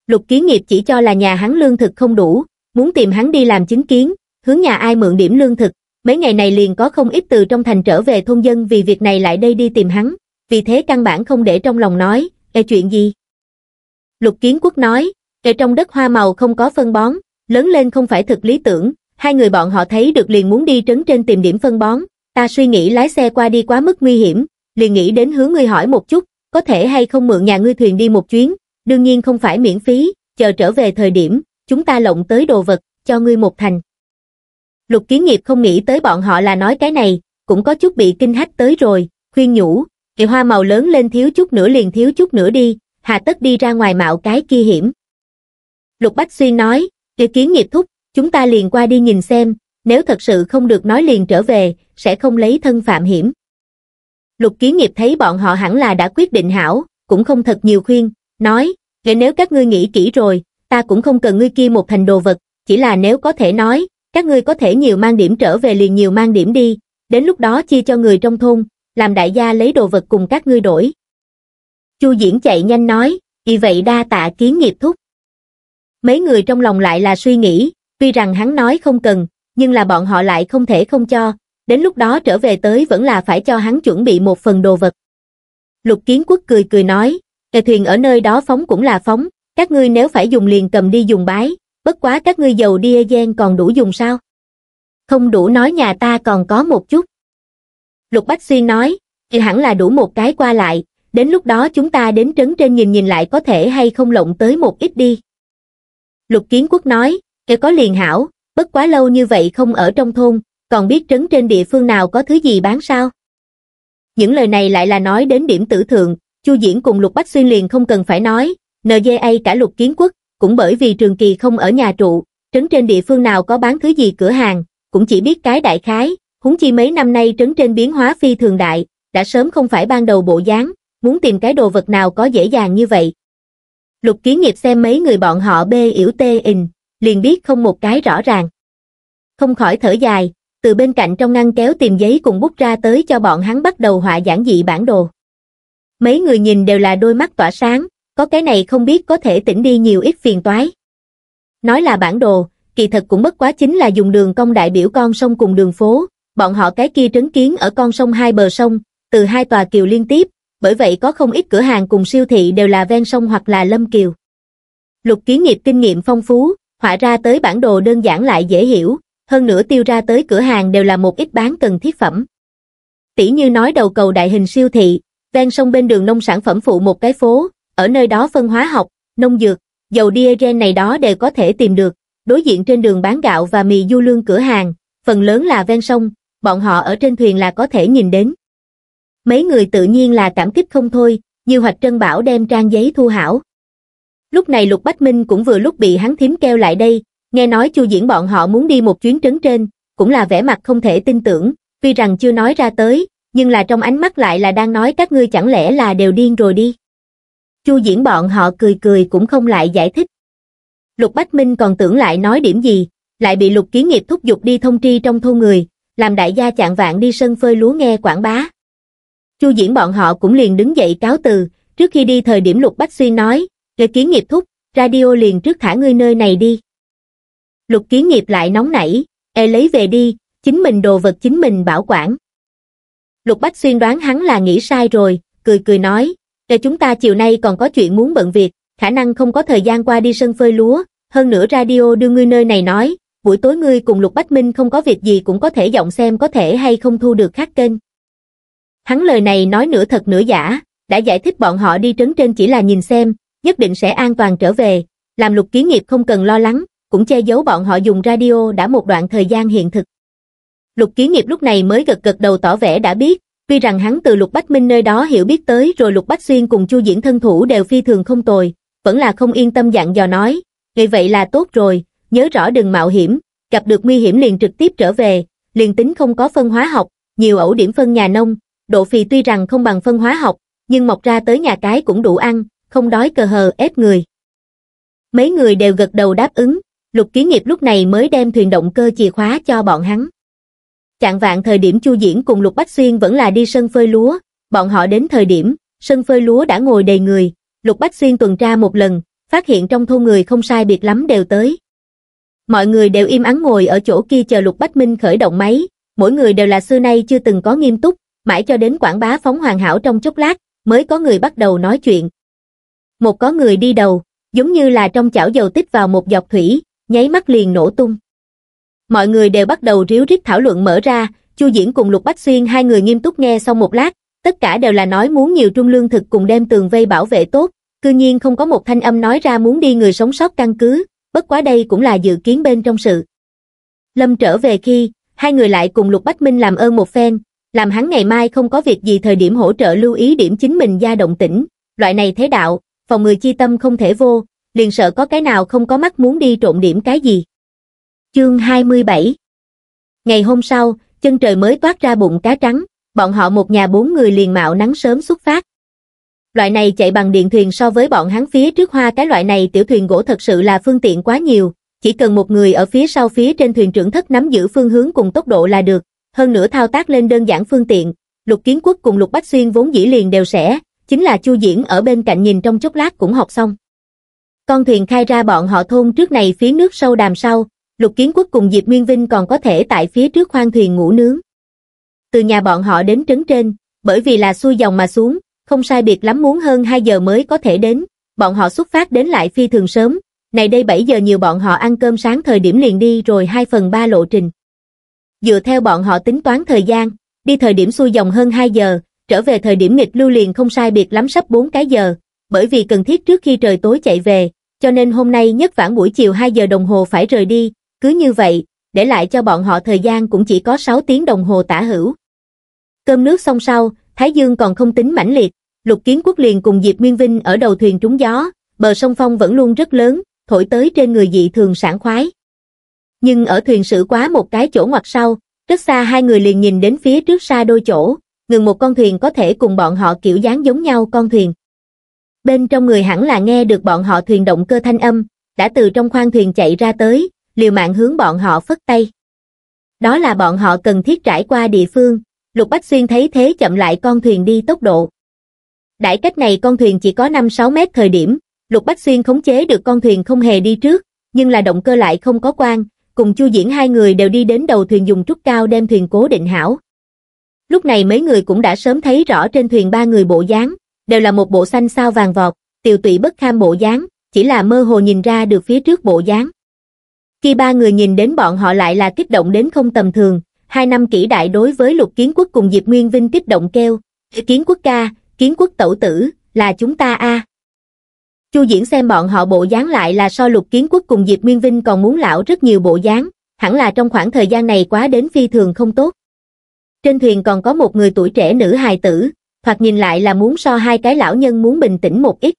Lục kiến nghiệp chỉ cho là nhà hắn lương thực không đủ, muốn tìm hắn đi làm chứng kiến, hướng nhà ai mượn điểm lương thực, mấy ngày này liền có không ít từ trong thành trở về thôn dân vì việc này lại đây đi tìm hắn, vì thế căn bản không để trong lòng nói, e chuyện gì. Lục Kiến Quốc nói, kệ trong đất hoa màu không có phân bón, lớn lên không phải thực lý tưởng, hai người bọn họ thấy được liền muốn đi trấn trên tìm điểm phân bón, ta suy nghĩ lái xe qua đi quá mức nguy hiểm, liền nghĩ đến hướng ngươi hỏi một chút, có thể hay không mượn nhà ngươi thuyền đi một chuyến, đương nhiên không phải miễn phí, chờ trở về thời điểm, chúng ta lộng tới đồ vật, cho ngươi một thành. Lục kiến nghiệp không nghĩ tới bọn họ là nói cái này, cũng có chút bị kinh hách tới rồi, khuyên nhủ, kỳ hoa màu lớn lên thiếu chút nữa liền thiếu chút nữa đi, hà tất đi ra ngoài mạo cái kia hiểm. Lục Bách Xuyên nói, ý kiến nghiệp thúc, chúng ta liền qua đi nhìn xem, nếu thật sự không được nói liền trở về, sẽ không lấy thân phạm hiểm. Lục kiến nghiệp thấy bọn họ hẳn là đã quyết định hảo, cũng không thật nhiều khuyên, nói, vậy nếu các ngươi nghĩ kỹ rồi, ta cũng không cần ngươi kia một thành đồ vật, chỉ là nếu có thể nói, các ngươi có thể nhiều mang điểm trở về liền nhiều mang điểm đi, đến lúc đó chia cho người trong thôn, làm đại gia lấy đồ vật cùng các ngươi đổi. Chu Diễn chạy nhanh nói, vì vậy đa tạ kiến nghiệp thúc. Mấy người trong lòng lại là suy nghĩ, tuy rằng hắn nói không cần, nhưng là bọn họ lại không thể không cho, đến lúc đó trở về tới vẫn là phải cho hắn chuẩn bị một phần đồ vật. Lục Kiến Quốc cười cười nói, kề thuyền ở nơi đó phóng cũng là phóng, các ngươi nếu phải dùng liền cầm đi dùng bái, bất quá các ngươi dầu diesel còn đủ dùng sao? Không đủ nói nhà ta còn có một chút. Lục Bách Xuyên nói, thì hẳn là đủ một cái qua lại, đến lúc đó chúng ta đến trấn trên nhìn nhìn lại có thể hay không lộng tới một ít đi lục kiến quốc nói kẻ có liền hảo bất quá lâu như vậy không ở trong thôn còn biết trấn trên địa phương nào có thứ gì bán sao những lời này lại là nói đến điểm tử thượng chu diễn cùng lục bách xuyên liền không cần phải nói nja cả lục kiến quốc cũng bởi vì trường kỳ không ở nhà trụ trấn trên địa phương nào có bán thứ gì cửa hàng cũng chỉ biết cái đại khái Húng chi mấy năm nay trấn trên biến hóa phi thường đại đã sớm không phải ban đầu bộ dáng muốn tìm cái đồ vật nào có dễ dàng như vậy Lục kiến nghiệp xem mấy người bọn họ bê yểu tê in, liền biết không một cái rõ ràng. Không khỏi thở dài, từ bên cạnh trong ngăn kéo tìm giấy cùng bút ra tới cho bọn hắn bắt đầu họa giảng dị bản đồ. Mấy người nhìn đều là đôi mắt tỏa sáng, có cái này không biết có thể tỉnh đi nhiều ít phiền toái. Nói là bản đồ, kỳ thật cũng bất quá chính là dùng đường cong đại biểu con sông cùng đường phố, bọn họ cái kia trấn kiến ở con sông hai bờ sông, từ hai tòa kiều liên tiếp, bởi vậy có không ít cửa hàng cùng siêu thị đều là ven sông hoặc là lâm kiều. Lục kiến nghiệp kinh nghiệm phong phú, họa ra tới bản đồ đơn giản lại dễ hiểu, hơn nữa tiêu ra tới cửa hàng đều là một ít bán cần thiết phẩm. Tỷ như nói đầu cầu đại hình siêu thị, ven sông bên đường nông sản phẩm phụ một cái phố, ở nơi đó phân hóa học, nông dược, dầu diesel này đó đều có thể tìm được, đối diện trên đường bán gạo và mì du lương cửa hàng, phần lớn là ven sông, bọn họ ở trên thuyền là có thể nhìn đến mấy người tự nhiên là cảm kích không thôi, như Hoạch Trân Bảo đem trang giấy thu hảo. Lúc này Lục Bách Minh cũng vừa lúc bị hắn thím keo lại đây, nghe nói Chu Diễn bọn họ muốn đi một chuyến trấn trên, cũng là vẻ mặt không thể tin tưởng, vì rằng chưa nói ra tới, nhưng là trong ánh mắt lại là đang nói các ngươi chẳng lẽ là đều điên rồi đi. Chu Diễn bọn họ cười cười cũng không lại giải thích. Lục Bách Minh còn tưởng lại nói điểm gì, lại bị Lục Kiến Nghiệp thúc giục đi thông tri trong thôn người, làm đại gia chạng vạn đi sân phơi lúa nghe quảng bá. Chu Diễn bọn họ cũng liền đứng dậy cáo từ, trước khi đi thời điểm Lục Bách Xuyên nói, "Lê Kiến Nghiệp thúc, radio liền trước thả ngươi nơi này đi." Lục Kiến Nghiệp lại nóng nảy, "E lấy về đi, chính mình đồ vật chính mình bảo quản." Lục Bách Xuyên đoán hắn là nghĩ sai rồi, cười cười nói, "Để chúng ta chiều nay còn có chuyện muốn bận việc, khả năng không có thời gian qua đi sân phơi lúa, hơn nữa radio đưa ngươi nơi này nói, buổi tối ngươi cùng Lục Bách Minh không có việc gì cũng có thể giọng xem có thể hay không thu được khác kênh." Hắn lời này nói nửa thật nửa giả, đã giải thích bọn họ đi trấn trên chỉ là nhìn xem, nhất định sẽ an toàn trở về, làm lục kiến nghiệp không cần lo lắng, cũng che giấu bọn họ dùng radio đã một đoạn thời gian hiện thực. Lục kiến nghiệp lúc này mới gật gật đầu tỏ vẻ đã biết, tuy rằng hắn từ Lục Bách Minh nơi đó hiểu biết tới rồi Lục Bách Xuyên cùng Chu Diễn thân thủ đều phi thường không tồi, vẫn là không yên tâm dặn dò nói, vậy vậy là tốt rồi, nhớ rõ đừng mạo hiểm, gặp được nguy hiểm liền trực tiếp trở về, liền tính không có phân hóa học, nhiều ẩu điểm phân nhà nông, Độ phì tuy rằng không bằng phân hóa học, nhưng mọc ra tới nhà cái cũng đủ ăn, không đói cờ hờ ép người. Mấy người đều gật đầu đáp ứng, lục kiến nghiệp lúc này mới đem thuyền động cơ chìa khóa cho bọn hắn. Chạng vạn thời điểm Chu Diễn cùng Lục Bách Xuyên vẫn là đi sân phơi lúa, bọn họ đến thời điểm, sân phơi lúa đã ngồi đầy người, Lục Bách Xuyên tuần tra một lần, phát hiện trong thôn người không sai biệt lắm đều tới. Mọi người đều im ắng ngồi ở chỗ kia chờ Lục Bách Minh khởi động máy, mỗi người đều là xưa nay chưa từng có nghiêm túc, mãi cho đến quảng bá phóng hoàn hảo trong chốc lát, mới có người bắt đầu nói chuyện. Một có người đi đầu, giống như là trong chảo dầu tích vào một giọt thủy, nháy mắt liền nổ tung. Mọi người đều bắt đầu ríu rít thảo luận mở ra, Chu Diễn cùng Lục Bách Xuyên hai người nghiêm túc nghe xong một lát, tất cả đều là nói muốn nhiều trung lương thực cùng đem tường vây bảo vệ tốt, cư nhiên không có một thanh âm nói ra muốn đi người sống sót căn cứ, bất quá đây cũng là dự kiến bên trong sự. Lâm trở về khi, hai người lại cùng Lục Bách Minh làm ơn một phen, làm hắn ngày mai không có việc gì thời điểm hỗ trợ lưu ý điểm chính mình gia động tĩnh, loại này thế đạo, phòng người chi tâm không thể vô, liền sợ có cái nào không có mắt muốn đi trộn điểm cái gì. Chương 27 Ngày hôm sau, chân trời mới toát ra bụng cá trắng, bọn họ một nhà bốn người liền mạo nắng sớm xuất phát. Loại này chạy bằng điện thuyền so với bọn hắn phía trước hoa cái loại này tiểu thuyền gỗ thật sự là phương tiện quá nhiều, chỉ cần một người ở phía sau phía trên thuyền trưởng thất nắm giữ phương hướng cùng tốc độ là được, hơn nữa thao tác lên đơn giản phương tiện, Lục Kiến Quốc cùng Lục Bách Xuyên vốn dĩ liền đều sẽ, chính là Chu Diễn ở bên cạnh nhìn trong chốc lát cũng học xong. Con thuyền khai ra bọn họ thôn trước này phía nước sâu đàm sau, Lục Kiến Quốc cùng Diệp Nguyên Vinh còn có thể tại phía trước khoang thuyền ngủ nướng. Từ nhà bọn họ đến trấn trên, bởi vì là xuôi dòng mà xuống, không sai biệt lắm muốn hơn 2 giờ mới có thể đến, bọn họ xuất phát đến lại phi thường sớm, này đây 7 giờ nhiều bọn họ ăn cơm sáng thời điểm liền đi rồi 2 phần 3 lộ trình dựa theo bọn họ tính toán thời gian, đi thời điểm xuôi dòng hơn 2 giờ, trở về thời điểm nghịch lưu liền không sai biệt lắm sắp 4 cái giờ, bởi vì cần thiết trước khi trời tối chạy về, cho nên hôm nay nhất vãn buổi chiều 2 giờ đồng hồ phải rời đi, cứ như vậy, để lại cho bọn họ thời gian cũng chỉ có 6 tiếng đồng hồ tả hữu. Cơm nước xong sau, Thái Dương còn không tính mãnh liệt, Lục Kiến Quốc liền cùng Diệp Nguyên Vinh ở đầu thuyền trúng gió, bờ sông Phong vẫn luôn rất lớn, thổi tới trên người dị thường sảng khoái nhưng ở thuyền sử quá một cái chỗ ngoặt sau, rất xa hai người liền nhìn đến phía trước xa đôi chỗ, ngừng một con thuyền có thể cùng bọn họ kiểu dáng giống nhau con thuyền. Bên trong người hẳn là nghe được bọn họ thuyền động cơ thanh âm, đã từ trong khoang thuyền chạy ra tới, liều mạng hướng bọn họ phất tay. Đó là bọn họ cần thiết trải qua địa phương, Lục Bách Xuyên thấy thế chậm lại con thuyền đi tốc độ. đại cách này con thuyền chỉ có 5-6 mét thời điểm, Lục Bách Xuyên khống chế được con thuyền không hề đi trước, nhưng là động cơ lại không có quan, cùng Chu Diễn hai người đều đi đến đầu thuyền dùng trúc cao đem thuyền cố định hảo. Lúc này mấy người cũng đã sớm thấy rõ trên thuyền ba người bộ dáng, đều là một bộ xanh sao vàng vọt, tiều tụy bất kham bộ dáng, chỉ là mơ hồ nhìn ra được phía trước bộ dáng. Khi ba người nhìn đến bọn họ lại là kích động đến không tầm thường, hai năm kỷ đại đối với lục kiến quốc cùng Diệp Nguyên Vinh kích động kêu, kiến quốc ca, kiến quốc tẩu tử, là chúng ta a à. Chu Diễn xem bọn họ bộ dáng lại là so lục kiến quốc cùng Diệp Nguyên Vinh còn muốn lão rất nhiều bộ dáng, hẳn là trong khoảng thời gian này quá đến phi thường không tốt. Trên thuyền còn có một người tuổi trẻ nữ hài tử, hoặc nhìn lại là muốn so hai cái lão nhân muốn bình tĩnh một ít.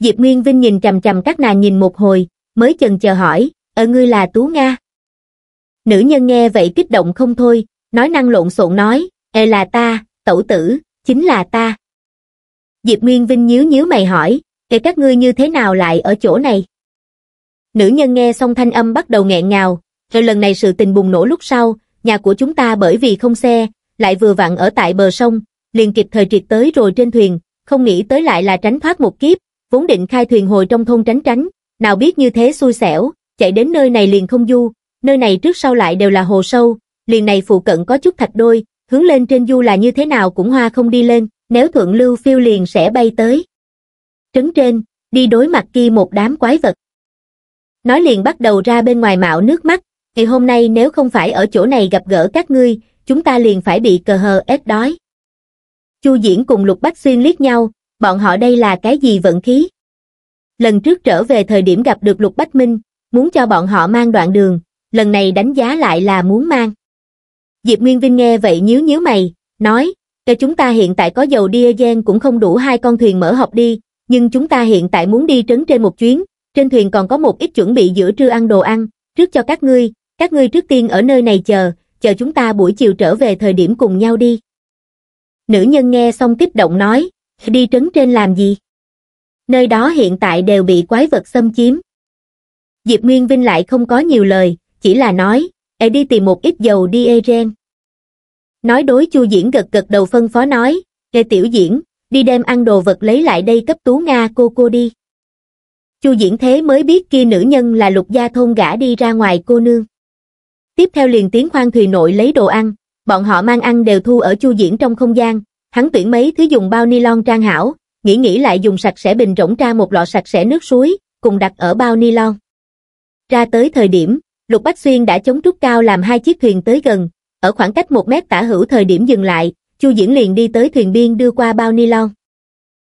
Diệp Nguyên Vinh nhìn trầm trầm các nàng nhìn một hồi, mới chần chờ hỏi, ở ờ, ngươi là Tú Nga. Nữ nhân nghe vậy kích động không thôi, nói năng lộn xộn nói, Ê là ta, tẩu tử, chính là ta. Diệp Nguyên Vinh nhíu nhíu mày hỏi, thì các ngươi như thế nào lại ở chỗ này? Nữ nhân nghe xong thanh âm bắt đầu nghẹn ngào, rồi lần này sự tình bùng nổ lúc sau, nhà của chúng ta bởi vì không xe, lại vừa vặn ở tại bờ sông, liền kịp thời triệt tới rồi trên thuyền, không nghĩ tới lại là tránh thoát một kiếp, vốn định khai thuyền hồi trong thôn tránh tránh, nào biết như thế xui xẻo, chạy đến nơi này liền không du, nơi này trước sau lại đều là hồ sâu, liền này phụ cận có chút thạch đôi, hướng lên trên du là như thế nào cũng hoa không đi lên, nếu thuận lưu phiêu liền sẽ bay tới trấn trên đi đối mặt kia một đám quái vật nói liền bắt đầu ra bên ngoài mạo nước mắt ngày hôm nay nếu không phải ở chỗ này gặp gỡ các ngươi chúng ta liền phải bị cờ hờ ép đói chu diễn cùng lục bách xuyên liếc nhau bọn họ đây là cái gì vận khí lần trước trở về thời điểm gặp được lục bách minh muốn cho bọn họ mang đoạn đường lần này đánh giá lại là muốn mang diệp nguyên vinh nghe vậy nhíu nhíu mày nói cho chúng ta hiện tại có dầu diesel cũng không đủ hai con thuyền mở học đi nhưng chúng ta hiện tại muốn đi trấn trên một chuyến, trên thuyền còn có một ít chuẩn bị giữa trưa ăn đồ ăn, trước cho các ngươi, các ngươi trước tiên ở nơi này chờ, chờ chúng ta buổi chiều trở về thời điểm cùng nhau đi. Nữ nhân nghe xong kích động nói, đi trấn trên làm gì? Nơi đó hiện tại đều bị quái vật xâm chiếm. Diệp Nguyên Vinh lại không có nhiều lời, chỉ là nói, e đi tìm một ít dầu đi e ren Nói đối Chu Diễn gật gật đầu phân phó nói, e tiểu diễn, đi đem ăn đồ vật lấy lại đây cấp tú Nga cô cô đi. Chu Diễn Thế mới biết kia nữ nhân là lục gia thôn gã đi ra ngoài cô nương. Tiếp theo liền tiến khoan thùy nội lấy đồ ăn, bọn họ mang ăn đều thu ở Chu Diễn trong không gian, hắn tuyển mấy thứ dùng bao ni lon trang hảo, nghĩ nghĩ lại dùng sạch sẽ bình rỗng ra một lọ sạch sẽ nước suối, cùng đặt ở bao ni lon. Ra tới thời điểm, Lục Bách Xuyên đã chống trúc cao làm hai chiếc thuyền tới gần, ở khoảng cách một mét tả hữu thời điểm dừng lại, Chu Diễn liền đi tới thuyền biên đưa qua bao ni lon.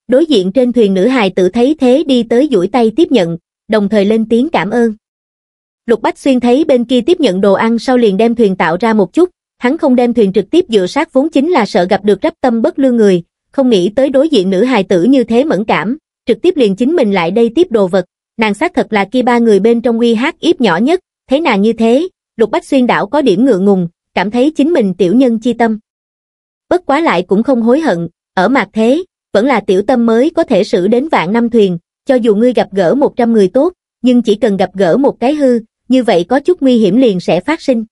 Đối diện trên thuyền nữ hài tự thấy thế đi tới duỗi tay tiếp nhận, đồng thời lên tiếng cảm ơn. Lục Bách Xuyên thấy bên kia tiếp nhận đồ ăn sau liền đem thuyền tạo ra một chút, hắn không đem thuyền trực tiếp dựa sát vốn chính là sợ gặp được rắp tâm bất lương người, không nghĩ tới đối diện nữ hài tử như thế mẫn cảm, trực tiếp liền chính mình lại đây tiếp đồ vật, nàng xác thật là kia ba người bên trong uy hát yếp nhỏ nhất, thấy nàng như thế, Lục Bách Xuyên đảo có điểm ngượng ngùng, cảm thấy chính mình tiểu nhân chi tâm bất quá lại cũng không hối hận, ở mặt thế, vẫn là tiểu tâm mới có thể xử đến vạn năm thuyền, cho dù ngươi gặp gỡ 100 người tốt, nhưng chỉ cần gặp gỡ một cái hư, như vậy có chút nguy hiểm liền sẽ phát sinh.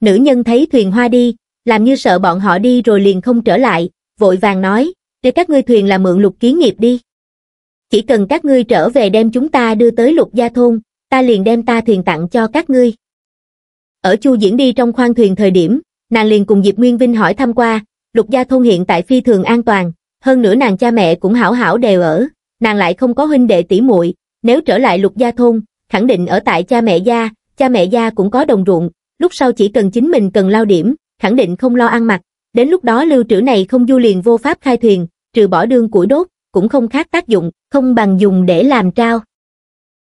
Nữ nhân thấy thuyền hoa đi, làm như sợ bọn họ đi rồi liền không trở lại, vội vàng nói, để các ngươi thuyền là mượn lục kiến nghiệp đi. Chỉ cần các ngươi trở về đem chúng ta đưa tới lục gia thôn, ta liền đem ta thuyền tặng cho các ngươi. Ở Chu Diễn đi trong khoang thuyền thời điểm, nàng liền cùng Diệp Nguyên Vinh hỏi thăm qua, lục gia thôn hiện tại phi thường an toàn, hơn nữa nàng cha mẹ cũng hảo hảo đều ở, nàng lại không có huynh đệ tỷ muội, nếu trở lại lục gia thôn, khẳng định ở tại cha mẹ gia, cha mẹ gia cũng có đồng ruộng, lúc sau chỉ cần chính mình cần lao điểm, khẳng định không lo ăn mặc, đến lúc đó lưu trữ này không du liền vô pháp khai thuyền, trừ bỏ đương củi đốt, cũng không khác tác dụng, không bằng dùng để làm trao.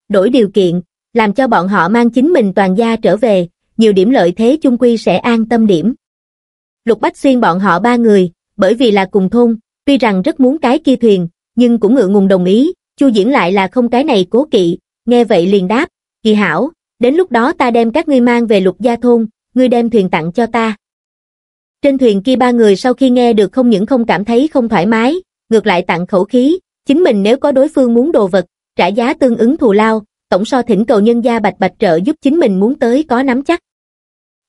Đổi điều kiện, làm cho bọn họ mang chính mình toàn gia trở về, nhiều điểm lợi thế chung quy sẽ an tâm điểm. Lục Bách Xuyên bọn họ ba người, bởi vì là cùng thôn, tuy rằng rất muốn cái kia thuyền, nhưng cũng ngựa ngùng đồng ý, Chu Diễn lại là không cái này cố kỵ, nghe vậy liền đáp, kỳ hảo, đến lúc đó ta đem các ngươi mang về lục gia thôn, ngươi đem thuyền tặng cho ta. Trên thuyền kia ba người sau khi nghe được không những không cảm thấy không thoải mái, ngược lại tặng khẩu khí, chính mình nếu có đối phương muốn đồ vật, trả giá tương ứng thù lao, tổng so thỉnh cầu nhân gia bạch bạch trợ giúp chính mình muốn tới có nắm chắc.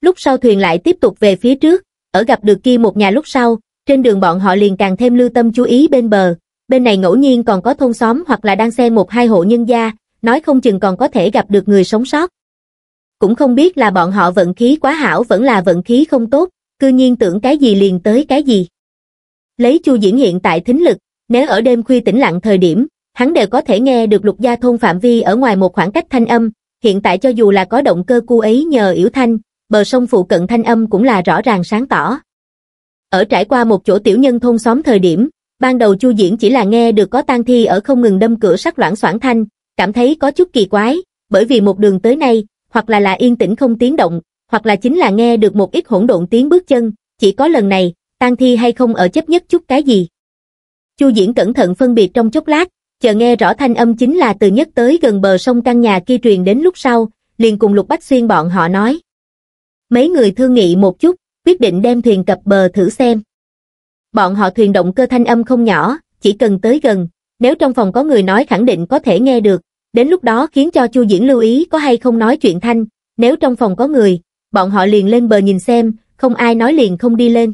Lúc sau thuyền lại tiếp tục về phía trước, ở gặp được kia một nhà lúc sau, trên đường bọn họ liền càng thêm lưu tâm chú ý bên bờ, bên này ngẫu nhiên còn có thôn xóm hoặc là đang xem một hai hộ nhân gia, nói không chừng còn có thể gặp được người sống sót. Cũng không biết là bọn họ vận khí quá hảo vẫn là vận khí không tốt, cư nhiên tưởng cái gì liền tới cái gì. Lấy Chu Diễn hiện tại thính lực, nếu ở đêm khuya tĩnh lặng thời điểm, hắn đều có thể nghe được lục gia thôn phạm vi ở ngoài một khoảng cách thanh âm, hiện tại cho dù là có động cơ cu ấy nhờ yếu thanh, bờ sông phụ cận thanh âm cũng là rõ ràng sáng tỏ. Ở trải qua một chỗ tiểu nhân thôn xóm thời điểm, ban đầu Chu Diễn chỉ là nghe được có tang thi ở không ngừng đâm cửa sắc loãng xoảng thanh, cảm thấy có chút kỳ quái, bởi vì một đường tới nay, hoặc là là yên tĩnh không tiếng động, hoặc là chính là nghe được một ít hỗn độn tiếng bước chân, chỉ có lần này, tang thi hay không ở chấp nhất chút cái gì. Chu Diễn cẩn thận phân biệt trong chốc lát, chờ nghe rõ thanh âm chính là từ nhất tới gần bờ sông căn nhà kia truyền đến lúc sau, liền cùng Lục Bách Xuyên bọn họ nói mấy người thương nghị một chút, quyết định đem thuyền cập bờ thử xem. Bọn họ thuyền động cơ thanh âm không nhỏ, chỉ cần tới gần, nếu trong phòng có người nói khẳng định có thể nghe được, đến lúc đó khiến cho Chu Diễn lưu ý có hay không nói chuyện thanh, nếu trong phòng có người, bọn họ liền lên bờ nhìn xem, không ai nói liền không đi lên.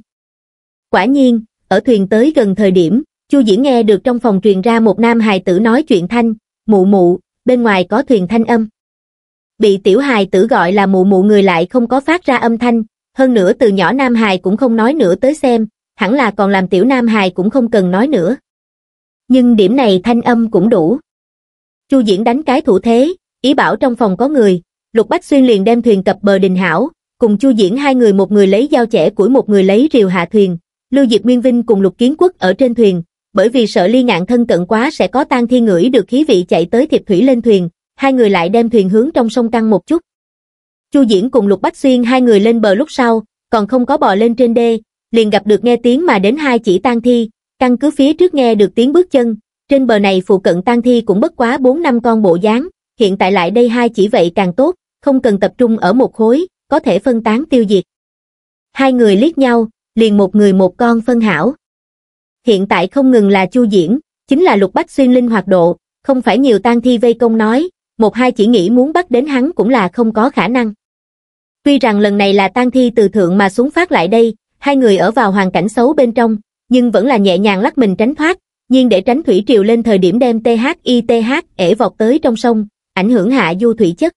Quả nhiên, ở thuyền tới gần thời điểm, Chu Diễn nghe được trong phòng truyền ra một nam hài tử nói chuyện thanh, mụ mụ, bên ngoài có thuyền thanh âm bị tiểu hài tử gọi là mụ mụ người lại không có phát ra âm thanh, hơn nữa từ nhỏ nam hài cũng không nói nữa tới xem, hẳn là còn làm tiểu nam hài cũng không cần nói nữa. Nhưng điểm này thanh âm cũng đủ. Chu Diễn đánh cái thủ thế, ý bảo trong phòng có người, Lục Bách Xuyên liền đem thuyền cập bờ đình hảo, cùng Chu Diễn hai người một người lấy dao chẻ của một người lấy rìu hạ thuyền, Lưu Diệp Nguyên Vinh cùng Lục Kiến Quốc ở trên thuyền, bởi vì sợ ly ngạn thân cận quá sẽ có tan thi ngửi được khí vị chạy tới thiệp thủy lên thuyền, hai người lại đem thuyền hướng trong sông căng một chút. Chu Diễn cùng Lục Bách Xuyên hai người lên bờ lúc sau, còn không có bò lên trên đê, liền gặp được nghe tiếng mà đến hai chỉ tang thi, căn cứ phía trước nghe được tiếng bước chân, trên bờ này phụ cận tang thi cũng bất quá 4 năm con bộ dáng, hiện tại lại đây hai chỉ vậy càng tốt, không cần tập trung ở một khối, có thể phân tán tiêu diệt. Hai người liếc nhau, liền một người một con phân hảo. Hiện tại không ngừng là Chu Diễn, chính là Lục Bách Xuyên linh hoạt độ, không phải nhiều tang thi vây công nói, một hai chỉ nghĩ muốn bắt đến hắn cũng là không có khả năng. Tuy rằng lần này là tang thi từ thượng mà xuống phát lại đây, hai người ở vào hoàn cảnh xấu bên trong, nhưng vẫn là nhẹ nhàng lắc mình tránh thoát, nhưng để tránh thủy triều lên thời điểm đem THITH ể vọt tới trong sông, ảnh hưởng hạ du thủy chất.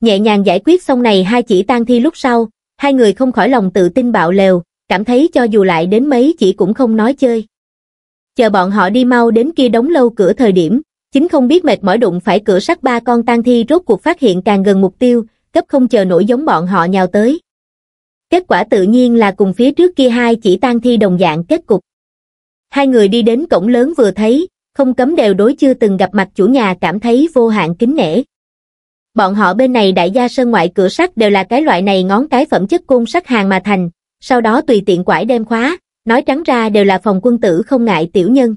Nhẹ nhàng giải quyết xong này hai chỉ tang thi lúc sau, hai người không khỏi lòng tự tin bạo lều, cảm thấy cho dù lại đến mấy chỉ cũng không nói chơi. Chờ bọn họ đi mau đến kia đóng lâu cửa thời điểm, Chính không biết mệt mỏi đụng phải cửa sắt ba con tang thi rốt cuộc phát hiện càng gần mục tiêu, cấp không chờ nổi giống bọn họ nhào tới. Kết quả tự nhiên là cùng phía trước kia hai chỉ tang thi đồng dạng kết cục. Hai người đi đến cổng lớn vừa thấy, không cấm đều đối chưa từng gặp mặt chủ nhà cảm thấy vô hạn kính nể. Bọn họ bên này đại gia sơn ngoại cửa sắt đều là cái loại này ngón cái phẩm chất cung sắt hàng mà thành, sau đó tùy tiện quải đem khóa, nói trắng ra đều là phòng quân tử không ngại tiểu nhân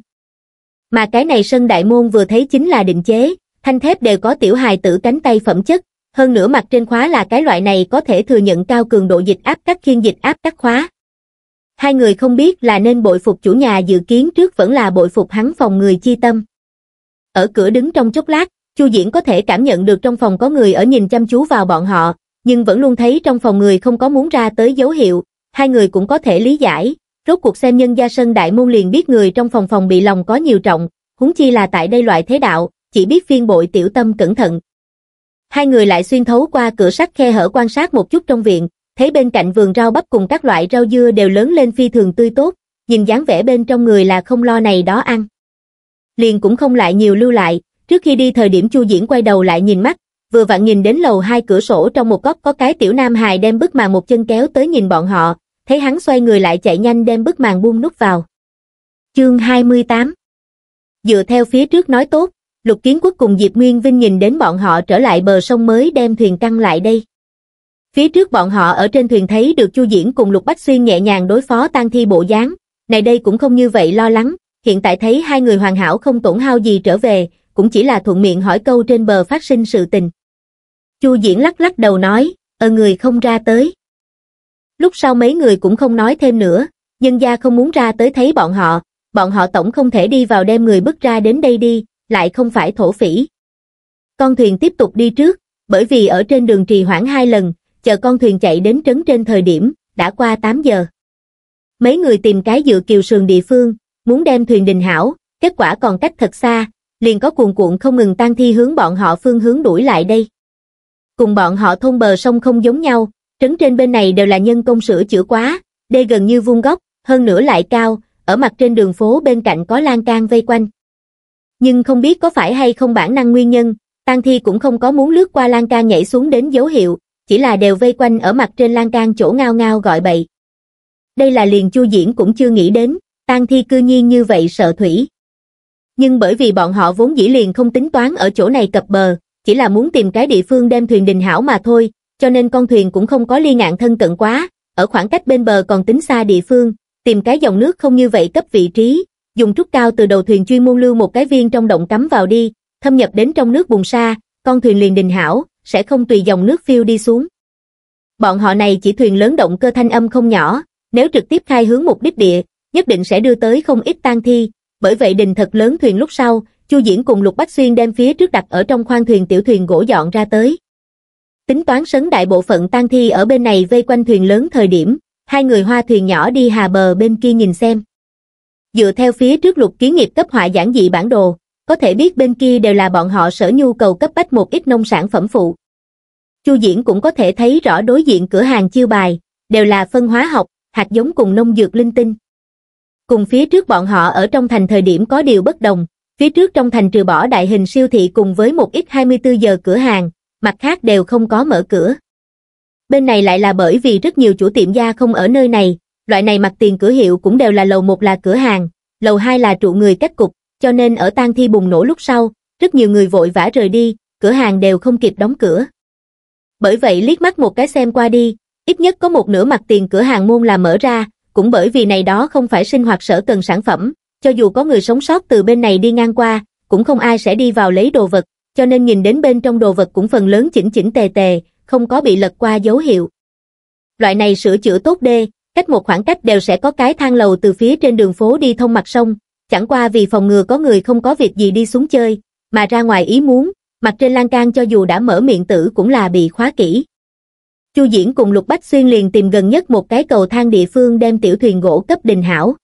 mà cái này sân đại môn vừa thấy chính là định chế thanh thép đều có tiểu hài tử cánh tay phẩm chất hơn nữa mặt trên khóa là cái loại này có thể thừa nhận cao cường độ dịch áp các khiên dịch áp các khóa hai người không biết là nên bội phục chủ nhà dự kiến trước vẫn là bội phục hắn phòng người chi tâm ở cửa đứng trong chốc lát chu diễn có thể cảm nhận được trong phòng có người ở nhìn chăm chú vào bọn họ nhưng vẫn luôn thấy trong phòng người không có muốn ra tới dấu hiệu hai người cũng có thể lý giải rốt cuộc xem nhân gia sân đại môn liền biết người trong phòng phòng bị lòng có nhiều trọng, huống chi là tại đây loại thế đạo, chỉ biết phiên bội tiểu tâm cẩn thận. Hai người lại xuyên thấu qua cửa sắt khe hở quan sát một chút trong viện, thấy bên cạnh vườn rau bắp cùng các loại rau dưa đều lớn lên phi thường tươi tốt, nhìn dáng vẻ bên trong người là không lo này đó ăn. Liền cũng không lại nhiều lưu lại, trước khi đi thời điểm Chu Diễn quay đầu lại nhìn mắt, vừa vặn nhìn đến lầu hai cửa sổ trong một góc có cái tiểu nam hài đem bức mà một chân kéo tới nhìn bọn họ, thấy hắn xoay người lại chạy nhanh đem bức màn buông nút vào. Chương 28 Dựa theo phía trước nói tốt, Lục Kiến Quốc cùng Diệp Nguyên Vinh nhìn đến bọn họ trở lại bờ sông mới đem thuyền căng lại đây. Phía trước bọn họ ở trên thuyền thấy được Chu Diễn cùng Lục Bách Xuyên nhẹ nhàng đối phó tan thi bộ dáng, này đây cũng không như vậy lo lắng, hiện tại thấy hai người hoàn hảo không tổn hao gì trở về, cũng chỉ là thuận miệng hỏi câu trên bờ phát sinh sự tình. Chu Diễn lắc lắc đầu nói, ở ờ, người không ra tới. Lúc sau mấy người cũng không nói thêm nữa, nhân gia không muốn ra tới thấy bọn họ, bọn họ tổng không thể đi vào đem người bước ra đến đây đi, lại không phải thổ phỉ. Con thuyền tiếp tục đi trước, bởi vì ở trên đường trì hoãn hai lần, chờ con thuyền chạy đến trấn trên thời điểm, đã qua 8 giờ. Mấy người tìm cái dựa kiều sườn địa phương, muốn đem thuyền đình hảo, kết quả còn cách thật xa, liền có cuồn cuộn không ngừng tan thi hướng bọn họ phương hướng đuổi lại đây. Cùng bọn họ thôn bờ sông không giống nhau, trấn trên bên này đều là nhân công sửa chữa quá, đây gần như vuông góc, hơn nữa lại cao, ở mặt trên đường phố bên cạnh có lan can vây quanh. Nhưng không biết có phải hay không bản năng nguyên nhân, tang thi cũng không có muốn lướt qua lan can nhảy xuống đến dấu hiệu, chỉ là đều vây quanh ở mặt trên lan can chỗ ngao ngao gọi bậy. Đây là liền chu diễn cũng chưa nghĩ đến, tang thi cư nhiên như vậy sợ thủy. Nhưng bởi vì bọn họ vốn dĩ liền không tính toán ở chỗ này cập bờ, chỉ là muốn tìm cái địa phương đem thuyền đình hảo mà thôi, cho nên con thuyền cũng không có ly ngạn thân cận quá, ở khoảng cách bên bờ còn tính xa địa phương, tìm cái dòng nước không như vậy cấp vị trí, dùng trúc cao từ đầu thuyền chuyên môn lưu một cái viên trong động cắm vào đi, thâm nhập đến trong nước bùn xa, con thuyền liền đình hảo, sẽ không tùy dòng nước phiêu đi xuống. Bọn họ này chỉ thuyền lớn động cơ thanh âm không nhỏ, nếu trực tiếp khai hướng mục đích địa, nhất định sẽ đưa tới không ít tang thi, bởi vậy đình thật lớn thuyền lúc sau, Chu Diễn cùng Lục Bách Xuyên đem phía trước đặt ở trong khoang thuyền tiểu thuyền gỗ dọn ra tới tính toán sấn đại bộ phận tang thi ở bên này vây quanh thuyền lớn thời điểm, hai người hoa thuyền nhỏ đi hà bờ bên kia nhìn xem. Dựa theo phía trước lục kiến nghiệp cấp họa giảng dị bản đồ, có thể biết bên kia đều là bọn họ sở nhu cầu cấp bách một ít nông sản phẩm phụ. Chu Diễn cũng có thể thấy rõ đối diện cửa hàng chiêu bài, đều là phân hóa học, hạt giống cùng nông dược linh tinh. Cùng phía trước bọn họ ở trong thành thời điểm có điều bất đồng, phía trước trong thành trừ bỏ đại hình siêu thị cùng với một ít 24 giờ cửa hàng, mặt khác đều không có mở cửa. Bên này lại là bởi vì rất nhiều chủ tiệm gia không ở nơi này, loại này mặt tiền cửa hiệu cũng đều là lầu một là cửa hàng, lầu hai là trụ người cách cục, cho nên ở tang thi bùng nổ lúc sau, rất nhiều người vội vã rời đi, cửa hàng đều không kịp đóng cửa. Bởi vậy liếc mắt một cái xem qua đi, ít nhất có một nửa mặt tiền cửa hàng môn là mở ra, cũng bởi vì này đó không phải sinh hoạt sở cần sản phẩm, cho dù có người sống sót từ bên này đi ngang qua, cũng không ai sẽ đi vào lấy đồ vật, cho nên nhìn đến bên trong đồ vật cũng phần lớn chỉnh chỉnh tề tề, không có bị lật qua dấu hiệu. Loại này sửa chữa tốt đê, cách một khoảng cách đều sẽ có cái thang lầu từ phía trên đường phố đi thông mặt sông, chẳng qua vì phòng ngừa có người không có việc gì đi xuống chơi, mà ra ngoài ý muốn, mặt trên lan can cho dù đã mở miệng tử cũng là bị khóa kỹ. Chu Diễn cùng Lục Bách Xuyên liền tìm gần nhất một cái cầu thang địa phương đem tiểu thuyền gỗ cấp đình hảo.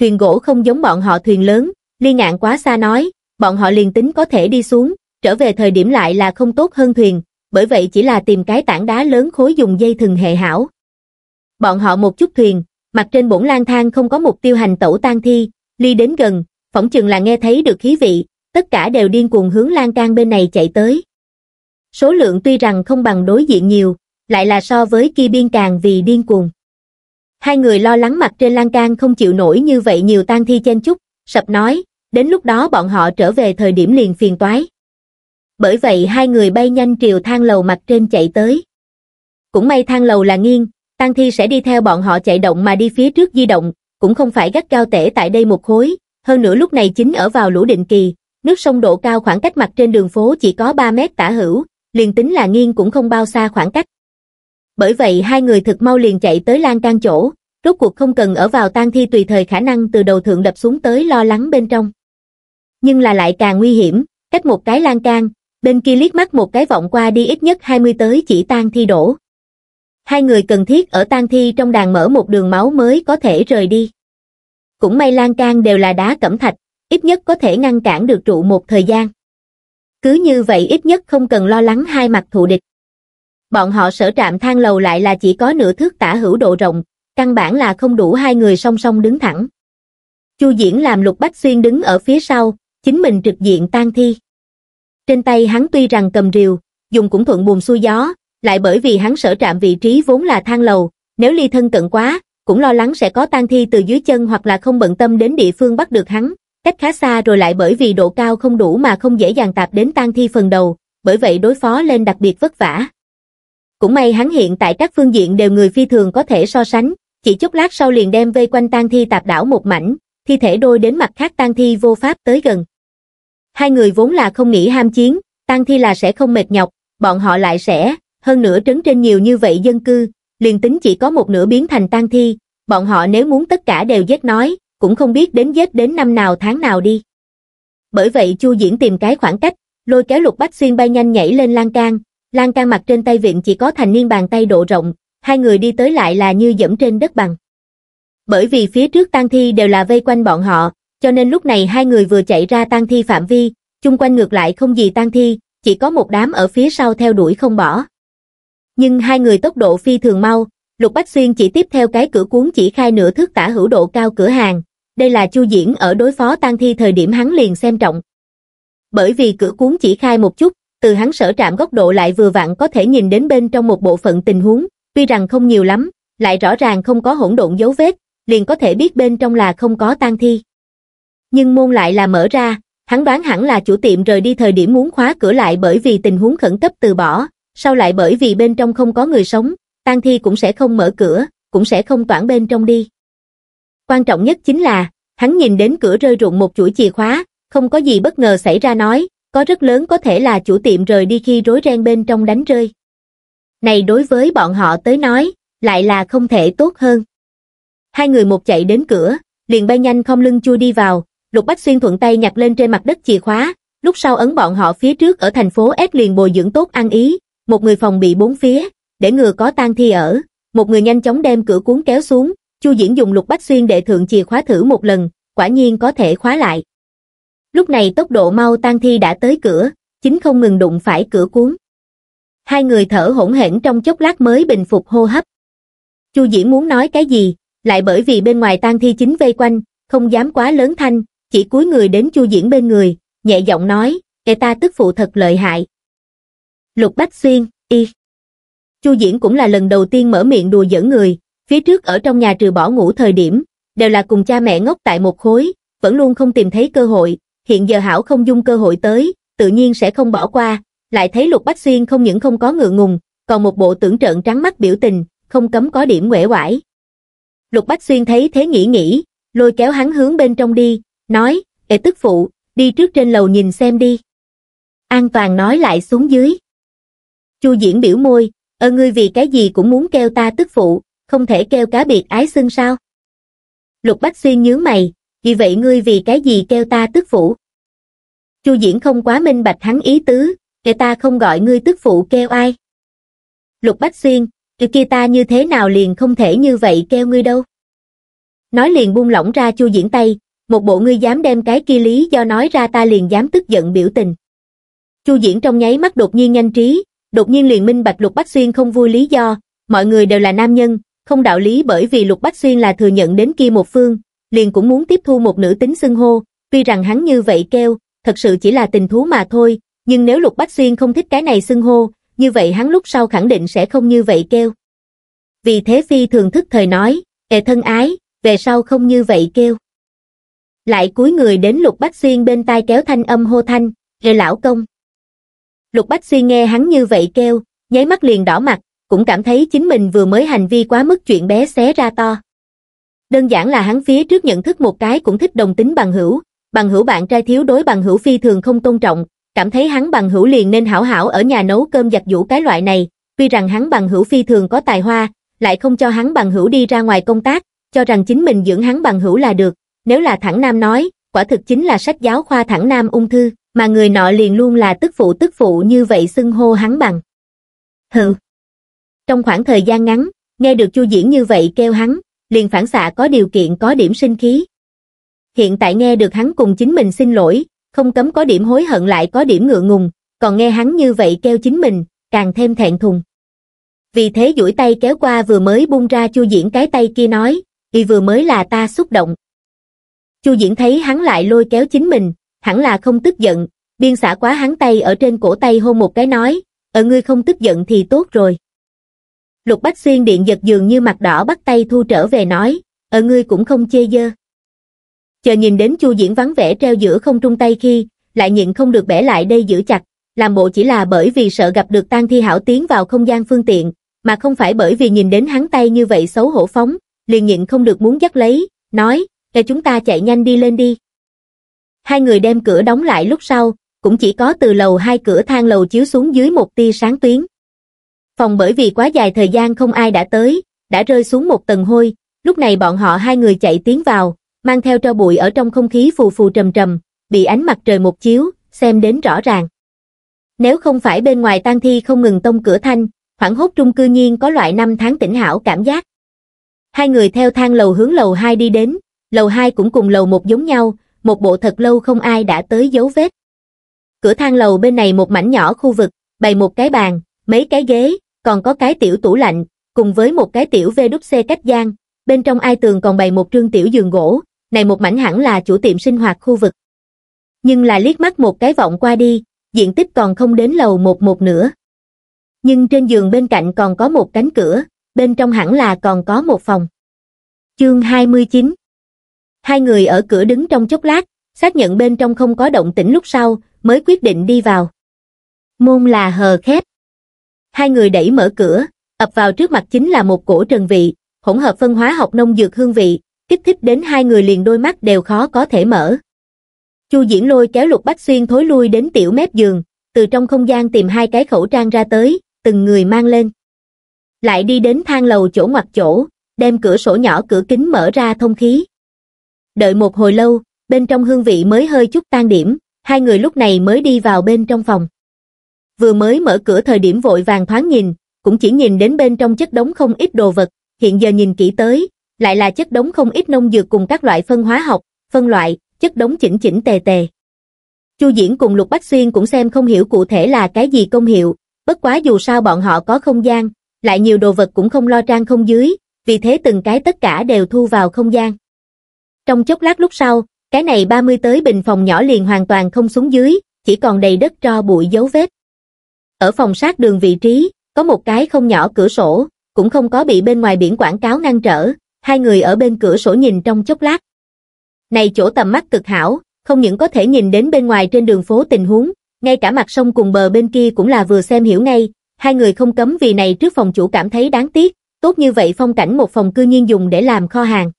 Thuyền gỗ không giống bọn họ thuyền lớn, Ly Ngạn quá xa nói, bọn họ liền tính có thể đi xuống, trở về thời điểm lại là không tốt hơn thuyền, bởi vậy chỉ là tìm cái tảng đá lớn khối dùng dây thừng hệ hảo. Bọn họ một chút thuyền, mặt trên bổn lang thang không có mục tiêu hành tẩu tan thi, ly đến gần, phỏng chừng là nghe thấy được khí vị, tất cả đều điên cuồng hướng lan can bên này chạy tới. Số lượng tuy rằng không bằng đối diện nhiều, lại là so với kia biên càng vì điên cuồng. Hai người lo lắng mặt trên lan can không chịu nổi như vậy nhiều tan thi chen chúc, sập nói, đến lúc đó bọn họ trở về thời điểm liền phiền toái. Bởi vậy hai người bay nhanh triều thang lầu mặt trên chạy tới. Cũng may thang lầu là nghiêng, Tăng Thi sẽ đi theo bọn họ chạy động mà đi phía trước di động, cũng không phải gắt cao tể tại đây một khối, hơn nữa lúc này chính ở vào lũ định kỳ, nước sông độ cao khoảng cách mặt trên đường phố chỉ có 3 mét tả hữu, liền tính là nghiêng cũng không bao xa khoảng cách. Bởi vậy hai người thực mau liền chạy tới lan can chỗ, rốt cuộc không cần ở vào tang thi tùy thời khả năng từ đầu thượng đập xuống tới lo lắng bên trong nhưng là lại càng nguy hiểm cách một cái lan can bên kia liếc mắt một cái vọng qua đi ít nhất hai mươi tới chỉ tan thi đổ hai người cần thiết ở tan thi trong đàn mở một đường máu mới có thể rời đi cũng may lan can đều là đá cẩm thạch ít nhất có thể ngăn cản được trụ một thời gian cứ như vậy ít nhất không cần lo lắng hai mặt thù địch bọn họ sở trạm thang lầu lại là chỉ có nửa thước tả hữu độ rộng căn bản là không đủ hai người song song đứng thẳng chu diễn làm lục bách xuyên đứng ở phía sau chính mình trực diện tan thi. Trên tay hắn tuy rằng cầm rìu, dùng cũng thuận buồm xuôi gió, lại bởi vì hắn sở trạm vị trí vốn là thang lầu, nếu ly thân cận quá, cũng lo lắng sẽ có tan thi từ dưới chân hoặc là không bận tâm đến địa phương bắt được hắn, cách khá xa rồi lại bởi vì độ cao không đủ mà không dễ dàng tạp đến tan thi phần đầu, bởi vậy đối phó lên đặc biệt vất vả. Cũng may hắn hiện tại các phương diện đều người phi thường có thể so sánh, chỉ chốc lát sau liền đem vây quanh tan thi tạp đảo một mảnh, thi thể đôi đến mặt khác tan thi vô pháp tới gần hai người vốn là không nghĩ ham chiến, tăng thi là sẽ không mệt nhọc, bọn họ lại sẽ, hơn nữa trấn trên nhiều như vậy dân cư, liền tính chỉ có một nửa biến thành tăng thi, bọn họ nếu muốn tất cả đều giết nói, cũng không biết đến giết đến năm nào tháng nào đi. Bởi vậy Chu Diễn tìm cái khoảng cách, lôi kéo Lục Bách Xuyên bay nhanh nhảy lên lan can, lan can mặt trên tay viện chỉ có thành niên bàn tay độ rộng, hai người đi tới lại là như dẫm trên đất bằng. Bởi vì phía trước tang thi đều là vây quanh bọn họ, cho nên lúc này hai người vừa chạy ra tang thi phạm vi, chung quanh ngược lại không gì tang thi, chỉ có một đám ở phía sau theo đuổi không bỏ. Nhưng hai người tốc độ phi thường mau, Lục Bách Xuyên chỉ tiếp theo cái cửa cuốn chỉ khai nửa thước tả hữu độ cao cửa hàng, đây là chu diễn ở đối phó tang thi thời điểm hắn liền xem trọng. Bởi vì cửa cuốn chỉ khai một chút, từ hắn sở trạm góc độ lại vừa vặn có thể nhìn đến bên trong một bộ phận tình huống, tuy rằng không nhiều lắm, lại rõ ràng không có hỗn độn dấu vết, liền có thể biết bên trong là không có tang thi nhưng môn lại là mở ra, hắn đoán hẳn là chủ tiệm rời đi thời điểm muốn khóa cửa lại bởi vì tình huống khẩn cấp từ bỏ, sau lại bởi vì bên trong không có người sống, tang thi cũng sẽ không mở cửa, cũng sẽ không toản bên trong đi. Quan trọng nhất chính là, hắn nhìn đến cửa rơi rụng một chuỗi chìa khóa, không có gì bất ngờ xảy ra nói, có rất lớn có thể là chủ tiệm rời đi khi rối ren bên trong đánh rơi. Này đối với bọn họ tới nói, lại là không thể tốt hơn. Hai người một chạy đến cửa, liền bay nhanh không lưng chui đi vào, Lục Bách Xuyên thuận tay nhặt lên trên mặt đất chìa khóa, lúc sau ấn bọn họ phía trước ở thành phố S liền bồi dưỡng tốt ăn ý, một người phòng bị bốn phía, để ngừa có tang thi ở, một người nhanh chóng đem cửa cuốn kéo xuống, Chu Diễn dùng Lục Bách Xuyên để thượng chìa khóa thử một lần, quả nhiên có thể khóa lại. Lúc này tốc độ mau tang thi đã tới cửa, chính không ngừng đụng phải cửa cuốn. Hai người thở hỗn hển trong chốc lát mới bình phục hô hấp. Chu Diễn muốn nói cái gì, lại bởi vì bên ngoài tang thi chính vây quanh, không dám quá lớn thanh, chỉ cúi người đến Chu Diễn bên người, nhẹ giọng nói, người ta tức phụ thật lợi hại. Lục Bách Xuyên, y. Chu Diễn cũng là lần đầu tiên mở miệng đùa giỡn người, phía trước ở trong nhà trừ bỏ ngủ thời điểm, đều là cùng cha mẹ ngốc tại một khối, vẫn luôn không tìm thấy cơ hội, hiện giờ hảo không dung cơ hội tới, tự nhiên sẽ không bỏ qua, lại thấy Lục Bách Xuyên không những không có ngựa ngùng, còn một bộ tưởng trợn trắng mắt biểu tình, không cấm có điểm nguệ quải. Lục Bách Xuyên thấy thế nghĩ nghĩ, lôi kéo hắn hướng bên trong đi, nói, ệ tức phụ, đi trước trên lầu nhìn xem đi. An toàn nói lại xuống dưới. Chu diễn biểu môi, ơ ngươi vì cái gì cũng muốn kêu ta tức phụ, không thể kêu cá biệt ái xưng sao. Lục Bách Xuyên nhớ mày, vì vậy ngươi vì cái gì kêu ta tức phụ. Chu diễn không quá minh bạch hắn ý tứ, kể ta không gọi ngươi tức phụ kêu ai. Lục Bách Xuyên, kia ta như thế nào liền không thể như vậy kêu ngươi đâu. Nói liền buông lỏng ra Chu diễn tay, một bộ ngươi dám đem cái kia lý do nói ra ta liền dám tức giận biểu tình chu diễn trong nháy mắt đột nhiên nhanh trí đột nhiên liền minh bạch lục bách xuyên không vui lý do mọi người đều là nam nhân không đạo lý bởi vì lục bách xuyên là thừa nhận đến kia một phương liền cũng muốn tiếp thu một nữ tính xưng hô tuy rằng hắn như vậy kêu thật sự chỉ là tình thú mà thôi nhưng nếu lục bách xuyên không thích cái này xưng hô như vậy hắn lúc sau khẳng định sẽ không như vậy kêu vì thế phi thường thức thời nói kệ thân ái về sau không như vậy kêu lại cúi người đến lục bách xuyên bên tai kéo thanh âm hô thanh rê lão công lục bách xuyên nghe hắn như vậy kêu nháy mắt liền đỏ mặt cũng cảm thấy chính mình vừa mới hành vi quá mức chuyện bé xé ra to đơn giản là hắn phía trước nhận thức một cái cũng thích đồng tính bằng hữu bằng hữu bạn trai thiếu đối bằng hữu phi thường không tôn trọng cảm thấy hắn bằng hữu liền nên hảo hảo ở nhà nấu cơm giặt giũ cái loại này tuy rằng hắn bằng hữu phi thường có tài hoa lại không cho hắn bằng hữu đi ra ngoài công tác cho rằng chính mình dưỡng hắn bằng hữu là được nếu là thẳng nam nói, quả thực chính là sách giáo khoa thẳng nam ung thư, mà người nọ liền luôn là tức phụ tức phụ như vậy xưng hô hắn bằng. Hừ. Trong khoảng thời gian ngắn, nghe được Chu Diễn như vậy kêu hắn, liền phản xạ có điều kiện có điểm sinh khí. Hiện tại nghe được hắn cùng chính mình xin lỗi, không cấm có điểm hối hận lại có điểm ngựa ngùng, còn nghe hắn như vậy kêu chính mình, càng thêm thẹn thùng. Vì thế duỗi tay kéo qua vừa mới bung ra Chu Diễn cái tay kia nói, y vừa mới là ta xúc động, Chu Diễn thấy hắn lại lôi kéo chính mình, hẳn là không tức giận, biên xả quá hắn tay ở trên cổ tay hôn một cái nói, ở ờ, ngươi không tức giận thì tốt rồi. Lục Bách Xuyên điện giật dường như mặt đỏ bắt tay thu trở về nói, ở ờ, ngươi cũng không chê dơ. Chờ nhìn đến Chu Diễn vắng vẻ treo giữa không trung tay khi, lại nhịn không được bẻ lại đây giữ chặt, làm bộ chỉ là bởi vì sợ gặp được tang thi hảo tiến vào không gian phương tiện, mà không phải bởi vì nhìn đến hắn tay như vậy xấu hổ phóng, liền nhịn không được muốn dắt lấy, nói, để chúng ta chạy nhanh đi lên đi. Hai người đem cửa đóng lại lúc sau, cũng chỉ có từ lầu hai cửa thang lầu chiếu xuống dưới một tia sáng tuyến. Phòng bởi vì quá dài thời gian không ai đã tới, đã rơi xuống một tầng hôi, lúc này bọn họ hai người chạy tiến vào, mang theo tro bụi ở trong không khí phù phù trầm trầm, bị ánh mặt trời một chiếu, xem đến rõ ràng. Nếu không phải bên ngoài tang thi không ngừng tông cửa thanh, khoảng hốt trung cư nhiên có loại năm tháng tỉnh hảo cảm giác. Hai người theo thang lầu hướng lầu hai đi đến, lầu hai cũng cùng lầu một giống nhau, một bộ thật lâu không ai đã tới dấu vết. Cửa thang lầu bên này một mảnh nhỏ khu vực, bày một cái bàn, mấy cái ghế, còn có cái tiểu tủ lạnh, cùng với một cái tiểu VWC cách gian, bên trong ai tường còn bày một trương tiểu giường gỗ, này một mảnh hẳn là chủ tiệm sinh hoạt khu vực. Nhưng là liếc mắt một cái vọng qua đi, diện tích còn không đến lầu một một nữa. Nhưng trên giường bên cạnh còn có một cánh cửa, bên trong hẳn là còn có một phòng. Chương 29 Hai người ở cửa đứng trong chốc lát, xác nhận bên trong không có động tĩnh lúc sau, mới quyết định đi vào. Môn là hờ khép. Hai người đẩy mở cửa, ập vào trước mặt chính là một cổ trần vị, hỗn hợp phân hóa học nông dược hương vị, kích thích đến hai người liền đôi mắt đều khó có thể mở. Chu Diễn Lôi kéo Lục Bách Xuyên thối lui đến tiểu mép giường, từ trong không gian tìm hai cái khẩu trang ra tới, từng người mang lên. Lại đi đến thang lầu chỗ ngoặt chỗ, đem cửa sổ nhỏ cửa kính mở ra thông khí đợi một hồi lâu, bên trong hương vị mới hơi chút tan điểm, hai người lúc này mới đi vào bên trong phòng. Vừa mới mở cửa thời điểm vội vàng thoáng nhìn, cũng chỉ nhìn đến bên trong chất đống không ít đồ vật, hiện giờ nhìn kỹ tới, lại là chất đống không ít nông dược cùng các loại phân hóa học, phân loại, chất đống chỉnh chỉnh tề tề. Chu Diễn cùng Lục Bách Xuyên cũng xem không hiểu cụ thể là cái gì công hiệu, bất quá dù sao bọn họ có không gian, lại nhiều đồ vật cũng không lo trang không dưới, vì thế từng cái tất cả đều thu vào không gian. Trong chốc lát lúc sau, cái này 30 tới bình phòng nhỏ liền hoàn toàn không xuống dưới, chỉ còn đầy đất tro bụi dấu vết. Ở phòng sát đường vị trí, có một cái không nhỏ cửa sổ, cũng không có bị bên ngoài biển quảng cáo ngăn trở, hai người ở bên cửa sổ nhìn trong chốc lát. Này chỗ tầm mắt cực hảo, không những có thể nhìn đến bên ngoài trên đường phố tình huống, ngay cả mặt sông cùng bờ bên kia cũng là vừa xem hiểu ngay, hai người không cấm vì này trước phòng chủ cảm thấy đáng tiếc, tốt như vậy phong cảnh một phòng cư nhiên dùng để làm kho hàng.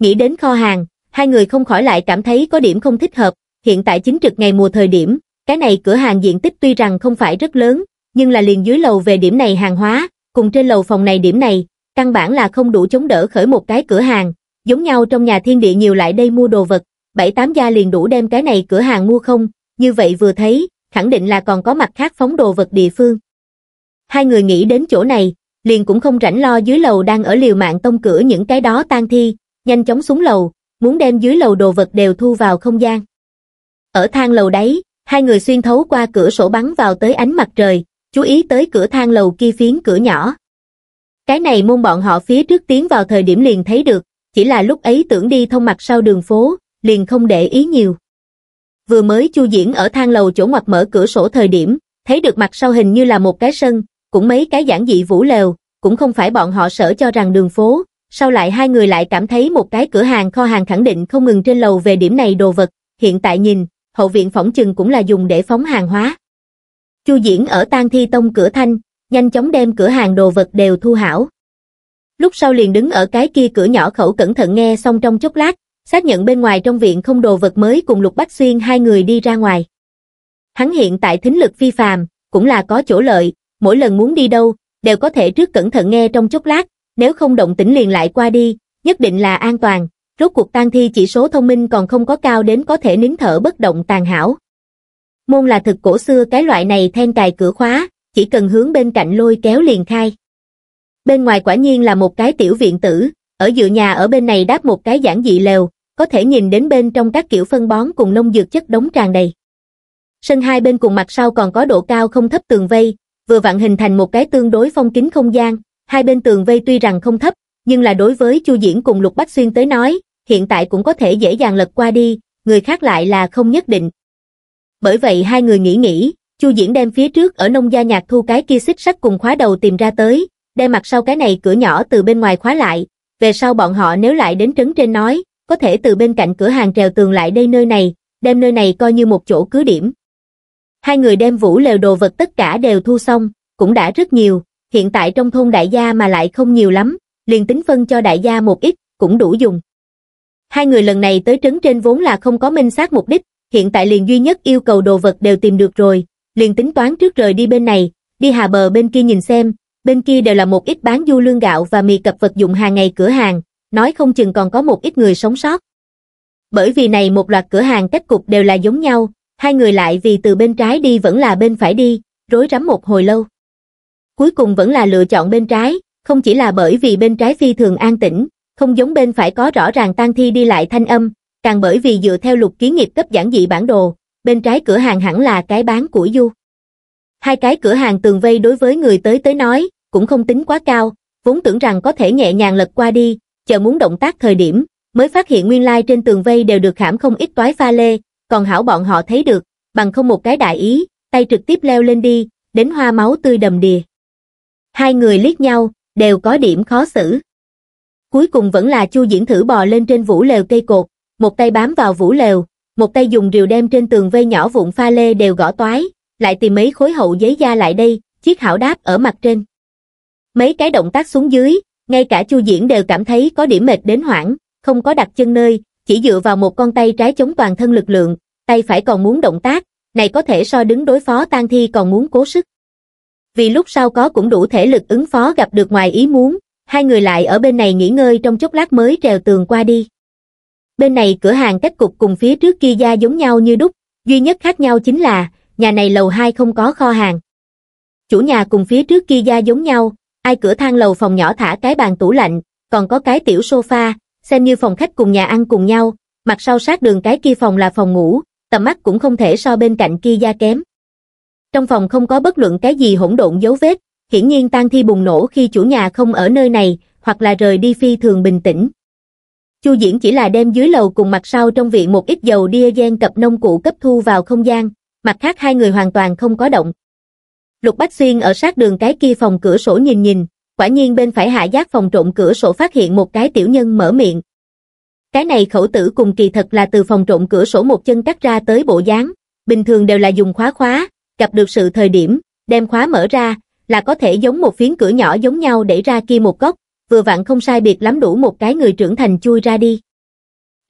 Nghĩ đến kho hàng, hai người không khỏi lại cảm thấy có điểm không thích hợp, hiện tại chính trực ngày mùa thời điểm, cái này cửa hàng diện tích tuy rằng không phải rất lớn, nhưng là liền dưới lầu về điểm này hàng hóa, cùng trên lầu phòng này điểm này, căn bản là không đủ chống đỡ khởi một cái cửa hàng, giống nhau trong nhà thiên địa nhiều lại đây mua đồ vật, bảy tám gia liền đủ đem cái này cửa hàng mua không, như vậy vừa thấy, khẳng định là còn có mặt khác phóng đồ vật địa phương. Hai người nghĩ đến chỗ này, liền cũng không rảnh lo dưới lầu đang ở liều mạng tông cửa những cái đó tan thi, nhanh chóng xuống lầu, muốn đem dưới lầu đồ vật đều thu vào không gian. Ở thang lầu đấy, hai người xuyên thấu qua cửa sổ bắn vào tới ánh mặt trời, chú ý tới cửa thang lầu kia phiến cửa nhỏ. Cái này môn bọn họ phía trước tiến vào thời điểm liền thấy được, chỉ là lúc ấy tưởng đi thông mặt sau đường phố, liền không để ý nhiều. Vừa mới chu diễn ở thang lầu chỗ ngoặt mở cửa sổ thời điểm, thấy được mặt sau hình như là một cái sân, cũng mấy cái giản dị vũ lều, cũng không phải bọn họ sợ cho rằng đường phố, sau lại hai người lại cảm thấy một cái cửa hàng kho hàng khẳng định không ngừng trên lầu về điểm này đồ vật, hiện tại nhìn, hậu viện phỏng chừng cũng là dùng để phóng hàng hóa. Chu Diễn ở tang thi tông cửa thanh, nhanh chóng đem cửa hàng đồ vật đều thu hảo. Lúc sau liền đứng ở cái kia cửa nhỏ khẩu cẩn thận nghe xong trong chốc lát, xác nhận bên ngoài trong viện không đồ vật mới cùng Lục Bách Xuyên hai người đi ra ngoài. Hắn hiện tại thính lực phi phàm, cũng là có chỗ lợi, mỗi lần muốn đi đâu, đều có thể trước cẩn thận nghe trong chốc lát, nếu không động tĩnh liền lại qua đi, nhất định là an toàn, rốt cuộc tang thi chỉ số thông minh còn không có cao đến có thể nín thở bất động tàn hảo. Môn là thực cổ xưa cái loại này then cài cửa khóa, chỉ cần hướng bên cạnh lôi kéo liền khai. Bên ngoài quả nhiên là một cái tiểu viện tử, ở dựa nhà ở bên này đáp một cái giản dị lều, có thể nhìn đến bên trong các kiểu phân bón cùng nông dược chất đống tràn đầy. Sân hai bên cùng mặt sau còn có độ cao không thấp tường vây, vừa vặn hình thành một cái tương đối phong kính không gian, Hai bên tường vây tuy rằng không thấp, nhưng là đối với Chu Diễn cùng Lục Bách Xuyên tới nói, hiện tại cũng có thể dễ dàng lật qua đi, người khác lại là không nhất định. Bởi vậy hai người nghĩ nghĩ, Chu Diễn đem phía trước ở nông gia nhạc thu cái kia xích sắt cùng khóa đầu tìm ra tới, đem mặt sau cái này cửa nhỏ từ bên ngoài khóa lại, về sau bọn họ nếu lại đến trấn trên nói, có thể từ bên cạnh cửa hàng trèo tường lại đây nơi này, đem nơi này coi như một chỗ cứ điểm. Hai người đem vũ lều đồ vật tất cả đều thu xong, cũng đã rất nhiều, hiện tại trong thôn đại gia mà lại không nhiều lắm, liền tính phân cho đại gia một ít, cũng đủ dùng. Hai người lần này tới trấn trên vốn là không có minh xác mục đích, hiện tại liền duy nhất yêu cầu đồ vật đều tìm được rồi, liền tính toán trước rời đi bên này, đi hà bờ bên kia nhìn xem, bên kia đều là một ít bán du lương gạo và mì cập vật dụng hàng ngày cửa hàng, nói không chừng còn có một ít người sống sót. Bởi vì này một loạt cửa hàng cách cục đều là giống nhau, hai người lại vì từ bên trái đi vẫn là bên phải đi, rối rắm một hồi lâu cuối cùng vẫn là lựa chọn bên trái, không chỉ là bởi vì bên trái phi thường an tĩnh, không giống bên phải có rõ ràng tan thi đi lại thanh âm, càng bởi vì dựa theo lục ký nghiệp cấp giản dị bản đồ, bên trái cửa hàng hẳn là cái bán của Du. Hai cái cửa hàng tường vây đối với người tới tới nói, cũng không tính quá cao, vốn tưởng rằng có thể nhẹ nhàng lật qua đi, chờ muốn động tác thời điểm, mới phát hiện nguyên lai trên tường vây đều được khảm không ít toái pha lê, còn hảo bọn họ thấy được, bằng không một cái đại ý, tay trực tiếp leo lên đi, đến hoa máu tươi đầm đìa hai người liếc nhau, đều có điểm khó xử. Cuối cùng vẫn là Chu Diễn thử bò lên trên vũ lều cây cột, một tay bám vào vũ lều, một tay dùng rìu đem trên tường vây nhỏ vụn pha lê đều gõ toái, lại tìm mấy khối hậu giấy da lại đây, chiếc hảo đáp ở mặt trên. Mấy cái động tác xuống dưới, ngay cả Chu Diễn đều cảm thấy có điểm mệt đến hoảng, không có đặt chân nơi, chỉ dựa vào một con tay trái chống toàn thân lực lượng, tay phải còn muốn động tác, này có thể so đứng đối phó tang thi còn muốn cố sức vì lúc sau có cũng đủ thể lực ứng phó gặp được ngoài ý muốn, hai người lại ở bên này nghỉ ngơi trong chốc lát mới trèo tường qua đi. Bên này cửa hàng cách cục cùng phía trước kia da giống nhau như đúc, duy nhất khác nhau chính là, nhà này lầu 2 không có kho hàng. Chủ nhà cùng phía trước kia da giống nhau, ai cửa thang lầu phòng nhỏ thả cái bàn tủ lạnh, còn có cái tiểu sofa, xem như phòng khách cùng nhà ăn cùng nhau, mặt sau sát đường cái kia phòng là phòng ngủ, tầm mắt cũng không thể so bên cạnh kia da kém trong phòng không có bất luận cái gì hỗn độn dấu vết, hiển nhiên tang thi bùng nổ khi chủ nhà không ở nơi này, hoặc là rời đi phi thường bình tĩnh. Chu Diễn chỉ là đem dưới lầu cùng mặt sau trong viện một ít dầu diesel cập nông cụ cấp thu vào không gian, mặt khác hai người hoàn toàn không có động. Lục Bách Xuyên ở sát đường cái kia phòng cửa sổ nhìn nhìn, quả nhiên bên phải hạ giác phòng trộm cửa sổ phát hiện một cái tiểu nhân mở miệng. Cái này khẩu tử cùng kỳ thật là từ phòng trộm cửa sổ một chân cắt ra tới bộ dáng, bình thường đều là dùng khóa khóa, gặp được sự thời điểm, đem khóa mở ra, là có thể giống một phiến cửa nhỏ giống nhau để ra kia một góc, vừa vặn không sai biệt lắm đủ một cái người trưởng thành chui ra đi.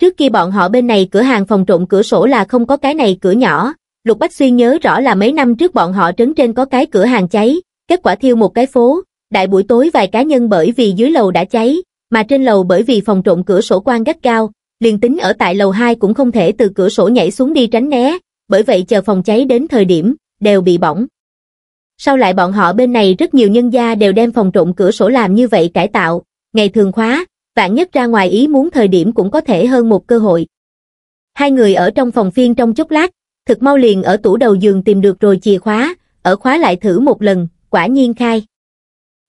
Trước kia bọn họ bên này cửa hàng phòng trộm cửa sổ là không có cái này cửa nhỏ, Lục Bách Xuyên nhớ rõ là mấy năm trước bọn họ trấn trên có cái cửa hàng cháy, kết quả thiêu một cái phố, đại buổi tối vài cá nhân bởi vì dưới lầu đã cháy, mà trên lầu bởi vì phòng trộm cửa sổ quan gắt cao, liền tính ở tại lầu 2 cũng không thể từ cửa sổ nhảy xuống đi tránh né, bởi vậy chờ phòng cháy đến thời điểm, đều bị bỏng. Sau lại bọn họ bên này rất nhiều nhân gia đều đem phòng trộm cửa sổ làm như vậy cải tạo, ngày thường khóa, vạn nhất ra ngoài ý muốn thời điểm cũng có thể hơn một cơ hội. Hai người ở trong phòng phiên trong chốc lát, thực mau liền ở tủ đầu giường tìm được rồi chìa khóa, ở khóa lại thử một lần, quả nhiên khai.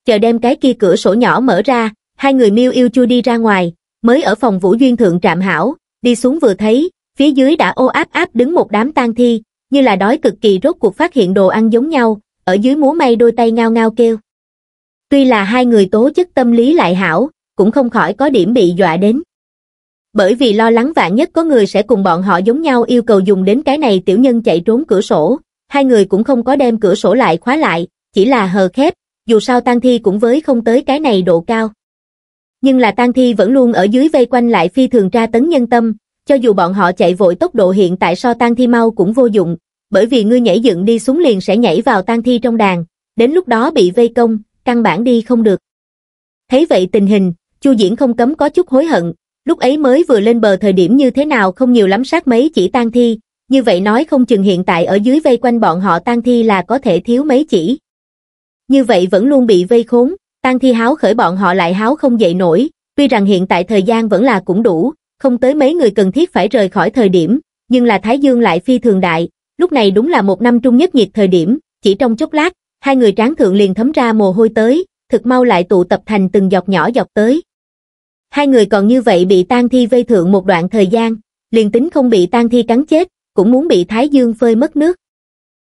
Chờ đem cái kia cửa sổ nhỏ mở ra, hai người miêu yêu chui đi ra ngoài, mới ở phòng Vũ Duyên Thượng trạm hảo, đi xuống vừa thấy, phía dưới đã ô áp áp đứng một đám tang thi, như là đói cực kỳ rốt cuộc phát hiện đồ ăn giống nhau, ở dưới múa may đôi tay ngao ngao kêu. Tuy là hai người tố chất tâm lý lại hảo, cũng không khỏi có điểm bị dọa đến. Bởi vì lo lắng vạn nhất có người sẽ cùng bọn họ giống nhau yêu cầu dùng đến cái này tiểu nhân chạy trốn cửa sổ, hai người cũng không có đem cửa sổ lại khóa lại, chỉ là hờ khép, dù sao tang thi cũng với không tới cái này độ cao. Nhưng là tang thi vẫn luôn ở dưới vây quanh lại phi thường tra tấn nhân tâm, cho dù bọn họ chạy vội tốc độ hiện tại so tang thi mau cũng vô dụng, bởi vì ngươi nhảy dựng đi xuống liền sẽ nhảy vào tang thi trong đàn, đến lúc đó bị vây công, căn bản đi không được. Thấy vậy tình hình, Chu Diễn không cấm có chút hối hận, lúc ấy mới vừa lên bờ thời điểm như thế nào không nhiều lắm sát mấy chỉ tang thi, như vậy nói không chừng hiện tại ở dưới vây quanh bọn họ tang thi là có thể thiếu mấy chỉ. Như vậy vẫn luôn bị vây khốn, tang thi háo khởi bọn họ lại háo không dậy nổi, tuy rằng hiện tại thời gian vẫn là cũng đủ, không tới mấy người cần thiết phải rời khỏi thời điểm, nhưng là Thái Dương lại phi thường đại, lúc này đúng là một năm trung nhất nhiệt thời điểm, chỉ trong chốc lát, hai người tráng thượng liền thấm ra mồ hôi tới, thực mau lại tụ tập thành từng giọt nhỏ giọt tới. Hai người còn như vậy bị tan thi vây thượng một đoạn thời gian, liền tính không bị tan thi cắn chết, cũng muốn bị Thái Dương phơi mất nước.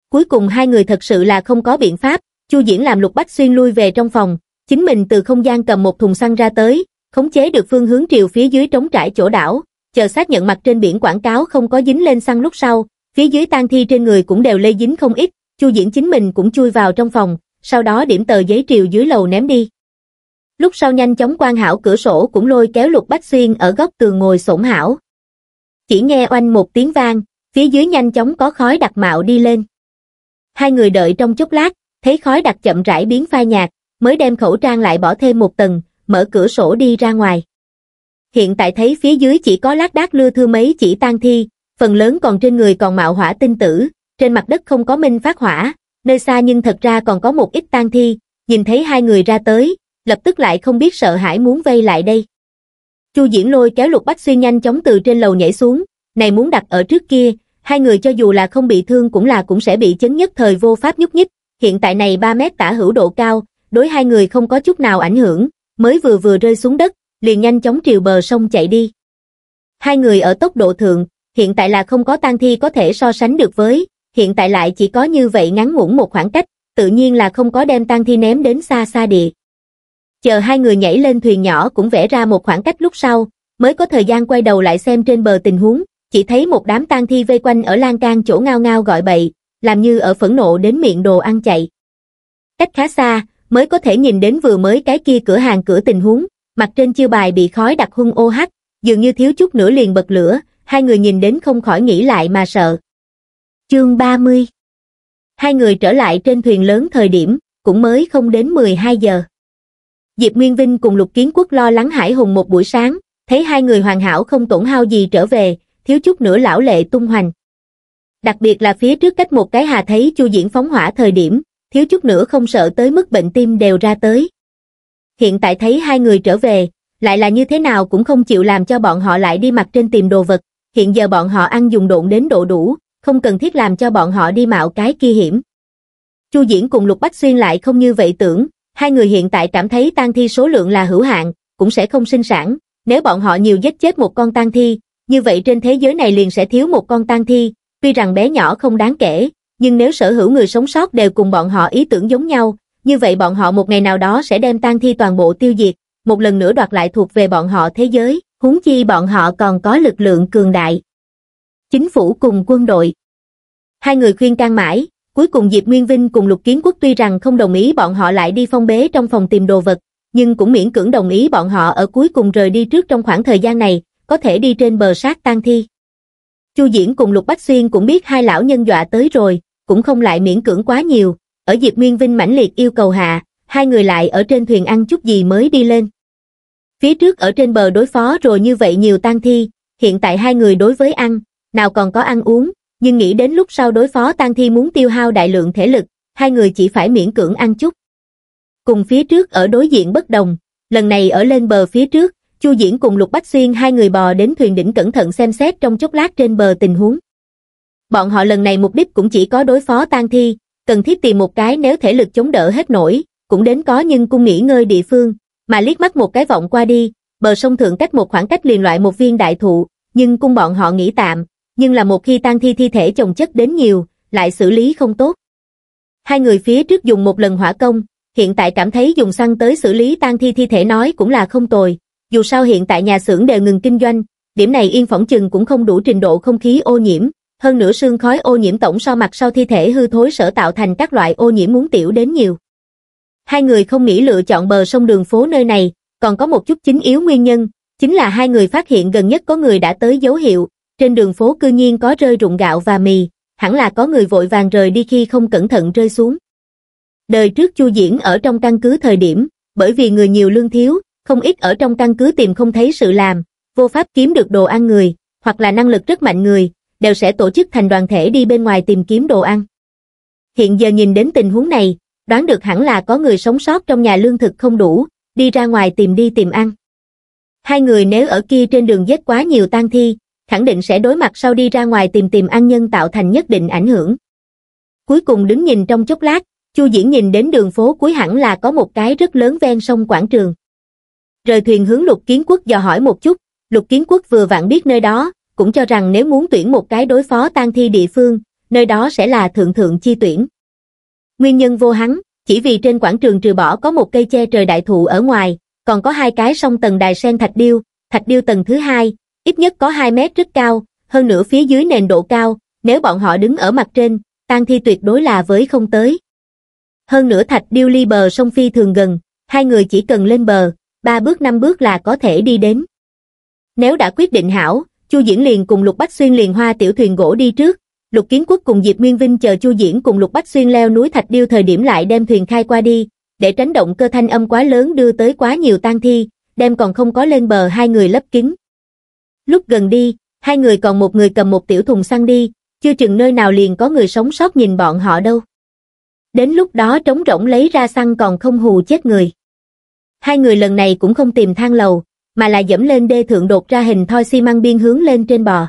Cuối cùng hai người thật sự là không có biện pháp, Chu Diễn làm Lục Bách Xuyên lui về trong phòng, chính mình từ không gian cầm một thùng xăng ra tới, khống chế được phương hướng triều phía dưới trống trải chỗ đảo, chờ xác nhận mặt trên biển quảng cáo không có dính lên xăng lúc sau, phía dưới tang thi trên người cũng đều lây dính không ít, Chu Diễn chính mình cũng chui vào trong phòng, sau đó điểm tờ giấy triều dưới lầu ném đi. Lúc sau nhanh chóng quan hảo cửa sổ cũng lôi kéo Lục Bách Xuyên ở góc tường ngồi xổm hảo. Chỉ nghe oanh một tiếng vang, phía dưới nhanh chóng có khói đặc mạo đi lên. Hai người đợi trong chốc lát, thấy khói đặc chậm rãi biến phai nhạt, mới đem khẩu trang lại bỏ thêm một tầng, mở cửa sổ đi ra ngoài. Hiện tại thấy phía dưới chỉ có lác đác lưa thư mấy chỉ tan thi, phần lớn còn trên người còn mạo hỏa tinh tử, trên mặt đất không có minh phát hỏa, nơi xa nhưng thật ra còn có một ít tan thi, nhìn thấy hai người ra tới, lập tức lại không biết sợ hãi muốn vây lại đây. Chu Diễn Lôi kéo Lục Bách Xuyên nhanh chóng từ trên lầu nhảy xuống, này muốn đặt ở trước kia, hai người cho dù là không bị thương cũng là cũng sẽ bị chấn nhất thời vô pháp nhúc nhích, hiện tại này 3 mét tả hữu độ cao, đối hai người không có chút nào ảnh hưởng, mới vừa vừa rơi xuống đất, liền nhanh chóng triều bờ sông chạy đi. Hai người ở tốc độ thượng, hiện tại là không có tang thi có thể so sánh được với, hiện tại lại chỉ có như vậy ngắn ngủn một khoảng cách, tự nhiên là không có đem tang thi ném đến xa xa địa. Chờ hai người nhảy lên thuyền nhỏ cũng vẽ ra một khoảng cách lúc sau, mới có thời gian quay đầu lại xem trên bờ tình huống, chỉ thấy một đám tang thi vây quanh ở lan can chỗ ngao ngao gọi bậy, làm như ở phẫn nộ đến miệng đồ ăn chạy. Cách khá xa, mới có thể nhìn đến vừa mới cái kia cửa hàng cửa tình huống, mặt trên chiêu bài bị khói đặc hung ô OH, hắt, dường như thiếu chút nữa liền bật lửa, hai người nhìn đến không khỏi nghĩ lại mà sợ. Chương 30 Hai người trở lại trên thuyền lớn thời điểm, cũng mới không đến 12 giờ. Diệp Nguyên Vinh cùng Lục Kiến Quốc lo lắng Hải Hùng một buổi sáng, thấy hai người hoàn hảo không tổn hao gì trở về, thiếu chút nữa lão lệ tung hoành. Đặc biệt là phía trước cách một cái hà thấy Chu Diễn phóng hỏa thời điểm, thiếu chút nữa không sợ tới mức bệnh tim đều ra tới. Hiện tại thấy hai người trở về, lại là như thế nào cũng không chịu làm cho bọn họ lại đi mặt trên tìm đồ vật, hiện giờ bọn họ ăn dùng độn đến độ đủ, không cần thiết làm cho bọn họ đi mạo cái kia hiểm. Chu Diễn cùng Lục Bách Xuyên lại không như vậy tưởng, hai người hiện tại cảm thấy tang thi số lượng là hữu hạn, cũng sẽ không sinh sản, nếu bọn họ nhiều giết chết một con tang thi, như vậy trên thế giới này liền sẽ thiếu một con tang thi, tuy rằng bé nhỏ không đáng kể, nhưng nếu sở hữu người sống sót đều cùng bọn họ ý tưởng giống nhau, như vậy bọn họ một ngày nào đó sẽ đem tan thi toàn bộ tiêu diệt, một lần nữa đoạt lại thuộc về bọn họ thế giới, huống chi bọn họ còn có lực lượng cường đại. Chính phủ cùng quân đội Hai người khuyên can mãi, cuối cùng Diệp Nguyên Vinh cùng Lục Kiến Quốc tuy rằng không đồng ý bọn họ lại đi phong bế trong phòng tìm đồ vật, nhưng cũng miễn cưỡng đồng ý bọn họ ở cuối cùng rời đi trước trong khoảng thời gian này, có thể đi trên bờ sát tan thi. Chu Diễn cùng Lục Bách Xuyên cũng biết hai lão nhân dọa tới rồi, cũng không lại miễn cưỡng quá nhiều, ở Diệp Nguyên Vinh mãnh liệt yêu cầu hạ, hai người lại ở trên thuyền ăn chút gì mới đi lên. Phía trước ở trên bờ đối phó rồi như vậy nhiều tang thi, hiện tại hai người đối với ăn, nào còn có ăn uống, nhưng nghĩ đến lúc sau đối phó tang thi muốn tiêu hao đại lượng thể lực, hai người chỉ phải miễn cưỡng ăn chút. Cùng phía trước ở đối diện bất đồng, lần này ở lên bờ phía trước, Chu Diễn cùng Lục Bách Xuyên hai người bò đến thuyền đỉnh cẩn thận xem xét trong chốc lát trên bờ tình huống bọn họ lần này mục đích cũng chỉ có đối phó tang thi, cần thiết tìm một cái nếu thể lực chống đỡ hết nổi, cũng đến có nhưng cung nghỉ ngơi địa phương, mà liếc mắt một cái vọng qua đi, bờ sông thượng cách một khoảng cách liền loại một viên đại thụ, nhưng cung bọn họ nghỉ tạm, nhưng là một khi tang thi thi thể chồng chất đến nhiều, lại xử lý không tốt. Hai người phía trước dùng một lần hỏa công, hiện tại cảm thấy dùng xăng tới xử lý tang thi thi thể nói cũng là không tồi, dù sao hiện tại nhà xưởng đều ngừng kinh doanh, điểm này yên phỏng chừng cũng không đủ trình độ không khí ô nhiễm, hơn nữa sương khói ô nhiễm tổng so mặt sau thi thể hư thối sở tạo thành các loại ô nhiễm muốn tiểu đến nhiều. Hai người không nghĩ lựa chọn bờ sông đường phố nơi này, còn có một chút chính yếu nguyên nhân, chính là hai người phát hiện gần nhất có người đã tới dấu hiệu, trên đường phố cư nhiên có rơi rụng gạo và mì, hẳn là có người vội vàng rời đi khi không cẩn thận rơi xuống. Đời trước Chu Diễn ở trong căn cứ thời điểm, bởi vì người nhiều lương thiếu, không ít ở trong căn cứ tìm không thấy sự làm, vô pháp kiếm được đồ ăn người, hoặc là năng lực rất mạnh người, đều sẽ tổ chức thành đoàn thể đi bên ngoài tìm kiếm đồ ăn. Hiện giờ nhìn đến tình huống này, đoán được hẳn là có người sống sót trong nhà lương thực không đủ, đi ra ngoài tìm đi tìm ăn. Hai người nếu ở kia trên đường giết quá nhiều tang thi, khẳng định sẽ đối mặt sau đi ra ngoài tìm tìm ăn nhân tạo thành nhất định ảnh hưởng. Cuối cùng đứng nhìn trong chốc lát, Chu Diễn nhìn đến đường phố cuối hẳn là có một cái rất lớn ven sông quảng trường. Rời thuyền hướng Lục Kiến Quốc dò hỏi một chút, Lục Kiến Quốc vừa vặn biết nơi đó, cũng cho rằng nếu muốn tuyển một cái đối phó tan thi địa phương, nơi đó sẽ là thượng thượng chi tuyển. Nguyên nhân vô hắn, chỉ vì trên quảng trường trừ bỏ có một cây che trời đại thụ ở ngoài, còn có hai cái sông tầng đài sen thạch điêu, thạch điêu tầng thứ hai, ít nhất có 2 mét rất cao, hơn nữa phía dưới nền độ cao, nếu bọn họ đứng ở mặt trên, tan thi tuyệt đối là với không tới. Hơn nữa thạch điêu ly bờ sông phi thường gần, hai người chỉ cần lên bờ, ba bước năm bước là có thể đi đến. Nếu đã quyết định hảo, Chu Diễn liền cùng Lục Bách Xuyên liền hoa tiểu thuyền gỗ đi trước, Lục Kiến Quốc cùng Diệp Nguyên Vinh chờ Chu Diễn cùng Lục Bách Xuyên leo núi Thạch Điêu thời điểm lại đem thuyền khai qua đi, để tránh động cơ thanh âm quá lớn đưa tới quá nhiều tang thi, đem còn không có lên bờ hai người lấp kín. Lúc gần đi, hai người còn một người cầm một tiểu thùng xăng đi, chưa chừng nơi nào liền có người sống sót nhìn bọn họ đâu. Đến lúc đó trống rỗng lấy ra xăng còn không hù chết người. Hai người lần này cũng không tìm thang lầu, mà là dẫm lên đê thượng đột ra hình thoi xi măng biên hướng lên trên bò.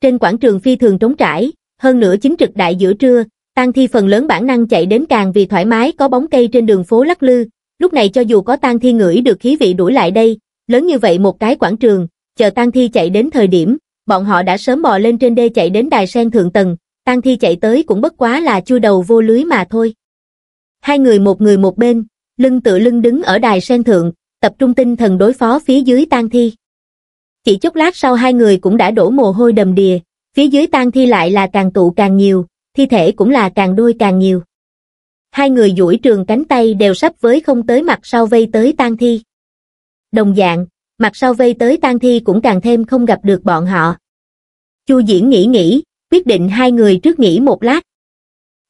Trên quảng trường phi thường trống trải, hơn nữa chính trực đại giữa trưa, tang thi phần lớn bản năng chạy đến càng vì thoải mái có bóng cây trên đường phố lắc lư, lúc này cho dù có tang thi ngửi được khí vị đuổi lại đây, lớn như vậy một cái quảng trường, chờ tang thi chạy đến thời điểm, bọn họ đã sớm bò lên trên đê chạy đến đài sen thượng tầng, tang thi chạy tới cũng bất quá là chui đầu vô lưới mà thôi. Hai người một người một bên, lưng tự lưng đứng ở đài sen thượng, tập trung tinh thần đối phó phía dưới tang thi. Chỉ chốc lát sau hai người cũng đã đổ mồ hôi đầm đìa, phía dưới tang thi lại là càng tụ càng nhiều, thi thể cũng là càng đôi càng nhiều. Hai người duỗi trường cánh tay đều sắp với không tới mặt sau vây tới tang thi. Đồng dạng, mặt sau vây tới tang thi cũng càng thêm không gặp được bọn họ. Chu Diễn nghĩ nghĩ, quyết định hai người trước nghỉ một lát.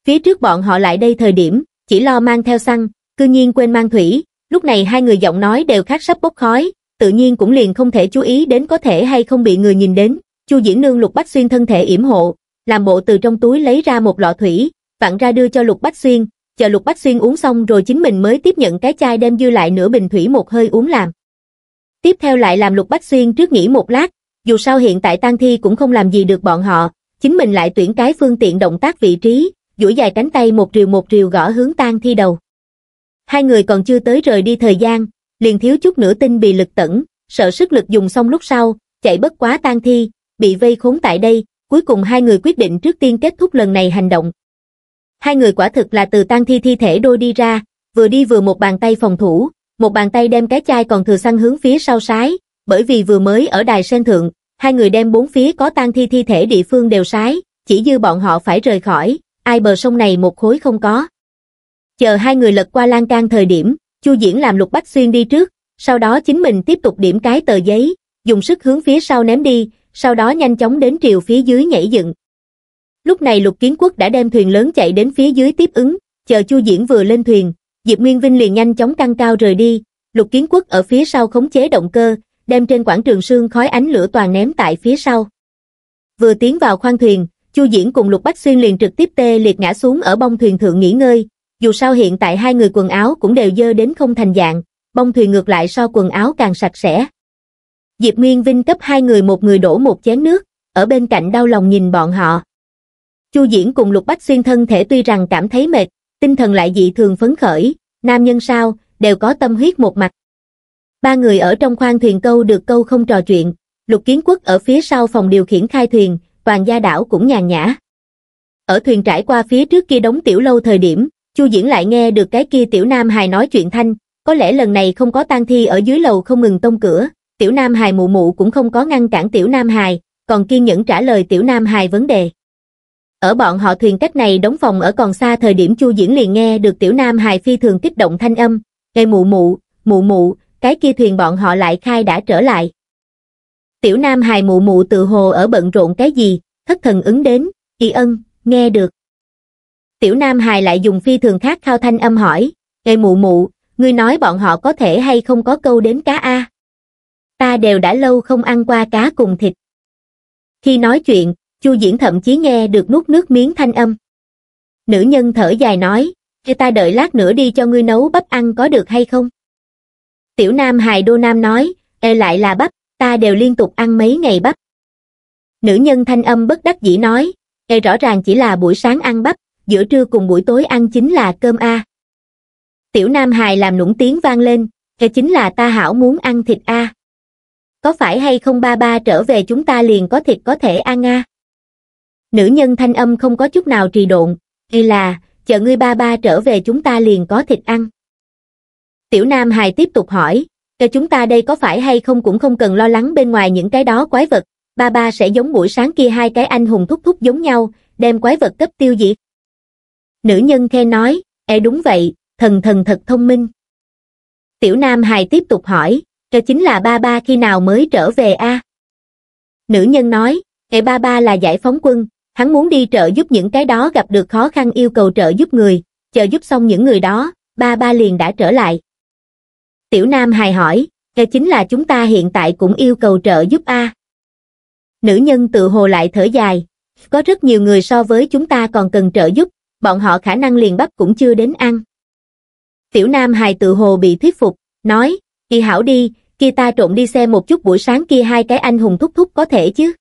Phía trước bọn họ lại đây thời điểm, chỉ lo mang theo xăng, cư nhiên quên mang thủy, lúc này hai người giọng nói đều khác sắp bốc khói, tự nhiên cũng liền không thể chú ý đến có thể hay không bị người nhìn đến. Chu Diễn Nương Lục Bách Xuyên thân thể yểm hộ, làm bộ từ trong túi lấy ra một lọ thủy, vặn ra đưa cho Lục Bách Xuyên, chờ Lục Bách Xuyên uống xong rồi chính mình mới tiếp nhận cái chai đem dư lại nửa bình thủy một hơi uống làm. Tiếp theo lại làm Lục Bách Xuyên trước nghỉ một lát, dù sao hiện tại tang thi cũng không làm gì được bọn họ, chính mình lại tuyển cái phương tiện động tác vị trí, duỗi dài cánh tay một rìu một rìu gõ hướng tang thi đầu hai người còn chưa tới rời đi thời gian, liền thiếu chút nữa tinh bị lực tẩn, sợ sức lực dùng xong lúc sau, chạy bất quá tan thi, bị vây khốn tại đây, cuối cùng hai người quyết định trước tiên kết thúc lần này hành động. Hai người quả thực là từ tan thi thi thể đôi đi ra, vừa đi vừa một bàn tay phòng thủ, một bàn tay đem cái chai còn thừa săn hướng phía sau sái, bởi vì vừa mới ở đài sen thượng, hai người đem bốn phía có tan thi thi thể địa phương đều sái, chỉ dư bọn họ phải rời khỏi, ai bờ sông này một khối không có chờ hai người lật qua lan can thời điểm chu diễn làm lục bách xuyên đi trước sau đó chính mình tiếp tục điểm cái tờ giấy dùng sức hướng phía sau ném đi sau đó nhanh chóng đến triều phía dưới nhảy dựng lúc này lục kiến quốc đã đem thuyền lớn chạy đến phía dưới tiếp ứng chờ chu diễn vừa lên thuyền diệp nguyên vinh liền nhanh chóng tăng cao rời đi lục kiến quốc ở phía sau khống chế động cơ đem trên quảng trường sương khói ánh lửa toàn ném tại phía sau vừa tiến vào khoang thuyền chu diễn cùng lục bách xuyên liền trực tiếp tê liệt ngã xuống ở bông thuyền thượng nghỉ ngơi dù sao hiện tại hai người quần áo cũng đều dơ đến không thành dạng, bông thùy ngược lại so quần áo càng sạch sẽ. Diệp Nguyên Vinh cấp hai người một người đổ một chén nước, ở bên cạnh đau lòng nhìn bọn họ. Chu Diễn cùng Lục Bách Xuyên thân thể tuy rằng cảm thấy mệt, tinh thần lại dị thường phấn khởi, nam nhân sao, đều có tâm huyết một mặt. Ba người ở trong khoang thuyền câu được câu không trò chuyện, Lục Kiến Quốc ở phía sau phòng điều khiển khai thuyền, toàn gia đảo cũng nhàn nhã. Ở thuyền trải qua phía trước kia đóng tiểu lâu thời điểm, chu diễn lại nghe được cái kia tiểu nam hài nói chuyện thanh có lẽ lần này không có tang thi ở dưới lầu không ngừng tông cửa tiểu nam hài mụ mụ cũng không có ngăn cản tiểu nam hài còn kiên nhẫn trả lời tiểu nam hài vấn đề ở bọn họ thuyền cách này đóng phòng ở còn xa thời điểm chu diễn liền nghe được tiểu nam hài phi thường kích động thanh âm gây mụ mụ mụ mụ cái kia thuyền bọn họ lại khai đã trở lại tiểu nam hài mụ mụ tự hồ ở bận rộn cái gì thất thần ứng đến y ân nghe được tiểu nam hài lại dùng phi thường khác khao thanh âm hỏi ê mụ mụ ngươi nói bọn họ có thể hay không có câu đến cá a ta đều đã lâu không ăn qua cá cùng thịt khi nói chuyện chu diễn thậm chí nghe được nuốt nước miếng thanh âm nữ nhân thở dài nói cho ta đợi lát nữa đi cho ngươi nấu bắp ăn có được hay không tiểu nam hài đô nam nói ê lại là bắp ta đều liên tục ăn mấy ngày bắp nữ nhân thanh âm bất đắc dĩ nói ê rõ ràng chỉ là buổi sáng ăn bắp giữa trưa cùng buổi tối ăn chính là cơm a tiểu nam hài làm nũng tiếng vang lên cái chính là ta hảo muốn ăn thịt a có phải hay không ba ba trở về chúng ta liền có thịt có thể ăn a nữ nhân thanh âm không có chút nào trì độn y là chờ ngươi ba ba trở về chúng ta liền có thịt ăn tiểu nam hài tiếp tục hỏi cho chúng ta đây có phải hay không cũng không cần lo lắng bên ngoài những cái đó quái vật ba ba sẽ giống buổi sáng kia hai cái anh hùng thúc thúc giống nhau đem quái vật cấp tiêu diệt Nữ nhân khe nói, e đúng vậy, thần thần thật thông minh. Tiểu Nam Hài tiếp tục hỏi, cho chính là ba ba khi nào mới trở về a Nữ nhân nói, e ba ba là giải phóng quân, hắn muốn đi trợ giúp những cái đó gặp được khó khăn yêu cầu trợ giúp người, chờ giúp xong những người đó, ba ba liền đã trở lại. Tiểu Nam Hài hỏi, e chính là chúng ta hiện tại cũng yêu cầu trợ giúp a Nữ nhân tự hồ lại thở dài, có rất nhiều người so với chúng ta còn cần trợ giúp, bọn họ khả năng liền bắp cũng chưa đến ăn. Tiểu Nam hài tự hồ bị thuyết phục, nói, kỳ hảo đi, kia ta trộn đi xe một chút buổi sáng kia hai cái anh hùng thúc thúc có thể chứ.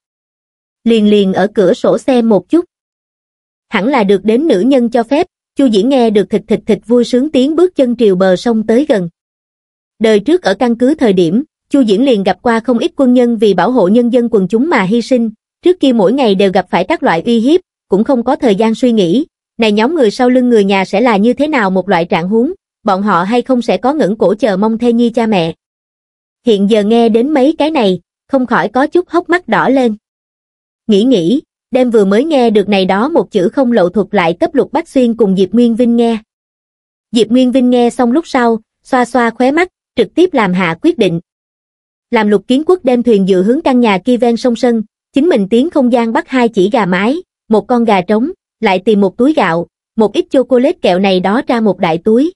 Liền liền ở cửa sổ xe một chút. Hẳn là được đến nữ nhân cho phép, Chu Dĩ nghe được thịt thịt thịt vui sướng tiếng bước chân triều bờ sông tới gần. Đời trước ở căn cứ thời điểm, Chu Diễn liền gặp qua không ít quân nhân vì bảo hộ nhân dân quần chúng mà hy sinh, trước kia mỗi ngày đều gặp phải các loại uy hiếp, cũng không có thời gian suy nghĩ, này nhóm người sau lưng người nhà sẽ là như thế nào một loại trạng huống, bọn họ hay không sẽ có ngẩng cổ chờ mong thê nhi cha mẹ. Hiện giờ nghe đến mấy cái này, không khỏi có chút hốc mắt đỏ lên. Nghĩ nghĩ, đêm vừa mới nghe được này đó một chữ không lộ thuật lại cấp lục bách xuyên cùng Diệp Nguyên Vinh nghe. Diệp Nguyên Vinh nghe xong lúc sau, xoa xoa khóe mắt, trực tiếp làm hạ quyết định. Làm lục kiến quốc đem thuyền dự hướng căn nhà kia ven sông Sân, chính mình tiến không gian bắt hai chỉ gà mái, một con gà trống, lại tìm một túi gạo, một ít chocolate kẹo này đó ra một đại túi.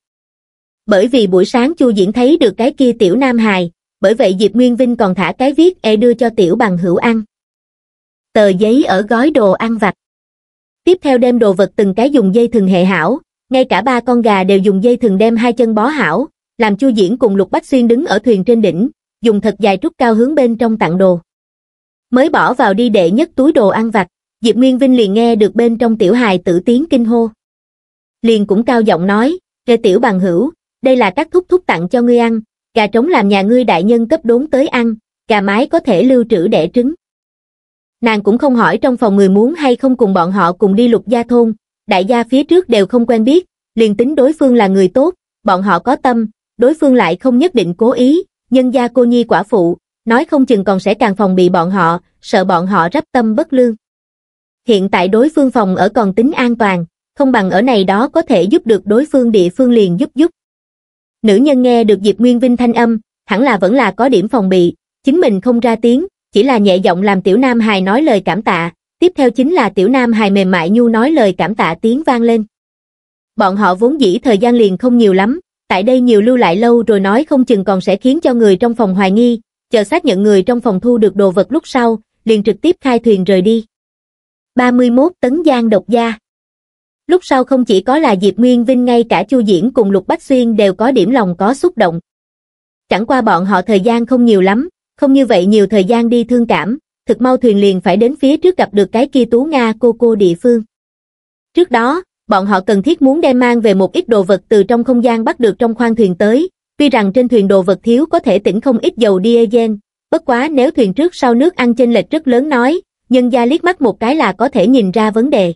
Bởi vì buổi sáng Chu Diễn thấy được cái kia tiểu nam hài, bởi vậy Diệp Nguyên Vinh còn thả cái viết e đưa cho tiểu bằng hữu ăn. Tờ giấy ở gói đồ ăn vặt. Tiếp theo đem đồ vật từng cái dùng dây thừng hệ hảo, ngay cả ba con gà đều dùng dây thừng đem hai chân bó hảo, làm Chu Diễn cùng Lục Bách Xuyên đứng ở thuyền trên đỉnh, dùng thật dài trúc cao hướng bên trong tặng đồ. Mới bỏ vào đi đệ nhất túi đồ ăn vặt, Diệp Nguyên Vinh liền nghe được bên trong tiểu hài tử tiếng kinh hô. Liền cũng cao giọng nói, kê tiểu bằng hữu, đây là các thúc thúc tặng cho ngươi ăn, gà trống làm nhà ngươi đại nhân cấp đốn tới ăn, gà mái có thể lưu trữ đẻ trứng. Nàng cũng không hỏi trong phòng người muốn hay không cùng bọn họ cùng đi lục gia thôn, đại gia phía trước đều không quen biết, liền tính đối phương là người tốt, bọn họ có tâm, đối phương lại không nhất định cố ý, nhân gia cô nhi quả phụ, nói không chừng còn sẽ càng phòng bị bọn họ, sợ bọn họ rắp tâm bất lương hiện tại đối phương phòng ở còn tính an toàn, không bằng ở này đó có thể giúp được đối phương địa phương liền giúp giúp. Nữ nhân nghe được Diệp Nguyên Vinh thanh âm, hẳn là vẫn là có điểm phòng bị, chính mình không ra tiếng, chỉ là nhẹ giọng làm Tiểu Nam Hài nói lời cảm tạ, tiếp theo chính là Tiểu Nam Hài mềm mại nhu nói lời cảm tạ tiếng vang lên. Bọn họ vốn dĩ thời gian liền không nhiều lắm, tại đây nhiều lưu lại lâu rồi nói không chừng còn sẽ khiến cho người trong phòng hoài nghi, chờ xác nhận người trong phòng thu được đồ vật lúc sau, liền trực tiếp khai thuyền rời đi. 31 tấn giang độc gia. Lúc sau không chỉ có là Diệp Nguyên Vinh ngay cả Chu Diễn cùng Lục Bách Xuyên đều có điểm lòng có xúc động. Chẳng qua bọn họ thời gian không nhiều lắm, không như vậy nhiều thời gian đi thương cảm, thực mau thuyền liền phải đến phía trước gặp được cái kia tú Nga cô cô địa phương. Trước đó, bọn họ cần thiết muốn đem mang về một ít đồ vật từ trong không gian bắt được trong khoang thuyền tới, tuy rằng trên thuyền đồ vật thiếu có thể tỉnh không ít dầu diesel, bất quá nếu thuyền trước sau nước ăn chênh lệch rất lớn nói, nhân gia liếc mắt một cái là có thể nhìn ra vấn đề.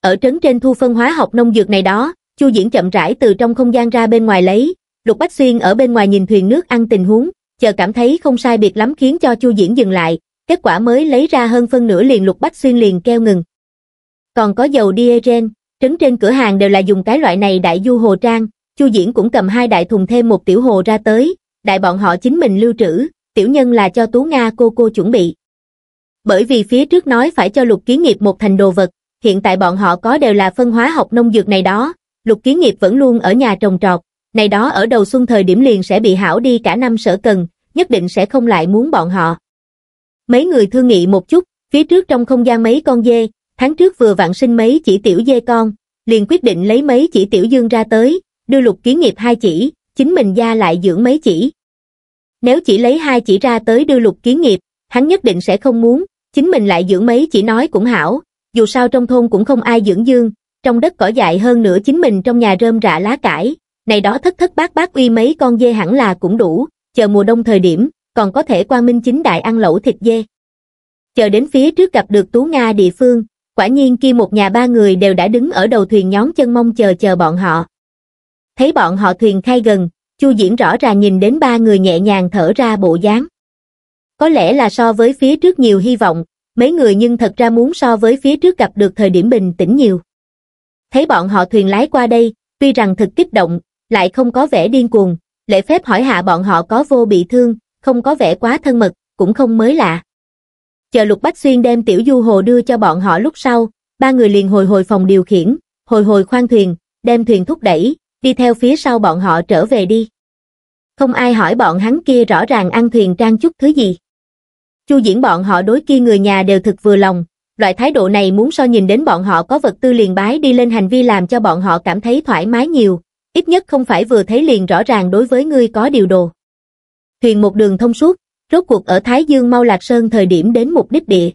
Ở trấn trên thu phân hóa học nông dược này đó, Chu Diễn chậm rãi từ trong không gian ra bên ngoài lấy, Lục Bách Xuyên ở bên ngoài nhìn thuyền nước ăn tình huống, chờ cảm thấy không sai biệt lắm khiến cho Chu Diễn dừng lại, kết quả mới lấy ra hơn phân nửa liền Lục Bách Xuyên liền keo ngừng. Còn có dầu diesel, trấn trên cửa hàng đều là dùng cái loại này đại du hồ trang, Chu Diễn cũng cầm hai đại thùng thêm một tiểu hồ ra tới, đại bọn họ chính mình lưu trữ, tiểu nhân là cho Tú Nga cô cô chuẩn bị bởi vì phía trước nói phải cho lục kiến nghiệp một thành đồ vật, hiện tại bọn họ có đều là phân hóa học nông dược này đó, lục kiến nghiệp vẫn luôn ở nhà trồng trọt, này đó ở đầu xuân thời điểm liền sẽ bị hảo đi cả năm sở cần, nhất định sẽ không lại muốn bọn họ. Mấy người thương nghị một chút, phía trước trong không gian mấy con dê, tháng trước vừa vạn sinh mấy chỉ tiểu dê con, liền quyết định lấy mấy chỉ tiểu dương ra tới, đưa lục kiến nghiệp hai chỉ, chính mình ra lại dưỡng mấy chỉ. Nếu chỉ lấy hai chỉ ra tới đưa lục kiến nghiệp, hắn nhất định sẽ không muốn, chính mình lại dưỡng mấy chỉ nói cũng hảo, dù sao trong thôn cũng không ai dưỡng dương, trong đất cỏ dại hơn nữa chính mình trong nhà rơm rạ lá cải, này đó thất thất bát bát uy mấy con dê hẳn là cũng đủ, chờ mùa đông thời điểm, còn có thể qua minh chính đại ăn lẩu thịt dê. Chờ đến phía trước gặp được Tú Nga địa phương, quả nhiên kia một nhà ba người đều đã đứng ở đầu thuyền nhóm chân mong chờ chờ bọn họ. Thấy bọn họ thuyền khai gần, Chu Diễn rõ ràng nhìn đến ba người nhẹ nhàng thở ra bộ dáng có lẽ là so với phía trước nhiều hy vọng, mấy người nhưng thật ra muốn so với phía trước gặp được thời điểm bình tĩnh nhiều. Thấy bọn họ thuyền lái qua đây, tuy rằng thật kích động, lại không có vẻ điên cuồng, lễ phép hỏi hạ bọn họ có vô bị thương, không có vẻ quá thân mật, cũng không mới lạ. Chờ Lục Bách Xuyên đem Tiểu Du Hồ đưa cho bọn họ lúc sau, ba người liền hồi hồi phòng điều khiển, hồi hồi khoan thuyền, đem thuyền thúc đẩy, đi theo phía sau bọn họ trở về đi. Không ai hỏi bọn hắn kia rõ ràng ăn thuyền trang chút thứ gì. Chu diễn bọn họ đối kia người nhà đều thực vừa lòng, loại thái độ này muốn so nhìn đến bọn họ có vật tư liền bái đi lên hành vi làm cho bọn họ cảm thấy thoải mái nhiều, ít nhất không phải vừa thấy liền rõ ràng đối với ngươi có điều đồ. Thuyền một đường thông suốt, rốt cuộc ở Thái Dương Mau Lạc Sơn thời điểm đến mục đích địa.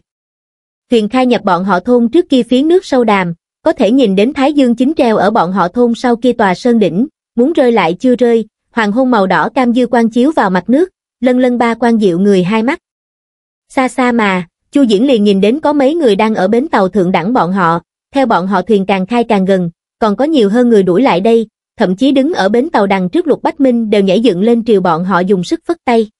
Thuyền khai nhập bọn họ thôn trước kia phía nước sâu đàm, có thể nhìn đến Thái Dương chính treo ở bọn họ thôn sau kia tòa sơn đỉnh, muốn rơi lại chưa rơi, hoàng hôn màu đỏ cam dư quang chiếu vào mặt nước, lân lân ba quan diệu người hai mắt. Xa xa mà, Chu Diễn liền nhìn đến có mấy người đang ở bến tàu thượng đẳng bọn họ, theo bọn họ thuyền càng khai càng gần, còn có nhiều hơn người đuổi lại đây, thậm chí đứng ở bến tàu đằng trước Lục Bách Minh đều nhảy dựng lên triều bọn họ dùng sức phất tay.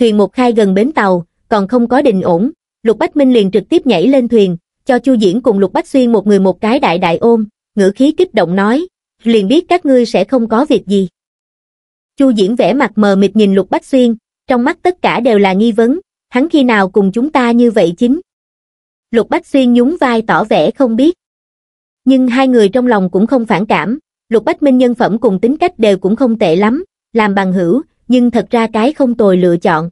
Thuyền một khai gần bến tàu, còn không có định ổn, Lục Bách Minh liền trực tiếp nhảy lên thuyền, cho Chu Diễn cùng Lục Bách Xuyên một người một cái đại đại ôm, ngữ khí kích động nói, liền biết các ngươi sẽ không có việc gì. Chu Diễn vẻ mặt mờ mịt nhìn Lục Bách Xuyên, trong mắt tất cả đều là nghi vấn, hắn khi nào cùng chúng ta như vậy chính lục bách xuyên nhún vai tỏ vẻ không biết nhưng hai người trong lòng cũng không phản cảm lục bách minh nhân phẩm cùng tính cách đều cũng không tệ lắm làm bằng hữu nhưng thật ra cái không tồi lựa chọn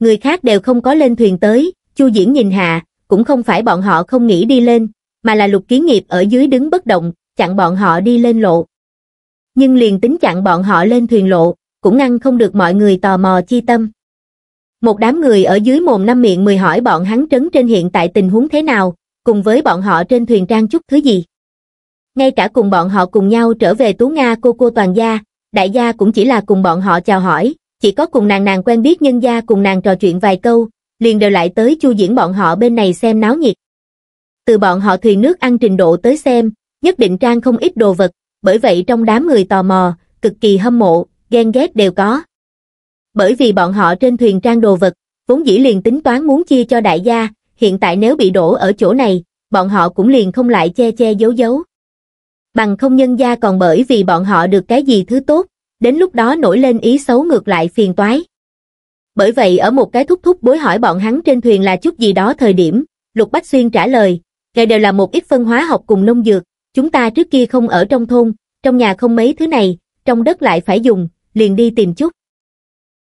người khác đều không có lên thuyền tới chu diễn nhìn hà cũng không phải bọn họ không nghĩ đi lên mà là lục kiến nghiệp ở dưới đứng bất động chặn bọn họ đi lên lộ nhưng liền tính chặn bọn họ lên thuyền lộ cũng ngăn không được mọi người tò mò chi tâm một đám người ở dưới mồm năm miệng mười hỏi bọn hắn trấn trên hiện tại tình huống thế nào, cùng với bọn họ trên thuyền trang chút thứ gì. Ngay cả cùng bọn họ cùng nhau trở về Tú Nga cô cô toàn gia, đại gia cũng chỉ là cùng bọn họ chào hỏi, chỉ có cùng nàng nàng quen biết nhân gia cùng nàng trò chuyện vài câu, liền đều lại tới chu diễn bọn họ bên này xem náo nhiệt. Từ bọn họ thuyền nước ăn trình độ tới xem, nhất định trang không ít đồ vật, bởi vậy trong đám người tò mò, cực kỳ hâm mộ, ghen ghét đều có bởi vì bọn họ trên thuyền trang đồ vật, vốn dĩ liền tính toán muốn chia cho đại gia, hiện tại nếu bị đổ ở chỗ này, bọn họ cũng liền không lại che che giấu giấu. Bằng không nhân gia còn bởi vì bọn họ được cái gì thứ tốt, đến lúc đó nổi lên ý xấu ngược lại phiền toái. Bởi vậy ở một cái thúc thúc bối hỏi bọn hắn trên thuyền là chút gì đó thời điểm, Lục Bách Xuyên trả lời, ngày đều là một ít phân hóa học cùng nông dược, chúng ta trước kia không ở trong thôn, trong nhà không mấy thứ này, trong đất lại phải dùng, liền đi tìm chút.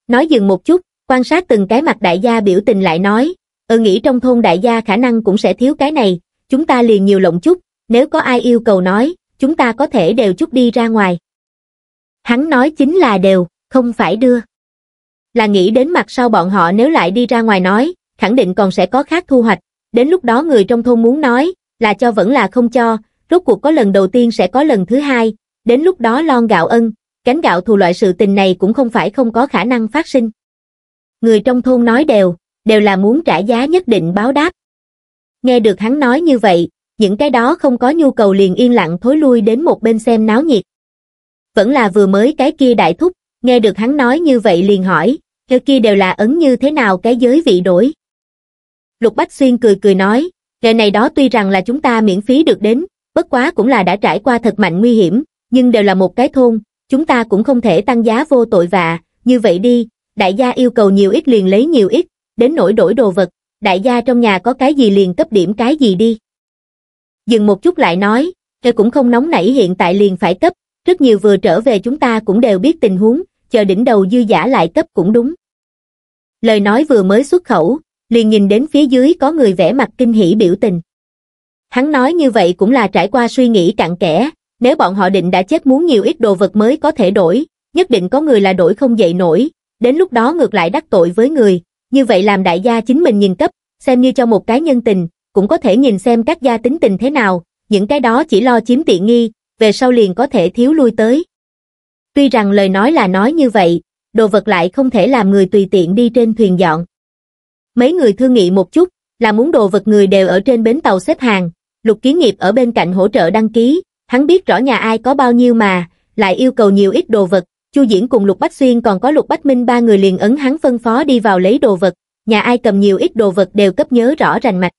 Nói dừng một chút, quan sát từng cái mặt đại gia biểu tình lại nói, ơ ừ, nghĩ trong thôn đại gia khả năng cũng sẽ thiếu cái này, chúng ta liền nhiều lộng chút, nếu có ai yêu cầu nói, chúng ta có thể đều chút đi ra ngoài. Hắn nói chính là đều, không phải đưa. Là nghĩ đến mặt sau bọn họ nếu lại đi ra ngoài nói, khẳng định còn sẽ có khác thu hoạch, đến lúc đó người trong thôn muốn nói, là cho vẫn là không cho, rốt cuộc có lần đầu tiên sẽ có lần thứ hai, đến lúc đó lon gạo ân, cánh gạo thù loại sự tình này cũng không phải không có khả năng phát sinh. Người trong thôn nói đều, đều là muốn trả giá nhất định báo đáp. Nghe được hắn nói như vậy, những cái đó không có nhu cầu liền yên lặng thối lui đến một bên xem náo nhiệt. Vẫn là vừa mới cái kia đại thúc, nghe được hắn nói như vậy liền hỏi, theo kia đều là ấn như thế nào cái giới vị đổi. Lục Bách Xuyên cười cười nói, ngày này đó tuy rằng là chúng ta miễn phí được đến, bất quá cũng là đã trải qua thật mạnh nguy hiểm, nhưng đều là một cái thôn, chúng ta cũng không thể tăng giá vô tội vạ, như vậy đi, đại gia yêu cầu nhiều ít liền lấy nhiều ít, đến nổi đổi đồ vật, đại gia trong nhà có cái gì liền cấp điểm cái gì đi. Dừng một chút lại nói, tôi cũng không nóng nảy hiện tại liền phải cấp, rất nhiều vừa trở về chúng ta cũng đều biết tình huống, chờ đỉnh đầu dư giả lại cấp cũng đúng. Lời nói vừa mới xuất khẩu, liền nhìn đến phía dưới có người vẽ mặt kinh hỉ biểu tình. Hắn nói như vậy cũng là trải qua suy nghĩ cặn kẽ, nếu bọn họ định đã chết muốn nhiều ít đồ vật mới có thể đổi, nhất định có người là đổi không dậy nổi, đến lúc đó ngược lại đắc tội với người, như vậy làm đại gia chính mình nhìn cấp, xem như cho một cái nhân tình, cũng có thể nhìn xem các gia tính tình thế nào, những cái đó chỉ lo chiếm tiện nghi, về sau liền có thể thiếu lui tới. Tuy rằng lời nói là nói như vậy, đồ vật lại không thể làm người tùy tiện đi trên thuyền dọn. Mấy người thương nghị một chút, là muốn đồ vật người đều ở trên bến tàu xếp hàng, lục kiến nghiệp ở bên cạnh hỗ trợ đăng ký, hắn biết rõ nhà ai có bao nhiêu mà, lại yêu cầu nhiều ít đồ vật, Chu Diễn cùng Lục Bách Xuyên còn có Lục Bách Minh ba người liền ấn hắn phân phó đi vào lấy đồ vật, nhà ai cầm nhiều ít đồ vật đều cấp nhớ rõ rành mạch.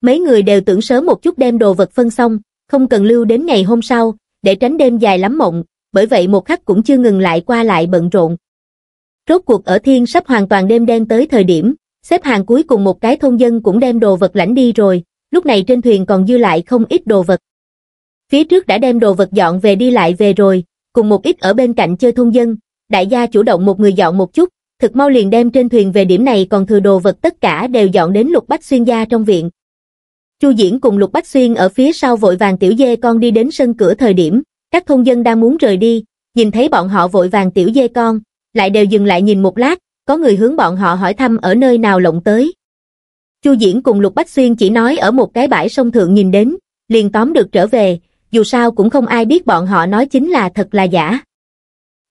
Mấy người đều tưởng sớm một chút đem đồ vật phân xong, không cần lưu đến ngày hôm sau, để tránh đêm dài lắm mộng, bởi vậy một khắc cũng chưa ngừng lại qua lại bận rộn. Rốt cuộc ở thiên sắp hoàn toàn đêm đen tới thời điểm, xếp hàng cuối cùng một cái thôn dân cũng đem đồ vật lãnh đi rồi, lúc này trên thuyền còn dư lại không ít đồ vật. Phía trước đã đem đồ vật dọn về đi lại về rồi, cùng một ít ở bên cạnh chơi thôn dân, đại gia chủ động một người dọn một chút, thực mau liền đem trên thuyền về điểm này còn thừa đồ vật tất cả đều dọn đến Lục Bách Xuyên gia trong viện. Chu Diễn cùng Lục Bách Xuyên ở phía sau vội vàng tiểu dê con đi đến sân cửa thời điểm, các thôn dân đang muốn rời đi, nhìn thấy bọn họ vội vàng tiểu dê con, lại đều dừng lại nhìn một lát, có người hướng bọn họ hỏi thăm ở nơi nào lộng tới. Chu Diễn cùng Lục Bách Xuyên chỉ nói ở một cái bãi sông thượng nhìn đến, liền tóm được trở về, dù sao cũng không ai biết bọn họ nói chính là thật là giả.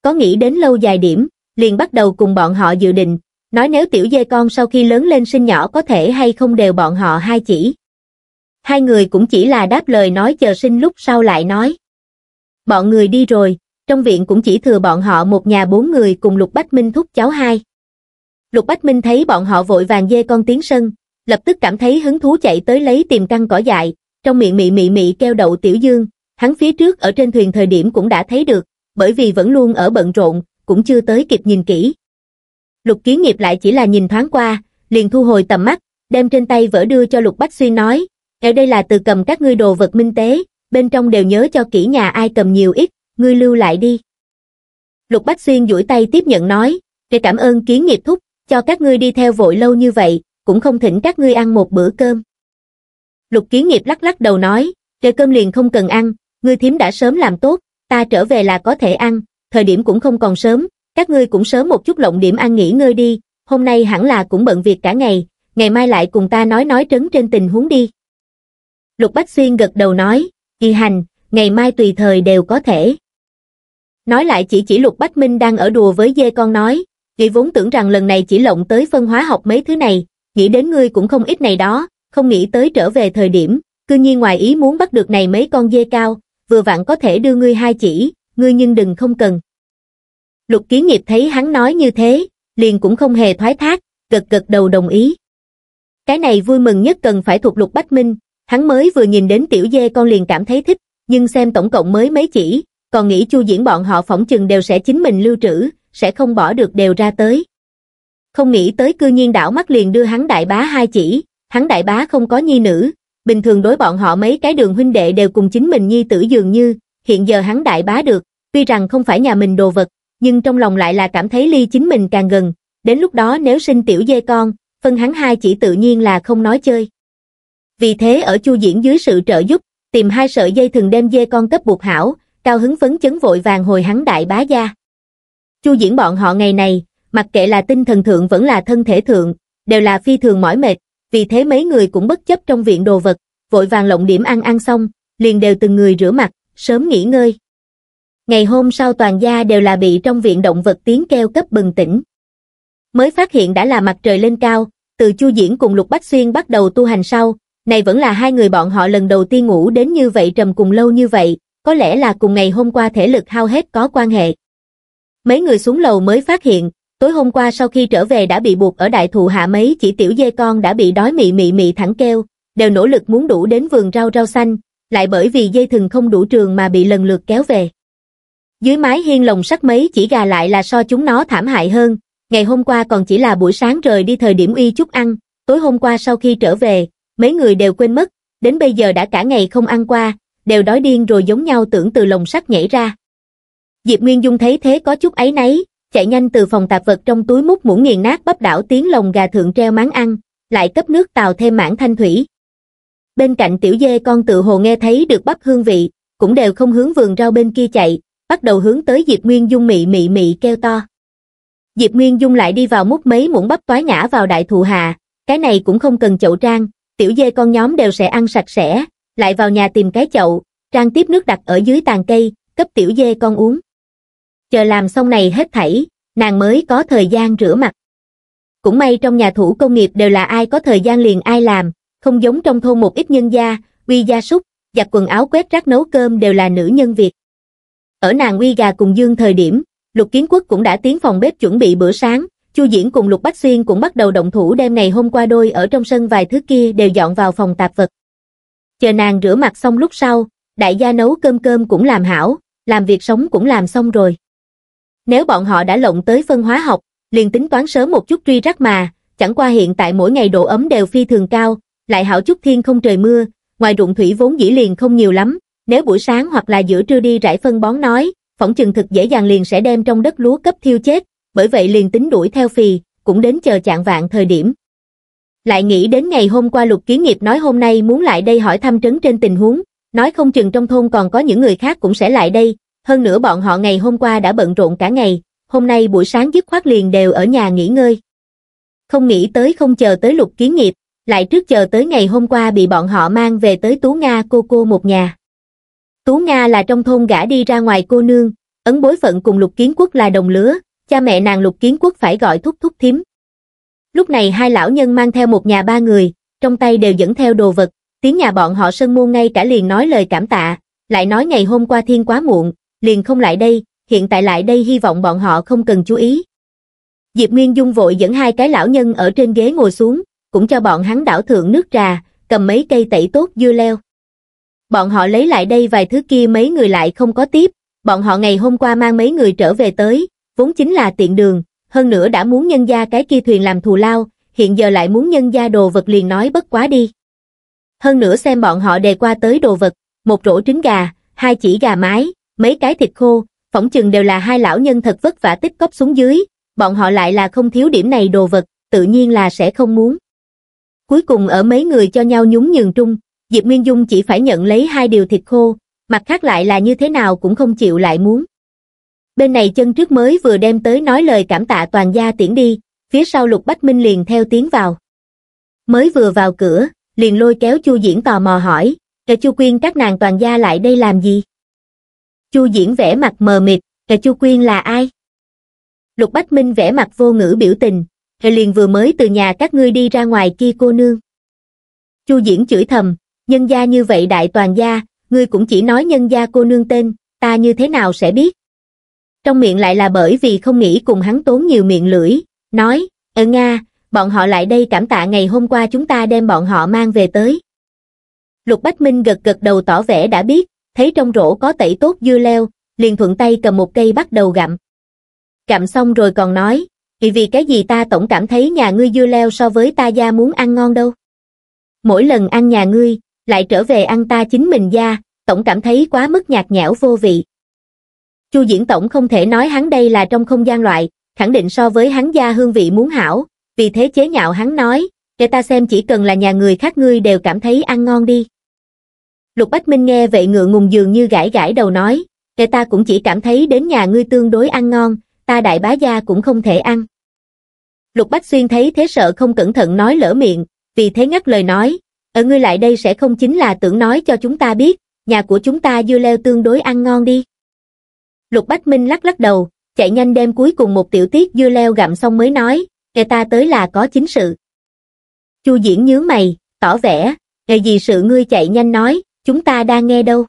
Có nghĩ đến lâu dài điểm, liền bắt đầu cùng bọn họ dự định, nói nếu tiểu dê con sau khi lớn lên sinh nhỏ có thể hay không đều bọn họ hai chỉ. Hai người cũng chỉ là đáp lời nói chờ sinh lúc sau lại nói. Bọn người đi rồi, trong viện cũng chỉ thừa bọn họ một nhà bốn người cùng Lục Bách Minh thúc cháu hai. Lục Bách Minh thấy bọn họ vội vàng dê con tiến sân, lập tức cảm thấy hứng thú chạy tới lấy tìm căn cỏ dại, trong miệng mị mị mị kêu đậu tiểu dương, hắn phía trước ở trên thuyền thời điểm cũng đã thấy được, bởi vì vẫn luôn ở bận rộn, cũng chưa tới kịp nhìn kỹ. Lục kiến nghiệp lại chỉ là nhìn thoáng qua, liền thu hồi tầm mắt, đem trên tay vỡ đưa cho Lục Bách Suy nói, ở đây là từ cầm các ngươi đồ vật minh tế, bên trong đều nhớ cho kỹ nhà ai cầm nhiều ít, ngươi lưu lại đi. Lục Bách Xuyên duỗi tay tiếp nhận nói, để cảm ơn kiến nghiệp thúc, cho các ngươi đi theo vội lâu như vậy, cũng không thỉnh các ngươi ăn một bữa cơm lục kiến nghiệp lắc lắc đầu nói trời cơm liền không cần ăn ngươi thím đã sớm làm tốt ta trở về là có thể ăn thời điểm cũng không còn sớm các ngươi cũng sớm một chút lộng điểm ăn nghỉ ngơi đi hôm nay hẳn là cũng bận việc cả ngày ngày mai lại cùng ta nói nói trấn trên tình huống đi lục bách xuyên gật đầu nói Kỳ hành ngày mai tùy thời đều có thể nói lại chỉ chỉ lục bách minh đang ở đùa với dê con nói y vốn tưởng rằng lần này chỉ lộng tới phân hóa học mấy thứ này nghĩ đến ngươi cũng không ít này đó không nghĩ tới trở về thời điểm, cư nhiên ngoài ý muốn bắt được này mấy con dê cao, vừa vặn có thể đưa ngươi hai chỉ, ngươi nhưng đừng không cần. Lục kiến nghiệp thấy hắn nói như thế, liền cũng không hề thoái thác, gật gật đầu đồng ý. Cái này vui mừng nhất cần phải thuộc lục bách minh, hắn mới vừa nhìn đến tiểu dê con liền cảm thấy thích, nhưng xem tổng cộng mới mấy chỉ, còn nghĩ chu diễn bọn họ phỏng chừng đều sẽ chính mình lưu trữ, sẽ không bỏ được đều ra tới. Không nghĩ tới cư nhiên đảo mắt liền đưa hắn đại bá hai chỉ, hắn đại bá không có nhi nữ, bình thường đối bọn họ mấy cái đường huynh đệ đều cùng chính mình nhi tử dường như, hiện giờ hắn đại bá được, tuy rằng không phải nhà mình đồ vật, nhưng trong lòng lại là cảm thấy ly chính mình càng gần, đến lúc đó nếu sinh tiểu dê con, phân hắn hai chỉ tự nhiên là không nói chơi. Vì thế ở chu diễn dưới sự trợ giúp, tìm hai sợi dây thường đem dê con cấp buộc hảo, cao hứng phấn chấn vội vàng hồi hắn đại bá gia. Chu diễn bọn họ ngày này, mặc kệ là tinh thần thượng vẫn là thân thể thượng, đều là phi thường mỏi mệt, vì thế mấy người cũng bất chấp trong viện đồ vật, vội vàng lộng điểm ăn ăn xong, liền đều từng người rửa mặt, sớm nghỉ ngơi. Ngày hôm sau toàn gia đều là bị trong viện động vật tiếng kêu cấp bừng tỉnh. Mới phát hiện đã là mặt trời lên cao, từ Chu Diễn cùng Lục Bách Xuyên bắt đầu tu hành sau, này vẫn là hai người bọn họ lần đầu tiên ngủ đến như vậy trầm cùng lâu như vậy, có lẽ là cùng ngày hôm qua thể lực hao hết có quan hệ. Mấy người xuống lầu mới phát hiện, tối hôm qua sau khi trở về đã bị buộc ở đại thụ hạ mấy chỉ tiểu dê con đã bị đói mị mị mị thẳng kêu, đều nỗ lực muốn đủ đến vườn rau rau xanh, lại bởi vì dây thừng không đủ trường mà bị lần lượt kéo về. Dưới mái hiên lồng sắt mấy chỉ gà lại là so chúng nó thảm hại hơn, ngày hôm qua còn chỉ là buổi sáng rời đi thời điểm uy chút ăn, tối hôm qua sau khi trở về, mấy người đều quên mất, đến bây giờ đã cả ngày không ăn qua, đều đói điên rồi giống nhau tưởng từ lồng sắt nhảy ra. Diệp Nguyên Dung thấy thế có chút ấy nấy, chạy nhanh từ phòng tạp vật trong túi múc muỗng nghiền nát bắp đảo tiếng lồng gà thượng treo máng ăn, lại cấp nước tàu thêm mảng thanh thủy. Bên cạnh tiểu dê con tự hồ nghe thấy được bắp hương vị, cũng đều không hướng vườn rau bên kia chạy, bắt đầu hướng tới Diệp Nguyên Dung mị mị mị kêu to. Diệp Nguyên Dung lại đi vào múc mấy muỗng bắp toái ngã vào đại thụ hà cái này cũng không cần chậu trang, tiểu dê con nhóm đều sẽ ăn sạch sẽ, lại vào nhà tìm cái chậu, trang tiếp nước đặt ở dưới tàn cây, cấp tiểu dê con uống chờ làm xong này hết thảy, nàng mới có thời gian rửa mặt. Cũng may trong nhà thủ công nghiệp đều là ai có thời gian liền ai làm, không giống trong thôn một ít nhân gia, uy gia súc, giặt quần áo quét rác nấu cơm đều là nữ nhân Việt. Ở nàng uy gà cùng dương thời điểm, Lục Kiến Quốc cũng đã tiến phòng bếp chuẩn bị bữa sáng, Chu Diễn cùng Lục Bách Xuyên cũng bắt đầu động thủ đem này hôm qua đôi ở trong sân vài thứ kia đều dọn vào phòng tạp vật. Chờ nàng rửa mặt xong lúc sau, đại gia nấu cơm cơm cũng làm hảo, làm việc sống cũng làm xong rồi. Nếu bọn họ đã lộng tới phân hóa học, liền tính toán sớm một chút truy rắc mà, chẳng qua hiện tại mỗi ngày độ ấm đều phi thường cao, lại hảo chút thiên không trời mưa, ngoài ruộng thủy vốn dĩ liền không nhiều lắm, nếu buổi sáng hoặc là giữa trưa đi rải phân bón nói, phỏng chừng thực dễ dàng liền sẽ đem trong đất lúa cấp thiêu chết, bởi vậy liền tính đuổi theo phì, cũng đến chờ chạng vạn thời điểm. Lại nghĩ đến ngày hôm qua lục kiến nghiệp nói hôm nay muốn lại đây hỏi thăm trấn trên tình huống, nói không chừng trong thôn còn có những người khác cũng sẽ lại đây, hơn nữa bọn họ ngày hôm qua đã bận rộn cả ngày, hôm nay buổi sáng dứt khoát liền đều ở nhà nghỉ ngơi. Không nghĩ tới không chờ tới lục kiến nghiệp, lại trước chờ tới ngày hôm qua bị bọn họ mang về tới Tú Nga cô cô một nhà. Tú Nga là trong thôn gã đi ra ngoài cô nương, ấn bối phận cùng lục kiến quốc là đồng lứa, cha mẹ nàng lục kiến quốc phải gọi thúc thúc thím. Lúc này hai lão nhân mang theo một nhà ba người, trong tay đều dẫn theo đồ vật, tiếng nhà bọn họ sân mua ngay cả liền nói lời cảm tạ, lại nói ngày hôm qua thiên quá muộn, liền không lại đây, hiện tại lại đây hy vọng bọn họ không cần chú ý. Diệp Nguyên Dung vội dẫn hai cái lão nhân ở trên ghế ngồi xuống, cũng cho bọn hắn đảo thượng nước trà, cầm mấy cây tẩy tốt dưa leo. Bọn họ lấy lại đây vài thứ kia mấy người lại không có tiếp, bọn họ ngày hôm qua mang mấy người trở về tới, vốn chính là tiện đường, hơn nữa đã muốn nhân gia cái kia thuyền làm thù lao, hiện giờ lại muốn nhân gia đồ vật liền nói bất quá đi. Hơn nữa xem bọn họ đề qua tới đồ vật, một rổ trứng gà, hai chỉ gà mái, mấy cái thịt khô, phỏng chừng đều là hai lão nhân thật vất vả tích cóp xuống dưới, bọn họ lại là không thiếu điểm này đồ vật, tự nhiên là sẽ không muốn. Cuối cùng ở mấy người cho nhau nhún nhường trung, Diệp Nguyên Dung chỉ phải nhận lấy hai điều thịt khô, mặt khác lại là như thế nào cũng không chịu lại muốn. Bên này chân trước mới vừa đem tới nói lời cảm tạ toàn gia tiễn đi, phía sau Lục Bách Minh liền theo tiếng vào. Mới vừa vào cửa, liền lôi kéo Chu Diễn tò mò hỏi, cho Chu Quyên các nàng toàn gia lại đây làm gì? chu diễn vẻ mặt mờ mịt là chu quyên là ai lục bách minh vẻ mặt vô ngữ biểu tình rồi liền vừa mới từ nhà các ngươi đi ra ngoài kia cô nương chu diễn chửi thầm nhân gia như vậy đại toàn gia ngươi cũng chỉ nói nhân gia cô nương tên ta như thế nào sẽ biết trong miệng lại là bởi vì không nghĩ cùng hắn tốn nhiều miệng lưỡi nói ở nga bọn họ lại đây cảm tạ ngày hôm qua chúng ta đem bọn họ mang về tới lục bách minh gật gật đầu tỏ vẻ đã biết thấy trong rổ có tẩy tốt dưa leo, liền thuận tay cầm một cây bắt đầu gặm. Gặm xong rồi còn nói, vì vì cái gì ta tổng cảm thấy nhà ngươi dưa leo so với ta gia muốn ăn ngon đâu. Mỗi lần ăn nhà ngươi, lại trở về ăn ta chính mình gia, tổng cảm thấy quá mức nhạt nhẽo vô vị. Chu diễn tổng không thể nói hắn đây là trong không gian loại, khẳng định so với hắn gia hương vị muốn hảo, vì thế chế nhạo hắn nói, để ta xem chỉ cần là nhà người khác ngươi đều cảm thấy ăn ngon đi. Lục Bách Minh nghe vậy ngựa ngùng dường như gãi gãi đầu nói, "Người ta cũng chỉ cảm thấy đến nhà ngươi tương đối ăn ngon, ta đại bá gia cũng không thể ăn. Lục Bách Xuyên thấy thế sợ không cẩn thận nói lỡ miệng, vì thế ngắt lời nói, ở ngươi lại đây sẽ không chính là tưởng nói cho chúng ta biết, nhà của chúng ta dưa leo tương đối ăn ngon đi. Lục Bách Minh lắc lắc đầu, chạy nhanh đem cuối cùng một tiểu tiết dưa leo gặm xong mới nói, "Người ta tới là có chính sự. Chu Diễn nhướng mày, tỏ vẻ, nghề gì sự ngươi chạy nhanh nói, chúng ta đang nghe đâu.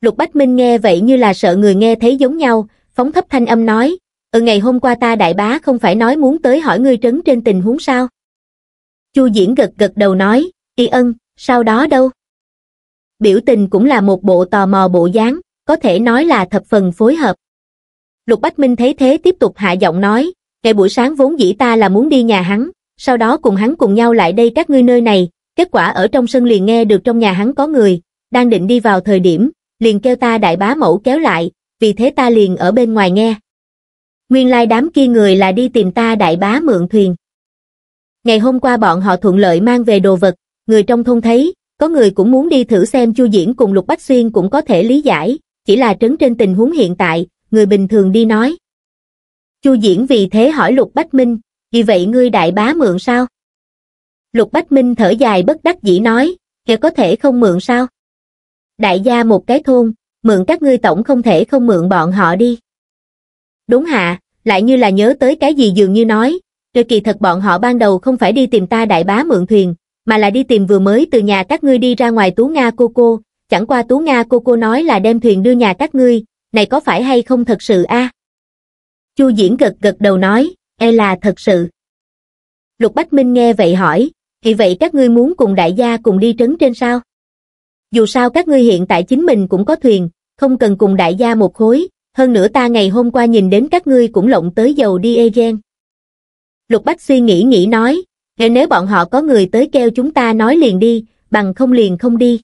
Lục Bách Minh nghe vậy như là sợ người nghe thấy giống nhau, phóng thấp thanh âm nói, ở ừ, ngày hôm qua ta đại bá không phải nói muốn tới hỏi ngươi trấn trên tình huống sao. Chu Diễn gật gật đầu nói, y ân, sau đó đâu. Biểu tình cũng là một bộ tò mò bộ dáng, có thể nói là thập phần phối hợp. Lục Bách Minh thấy thế tiếp tục hạ giọng nói, ngày buổi sáng vốn dĩ ta là muốn đi nhà hắn, sau đó cùng hắn cùng nhau lại đây các ngươi nơi này, Kết quả ở trong sân liền nghe được trong nhà hắn có người, đang định đi vào thời điểm, liền kêu ta đại bá mẫu kéo lại, vì thế ta liền ở bên ngoài nghe. Nguyên lai đám kia người là đi tìm ta đại bá mượn thuyền. Ngày hôm qua bọn họ thuận lợi mang về đồ vật, người trong thôn thấy, có người cũng muốn đi thử xem chu diễn cùng Lục Bách Xuyên cũng có thể lý giải, chỉ là trấn trên tình huống hiện tại, người bình thường đi nói. chu diễn vì thế hỏi Lục Bách Minh, vì vậy ngươi đại bá mượn sao? lục bách minh thở dài bất đắc dĩ nói kẻ có thể không mượn sao đại gia một cái thôn mượn các ngươi tổng không thể không mượn bọn họ đi đúng hạ lại như là nhớ tới cái gì dường như nói rồi kỳ thật bọn họ ban đầu không phải đi tìm ta đại bá mượn thuyền mà là đi tìm vừa mới từ nhà các ngươi đi ra ngoài tú nga cô cô chẳng qua tú nga cô cô nói là đem thuyền đưa nhà các ngươi này có phải hay không thật sự a chu diễn gật gật đầu nói e là thật sự lục bách minh nghe vậy hỏi thì vậy các ngươi muốn cùng đại gia cùng đi trấn trên sao? Dù sao các ngươi hiện tại chính mình cũng có thuyền, không cần cùng đại gia một khối, hơn nữa ta ngày hôm qua nhìn đến các ngươi cũng lộng tới dầu diesel. Lục Bách suy nghĩ nghĩ nói, Nghe nếu bọn họ có người tới kêu chúng ta nói liền đi, bằng không liền không đi.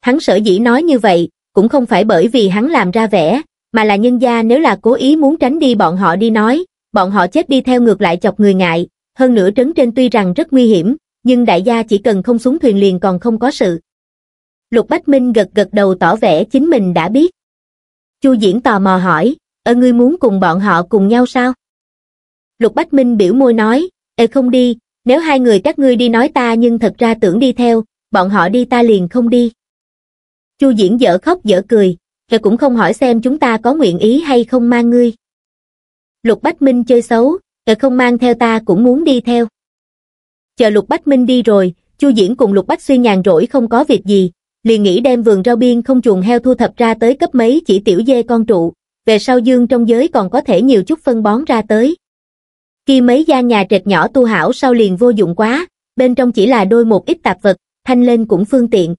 Hắn sở dĩ nói như vậy, cũng không phải bởi vì hắn làm ra vẻ, mà là nhân gia nếu là cố ý muốn tránh đi bọn họ đi nói, bọn họ chết đi theo ngược lại chọc người ngại, hơn nữa trấn trên tuy rằng rất nguy hiểm, nhưng đại gia chỉ cần không xuống thuyền liền còn không có sự. Lục Bách Minh gật gật đầu tỏ vẻ chính mình đã biết. Chu Diễn tò mò hỏi, ở ngươi muốn cùng bọn họ cùng nhau sao? Lục Bách Minh biểu môi nói, Ê không đi, nếu hai người các ngươi đi nói ta nhưng thật ra tưởng đi theo, bọn họ đi ta liền không đi. Chu Diễn dở khóc dở cười, rồi cũng không hỏi xem chúng ta có nguyện ý hay không mang ngươi. Lục Bách Minh chơi xấu, e không mang theo ta cũng muốn đi theo. Chờ Lục Bách Minh đi rồi, Chu Diễn cùng Lục Bách Xuyên nhàn rỗi không có việc gì, liền nghĩ đem vườn rau biên không chuồng heo thu thập ra tới cấp mấy chỉ tiểu dê con trụ, về sau dương trong giới còn có thể nhiều chút phân bón ra tới. Khi mấy gia nhà trệt nhỏ tu hảo sau liền vô dụng quá, bên trong chỉ là đôi một ít tạp vật, thanh lên cũng phương tiện.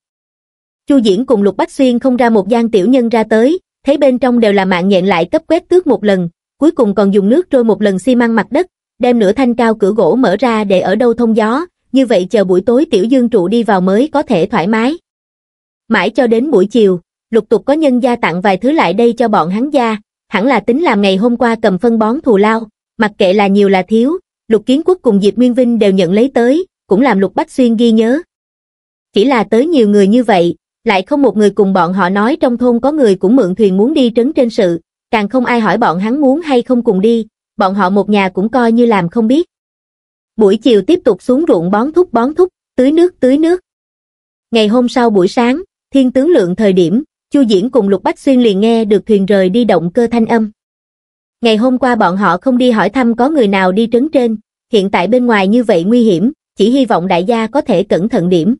Chu Diễn cùng Lục Bách Xuyên không ra một gian tiểu nhân ra tới, thấy bên trong đều là mạng nhện lại cấp quét tước một lần, cuối cùng còn dùng nước trôi một lần xi măng mặt đất, đem nửa thanh cao cửa gỗ mở ra để ở đâu thông gió, như vậy chờ buổi tối tiểu dương trụ đi vào mới có thể thoải mái. Mãi cho đến buổi chiều, lục tục có nhân gia tặng vài thứ lại đây cho bọn hắn gia, hẳn là tính làm ngày hôm qua cầm phân bón thù lao, mặc kệ là nhiều là thiếu, lục kiến quốc cùng Diệp Nguyên Vinh đều nhận lấy tới, cũng làm lục bách xuyên ghi nhớ. Chỉ là tới nhiều người như vậy, lại không một người cùng bọn họ nói trong thôn có người cũng mượn thuyền muốn đi trấn trên sự, càng không ai hỏi bọn hắn muốn hay không cùng đi, bọn họ một nhà cũng coi như làm không biết. Buổi chiều tiếp tục xuống ruộng bón thúc bón thúc, tưới nước tưới nước. Ngày hôm sau buổi sáng, thiên tướng lượng thời điểm, Chu Diễn cùng Lục Bách Xuyên liền nghe được thuyền rời đi động cơ thanh âm. Ngày hôm qua bọn họ không đi hỏi thăm có người nào đi trấn trên, hiện tại bên ngoài như vậy nguy hiểm, chỉ hy vọng đại gia có thể cẩn thận điểm.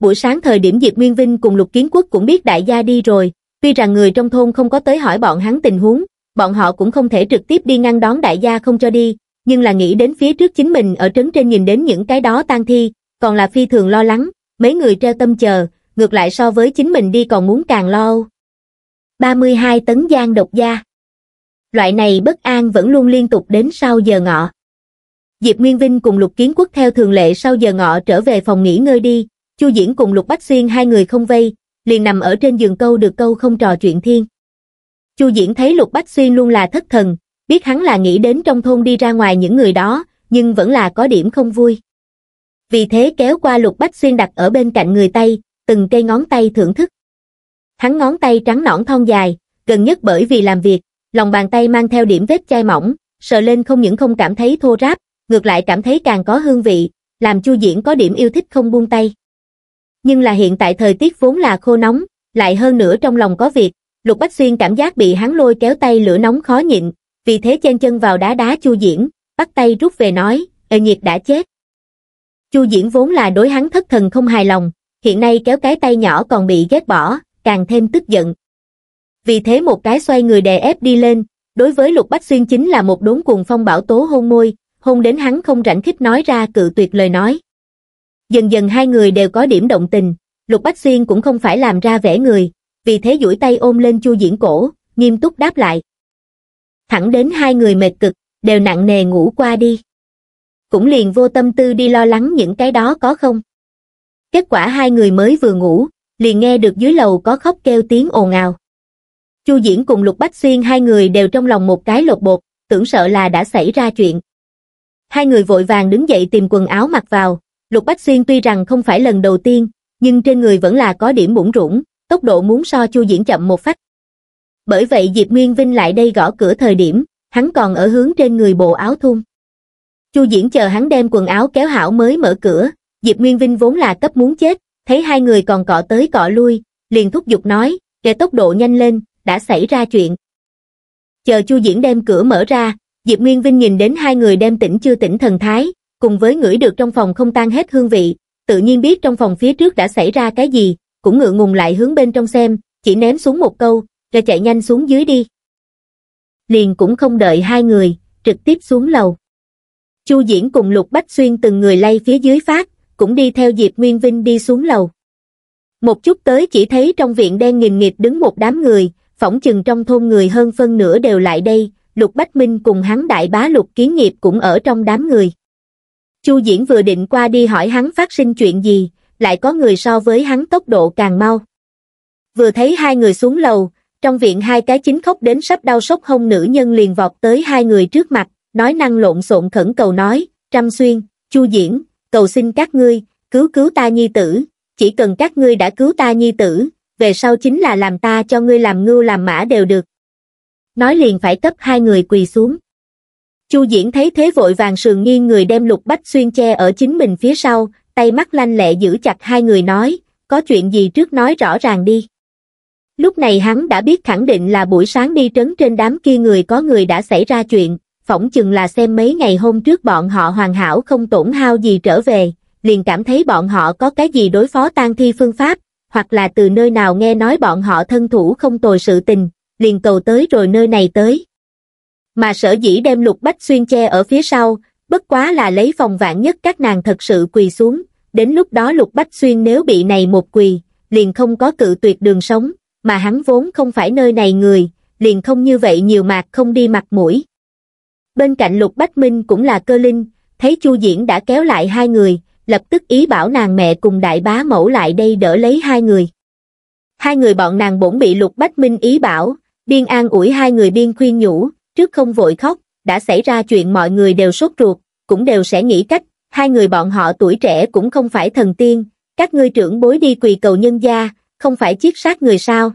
Buổi sáng thời điểm Diệp Nguyên Vinh cùng Lục Kiến Quốc cũng biết đại gia đi rồi, Tuy rằng người trong thôn không có tới hỏi bọn hắn tình huống, bọn họ cũng không thể trực tiếp đi ngăn đón đại gia không cho đi, nhưng là nghĩ đến phía trước chính mình ở trấn trên nhìn đến những cái đó tan thi, còn là phi thường lo lắng, mấy người treo tâm chờ, ngược lại so với chính mình đi còn muốn càng lo âu. 32 tấn gian độc gia Loại này bất an vẫn luôn liên tục đến sau giờ ngọ. Diệp Nguyên Vinh cùng Lục Kiến Quốc theo thường lệ sau giờ ngọ trở về phòng nghỉ ngơi đi, Chu Diễn cùng Lục Bách Xuyên hai người không vây, liền nằm ở trên giường câu được câu không trò chuyện thiên. Chu Diễn thấy Lục Bách Xuyên luôn là thất thần, biết hắn là nghĩ đến trong thôn đi ra ngoài những người đó, nhưng vẫn là có điểm không vui. Vì thế kéo qua Lục Bách Xuyên đặt ở bên cạnh người tay, từng cây ngón tay thưởng thức. Hắn ngón tay trắng nõn thon dài, gần nhất bởi vì làm việc, lòng bàn tay mang theo điểm vết chai mỏng, sờ lên không những không cảm thấy thô ráp, ngược lại cảm thấy càng có hương vị, làm Chu Diễn có điểm yêu thích không buông tay nhưng là hiện tại thời tiết vốn là khô nóng, lại hơn nữa trong lòng có việc, Lục Bách Xuyên cảm giác bị hắn lôi kéo tay lửa nóng khó nhịn, vì thế chen chân vào đá đá Chu Diễn, bắt tay rút về nói, "Ê nhiệt đã chết." Chu Diễn vốn là đối hắn thất thần không hài lòng, hiện nay kéo cái tay nhỏ còn bị ghét bỏ, càng thêm tức giận. Vì thế một cái xoay người đè ép đi lên, đối với Lục Bách Xuyên chính là một đốn cuồng phong bão tố hôn môi, hôn đến hắn không rảnh khích nói ra cự tuyệt lời nói. Dần dần hai người đều có điểm động tình, Lục Bách Xuyên cũng không phải làm ra vẻ người, vì thế duỗi tay ôm lên Chu Diễn cổ, nghiêm túc đáp lại. Thẳng đến hai người mệt cực, đều nặng nề ngủ qua đi. Cũng liền vô tâm tư đi lo lắng những cái đó có không. Kết quả hai người mới vừa ngủ, liền nghe được dưới lầu có khóc kêu tiếng ồn ào. Chu Diễn cùng Lục Bách Xuyên hai người đều trong lòng một cái lột bột, tưởng sợ là đã xảy ra chuyện. Hai người vội vàng đứng dậy tìm quần áo mặc vào, lục bách xuyên tuy rằng không phải lần đầu tiên nhưng trên người vẫn là có điểm bủng rủng tốc độ muốn so chu diễn chậm một phát. bởi vậy diệp nguyên vinh lại đây gõ cửa thời điểm hắn còn ở hướng trên người bộ áo thun chu diễn chờ hắn đem quần áo kéo hảo mới mở cửa diệp nguyên vinh vốn là cấp muốn chết thấy hai người còn cọ tới cọ lui liền thúc giục nói để tốc độ nhanh lên đã xảy ra chuyện chờ chu diễn đem cửa mở ra diệp nguyên vinh nhìn đến hai người đem tỉnh chưa tỉnh thần thái cùng với ngửi được trong phòng không tan hết hương vị, tự nhiên biết trong phòng phía trước đã xảy ra cái gì, cũng ngựa ngùng lại hướng bên trong xem, chỉ ném xuống một câu, rồi chạy nhanh xuống dưới đi. Liền cũng không đợi hai người, trực tiếp xuống lầu. Chu Diễn cùng Lục Bách Xuyên từng người lay phía dưới phát, cũng đi theo Diệp Nguyên Vinh đi xuống lầu. Một chút tới chỉ thấy trong viện đen nghìn nghịt đứng một đám người, phỏng chừng trong thôn người hơn phân nửa đều lại đây, Lục Bách Minh cùng hắn đại bá Lục Kiến Nghiệp cũng ở trong đám người. Chu Diễn vừa định qua đi hỏi hắn phát sinh chuyện gì, lại có người so với hắn tốc độ càng mau. Vừa thấy hai người xuống lầu, trong viện hai cái chính khóc đến sắp đau sốc hông nữ nhân liền vọt tới hai người trước mặt, nói năng lộn xộn khẩn cầu nói, Trâm Xuyên, Chu Diễn, cầu xin các ngươi, cứu cứu ta nhi tử, chỉ cần các ngươi đã cứu ta nhi tử, về sau chính là làm ta cho ngươi làm ngưu làm mã đều được. Nói liền phải cấp hai người quỳ xuống. Chu Diễn thấy thế vội vàng sườn nghiêng người đem Lục Bách Xuyên che ở chính mình phía sau, tay mắt lanh lẹ giữ chặt hai người nói, có chuyện gì trước nói rõ ràng đi. Lúc này hắn đã biết khẳng định là buổi sáng đi trấn trên đám kia người có người đã xảy ra chuyện, phỏng chừng là xem mấy ngày hôm trước bọn họ hoàn hảo không tổn hao gì trở về, liền cảm thấy bọn họ có cái gì đối phó tan thi phương pháp, hoặc là từ nơi nào nghe nói bọn họ thân thủ không tồi sự tình, liền cầu tới rồi nơi này tới mà sở dĩ đem lục bách xuyên che ở phía sau, bất quá là lấy phòng vạn nhất các nàng thật sự quỳ xuống, đến lúc đó lục bách xuyên nếu bị này một quỳ, liền không có cự tuyệt đường sống, mà hắn vốn không phải nơi này người, liền không như vậy nhiều mạc không đi mặt mũi. Bên cạnh lục bách minh cũng là cơ linh, thấy chu diễn đã kéo lại hai người, lập tức ý bảo nàng mẹ cùng đại bá mẫu lại đây đỡ lấy hai người. Hai người bọn nàng bổn bị lục bách minh ý bảo, biên an ủi hai người biên khuyên nhủ, trước không vội khóc, đã xảy ra chuyện mọi người đều sốt ruột, cũng đều sẽ nghĩ cách, hai người bọn họ tuổi trẻ cũng không phải thần tiên, các ngươi trưởng bối đi quỳ cầu nhân gia, không phải chiết sát người sao.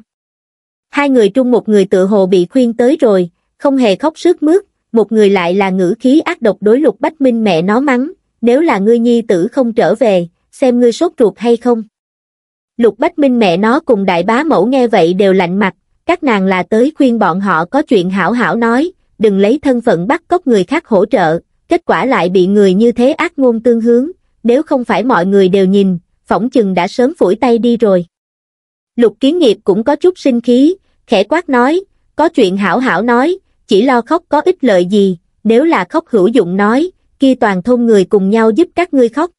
Hai người trung một người tự hồ bị khuyên tới rồi, không hề khóc sướt mướt, một người lại là ngữ khí ác độc đối lục bách minh mẹ nó mắng, nếu là ngươi nhi tử không trở về, xem ngươi sốt ruột hay không. Lục bách minh mẹ nó cùng đại bá mẫu nghe vậy đều lạnh mặt, các nàng là tới khuyên bọn họ có chuyện hảo hảo nói, đừng lấy thân phận bắt cóc người khác hỗ trợ, kết quả lại bị người như thế ác ngôn tương hướng, nếu không phải mọi người đều nhìn, phỏng chừng đã sớm phủi tay đi rồi. Lục kiến nghiệp cũng có chút sinh khí, khẽ quát nói, có chuyện hảo hảo nói, chỉ lo khóc có ích lợi gì, nếu là khóc hữu dụng nói, kia toàn thôn người cùng nhau giúp các ngươi khóc.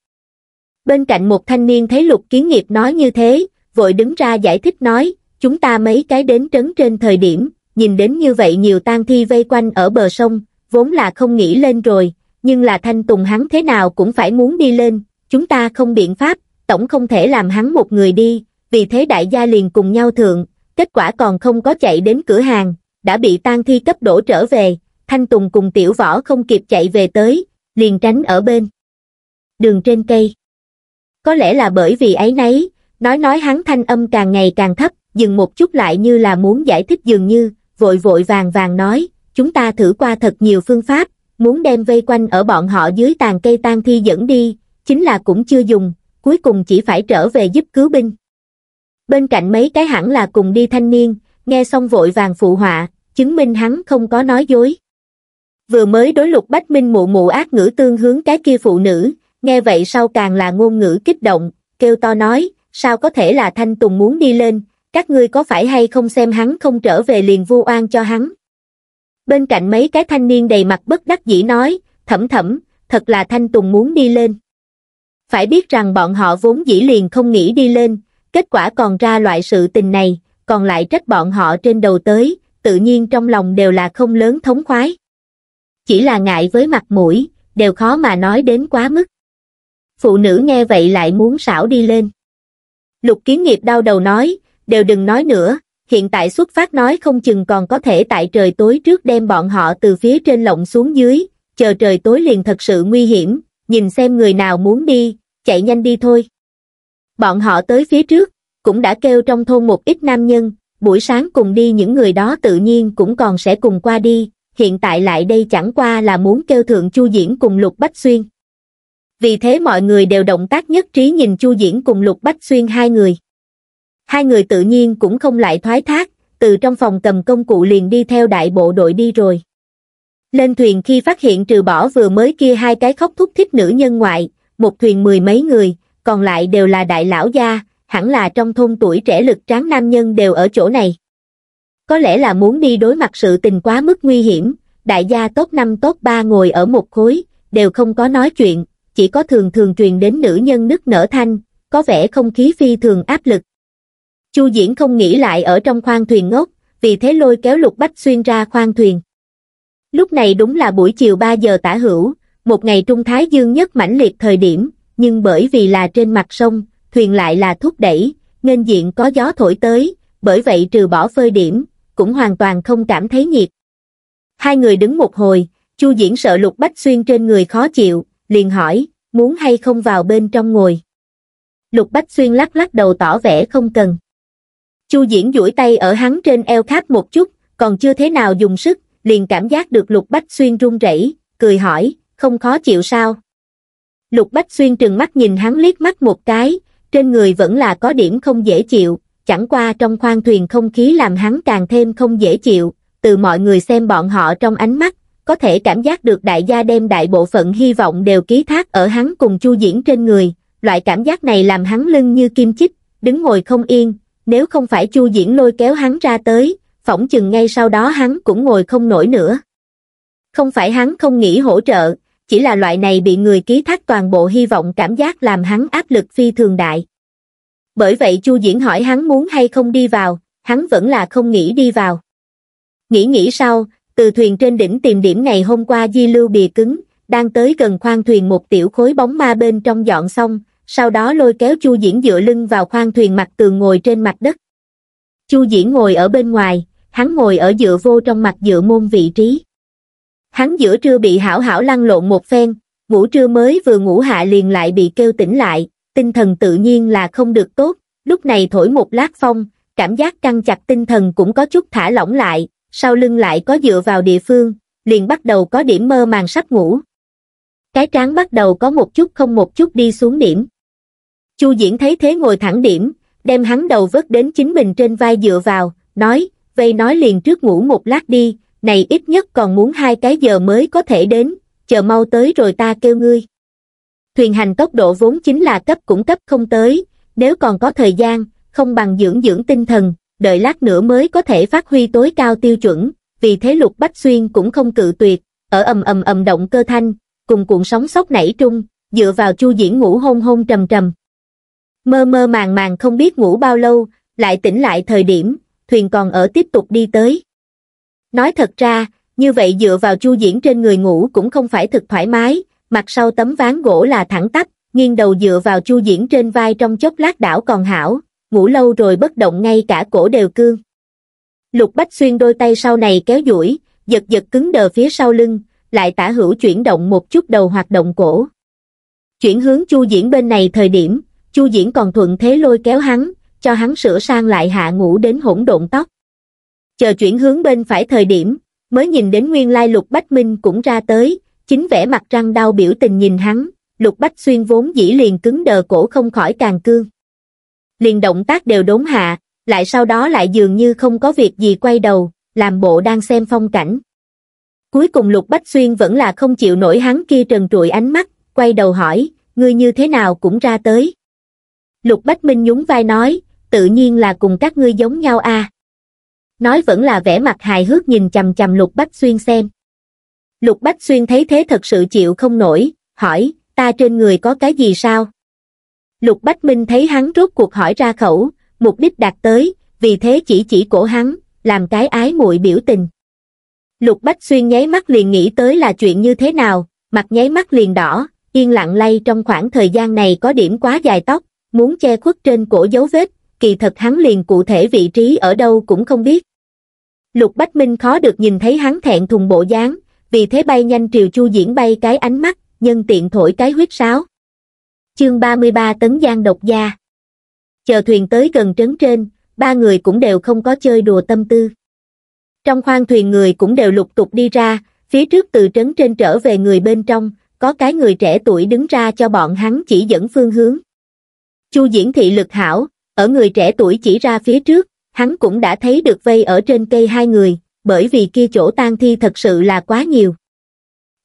Bên cạnh một thanh niên thấy lục kiến nghiệp nói như thế, vội đứng ra giải thích nói, Chúng ta mấy cái đến trấn trên thời điểm, nhìn đến như vậy nhiều tang thi vây quanh ở bờ sông, vốn là không nghĩ lên rồi, nhưng là thanh tùng hắn thế nào cũng phải muốn đi lên, chúng ta không biện pháp, tổng không thể làm hắn một người đi, vì thế đại gia liền cùng nhau thượng, kết quả còn không có chạy đến cửa hàng, đã bị tang thi cấp đổ trở về, thanh tùng cùng tiểu võ không kịp chạy về tới, liền tránh ở bên. Đường trên cây. Có lẽ là bởi vì ấy nấy, nói nói hắn thanh âm càng ngày càng thấp, dừng một chút lại như là muốn giải thích dường như, vội vội vàng vàng nói, chúng ta thử qua thật nhiều phương pháp, muốn đem vây quanh ở bọn họ dưới tàn cây tan thi dẫn đi, chính là cũng chưa dùng, cuối cùng chỉ phải trở về giúp cứu binh. Bên cạnh mấy cái hẳn là cùng đi thanh niên, nghe xong vội vàng phụ họa, chứng minh hắn không có nói dối. Vừa mới đối lục bách minh mụ mụ ác ngữ tương hướng cái kia phụ nữ, nghe vậy sau càng là ngôn ngữ kích động, kêu to nói, sao có thể là thanh tùng muốn đi lên, các ngươi có phải hay không xem hắn không trở về liền vu oan cho hắn. Bên cạnh mấy cái thanh niên đầy mặt bất đắc dĩ nói, thẩm thẩm, thật là thanh tùng muốn đi lên. Phải biết rằng bọn họ vốn dĩ liền không nghĩ đi lên, kết quả còn ra loại sự tình này, còn lại trách bọn họ trên đầu tới, tự nhiên trong lòng đều là không lớn thống khoái. Chỉ là ngại với mặt mũi, đều khó mà nói đến quá mức. Phụ nữ nghe vậy lại muốn xảo đi lên. Lục kiến nghiệp đau đầu nói, đều đừng nói nữa, hiện tại xuất phát nói không chừng còn có thể tại trời tối trước đem bọn họ từ phía trên lộng xuống dưới, chờ trời tối liền thật sự nguy hiểm, nhìn xem người nào muốn đi, chạy nhanh đi thôi. Bọn họ tới phía trước, cũng đã kêu trong thôn một ít nam nhân, buổi sáng cùng đi những người đó tự nhiên cũng còn sẽ cùng qua đi, hiện tại lại đây chẳng qua là muốn kêu thượng Chu Diễn cùng Lục Bách Xuyên. Vì thế mọi người đều động tác nhất trí nhìn Chu Diễn cùng Lục Bách Xuyên hai người hai người tự nhiên cũng không lại thoái thác, từ trong phòng cầm công cụ liền đi theo đại bộ đội đi rồi. Lên thuyền khi phát hiện trừ bỏ vừa mới kia hai cái khóc thúc thích nữ nhân ngoại, một thuyền mười mấy người, còn lại đều là đại lão gia, hẳn là trong thôn tuổi trẻ lực tráng nam nhân đều ở chỗ này. Có lẽ là muốn đi đối mặt sự tình quá mức nguy hiểm, đại gia tốt năm tốt ba ngồi ở một khối, đều không có nói chuyện, chỉ có thường thường truyền đến nữ nhân nức nở thanh, có vẻ không khí phi thường áp lực. Chu Diễn không nghĩ lại ở trong khoang thuyền ngốc, vì thế lôi kéo Lục Bách Xuyên ra khoang thuyền. Lúc này đúng là buổi chiều 3 giờ tả hữu, một ngày Trung Thái Dương nhất mãnh liệt thời điểm, nhưng bởi vì là trên mặt sông, thuyền lại là thúc đẩy, nên diện có gió thổi tới, bởi vậy trừ bỏ phơi điểm, cũng hoàn toàn không cảm thấy nhiệt. Hai người đứng một hồi, Chu Diễn sợ Lục Bách Xuyên trên người khó chịu, liền hỏi, muốn hay không vào bên trong ngồi. Lục Bách Xuyên lắc lắc đầu tỏ vẻ không cần chu diễn duỗi tay ở hắn trên eo khác một chút còn chưa thế nào dùng sức liền cảm giác được lục bách xuyên run rẩy cười hỏi không khó chịu sao lục bách xuyên trừng mắt nhìn hắn liếc mắt một cái trên người vẫn là có điểm không dễ chịu chẳng qua trong khoang thuyền không khí làm hắn càng thêm không dễ chịu từ mọi người xem bọn họ trong ánh mắt có thể cảm giác được đại gia đem đại bộ phận hy vọng đều ký thác ở hắn cùng chu diễn trên người loại cảm giác này làm hắn lưng như kim chích đứng ngồi không yên nếu không phải chu diễn lôi kéo hắn ra tới phỏng chừng ngay sau đó hắn cũng ngồi không nổi nữa không phải hắn không nghĩ hỗ trợ chỉ là loại này bị người ký thác toàn bộ hy vọng cảm giác làm hắn áp lực phi thường đại bởi vậy chu diễn hỏi hắn muốn hay không đi vào hắn vẫn là không nghĩ đi vào nghĩ nghĩ sau từ thuyền trên đỉnh tìm điểm ngày hôm qua di lưu bìa cứng đang tới gần khoang thuyền một tiểu khối bóng ma bên trong dọn xong sau đó lôi kéo Chu Diễn dựa lưng vào khoang thuyền mặt tường ngồi trên mặt đất. Chu Diễn ngồi ở bên ngoài, hắn ngồi ở dựa vô trong mặt dựa môn vị trí. Hắn giữa trưa bị hảo hảo lăn lộn một phen, ngủ trưa mới vừa ngủ hạ liền lại bị kêu tỉnh lại, tinh thần tự nhiên là không được tốt, lúc này thổi một lát phong, cảm giác căng chặt tinh thần cũng có chút thả lỏng lại, sau lưng lại có dựa vào địa phương, liền bắt đầu có điểm mơ màng sắp ngủ. Cái trán bắt đầu có một chút không một chút đi xuống điểm. Chu Diễn thấy thế ngồi thẳng điểm, đem hắn đầu vớt đến chính mình trên vai dựa vào, nói, vây nói liền trước ngủ một lát đi, này ít nhất còn muốn hai cái giờ mới có thể đến, chờ mau tới rồi ta kêu ngươi. Thuyền hành tốc độ vốn chính là cấp cũng cấp không tới, nếu còn có thời gian, không bằng dưỡng dưỡng tinh thần, đợi lát nữa mới có thể phát huy tối cao tiêu chuẩn, vì thế lục bách xuyên cũng không cự tuyệt, ở ầm ầm ầm động cơ thanh, cùng cuộn sóng sóc nảy trung, dựa vào chu diễn ngủ hôn hôn trầm trầm. Mơ mơ màng màng không biết ngủ bao lâu, lại tỉnh lại thời điểm, thuyền còn ở tiếp tục đi tới. Nói thật ra, như vậy dựa vào chu diễn trên người ngủ cũng không phải thực thoải mái, mặt sau tấm ván gỗ là thẳng tắp, nghiêng đầu dựa vào chu diễn trên vai trong chốc lát đảo còn hảo, ngủ lâu rồi bất động ngay cả cổ đều cương. Lục Bách Xuyên đôi tay sau này kéo duỗi, giật giật cứng đờ phía sau lưng, lại tả hữu chuyển động một chút đầu hoạt động cổ. Chuyển hướng chu diễn bên này thời điểm, Chu Diễn còn thuận thế lôi kéo hắn, cho hắn sửa sang lại hạ ngủ đến hỗn độn tóc. Chờ chuyển hướng bên phải thời điểm, mới nhìn đến nguyên lai Lục Bách Minh cũng ra tới, chính vẻ mặt răng đau biểu tình nhìn hắn, Lục Bách Xuyên vốn dĩ liền cứng đờ cổ không khỏi càng cương. Liền động tác đều đốn hạ, lại sau đó lại dường như không có việc gì quay đầu, làm bộ đang xem phong cảnh. Cuối cùng Lục Bách Xuyên vẫn là không chịu nổi hắn kia trần trụi ánh mắt, quay đầu hỏi, ngươi như thế nào cũng ra tới lục bách minh nhún vai nói tự nhiên là cùng các ngươi giống nhau a à. nói vẫn là vẻ mặt hài hước nhìn chằm chằm lục bách xuyên xem lục bách xuyên thấy thế thật sự chịu không nổi hỏi ta trên người có cái gì sao lục bách minh thấy hắn rốt cuộc hỏi ra khẩu mục đích đạt tới vì thế chỉ chỉ cổ hắn làm cái ái muội biểu tình lục bách xuyên nháy mắt liền nghĩ tới là chuyện như thế nào mặt nháy mắt liền đỏ yên lặng lay trong khoảng thời gian này có điểm quá dài tóc muốn che khuất trên cổ dấu vết, kỳ thật hắn liền cụ thể vị trí ở đâu cũng không biết. Lục Bách Minh khó được nhìn thấy hắn thẹn thùng bộ dáng, vì thế bay nhanh triều chu diễn bay cái ánh mắt, nhân tiện thổi cái huyết sáo. Chương 33 tấn giang độc gia Chờ thuyền tới gần trấn trên, ba người cũng đều không có chơi đùa tâm tư. Trong khoang thuyền người cũng đều lục tục đi ra, phía trước từ trấn trên trở về người bên trong, có cái người trẻ tuổi đứng ra cho bọn hắn chỉ dẫn phương hướng. Chu Diễn thị lực hảo, ở người trẻ tuổi chỉ ra phía trước, hắn cũng đã thấy được vây ở trên cây hai người, bởi vì kia chỗ tang thi thật sự là quá nhiều.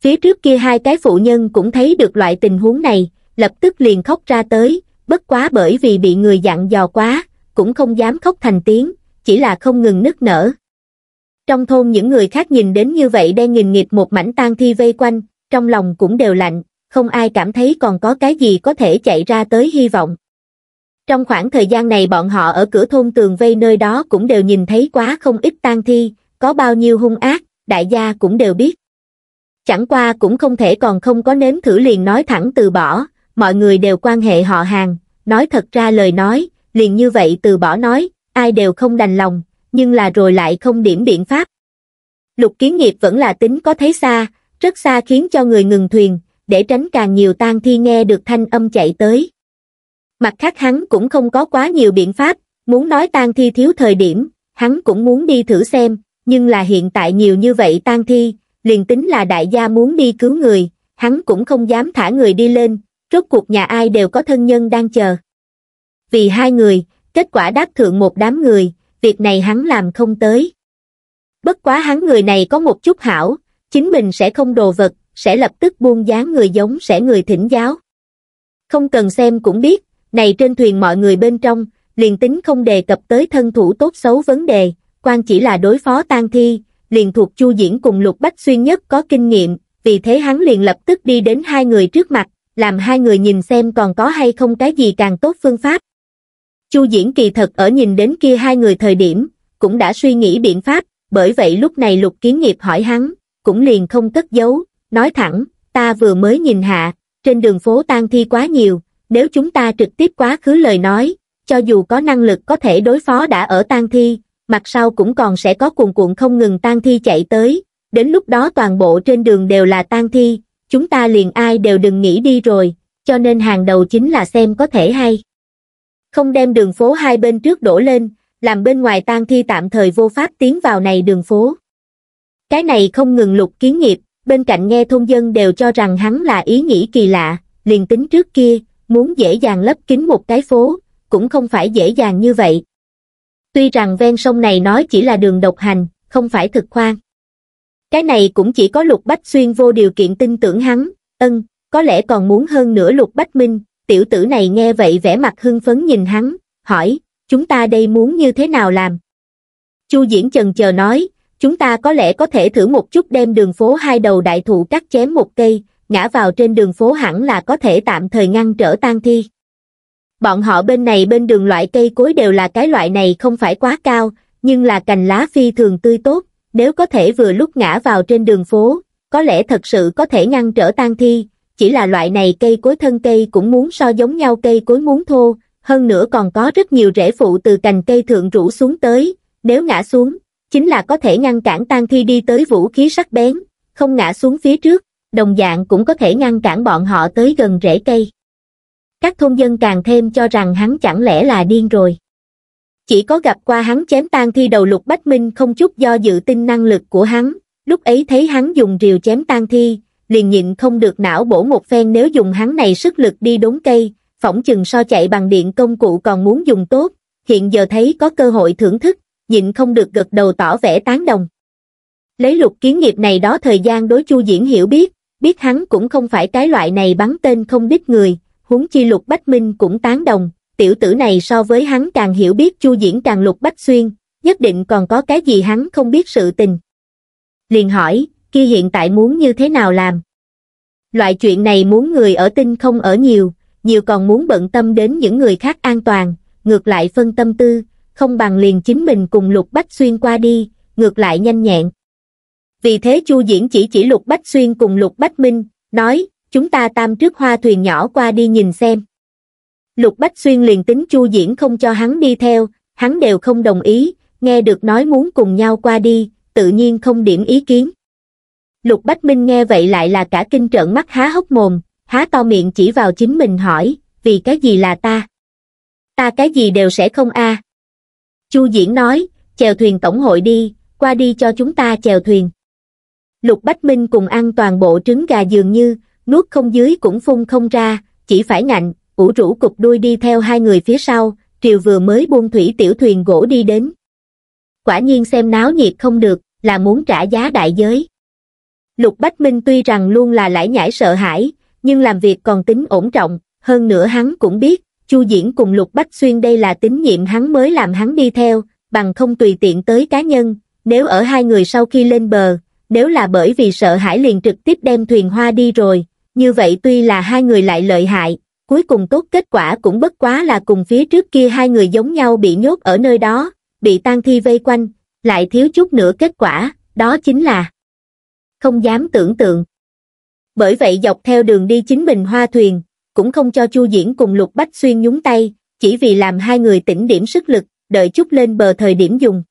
Phía trước kia hai cái phụ nhân cũng thấy được loại tình huống này, lập tức liền khóc ra tới, bất quá bởi vì bị người dặn dò quá, cũng không dám khóc thành tiếng, chỉ là không ngừng nức nở. Trong thôn những người khác nhìn đến như vậy đang nghìn nghịt một mảnh tang thi vây quanh, trong lòng cũng đều lạnh, không ai cảm thấy còn có cái gì có thể chạy ra tới hy vọng. Trong khoảng thời gian này bọn họ ở cửa thôn tường vây nơi đó cũng đều nhìn thấy quá không ít tang thi, có bao nhiêu hung ác, đại gia cũng đều biết. Chẳng qua cũng không thể còn không có nếm thử liền nói thẳng từ bỏ, mọi người đều quan hệ họ hàng, nói thật ra lời nói, liền như vậy từ bỏ nói, ai đều không đành lòng, nhưng là rồi lại không điểm biện pháp. Lục kiến nghiệp vẫn là tính có thấy xa, rất xa khiến cho người ngừng thuyền, để tránh càng nhiều tang thi nghe được thanh âm chạy tới, mặt khác hắn cũng không có quá nhiều biện pháp, muốn nói tan thi thiếu thời điểm, hắn cũng muốn đi thử xem, nhưng là hiện tại nhiều như vậy tan thi, liền tính là đại gia muốn đi cứu người, hắn cũng không dám thả người đi lên, rốt cuộc nhà ai đều có thân nhân đang chờ. Vì hai người, kết quả đáp thượng một đám người, việc này hắn làm không tới. Bất quá hắn người này có một chút hảo, chính mình sẽ không đồ vật, sẽ lập tức buông dáng người giống sẽ người thỉnh giáo. Không cần xem cũng biết, này trên thuyền mọi người bên trong, liền tính không đề cập tới thân thủ tốt xấu vấn đề, quan chỉ là đối phó tang thi, liền thuộc chu diễn cùng lục bách xuyên nhất có kinh nghiệm, vì thế hắn liền lập tức đi đến hai người trước mặt, làm hai người nhìn xem còn có hay không cái gì càng tốt phương pháp. Chu Diễn kỳ thật ở nhìn đến kia hai người thời điểm, cũng đã suy nghĩ biện pháp, bởi vậy lúc này Lục Kiến Nghiệp hỏi hắn, cũng liền không cất giấu, nói thẳng, ta vừa mới nhìn hạ, trên đường phố tang thi quá nhiều, nếu chúng ta trực tiếp quá khứ lời nói, cho dù có năng lực có thể đối phó đã ở tang thi, mặt sau cũng còn sẽ có cuồn cuộn không ngừng tang thi chạy tới, đến lúc đó toàn bộ trên đường đều là tang thi, chúng ta liền ai đều đừng nghĩ đi rồi, cho nên hàng đầu chính là xem có thể hay. Không đem đường phố hai bên trước đổ lên, làm bên ngoài tang thi tạm thời vô pháp tiến vào này đường phố. Cái này không ngừng lục kiến nghiệp, bên cạnh nghe thôn dân đều cho rằng hắn là ý nghĩ kỳ lạ, liền tính trước kia, muốn dễ dàng lấp kín một cái phố, cũng không phải dễ dàng như vậy. Tuy rằng ven sông này nói chỉ là đường độc hành, không phải thực khoan. Cái này cũng chỉ có Lục Bách Xuyên vô điều kiện tin tưởng hắn, ân, có lẽ còn muốn hơn nữa Lục Bách Minh, tiểu tử này nghe vậy vẻ mặt hưng phấn nhìn hắn, hỏi, chúng ta đây muốn như thế nào làm? Chu Diễn Trần chờ nói, chúng ta có lẽ có thể thử một chút đem đường phố hai đầu đại thụ cắt chém một cây, ngã vào trên đường phố hẳn là có thể tạm thời ngăn trở tan thi. Bọn họ bên này bên đường loại cây cối đều là cái loại này không phải quá cao, nhưng là cành lá phi thường tươi tốt, nếu có thể vừa lúc ngã vào trên đường phố, có lẽ thật sự có thể ngăn trở tan thi, chỉ là loại này cây cối thân cây cũng muốn so giống nhau cây cối muốn thô, hơn nữa còn có rất nhiều rễ phụ từ cành cây thượng rủ xuống tới, nếu ngã xuống, chính là có thể ngăn cản tan thi đi tới vũ khí sắc bén, không ngã xuống phía trước, đồng dạng cũng có thể ngăn cản bọn họ tới gần rễ cây. Các thôn dân càng thêm cho rằng hắn chẳng lẽ là điên rồi. Chỉ có gặp qua hắn chém tan thi đầu lục bách minh không chút do dự tin năng lực của hắn, lúc ấy thấy hắn dùng rìu chém tan thi, liền nhịn không được não bổ một phen nếu dùng hắn này sức lực đi đốn cây, phỏng chừng so chạy bằng điện công cụ còn muốn dùng tốt, hiện giờ thấy có cơ hội thưởng thức, nhịn không được gật đầu tỏ vẻ tán đồng. Lấy lục kiến nghiệp này đó thời gian đối chu diễn hiểu biết, biết hắn cũng không phải cái loại này bắn tên không đích người, huống chi lục bách minh cũng tán đồng, tiểu tử này so với hắn càng hiểu biết chu diễn càng lục bách xuyên, nhất định còn có cái gì hắn không biết sự tình. Liền hỏi, kia hiện tại muốn như thế nào làm? Loại chuyện này muốn người ở tinh không ở nhiều, nhiều còn muốn bận tâm đến những người khác an toàn, ngược lại phân tâm tư, không bằng liền chính mình cùng lục bách xuyên qua đi, ngược lại nhanh nhẹn, vì thế Chu Diễn chỉ chỉ Lục Bách Xuyên cùng Lục Bách Minh, nói, chúng ta tam trước hoa thuyền nhỏ qua đi nhìn xem. Lục Bách Xuyên liền tính Chu Diễn không cho hắn đi theo, hắn đều không đồng ý, nghe được nói muốn cùng nhau qua đi, tự nhiên không điểm ý kiến. Lục Bách Minh nghe vậy lại là cả kinh trợn mắt há hốc mồm, há to miệng chỉ vào chính mình hỏi, vì cái gì là ta? Ta cái gì đều sẽ không a. Chu Diễn nói, chèo thuyền tổng hội đi, qua đi cho chúng ta chèo thuyền. Lục Bách Minh cùng ăn toàn bộ trứng gà dường như, nuốt không dưới cũng phun không ra, chỉ phải ngạnh, ủ rũ cục đuôi đi theo hai người phía sau, triều vừa mới buông thủy tiểu thuyền gỗ đi đến. Quả nhiên xem náo nhiệt không được, là muốn trả giá đại giới. Lục Bách Minh tuy rằng luôn là lãi nhãi sợ hãi, nhưng làm việc còn tính ổn trọng, hơn nữa hắn cũng biết, Chu Diễn cùng Lục Bách Xuyên đây là tín nhiệm hắn mới làm hắn đi theo, bằng không tùy tiện tới cá nhân, nếu ở hai người sau khi lên bờ, nếu là bởi vì sợ hãi liền trực tiếp đem thuyền hoa đi rồi, như vậy tuy là hai người lại lợi hại, cuối cùng tốt kết quả cũng bất quá là cùng phía trước kia hai người giống nhau bị nhốt ở nơi đó, bị tang thi vây quanh, lại thiếu chút nữa kết quả, đó chính là không dám tưởng tượng. Bởi vậy dọc theo đường đi chính mình hoa thuyền, cũng không cho Chu Diễn cùng Lục Bách Xuyên nhúng tay, chỉ vì làm hai người tỉnh điểm sức lực, đợi chút lên bờ thời điểm dùng.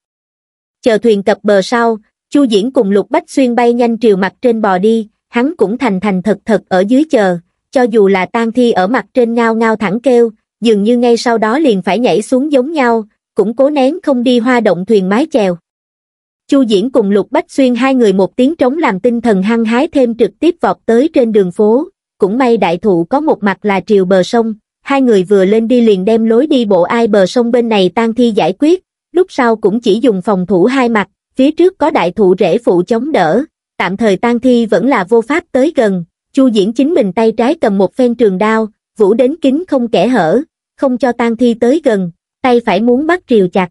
Chờ thuyền cập bờ sau, chu diễn cùng lục bách xuyên bay nhanh triều mặt trên bò đi hắn cũng thành thành thật thật ở dưới chờ cho dù là Tan thi ở mặt trên ngao ngao thẳng kêu dường như ngay sau đó liền phải nhảy xuống giống nhau cũng cố nén không đi hoa động thuyền mái chèo chu diễn cùng lục bách xuyên hai người một tiếng trống làm tinh thần hăng hái thêm trực tiếp vọt tới trên đường phố cũng may đại thụ có một mặt là triều bờ sông hai người vừa lên đi liền đem lối đi bộ ai bờ sông bên này Tan thi giải quyết lúc sau cũng chỉ dùng phòng thủ hai mặt phía trước có đại thụ rễ phụ chống đỡ, tạm thời tan thi vẫn là vô pháp tới gần, chu diễn chính mình tay trái cầm một phen trường đao, vũ đến kính không kẻ hở, không cho tan thi tới gần, tay phải muốn bắt triều chặt.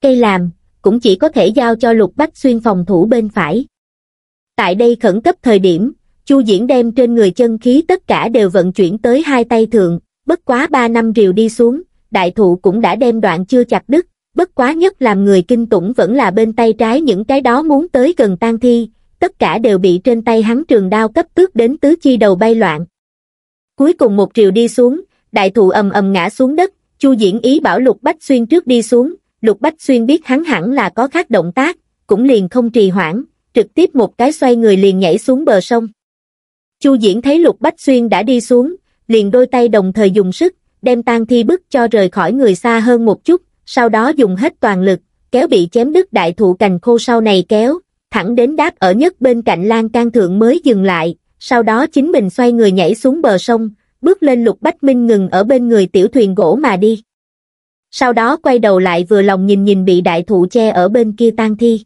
Cây làm, cũng chỉ có thể giao cho lục bách xuyên phòng thủ bên phải. Tại đây khẩn cấp thời điểm, Chu Diễn đem trên người chân khí tất cả đều vận chuyển tới hai tay thượng, bất quá ba năm rìu đi xuống, đại thụ cũng đã đem đoạn chưa chặt đứt, bất quá nhất làm người kinh tủng vẫn là bên tay trái những cái đó muốn tới gần tang thi, tất cả đều bị trên tay hắn trường đao cấp tước đến tứ chi đầu bay loạn. Cuối cùng một triều đi xuống, đại thụ ầm ầm ngã xuống đất, Chu diễn ý bảo Lục Bách Xuyên trước đi xuống, Lục Bách Xuyên biết hắn hẳn là có khác động tác, cũng liền không trì hoãn, trực tiếp một cái xoay người liền nhảy xuống bờ sông. Chu diễn thấy Lục Bách Xuyên đã đi xuống, liền đôi tay đồng thời dùng sức, đem tang thi bức cho rời khỏi người xa hơn một chút, sau đó dùng hết toàn lực, kéo bị chém đứt đại thụ cành khô sau này kéo, thẳng đến đáp ở nhất bên cạnh lan can thượng mới dừng lại, sau đó chính mình xoay người nhảy xuống bờ sông, bước lên lục bách minh ngừng ở bên người tiểu thuyền gỗ mà đi. Sau đó quay đầu lại vừa lòng nhìn nhìn bị đại thụ che ở bên kia tan thi.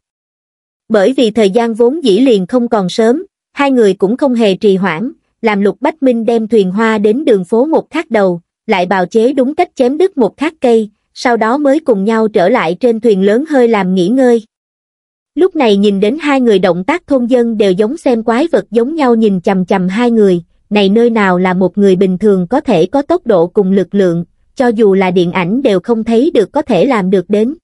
Bởi vì thời gian vốn dĩ liền không còn sớm, hai người cũng không hề trì hoãn, làm lục bách minh đem thuyền hoa đến đường phố một khắc đầu, lại bào chế đúng cách chém đứt một khắc cây, sau đó mới cùng nhau trở lại trên thuyền lớn hơi làm nghỉ ngơi. Lúc này nhìn đến hai người động tác thôn dân đều giống xem quái vật giống nhau nhìn chầm chầm hai người, này nơi nào là một người bình thường có thể có tốc độ cùng lực lượng, cho dù là điện ảnh đều không thấy được có thể làm được đến.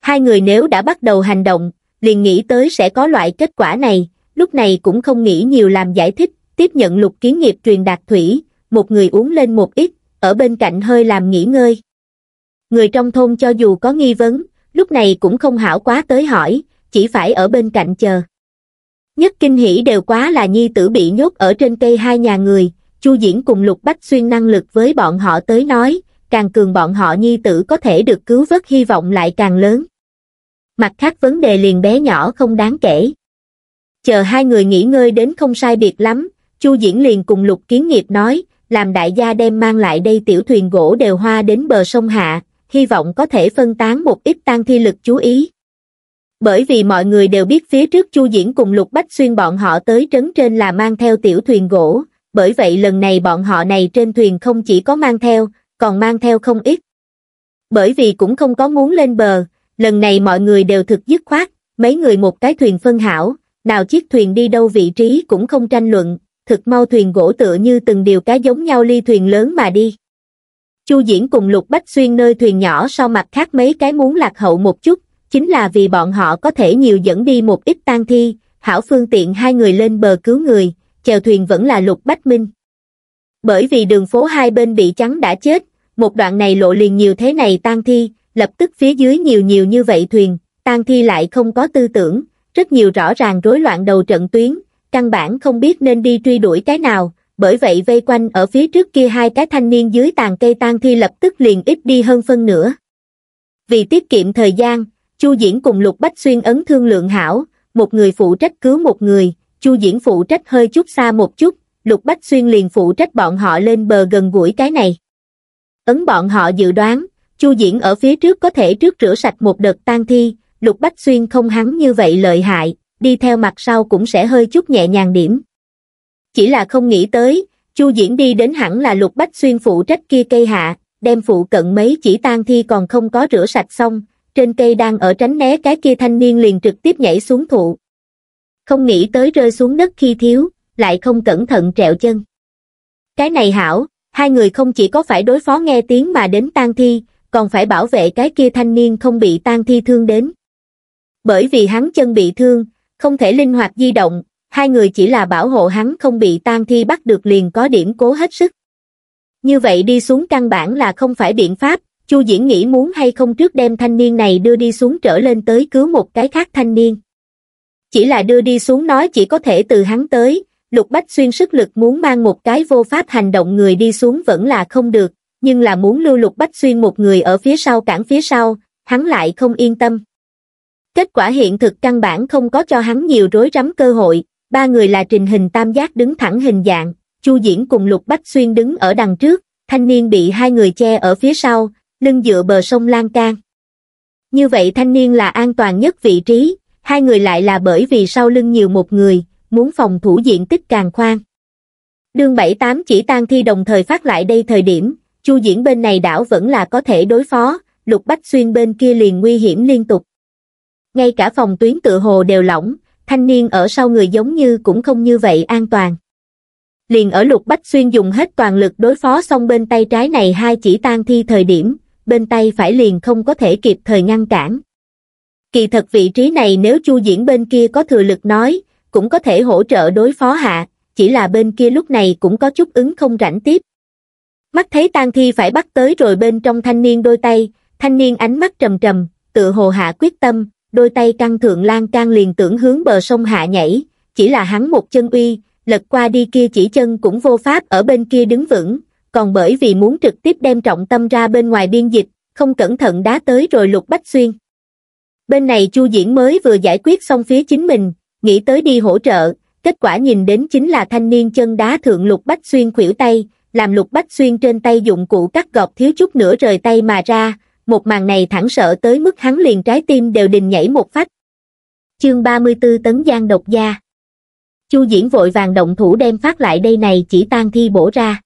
Hai người nếu đã bắt đầu hành động, liền nghĩ tới sẽ có loại kết quả này, lúc này cũng không nghĩ nhiều làm giải thích, tiếp nhận lục kiến nghiệp truyền đạt thủy, một người uống lên một ít, ở bên cạnh hơi làm nghỉ ngơi người trong thôn cho dù có nghi vấn, lúc này cũng không hảo quá tới hỏi, chỉ phải ở bên cạnh chờ. Nhất kinh hỉ đều quá là nhi tử bị nhốt ở trên cây hai nhà người, Chu Diễn cùng Lục Bách Xuyên năng lực với bọn họ tới nói, càng cường bọn họ nhi tử có thể được cứu vớt hy vọng lại càng lớn. Mặt khác vấn đề liền bé nhỏ không đáng kể. Chờ hai người nghỉ ngơi đến không sai biệt lắm, Chu Diễn liền cùng Lục Kiến Nghiệp nói, làm đại gia đem mang lại đây tiểu thuyền gỗ đều hoa đến bờ sông Hạ, hy vọng có thể phân tán một ít tan thi lực chú ý. Bởi vì mọi người đều biết phía trước Chu Diễn cùng Lục Bách Xuyên bọn họ tới trấn trên là mang theo tiểu thuyền gỗ, bởi vậy lần này bọn họ này trên thuyền không chỉ có mang theo, còn mang theo không ít. Bởi vì cũng không có muốn lên bờ, lần này mọi người đều thực dứt khoát, mấy người một cái thuyền phân hảo, nào chiếc thuyền đi đâu vị trí cũng không tranh luận, thực mau thuyền gỗ tựa như từng điều cá giống nhau ly thuyền lớn mà đi. Chu Diễn cùng Lục Bách Xuyên nơi thuyền nhỏ sau mặt khác mấy cái muốn lạc hậu một chút, chính là vì bọn họ có thể nhiều dẫn đi một ít tang thi, hảo phương tiện hai người lên bờ cứu người, chèo thuyền vẫn là Lục Bách Minh. Bởi vì đường phố hai bên bị trắng đã chết, một đoạn này lộ liền nhiều thế này tang thi, lập tức phía dưới nhiều nhiều như vậy thuyền, tang thi lại không có tư tưởng, rất nhiều rõ ràng rối loạn đầu trận tuyến, căn bản không biết nên đi truy đuổi cái nào, bởi vậy vây quanh ở phía trước kia hai cái thanh niên dưới tàn cây tan thi lập tức liền ít đi hơn phân nửa. Vì tiết kiệm thời gian, Chu Diễn cùng Lục Bách Xuyên ấn thương lượng hảo, một người phụ trách cứu một người, Chu Diễn phụ trách hơi chút xa một chút, Lục Bách Xuyên liền phụ trách bọn họ lên bờ gần gũi cái này. Ấn bọn họ dự đoán, Chu Diễn ở phía trước có thể trước rửa sạch một đợt tan thi, Lục Bách Xuyên không hắn như vậy lợi hại, đi theo mặt sau cũng sẽ hơi chút nhẹ nhàng điểm chỉ là không nghĩ tới, Chu Diễn đi đến hẳn là Lục Bách Xuyên phụ trách kia cây hạ, đem phụ cận mấy chỉ tan thi còn không có rửa sạch xong, trên cây đang ở tránh né cái kia thanh niên liền trực tiếp nhảy xuống thụ. Không nghĩ tới rơi xuống đất khi thiếu, lại không cẩn thận trẹo chân. Cái này hảo, hai người không chỉ có phải đối phó nghe tiếng mà đến tan thi, còn phải bảo vệ cái kia thanh niên không bị tan thi thương đến. Bởi vì hắn chân bị thương, không thể linh hoạt di động, hai người chỉ là bảo hộ hắn không bị tang thi bắt được liền có điểm cố hết sức. Như vậy đi xuống căn bản là không phải biện pháp, Chu Diễn nghĩ muốn hay không trước đem thanh niên này đưa đi xuống trở lên tới cứu một cái khác thanh niên. Chỉ là đưa đi xuống nói chỉ có thể từ hắn tới, Lục Bách Xuyên sức lực muốn mang một cái vô pháp hành động người đi xuống vẫn là không được, nhưng là muốn lưu Lục Bách Xuyên một người ở phía sau cản phía sau, hắn lại không yên tâm. Kết quả hiện thực căn bản không có cho hắn nhiều rối rắm cơ hội, ba người là trình hình tam giác đứng thẳng hình dạng, Chu Diễn cùng Lục Bách Xuyên đứng ở đằng trước, thanh niên bị hai người che ở phía sau, lưng dựa bờ sông Lan Can. Như vậy thanh niên là an toàn nhất vị trí, hai người lại là bởi vì sau lưng nhiều một người, muốn phòng thủ diện tích càng khoan. Đường 78 chỉ tan thi đồng thời phát lại đây thời điểm, Chu Diễn bên này đảo vẫn là có thể đối phó, Lục Bách Xuyên bên kia liền nguy hiểm liên tục. Ngay cả phòng tuyến tự hồ đều lỏng, thanh niên ở sau người giống như cũng không như vậy an toàn. Liền ở lục bách xuyên dùng hết toàn lực đối phó xong bên tay trái này hai chỉ tan thi thời điểm, bên tay phải liền không có thể kịp thời ngăn cản. Kỳ thật vị trí này nếu chu diễn bên kia có thừa lực nói, cũng có thể hỗ trợ đối phó hạ, chỉ là bên kia lúc này cũng có chút ứng không rảnh tiếp. Mắt thấy tan thi phải bắt tới rồi bên trong thanh niên đôi tay, thanh niên ánh mắt trầm trầm, tự hồ hạ quyết tâm, đôi tay căng thượng lan can liền tưởng hướng bờ sông hạ nhảy, chỉ là hắn một chân uy, lật qua đi kia chỉ chân cũng vô pháp ở bên kia đứng vững, còn bởi vì muốn trực tiếp đem trọng tâm ra bên ngoài biên dịch, không cẩn thận đá tới rồi lục bách xuyên. Bên này Chu Diễn mới vừa giải quyết xong phía chính mình, nghĩ tới đi hỗ trợ, kết quả nhìn đến chính là thanh niên chân đá thượng lục bách xuyên khuỷu tay, làm lục bách xuyên trên tay dụng cụ cắt gọt thiếu chút nữa rời tay mà ra, một màn này thẳng sợ tới mức hắn liền trái tim đều đình nhảy một phát. Chương 34 Tấn Giang độc gia Chu Diễn vội vàng động thủ đem phát lại đây này chỉ tan thi bổ ra.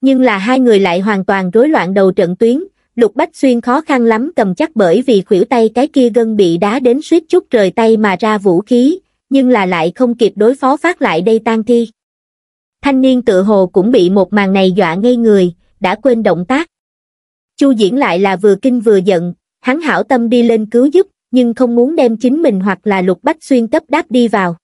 Nhưng là hai người lại hoàn toàn rối loạn đầu trận tuyến, Lục Bách Xuyên khó khăn lắm cầm chắc bởi vì khuỷu tay cái kia gân bị đá đến suýt chút rời tay mà ra vũ khí, nhưng là lại không kịp đối phó phát lại đây tan thi. Thanh niên tự hồ cũng bị một màn này dọa ngây người, đã quên động tác. Chu Diễn lại là vừa kinh vừa giận, hắn hảo tâm đi lên cứu giúp, nhưng không muốn đem chính mình hoặc là lục bách xuyên cấp đáp đi vào.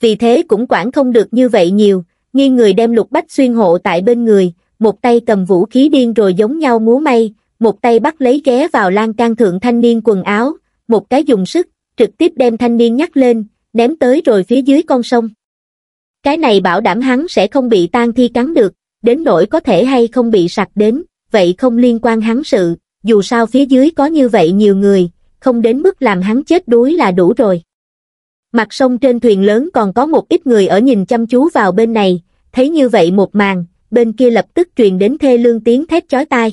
Vì thế cũng quản không được như vậy nhiều, nghiêng người đem lục bách xuyên hộ tại bên người, một tay cầm vũ khí điên rồi giống nhau múa may, một tay bắt lấy ghé vào lan can thượng thanh niên quần áo, một cái dùng sức, trực tiếp đem thanh niên nhắc lên, ném tới rồi phía dưới con sông. Cái này bảo đảm hắn sẽ không bị tan thi cắn được, đến nỗi có thể hay không bị sặc đến vậy không liên quan hắn sự, dù sao phía dưới có như vậy nhiều người, không đến mức làm hắn chết đuối là đủ rồi. Mặt sông trên thuyền lớn còn có một ít người ở nhìn chăm chú vào bên này, thấy như vậy một màn, bên kia lập tức truyền đến thê lương tiếng thét chói tai.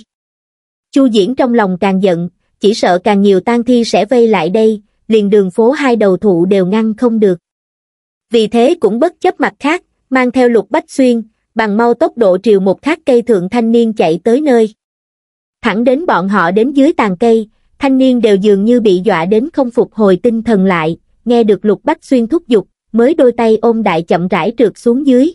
Chu Diễn trong lòng càng giận, chỉ sợ càng nhiều tang thi sẽ vây lại đây, liền đường phố hai đầu thụ đều ngăn không được. Vì thế cũng bất chấp mặt khác, mang theo lục bách xuyên, bằng mau tốc độ triều một thác cây thượng thanh niên chạy tới nơi. Thẳng đến bọn họ đến dưới tàn cây, thanh niên đều dường như bị dọa đến không phục hồi tinh thần lại, nghe được lục bách xuyên thúc giục, mới đôi tay ôm đại chậm rãi trượt xuống dưới.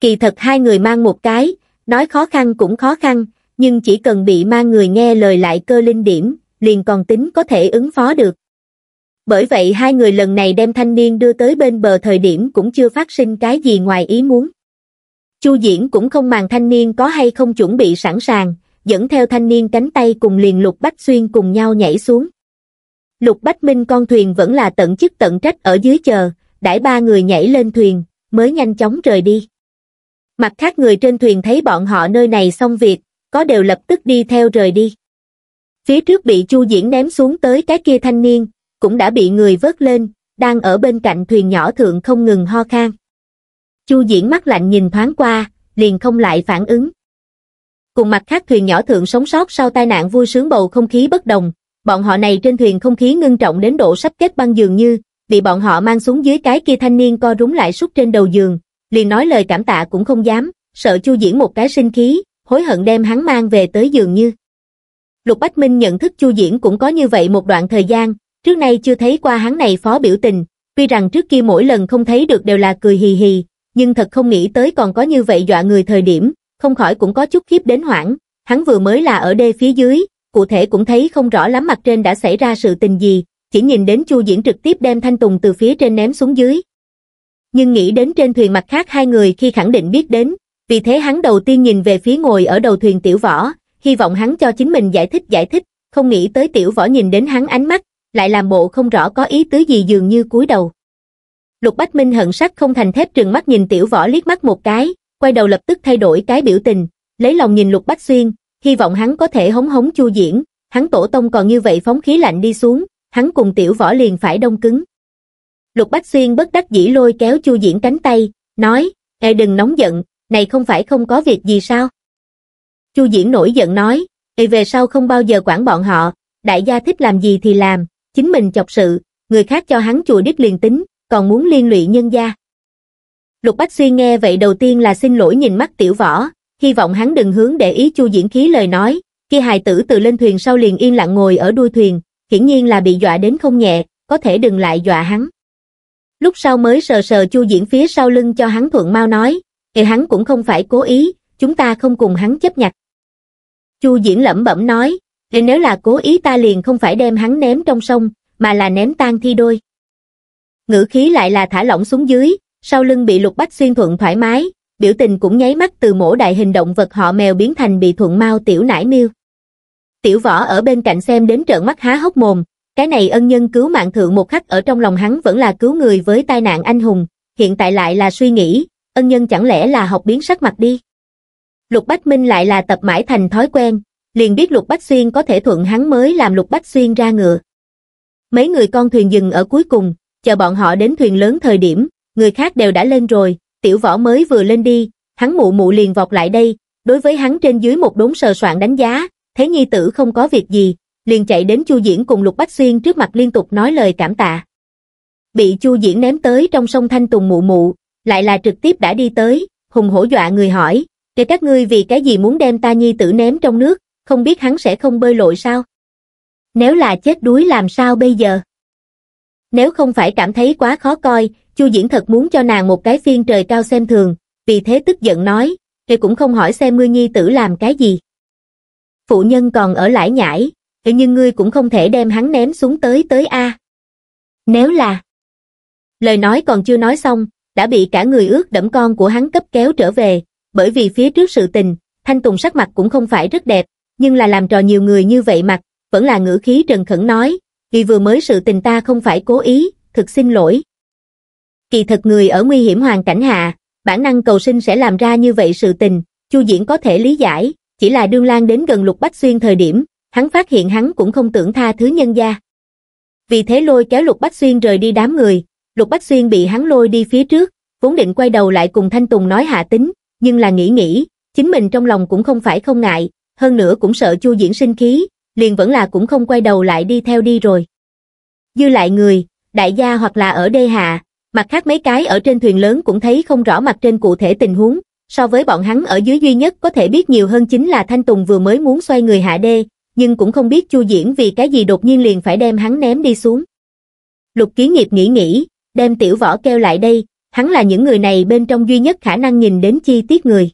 Kỳ thật hai người mang một cái, nói khó khăn cũng khó khăn, nhưng chỉ cần bị ma người nghe lời lại cơ linh điểm, liền còn tính có thể ứng phó được. Bởi vậy hai người lần này đem thanh niên đưa tới bên bờ thời điểm cũng chưa phát sinh cái gì ngoài ý muốn. Chu Diễn cũng không màng thanh niên có hay không chuẩn bị sẵn sàng, dẫn theo thanh niên cánh tay cùng liền Lục Bách Xuyên cùng nhau nhảy xuống. Lục Bách Minh con thuyền vẫn là tận chức tận trách ở dưới chờ, đãi ba người nhảy lên thuyền, mới nhanh chóng rời đi. Mặt khác người trên thuyền thấy bọn họ nơi này xong việc, có đều lập tức đi theo rời đi. Phía trước bị Chu Diễn ném xuống tới cái kia thanh niên, cũng đã bị người vớt lên, đang ở bên cạnh thuyền nhỏ thượng không ngừng ho khan. Chu Diễn mắt lạnh nhìn thoáng qua, liền không lại phản ứng. Cùng mặt khác thuyền nhỏ thượng sống sót sau tai nạn vui sướng bầu không khí bất đồng, bọn họ này trên thuyền không khí ngưng trọng đến độ sắp kết băng dường như, bị bọn họ mang xuống dưới cái kia thanh niên co rúm lại sút trên đầu giường, liền nói lời cảm tạ cũng không dám, sợ Chu Diễn một cái sinh khí, hối hận đem hắn mang về tới giường như. Lục Bách Minh nhận thức Chu Diễn cũng có như vậy một đoạn thời gian, trước nay chưa thấy qua hắn này phó biểu tình, tuy rằng trước kia mỗi lần không thấy được đều là cười hì hì, nhưng thật không nghĩ tới còn có như vậy dọa người thời điểm, không khỏi cũng có chút khiếp đến hoảng, hắn vừa mới là ở đê phía dưới, cụ thể cũng thấy không rõ lắm mặt trên đã xảy ra sự tình gì, chỉ nhìn đến Chu Diễn trực tiếp đem thanh tùng từ phía trên ném xuống dưới. Nhưng nghĩ đến trên thuyền mặt khác hai người khi khẳng định biết đến, vì thế hắn đầu tiên nhìn về phía ngồi ở đầu thuyền tiểu võ, hy vọng hắn cho chính mình giải thích giải thích, không nghĩ tới tiểu võ nhìn đến hắn ánh mắt, lại làm bộ không rõ có ý tứ gì dường như cúi đầu lục bách minh hận sắc không thành thép trừng mắt nhìn tiểu võ liếc mắt một cái quay đầu lập tức thay đổi cái biểu tình lấy lòng nhìn lục bách xuyên hy vọng hắn có thể hống hống chu diễn hắn tổ tông còn như vậy phóng khí lạnh đi xuống hắn cùng tiểu võ liền phải đông cứng lục bách xuyên bất đắc dĩ lôi kéo chu diễn cánh tay nói ê đừng nóng giận này không phải không có việc gì sao chu diễn nổi giận nói ê về sau không bao giờ quản bọn họ đại gia thích làm gì thì làm chính mình chọc sự người khác cho hắn chùa đít liền tính còn muốn liên lụy nhân gia. Lục Bách Xuyên nghe vậy đầu tiên là xin lỗi nhìn mắt tiểu võ, hy vọng hắn đừng hướng để ý chu diễn khí lời nói, khi hài tử từ lên thuyền sau liền yên lặng ngồi ở đuôi thuyền, hiển nhiên là bị dọa đến không nhẹ, có thể đừng lại dọa hắn. Lúc sau mới sờ sờ chu diễn phía sau lưng cho hắn thuận mau nói, thì hắn cũng không phải cố ý, chúng ta không cùng hắn chấp nhặt. Chu diễn lẩm bẩm nói, thì nếu là cố ý ta liền không phải đem hắn ném trong sông, mà là ném tan thi đôi ngữ khí lại là thả lỏng xuống dưới, sau lưng bị lục bách xuyên thuận thoải mái, biểu tình cũng nháy mắt từ mổ đại hình động vật họ mèo biến thành bị thuận mau tiểu nải miêu. Tiểu võ ở bên cạnh xem đến trợn mắt há hốc mồm, cái này ân nhân cứu mạng thượng một khắc ở trong lòng hắn vẫn là cứu người với tai nạn anh hùng, hiện tại lại là suy nghĩ, ân nhân chẳng lẽ là học biến sắc mặt đi. Lục Bách Minh lại là tập mãi thành thói quen, liền biết Lục Bách Xuyên có thể thuận hắn mới làm Lục Bách Xuyên ra ngựa. Mấy người con thuyền dừng ở cuối cùng, chờ bọn họ đến thuyền lớn thời điểm, người khác đều đã lên rồi, tiểu võ mới vừa lên đi, hắn mụ mụ liền vọt lại đây, đối với hắn trên dưới một đống sờ soạn đánh giá, thế nhi tử không có việc gì, liền chạy đến chu diễn cùng lục bách xuyên trước mặt liên tục nói lời cảm tạ. Bị chu diễn ném tới trong sông Thanh Tùng mụ mụ, lại là trực tiếp đã đi tới, hùng hổ dọa người hỏi, để các ngươi vì cái gì muốn đem ta nhi tử ném trong nước, không biết hắn sẽ không bơi lội sao? Nếu là chết đuối làm sao bây giờ? nếu không phải cảm thấy quá khó coi, Chu Diễn thật muốn cho nàng một cái phiên trời cao xem thường, vì thế tức giận nói, thì cũng không hỏi xem ngươi nhi tử làm cái gì. Phụ nhân còn ở lại nhãi, thế nhưng ngươi cũng không thể đem hắn ném xuống tới tới A. Nếu là... Lời nói còn chưa nói xong, đã bị cả người ướt đẫm con của hắn cấp kéo trở về, bởi vì phía trước sự tình, Thanh Tùng sắc mặt cũng không phải rất đẹp, nhưng là làm trò nhiều người như vậy mặt, vẫn là ngữ khí trần khẩn nói, vì vừa mới sự tình ta không phải cố ý, thực xin lỗi. Kỳ thật người ở nguy hiểm hoàn cảnh hạ, bản năng cầu sinh sẽ làm ra như vậy sự tình, Chu Diễn có thể lý giải, chỉ là đương lan đến gần Lục Bách Xuyên thời điểm, hắn phát hiện hắn cũng không tưởng tha thứ nhân gia. Vì thế lôi kéo Lục Bách Xuyên rời đi đám người, Lục Bách Xuyên bị hắn lôi đi phía trước, vốn định quay đầu lại cùng Thanh Tùng nói hạ tính, nhưng là nghĩ nghĩ, chính mình trong lòng cũng không phải không ngại, hơn nữa cũng sợ Chu Diễn sinh khí, liền vẫn là cũng không quay đầu lại đi theo đi rồi. Dư lại người, đại gia hoặc là ở đê hạ, mặt khác mấy cái ở trên thuyền lớn cũng thấy không rõ mặt trên cụ thể tình huống, so với bọn hắn ở dưới duy nhất có thể biết nhiều hơn chính là Thanh Tùng vừa mới muốn xoay người hạ đê, nhưng cũng không biết Chu Diễn vì cái gì đột nhiên liền phải đem hắn ném đi xuống. Lục Ký Nghiệp nghĩ nghĩ, đem tiểu võ kêu lại đây, hắn là những người này bên trong duy nhất khả năng nhìn đến chi tiết người.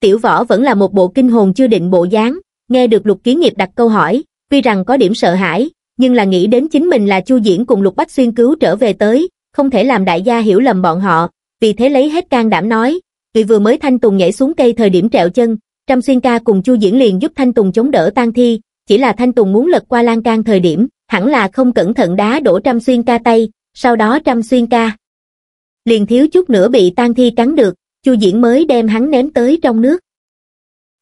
Tiểu võ vẫn là một bộ kinh hồn chưa định bộ dáng, Nghe được Lục Kiến Nghiệp đặt câu hỏi, tuy rằng có điểm sợ hãi, nhưng là nghĩ đến chính mình là Chu Diễn cùng Lục Bách Xuyên cứu trở về tới, không thể làm đại gia hiểu lầm bọn họ, vì thế lấy hết can đảm nói, vì vừa mới Thanh Tùng nhảy xuống cây thời điểm trẹo chân, Trăm Xuyên ca cùng Chu Diễn liền giúp Thanh Tùng chống đỡ tan thi, chỉ là Thanh Tùng muốn lật qua lan can thời điểm, hẳn là không cẩn thận đá đổ Trăm Xuyên ca tay, sau đó Trăm Xuyên ca liền thiếu chút nữa bị tan thi cắn được, Chu Diễn mới đem hắn ném tới trong nước.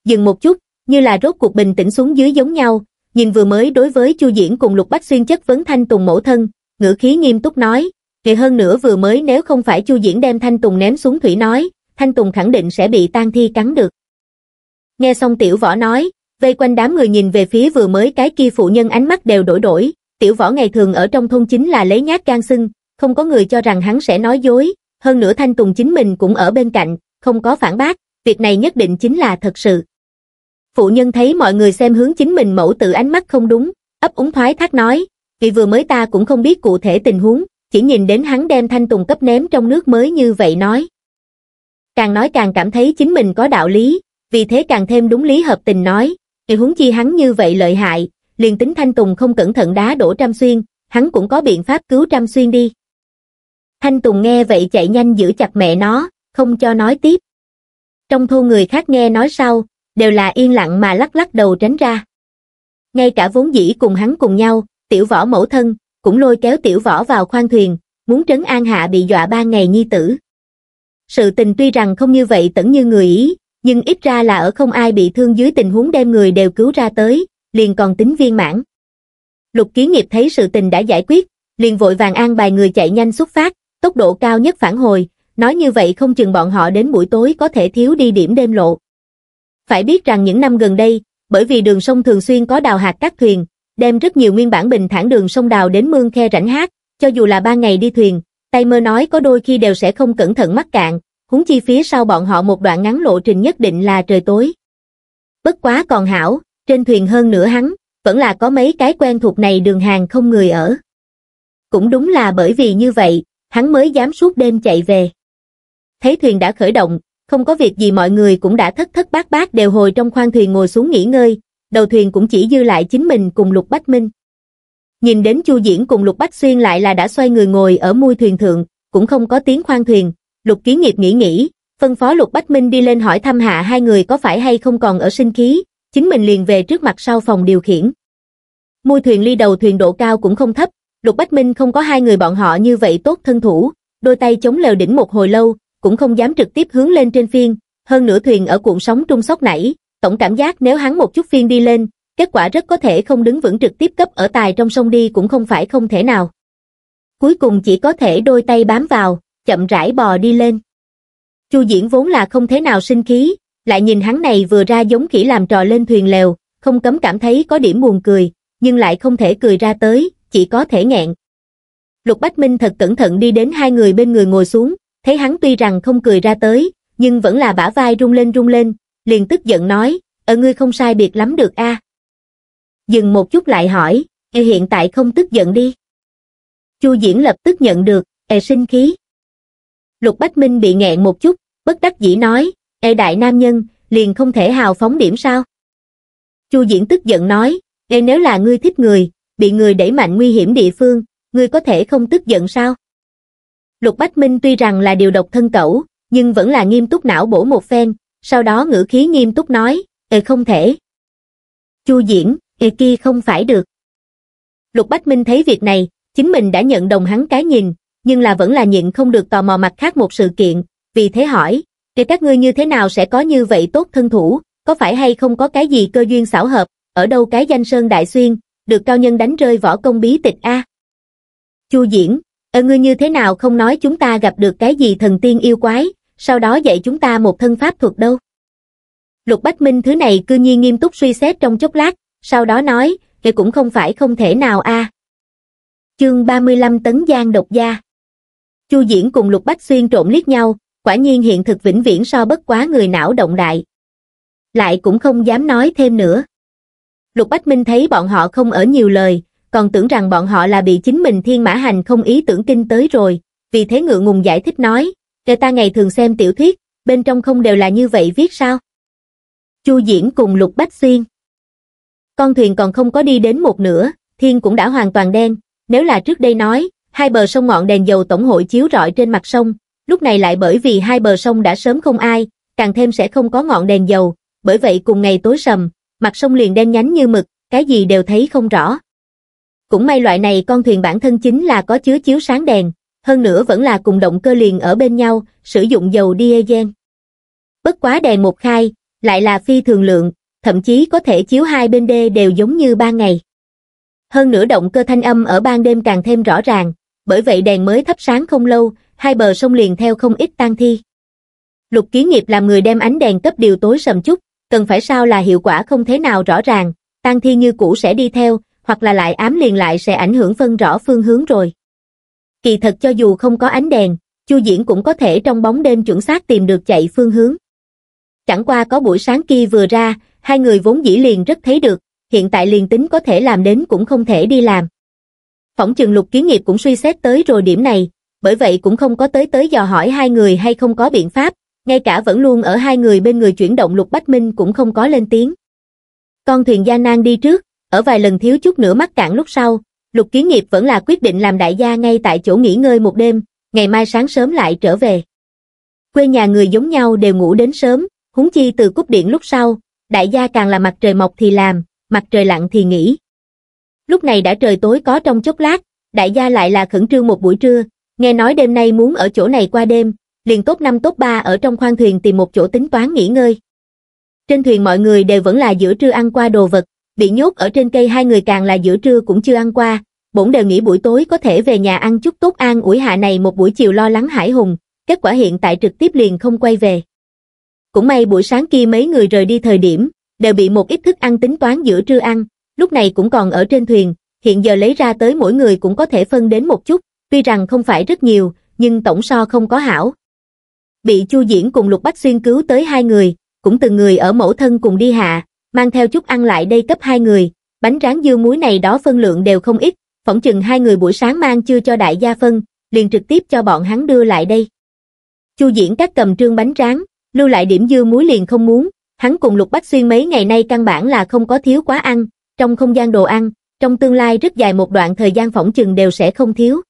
Dừng một chút, như là rốt cuộc bình tĩnh xuống dưới giống nhau, nhìn vừa mới đối với Chu Diễn cùng Lục Bách Xuyên chất vấn Thanh Tùng mẫu thân, ngữ khí nghiêm túc nói, thì hơn nữa vừa mới nếu không phải Chu Diễn đem Thanh Tùng ném xuống thủy nói, Thanh Tùng khẳng định sẽ bị tan thi cắn được. Nghe xong Tiểu Võ nói, vây quanh đám người nhìn về phía vừa mới cái kia phụ nhân ánh mắt đều đổi đổi, Tiểu Võ ngày thường ở trong thôn chính là lấy nhát gan sưng, không có người cho rằng hắn sẽ nói dối, hơn nữa Thanh Tùng chính mình cũng ở bên cạnh, không có phản bác, việc này nhất định chính là thật sự phụ nhân thấy mọi người xem hướng chính mình mẫu tự ánh mắt không đúng, ấp úng thoái thác nói, vì vừa mới ta cũng không biết cụ thể tình huống, chỉ nhìn đến hắn đem thanh tùng cấp ném trong nước mới như vậy nói. Càng nói càng cảm thấy chính mình có đạo lý, vì thế càng thêm đúng lý hợp tình nói, vì huống chi hắn như vậy lợi hại, liền tính thanh tùng không cẩn thận đá đổ trăm xuyên, hắn cũng có biện pháp cứu trăm xuyên đi. Thanh Tùng nghe vậy chạy nhanh giữ chặt mẹ nó, không cho nói tiếp. Trong thôn người khác nghe nói sau, đều là yên lặng mà lắc lắc đầu tránh ra. Ngay cả vốn dĩ cùng hắn cùng nhau, tiểu võ mẫu thân, cũng lôi kéo tiểu võ vào khoang thuyền, muốn trấn an hạ bị dọa ba ngày nhi tử. Sự tình tuy rằng không như vậy tẫn như người ý, nhưng ít ra là ở không ai bị thương dưới tình huống đem người đều cứu ra tới, liền còn tính viên mãn. Lục ký nghiệp thấy sự tình đã giải quyết, liền vội vàng an bài người chạy nhanh xuất phát, tốc độ cao nhất phản hồi, nói như vậy không chừng bọn họ đến buổi tối có thể thiếu đi điểm đêm lộ. Phải biết rằng những năm gần đây, bởi vì đường sông thường xuyên có đào hạt các thuyền, đem rất nhiều nguyên bản bình thản đường sông đào đến mương khe rãnh hát, cho dù là ba ngày đi thuyền, tay mơ nói có đôi khi đều sẽ không cẩn thận mắc cạn, húng chi phía sau bọn họ một đoạn ngắn lộ trình nhất định là trời tối. Bất quá còn hảo, trên thuyền hơn nửa hắn, vẫn là có mấy cái quen thuộc này đường hàng không người ở. Cũng đúng là bởi vì như vậy, hắn mới dám suốt đêm chạy về. Thấy thuyền đã khởi động, không có việc gì mọi người cũng đã thất thất bát bát đều hồi trong khoang thuyền ngồi xuống nghỉ ngơi, đầu thuyền cũng chỉ dư lại chính mình cùng Lục Bách Minh. Nhìn đến Chu Diễn cùng Lục Bách Xuyên lại là đã xoay người ngồi ở mui thuyền thượng, cũng không có tiếng khoang thuyền, Lục Kiến Nghiệp nghĩ nghĩ, phân phó Lục Bách Minh đi lên hỏi thăm hạ hai người có phải hay không còn ở sinh khí, chính mình liền về trước mặt sau phòng điều khiển. Mui thuyền ly đầu thuyền độ cao cũng không thấp, Lục Bách Minh không có hai người bọn họ như vậy tốt thân thủ, đôi tay chống lều đỉnh một hồi lâu, cũng không dám trực tiếp hướng lên trên phiên, hơn nửa thuyền ở cuộn sóng trung sóc nảy, tổng cảm giác nếu hắn một chút phiên đi lên, kết quả rất có thể không đứng vững trực tiếp cấp ở tài trong sông đi cũng không phải không thể nào. Cuối cùng chỉ có thể đôi tay bám vào, chậm rãi bò đi lên. Chu Diễn vốn là không thế nào sinh khí, lại nhìn hắn này vừa ra giống khỉ làm trò lên thuyền lều, không cấm cảm thấy có điểm buồn cười, nhưng lại không thể cười ra tới, chỉ có thể nghẹn. Lục Bách Minh thật cẩn thận đi đến hai người bên người ngồi xuống, thấy hắn tuy rằng không cười ra tới, nhưng vẫn là bả vai rung lên rung lên, liền tức giận nói, ở ờ, ngươi không sai biệt lắm được a Dừng một chút lại hỏi, e hiện tại không tức giận đi. Chu Diễn lập tức nhận được, e sinh khí. Lục Bách Minh bị nghẹn một chút, bất đắc dĩ nói, e đại nam nhân, liền không thể hào phóng điểm sao. Chu Diễn tức giận nói, e nếu là ngươi thích người, bị người đẩy mạnh nguy hiểm địa phương, ngươi có thể không tức giận sao? lục bách minh tuy rằng là điều độc thân cẩu nhưng vẫn là nghiêm túc não bổ một phen sau đó ngữ khí nghiêm túc nói ê không thể chu diễn ê kia không phải được lục bách minh thấy việc này chính mình đã nhận đồng hắn cái nhìn nhưng là vẫn là nhịn không được tò mò mặt khác một sự kiện vì thế hỏi ê các ngươi như thế nào sẽ có như vậy tốt thân thủ có phải hay không có cái gì cơ duyên xảo hợp ở đâu cái danh sơn đại xuyên được cao nhân đánh rơi võ công bí tịch a chu diễn Ờ ngươi như thế nào không nói chúng ta gặp được cái gì thần tiên yêu quái, sau đó dạy chúng ta một thân pháp thuật đâu. Lục Bách Minh thứ này cư nhiên nghiêm túc suy xét trong chốc lát, sau đó nói, thì cũng không phải không thể nào a. À. Chương 35 Tấn Giang độc gia Chu Diễn cùng Lục Bách Xuyên trộn liếc nhau, quả nhiên hiện thực vĩnh viễn so bất quá người não động đại. Lại cũng không dám nói thêm nữa. Lục Bách Minh thấy bọn họ không ở nhiều lời, còn tưởng rằng bọn họ là bị chính mình thiên mã hành không ý tưởng kinh tới rồi, vì thế ngựa ngùng giải thích nói, người ta ngày thường xem tiểu thuyết, bên trong không đều là như vậy viết sao? Chu Diễn cùng Lục Bách Xuyên Con thuyền còn không có đi đến một nửa, thiên cũng đã hoàn toàn đen, nếu là trước đây nói, hai bờ sông ngọn đèn dầu tổng hội chiếu rọi trên mặt sông, lúc này lại bởi vì hai bờ sông đã sớm không ai, càng thêm sẽ không có ngọn đèn dầu, bởi vậy cùng ngày tối sầm, mặt sông liền đen nhánh như mực, cái gì đều thấy không rõ. Cũng may loại này con thuyền bản thân chính là có chứa chiếu sáng đèn, hơn nữa vẫn là cùng động cơ liền ở bên nhau, sử dụng dầu diesel. Bất quá đèn một khai, lại là phi thường lượng, thậm chí có thể chiếu hai bên đê đều giống như ban ngày. Hơn nữa động cơ thanh âm ở ban đêm càng thêm rõ ràng, bởi vậy đèn mới thắp sáng không lâu, hai bờ sông liền theo không ít tan thi. Lục Ký Nghiệp làm người đem ánh đèn cấp điều tối sầm chút, cần phải sao là hiệu quả không thế nào rõ ràng, tan thi như cũ sẽ đi theo, hoặc là lại ám liền lại sẽ ảnh hưởng phân rõ phương hướng rồi. Kỳ thật cho dù không có ánh đèn, Chu Diễn cũng có thể trong bóng đêm chuẩn xác tìm được chạy phương hướng. Chẳng qua có buổi sáng kia vừa ra, hai người vốn dĩ liền rất thấy được, hiện tại liền tính có thể làm đến cũng không thể đi làm. Phỏng chừng lục kiến nghiệp cũng suy xét tới rồi điểm này, bởi vậy cũng không có tới tới dò hỏi hai người hay không có biện pháp, ngay cả vẫn luôn ở hai người bên người chuyển động lục bách minh cũng không có lên tiếng. Con thuyền Gia Nan đi trước, ở vài lần thiếu chút nữa mắc cạn lúc sau, Lục Kiến Nghiệp vẫn là quyết định làm đại gia ngay tại chỗ nghỉ ngơi một đêm, ngày mai sáng sớm lại trở về. Quê nhà người giống nhau đều ngủ đến sớm, húng chi từ cúp điện lúc sau, đại gia càng là mặt trời mọc thì làm, mặt trời lặn thì nghỉ. Lúc này đã trời tối có trong chốc lát, đại gia lại là khẩn trương một buổi trưa, nghe nói đêm nay muốn ở chỗ này qua đêm, liền tốt năm tốt ba ở trong khoang thuyền tìm một chỗ tính toán nghỉ ngơi. Trên thuyền mọi người đều vẫn là giữa trưa ăn qua đồ vật, bị nhốt ở trên cây hai người càng là giữa trưa cũng chưa ăn qua, bổn đều nghĩ buổi tối có thể về nhà ăn chút tốt an ủi hạ này một buổi chiều lo lắng hải hùng, kết quả hiện tại trực tiếp liền không quay về. Cũng may buổi sáng kia mấy người rời đi thời điểm, đều bị một ít thức ăn tính toán giữa trưa ăn, lúc này cũng còn ở trên thuyền, hiện giờ lấy ra tới mỗi người cũng có thể phân đến một chút, tuy rằng không phải rất nhiều, nhưng tổng so không có hảo. Bị Chu Diễn cùng Lục Bách Xuyên cứu tới hai người, cũng từng người ở mẫu thân cùng đi hạ, mang theo chút ăn lại đây cấp hai người, bánh rán dưa muối này đó phân lượng đều không ít, phỏng chừng hai người buổi sáng mang chưa cho đại gia phân, liền trực tiếp cho bọn hắn đưa lại đây. Chu diễn các cầm trương bánh rán, lưu lại điểm dưa muối liền không muốn, hắn cùng Lục Bách Xuyên mấy ngày nay căn bản là không có thiếu quá ăn, trong không gian đồ ăn, trong tương lai rất dài một đoạn thời gian phỏng chừng đều sẽ không thiếu.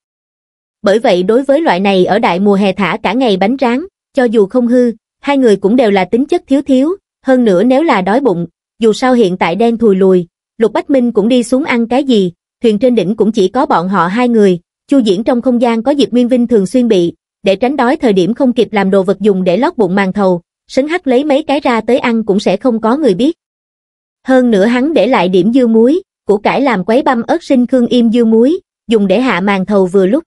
Bởi vậy đối với loại này ở đại mùa hè thả cả ngày bánh rán, cho dù không hư, hai người cũng đều là tính chất thiếu thiếu, hơn nữa nếu là đói bụng, dù sao hiện tại đen thùi lùi, Lục Bách Minh cũng đi xuống ăn cái gì, thuyền trên đỉnh cũng chỉ có bọn họ hai người, chu diễn trong không gian có Diệp Nguyên Vinh thường xuyên bị, để tránh đói thời điểm không kịp làm đồ vật dùng để lót bụng màn thầu, sấn hắt lấy mấy cái ra tới ăn cũng sẽ không có người biết. Hơn nữa hắn để lại điểm dưa muối, củ cải làm quấy băm ớt sinh khương im dưa muối, dùng để hạ màn thầu vừa lúc.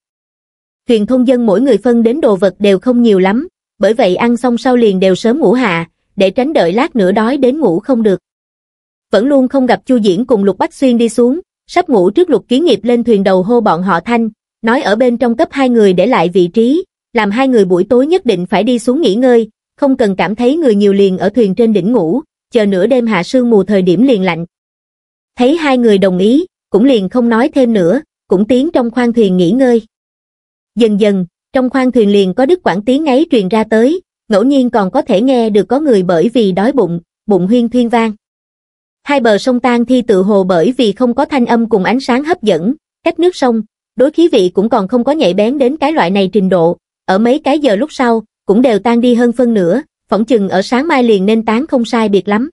Thuyền thôn dân mỗi người phân đến đồ vật đều không nhiều lắm, bởi vậy ăn xong sau liền đều sớm ngủ hạ, để tránh đợi lát nữa đói đến ngủ không được vẫn luôn không gặp Chu Diễn cùng Lục Bách Xuyên đi xuống, sắp ngủ trước Lục Kiến Nghiệp lên thuyền đầu hô bọn họ thanh, nói ở bên trong cấp hai người để lại vị trí, làm hai người buổi tối nhất định phải đi xuống nghỉ ngơi, không cần cảm thấy người nhiều liền ở thuyền trên đỉnh ngủ, chờ nửa đêm hạ sương mù thời điểm liền lạnh. Thấy hai người đồng ý, cũng liền không nói thêm nữa, cũng tiến trong khoang thuyền nghỉ ngơi. Dần dần, trong khoang thuyền liền có đức quảng tiếng ngáy truyền ra tới, ngẫu nhiên còn có thể nghe được có người bởi vì đói bụng, bụng huyên thuyên vang. Hai bờ sông tan thi tự hồ bởi vì không có thanh âm cùng ánh sáng hấp dẫn, cách nước sông, đối khí vị cũng còn không có nhạy bén đến cái loại này trình độ, ở mấy cái giờ lúc sau, cũng đều tan đi hơn phân nữa phỏng chừng ở sáng mai liền nên tán không sai biệt lắm.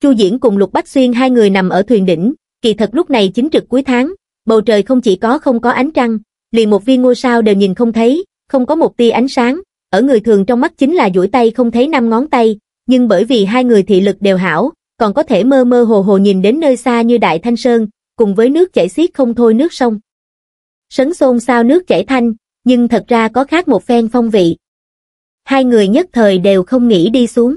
Chu Diễn cùng Lục Bách Xuyên hai người nằm ở thuyền đỉnh, kỳ thật lúc này chính trực cuối tháng, bầu trời không chỉ có không có ánh trăng, liền một viên ngôi sao đều nhìn không thấy, không có một tia ánh sáng, ở người thường trong mắt chính là duỗi tay không thấy năm ngón tay, nhưng bởi vì hai người thị lực đều hảo, còn có thể mơ mơ hồ hồ nhìn đến nơi xa như Đại Thanh Sơn, cùng với nước chảy xiết không thôi nước sông. Sấn xôn sao nước chảy thanh, nhưng thật ra có khác một phen phong vị. Hai người nhất thời đều không nghĩ đi xuống.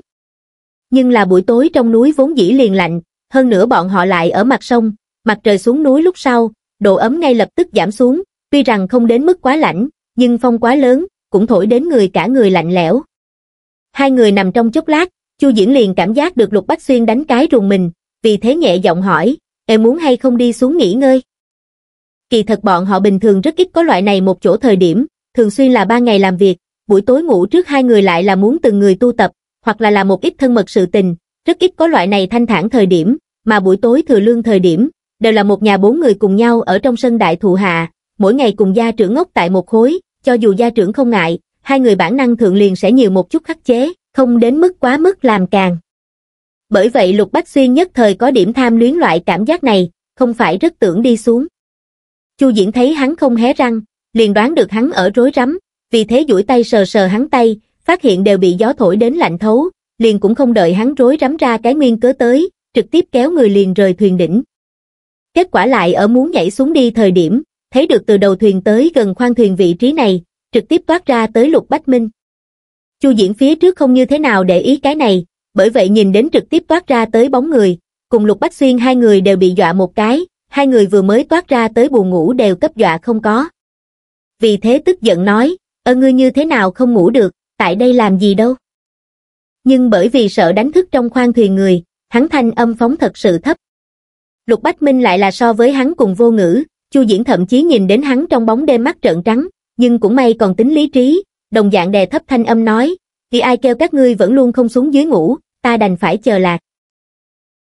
Nhưng là buổi tối trong núi vốn dĩ liền lạnh, hơn nữa bọn họ lại ở mặt sông, mặt trời xuống núi lúc sau, độ ấm ngay lập tức giảm xuống, tuy rằng không đến mức quá lạnh, nhưng phong quá lớn, cũng thổi đến người cả người lạnh lẽo. Hai người nằm trong chốc lát, Chu Diễn liền cảm giác được Lục Bách Xuyên đánh cái rùng mình, vì thế nhẹ giọng hỏi, em muốn hay không đi xuống nghỉ ngơi? Kỳ thật bọn họ bình thường rất ít có loại này một chỗ thời điểm, thường xuyên là ba ngày làm việc, buổi tối ngủ trước hai người lại là muốn từng người tu tập, hoặc là làm một ít thân mật sự tình, rất ít có loại này thanh thản thời điểm, mà buổi tối thừa lương thời điểm, đều là một nhà bốn người cùng nhau ở trong sân đại thụ hạ, mỗi ngày cùng gia trưởng ngốc tại một khối, cho dù gia trưởng không ngại, hai người bản năng thượng liền sẽ nhiều một chút khắc chế, không đến mức quá mức làm càng. Bởi vậy Lục Bách Xuyên nhất thời có điểm tham luyến loại cảm giác này, không phải rất tưởng đi xuống. Chu Diễn thấy hắn không hé răng, liền đoán được hắn ở rối rắm, vì thế duỗi tay sờ sờ hắn tay, phát hiện đều bị gió thổi đến lạnh thấu, liền cũng không đợi hắn rối rắm ra cái nguyên cớ tới, trực tiếp kéo người liền rời thuyền đỉnh. Kết quả lại ở muốn nhảy xuống đi thời điểm, thấy được từ đầu thuyền tới gần khoang thuyền vị trí này, trực tiếp toát ra tới Lục Bách Minh. Chu Diễn phía trước không như thế nào để ý cái này, bởi vậy nhìn đến trực tiếp toát ra tới bóng người, cùng Lục Bách Xuyên hai người đều bị dọa một cái, hai người vừa mới toát ra tới buồn ngủ đều cấp dọa không có. Vì thế tức giận nói, ơ ngươi như thế nào không ngủ được, tại đây làm gì đâu. Nhưng bởi vì sợ đánh thức trong khoang thuyền người, hắn thanh âm phóng thật sự thấp. Lục Bách Minh lại là so với hắn cùng vô ngữ, Chu Diễn thậm chí nhìn đến hắn trong bóng đêm mắt trợn trắng, nhưng cũng may còn tính lý trí, đồng dạng đè thấp thanh âm nói, khi ai kêu các ngươi vẫn luôn không xuống dưới ngủ, ta đành phải chờ lạc.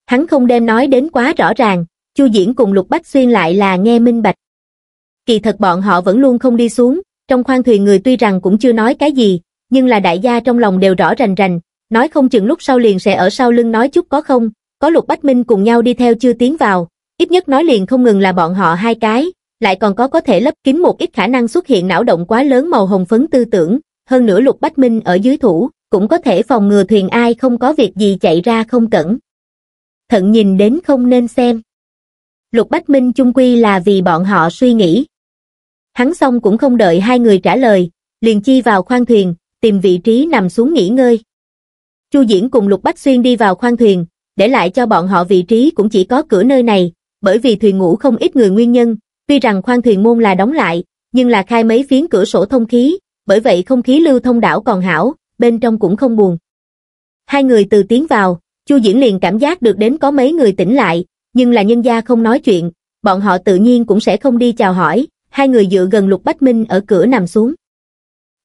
Hắn không đem nói đến quá rõ ràng, Chu Diễn cùng Lục Bách Xuyên lại là nghe minh bạch. Kỳ thật bọn họ vẫn luôn không đi xuống, trong khoang thuyền người tuy rằng cũng chưa nói cái gì, nhưng là đại gia trong lòng đều rõ rành rành, nói không chừng lúc sau liền sẽ ở sau lưng nói chút có không, có Lục Bách Minh cùng nhau đi theo chưa tiến vào, ít nhất nói liền không ngừng là bọn họ hai cái, lại còn có có thể lấp kín một ít khả năng xuất hiện não động quá lớn màu hồng phấn tư tưởng, hơn nữa lục bách minh ở dưới thủ, cũng có thể phòng ngừa thuyền ai không có việc gì chạy ra không cẩn. Thận nhìn đến không nên xem. Lục Bách Minh chung quy là vì bọn họ suy nghĩ. Hắn xong cũng không đợi hai người trả lời, liền chi vào khoang thuyền, tìm vị trí nằm xuống nghỉ ngơi. Chu Diễn cùng Lục Bách Xuyên đi vào khoang thuyền, để lại cho bọn họ vị trí cũng chỉ có cửa nơi này, bởi vì thuyền ngủ không ít người nguyên nhân, Tuy rằng khoang thuyền môn là đóng lại, nhưng là khai mấy phiến cửa sổ thông khí, bởi vậy không khí lưu thông đảo còn hảo, bên trong cũng không buồn. Hai người từ tiến vào, Chu Diễn liền cảm giác được đến có mấy người tỉnh lại, nhưng là nhân gia không nói chuyện, bọn họ tự nhiên cũng sẽ không đi chào hỏi, hai người dựa gần Lục Bách Minh ở cửa nằm xuống.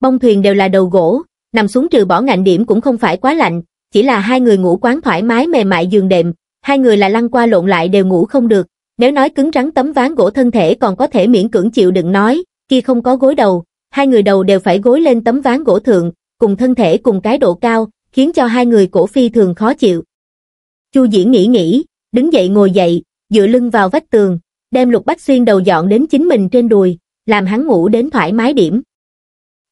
Bông thuyền đều là đầu gỗ, nằm xuống trừ bỏ ngạnh điểm cũng không phải quá lạnh, chỉ là hai người ngủ quán thoải mái mềm mại giường đệm, hai người là lăn qua lộn lại đều ngủ không được, nếu nói cứng rắn tấm ván gỗ thân thể còn có thể miễn cưỡng chịu đựng nói, kia không có gối đầu, hai người đầu đều phải gối lên tấm ván gỗ thượng, cùng thân thể cùng cái độ cao, khiến cho hai người cổ phi thường khó chịu. Chu Diễn nghĩ nghĩ, đứng dậy ngồi dậy, dựa lưng vào vách tường, đem Lục Bách Xuyên đầu dọn đến chính mình trên đùi, làm hắn ngủ đến thoải mái điểm.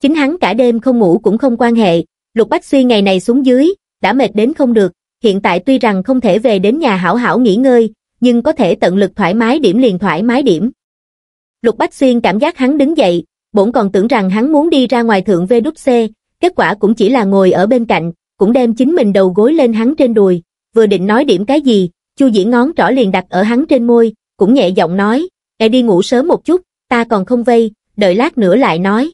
Chính hắn cả đêm không ngủ cũng không quan hệ, Lục Bách Xuyên ngày này xuống dưới, đã mệt đến không được, hiện tại tuy rằng không thể về đến nhà hảo hảo nghỉ ngơi, nhưng có thể tận lực thoải mái điểm liền thoải mái điểm. Lục Bách Xuyên cảm giác hắn đứng dậy, bổn còn tưởng rằng hắn muốn đi ra ngoài thượng VWC, kết quả cũng chỉ là ngồi ở bên cạnh, cũng đem chính mình đầu gối lên hắn trên đùi, vừa định nói điểm cái gì, Chu Dĩ ngón trỏ liền đặt ở hắn trên môi, cũng nhẹ giọng nói, "Ngài e đi ngủ sớm một chút, ta còn không vây, đợi lát nữa lại nói."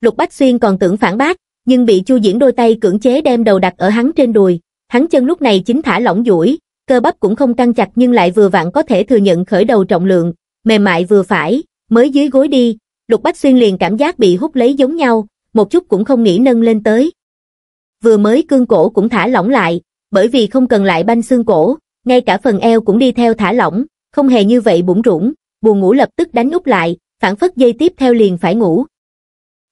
Lục Bách Xuyên còn tưởng phản bác, nhưng bị Chu Diễn đôi tay cưỡng chế đem đầu đặt ở hắn trên đùi, hắn chân lúc này chính thả lỏng duỗi, cơ bắp cũng không căng chặt nhưng lại vừa vặn có thể thừa nhận khởi đầu trọng lượng, mềm mại vừa phải, mới dưới gối đi, Lục Bách Xuyên liền cảm giác bị hút lấy giống nhau, một chút cũng không nghĩ nâng lên tới. Vừa mới cương cổ cũng thả lỏng lại, bởi vì không cần lại banh xương cổ, ngay cả phần eo cũng đi theo thả lỏng, không hề như vậy bủng rủng, buồn ngủ lập tức đánh úp lại, phản phất dây tiếp theo liền phải ngủ.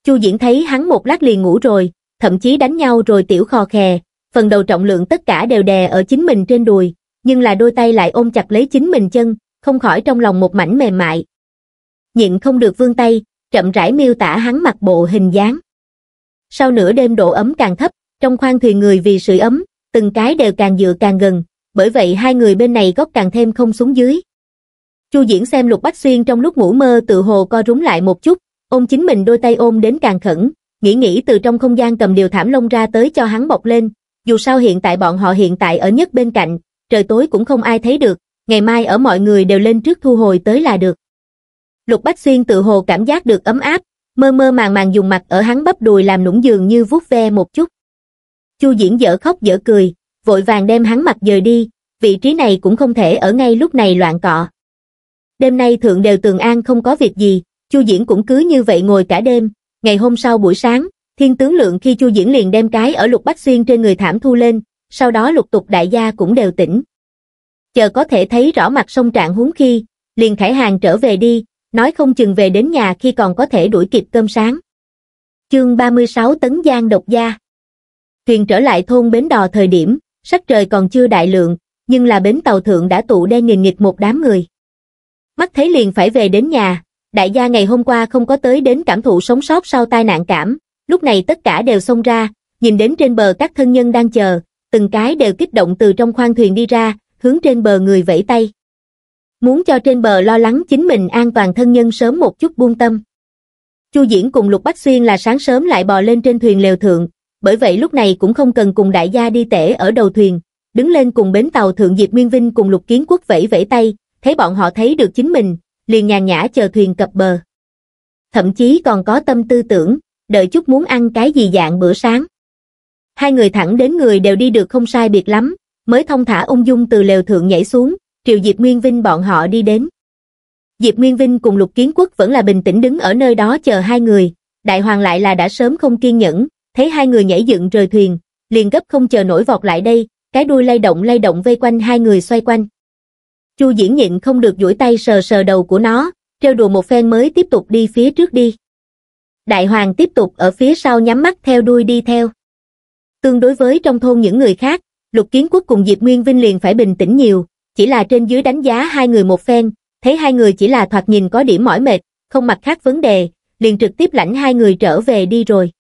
Chu Diễn thấy hắn một lát liền ngủ rồi, thậm chí đánh nhau rồi tiểu khò khè, phần đầu trọng lượng tất cả đều đè ở chính mình trên đùi, nhưng là đôi tay lại ôm chặt lấy chính mình chân, không khỏi trong lòng một mảnh mềm mại. Nhịn không được vương tay, chậm rãi miêu tả hắn mặt bộ hình dáng. Sau nửa đêm độ ấm càng thấp, trong khoang thuyền người vì sự ấm, từng cái đều càng dựa càng gần, bởi vậy hai người bên này góc càng thêm không xuống dưới. Chu Diễn xem Lục Bách Xuyên trong lúc ngủ mơ tự hồ co rúm lại một chút, ôm chính mình đôi tay ôm đến càng khẩn, nghĩ nghĩ từ trong không gian cầm điều thảm lông ra tới cho hắn bọc lên, dù sao hiện tại bọn họ hiện tại ở nhất bên cạnh, trời tối cũng không ai thấy được, ngày mai ở mọi người đều lên trước thu hồi tới là được. Lục Bách Xuyên tự hồ cảm giác được ấm áp, mơ mơ màng màng dùng mặt ở hắn bắp đùi làm nũng giường như vuốt ve một chút. Chu Diễn dở khóc dở cười, vội vàng đem hắn mặt dời đi, vị trí này cũng không thể ở ngay lúc này loạn cọ. Đêm nay thượng đều tường an không có việc gì, Chu Diễn cũng cứ như vậy ngồi cả đêm, ngày hôm sau buổi sáng, thiên tướng lượng khi Chu Diễn liền đem cái ở lục bách xuyên trên người thảm thu lên, sau đó lục tục đại gia cũng đều tỉnh. Chờ có thể thấy rõ mặt sông trạng huống khi, liền khải hàng trở về đi, nói không chừng về đến nhà khi còn có thể đuổi kịp cơm sáng. Chương 36 Tấn Giang độc gia Thuyền trở lại thôn bến đò thời điểm, sắc trời còn chưa đại lượng, nhưng là bến tàu thượng đã tụ đen nghìn nghịch một đám người. Mắt thấy liền phải về đến nhà, đại gia ngày hôm qua không có tới đến cảm thụ sống sót sau tai nạn cảm, lúc này tất cả đều xông ra, nhìn đến trên bờ các thân nhân đang chờ, từng cái đều kích động từ trong khoang thuyền đi ra, hướng trên bờ người vẫy tay. Muốn cho trên bờ lo lắng chính mình an toàn thân nhân sớm một chút buông tâm. Chu Diễn cùng Lục Bách Xuyên là sáng sớm lại bò lên trên thuyền lều thượng, bởi vậy lúc này cũng không cần cùng đại gia đi tể ở đầu thuyền, đứng lên cùng bến tàu thượng Diệp Nguyên Vinh cùng Lục Kiến Quốc vẫy vẫy tay, thấy bọn họ thấy được chính mình, liền nhàn nhã chờ thuyền cập bờ. Thậm chí còn có tâm tư tưởng, đợi chút muốn ăn cái gì dạng bữa sáng hai người thẳng đến người đều đi được không sai biệt lắm, mới thông thả ung dung từ lều thượng nhảy xuống, triệu Diệp Nguyên Vinh bọn họ đi đến. Diệp Nguyên Vinh cùng Lục Kiến Quốc vẫn là bình tĩnh đứng ở nơi đó chờ hai người, đại hoàng lại là đã sớm không kiên nhẫn, thấy hai người nhảy dựng rời thuyền, liền gấp không chờ nổi vọt lại đây, cái đuôi lay động lay động vây quanh hai người xoay quanh. Chu Diễn nhịn không được duỗi tay sờ sờ đầu của nó, trêu đùa một phen mới tiếp tục đi phía trước đi. Đại hoàng tiếp tục ở phía sau nhắm mắt theo đuôi đi theo. Tương đối với trong thôn những người khác, Lục Kiến Quốc cùng Diệp Nguyên Vinh liền phải bình tĩnh nhiều, chỉ là trên dưới đánh giá hai người một phen, thấy hai người chỉ là thoạt nhìn có điểm mỏi mệt, không mặt khác vấn đề, liền trực tiếp lãnh hai người trở về đi rồi.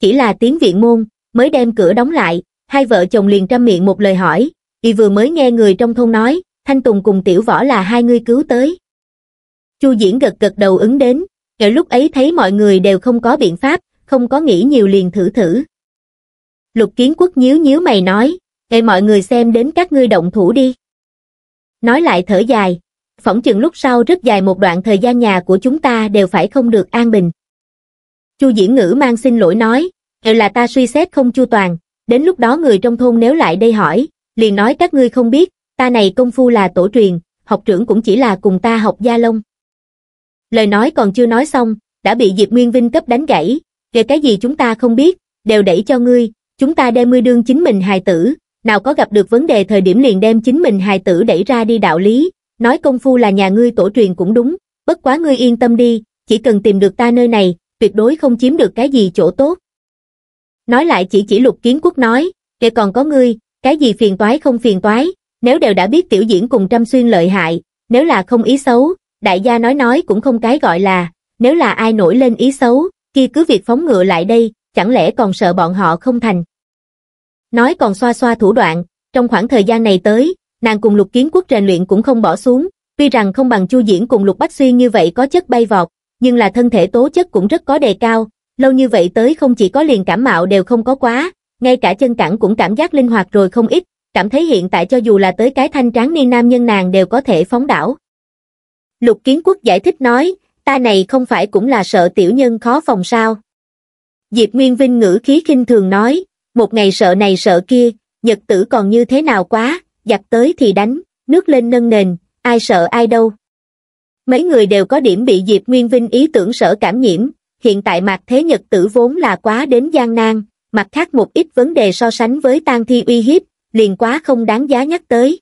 Chỉ là tiếng viện môn, mới đem cửa đóng lại, hai vợ chồng liền trăm miệng một lời hỏi, vì vừa mới nghe người trong thôn nói, Thanh Tùng cùng Tiểu Võ là hai người cứu tới. Chu Diễn gật gật đầu ứng đến, ngay lúc ấy thấy mọi người đều không có biện pháp, không có nghĩ nhiều liền thử thử. Lục Kiến Quốc nhíu nhíu mày nói, để mọi người xem đến các ngươi động thủ đi." Nói lại thở dài, phỏng chừng lúc sau rất dài một đoạn thời gian nhà của chúng ta đều phải không được an bình. Chu Diễn Ngữ mang xin lỗi nói, "Đều là ta suy xét không chu toàn, đến lúc đó người trong thôn nếu lại đây hỏi, liền nói các ngươi không biết, ta này công phu là tổ truyền, học trưởng cũng chỉ là cùng ta học gia lông." Lời nói còn chưa nói xong, đã bị Diệp Nguyên Vinh cấp đánh gãy, về cái gì chúng ta không biết, đều đẩy cho ngươi, chúng ta đem ngươi đương chính mình hài tử nào có gặp được vấn đề thời điểm liền đem chính mình hài tử đẩy ra đi đạo lý nói công phu là nhà ngươi tổ truyền cũng đúng bất quá ngươi yên tâm đi chỉ cần tìm được ta nơi này tuyệt đối không chiếm được cái gì chỗ tốt nói lại chỉ chỉ lục kiến quốc nói kể còn có ngươi cái gì phiền toái không phiền toái nếu đều đã biết tiểu diễn cùng trăm xuyên lợi hại nếu là không ý xấu đại gia nói nói cũng không cái gọi là nếu là ai nổi lên ý xấu kia cứ việc phóng ngựa lại đây chẳng lẽ còn sợ bọn họ không thành. Nói còn xoa xoa thủ đoạn, trong khoảng thời gian này tới, nàng cùng lục kiến quốc rèn luyện cũng không bỏ xuống, tuy rằng không bằng chu diễn cùng lục bách xuyên như vậy có chất bay vọt, nhưng là thân thể tố chất cũng rất có đề cao, lâu như vậy tới không chỉ có liền cảm mạo đều không có quá, ngay cả chân cẳng cũng cảm giác linh hoạt rồi không ít, cảm thấy hiện tại cho dù là tới cái thanh tráng niên nam nhân nàng đều có thể phóng đảo. Lục Kiến Quốc giải thích nói, ta này không phải cũng là sợ tiểu nhân khó phòng sao. Diệp Nguyên Vinh ngữ khí khinh thường nói, một ngày sợ này sợ kia, nhật tử còn như thế nào quá, giặt tới thì đánh, nước lên nâng nền, ai sợ ai đâu. Mấy người đều có điểm bị Diệp Nguyên Vinh ý tưởng sở cảm nhiễm, hiện tại mặt thế nhật tử vốn là quá đến gian nan, mặt khác một ít vấn đề so sánh với tang thi uy hiếp, liền quá không đáng giá nhắc tới.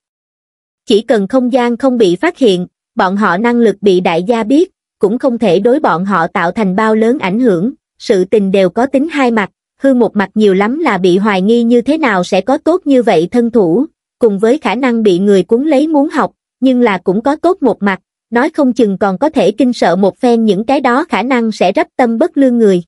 Chỉ cần không gian không bị phát hiện, bọn họ năng lực bị đại gia biết, cũng không thể đối bọn họ tạo thành bao lớn ảnh hưởng sự tình đều có tính hai mặt, hư một mặt nhiều lắm là bị hoài nghi như thế nào sẽ có tốt như vậy thân thủ, cùng với khả năng bị người cuốn lấy muốn học, nhưng là cũng có tốt một mặt, nói không chừng còn có thể kinh sợ một phen những cái đó khả năng sẽ rắp tâm bất lương người.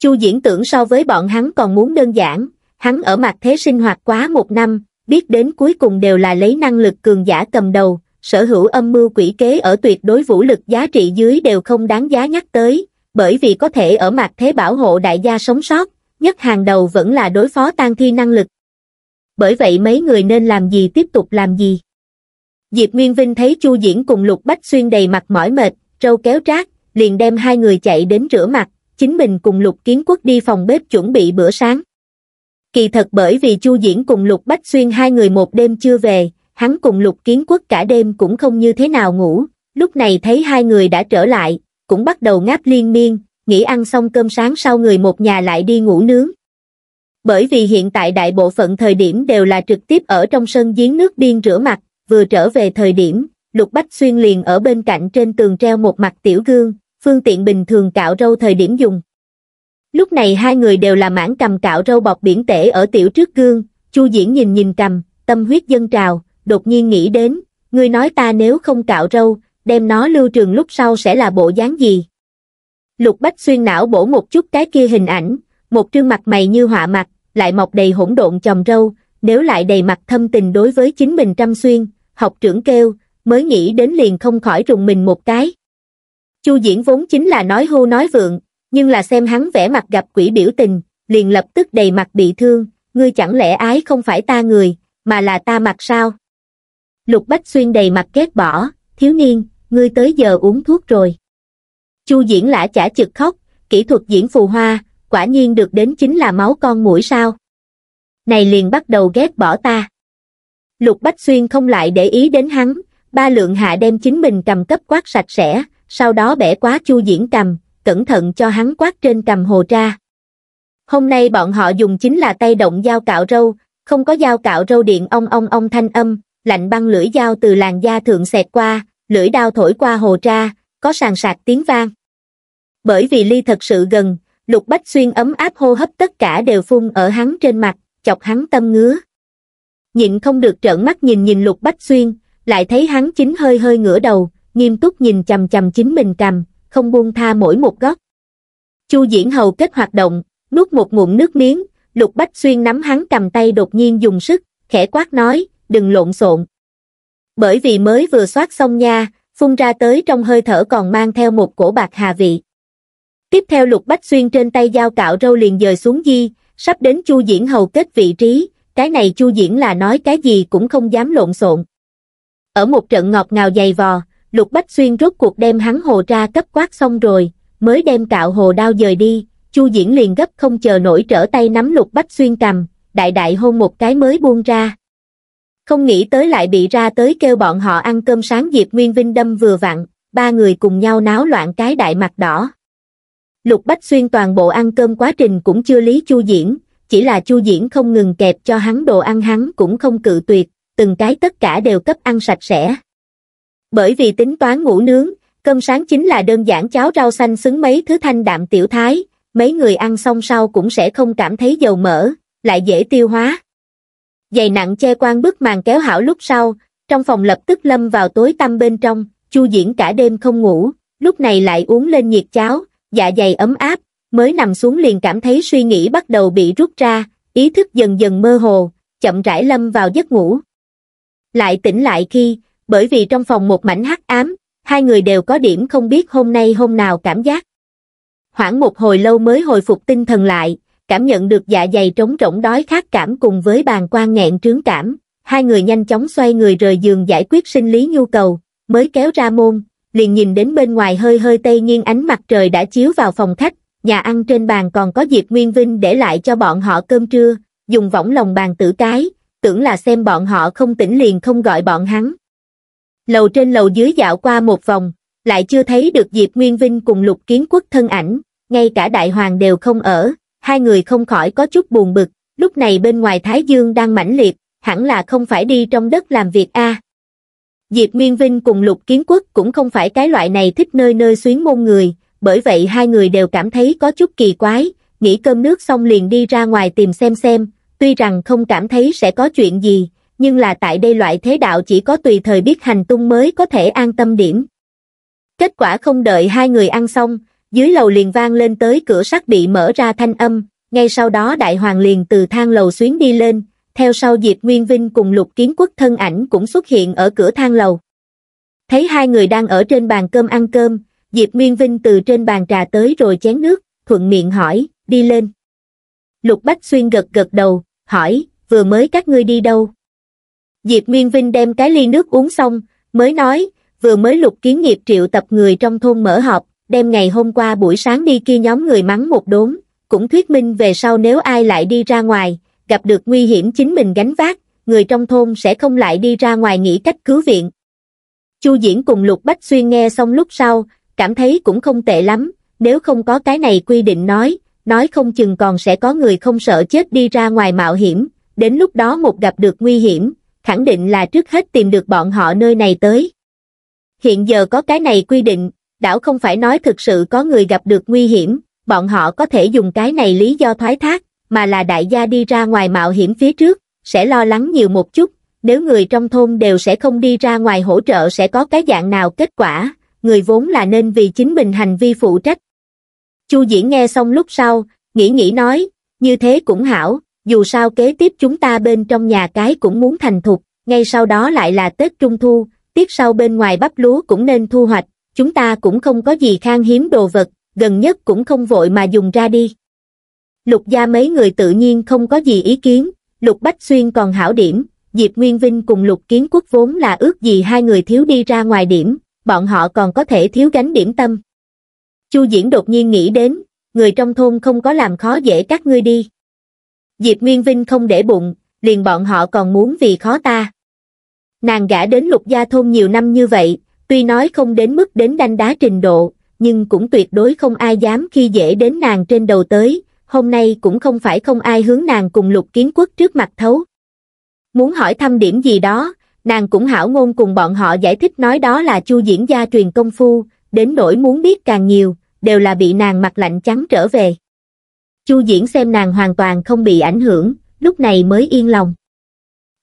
Chu diễn tưởng so với bọn hắn còn muốn đơn giản, hắn ở mặt thế sinh hoạt quá một năm, biết đến cuối cùng đều là lấy năng lực cường giả cầm đầu, sở hữu âm mưu quỷ kế ở tuyệt đối vũ lực giá trị dưới đều không đáng giá nhắc tới, bởi vì có thể ở mặt thế bảo hộ đại gia sống sót, nhất hàng đầu vẫn là đối phó tan thi năng lực. Bởi vậy mấy người nên làm gì tiếp tục làm gì? Diệp Nguyên Vinh thấy Chu Diễn cùng Lục Bách Xuyên đầy mặt mỏi mệt, trâu kéo trác, liền đem hai người chạy đến rửa mặt, chính mình cùng Lục Kiến Quốc đi phòng bếp chuẩn bị bữa sáng. Kỳ thật bởi vì Chu Diễn cùng Lục Bách Xuyên hai người một đêm chưa về, hắn cùng Lục Kiến Quốc cả đêm cũng không như thế nào ngủ, lúc này thấy hai người đã trở lại, cũng bắt đầu ngáp liên miên, nghĩ ăn xong cơm sáng sau người một nhà lại đi ngủ nướng. Bởi vì hiện tại đại bộ phận thời điểm đều là trực tiếp ở trong sân giếng nước biên rửa mặt, vừa trở về thời điểm, Lục Bách Xuyên liền ở bên cạnh trên tường treo một mặt tiểu gương, phương tiện bình thường cạo râu thời điểm dùng. Lúc này hai người đều là mãn cầm cạo râu bọc biển tể ở tiểu trước gương, Chu Diễn nhìn nhìn cầm, tâm huyết dân trào, đột nhiên nghĩ đến, người nói ta nếu không cạo râu, đem nó lưu trường lúc sau sẽ là bộ dáng gì. Lục Bách Xuyên não bổ một chút cái kia hình ảnh, một trương mặt mày như họa mặt, lại mọc đầy hỗn độn chòm râu, nếu lại đầy mặt thâm tình đối với chính mình trăm xuyên, học trưởng kêu, mới nghĩ đến liền không khỏi rùng mình một cái. Chu Diễn vốn chính là nói hô nói vượng, nhưng là xem hắn vẻ mặt gặp quỷ biểu tình, liền lập tức đầy mặt bị thương, ngươi chẳng lẽ ái không phải ta người, mà là ta mặt sao? Lục Bách Xuyên đầy mặt kết bỏ, thiếu niên, ngươi tới giờ uống thuốc rồi. Chu diễn lã chả chực khóc, kỹ thuật diễn phù hoa, quả nhiên được đến chính là máu con mũi sao. Này liền bắt đầu ghét bỏ ta. Lục Bách Xuyên không lại để ý đến hắn, ba lượng hạ đem chính mình cầm cấp quát sạch sẽ, sau đó bẻ quá chu diễn cầm, cẩn thận cho hắn quát trên cầm hồ ra. Hôm nay bọn họ dùng chính là tay động dao cạo râu, không có dao cạo râu điện ong ong ong thanh âm, lạnh băng lưỡi dao từ làn da thượng xẹt qua, lưỡi đao thổi qua hồ ra, có sàn sạc tiếng vang. Bởi vì ly thật sự gần, lục bách xuyên ấm áp hô hấp tất cả đều phun ở hắn trên mặt, chọc hắn tâm ngứa. Nhịn không được trợn mắt nhìn nhìn lục bách xuyên, lại thấy hắn chính hơi hơi ngửa đầu, nghiêm túc nhìn chầm chầm chính mình cầm, không buông tha mỗi một góc. Chu diễn hầu kết hoạt động, nuốt một ngụm nước miếng, lục bách xuyên nắm hắn cầm tay đột nhiên dùng sức, khẽ quát nói, đừng lộn xộn, bởi vì mới vừa soát xong nha phun ra tới trong hơi thở còn mang theo một cổ bạc hà vị tiếp theo lục bách xuyên trên tay dao cạo râu liền dời xuống di sắp đến chu diễn hầu kết vị trí cái này chu diễn là nói cái gì cũng không dám lộn xộn ở một trận ngọt ngào dày vò lục bách xuyên rốt cuộc đem hắn hồ ra cấp quát xong rồi mới đem cạo hồ đao dời đi chu diễn liền gấp không chờ nổi trở tay nắm lục bách xuyên cầm đại đại hôn một cái mới buông ra không nghĩ tới lại bị ra tới kêu bọn họ ăn cơm sáng dịp Nguyên Vinh đâm vừa vặn, ba người cùng nhau náo loạn cái đại mặt đỏ. Lục Bách Xuyên toàn bộ ăn cơm quá trình cũng chưa lý chu diễn, chỉ là chu diễn không ngừng kẹp cho hắn đồ ăn hắn cũng không cự tuyệt, từng cái tất cả đều cấp ăn sạch sẽ. Bởi vì tính toán ngủ nướng, cơm sáng chính là đơn giản cháo rau xanh xứng mấy thứ thanh đạm tiểu thái, mấy người ăn xong sau cũng sẽ không cảm thấy dầu mỡ, lại dễ tiêu hóa dày nặng che quan bức màn kéo hảo lúc sau, trong phòng lập tức lâm vào tối tăm bên trong, Chu Diễn cả đêm không ngủ, lúc này lại uống lên nhiệt cháo, dạ dày ấm áp, mới nằm xuống liền cảm thấy suy nghĩ bắt đầu bị rút ra, ý thức dần dần mơ hồ, chậm rãi lâm vào giấc ngủ. Lại tỉnh lại khi, bởi vì trong phòng một mảnh hắc ám, hai người đều có điểm không biết hôm nay hôm nào cảm giác. Khoảng một hồi lâu mới hồi phục tinh thần lại, cảm nhận được dạ dày trống rỗng đói khát cảm cùng với bàn quan nghẹn trướng cảm, hai người nhanh chóng xoay người rời giường giải quyết sinh lý nhu cầu, mới kéo ra môn, liền nhìn đến bên ngoài hơi hơi tây nghiêng ánh mặt trời đã chiếu vào phòng khách, nhà ăn trên bàn còn có Diệp Nguyên Vinh để lại cho bọn họ cơm trưa, dùng võng lòng bàn tử cái, tưởng là xem bọn họ không tỉnh liền không gọi bọn hắn. Lầu trên lầu dưới dạo qua một vòng, lại chưa thấy được Diệp Nguyên Vinh cùng Lục Kiến Quốc thân ảnh, ngay cả Đại Hoàng đều không ở, hai người không khỏi có chút buồn bực, lúc này bên ngoài Thái Dương đang mãnh liệt, hẳn là không phải đi trong đất làm việc a. Diệp Nguyên Vinh cùng Lục Kiến Quốc cũng không phải cái loại này thích nơi nơi xuyến môn người, bởi vậy hai người đều cảm thấy có chút kỳ quái, nghỉ cơm nước xong liền đi ra ngoài tìm xem xem, tuy rằng không cảm thấy sẽ có chuyện gì, nhưng là tại đây loại thế đạo chỉ có tùy thời biết hành tung mới có thể an tâm điểm. Kết quả không đợi hai người ăn xong, dưới lầu liền vang lên tới cửa sắt bị mở ra thanh âm, ngay sau đó đại hoàng liền từ thang lầu xuyến đi lên, theo sau Diệp Nguyên Vinh cùng lục kiến quốc thân ảnh cũng xuất hiện ở cửa thang lầu. Thấy hai người đang ở trên bàn cơm ăn cơm, Diệp Nguyên Vinh từ trên bàn trà tới rồi chén nước, thuận miệng hỏi, đi lên. Lục Bách Xuyên gật gật đầu, hỏi, vừa mới các ngươi đi đâu? Diệp Nguyên Vinh đem cái ly nước uống xong, mới nói, vừa mới lục kiến nghiệp triệu tập người trong thôn mở họp, đem ngày hôm qua buổi sáng đi kia nhóm người mắng một đốn, cũng thuyết minh về sau nếu ai lại đi ra ngoài, gặp được nguy hiểm chính mình gánh vác, người trong thôn sẽ không lại đi ra ngoài nghĩ cách cứu viện. Chu Diễn cùng Lục Bách Xuyên nghe xong lúc sau, cảm thấy cũng không tệ lắm, nếu không có cái này quy định nói, nói không chừng còn sẽ có người không sợ chết đi ra ngoài mạo hiểm, đến lúc đó một gặp được nguy hiểm, khẳng định là trước hết tìm được bọn họ nơi này tới. Hiện giờ có cái này quy định, đảo không phải nói thực sự có người gặp được nguy hiểm, bọn họ có thể dùng cái này lý do thoái thác, mà là đại gia đi ra ngoài mạo hiểm phía trước, sẽ lo lắng nhiều một chút, nếu người trong thôn đều sẽ không đi ra ngoài hỗ trợ sẽ có cái dạng nào kết quả, người vốn là nên vì chính mình hành vi phụ trách. Chu Diễn nghe xong lúc sau, nghĩ nghĩ nói, như thế cũng hảo, dù sao kế tiếp chúng ta bên trong nhà cái cũng muốn thành thục, ngay sau đó lại là Tết Trung Thu, tiếp sau bên ngoài bắp lúa cũng nên thu hoạch, chúng ta cũng không có gì khan hiếm đồ vật, gần nhất cũng không vội mà dùng ra đi. Lục gia mấy người tự nhiên không có gì ý kiến, Lục Bách Xuyên còn hảo điểm, Diệp Nguyên Vinh cùng Lục Kiến Quốc vốn là ước gì hai người thiếu đi ra ngoài điểm, bọn họ còn có thể thiếu gánh điểm tâm. Chu Diễn đột nhiên nghĩ đến, người trong thôn không có làm khó dễ các ngươi đi. Diệp Nguyên Vinh không để bụng, liền bọn họ còn muốn vì khó ta. Nàng gả đến lục gia thôn nhiều năm như vậy, tuy nói không đến mức đến đanh đá trình độ, nhưng cũng tuyệt đối không ai dám khi dễ đến nàng trên đầu tới, hôm nay cũng không phải không ai hướng nàng cùng lục kiến quốc trước mặt thấu. Muốn hỏi thăm điểm gì đó, nàng cũng hảo ngôn cùng bọn họ giải thích nói đó là chu diễn gia truyền công phu, đến nỗi muốn biết càng nhiều, đều là bị nàng mặt lạnh trắng trở về. Chu diễn xem nàng hoàn toàn không bị ảnh hưởng, lúc này mới yên lòng.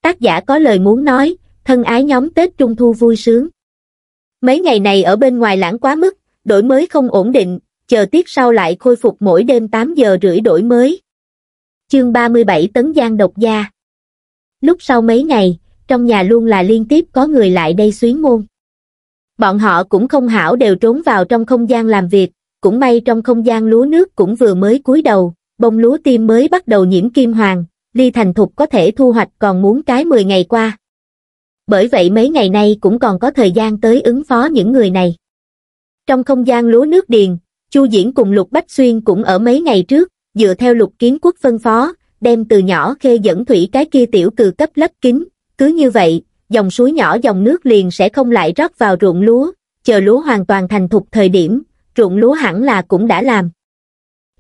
Tác giả có lời muốn nói, thân ái nhóm Tết Trung Thu vui sướng. Mấy ngày này ở bên ngoài lãng quá mức, đổi mới không ổn định, chờ tiết sau lại khôi phục mỗi đêm 8 giờ rưỡi đổi mới. Chương 37 Tấn Giang độc gia Lúc sau mấy ngày, trong nhà luôn là liên tiếp có người lại đây xuyến môn. Bọn họ cũng không hảo đều trốn vào trong không gian làm việc, cũng may trong không gian lúa nước cũng vừa mới cúi đầu, bông lúa tim mới bắt đầu nhiễm kim hoàng, ly thành thục có thể thu hoạch còn muốn cái 10 ngày qua bởi vậy mấy ngày nay cũng còn có thời gian tới ứng phó những người này. Trong không gian lúa nước điền, Chu Diễn cùng Lục Bách Xuyên cũng ở mấy ngày trước, dựa theo lục kiến quốc phân phó, đem từ nhỏ khê dẫn thủy cái kia tiểu cừ cấp lấp kín, cứ như vậy, dòng suối nhỏ dòng nước liền sẽ không lại rót vào ruộng lúa, chờ lúa hoàn toàn thành thục thời điểm, ruộng lúa hẳn là cũng đã làm.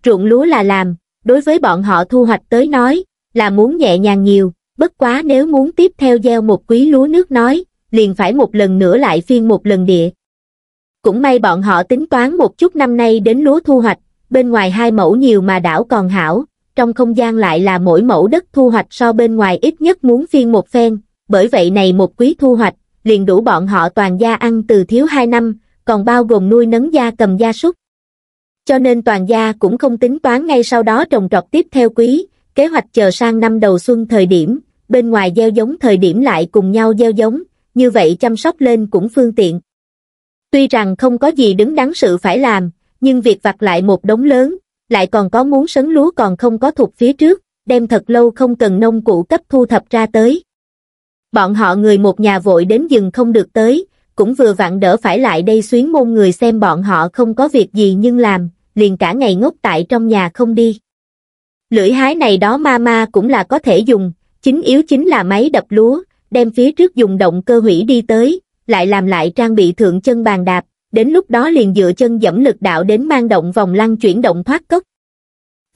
Ruộng lúa là làm, đối với bọn họ thu hoạch tới nói, là muốn nhẹ nhàng nhiều, bất quá nếu muốn tiếp theo gieo một quý lúa nước nói, liền phải một lần nữa lại phiên một lần địa. Cũng may bọn họ tính toán một chút năm nay đến lúa thu hoạch, bên ngoài hai mẫu nhiều mà đảo còn hảo, trong không gian lại là mỗi mẫu đất thu hoạch so bên ngoài ít nhất muốn phiên một phen, bởi vậy này một quý thu hoạch, liền đủ bọn họ toàn gia ăn từ thiếu hai năm, còn bao gồm nuôi nấng gia cầm gia súc. Cho nên toàn gia cũng không tính toán ngay sau đó trồng trọt tiếp theo quý, kế hoạch chờ sang năm đầu xuân thời điểm, bên ngoài gieo giống thời điểm lại cùng nhau gieo giống, như vậy chăm sóc lên cũng phương tiện. Tuy rằng không có gì đứng đắn sự phải làm, nhưng việc vặt lại một đống lớn, lại còn có muốn sấn lúa còn không có thuộc phía trước, đem thật lâu không cần nông cụ cấp thu thập ra tới. Bọn họ người một nhà vội đến dừng không được tới, cũng vừa vặn đỡ phải lại đây xuyến môn người xem bọn họ không có việc gì nhưng làm, liền cả ngày ngốc tại trong nhà không đi. Lưỡi hái này đó ma ma cũng là có thể dùng, chính yếu chính là máy đập lúa đem phía trước dùng động cơ hủy đi tới lại làm lại trang bị thượng chân bàn đạp đến lúc đó liền dựa chân dẫm lực đạo đến mang động vòng lăn chuyển động thoát cốc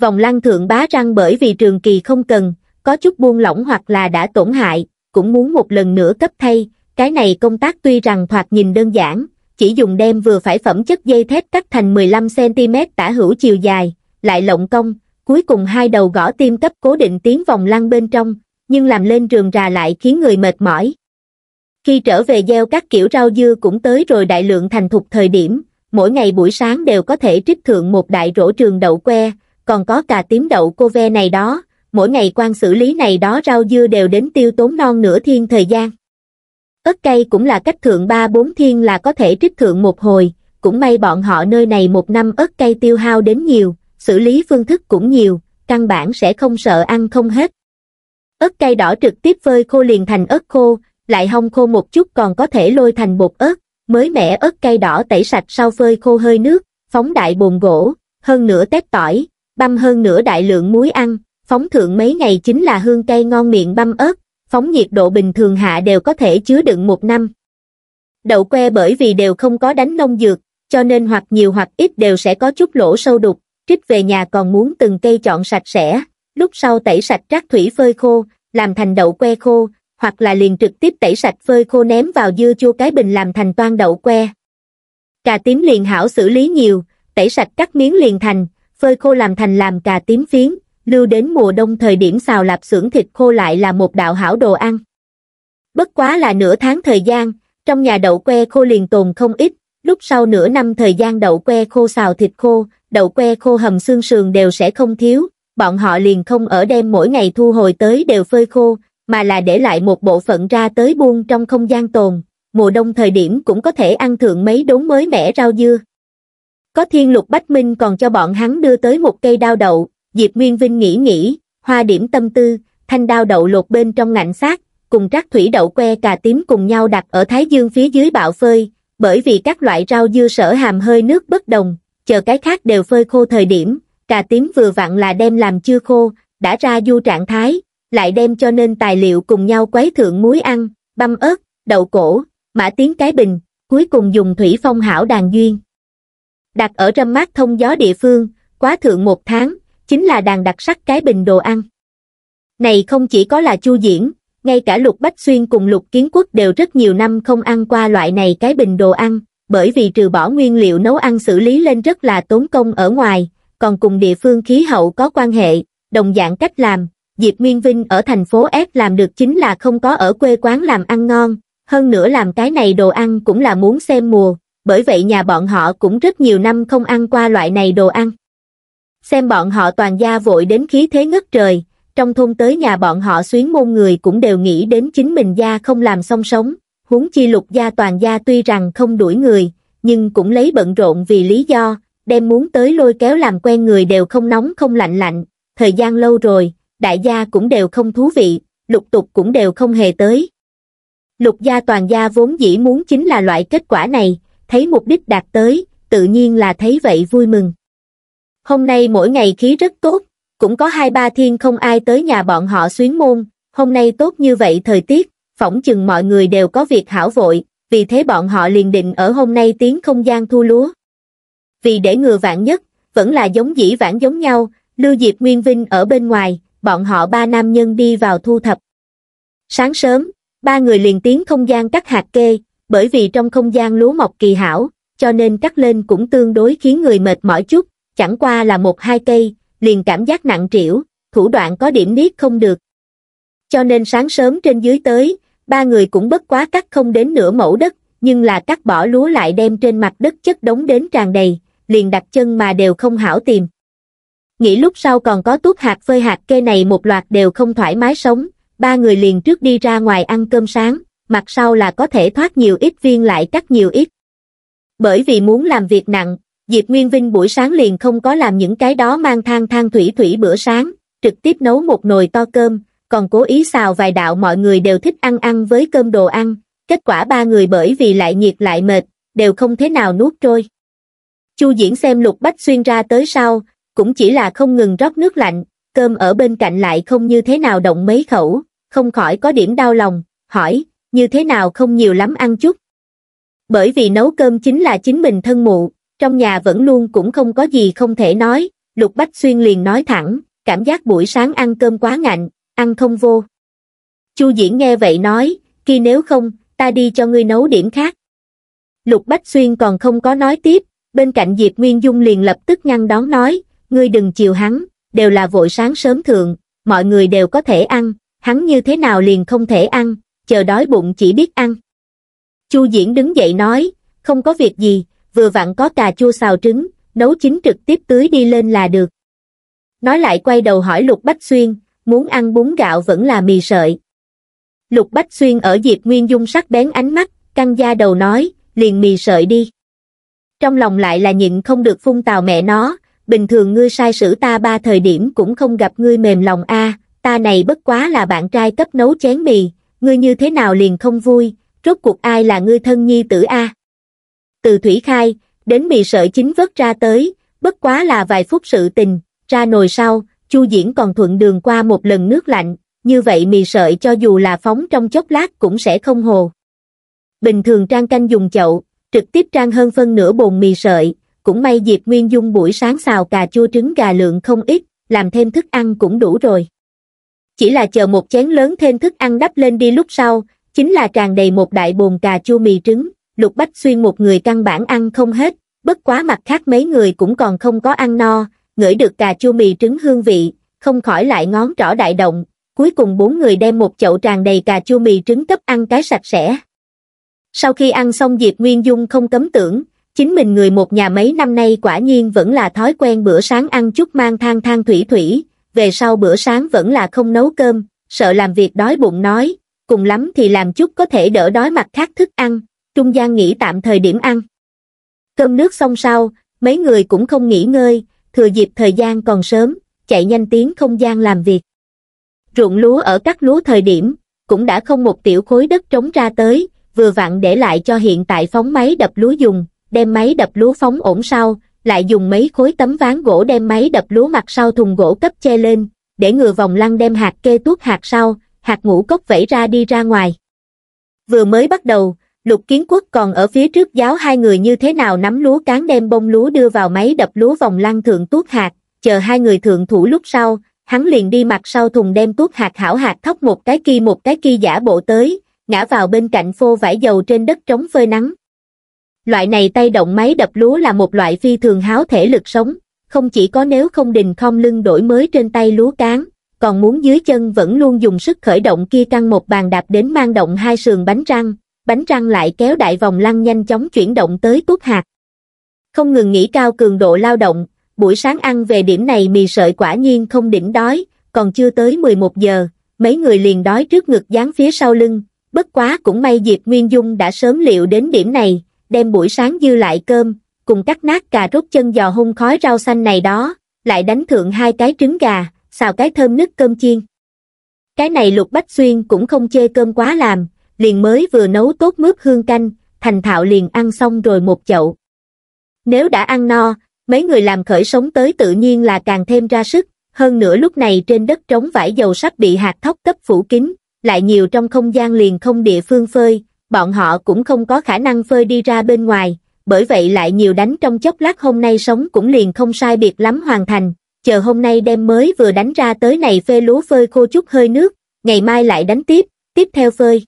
vòng lăn thượng bá răng bởi vì trường kỳ không cần có chút buông lỏng hoặc là đã tổn hại cũng muốn một lần nữa cấp thay cái này công tác tuy rằng thoạt nhìn đơn giản chỉ dùng đem vừa phải phẩm chất dây thép cắt thành 15cm tả hữu chiều dài, lại lộng công cuối cùng hai đầu gõ tim cấp cố định tiến vòng lăn bên trong, nhưng làm lên rườm rà lại khiến người mệt mỏi. Khi trở về gieo các kiểu rau dưa cũng tới rồi đại lượng thành thục thời điểm, mỗi ngày buổi sáng đều có thể trích thượng một đại rổ trường đậu que, còn có cà tím đậu cô ve này đó, mỗi ngày quan xử lý này đó rau dưa đều đến tiêu tốn non nửa thiên thời gian. Ất cây cũng là cách thượng ba bốn thiên là có thể trích thượng một hồi, cũng may bọn họ nơi này một năm ớt cây tiêu hao đến nhiều, xử lý phương thức cũng nhiều, căn bản sẽ không sợ ăn không hết ớt cay đỏ trực tiếp phơi khô liền thành ớt khô, lại hong khô một chút còn có thể lôi thành bột ớt, mới mẻ ớt cay đỏ tẩy sạch sau phơi khô hơi nước, phóng đại bồn gỗ, hơn nửa tép tỏi, băm hơn nửa đại lượng muối ăn, phóng thượng mấy ngày chính là hương cay ngon miệng băm ớt, phóng nhiệt độ bình thường hạ đều có thể chứa đựng một năm. Đậu que bởi vì đều không có đánh nông dược, cho nên hoặc nhiều hoặc ít đều sẽ có chút lỗ sâu đục, trích về nhà còn muốn từng cây chọn sạch sẽ, lúc sau tẩy sạch rác thủy phơi khô, làm thành đậu que khô, hoặc là liền trực tiếp tẩy sạch phơi khô ném vào dưa chua cái bình làm thành toan đậu que. Cà tím liền hảo xử lý nhiều, tẩy sạch cắt miếng liền thành, phơi khô làm thành làm cà tím phiến, lưu đến mùa đông thời điểm xào lạp xưởng thịt khô lại là một đạo hảo đồ ăn. Bất quá là nửa tháng thời gian, trong nhà đậu que khô liền tồn không ít, lúc sau nửa năm thời gian đậu que khô xào thịt khô, đậu que khô hầm xương sườn đều sẽ không thiếu, bọn họ liền không ở đem mỗi ngày thu hồi tới đều phơi khô, mà là để lại một bộ phận ra tới buông trong không gian tồn, mùa đông thời điểm cũng có thể ăn thượng mấy đốn mới mẻ rau dưa. Có thiên lục bách minh còn cho bọn hắn đưa tới một cây đao đậu, Diệp Nguyên Vinh nghĩ nghĩ, hoa điểm tâm tư, thanh đao đậu lột bên trong ngạnh sát, cùng trắc thủy đậu que cà tím cùng nhau đặt ở thái dương phía dưới bạo phơi, bởi vì các loại rau dưa sở hàm hơi nước bất đồng, chờ cái khác đều phơi khô thời điểm, trà tím vừa vặn là đem làm chưa khô, đã ra du trạng thái, lại đem cho nên tài liệu cùng nhau quấy thượng muối ăn, băm ớt, đậu cổ, mã tiếng cái bình, cuối cùng dùng thủy phong hảo đàn duyên. Đặt ở râm mát thông gió địa phương, quá thượng một tháng, chính là đàn đặc sắc cái bình đồ ăn. Này không chỉ có là chu diễn, ngay cả lục bách xuyên cùng lục kiến quốc đều rất nhiều năm không ăn qua loại này cái bình đồ ăn, bởi vì trừ bỏ nguyên liệu nấu ăn xử lý lên rất là tốn công ở ngoài, còn cùng địa phương khí hậu có quan hệ, đồng dạng cách làm, Diệp Nguyên Vinh ở thành phố S làm được chính là không có ở quê quán làm ăn ngon, hơn nữa làm cái này đồ ăn cũng là muốn xem mùa, bởi vậy nhà bọn họ cũng rất nhiều năm không ăn qua loại này đồ ăn. Xem bọn họ toàn gia vội đến khí thế ngất trời, trong thôn tới nhà bọn họ xuyến môn người cũng đều nghĩ đến chính mình gia không làm song sống, huống chi lục gia toàn gia tuy rằng không đuổi người, nhưng cũng lấy bận rộn vì lý do, đem muốn tới lôi kéo làm quen người đều không nóng không lạnh lạnh, thời gian lâu rồi, đại gia cũng đều không thú vị, lục tục cũng đều không hề tới. Lục gia toàn gia vốn dĩ muốn chính là loại kết quả này, thấy mục đích đạt tới, tự nhiên là thấy vậy vui mừng. Hôm nay mỗi ngày khí rất tốt, cũng có hai ba thiên không ai tới nhà bọn họ xuyến môn, hôm nay tốt như vậy thời tiết, phỏng chừng mọi người đều có việc hảo vội, vì thế bọn họ liền định ở hôm nay tiến không gian thu lúa vì để ngừa vạn nhất, vẫn là giống dĩ vãng giống nhau, Lưu Diệp Nguyên Vinh ở bên ngoài, bọn họ ba nam nhân đi vào thu thập. Sáng sớm, ba người liền tiến không gian cắt hạt kê, bởi vì trong không gian lúa mọc kỳ hảo, cho nên cắt lên cũng tương đối khiến người mệt mỏi chút, chẳng qua là một hai cây, liền cảm giác nặng trĩu, thủ đoạn có điểm niết không được. Cho nên sáng sớm trên dưới tới, ba người cũng bất quá cắt không đến nửa mẫu đất, nhưng là cắt bỏ lúa lại đem trên mặt đất chất đống đến tràn đầy, liền đặt chân mà đều không hảo tìm nghĩ lúc sau còn có tuốt hạt phơi hạt kê này một loạt đều không thoải mái sống ba người liền trước đi ra ngoài ăn cơm sáng mặt sau là có thể thoát nhiều ít viên lại cắt nhiều ít bởi vì muốn làm việc nặng diệp nguyên vinh buổi sáng liền không có làm những cái đó mang thang thang thủy thủy bữa sáng trực tiếp nấu một nồi to cơm còn cố ý xào vài đạo mọi người đều thích ăn ăn với cơm đồ ăn kết quả ba người bởi vì lại nhiệt lại mệt đều không thế nào nuốt trôi chu diễn xem lục bách xuyên ra tới sau cũng chỉ là không ngừng rót nước lạnh cơm ở bên cạnh lại không như thế nào động mấy khẩu không khỏi có điểm đau lòng hỏi như thế nào không nhiều lắm ăn chút bởi vì nấu cơm chính là chính mình thân mụ trong nhà vẫn luôn cũng không có gì không thể nói lục bách xuyên liền nói thẳng cảm giác buổi sáng ăn cơm quá ngạnh ăn không vô chu diễn nghe vậy nói khi nếu không ta đi cho ngươi nấu điểm khác lục bách xuyên còn không có nói tiếp bên cạnh Diệp Nguyên Dung liền lập tức ngăn đón nói, ngươi đừng chiều hắn, đều là vội sáng sớm thượng, mọi người đều có thể ăn, hắn như thế nào liền không thể ăn, chờ đói bụng chỉ biết ăn. Chu Diễn đứng dậy nói, không có việc gì, vừa vặn có cà chua xào trứng, nấu chín trực tiếp tưới đi lên là được. Nói lại quay đầu hỏi Lục Bách Xuyên, muốn ăn bún gạo vẫn là mì sợi. Lục Bách Xuyên ở Diệp Nguyên Dung sắc bén ánh mắt, căng da đầu nói, liền mì sợi đi trong lòng lại là nhịn không được phun tào mẹ nó, bình thường ngươi sai sử ta ba thời điểm cũng không gặp ngươi mềm lòng a ta này bất quá là bạn trai cấp nấu chén mì, ngươi như thế nào liền không vui, rốt cuộc ai là ngươi thân nhi tử a Từ thủy khai, đến mì sợi chính vớt ra tới, bất quá là vài phút sự tình, ra nồi sau, chu diễn còn thuận đường qua một lần nước lạnh, như vậy mì sợi cho dù là phóng trong chốc lát cũng sẽ không hồ. Bình thường trang canh dùng chậu, trực tiếp trang hơn phân nửa bồn mì sợi, cũng may Diệp Nguyên Dung buổi sáng xào cà chua trứng gà lượng không ít, làm thêm thức ăn cũng đủ rồi. Chỉ là chờ một chén lớn thêm thức ăn đắp lên đi lúc sau, chính là tràn đầy một đại bồn cà chua mì trứng, Lục Bách Xuyên một người căn bản ăn không hết, bất quá mặt khác mấy người cũng còn không có ăn no, ngửi được cà chua mì trứng hương vị, không khỏi lại ngón trỏ đại động, cuối cùng bốn người đem một chậu tràn đầy cà chua mì trứng cấp ăn cái sạch sẽ sau khi ăn xong diệp nguyên dung không cấm tưởng chính mình người một nhà mấy năm nay quả nhiên vẫn là thói quen bữa sáng ăn chút mang than than thủy thủy về sau bữa sáng vẫn là không nấu cơm sợ làm việc đói bụng nói cùng lắm thì làm chút có thể đỡ đói mặt khác thức ăn trung gian nghỉ tạm thời điểm ăn cơm nước xong sau mấy người cũng không nghỉ ngơi thừa dịp thời gian còn sớm chạy nhanh tiếng không gian làm việc ruộng lúa ở các lúa thời điểm cũng đã không một tiểu khối đất trống ra tới vừa vặn để lại cho hiện tại phóng máy đập lúa dùng, đem máy đập lúa phóng ổn sau, lại dùng mấy khối tấm ván gỗ đem máy đập lúa mặt sau thùng gỗ cấp che lên, để ngừa vòng lăng đem hạt kê tuốt hạt sau, hạt ngũ cốc vẫy ra đi ra ngoài. Vừa mới bắt đầu, Lục Kiến Quốc còn ở phía trước giáo hai người như thế nào nắm lúa cán đem bông lúa đưa vào máy đập lúa vòng lăng thượng tuốt hạt, chờ hai người thượng thủ lúc sau, hắn liền đi mặt sau thùng đem tuốt hạt hảo hạt thóc một cái kia một cái kia giả bộ tới, ngã vào bên cạnh phô vải dầu trên đất trống phơi nắng. Loại này tay động máy đập lúa là một loại phi thường háo thể lực sống, không chỉ có nếu không đình không lưng đổi mới trên tay lúa cán, còn muốn dưới chân vẫn luôn dùng sức khởi động kia căng một bàn đạp đến mang động hai sườn bánh răng, bánh răng lại kéo đại vòng lăn nhanh chóng chuyển động tới tút hạt. Không ngừng nghỉ cao cường độ lao động, buổi sáng ăn về điểm này mì sợi quả nhiên không đỉnh đói, còn chưa tới 11 giờ, mấy người liền đói trước ngực dán phía sau lưng, bất quá cũng may Diệp Nguyên Dung đã sớm liệu đến điểm này, đem buổi sáng dư lại cơm, cùng cắt nát cà rốt chân giò hung khói rau xanh này đó, lại đánh thượng hai cái trứng gà, xào cái thơm nứt cơm chiên. Cái này Lục Bách Xuyên cũng không chê cơm quá làm, liền mới vừa nấu tốt mướp hương canh, thành thạo liền ăn xong rồi một chậu. Nếu đã ăn no, mấy người làm khởi sống tới tự nhiên là càng thêm ra sức, hơn nữa lúc này trên đất trống vải dầu sắp bị hạt thóc cấp phủ kín, lại nhiều trong không gian liền không địa phương phơi, bọn họ cũng không có khả năng phơi đi ra bên ngoài, bởi vậy lại nhiều đánh trong chốc lát hôm nay sống cũng liền không sai biệt lắm hoàn thành, chờ hôm nay đem mới vừa đánh ra tới này phê lúa phơi khô chút hơi nước, ngày mai lại đánh tiếp, tiếp theo phơi.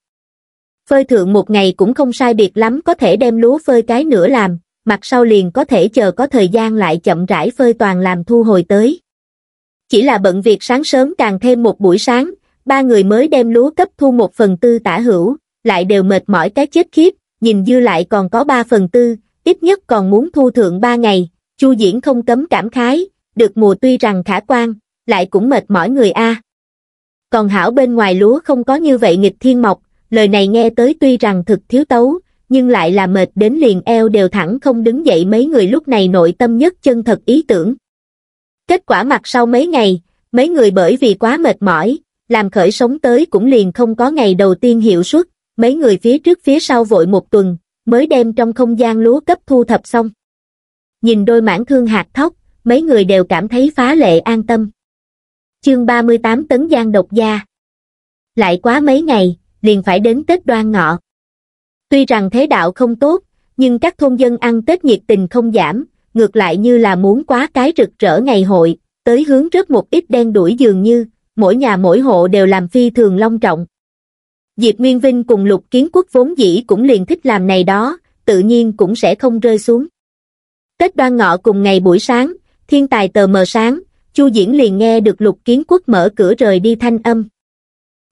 Phơi thượng một ngày cũng không sai biệt lắm có thể đem lúa phơi cái nữa làm, mặt sau liền có thể chờ có thời gian lại chậm rãi phơi toàn làm thu hồi tới. Chỉ là bận việc sáng sớm càng thêm một buổi sáng, ba người mới đem lúa cấp thu một phần tư tả hữu, lại đều mệt mỏi cái chết khiếp, nhìn dư lại còn có ba phần tư, ít nhất còn muốn thu thượng ba ngày, chu diễn không cấm cảm khái, được mùa tuy rằng khả quan, lại cũng mệt mỏi người A. Còn hảo bên ngoài lúa không có như vậy nghịch thiên mọc, lời này nghe tới tuy rằng thực thiếu tấu, nhưng lại là mệt đến liền eo đều thẳng không đứng dậy mấy người lúc này nội tâm nhất chân thật ý tưởng. Kết quả mặt sau mấy ngày, mấy người bởi vì quá mệt mỏi, làm khởi sống tới cũng liền không có ngày đầu tiên hiệu suất, mấy người phía trước phía sau vội một tuần, mới đem trong không gian lúa cấp thu thập xong. Nhìn đôi mảng thương hạt thóc, mấy người đều cảm thấy phá lệ an tâm. Chương 38 tấn gian độc gia Lại quá mấy ngày, liền phải đến Tết đoan ngọ. Tuy rằng thế đạo không tốt, nhưng các thôn dân ăn Tết nhiệt tình không giảm, ngược lại như là muốn quá cái rực rỡ ngày hội, tới hướng rất một ít đen đuổi dường như, mỗi nhà mỗi hộ đều làm phi thường long trọng. Diệp Nguyên Vinh cùng lục kiến quốc vốn dĩ cũng liền thích làm này đó, tự nhiên cũng sẽ không rơi xuống. Tết đoan ngọ cùng ngày buổi sáng, thiên tài tờ mờ sáng, Chu Diễn liền nghe được lục kiến quốc mở cửa rời đi thanh âm.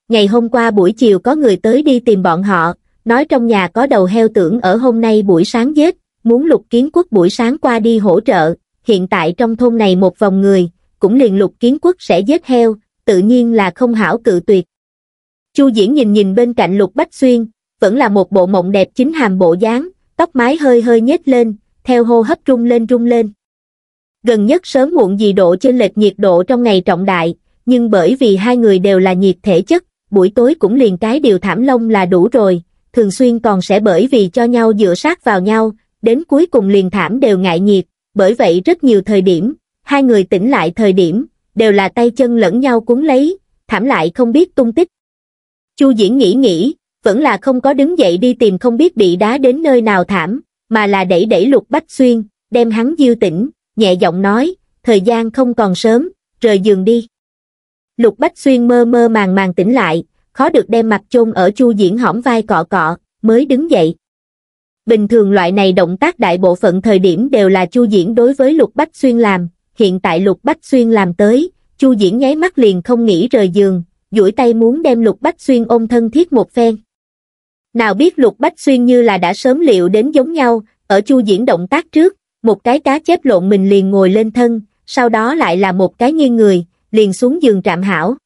Ngày hôm qua buổi chiều có người tới đi tìm bọn họ, nói trong nhà có đầu heo tưởng ở hôm nay buổi sáng giết, muốn lục kiến quốc buổi sáng qua đi hỗ trợ, hiện tại trong thôn này một vòng người, cũng liền lục kiến quốc sẽ giết heo, tự nhiên là không hảo cự tuyệt. Chu Diễn nhìn nhìn bên cạnh Lục Bách Xuyên, vẫn là một bộ mộng đẹp chính hàm bộ dáng, tóc mái hơi hơi nhếch lên, theo hô hấp rung lên rung lên. Gần nhất sớm muộn gì độ trên lệch nhiệt độ trong ngày trọng đại, nhưng bởi vì hai người đều là nhiệt thể chất, buổi tối cũng liền cái điều thảm lông là đủ rồi, thường xuyên còn sẽ bởi vì cho nhau dựa sát vào nhau, đến cuối cùng liền thảm đều ngại nhiệt, bởi vậy rất nhiều thời điểm, hai người tỉnh lại thời điểm, đều là tay chân lẫn nhau cuốn lấy, thảm lại không biết tung tích. Chu Diễn nghĩ nghĩ, vẫn là không có đứng dậy đi tìm không biết bị đá đến nơi nào thảm, mà là đẩy đẩy lục bách xuyên, đem hắn diêu tỉnh, nhẹ giọng nói, thời gian không còn sớm, rời giường đi. Lục bách xuyên mơ mơ màng màng tỉnh lại, khó được đem mặt chôn ở chu diễn hõm vai cọ cọ, mới đứng dậy. Bình thường loại này động tác đại bộ phận thời điểm đều là chu diễn đối với lục bách xuyên làm, hiện tại Lục Bách Xuyên làm tới, Chu Diễn nháy mắt liền không nghĩ rời giường, duỗi tay muốn đem Lục Bách Xuyên ôm thân thiết một phen. Nào biết Lục Bách Xuyên như là đã sớm liệu đến giống nhau, ở Chu Diễn động tác trước, một cái cá chép lộn mình liền ngồi lên thân, sau đó lại là một cái nghiêng người, liền xuống giường trạm hảo.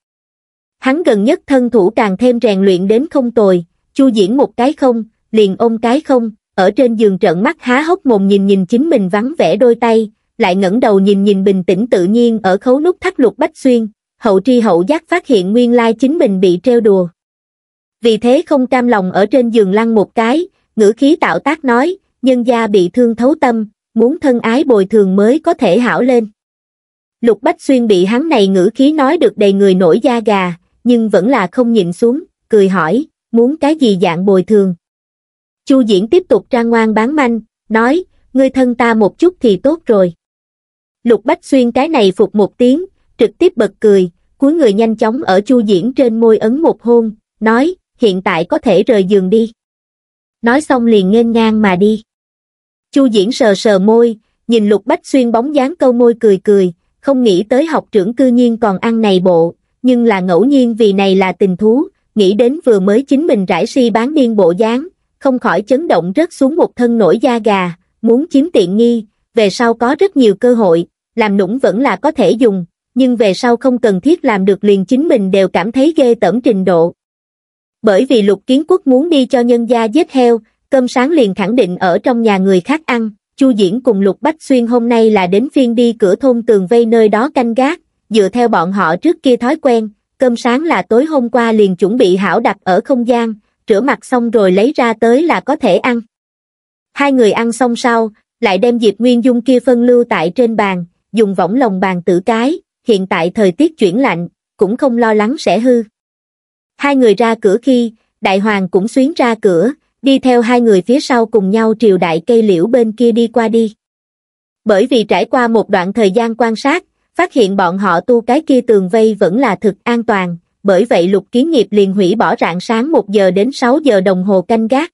Hắn gần nhất thân thủ càng thêm rèn luyện đến không tồi, Chu Diễn một cái không, liền ôm cái không, ở trên giường trợn mắt há hốc mồm nhìn nhìn chính mình vắng vẻ đôi tay, lại ngẩng đầu nhìn nhìn bình tĩnh tự nhiên ở khấu nút thắt lục bách xuyên, hậu tri hậu giác phát hiện nguyên lai chính mình bị trêu đùa. Vì thế không cam lòng ở trên giường lăn một cái, ngữ khí tạo tác nói, nhân gia bị thương thấu tâm, muốn thân ái bồi thường mới có thể hảo lên. Lục Bách Xuyên bị hắn này ngữ khí nói được đầy người nổi da gà, nhưng vẫn là không nhịn xuống, cười hỏi, muốn cái gì dạng bồi thường. Chu Diễn tiếp tục trang ngoan bán manh, nói, ngươi thân ta một chút thì tốt rồi lục bách xuyên cái này phục một tiếng trực tiếp bật cười cuối người nhanh chóng ở chu diễn trên môi ấn một hôn nói hiện tại có thể rời giường đi nói xong liền nghênh ngang mà đi chu diễn sờ sờ môi nhìn lục bách xuyên bóng dáng câu môi cười cười không nghĩ tới học trưởng cư nhiên còn ăn này bộ nhưng là ngẫu nhiên vì này là tình thú nghĩ đến vừa mới chính mình rải si bán điên bộ dáng không khỏi chấn động rớt xuống một thân nổi da gà muốn chiếm tiện nghi về sau có rất nhiều cơ hội làm nũng vẫn là có thể dùng, nhưng về sau không cần thiết làm được liền chính mình đều cảm thấy ghê tởm trình độ. Bởi vì lục kiến quốc muốn đi cho nhân gia giết heo, cơm sáng liền khẳng định ở trong nhà người khác ăn, Chu Diễn cùng Lục Bách Xuyên hôm nay là đến phiên đi cửa thôn tường vây nơi đó canh gác, dựa theo bọn họ trước kia thói quen, cơm sáng là tối hôm qua liền chuẩn bị hảo đặt ở không gian, rửa mặt xong rồi lấy ra tới là có thể ăn. Hai người ăn xong sau, lại đem Diệp Nguyên Dung kia phân lưu tại trên bàn, dùng võng lồng bàn tử cái, hiện tại thời tiết chuyển lạnh, cũng không lo lắng sẽ hư. Hai người ra cửa khi, đại hoàng cũng xuyến ra cửa, đi theo hai người phía sau cùng nhau triều đại cây liễu bên kia đi qua đi. Bởi vì trải qua một đoạn thời gian quan sát, phát hiện bọn họ tu cái kia tường vây vẫn là thực an toàn, bởi vậy lục kiến nghiệp liền hủy bỏ rạng sáng 1 giờ đến 6 giờ đồng hồ canh gác.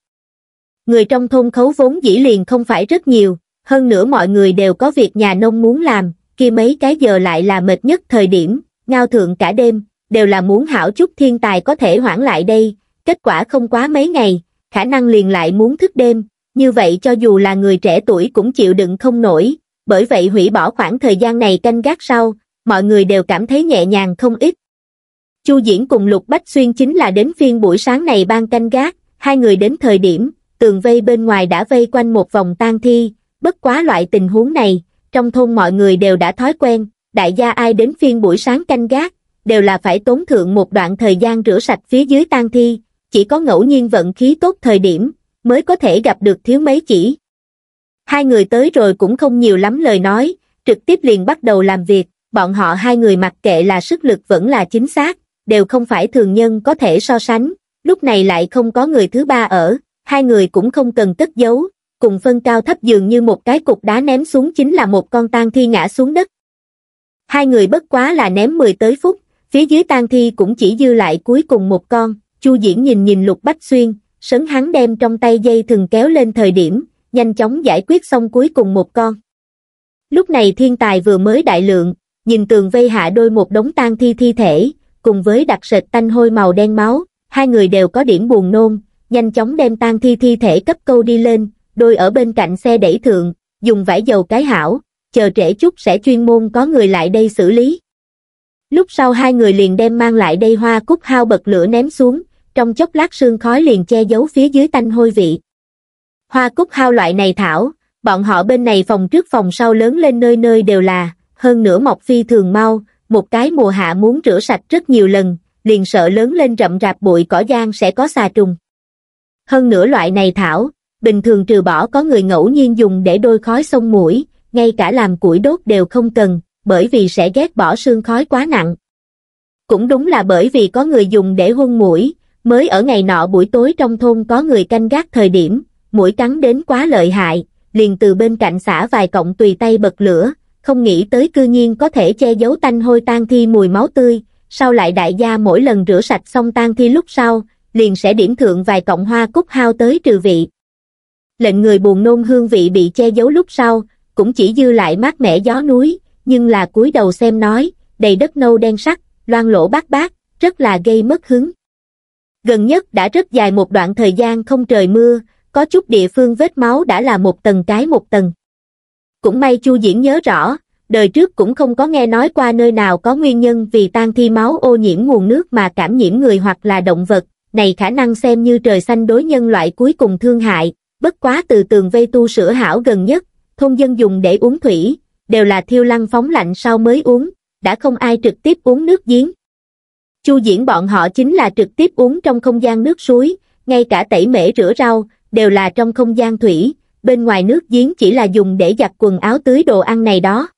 Người trong thôn khấu vốn dĩ liền không phải rất nhiều, hơn nữa mọi người đều có việc nhà nông muốn làm, kia mấy cái giờ lại là mệt nhất thời điểm, ngao thượng cả đêm, đều là muốn hảo chút thiên tài có thể hoãn lại đây, kết quả không quá mấy ngày, khả năng liền lại muốn thức đêm, như vậy cho dù là người trẻ tuổi cũng chịu đựng không nổi, bởi vậy hủy bỏ khoảng thời gian này canh gác sau, mọi người đều cảm thấy nhẹ nhàng không ít. Chu Diễn cùng Lục Bách Xuyên chính là đến phiên buổi sáng này ban canh gác, hai người đến thời điểm, tường vây bên ngoài đã vây quanh một vòng tang thi, Bất quá loại tình huống này, trong thôn mọi người đều đã thói quen, đại gia ai đến phiên buổi sáng canh gác, đều là phải tốn thượng một đoạn thời gian rửa sạch phía dưới tang thi, chỉ có ngẫu nhiên vận khí tốt thời điểm, mới có thể gặp được thiếu mấy chỉ. Hai người tới rồi cũng không nhiều lắm lời nói, trực tiếp liền bắt đầu làm việc, bọn họ hai người mặc kệ là sức lực vẫn là chính xác, đều không phải thường nhân có thể so sánh, lúc này lại không có người thứ ba ở, hai người cũng không cần cất giấu, cùng phân cao thấp dường như một cái cục đá ném xuống chính là một con tang thi ngã xuống đất. Hai người bất quá là ném 10 tới phút, phía dưới tang thi cũng chỉ dư lại cuối cùng một con, Chu Diễn nhìn nhìn Lục Bách Xuyên, sấn hắn đem trong tay dây thừng kéo lên thời điểm, nhanh chóng giải quyết xong cuối cùng một con. Lúc này thiên tài vừa mới đại lượng, nhìn tường vây hạ đôi một đống tang thi thi thể, cùng với đặc sệt tanh hôi màu đen máu, hai người đều có điểm buồn nôn, nhanh chóng đem tang thi thi thể cấp câu đi lên, đôi ở bên cạnh xe đẩy thượng, dùng vải dầu cái hảo, chờ trễ chút sẽ chuyên môn có người lại đây xử lý. Lúc sau hai người liền đem mang lại đây hoa cúc hao bật lửa ném xuống, trong chốc lát sương khói liền che giấu phía dưới tanh hôi vị. Hoa cúc hao loại này thảo, bọn họ bên này phòng trước phòng sau lớn lên nơi nơi đều là, hơn nửa mọc phi thường mau, một cái mùa hạ muốn rửa sạch rất nhiều lần, liền sợ lớn lên rậm rạp bụi cỏ giang sẽ có xà trùng. Hơn nửa loại này thảo, bình thường trừ bỏ có người ngẫu nhiên dùng để đôi khói sông mũi, ngay cả làm củi đốt đều không cần, bởi vì sẽ ghét bỏ sương khói quá nặng. Cũng đúng là bởi vì có người dùng để hôn mũi, mới ở ngày nọ buổi tối trong thôn có người canh gác thời điểm, mũi cắn đến quá lợi hại, liền từ bên cạnh xả vài cọng tùy tay bật lửa, không nghĩ tới cư nhiên có thể che giấu tanh hôi tan thi mùi máu tươi, sau lại đại gia mỗi lần rửa sạch xong tan thi lúc sau, liền sẽ điểm thượng vài cọng hoa cúc hao tới trừ vị lệnh người buồn nôn hương vị bị che giấu lúc sau, cũng chỉ dư lại mát mẻ gió núi, nhưng là cúi đầu xem nói, đầy đất nâu đen sắc, loang lỗ bát bát, rất là gây mất hứng. Gần nhất đã rất dài một đoạn thời gian không trời mưa, có chút địa phương vết máu đã là một tầng cái một tầng. Cũng may Chu Diễn nhớ rõ, đời trước cũng không có nghe nói qua nơi nào có nguyên nhân vì tan thi máu ô nhiễm nguồn nước mà cảm nhiễm người hoặc là động vật, này khả năng xem như trời xanh đối nhân loại cuối cùng thương hại, bất quá từ tường vây tu sữa hảo gần nhất, thôn dân dùng để uống thủy, đều là thiêu lăng phóng lạnh sau mới uống, đã không ai trực tiếp uống nước giếng. Chu diễn bọn họ chính là trực tiếp uống trong không gian nước suối, ngay cả tẩy mễ rửa rau, đều là trong không gian thủy, bên ngoài nước giếng chỉ là dùng để giặt quần áo tưới đồ ăn này đó.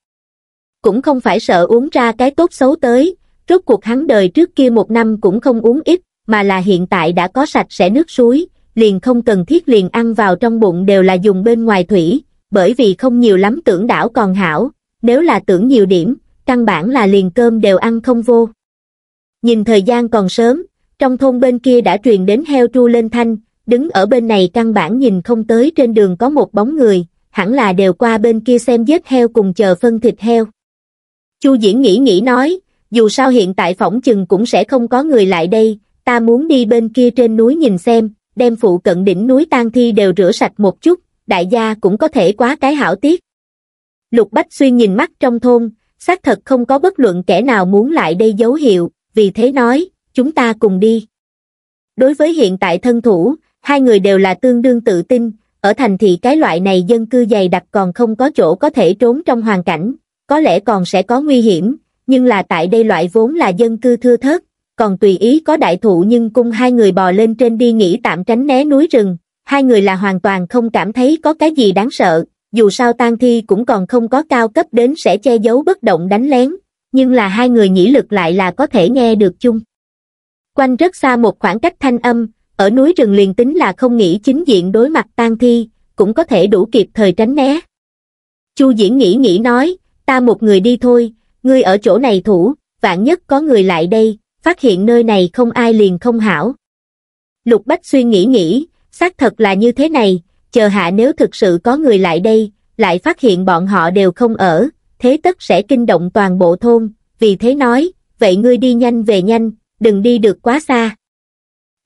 Cũng không phải sợ uống ra cái tốt xấu tới, rốt cuộc hắn đời trước kia một năm cũng không uống ít, mà là hiện tại đã có sạch sẽ nước suối, liền không cần thiết liền ăn vào trong bụng đều là dùng bên ngoài thủy, bởi vì không nhiều lắm tưởng đảo còn hảo, nếu là tưởng nhiều điểm, căn bản là liền cơm đều ăn không vô. Nhìn thời gian còn sớm, trong thôn bên kia đã truyền đến heo tru lên thanh, đứng ở bên này căn bản nhìn không tới trên đường có một bóng người, hẳn là đều qua bên kia xem giết heo cùng chờ phân thịt heo. Chu Diễn nghĩ nghĩ nói, dù sao hiện tại phỏng chừng cũng sẽ không có người lại đây, ta muốn đi bên kia trên núi nhìn xem, đem phụ cận đỉnh núi tan thi đều rửa sạch một chút, đại gia cũng có thể quá cái hảo tiết. Lục Bách Xuyên nhìn mắt trong thôn, xác thật không có bất luận kẻ nào muốn lại đây dấu hiệu, vì thế nói, chúng ta cùng đi. Đối với hiện tại thân thủ, hai người đều là tương đương tự tin, ở thành thị cái loại này dân cư dày đặc còn không có chỗ có thể trốn trong hoàn cảnh, có lẽ còn sẽ có nguy hiểm, nhưng là tại đây loại vốn là dân cư thưa thớt, còn tùy ý có đại thụ nhưng cung hai người bò lên trên đi nghỉ tạm tránh né núi rừng, hai người là hoàn toàn không cảm thấy có cái gì đáng sợ, dù sao tan thi cũng còn không có cao cấp đến sẽ che giấu bất động đánh lén, nhưng là hai người nhĩ lực lại là có thể nghe được chung. Quanh rất xa một khoảng cách thanh âm, ở núi rừng liền tính là không nghĩ chính diện đối mặt tan thi, cũng có thể đủ kịp thời tránh né. Chu Diễn nghĩ nghĩ nói, ta một người đi thôi, ngươi ở chỗ này thủ, vạn nhất có người lại đây, phát hiện nơi này không ai liền không hảo. Lục Bách suy nghĩ nghĩ, xác thật là như thế này, chờ hạ nếu thực sự có người lại đây, lại phát hiện bọn họ đều không ở, thế tất sẽ kinh động toàn bộ thôn, vì thế nói, vậy ngươi đi nhanh về nhanh, đừng đi được quá xa.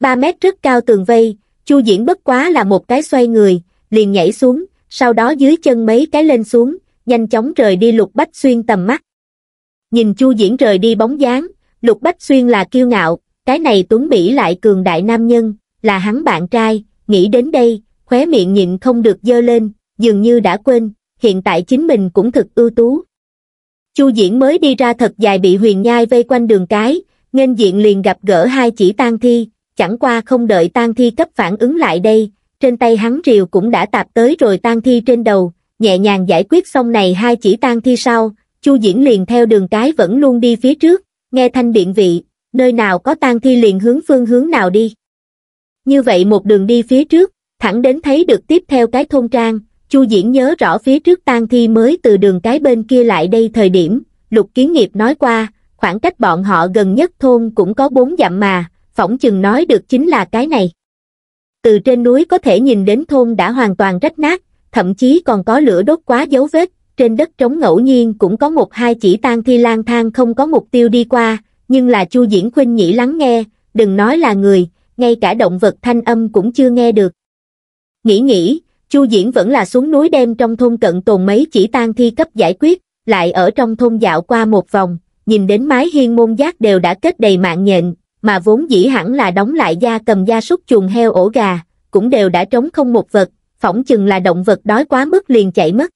ba mét rất cao tường vây, Chu Diễn bất quá là một cái xoay người, liền nhảy xuống, sau đó dưới chân mấy cái lên xuống, nhanh chóng rời đi lục bách xuyên tầm mắt. Nhìn Chu Diễn rời đi bóng dáng, Lục Bách Xuyên là kiêu ngạo, cái này Tuấn Mỹ lại cường đại nam nhân, là hắn bạn trai, nghĩ đến đây, khóe miệng nhịn không được dơ lên, dường như đã quên, hiện tại chính mình cũng thực ưu tú. Chu Diễn mới đi ra thật dài bị huyền nhai vây quanh đường cái, nên diện liền gặp gỡ hai chỉ tan thi, chẳng qua không đợi tan thi cấp phản ứng lại đây, trên tay hắn rìu cũng đã tạp tới rồi tan thi trên đầu, nhẹ nhàng giải quyết xong này hai chỉ tan thi sau, Chu Diễn liền theo đường cái vẫn luôn đi phía trước, nghe thanh biện vị, nơi nào có tang thi liền hướng phương hướng nào đi. Như vậy một đường đi phía trước, thẳng đến thấy được tiếp theo cái thôn trang, Chu Diễn nhớ rõ phía trước tang thi mới từ đường cái bên kia lại đây thời điểm, Lục Kiến Nghiệp nói qua, khoảng cách bọn họ gần nhất thôn cũng có bốn dặm mà, phỏng chừng nói được chính là cái này. Từ trên núi có thể nhìn đến thôn đã hoàn toàn rách nát, thậm chí còn có lửa đốt quá dấu vết, trên đất trống ngẫu nhiên cũng có một hai chỉ tan thi lang thang không có mục tiêu đi qua, nhưng là Chu Diễn Khuynh nhĩ lắng nghe, đừng nói là người, ngay cả động vật thanh âm cũng chưa nghe được. Nghĩ nghĩ, Chu Diễn vẫn là xuống núi đem trong thôn cận tồn mấy chỉ tan thi cấp giải quyết, lại ở trong thôn dạo qua một vòng, nhìn đến mái hiên môn giác đều đã kết đầy mạng nhện, mà vốn dĩ hẳn là đóng lại da cầm da súc chuồng heo ổ gà, cũng đều đã trống không một vật, phỏng chừng là động vật đói quá mức liền chạy mất.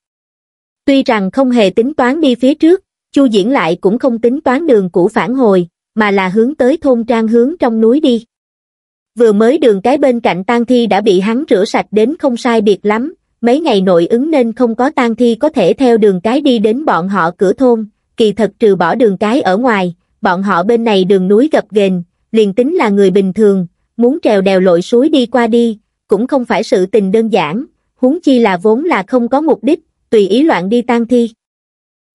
Tuy rằng không hề tính toán đi phía trước, Chu Diễn lại cũng không tính toán đường cũ phản hồi, mà là hướng tới thôn trang hướng trong núi đi. Vừa mới đường cái bên cạnh tang thi đã bị hắn rửa sạch đến không sai biệt lắm, mấy ngày nội ứng nên không có tang thi có thể theo đường cái đi đến bọn họ cửa thôn, kỳ thật trừ bỏ đường cái ở ngoài, bọn họ bên này đường núi gập ghềnh, liền tính là người bình thường, muốn trèo đèo lội suối đi qua đi, cũng không phải sự tình đơn giản, huống chi là vốn là không có mục đích, tùy ý loạn đi tan thi.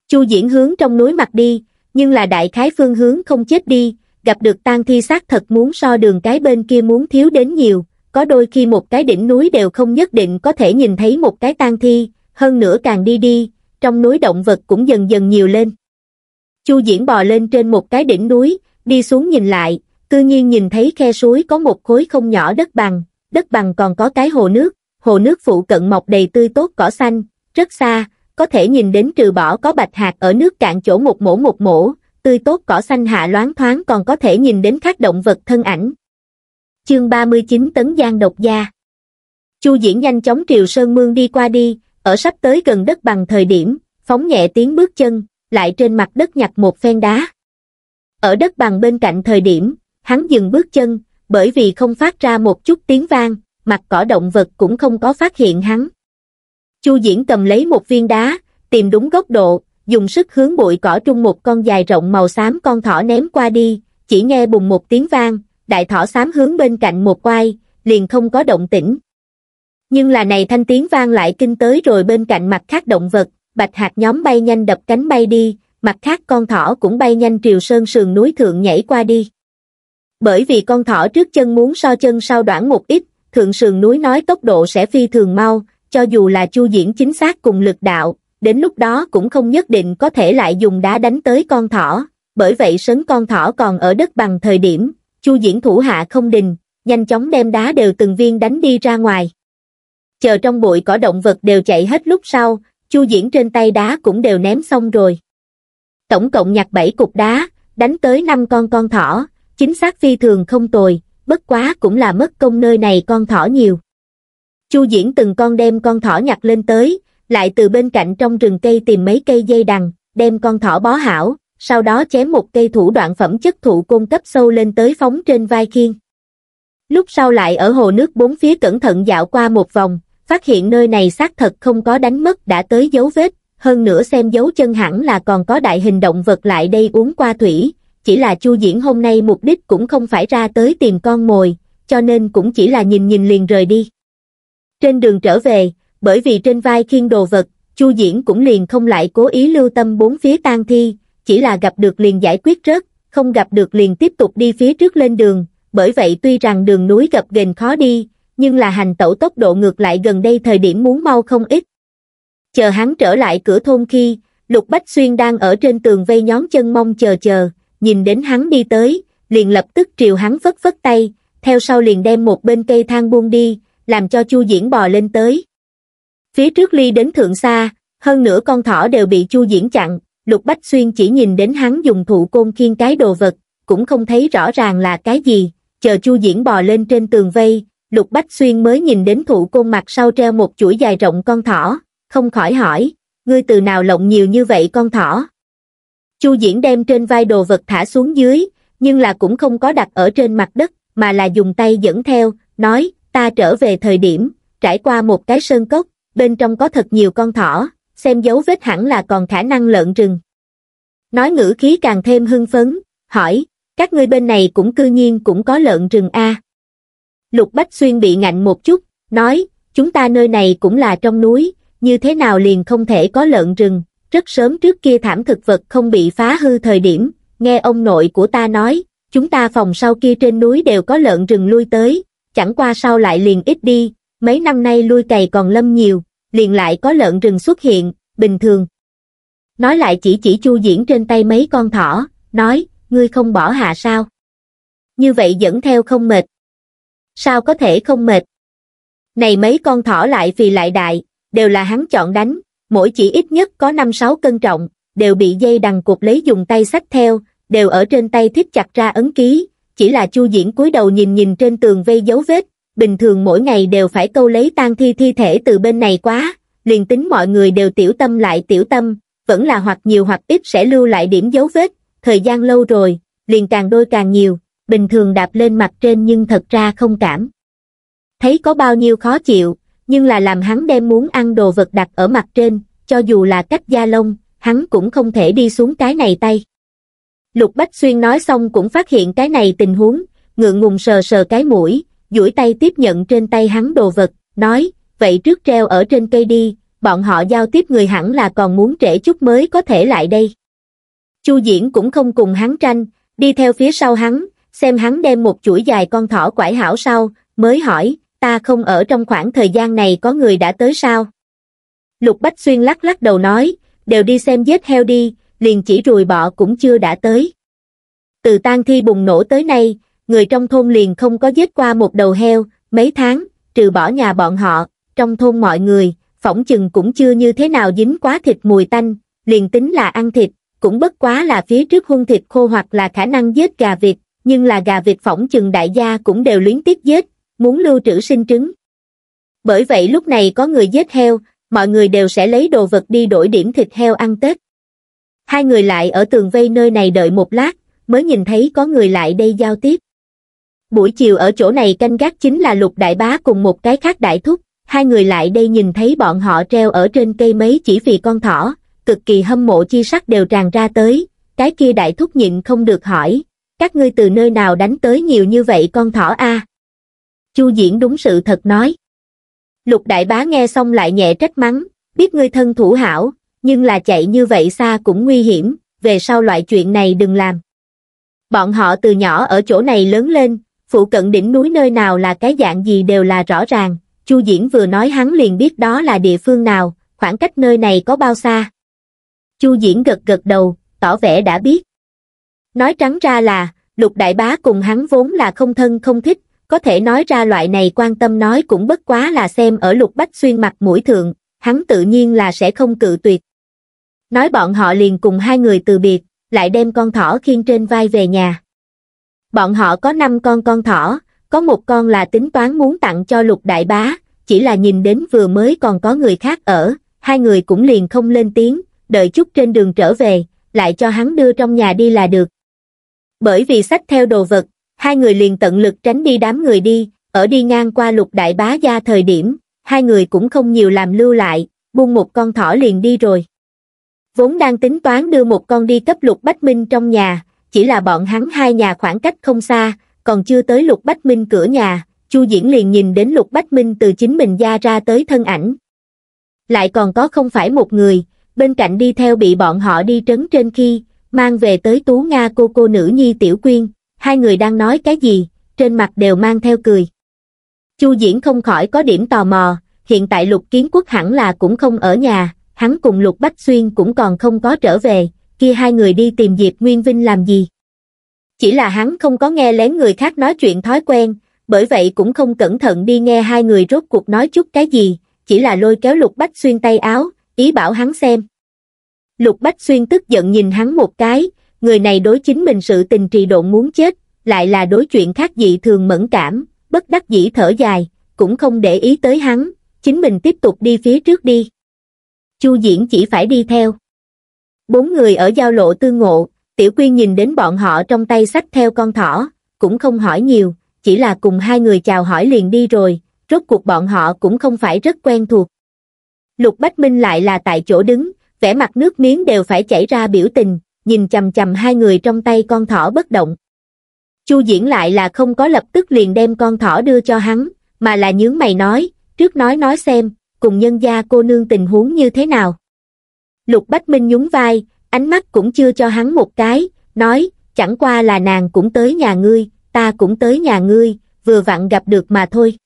Chu Diễn hướng trong núi mặt đi, nhưng là đại khái phương hướng không chết đi, gặp được tan thi xác thật muốn so đường cái bên kia muốn thiếu đến nhiều, có đôi khi một cái đỉnh núi đều không nhất định có thể nhìn thấy một cái tan thi, hơn nữa càng đi đi, trong núi động vật cũng dần dần nhiều lên. Chu Diễn bò lên trên một cái đỉnh núi, đi xuống nhìn lại, cư nhiên nhìn thấy khe suối có một khối không nhỏ đất bằng, đất bằng còn có cái hồ nước, hồ nước phụ cận mọc đầy tươi tốt cỏ xanh, rất xa, có thể nhìn đến trừ bỏ có bạch hạt ở nước cạn chỗ một mổ một mổ, tươi tốt cỏ xanh hạ loáng thoáng còn có thể nhìn đến các động vật thân ảnh. Chương 39 Tấn Giang Độc Gia Chu Diễn nhanh chóng triều Sơn Mương đi qua đi, ở sắp tới gần đất bằng thời điểm, phóng nhẹ tiếng bước chân, lại trên mặt đất nhặt một phen đá. Ở đất bằng bên cạnh thời điểm, hắn dừng bước chân, bởi vì không phát ra một chút tiếng vang, mặt cỏ động vật cũng không có phát hiện hắn. Chu Diễn cầm lấy một viên đá, tìm đúng góc độ, dùng sức hướng bụi cỏ trung một con dài rộng màu xám con thỏ ném qua đi, chỉ nghe bùng một tiếng vang, đại thỏ xám hướng bên cạnh một quay liền không có động tĩnh. Nhưng là này thanh tiếng vang lại kinh tới rồi bên cạnh mặt khác động vật, bạch hạt nhóm bay nhanh đập cánh bay đi, mặt khác con thỏ cũng bay nhanh triều sơn sườn núi thượng nhảy qua đi. Bởi vì con thỏ trước chân muốn so chân sau đoạn một ít, thượng sườn núi nói tốc độ sẽ phi thường mau, cho dù là chu diễn chính xác cùng lực đạo, đến lúc đó cũng không nhất định có thể lại dùng đá đánh tới con thỏ, bởi vậy sấn con thỏ còn ở đất bằng thời điểm, chu diễn thủ hạ không đình, nhanh chóng đem đá đều từng viên đánh đi ra ngoài. Chờ trong bụi cỏ động vật đều chạy hết lúc sau, chu diễn trên tay đá cũng đều ném xong rồi. Tổng cộng nhặt 7 cục đá, đánh tới 5 con con thỏ, chính xác phi thường không tồi, bất quá cũng là mất công nơi này con thỏ nhiều chu diễn từng con đem con thỏ nhặt lên tới lại từ bên cạnh trong rừng cây tìm mấy cây dây đằng đem con thỏ bó hảo sau đó chém một cây thủ đoạn phẩm chất thụ cung cấp sâu lên tới phóng trên vai khiên lúc sau lại ở hồ nước bốn phía cẩn thận dạo qua một vòng phát hiện nơi này xác thật không có đánh mất đã tới dấu vết hơn nữa xem dấu chân hẳn là còn có đại hình động vật lại đây uống qua thủy chỉ là chu diễn hôm nay mục đích cũng không phải ra tới tìm con mồi cho nên cũng chỉ là nhìn nhìn liền rời đi trên đường trở về, bởi vì trên vai khiên đồ vật, Chu Diễn cũng liền không lại cố ý lưu tâm bốn phía tang thi, chỉ là gặp được liền giải quyết rớt, không gặp được liền tiếp tục đi phía trước lên đường, bởi vậy tuy rằng đường núi gặp gền khó đi, nhưng là hành tẩu tốc độ ngược lại gần đây thời điểm muốn mau không ít. Chờ hắn trở lại cửa thôn khi, Lục Bách Xuyên đang ở trên tường vây nhón chân mong chờ chờ, nhìn đến hắn đi tới, liền lập tức triều hắn vất vất tay, theo sau liền đem một bên cây thang buông đi, làm cho chu diễn bò lên tới. Phía trước ly đến thượng xa, hơn nửa con thỏ đều bị chu diễn chặn, lục bách xuyên chỉ nhìn đến hắn dùng thụ côn khiên cái đồ vật, cũng không thấy rõ ràng là cái gì, chờ chu diễn bò lên trên tường vây, lục bách xuyên mới nhìn đến thụ côn mặt sau treo một chuỗi dài rộng con thỏ, không khỏi hỏi, ngươi từ nào lộng nhiều như vậy con thỏ? Chu Diễn đem trên vai đồ vật thả xuống dưới, nhưng là cũng không có đặt ở trên mặt đất, mà là dùng tay dẫn theo, nói, ta trở về thời điểm, trải qua một cái sơn cốc, bên trong có thật nhiều con thỏ, xem dấu vết hẳn là còn khả năng lợn rừng. Nói ngữ khí càng thêm hưng phấn, hỏi, các ngươi bên này cũng cư nhiên cũng có lợn rừng a Lục Bách Xuyên bị ngạnh một chút, nói, chúng ta nơi này cũng là trong núi, như thế nào liền không thể có lợn rừng, rất sớm trước kia thảm thực vật không bị phá hư thời điểm, nghe ông nội của ta nói, chúng ta phòng sau kia trên núi đều có lợn rừng lui tới, chẳng qua sau lại liền ít đi, mấy năm nay lui cày còn lâm nhiều, liền lại có lợn rừng xuất hiện, bình thường. Nói lại chỉ chỉ chu diễn trên tay mấy con thỏ, nói, ngươi không bỏ hạ sao? Như vậy dẫn theo không mệt. Sao có thể không mệt? Này mấy con thỏ lại vì lại đại, đều là hắn chọn đánh, mỗi chỉ ít nhất có 5-6 cân trọng, đều bị dây đằng cục lấy dùng tay xách theo, đều ở trên tay thiết chặt ra ấn ký, chỉ là chu diễn cúi đầu nhìn nhìn trên tường vây dấu vết, bình thường mỗi ngày đều phải câu lấy tang thi thi thể từ bên này quá, liền tính mọi người đều tiểu tâm lại tiểu tâm, vẫn là hoặc nhiều hoặc ít sẽ lưu lại điểm dấu vết, thời gian lâu rồi, liền càng đôi càng nhiều, bình thường đạp lên mặt trên nhưng thật ra không cảm. Thấy có bao nhiêu khó chịu, nhưng là làm hắn đem muốn ăn đồ vật đặt ở mặt trên, cho dù là cách da lông, hắn cũng không thể đi xuống cái này tay. Lục Bách Xuyên nói xong cũng phát hiện cái này tình huống, ngượng ngùng sờ sờ cái mũi, duỗi tay tiếp nhận trên tay hắn đồ vật, nói, vậy trước treo ở trên cây đi, bọn họ giao tiếp người hẳn là còn muốn trễ chút mới có thể lại đây. Chu Diễn cũng không cùng hắn tranh, đi theo phía sau hắn, xem hắn đem một chuỗi dài con thỏ quải hảo sau, mới hỏi, ta không ở trong khoảng thời gian này có người đã tới sao? Lục Bách Xuyên lắc lắc đầu nói, đều đi xem giết heo đi, liền chỉ rùi bọ cũng chưa đã tới. Từ tang thi bùng nổ tới nay, người trong thôn liền không có giết qua một đầu heo, mấy tháng, trừ bỏ nhà bọn họ, trong thôn mọi người, phỏng chừng cũng chưa như thế nào dính quá thịt mùi tanh, liền tính là ăn thịt, cũng bất quá là phía trước hung thịt khô hoặc là khả năng giết gà vịt, nhưng là gà vịt phỏng chừng đại gia cũng đều luyến tiếc giết, muốn lưu trữ sinh trứng. Bởi vậy lúc này có người giết heo, mọi người đều sẽ lấy đồ vật đi đổi điểm thịt heo ăn Tết. Hai người lại ở tường vây nơi này đợi một lát, mới nhìn thấy có người lại đây giao tiếp. Buổi chiều ở chỗ này canh gác chính là lục đại bá cùng một cái khác đại thúc, hai người lại đây nhìn thấy bọn họ treo ở trên cây mấy chỉ vì con thỏ, cực kỳ hâm mộ chi sắc đều tràn ra tới, cái kia đại thúc nhịn không được hỏi, các ngươi từ nơi nào đánh tới nhiều như vậy con thỏ a? Chu Diễn đúng sự thật nói. Lục đại bá nghe xong lại nhẹ trách mắng, biết ngươi thân thủ hảo, nhưng là chạy như vậy xa cũng nguy hiểm về sau loại chuyện này đừng làm bọn họ từ nhỏ ở chỗ này lớn lên phụ cận đỉnh núi nơi nào là cái dạng gì đều là rõ ràng chu diễn vừa nói hắn liền biết đó là địa phương nào khoảng cách nơi này có bao xa chu diễn gật gật đầu tỏ vẻ đã biết nói trắng ra là lục đại bá cùng hắn vốn là không thân không thích có thể nói ra loại này quan tâm nói cũng bất quá là xem ở lục bách xuyên mặt mũi thượng hắn tự nhiên là sẽ không cự tuyệt nói bọn họ liền cùng hai người từ biệt, lại đem con thỏ khiêng trên vai về nhà. Bọn họ có năm con con thỏ, có một con là tính toán muốn tặng cho lục đại bá, chỉ là nhìn đến vừa mới còn có người khác ở, hai người cũng liền không lên tiếng, đợi chút trên đường trở về, lại cho hắn đưa trong nhà đi là được. Bởi vì sách theo đồ vật, hai người liền tận lực tránh đi đám người đi, ở đi ngang qua lục đại bá gia thời điểm, hai người cũng không nhiều làm lưu lại, buông một con thỏ liền đi rồi vốn đang tính toán đưa một con đi cấp lục bách minh trong nhà chỉ là bọn hắn hai nhà khoảng cách không xa còn chưa tới lục bách minh cửa nhà chu diễn liền nhìn đến lục bách minh từ chính mình ra ra tới thân ảnh lại còn có không phải một người bên cạnh đi theo bị bọn họ đi trấn trên khi mang về tới tú nga cô cô nữ nhi tiểu quyên hai người đang nói cái gì trên mặt đều mang theo cười chu diễn không khỏi có điểm tò mò hiện tại lục kiến quốc hẳn là cũng không ở nhà hắn cùng Lục Bách Xuyên cũng còn không có trở về, kia hai người đi tìm Diệp Nguyên Vinh làm gì. Chỉ là hắn không có nghe lén người khác nói chuyện thói quen, bởi vậy cũng không cẩn thận đi nghe hai người rốt cuộc nói chút cái gì, chỉ là lôi kéo Lục Bách Xuyên tay áo, ý bảo hắn xem. Lục Bách Xuyên tức giận nhìn hắn một cái, người này đối chính mình sự tình trì độn muốn chết, lại là đối chuyện khác dị thường mẫn cảm, bất đắc dĩ thở dài, cũng không để ý tới hắn, chính mình tiếp tục đi phía trước đi chu diễn chỉ phải đi theo bốn người ở giao lộ tương ngộ tiểu quyên nhìn đến bọn họ trong tay sách theo con thỏ cũng không hỏi nhiều chỉ là cùng hai người chào hỏi liền đi rồi rốt cuộc bọn họ cũng không phải rất quen thuộc lục bách minh lại là tại chỗ đứng vẻ mặt nước miếng đều phải chảy ra biểu tình nhìn chầm chầm hai người trong tay con thỏ bất động chu diễn lại là không có lập tức liền đem con thỏ đưa cho hắn mà là nhướng mày nói trước nói nói xem cùng nhân gia cô nương tình huống như thế nào. Lục Bách Minh nhún vai, ánh mắt cũng chưa cho hắn một cái, nói, chẳng qua là nàng cũng tới nhà ngươi, ta cũng tới nhà ngươi, vừa vặn gặp được mà thôi.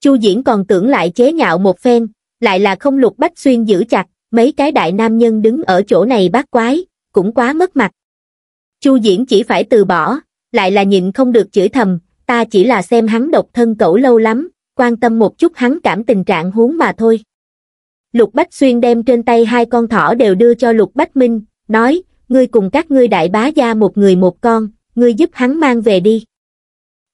Chu Diễn còn tưởng lại chế nhạo một phen, lại là không Lục Bách Xuyên giữ chặt, mấy cái đại nam nhân đứng ở chỗ này bát quái, cũng quá mất mặt. Chu Diễn chỉ phải từ bỏ, lại là nhịn không được chửi thầm, ta chỉ là xem hắn độc thân cẩu lâu lắm, quan tâm một chút hắn cảm tình trạng huống mà thôi. Lục Bách Xuyên đem trên tay hai con thỏ đều đưa cho Lục Bách Minh, nói, ngươi cùng các ngươi đại bá gia một người một con, ngươi giúp hắn mang về đi.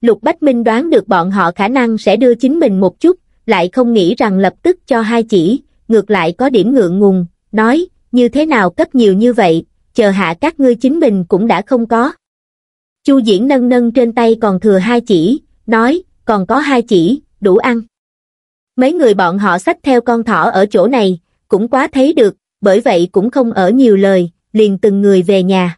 Lục Bách Minh đoán được bọn họ khả năng sẽ đưa chính mình một chút, lại không nghĩ rằng lập tức cho hai chỉ, ngược lại có điểm ngượng ngùng, nói, như thế nào cấp nhiều như vậy, chờ hạ các ngươi chính mình cũng đã không có. Chu Diễn nâng nâng trên tay còn thừa hai chỉ, nói, còn có hai chỉ, đủ ăn mấy người bọn họ xách theo con thỏ ở chỗ này cũng quá thấy được bởi vậy cũng không ở nhiều lời liền từng người về nhà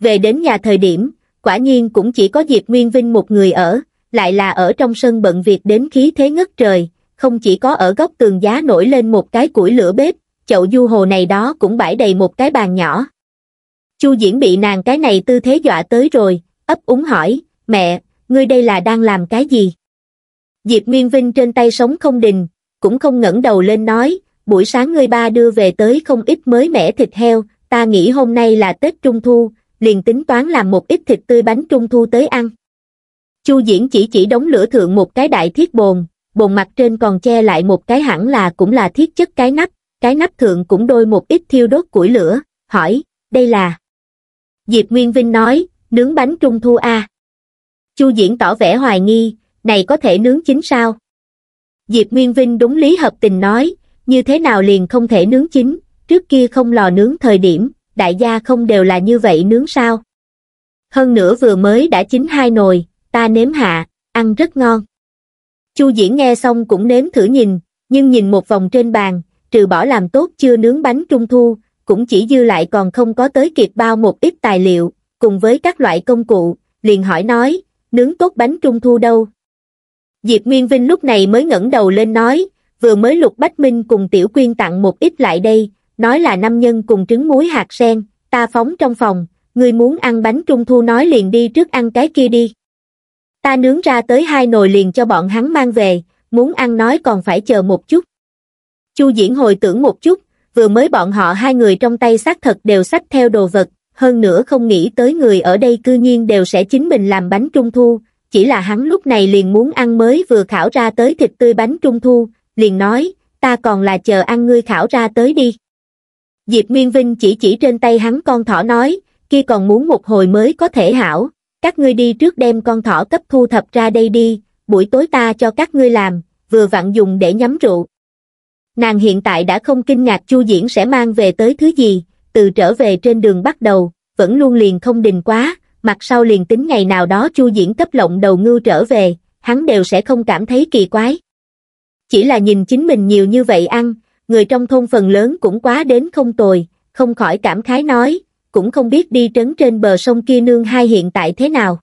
về đến nhà thời điểm quả nhiên cũng chỉ có diệp nguyên vinh một người ở lại là ở trong sân bận việc đến khí thế ngất trời không chỉ có ở góc tường giá nổi lên một cái củi lửa bếp chậu du hồ này đó cũng bãi đầy một cái bàn nhỏ chu diễn bị nàng cái này tư thế dọa tới rồi ấp úng hỏi mẹ ngươi đây là đang làm cái gì Diệp Nguyên Vinh trên tay sống không đình, cũng không ngẩng đầu lên nói, buổi sáng ngươi ba đưa về tới không ít mới mẻ thịt heo, ta nghĩ hôm nay là Tết Trung Thu, liền tính toán làm một ít thịt tươi bánh Trung Thu tới ăn. Chu Diễn chỉ chỉ đống lửa thượng một cái đại thiết bồn, bồn mặt trên còn che lại một cái hẳn là cũng là thiết chất cái nắp, cái nắp thượng cũng đôi một ít thiêu đốt củi lửa, hỏi, đây là... Diệp Nguyên Vinh nói, nướng bánh Trung Thu a. À? Chu Diễn tỏ vẻ hoài nghi, này có thể nướng chín sao diệp nguyên vinh đúng lý hợp tình nói như thế nào liền không thể nướng chín trước kia không lò nướng thời điểm đại gia không đều là như vậy nướng sao hơn nữa vừa mới đã chín hai nồi ta nếm hạ ăn rất ngon chu diễn nghe xong cũng nếm thử nhìn nhưng nhìn một vòng trên bàn trừ bỏ làm tốt chưa nướng bánh trung thu cũng chỉ dư lại còn không có tới kịp bao một ít tài liệu cùng với các loại công cụ liền hỏi nói nướng tốt bánh trung thu đâu diệp nguyên vinh lúc này mới ngẩng đầu lên nói vừa mới lục bách minh cùng tiểu quyên tặng một ít lại đây nói là năm nhân cùng trứng muối hạt sen ta phóng trong phòng ngươi muốn ăn bánh trung thu nói liền đi trước ăn cái kia đi ta nướng ra tới hai nồi liền cho bọn hắn mang về muốn ăn nói còn phải chờ một chút chu diễn hồi tưởng một chút vừa mới bọn họ hai người trong tay xác thật đều xách theo đồ vật hơn nữa không nghĩ tới người ở đây cư nhiên đều sẽ chính mình làm bánh trung thu chỉ là hắn lúc này liền muốn ăn mới vừa khảo ra tới thịt tươi bánh trung thu, liền nói, ta còn là chờ ăn ngươi khảo ra tới đi. Diệp nguyên Vinh chỉ chỉ trên tay hắn con thỏ nói, kia còn muốn một hồi mới có thể hảo, các ngươi đi trước đem con thỏ cấp thu thập ra đây đi, buổi tối ta cho các ngươi làm, vừa vặn dùng để nhắm rượu. Nàng hiện tại đã không kinh ngạc Chu Diễn sẽ mang về tới thứ gì, từ trở về trên đường bắt đầu, vẫn luôn liền không đình quá, mặt sau liền tính ngày nào đó chu diễn cấp lộng đầu ngưu trở về, hắn đều sẽ không cảm thấy kỳ quái. Chỉ là nhìn chính mình nhiều như vậy ăn, người trong thôn phần lớn cũng quá đến không tồi, không khỏi cảm khái nói, cũng không biết đi trấn trên bờ sông kia nương hai hiện tại thế nào.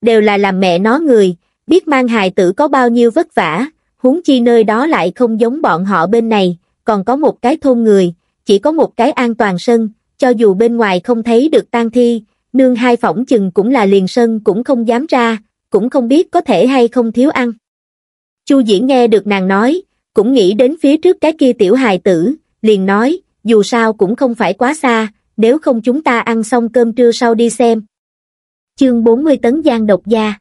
Đều là làm mẹ nó người, biết mang hài tử có bao nhiêu vất vả, huống chi nơi đó lại không giống bọn họ bên này, còn có một cái thôn người, chỉ có một cái an toàn sân, cho dù bên ngoài không thấy được tang thi, nương hai phỏng chừng cũng là liền sân cũng không dám ra, cũng không biết có thể hay không thiếu ăn. Chu Diễn nghe được nàng nói, cũng nghĩ đến phía trước cái kia tiểu hài tử, liền nói, dù sao cũng không phải quá xa, nếu không chúng ta ăn xong cơm trưa sau đi xem. Chương 40 tấn giang độc gia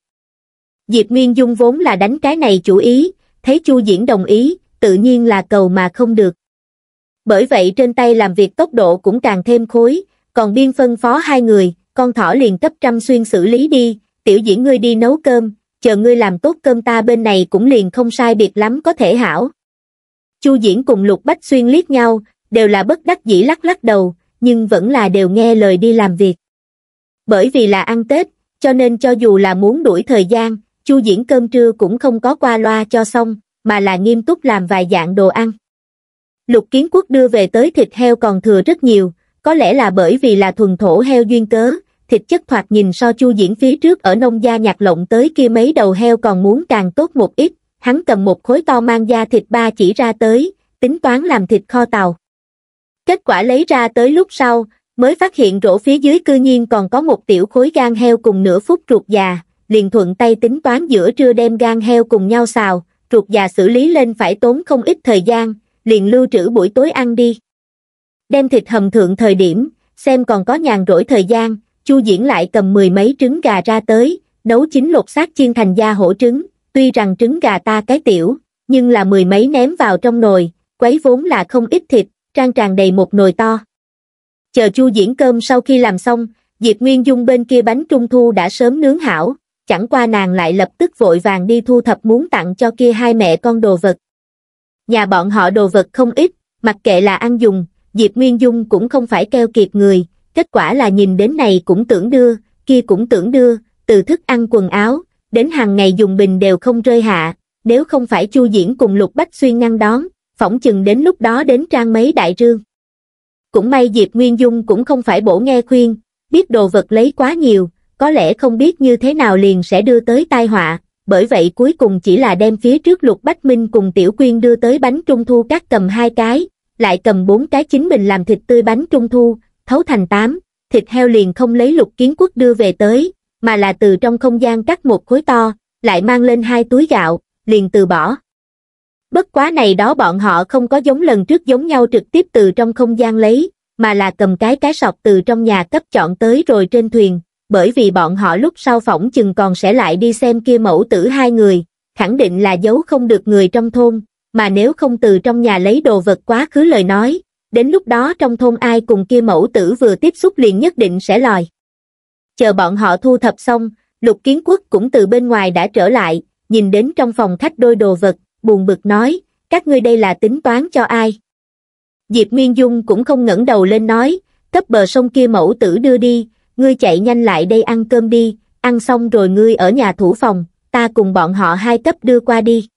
Diệp Nguyên Dung vốn là đánh cái này chủ ý, thấy Chu Diễn đồng ý, tự nhiên là cầu mà không được. Bởi vậy trên tay làm việc tốc độ cũng càng thêm khối, còn biên phân phó hai người, con thỏ liền cấp trăm xuyên xử lý đi, tiểu diễn ngươi đi nấu cơm, chờ ngươi làm tốt cơm ta bên này cũng liền không sai biệt lắm có thể hảo. Chu diễn cùng Lục Bách Xuyên liếc nhau, đều là bất đắc dĩ lắc lắc đầu, nhưng vẫn là đều nghe lời đi làm việc. Bởi vì là ăn Tết, cho nên cho dù là muốn đuổi thời gian, Chu diễn cơm trưa cũng không có qua loa cho xong, mà là nghiêm túc làm vài dạng đồ ăn. Lục Kiến Quốc đưa về tới thịt heo còn thừa rất nhiều, có lẽ là bởi vì là thuần thổ heo duyên cớ, thịt chất thoạt nhìn so chu diễn phía trước ở nông gia nhạc lộng tới kia mấy đầu heo còn muốn càng tốt một ít, hắn cầm một khối to mang da thịt ba chỉ ra tới, tính toán làm thịt kho tàu. Kết quả lấy ra tới lúc sau, mới phát hiện rổ phía dưới cư nhiên còn có một tiểu khối gan heo cùng nửa phút ruột già, liền thuận tay tính toán giữa trưa đem gan heo cùng nhau xào, ruột già xử lý lên phải tốn không ít thời gian, liền lưu trữ buổi tối ăn đi. Đem thịt hầm thượng thời điểm, xem còn có nhàn rỗi thời gian, chu diễn lại cầm mười mấy trứng gà ra tới nấu chín lột xác chiên thành da hổ trứng tuy rằng trứng gà ta cái tiểu nhưng là mười mấy ném vào trong nồi quấy vốn là không ít thịt trang tràn đầy một nồi to chờ chu diễn cơm sau khi làm xong diệp nguyên dung bên kia bánh trung thu đã sớm nướng hảo chẳng qua nàng lại lập tức vội vàng đi thu thập muốn tặng cho kia hai mẹ con đồ vật nhà bọn họ đồ vật không ít mặc kệ là ăn dùng diệp nguyên dung cũng không phải keo kiệt người Kết quả là nhìn đến này cũng tưởng đưa, kia cũng tưởng đưa, từ thức ăn quần áo, đến hàng ngày dùng bình đều không rơi hạ, nếu không phải chu diễn cùng Lục Bách Xuyên ngăn đón, phỏng chừng đến lúc đó đến trang mấy đại rương. Cũng may Diệp Nguyên Dung cũng không phải bổ nghe khuyên, biết đồ vật lấy quá nhiều, có lẽ không biết như thế nào liền sẽ đưa tới tai họa, bởi vậy cuối cùng chỉ là đem phía trước Lục Bách Minh cùng Tiểu Quyên đưa tới bánh trung thu các cầm hai cái, lại cầm bốn cái chính mình làm thịt tươi bánh trung thu, thấu thành tám, thịt heo liền không lấy lục kiến quốc đưa về tới, mà là từ trong không gian cắt một khối to, lại mang lên hai túi gạo, liền từ bỏ. Bất quá này đó bọn họ không có giống lần trước giống nhau trực tiếp từ trong không gian lấy, mà là cầm cái cái sọc từ trong nhà cấp chọn tới rồi trên thuyền, bởi vì bọn họ lúc sau phỏng chừng còn sẽ lại đi xem kia mẫu tử hai người, khẳng định là giấu không được người trong thôn, mà nếu không từ trong nhà lấy đồ vật quá khứ lời nói, đến lúc đó trong thôn ai cùng kia mẫu tử vừa tiếp xúc liền nhất định sẽ lòi. Chờ bọn họ thu thập xong, lục kiến quốc cũng từ bên ngoài đã trở lại, nhìn đến trong phòng khách đôi đồ vật, buồn bực nói, các ngươi đây là tính toán cho ai. Diệp nguyên Dung cũng không ngẩng đầu lên nói, cấp bờ sông kia mẫu tử đưa đi, ngươi chạy nhanh lại đây ăn cơm đi, ăn xong rồi ngươi ở nhà thủ phòng, ta cùng bọn họ hai cấp đưa qua đi.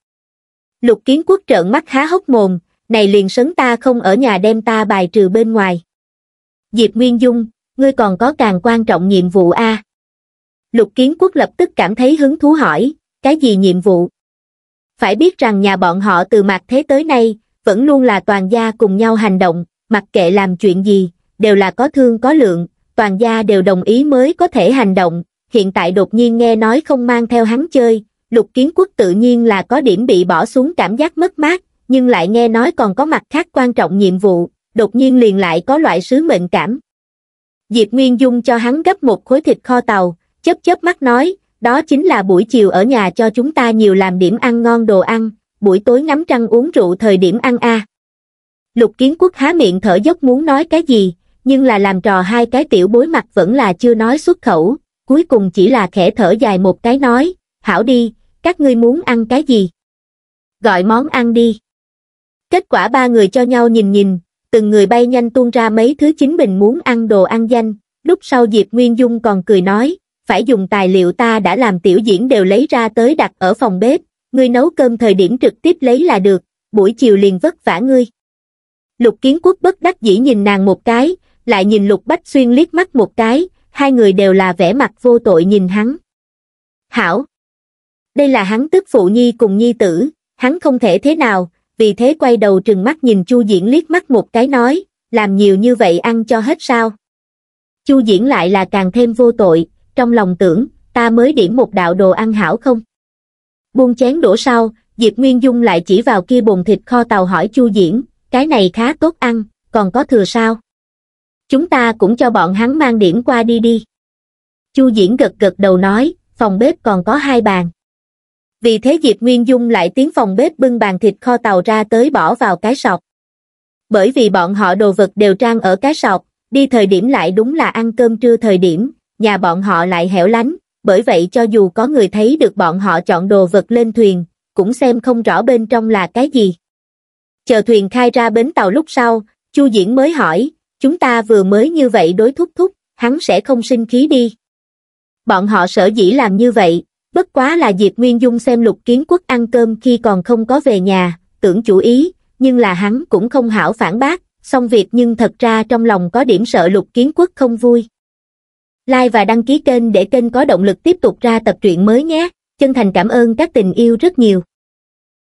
Lục kiến quốc trợn mắt há hốc mồm, này liền sấn ta không ở nhà đem ta bài trừ bên ngoài. Diệp Nguyên Dung, ngươi còn có càng quan trọng nhiệm vụ a Lục Kiến Quốc lập tức cảm thấy hứng thú hỏi, cái gì nhiệm vụ? Phải biết rằng nhà bọn họ từ mặt thế tới nay, vẫn luôn là toàn gia cùng nhau hành động, mặc kệ làm chuyện gì, đều là có thương có lượng, toàn gia đều đồng ý mới có thể hành động, hiện tại đột nhiên nghe nói không mang theo hắn chơi, lục kiến quốc tự nhiên là có điểm bị bỏ xuống cảm giác mất mát, nhưng lại nghe nói còn có mặt khác quan trọng nhiệm vụ, đột nhiên liền lại có loại sứ mệnh cảm. Diệp Nguyên Dung cho hắn gấp một khối thịt kho tàu, chớp chớp mắt nói, đó chính là buổi chiều ở nhà cho chúng ta nhiều làm điểm ăn ngon đồ ăn, buổi tối ngắm trăng uống rượu thời điểm ăn a. Lục Kiến Quốc há miệng thở dốc muốn nói cái gì, nhưng là làm trò hai cái tiểu bối mặt vẫn là chưa nói xuất khẩu, cuối cùng chỉ là khẽ thở dài một cái nói, hảo đi, các ngươi muốn ăn cái gì? Gọi món ăn đi. Kết quả ba người cho nhau nhìn nhìn, từng người bay nhanh tuôn ra mấy thứ chính mình muốn ăn đồ ăn danh, lúc sau Diệp Nguyên Dung còn cười nói, phải dùng tài liệu ta đã làm tiểu diễn đều lấy ra tới đặt ở phòng bếp, ngươi nấu cơm thời điểm trực tiếp lấy là được, buổi chiều liền vất vả ngươi. Lục Kiến Quốc bất đắc dĩ nhìn nàng một cái, lại nhìn Lục Bách Xuyên liếc mắt một cái, hai người đều là vẻ mặt vô tội nhìn hắn. Hảo! Đây là hắn tức phụ nhi cùng nhi tử, hắn không thể thế nào, vì thế quay đầu trừng mắt nhìn chu diễn liếc mắt một cái nói làm nhiều như vậy ăn cho hết sao chu diễn lại là càng thêm vô tội trong lòng tưởng ta mới điểm một đạo đồ ăn hảo không buông chén đổ sau diệp nguyên dung lại chỉ vào kia bồn thịt kho tàu hỏi chu diễn cái này khá tốt ăn còn có thừa sao chúng ta cũng cho bọn hắn mang điểm qua đi đi chu diễn gật gật đầu nói phòng bếp còn có hai bàn vì thế diệp nguyên dung lại tiến phòng bếp bưng bàn thịt kho tàu ra tới bỏ vào cái sọt bởi vì bọn họ đồ vật đều trang ở cái sọt đi thời điểm lại đúng là ăn cơm trưa thời điểm nhà bọn họ lại hẻo lánh bởi vậy cho dù có người thấy được bọn họ chọn đồ vật lên thuyền cũng xem không rõ bên trong là cái gì chờ thuyền khai ra bến tàu lúc sau chu diễn mới hỏi chúng ta vừa mới như vậy đối thúc thúc hắn sẽ không sinh khí đi bọn họ sở dĩ làm như vậy bất quá là Diệp Nguyên Dung xem lục kiến quốc ăn cơm khi còn không có về nhà, tưởng chủ ý, nhưng là hắn cũng không hảo phản bác, xong việc nhưng thật ra trong lòng có điểm sợ lục kiến quốc không vui. Like và đăng ký kênh để kênh có động lực tiếp tục ra tập truyện mới nhé, chân thành cảm ơn các tình yêu rất nhiều.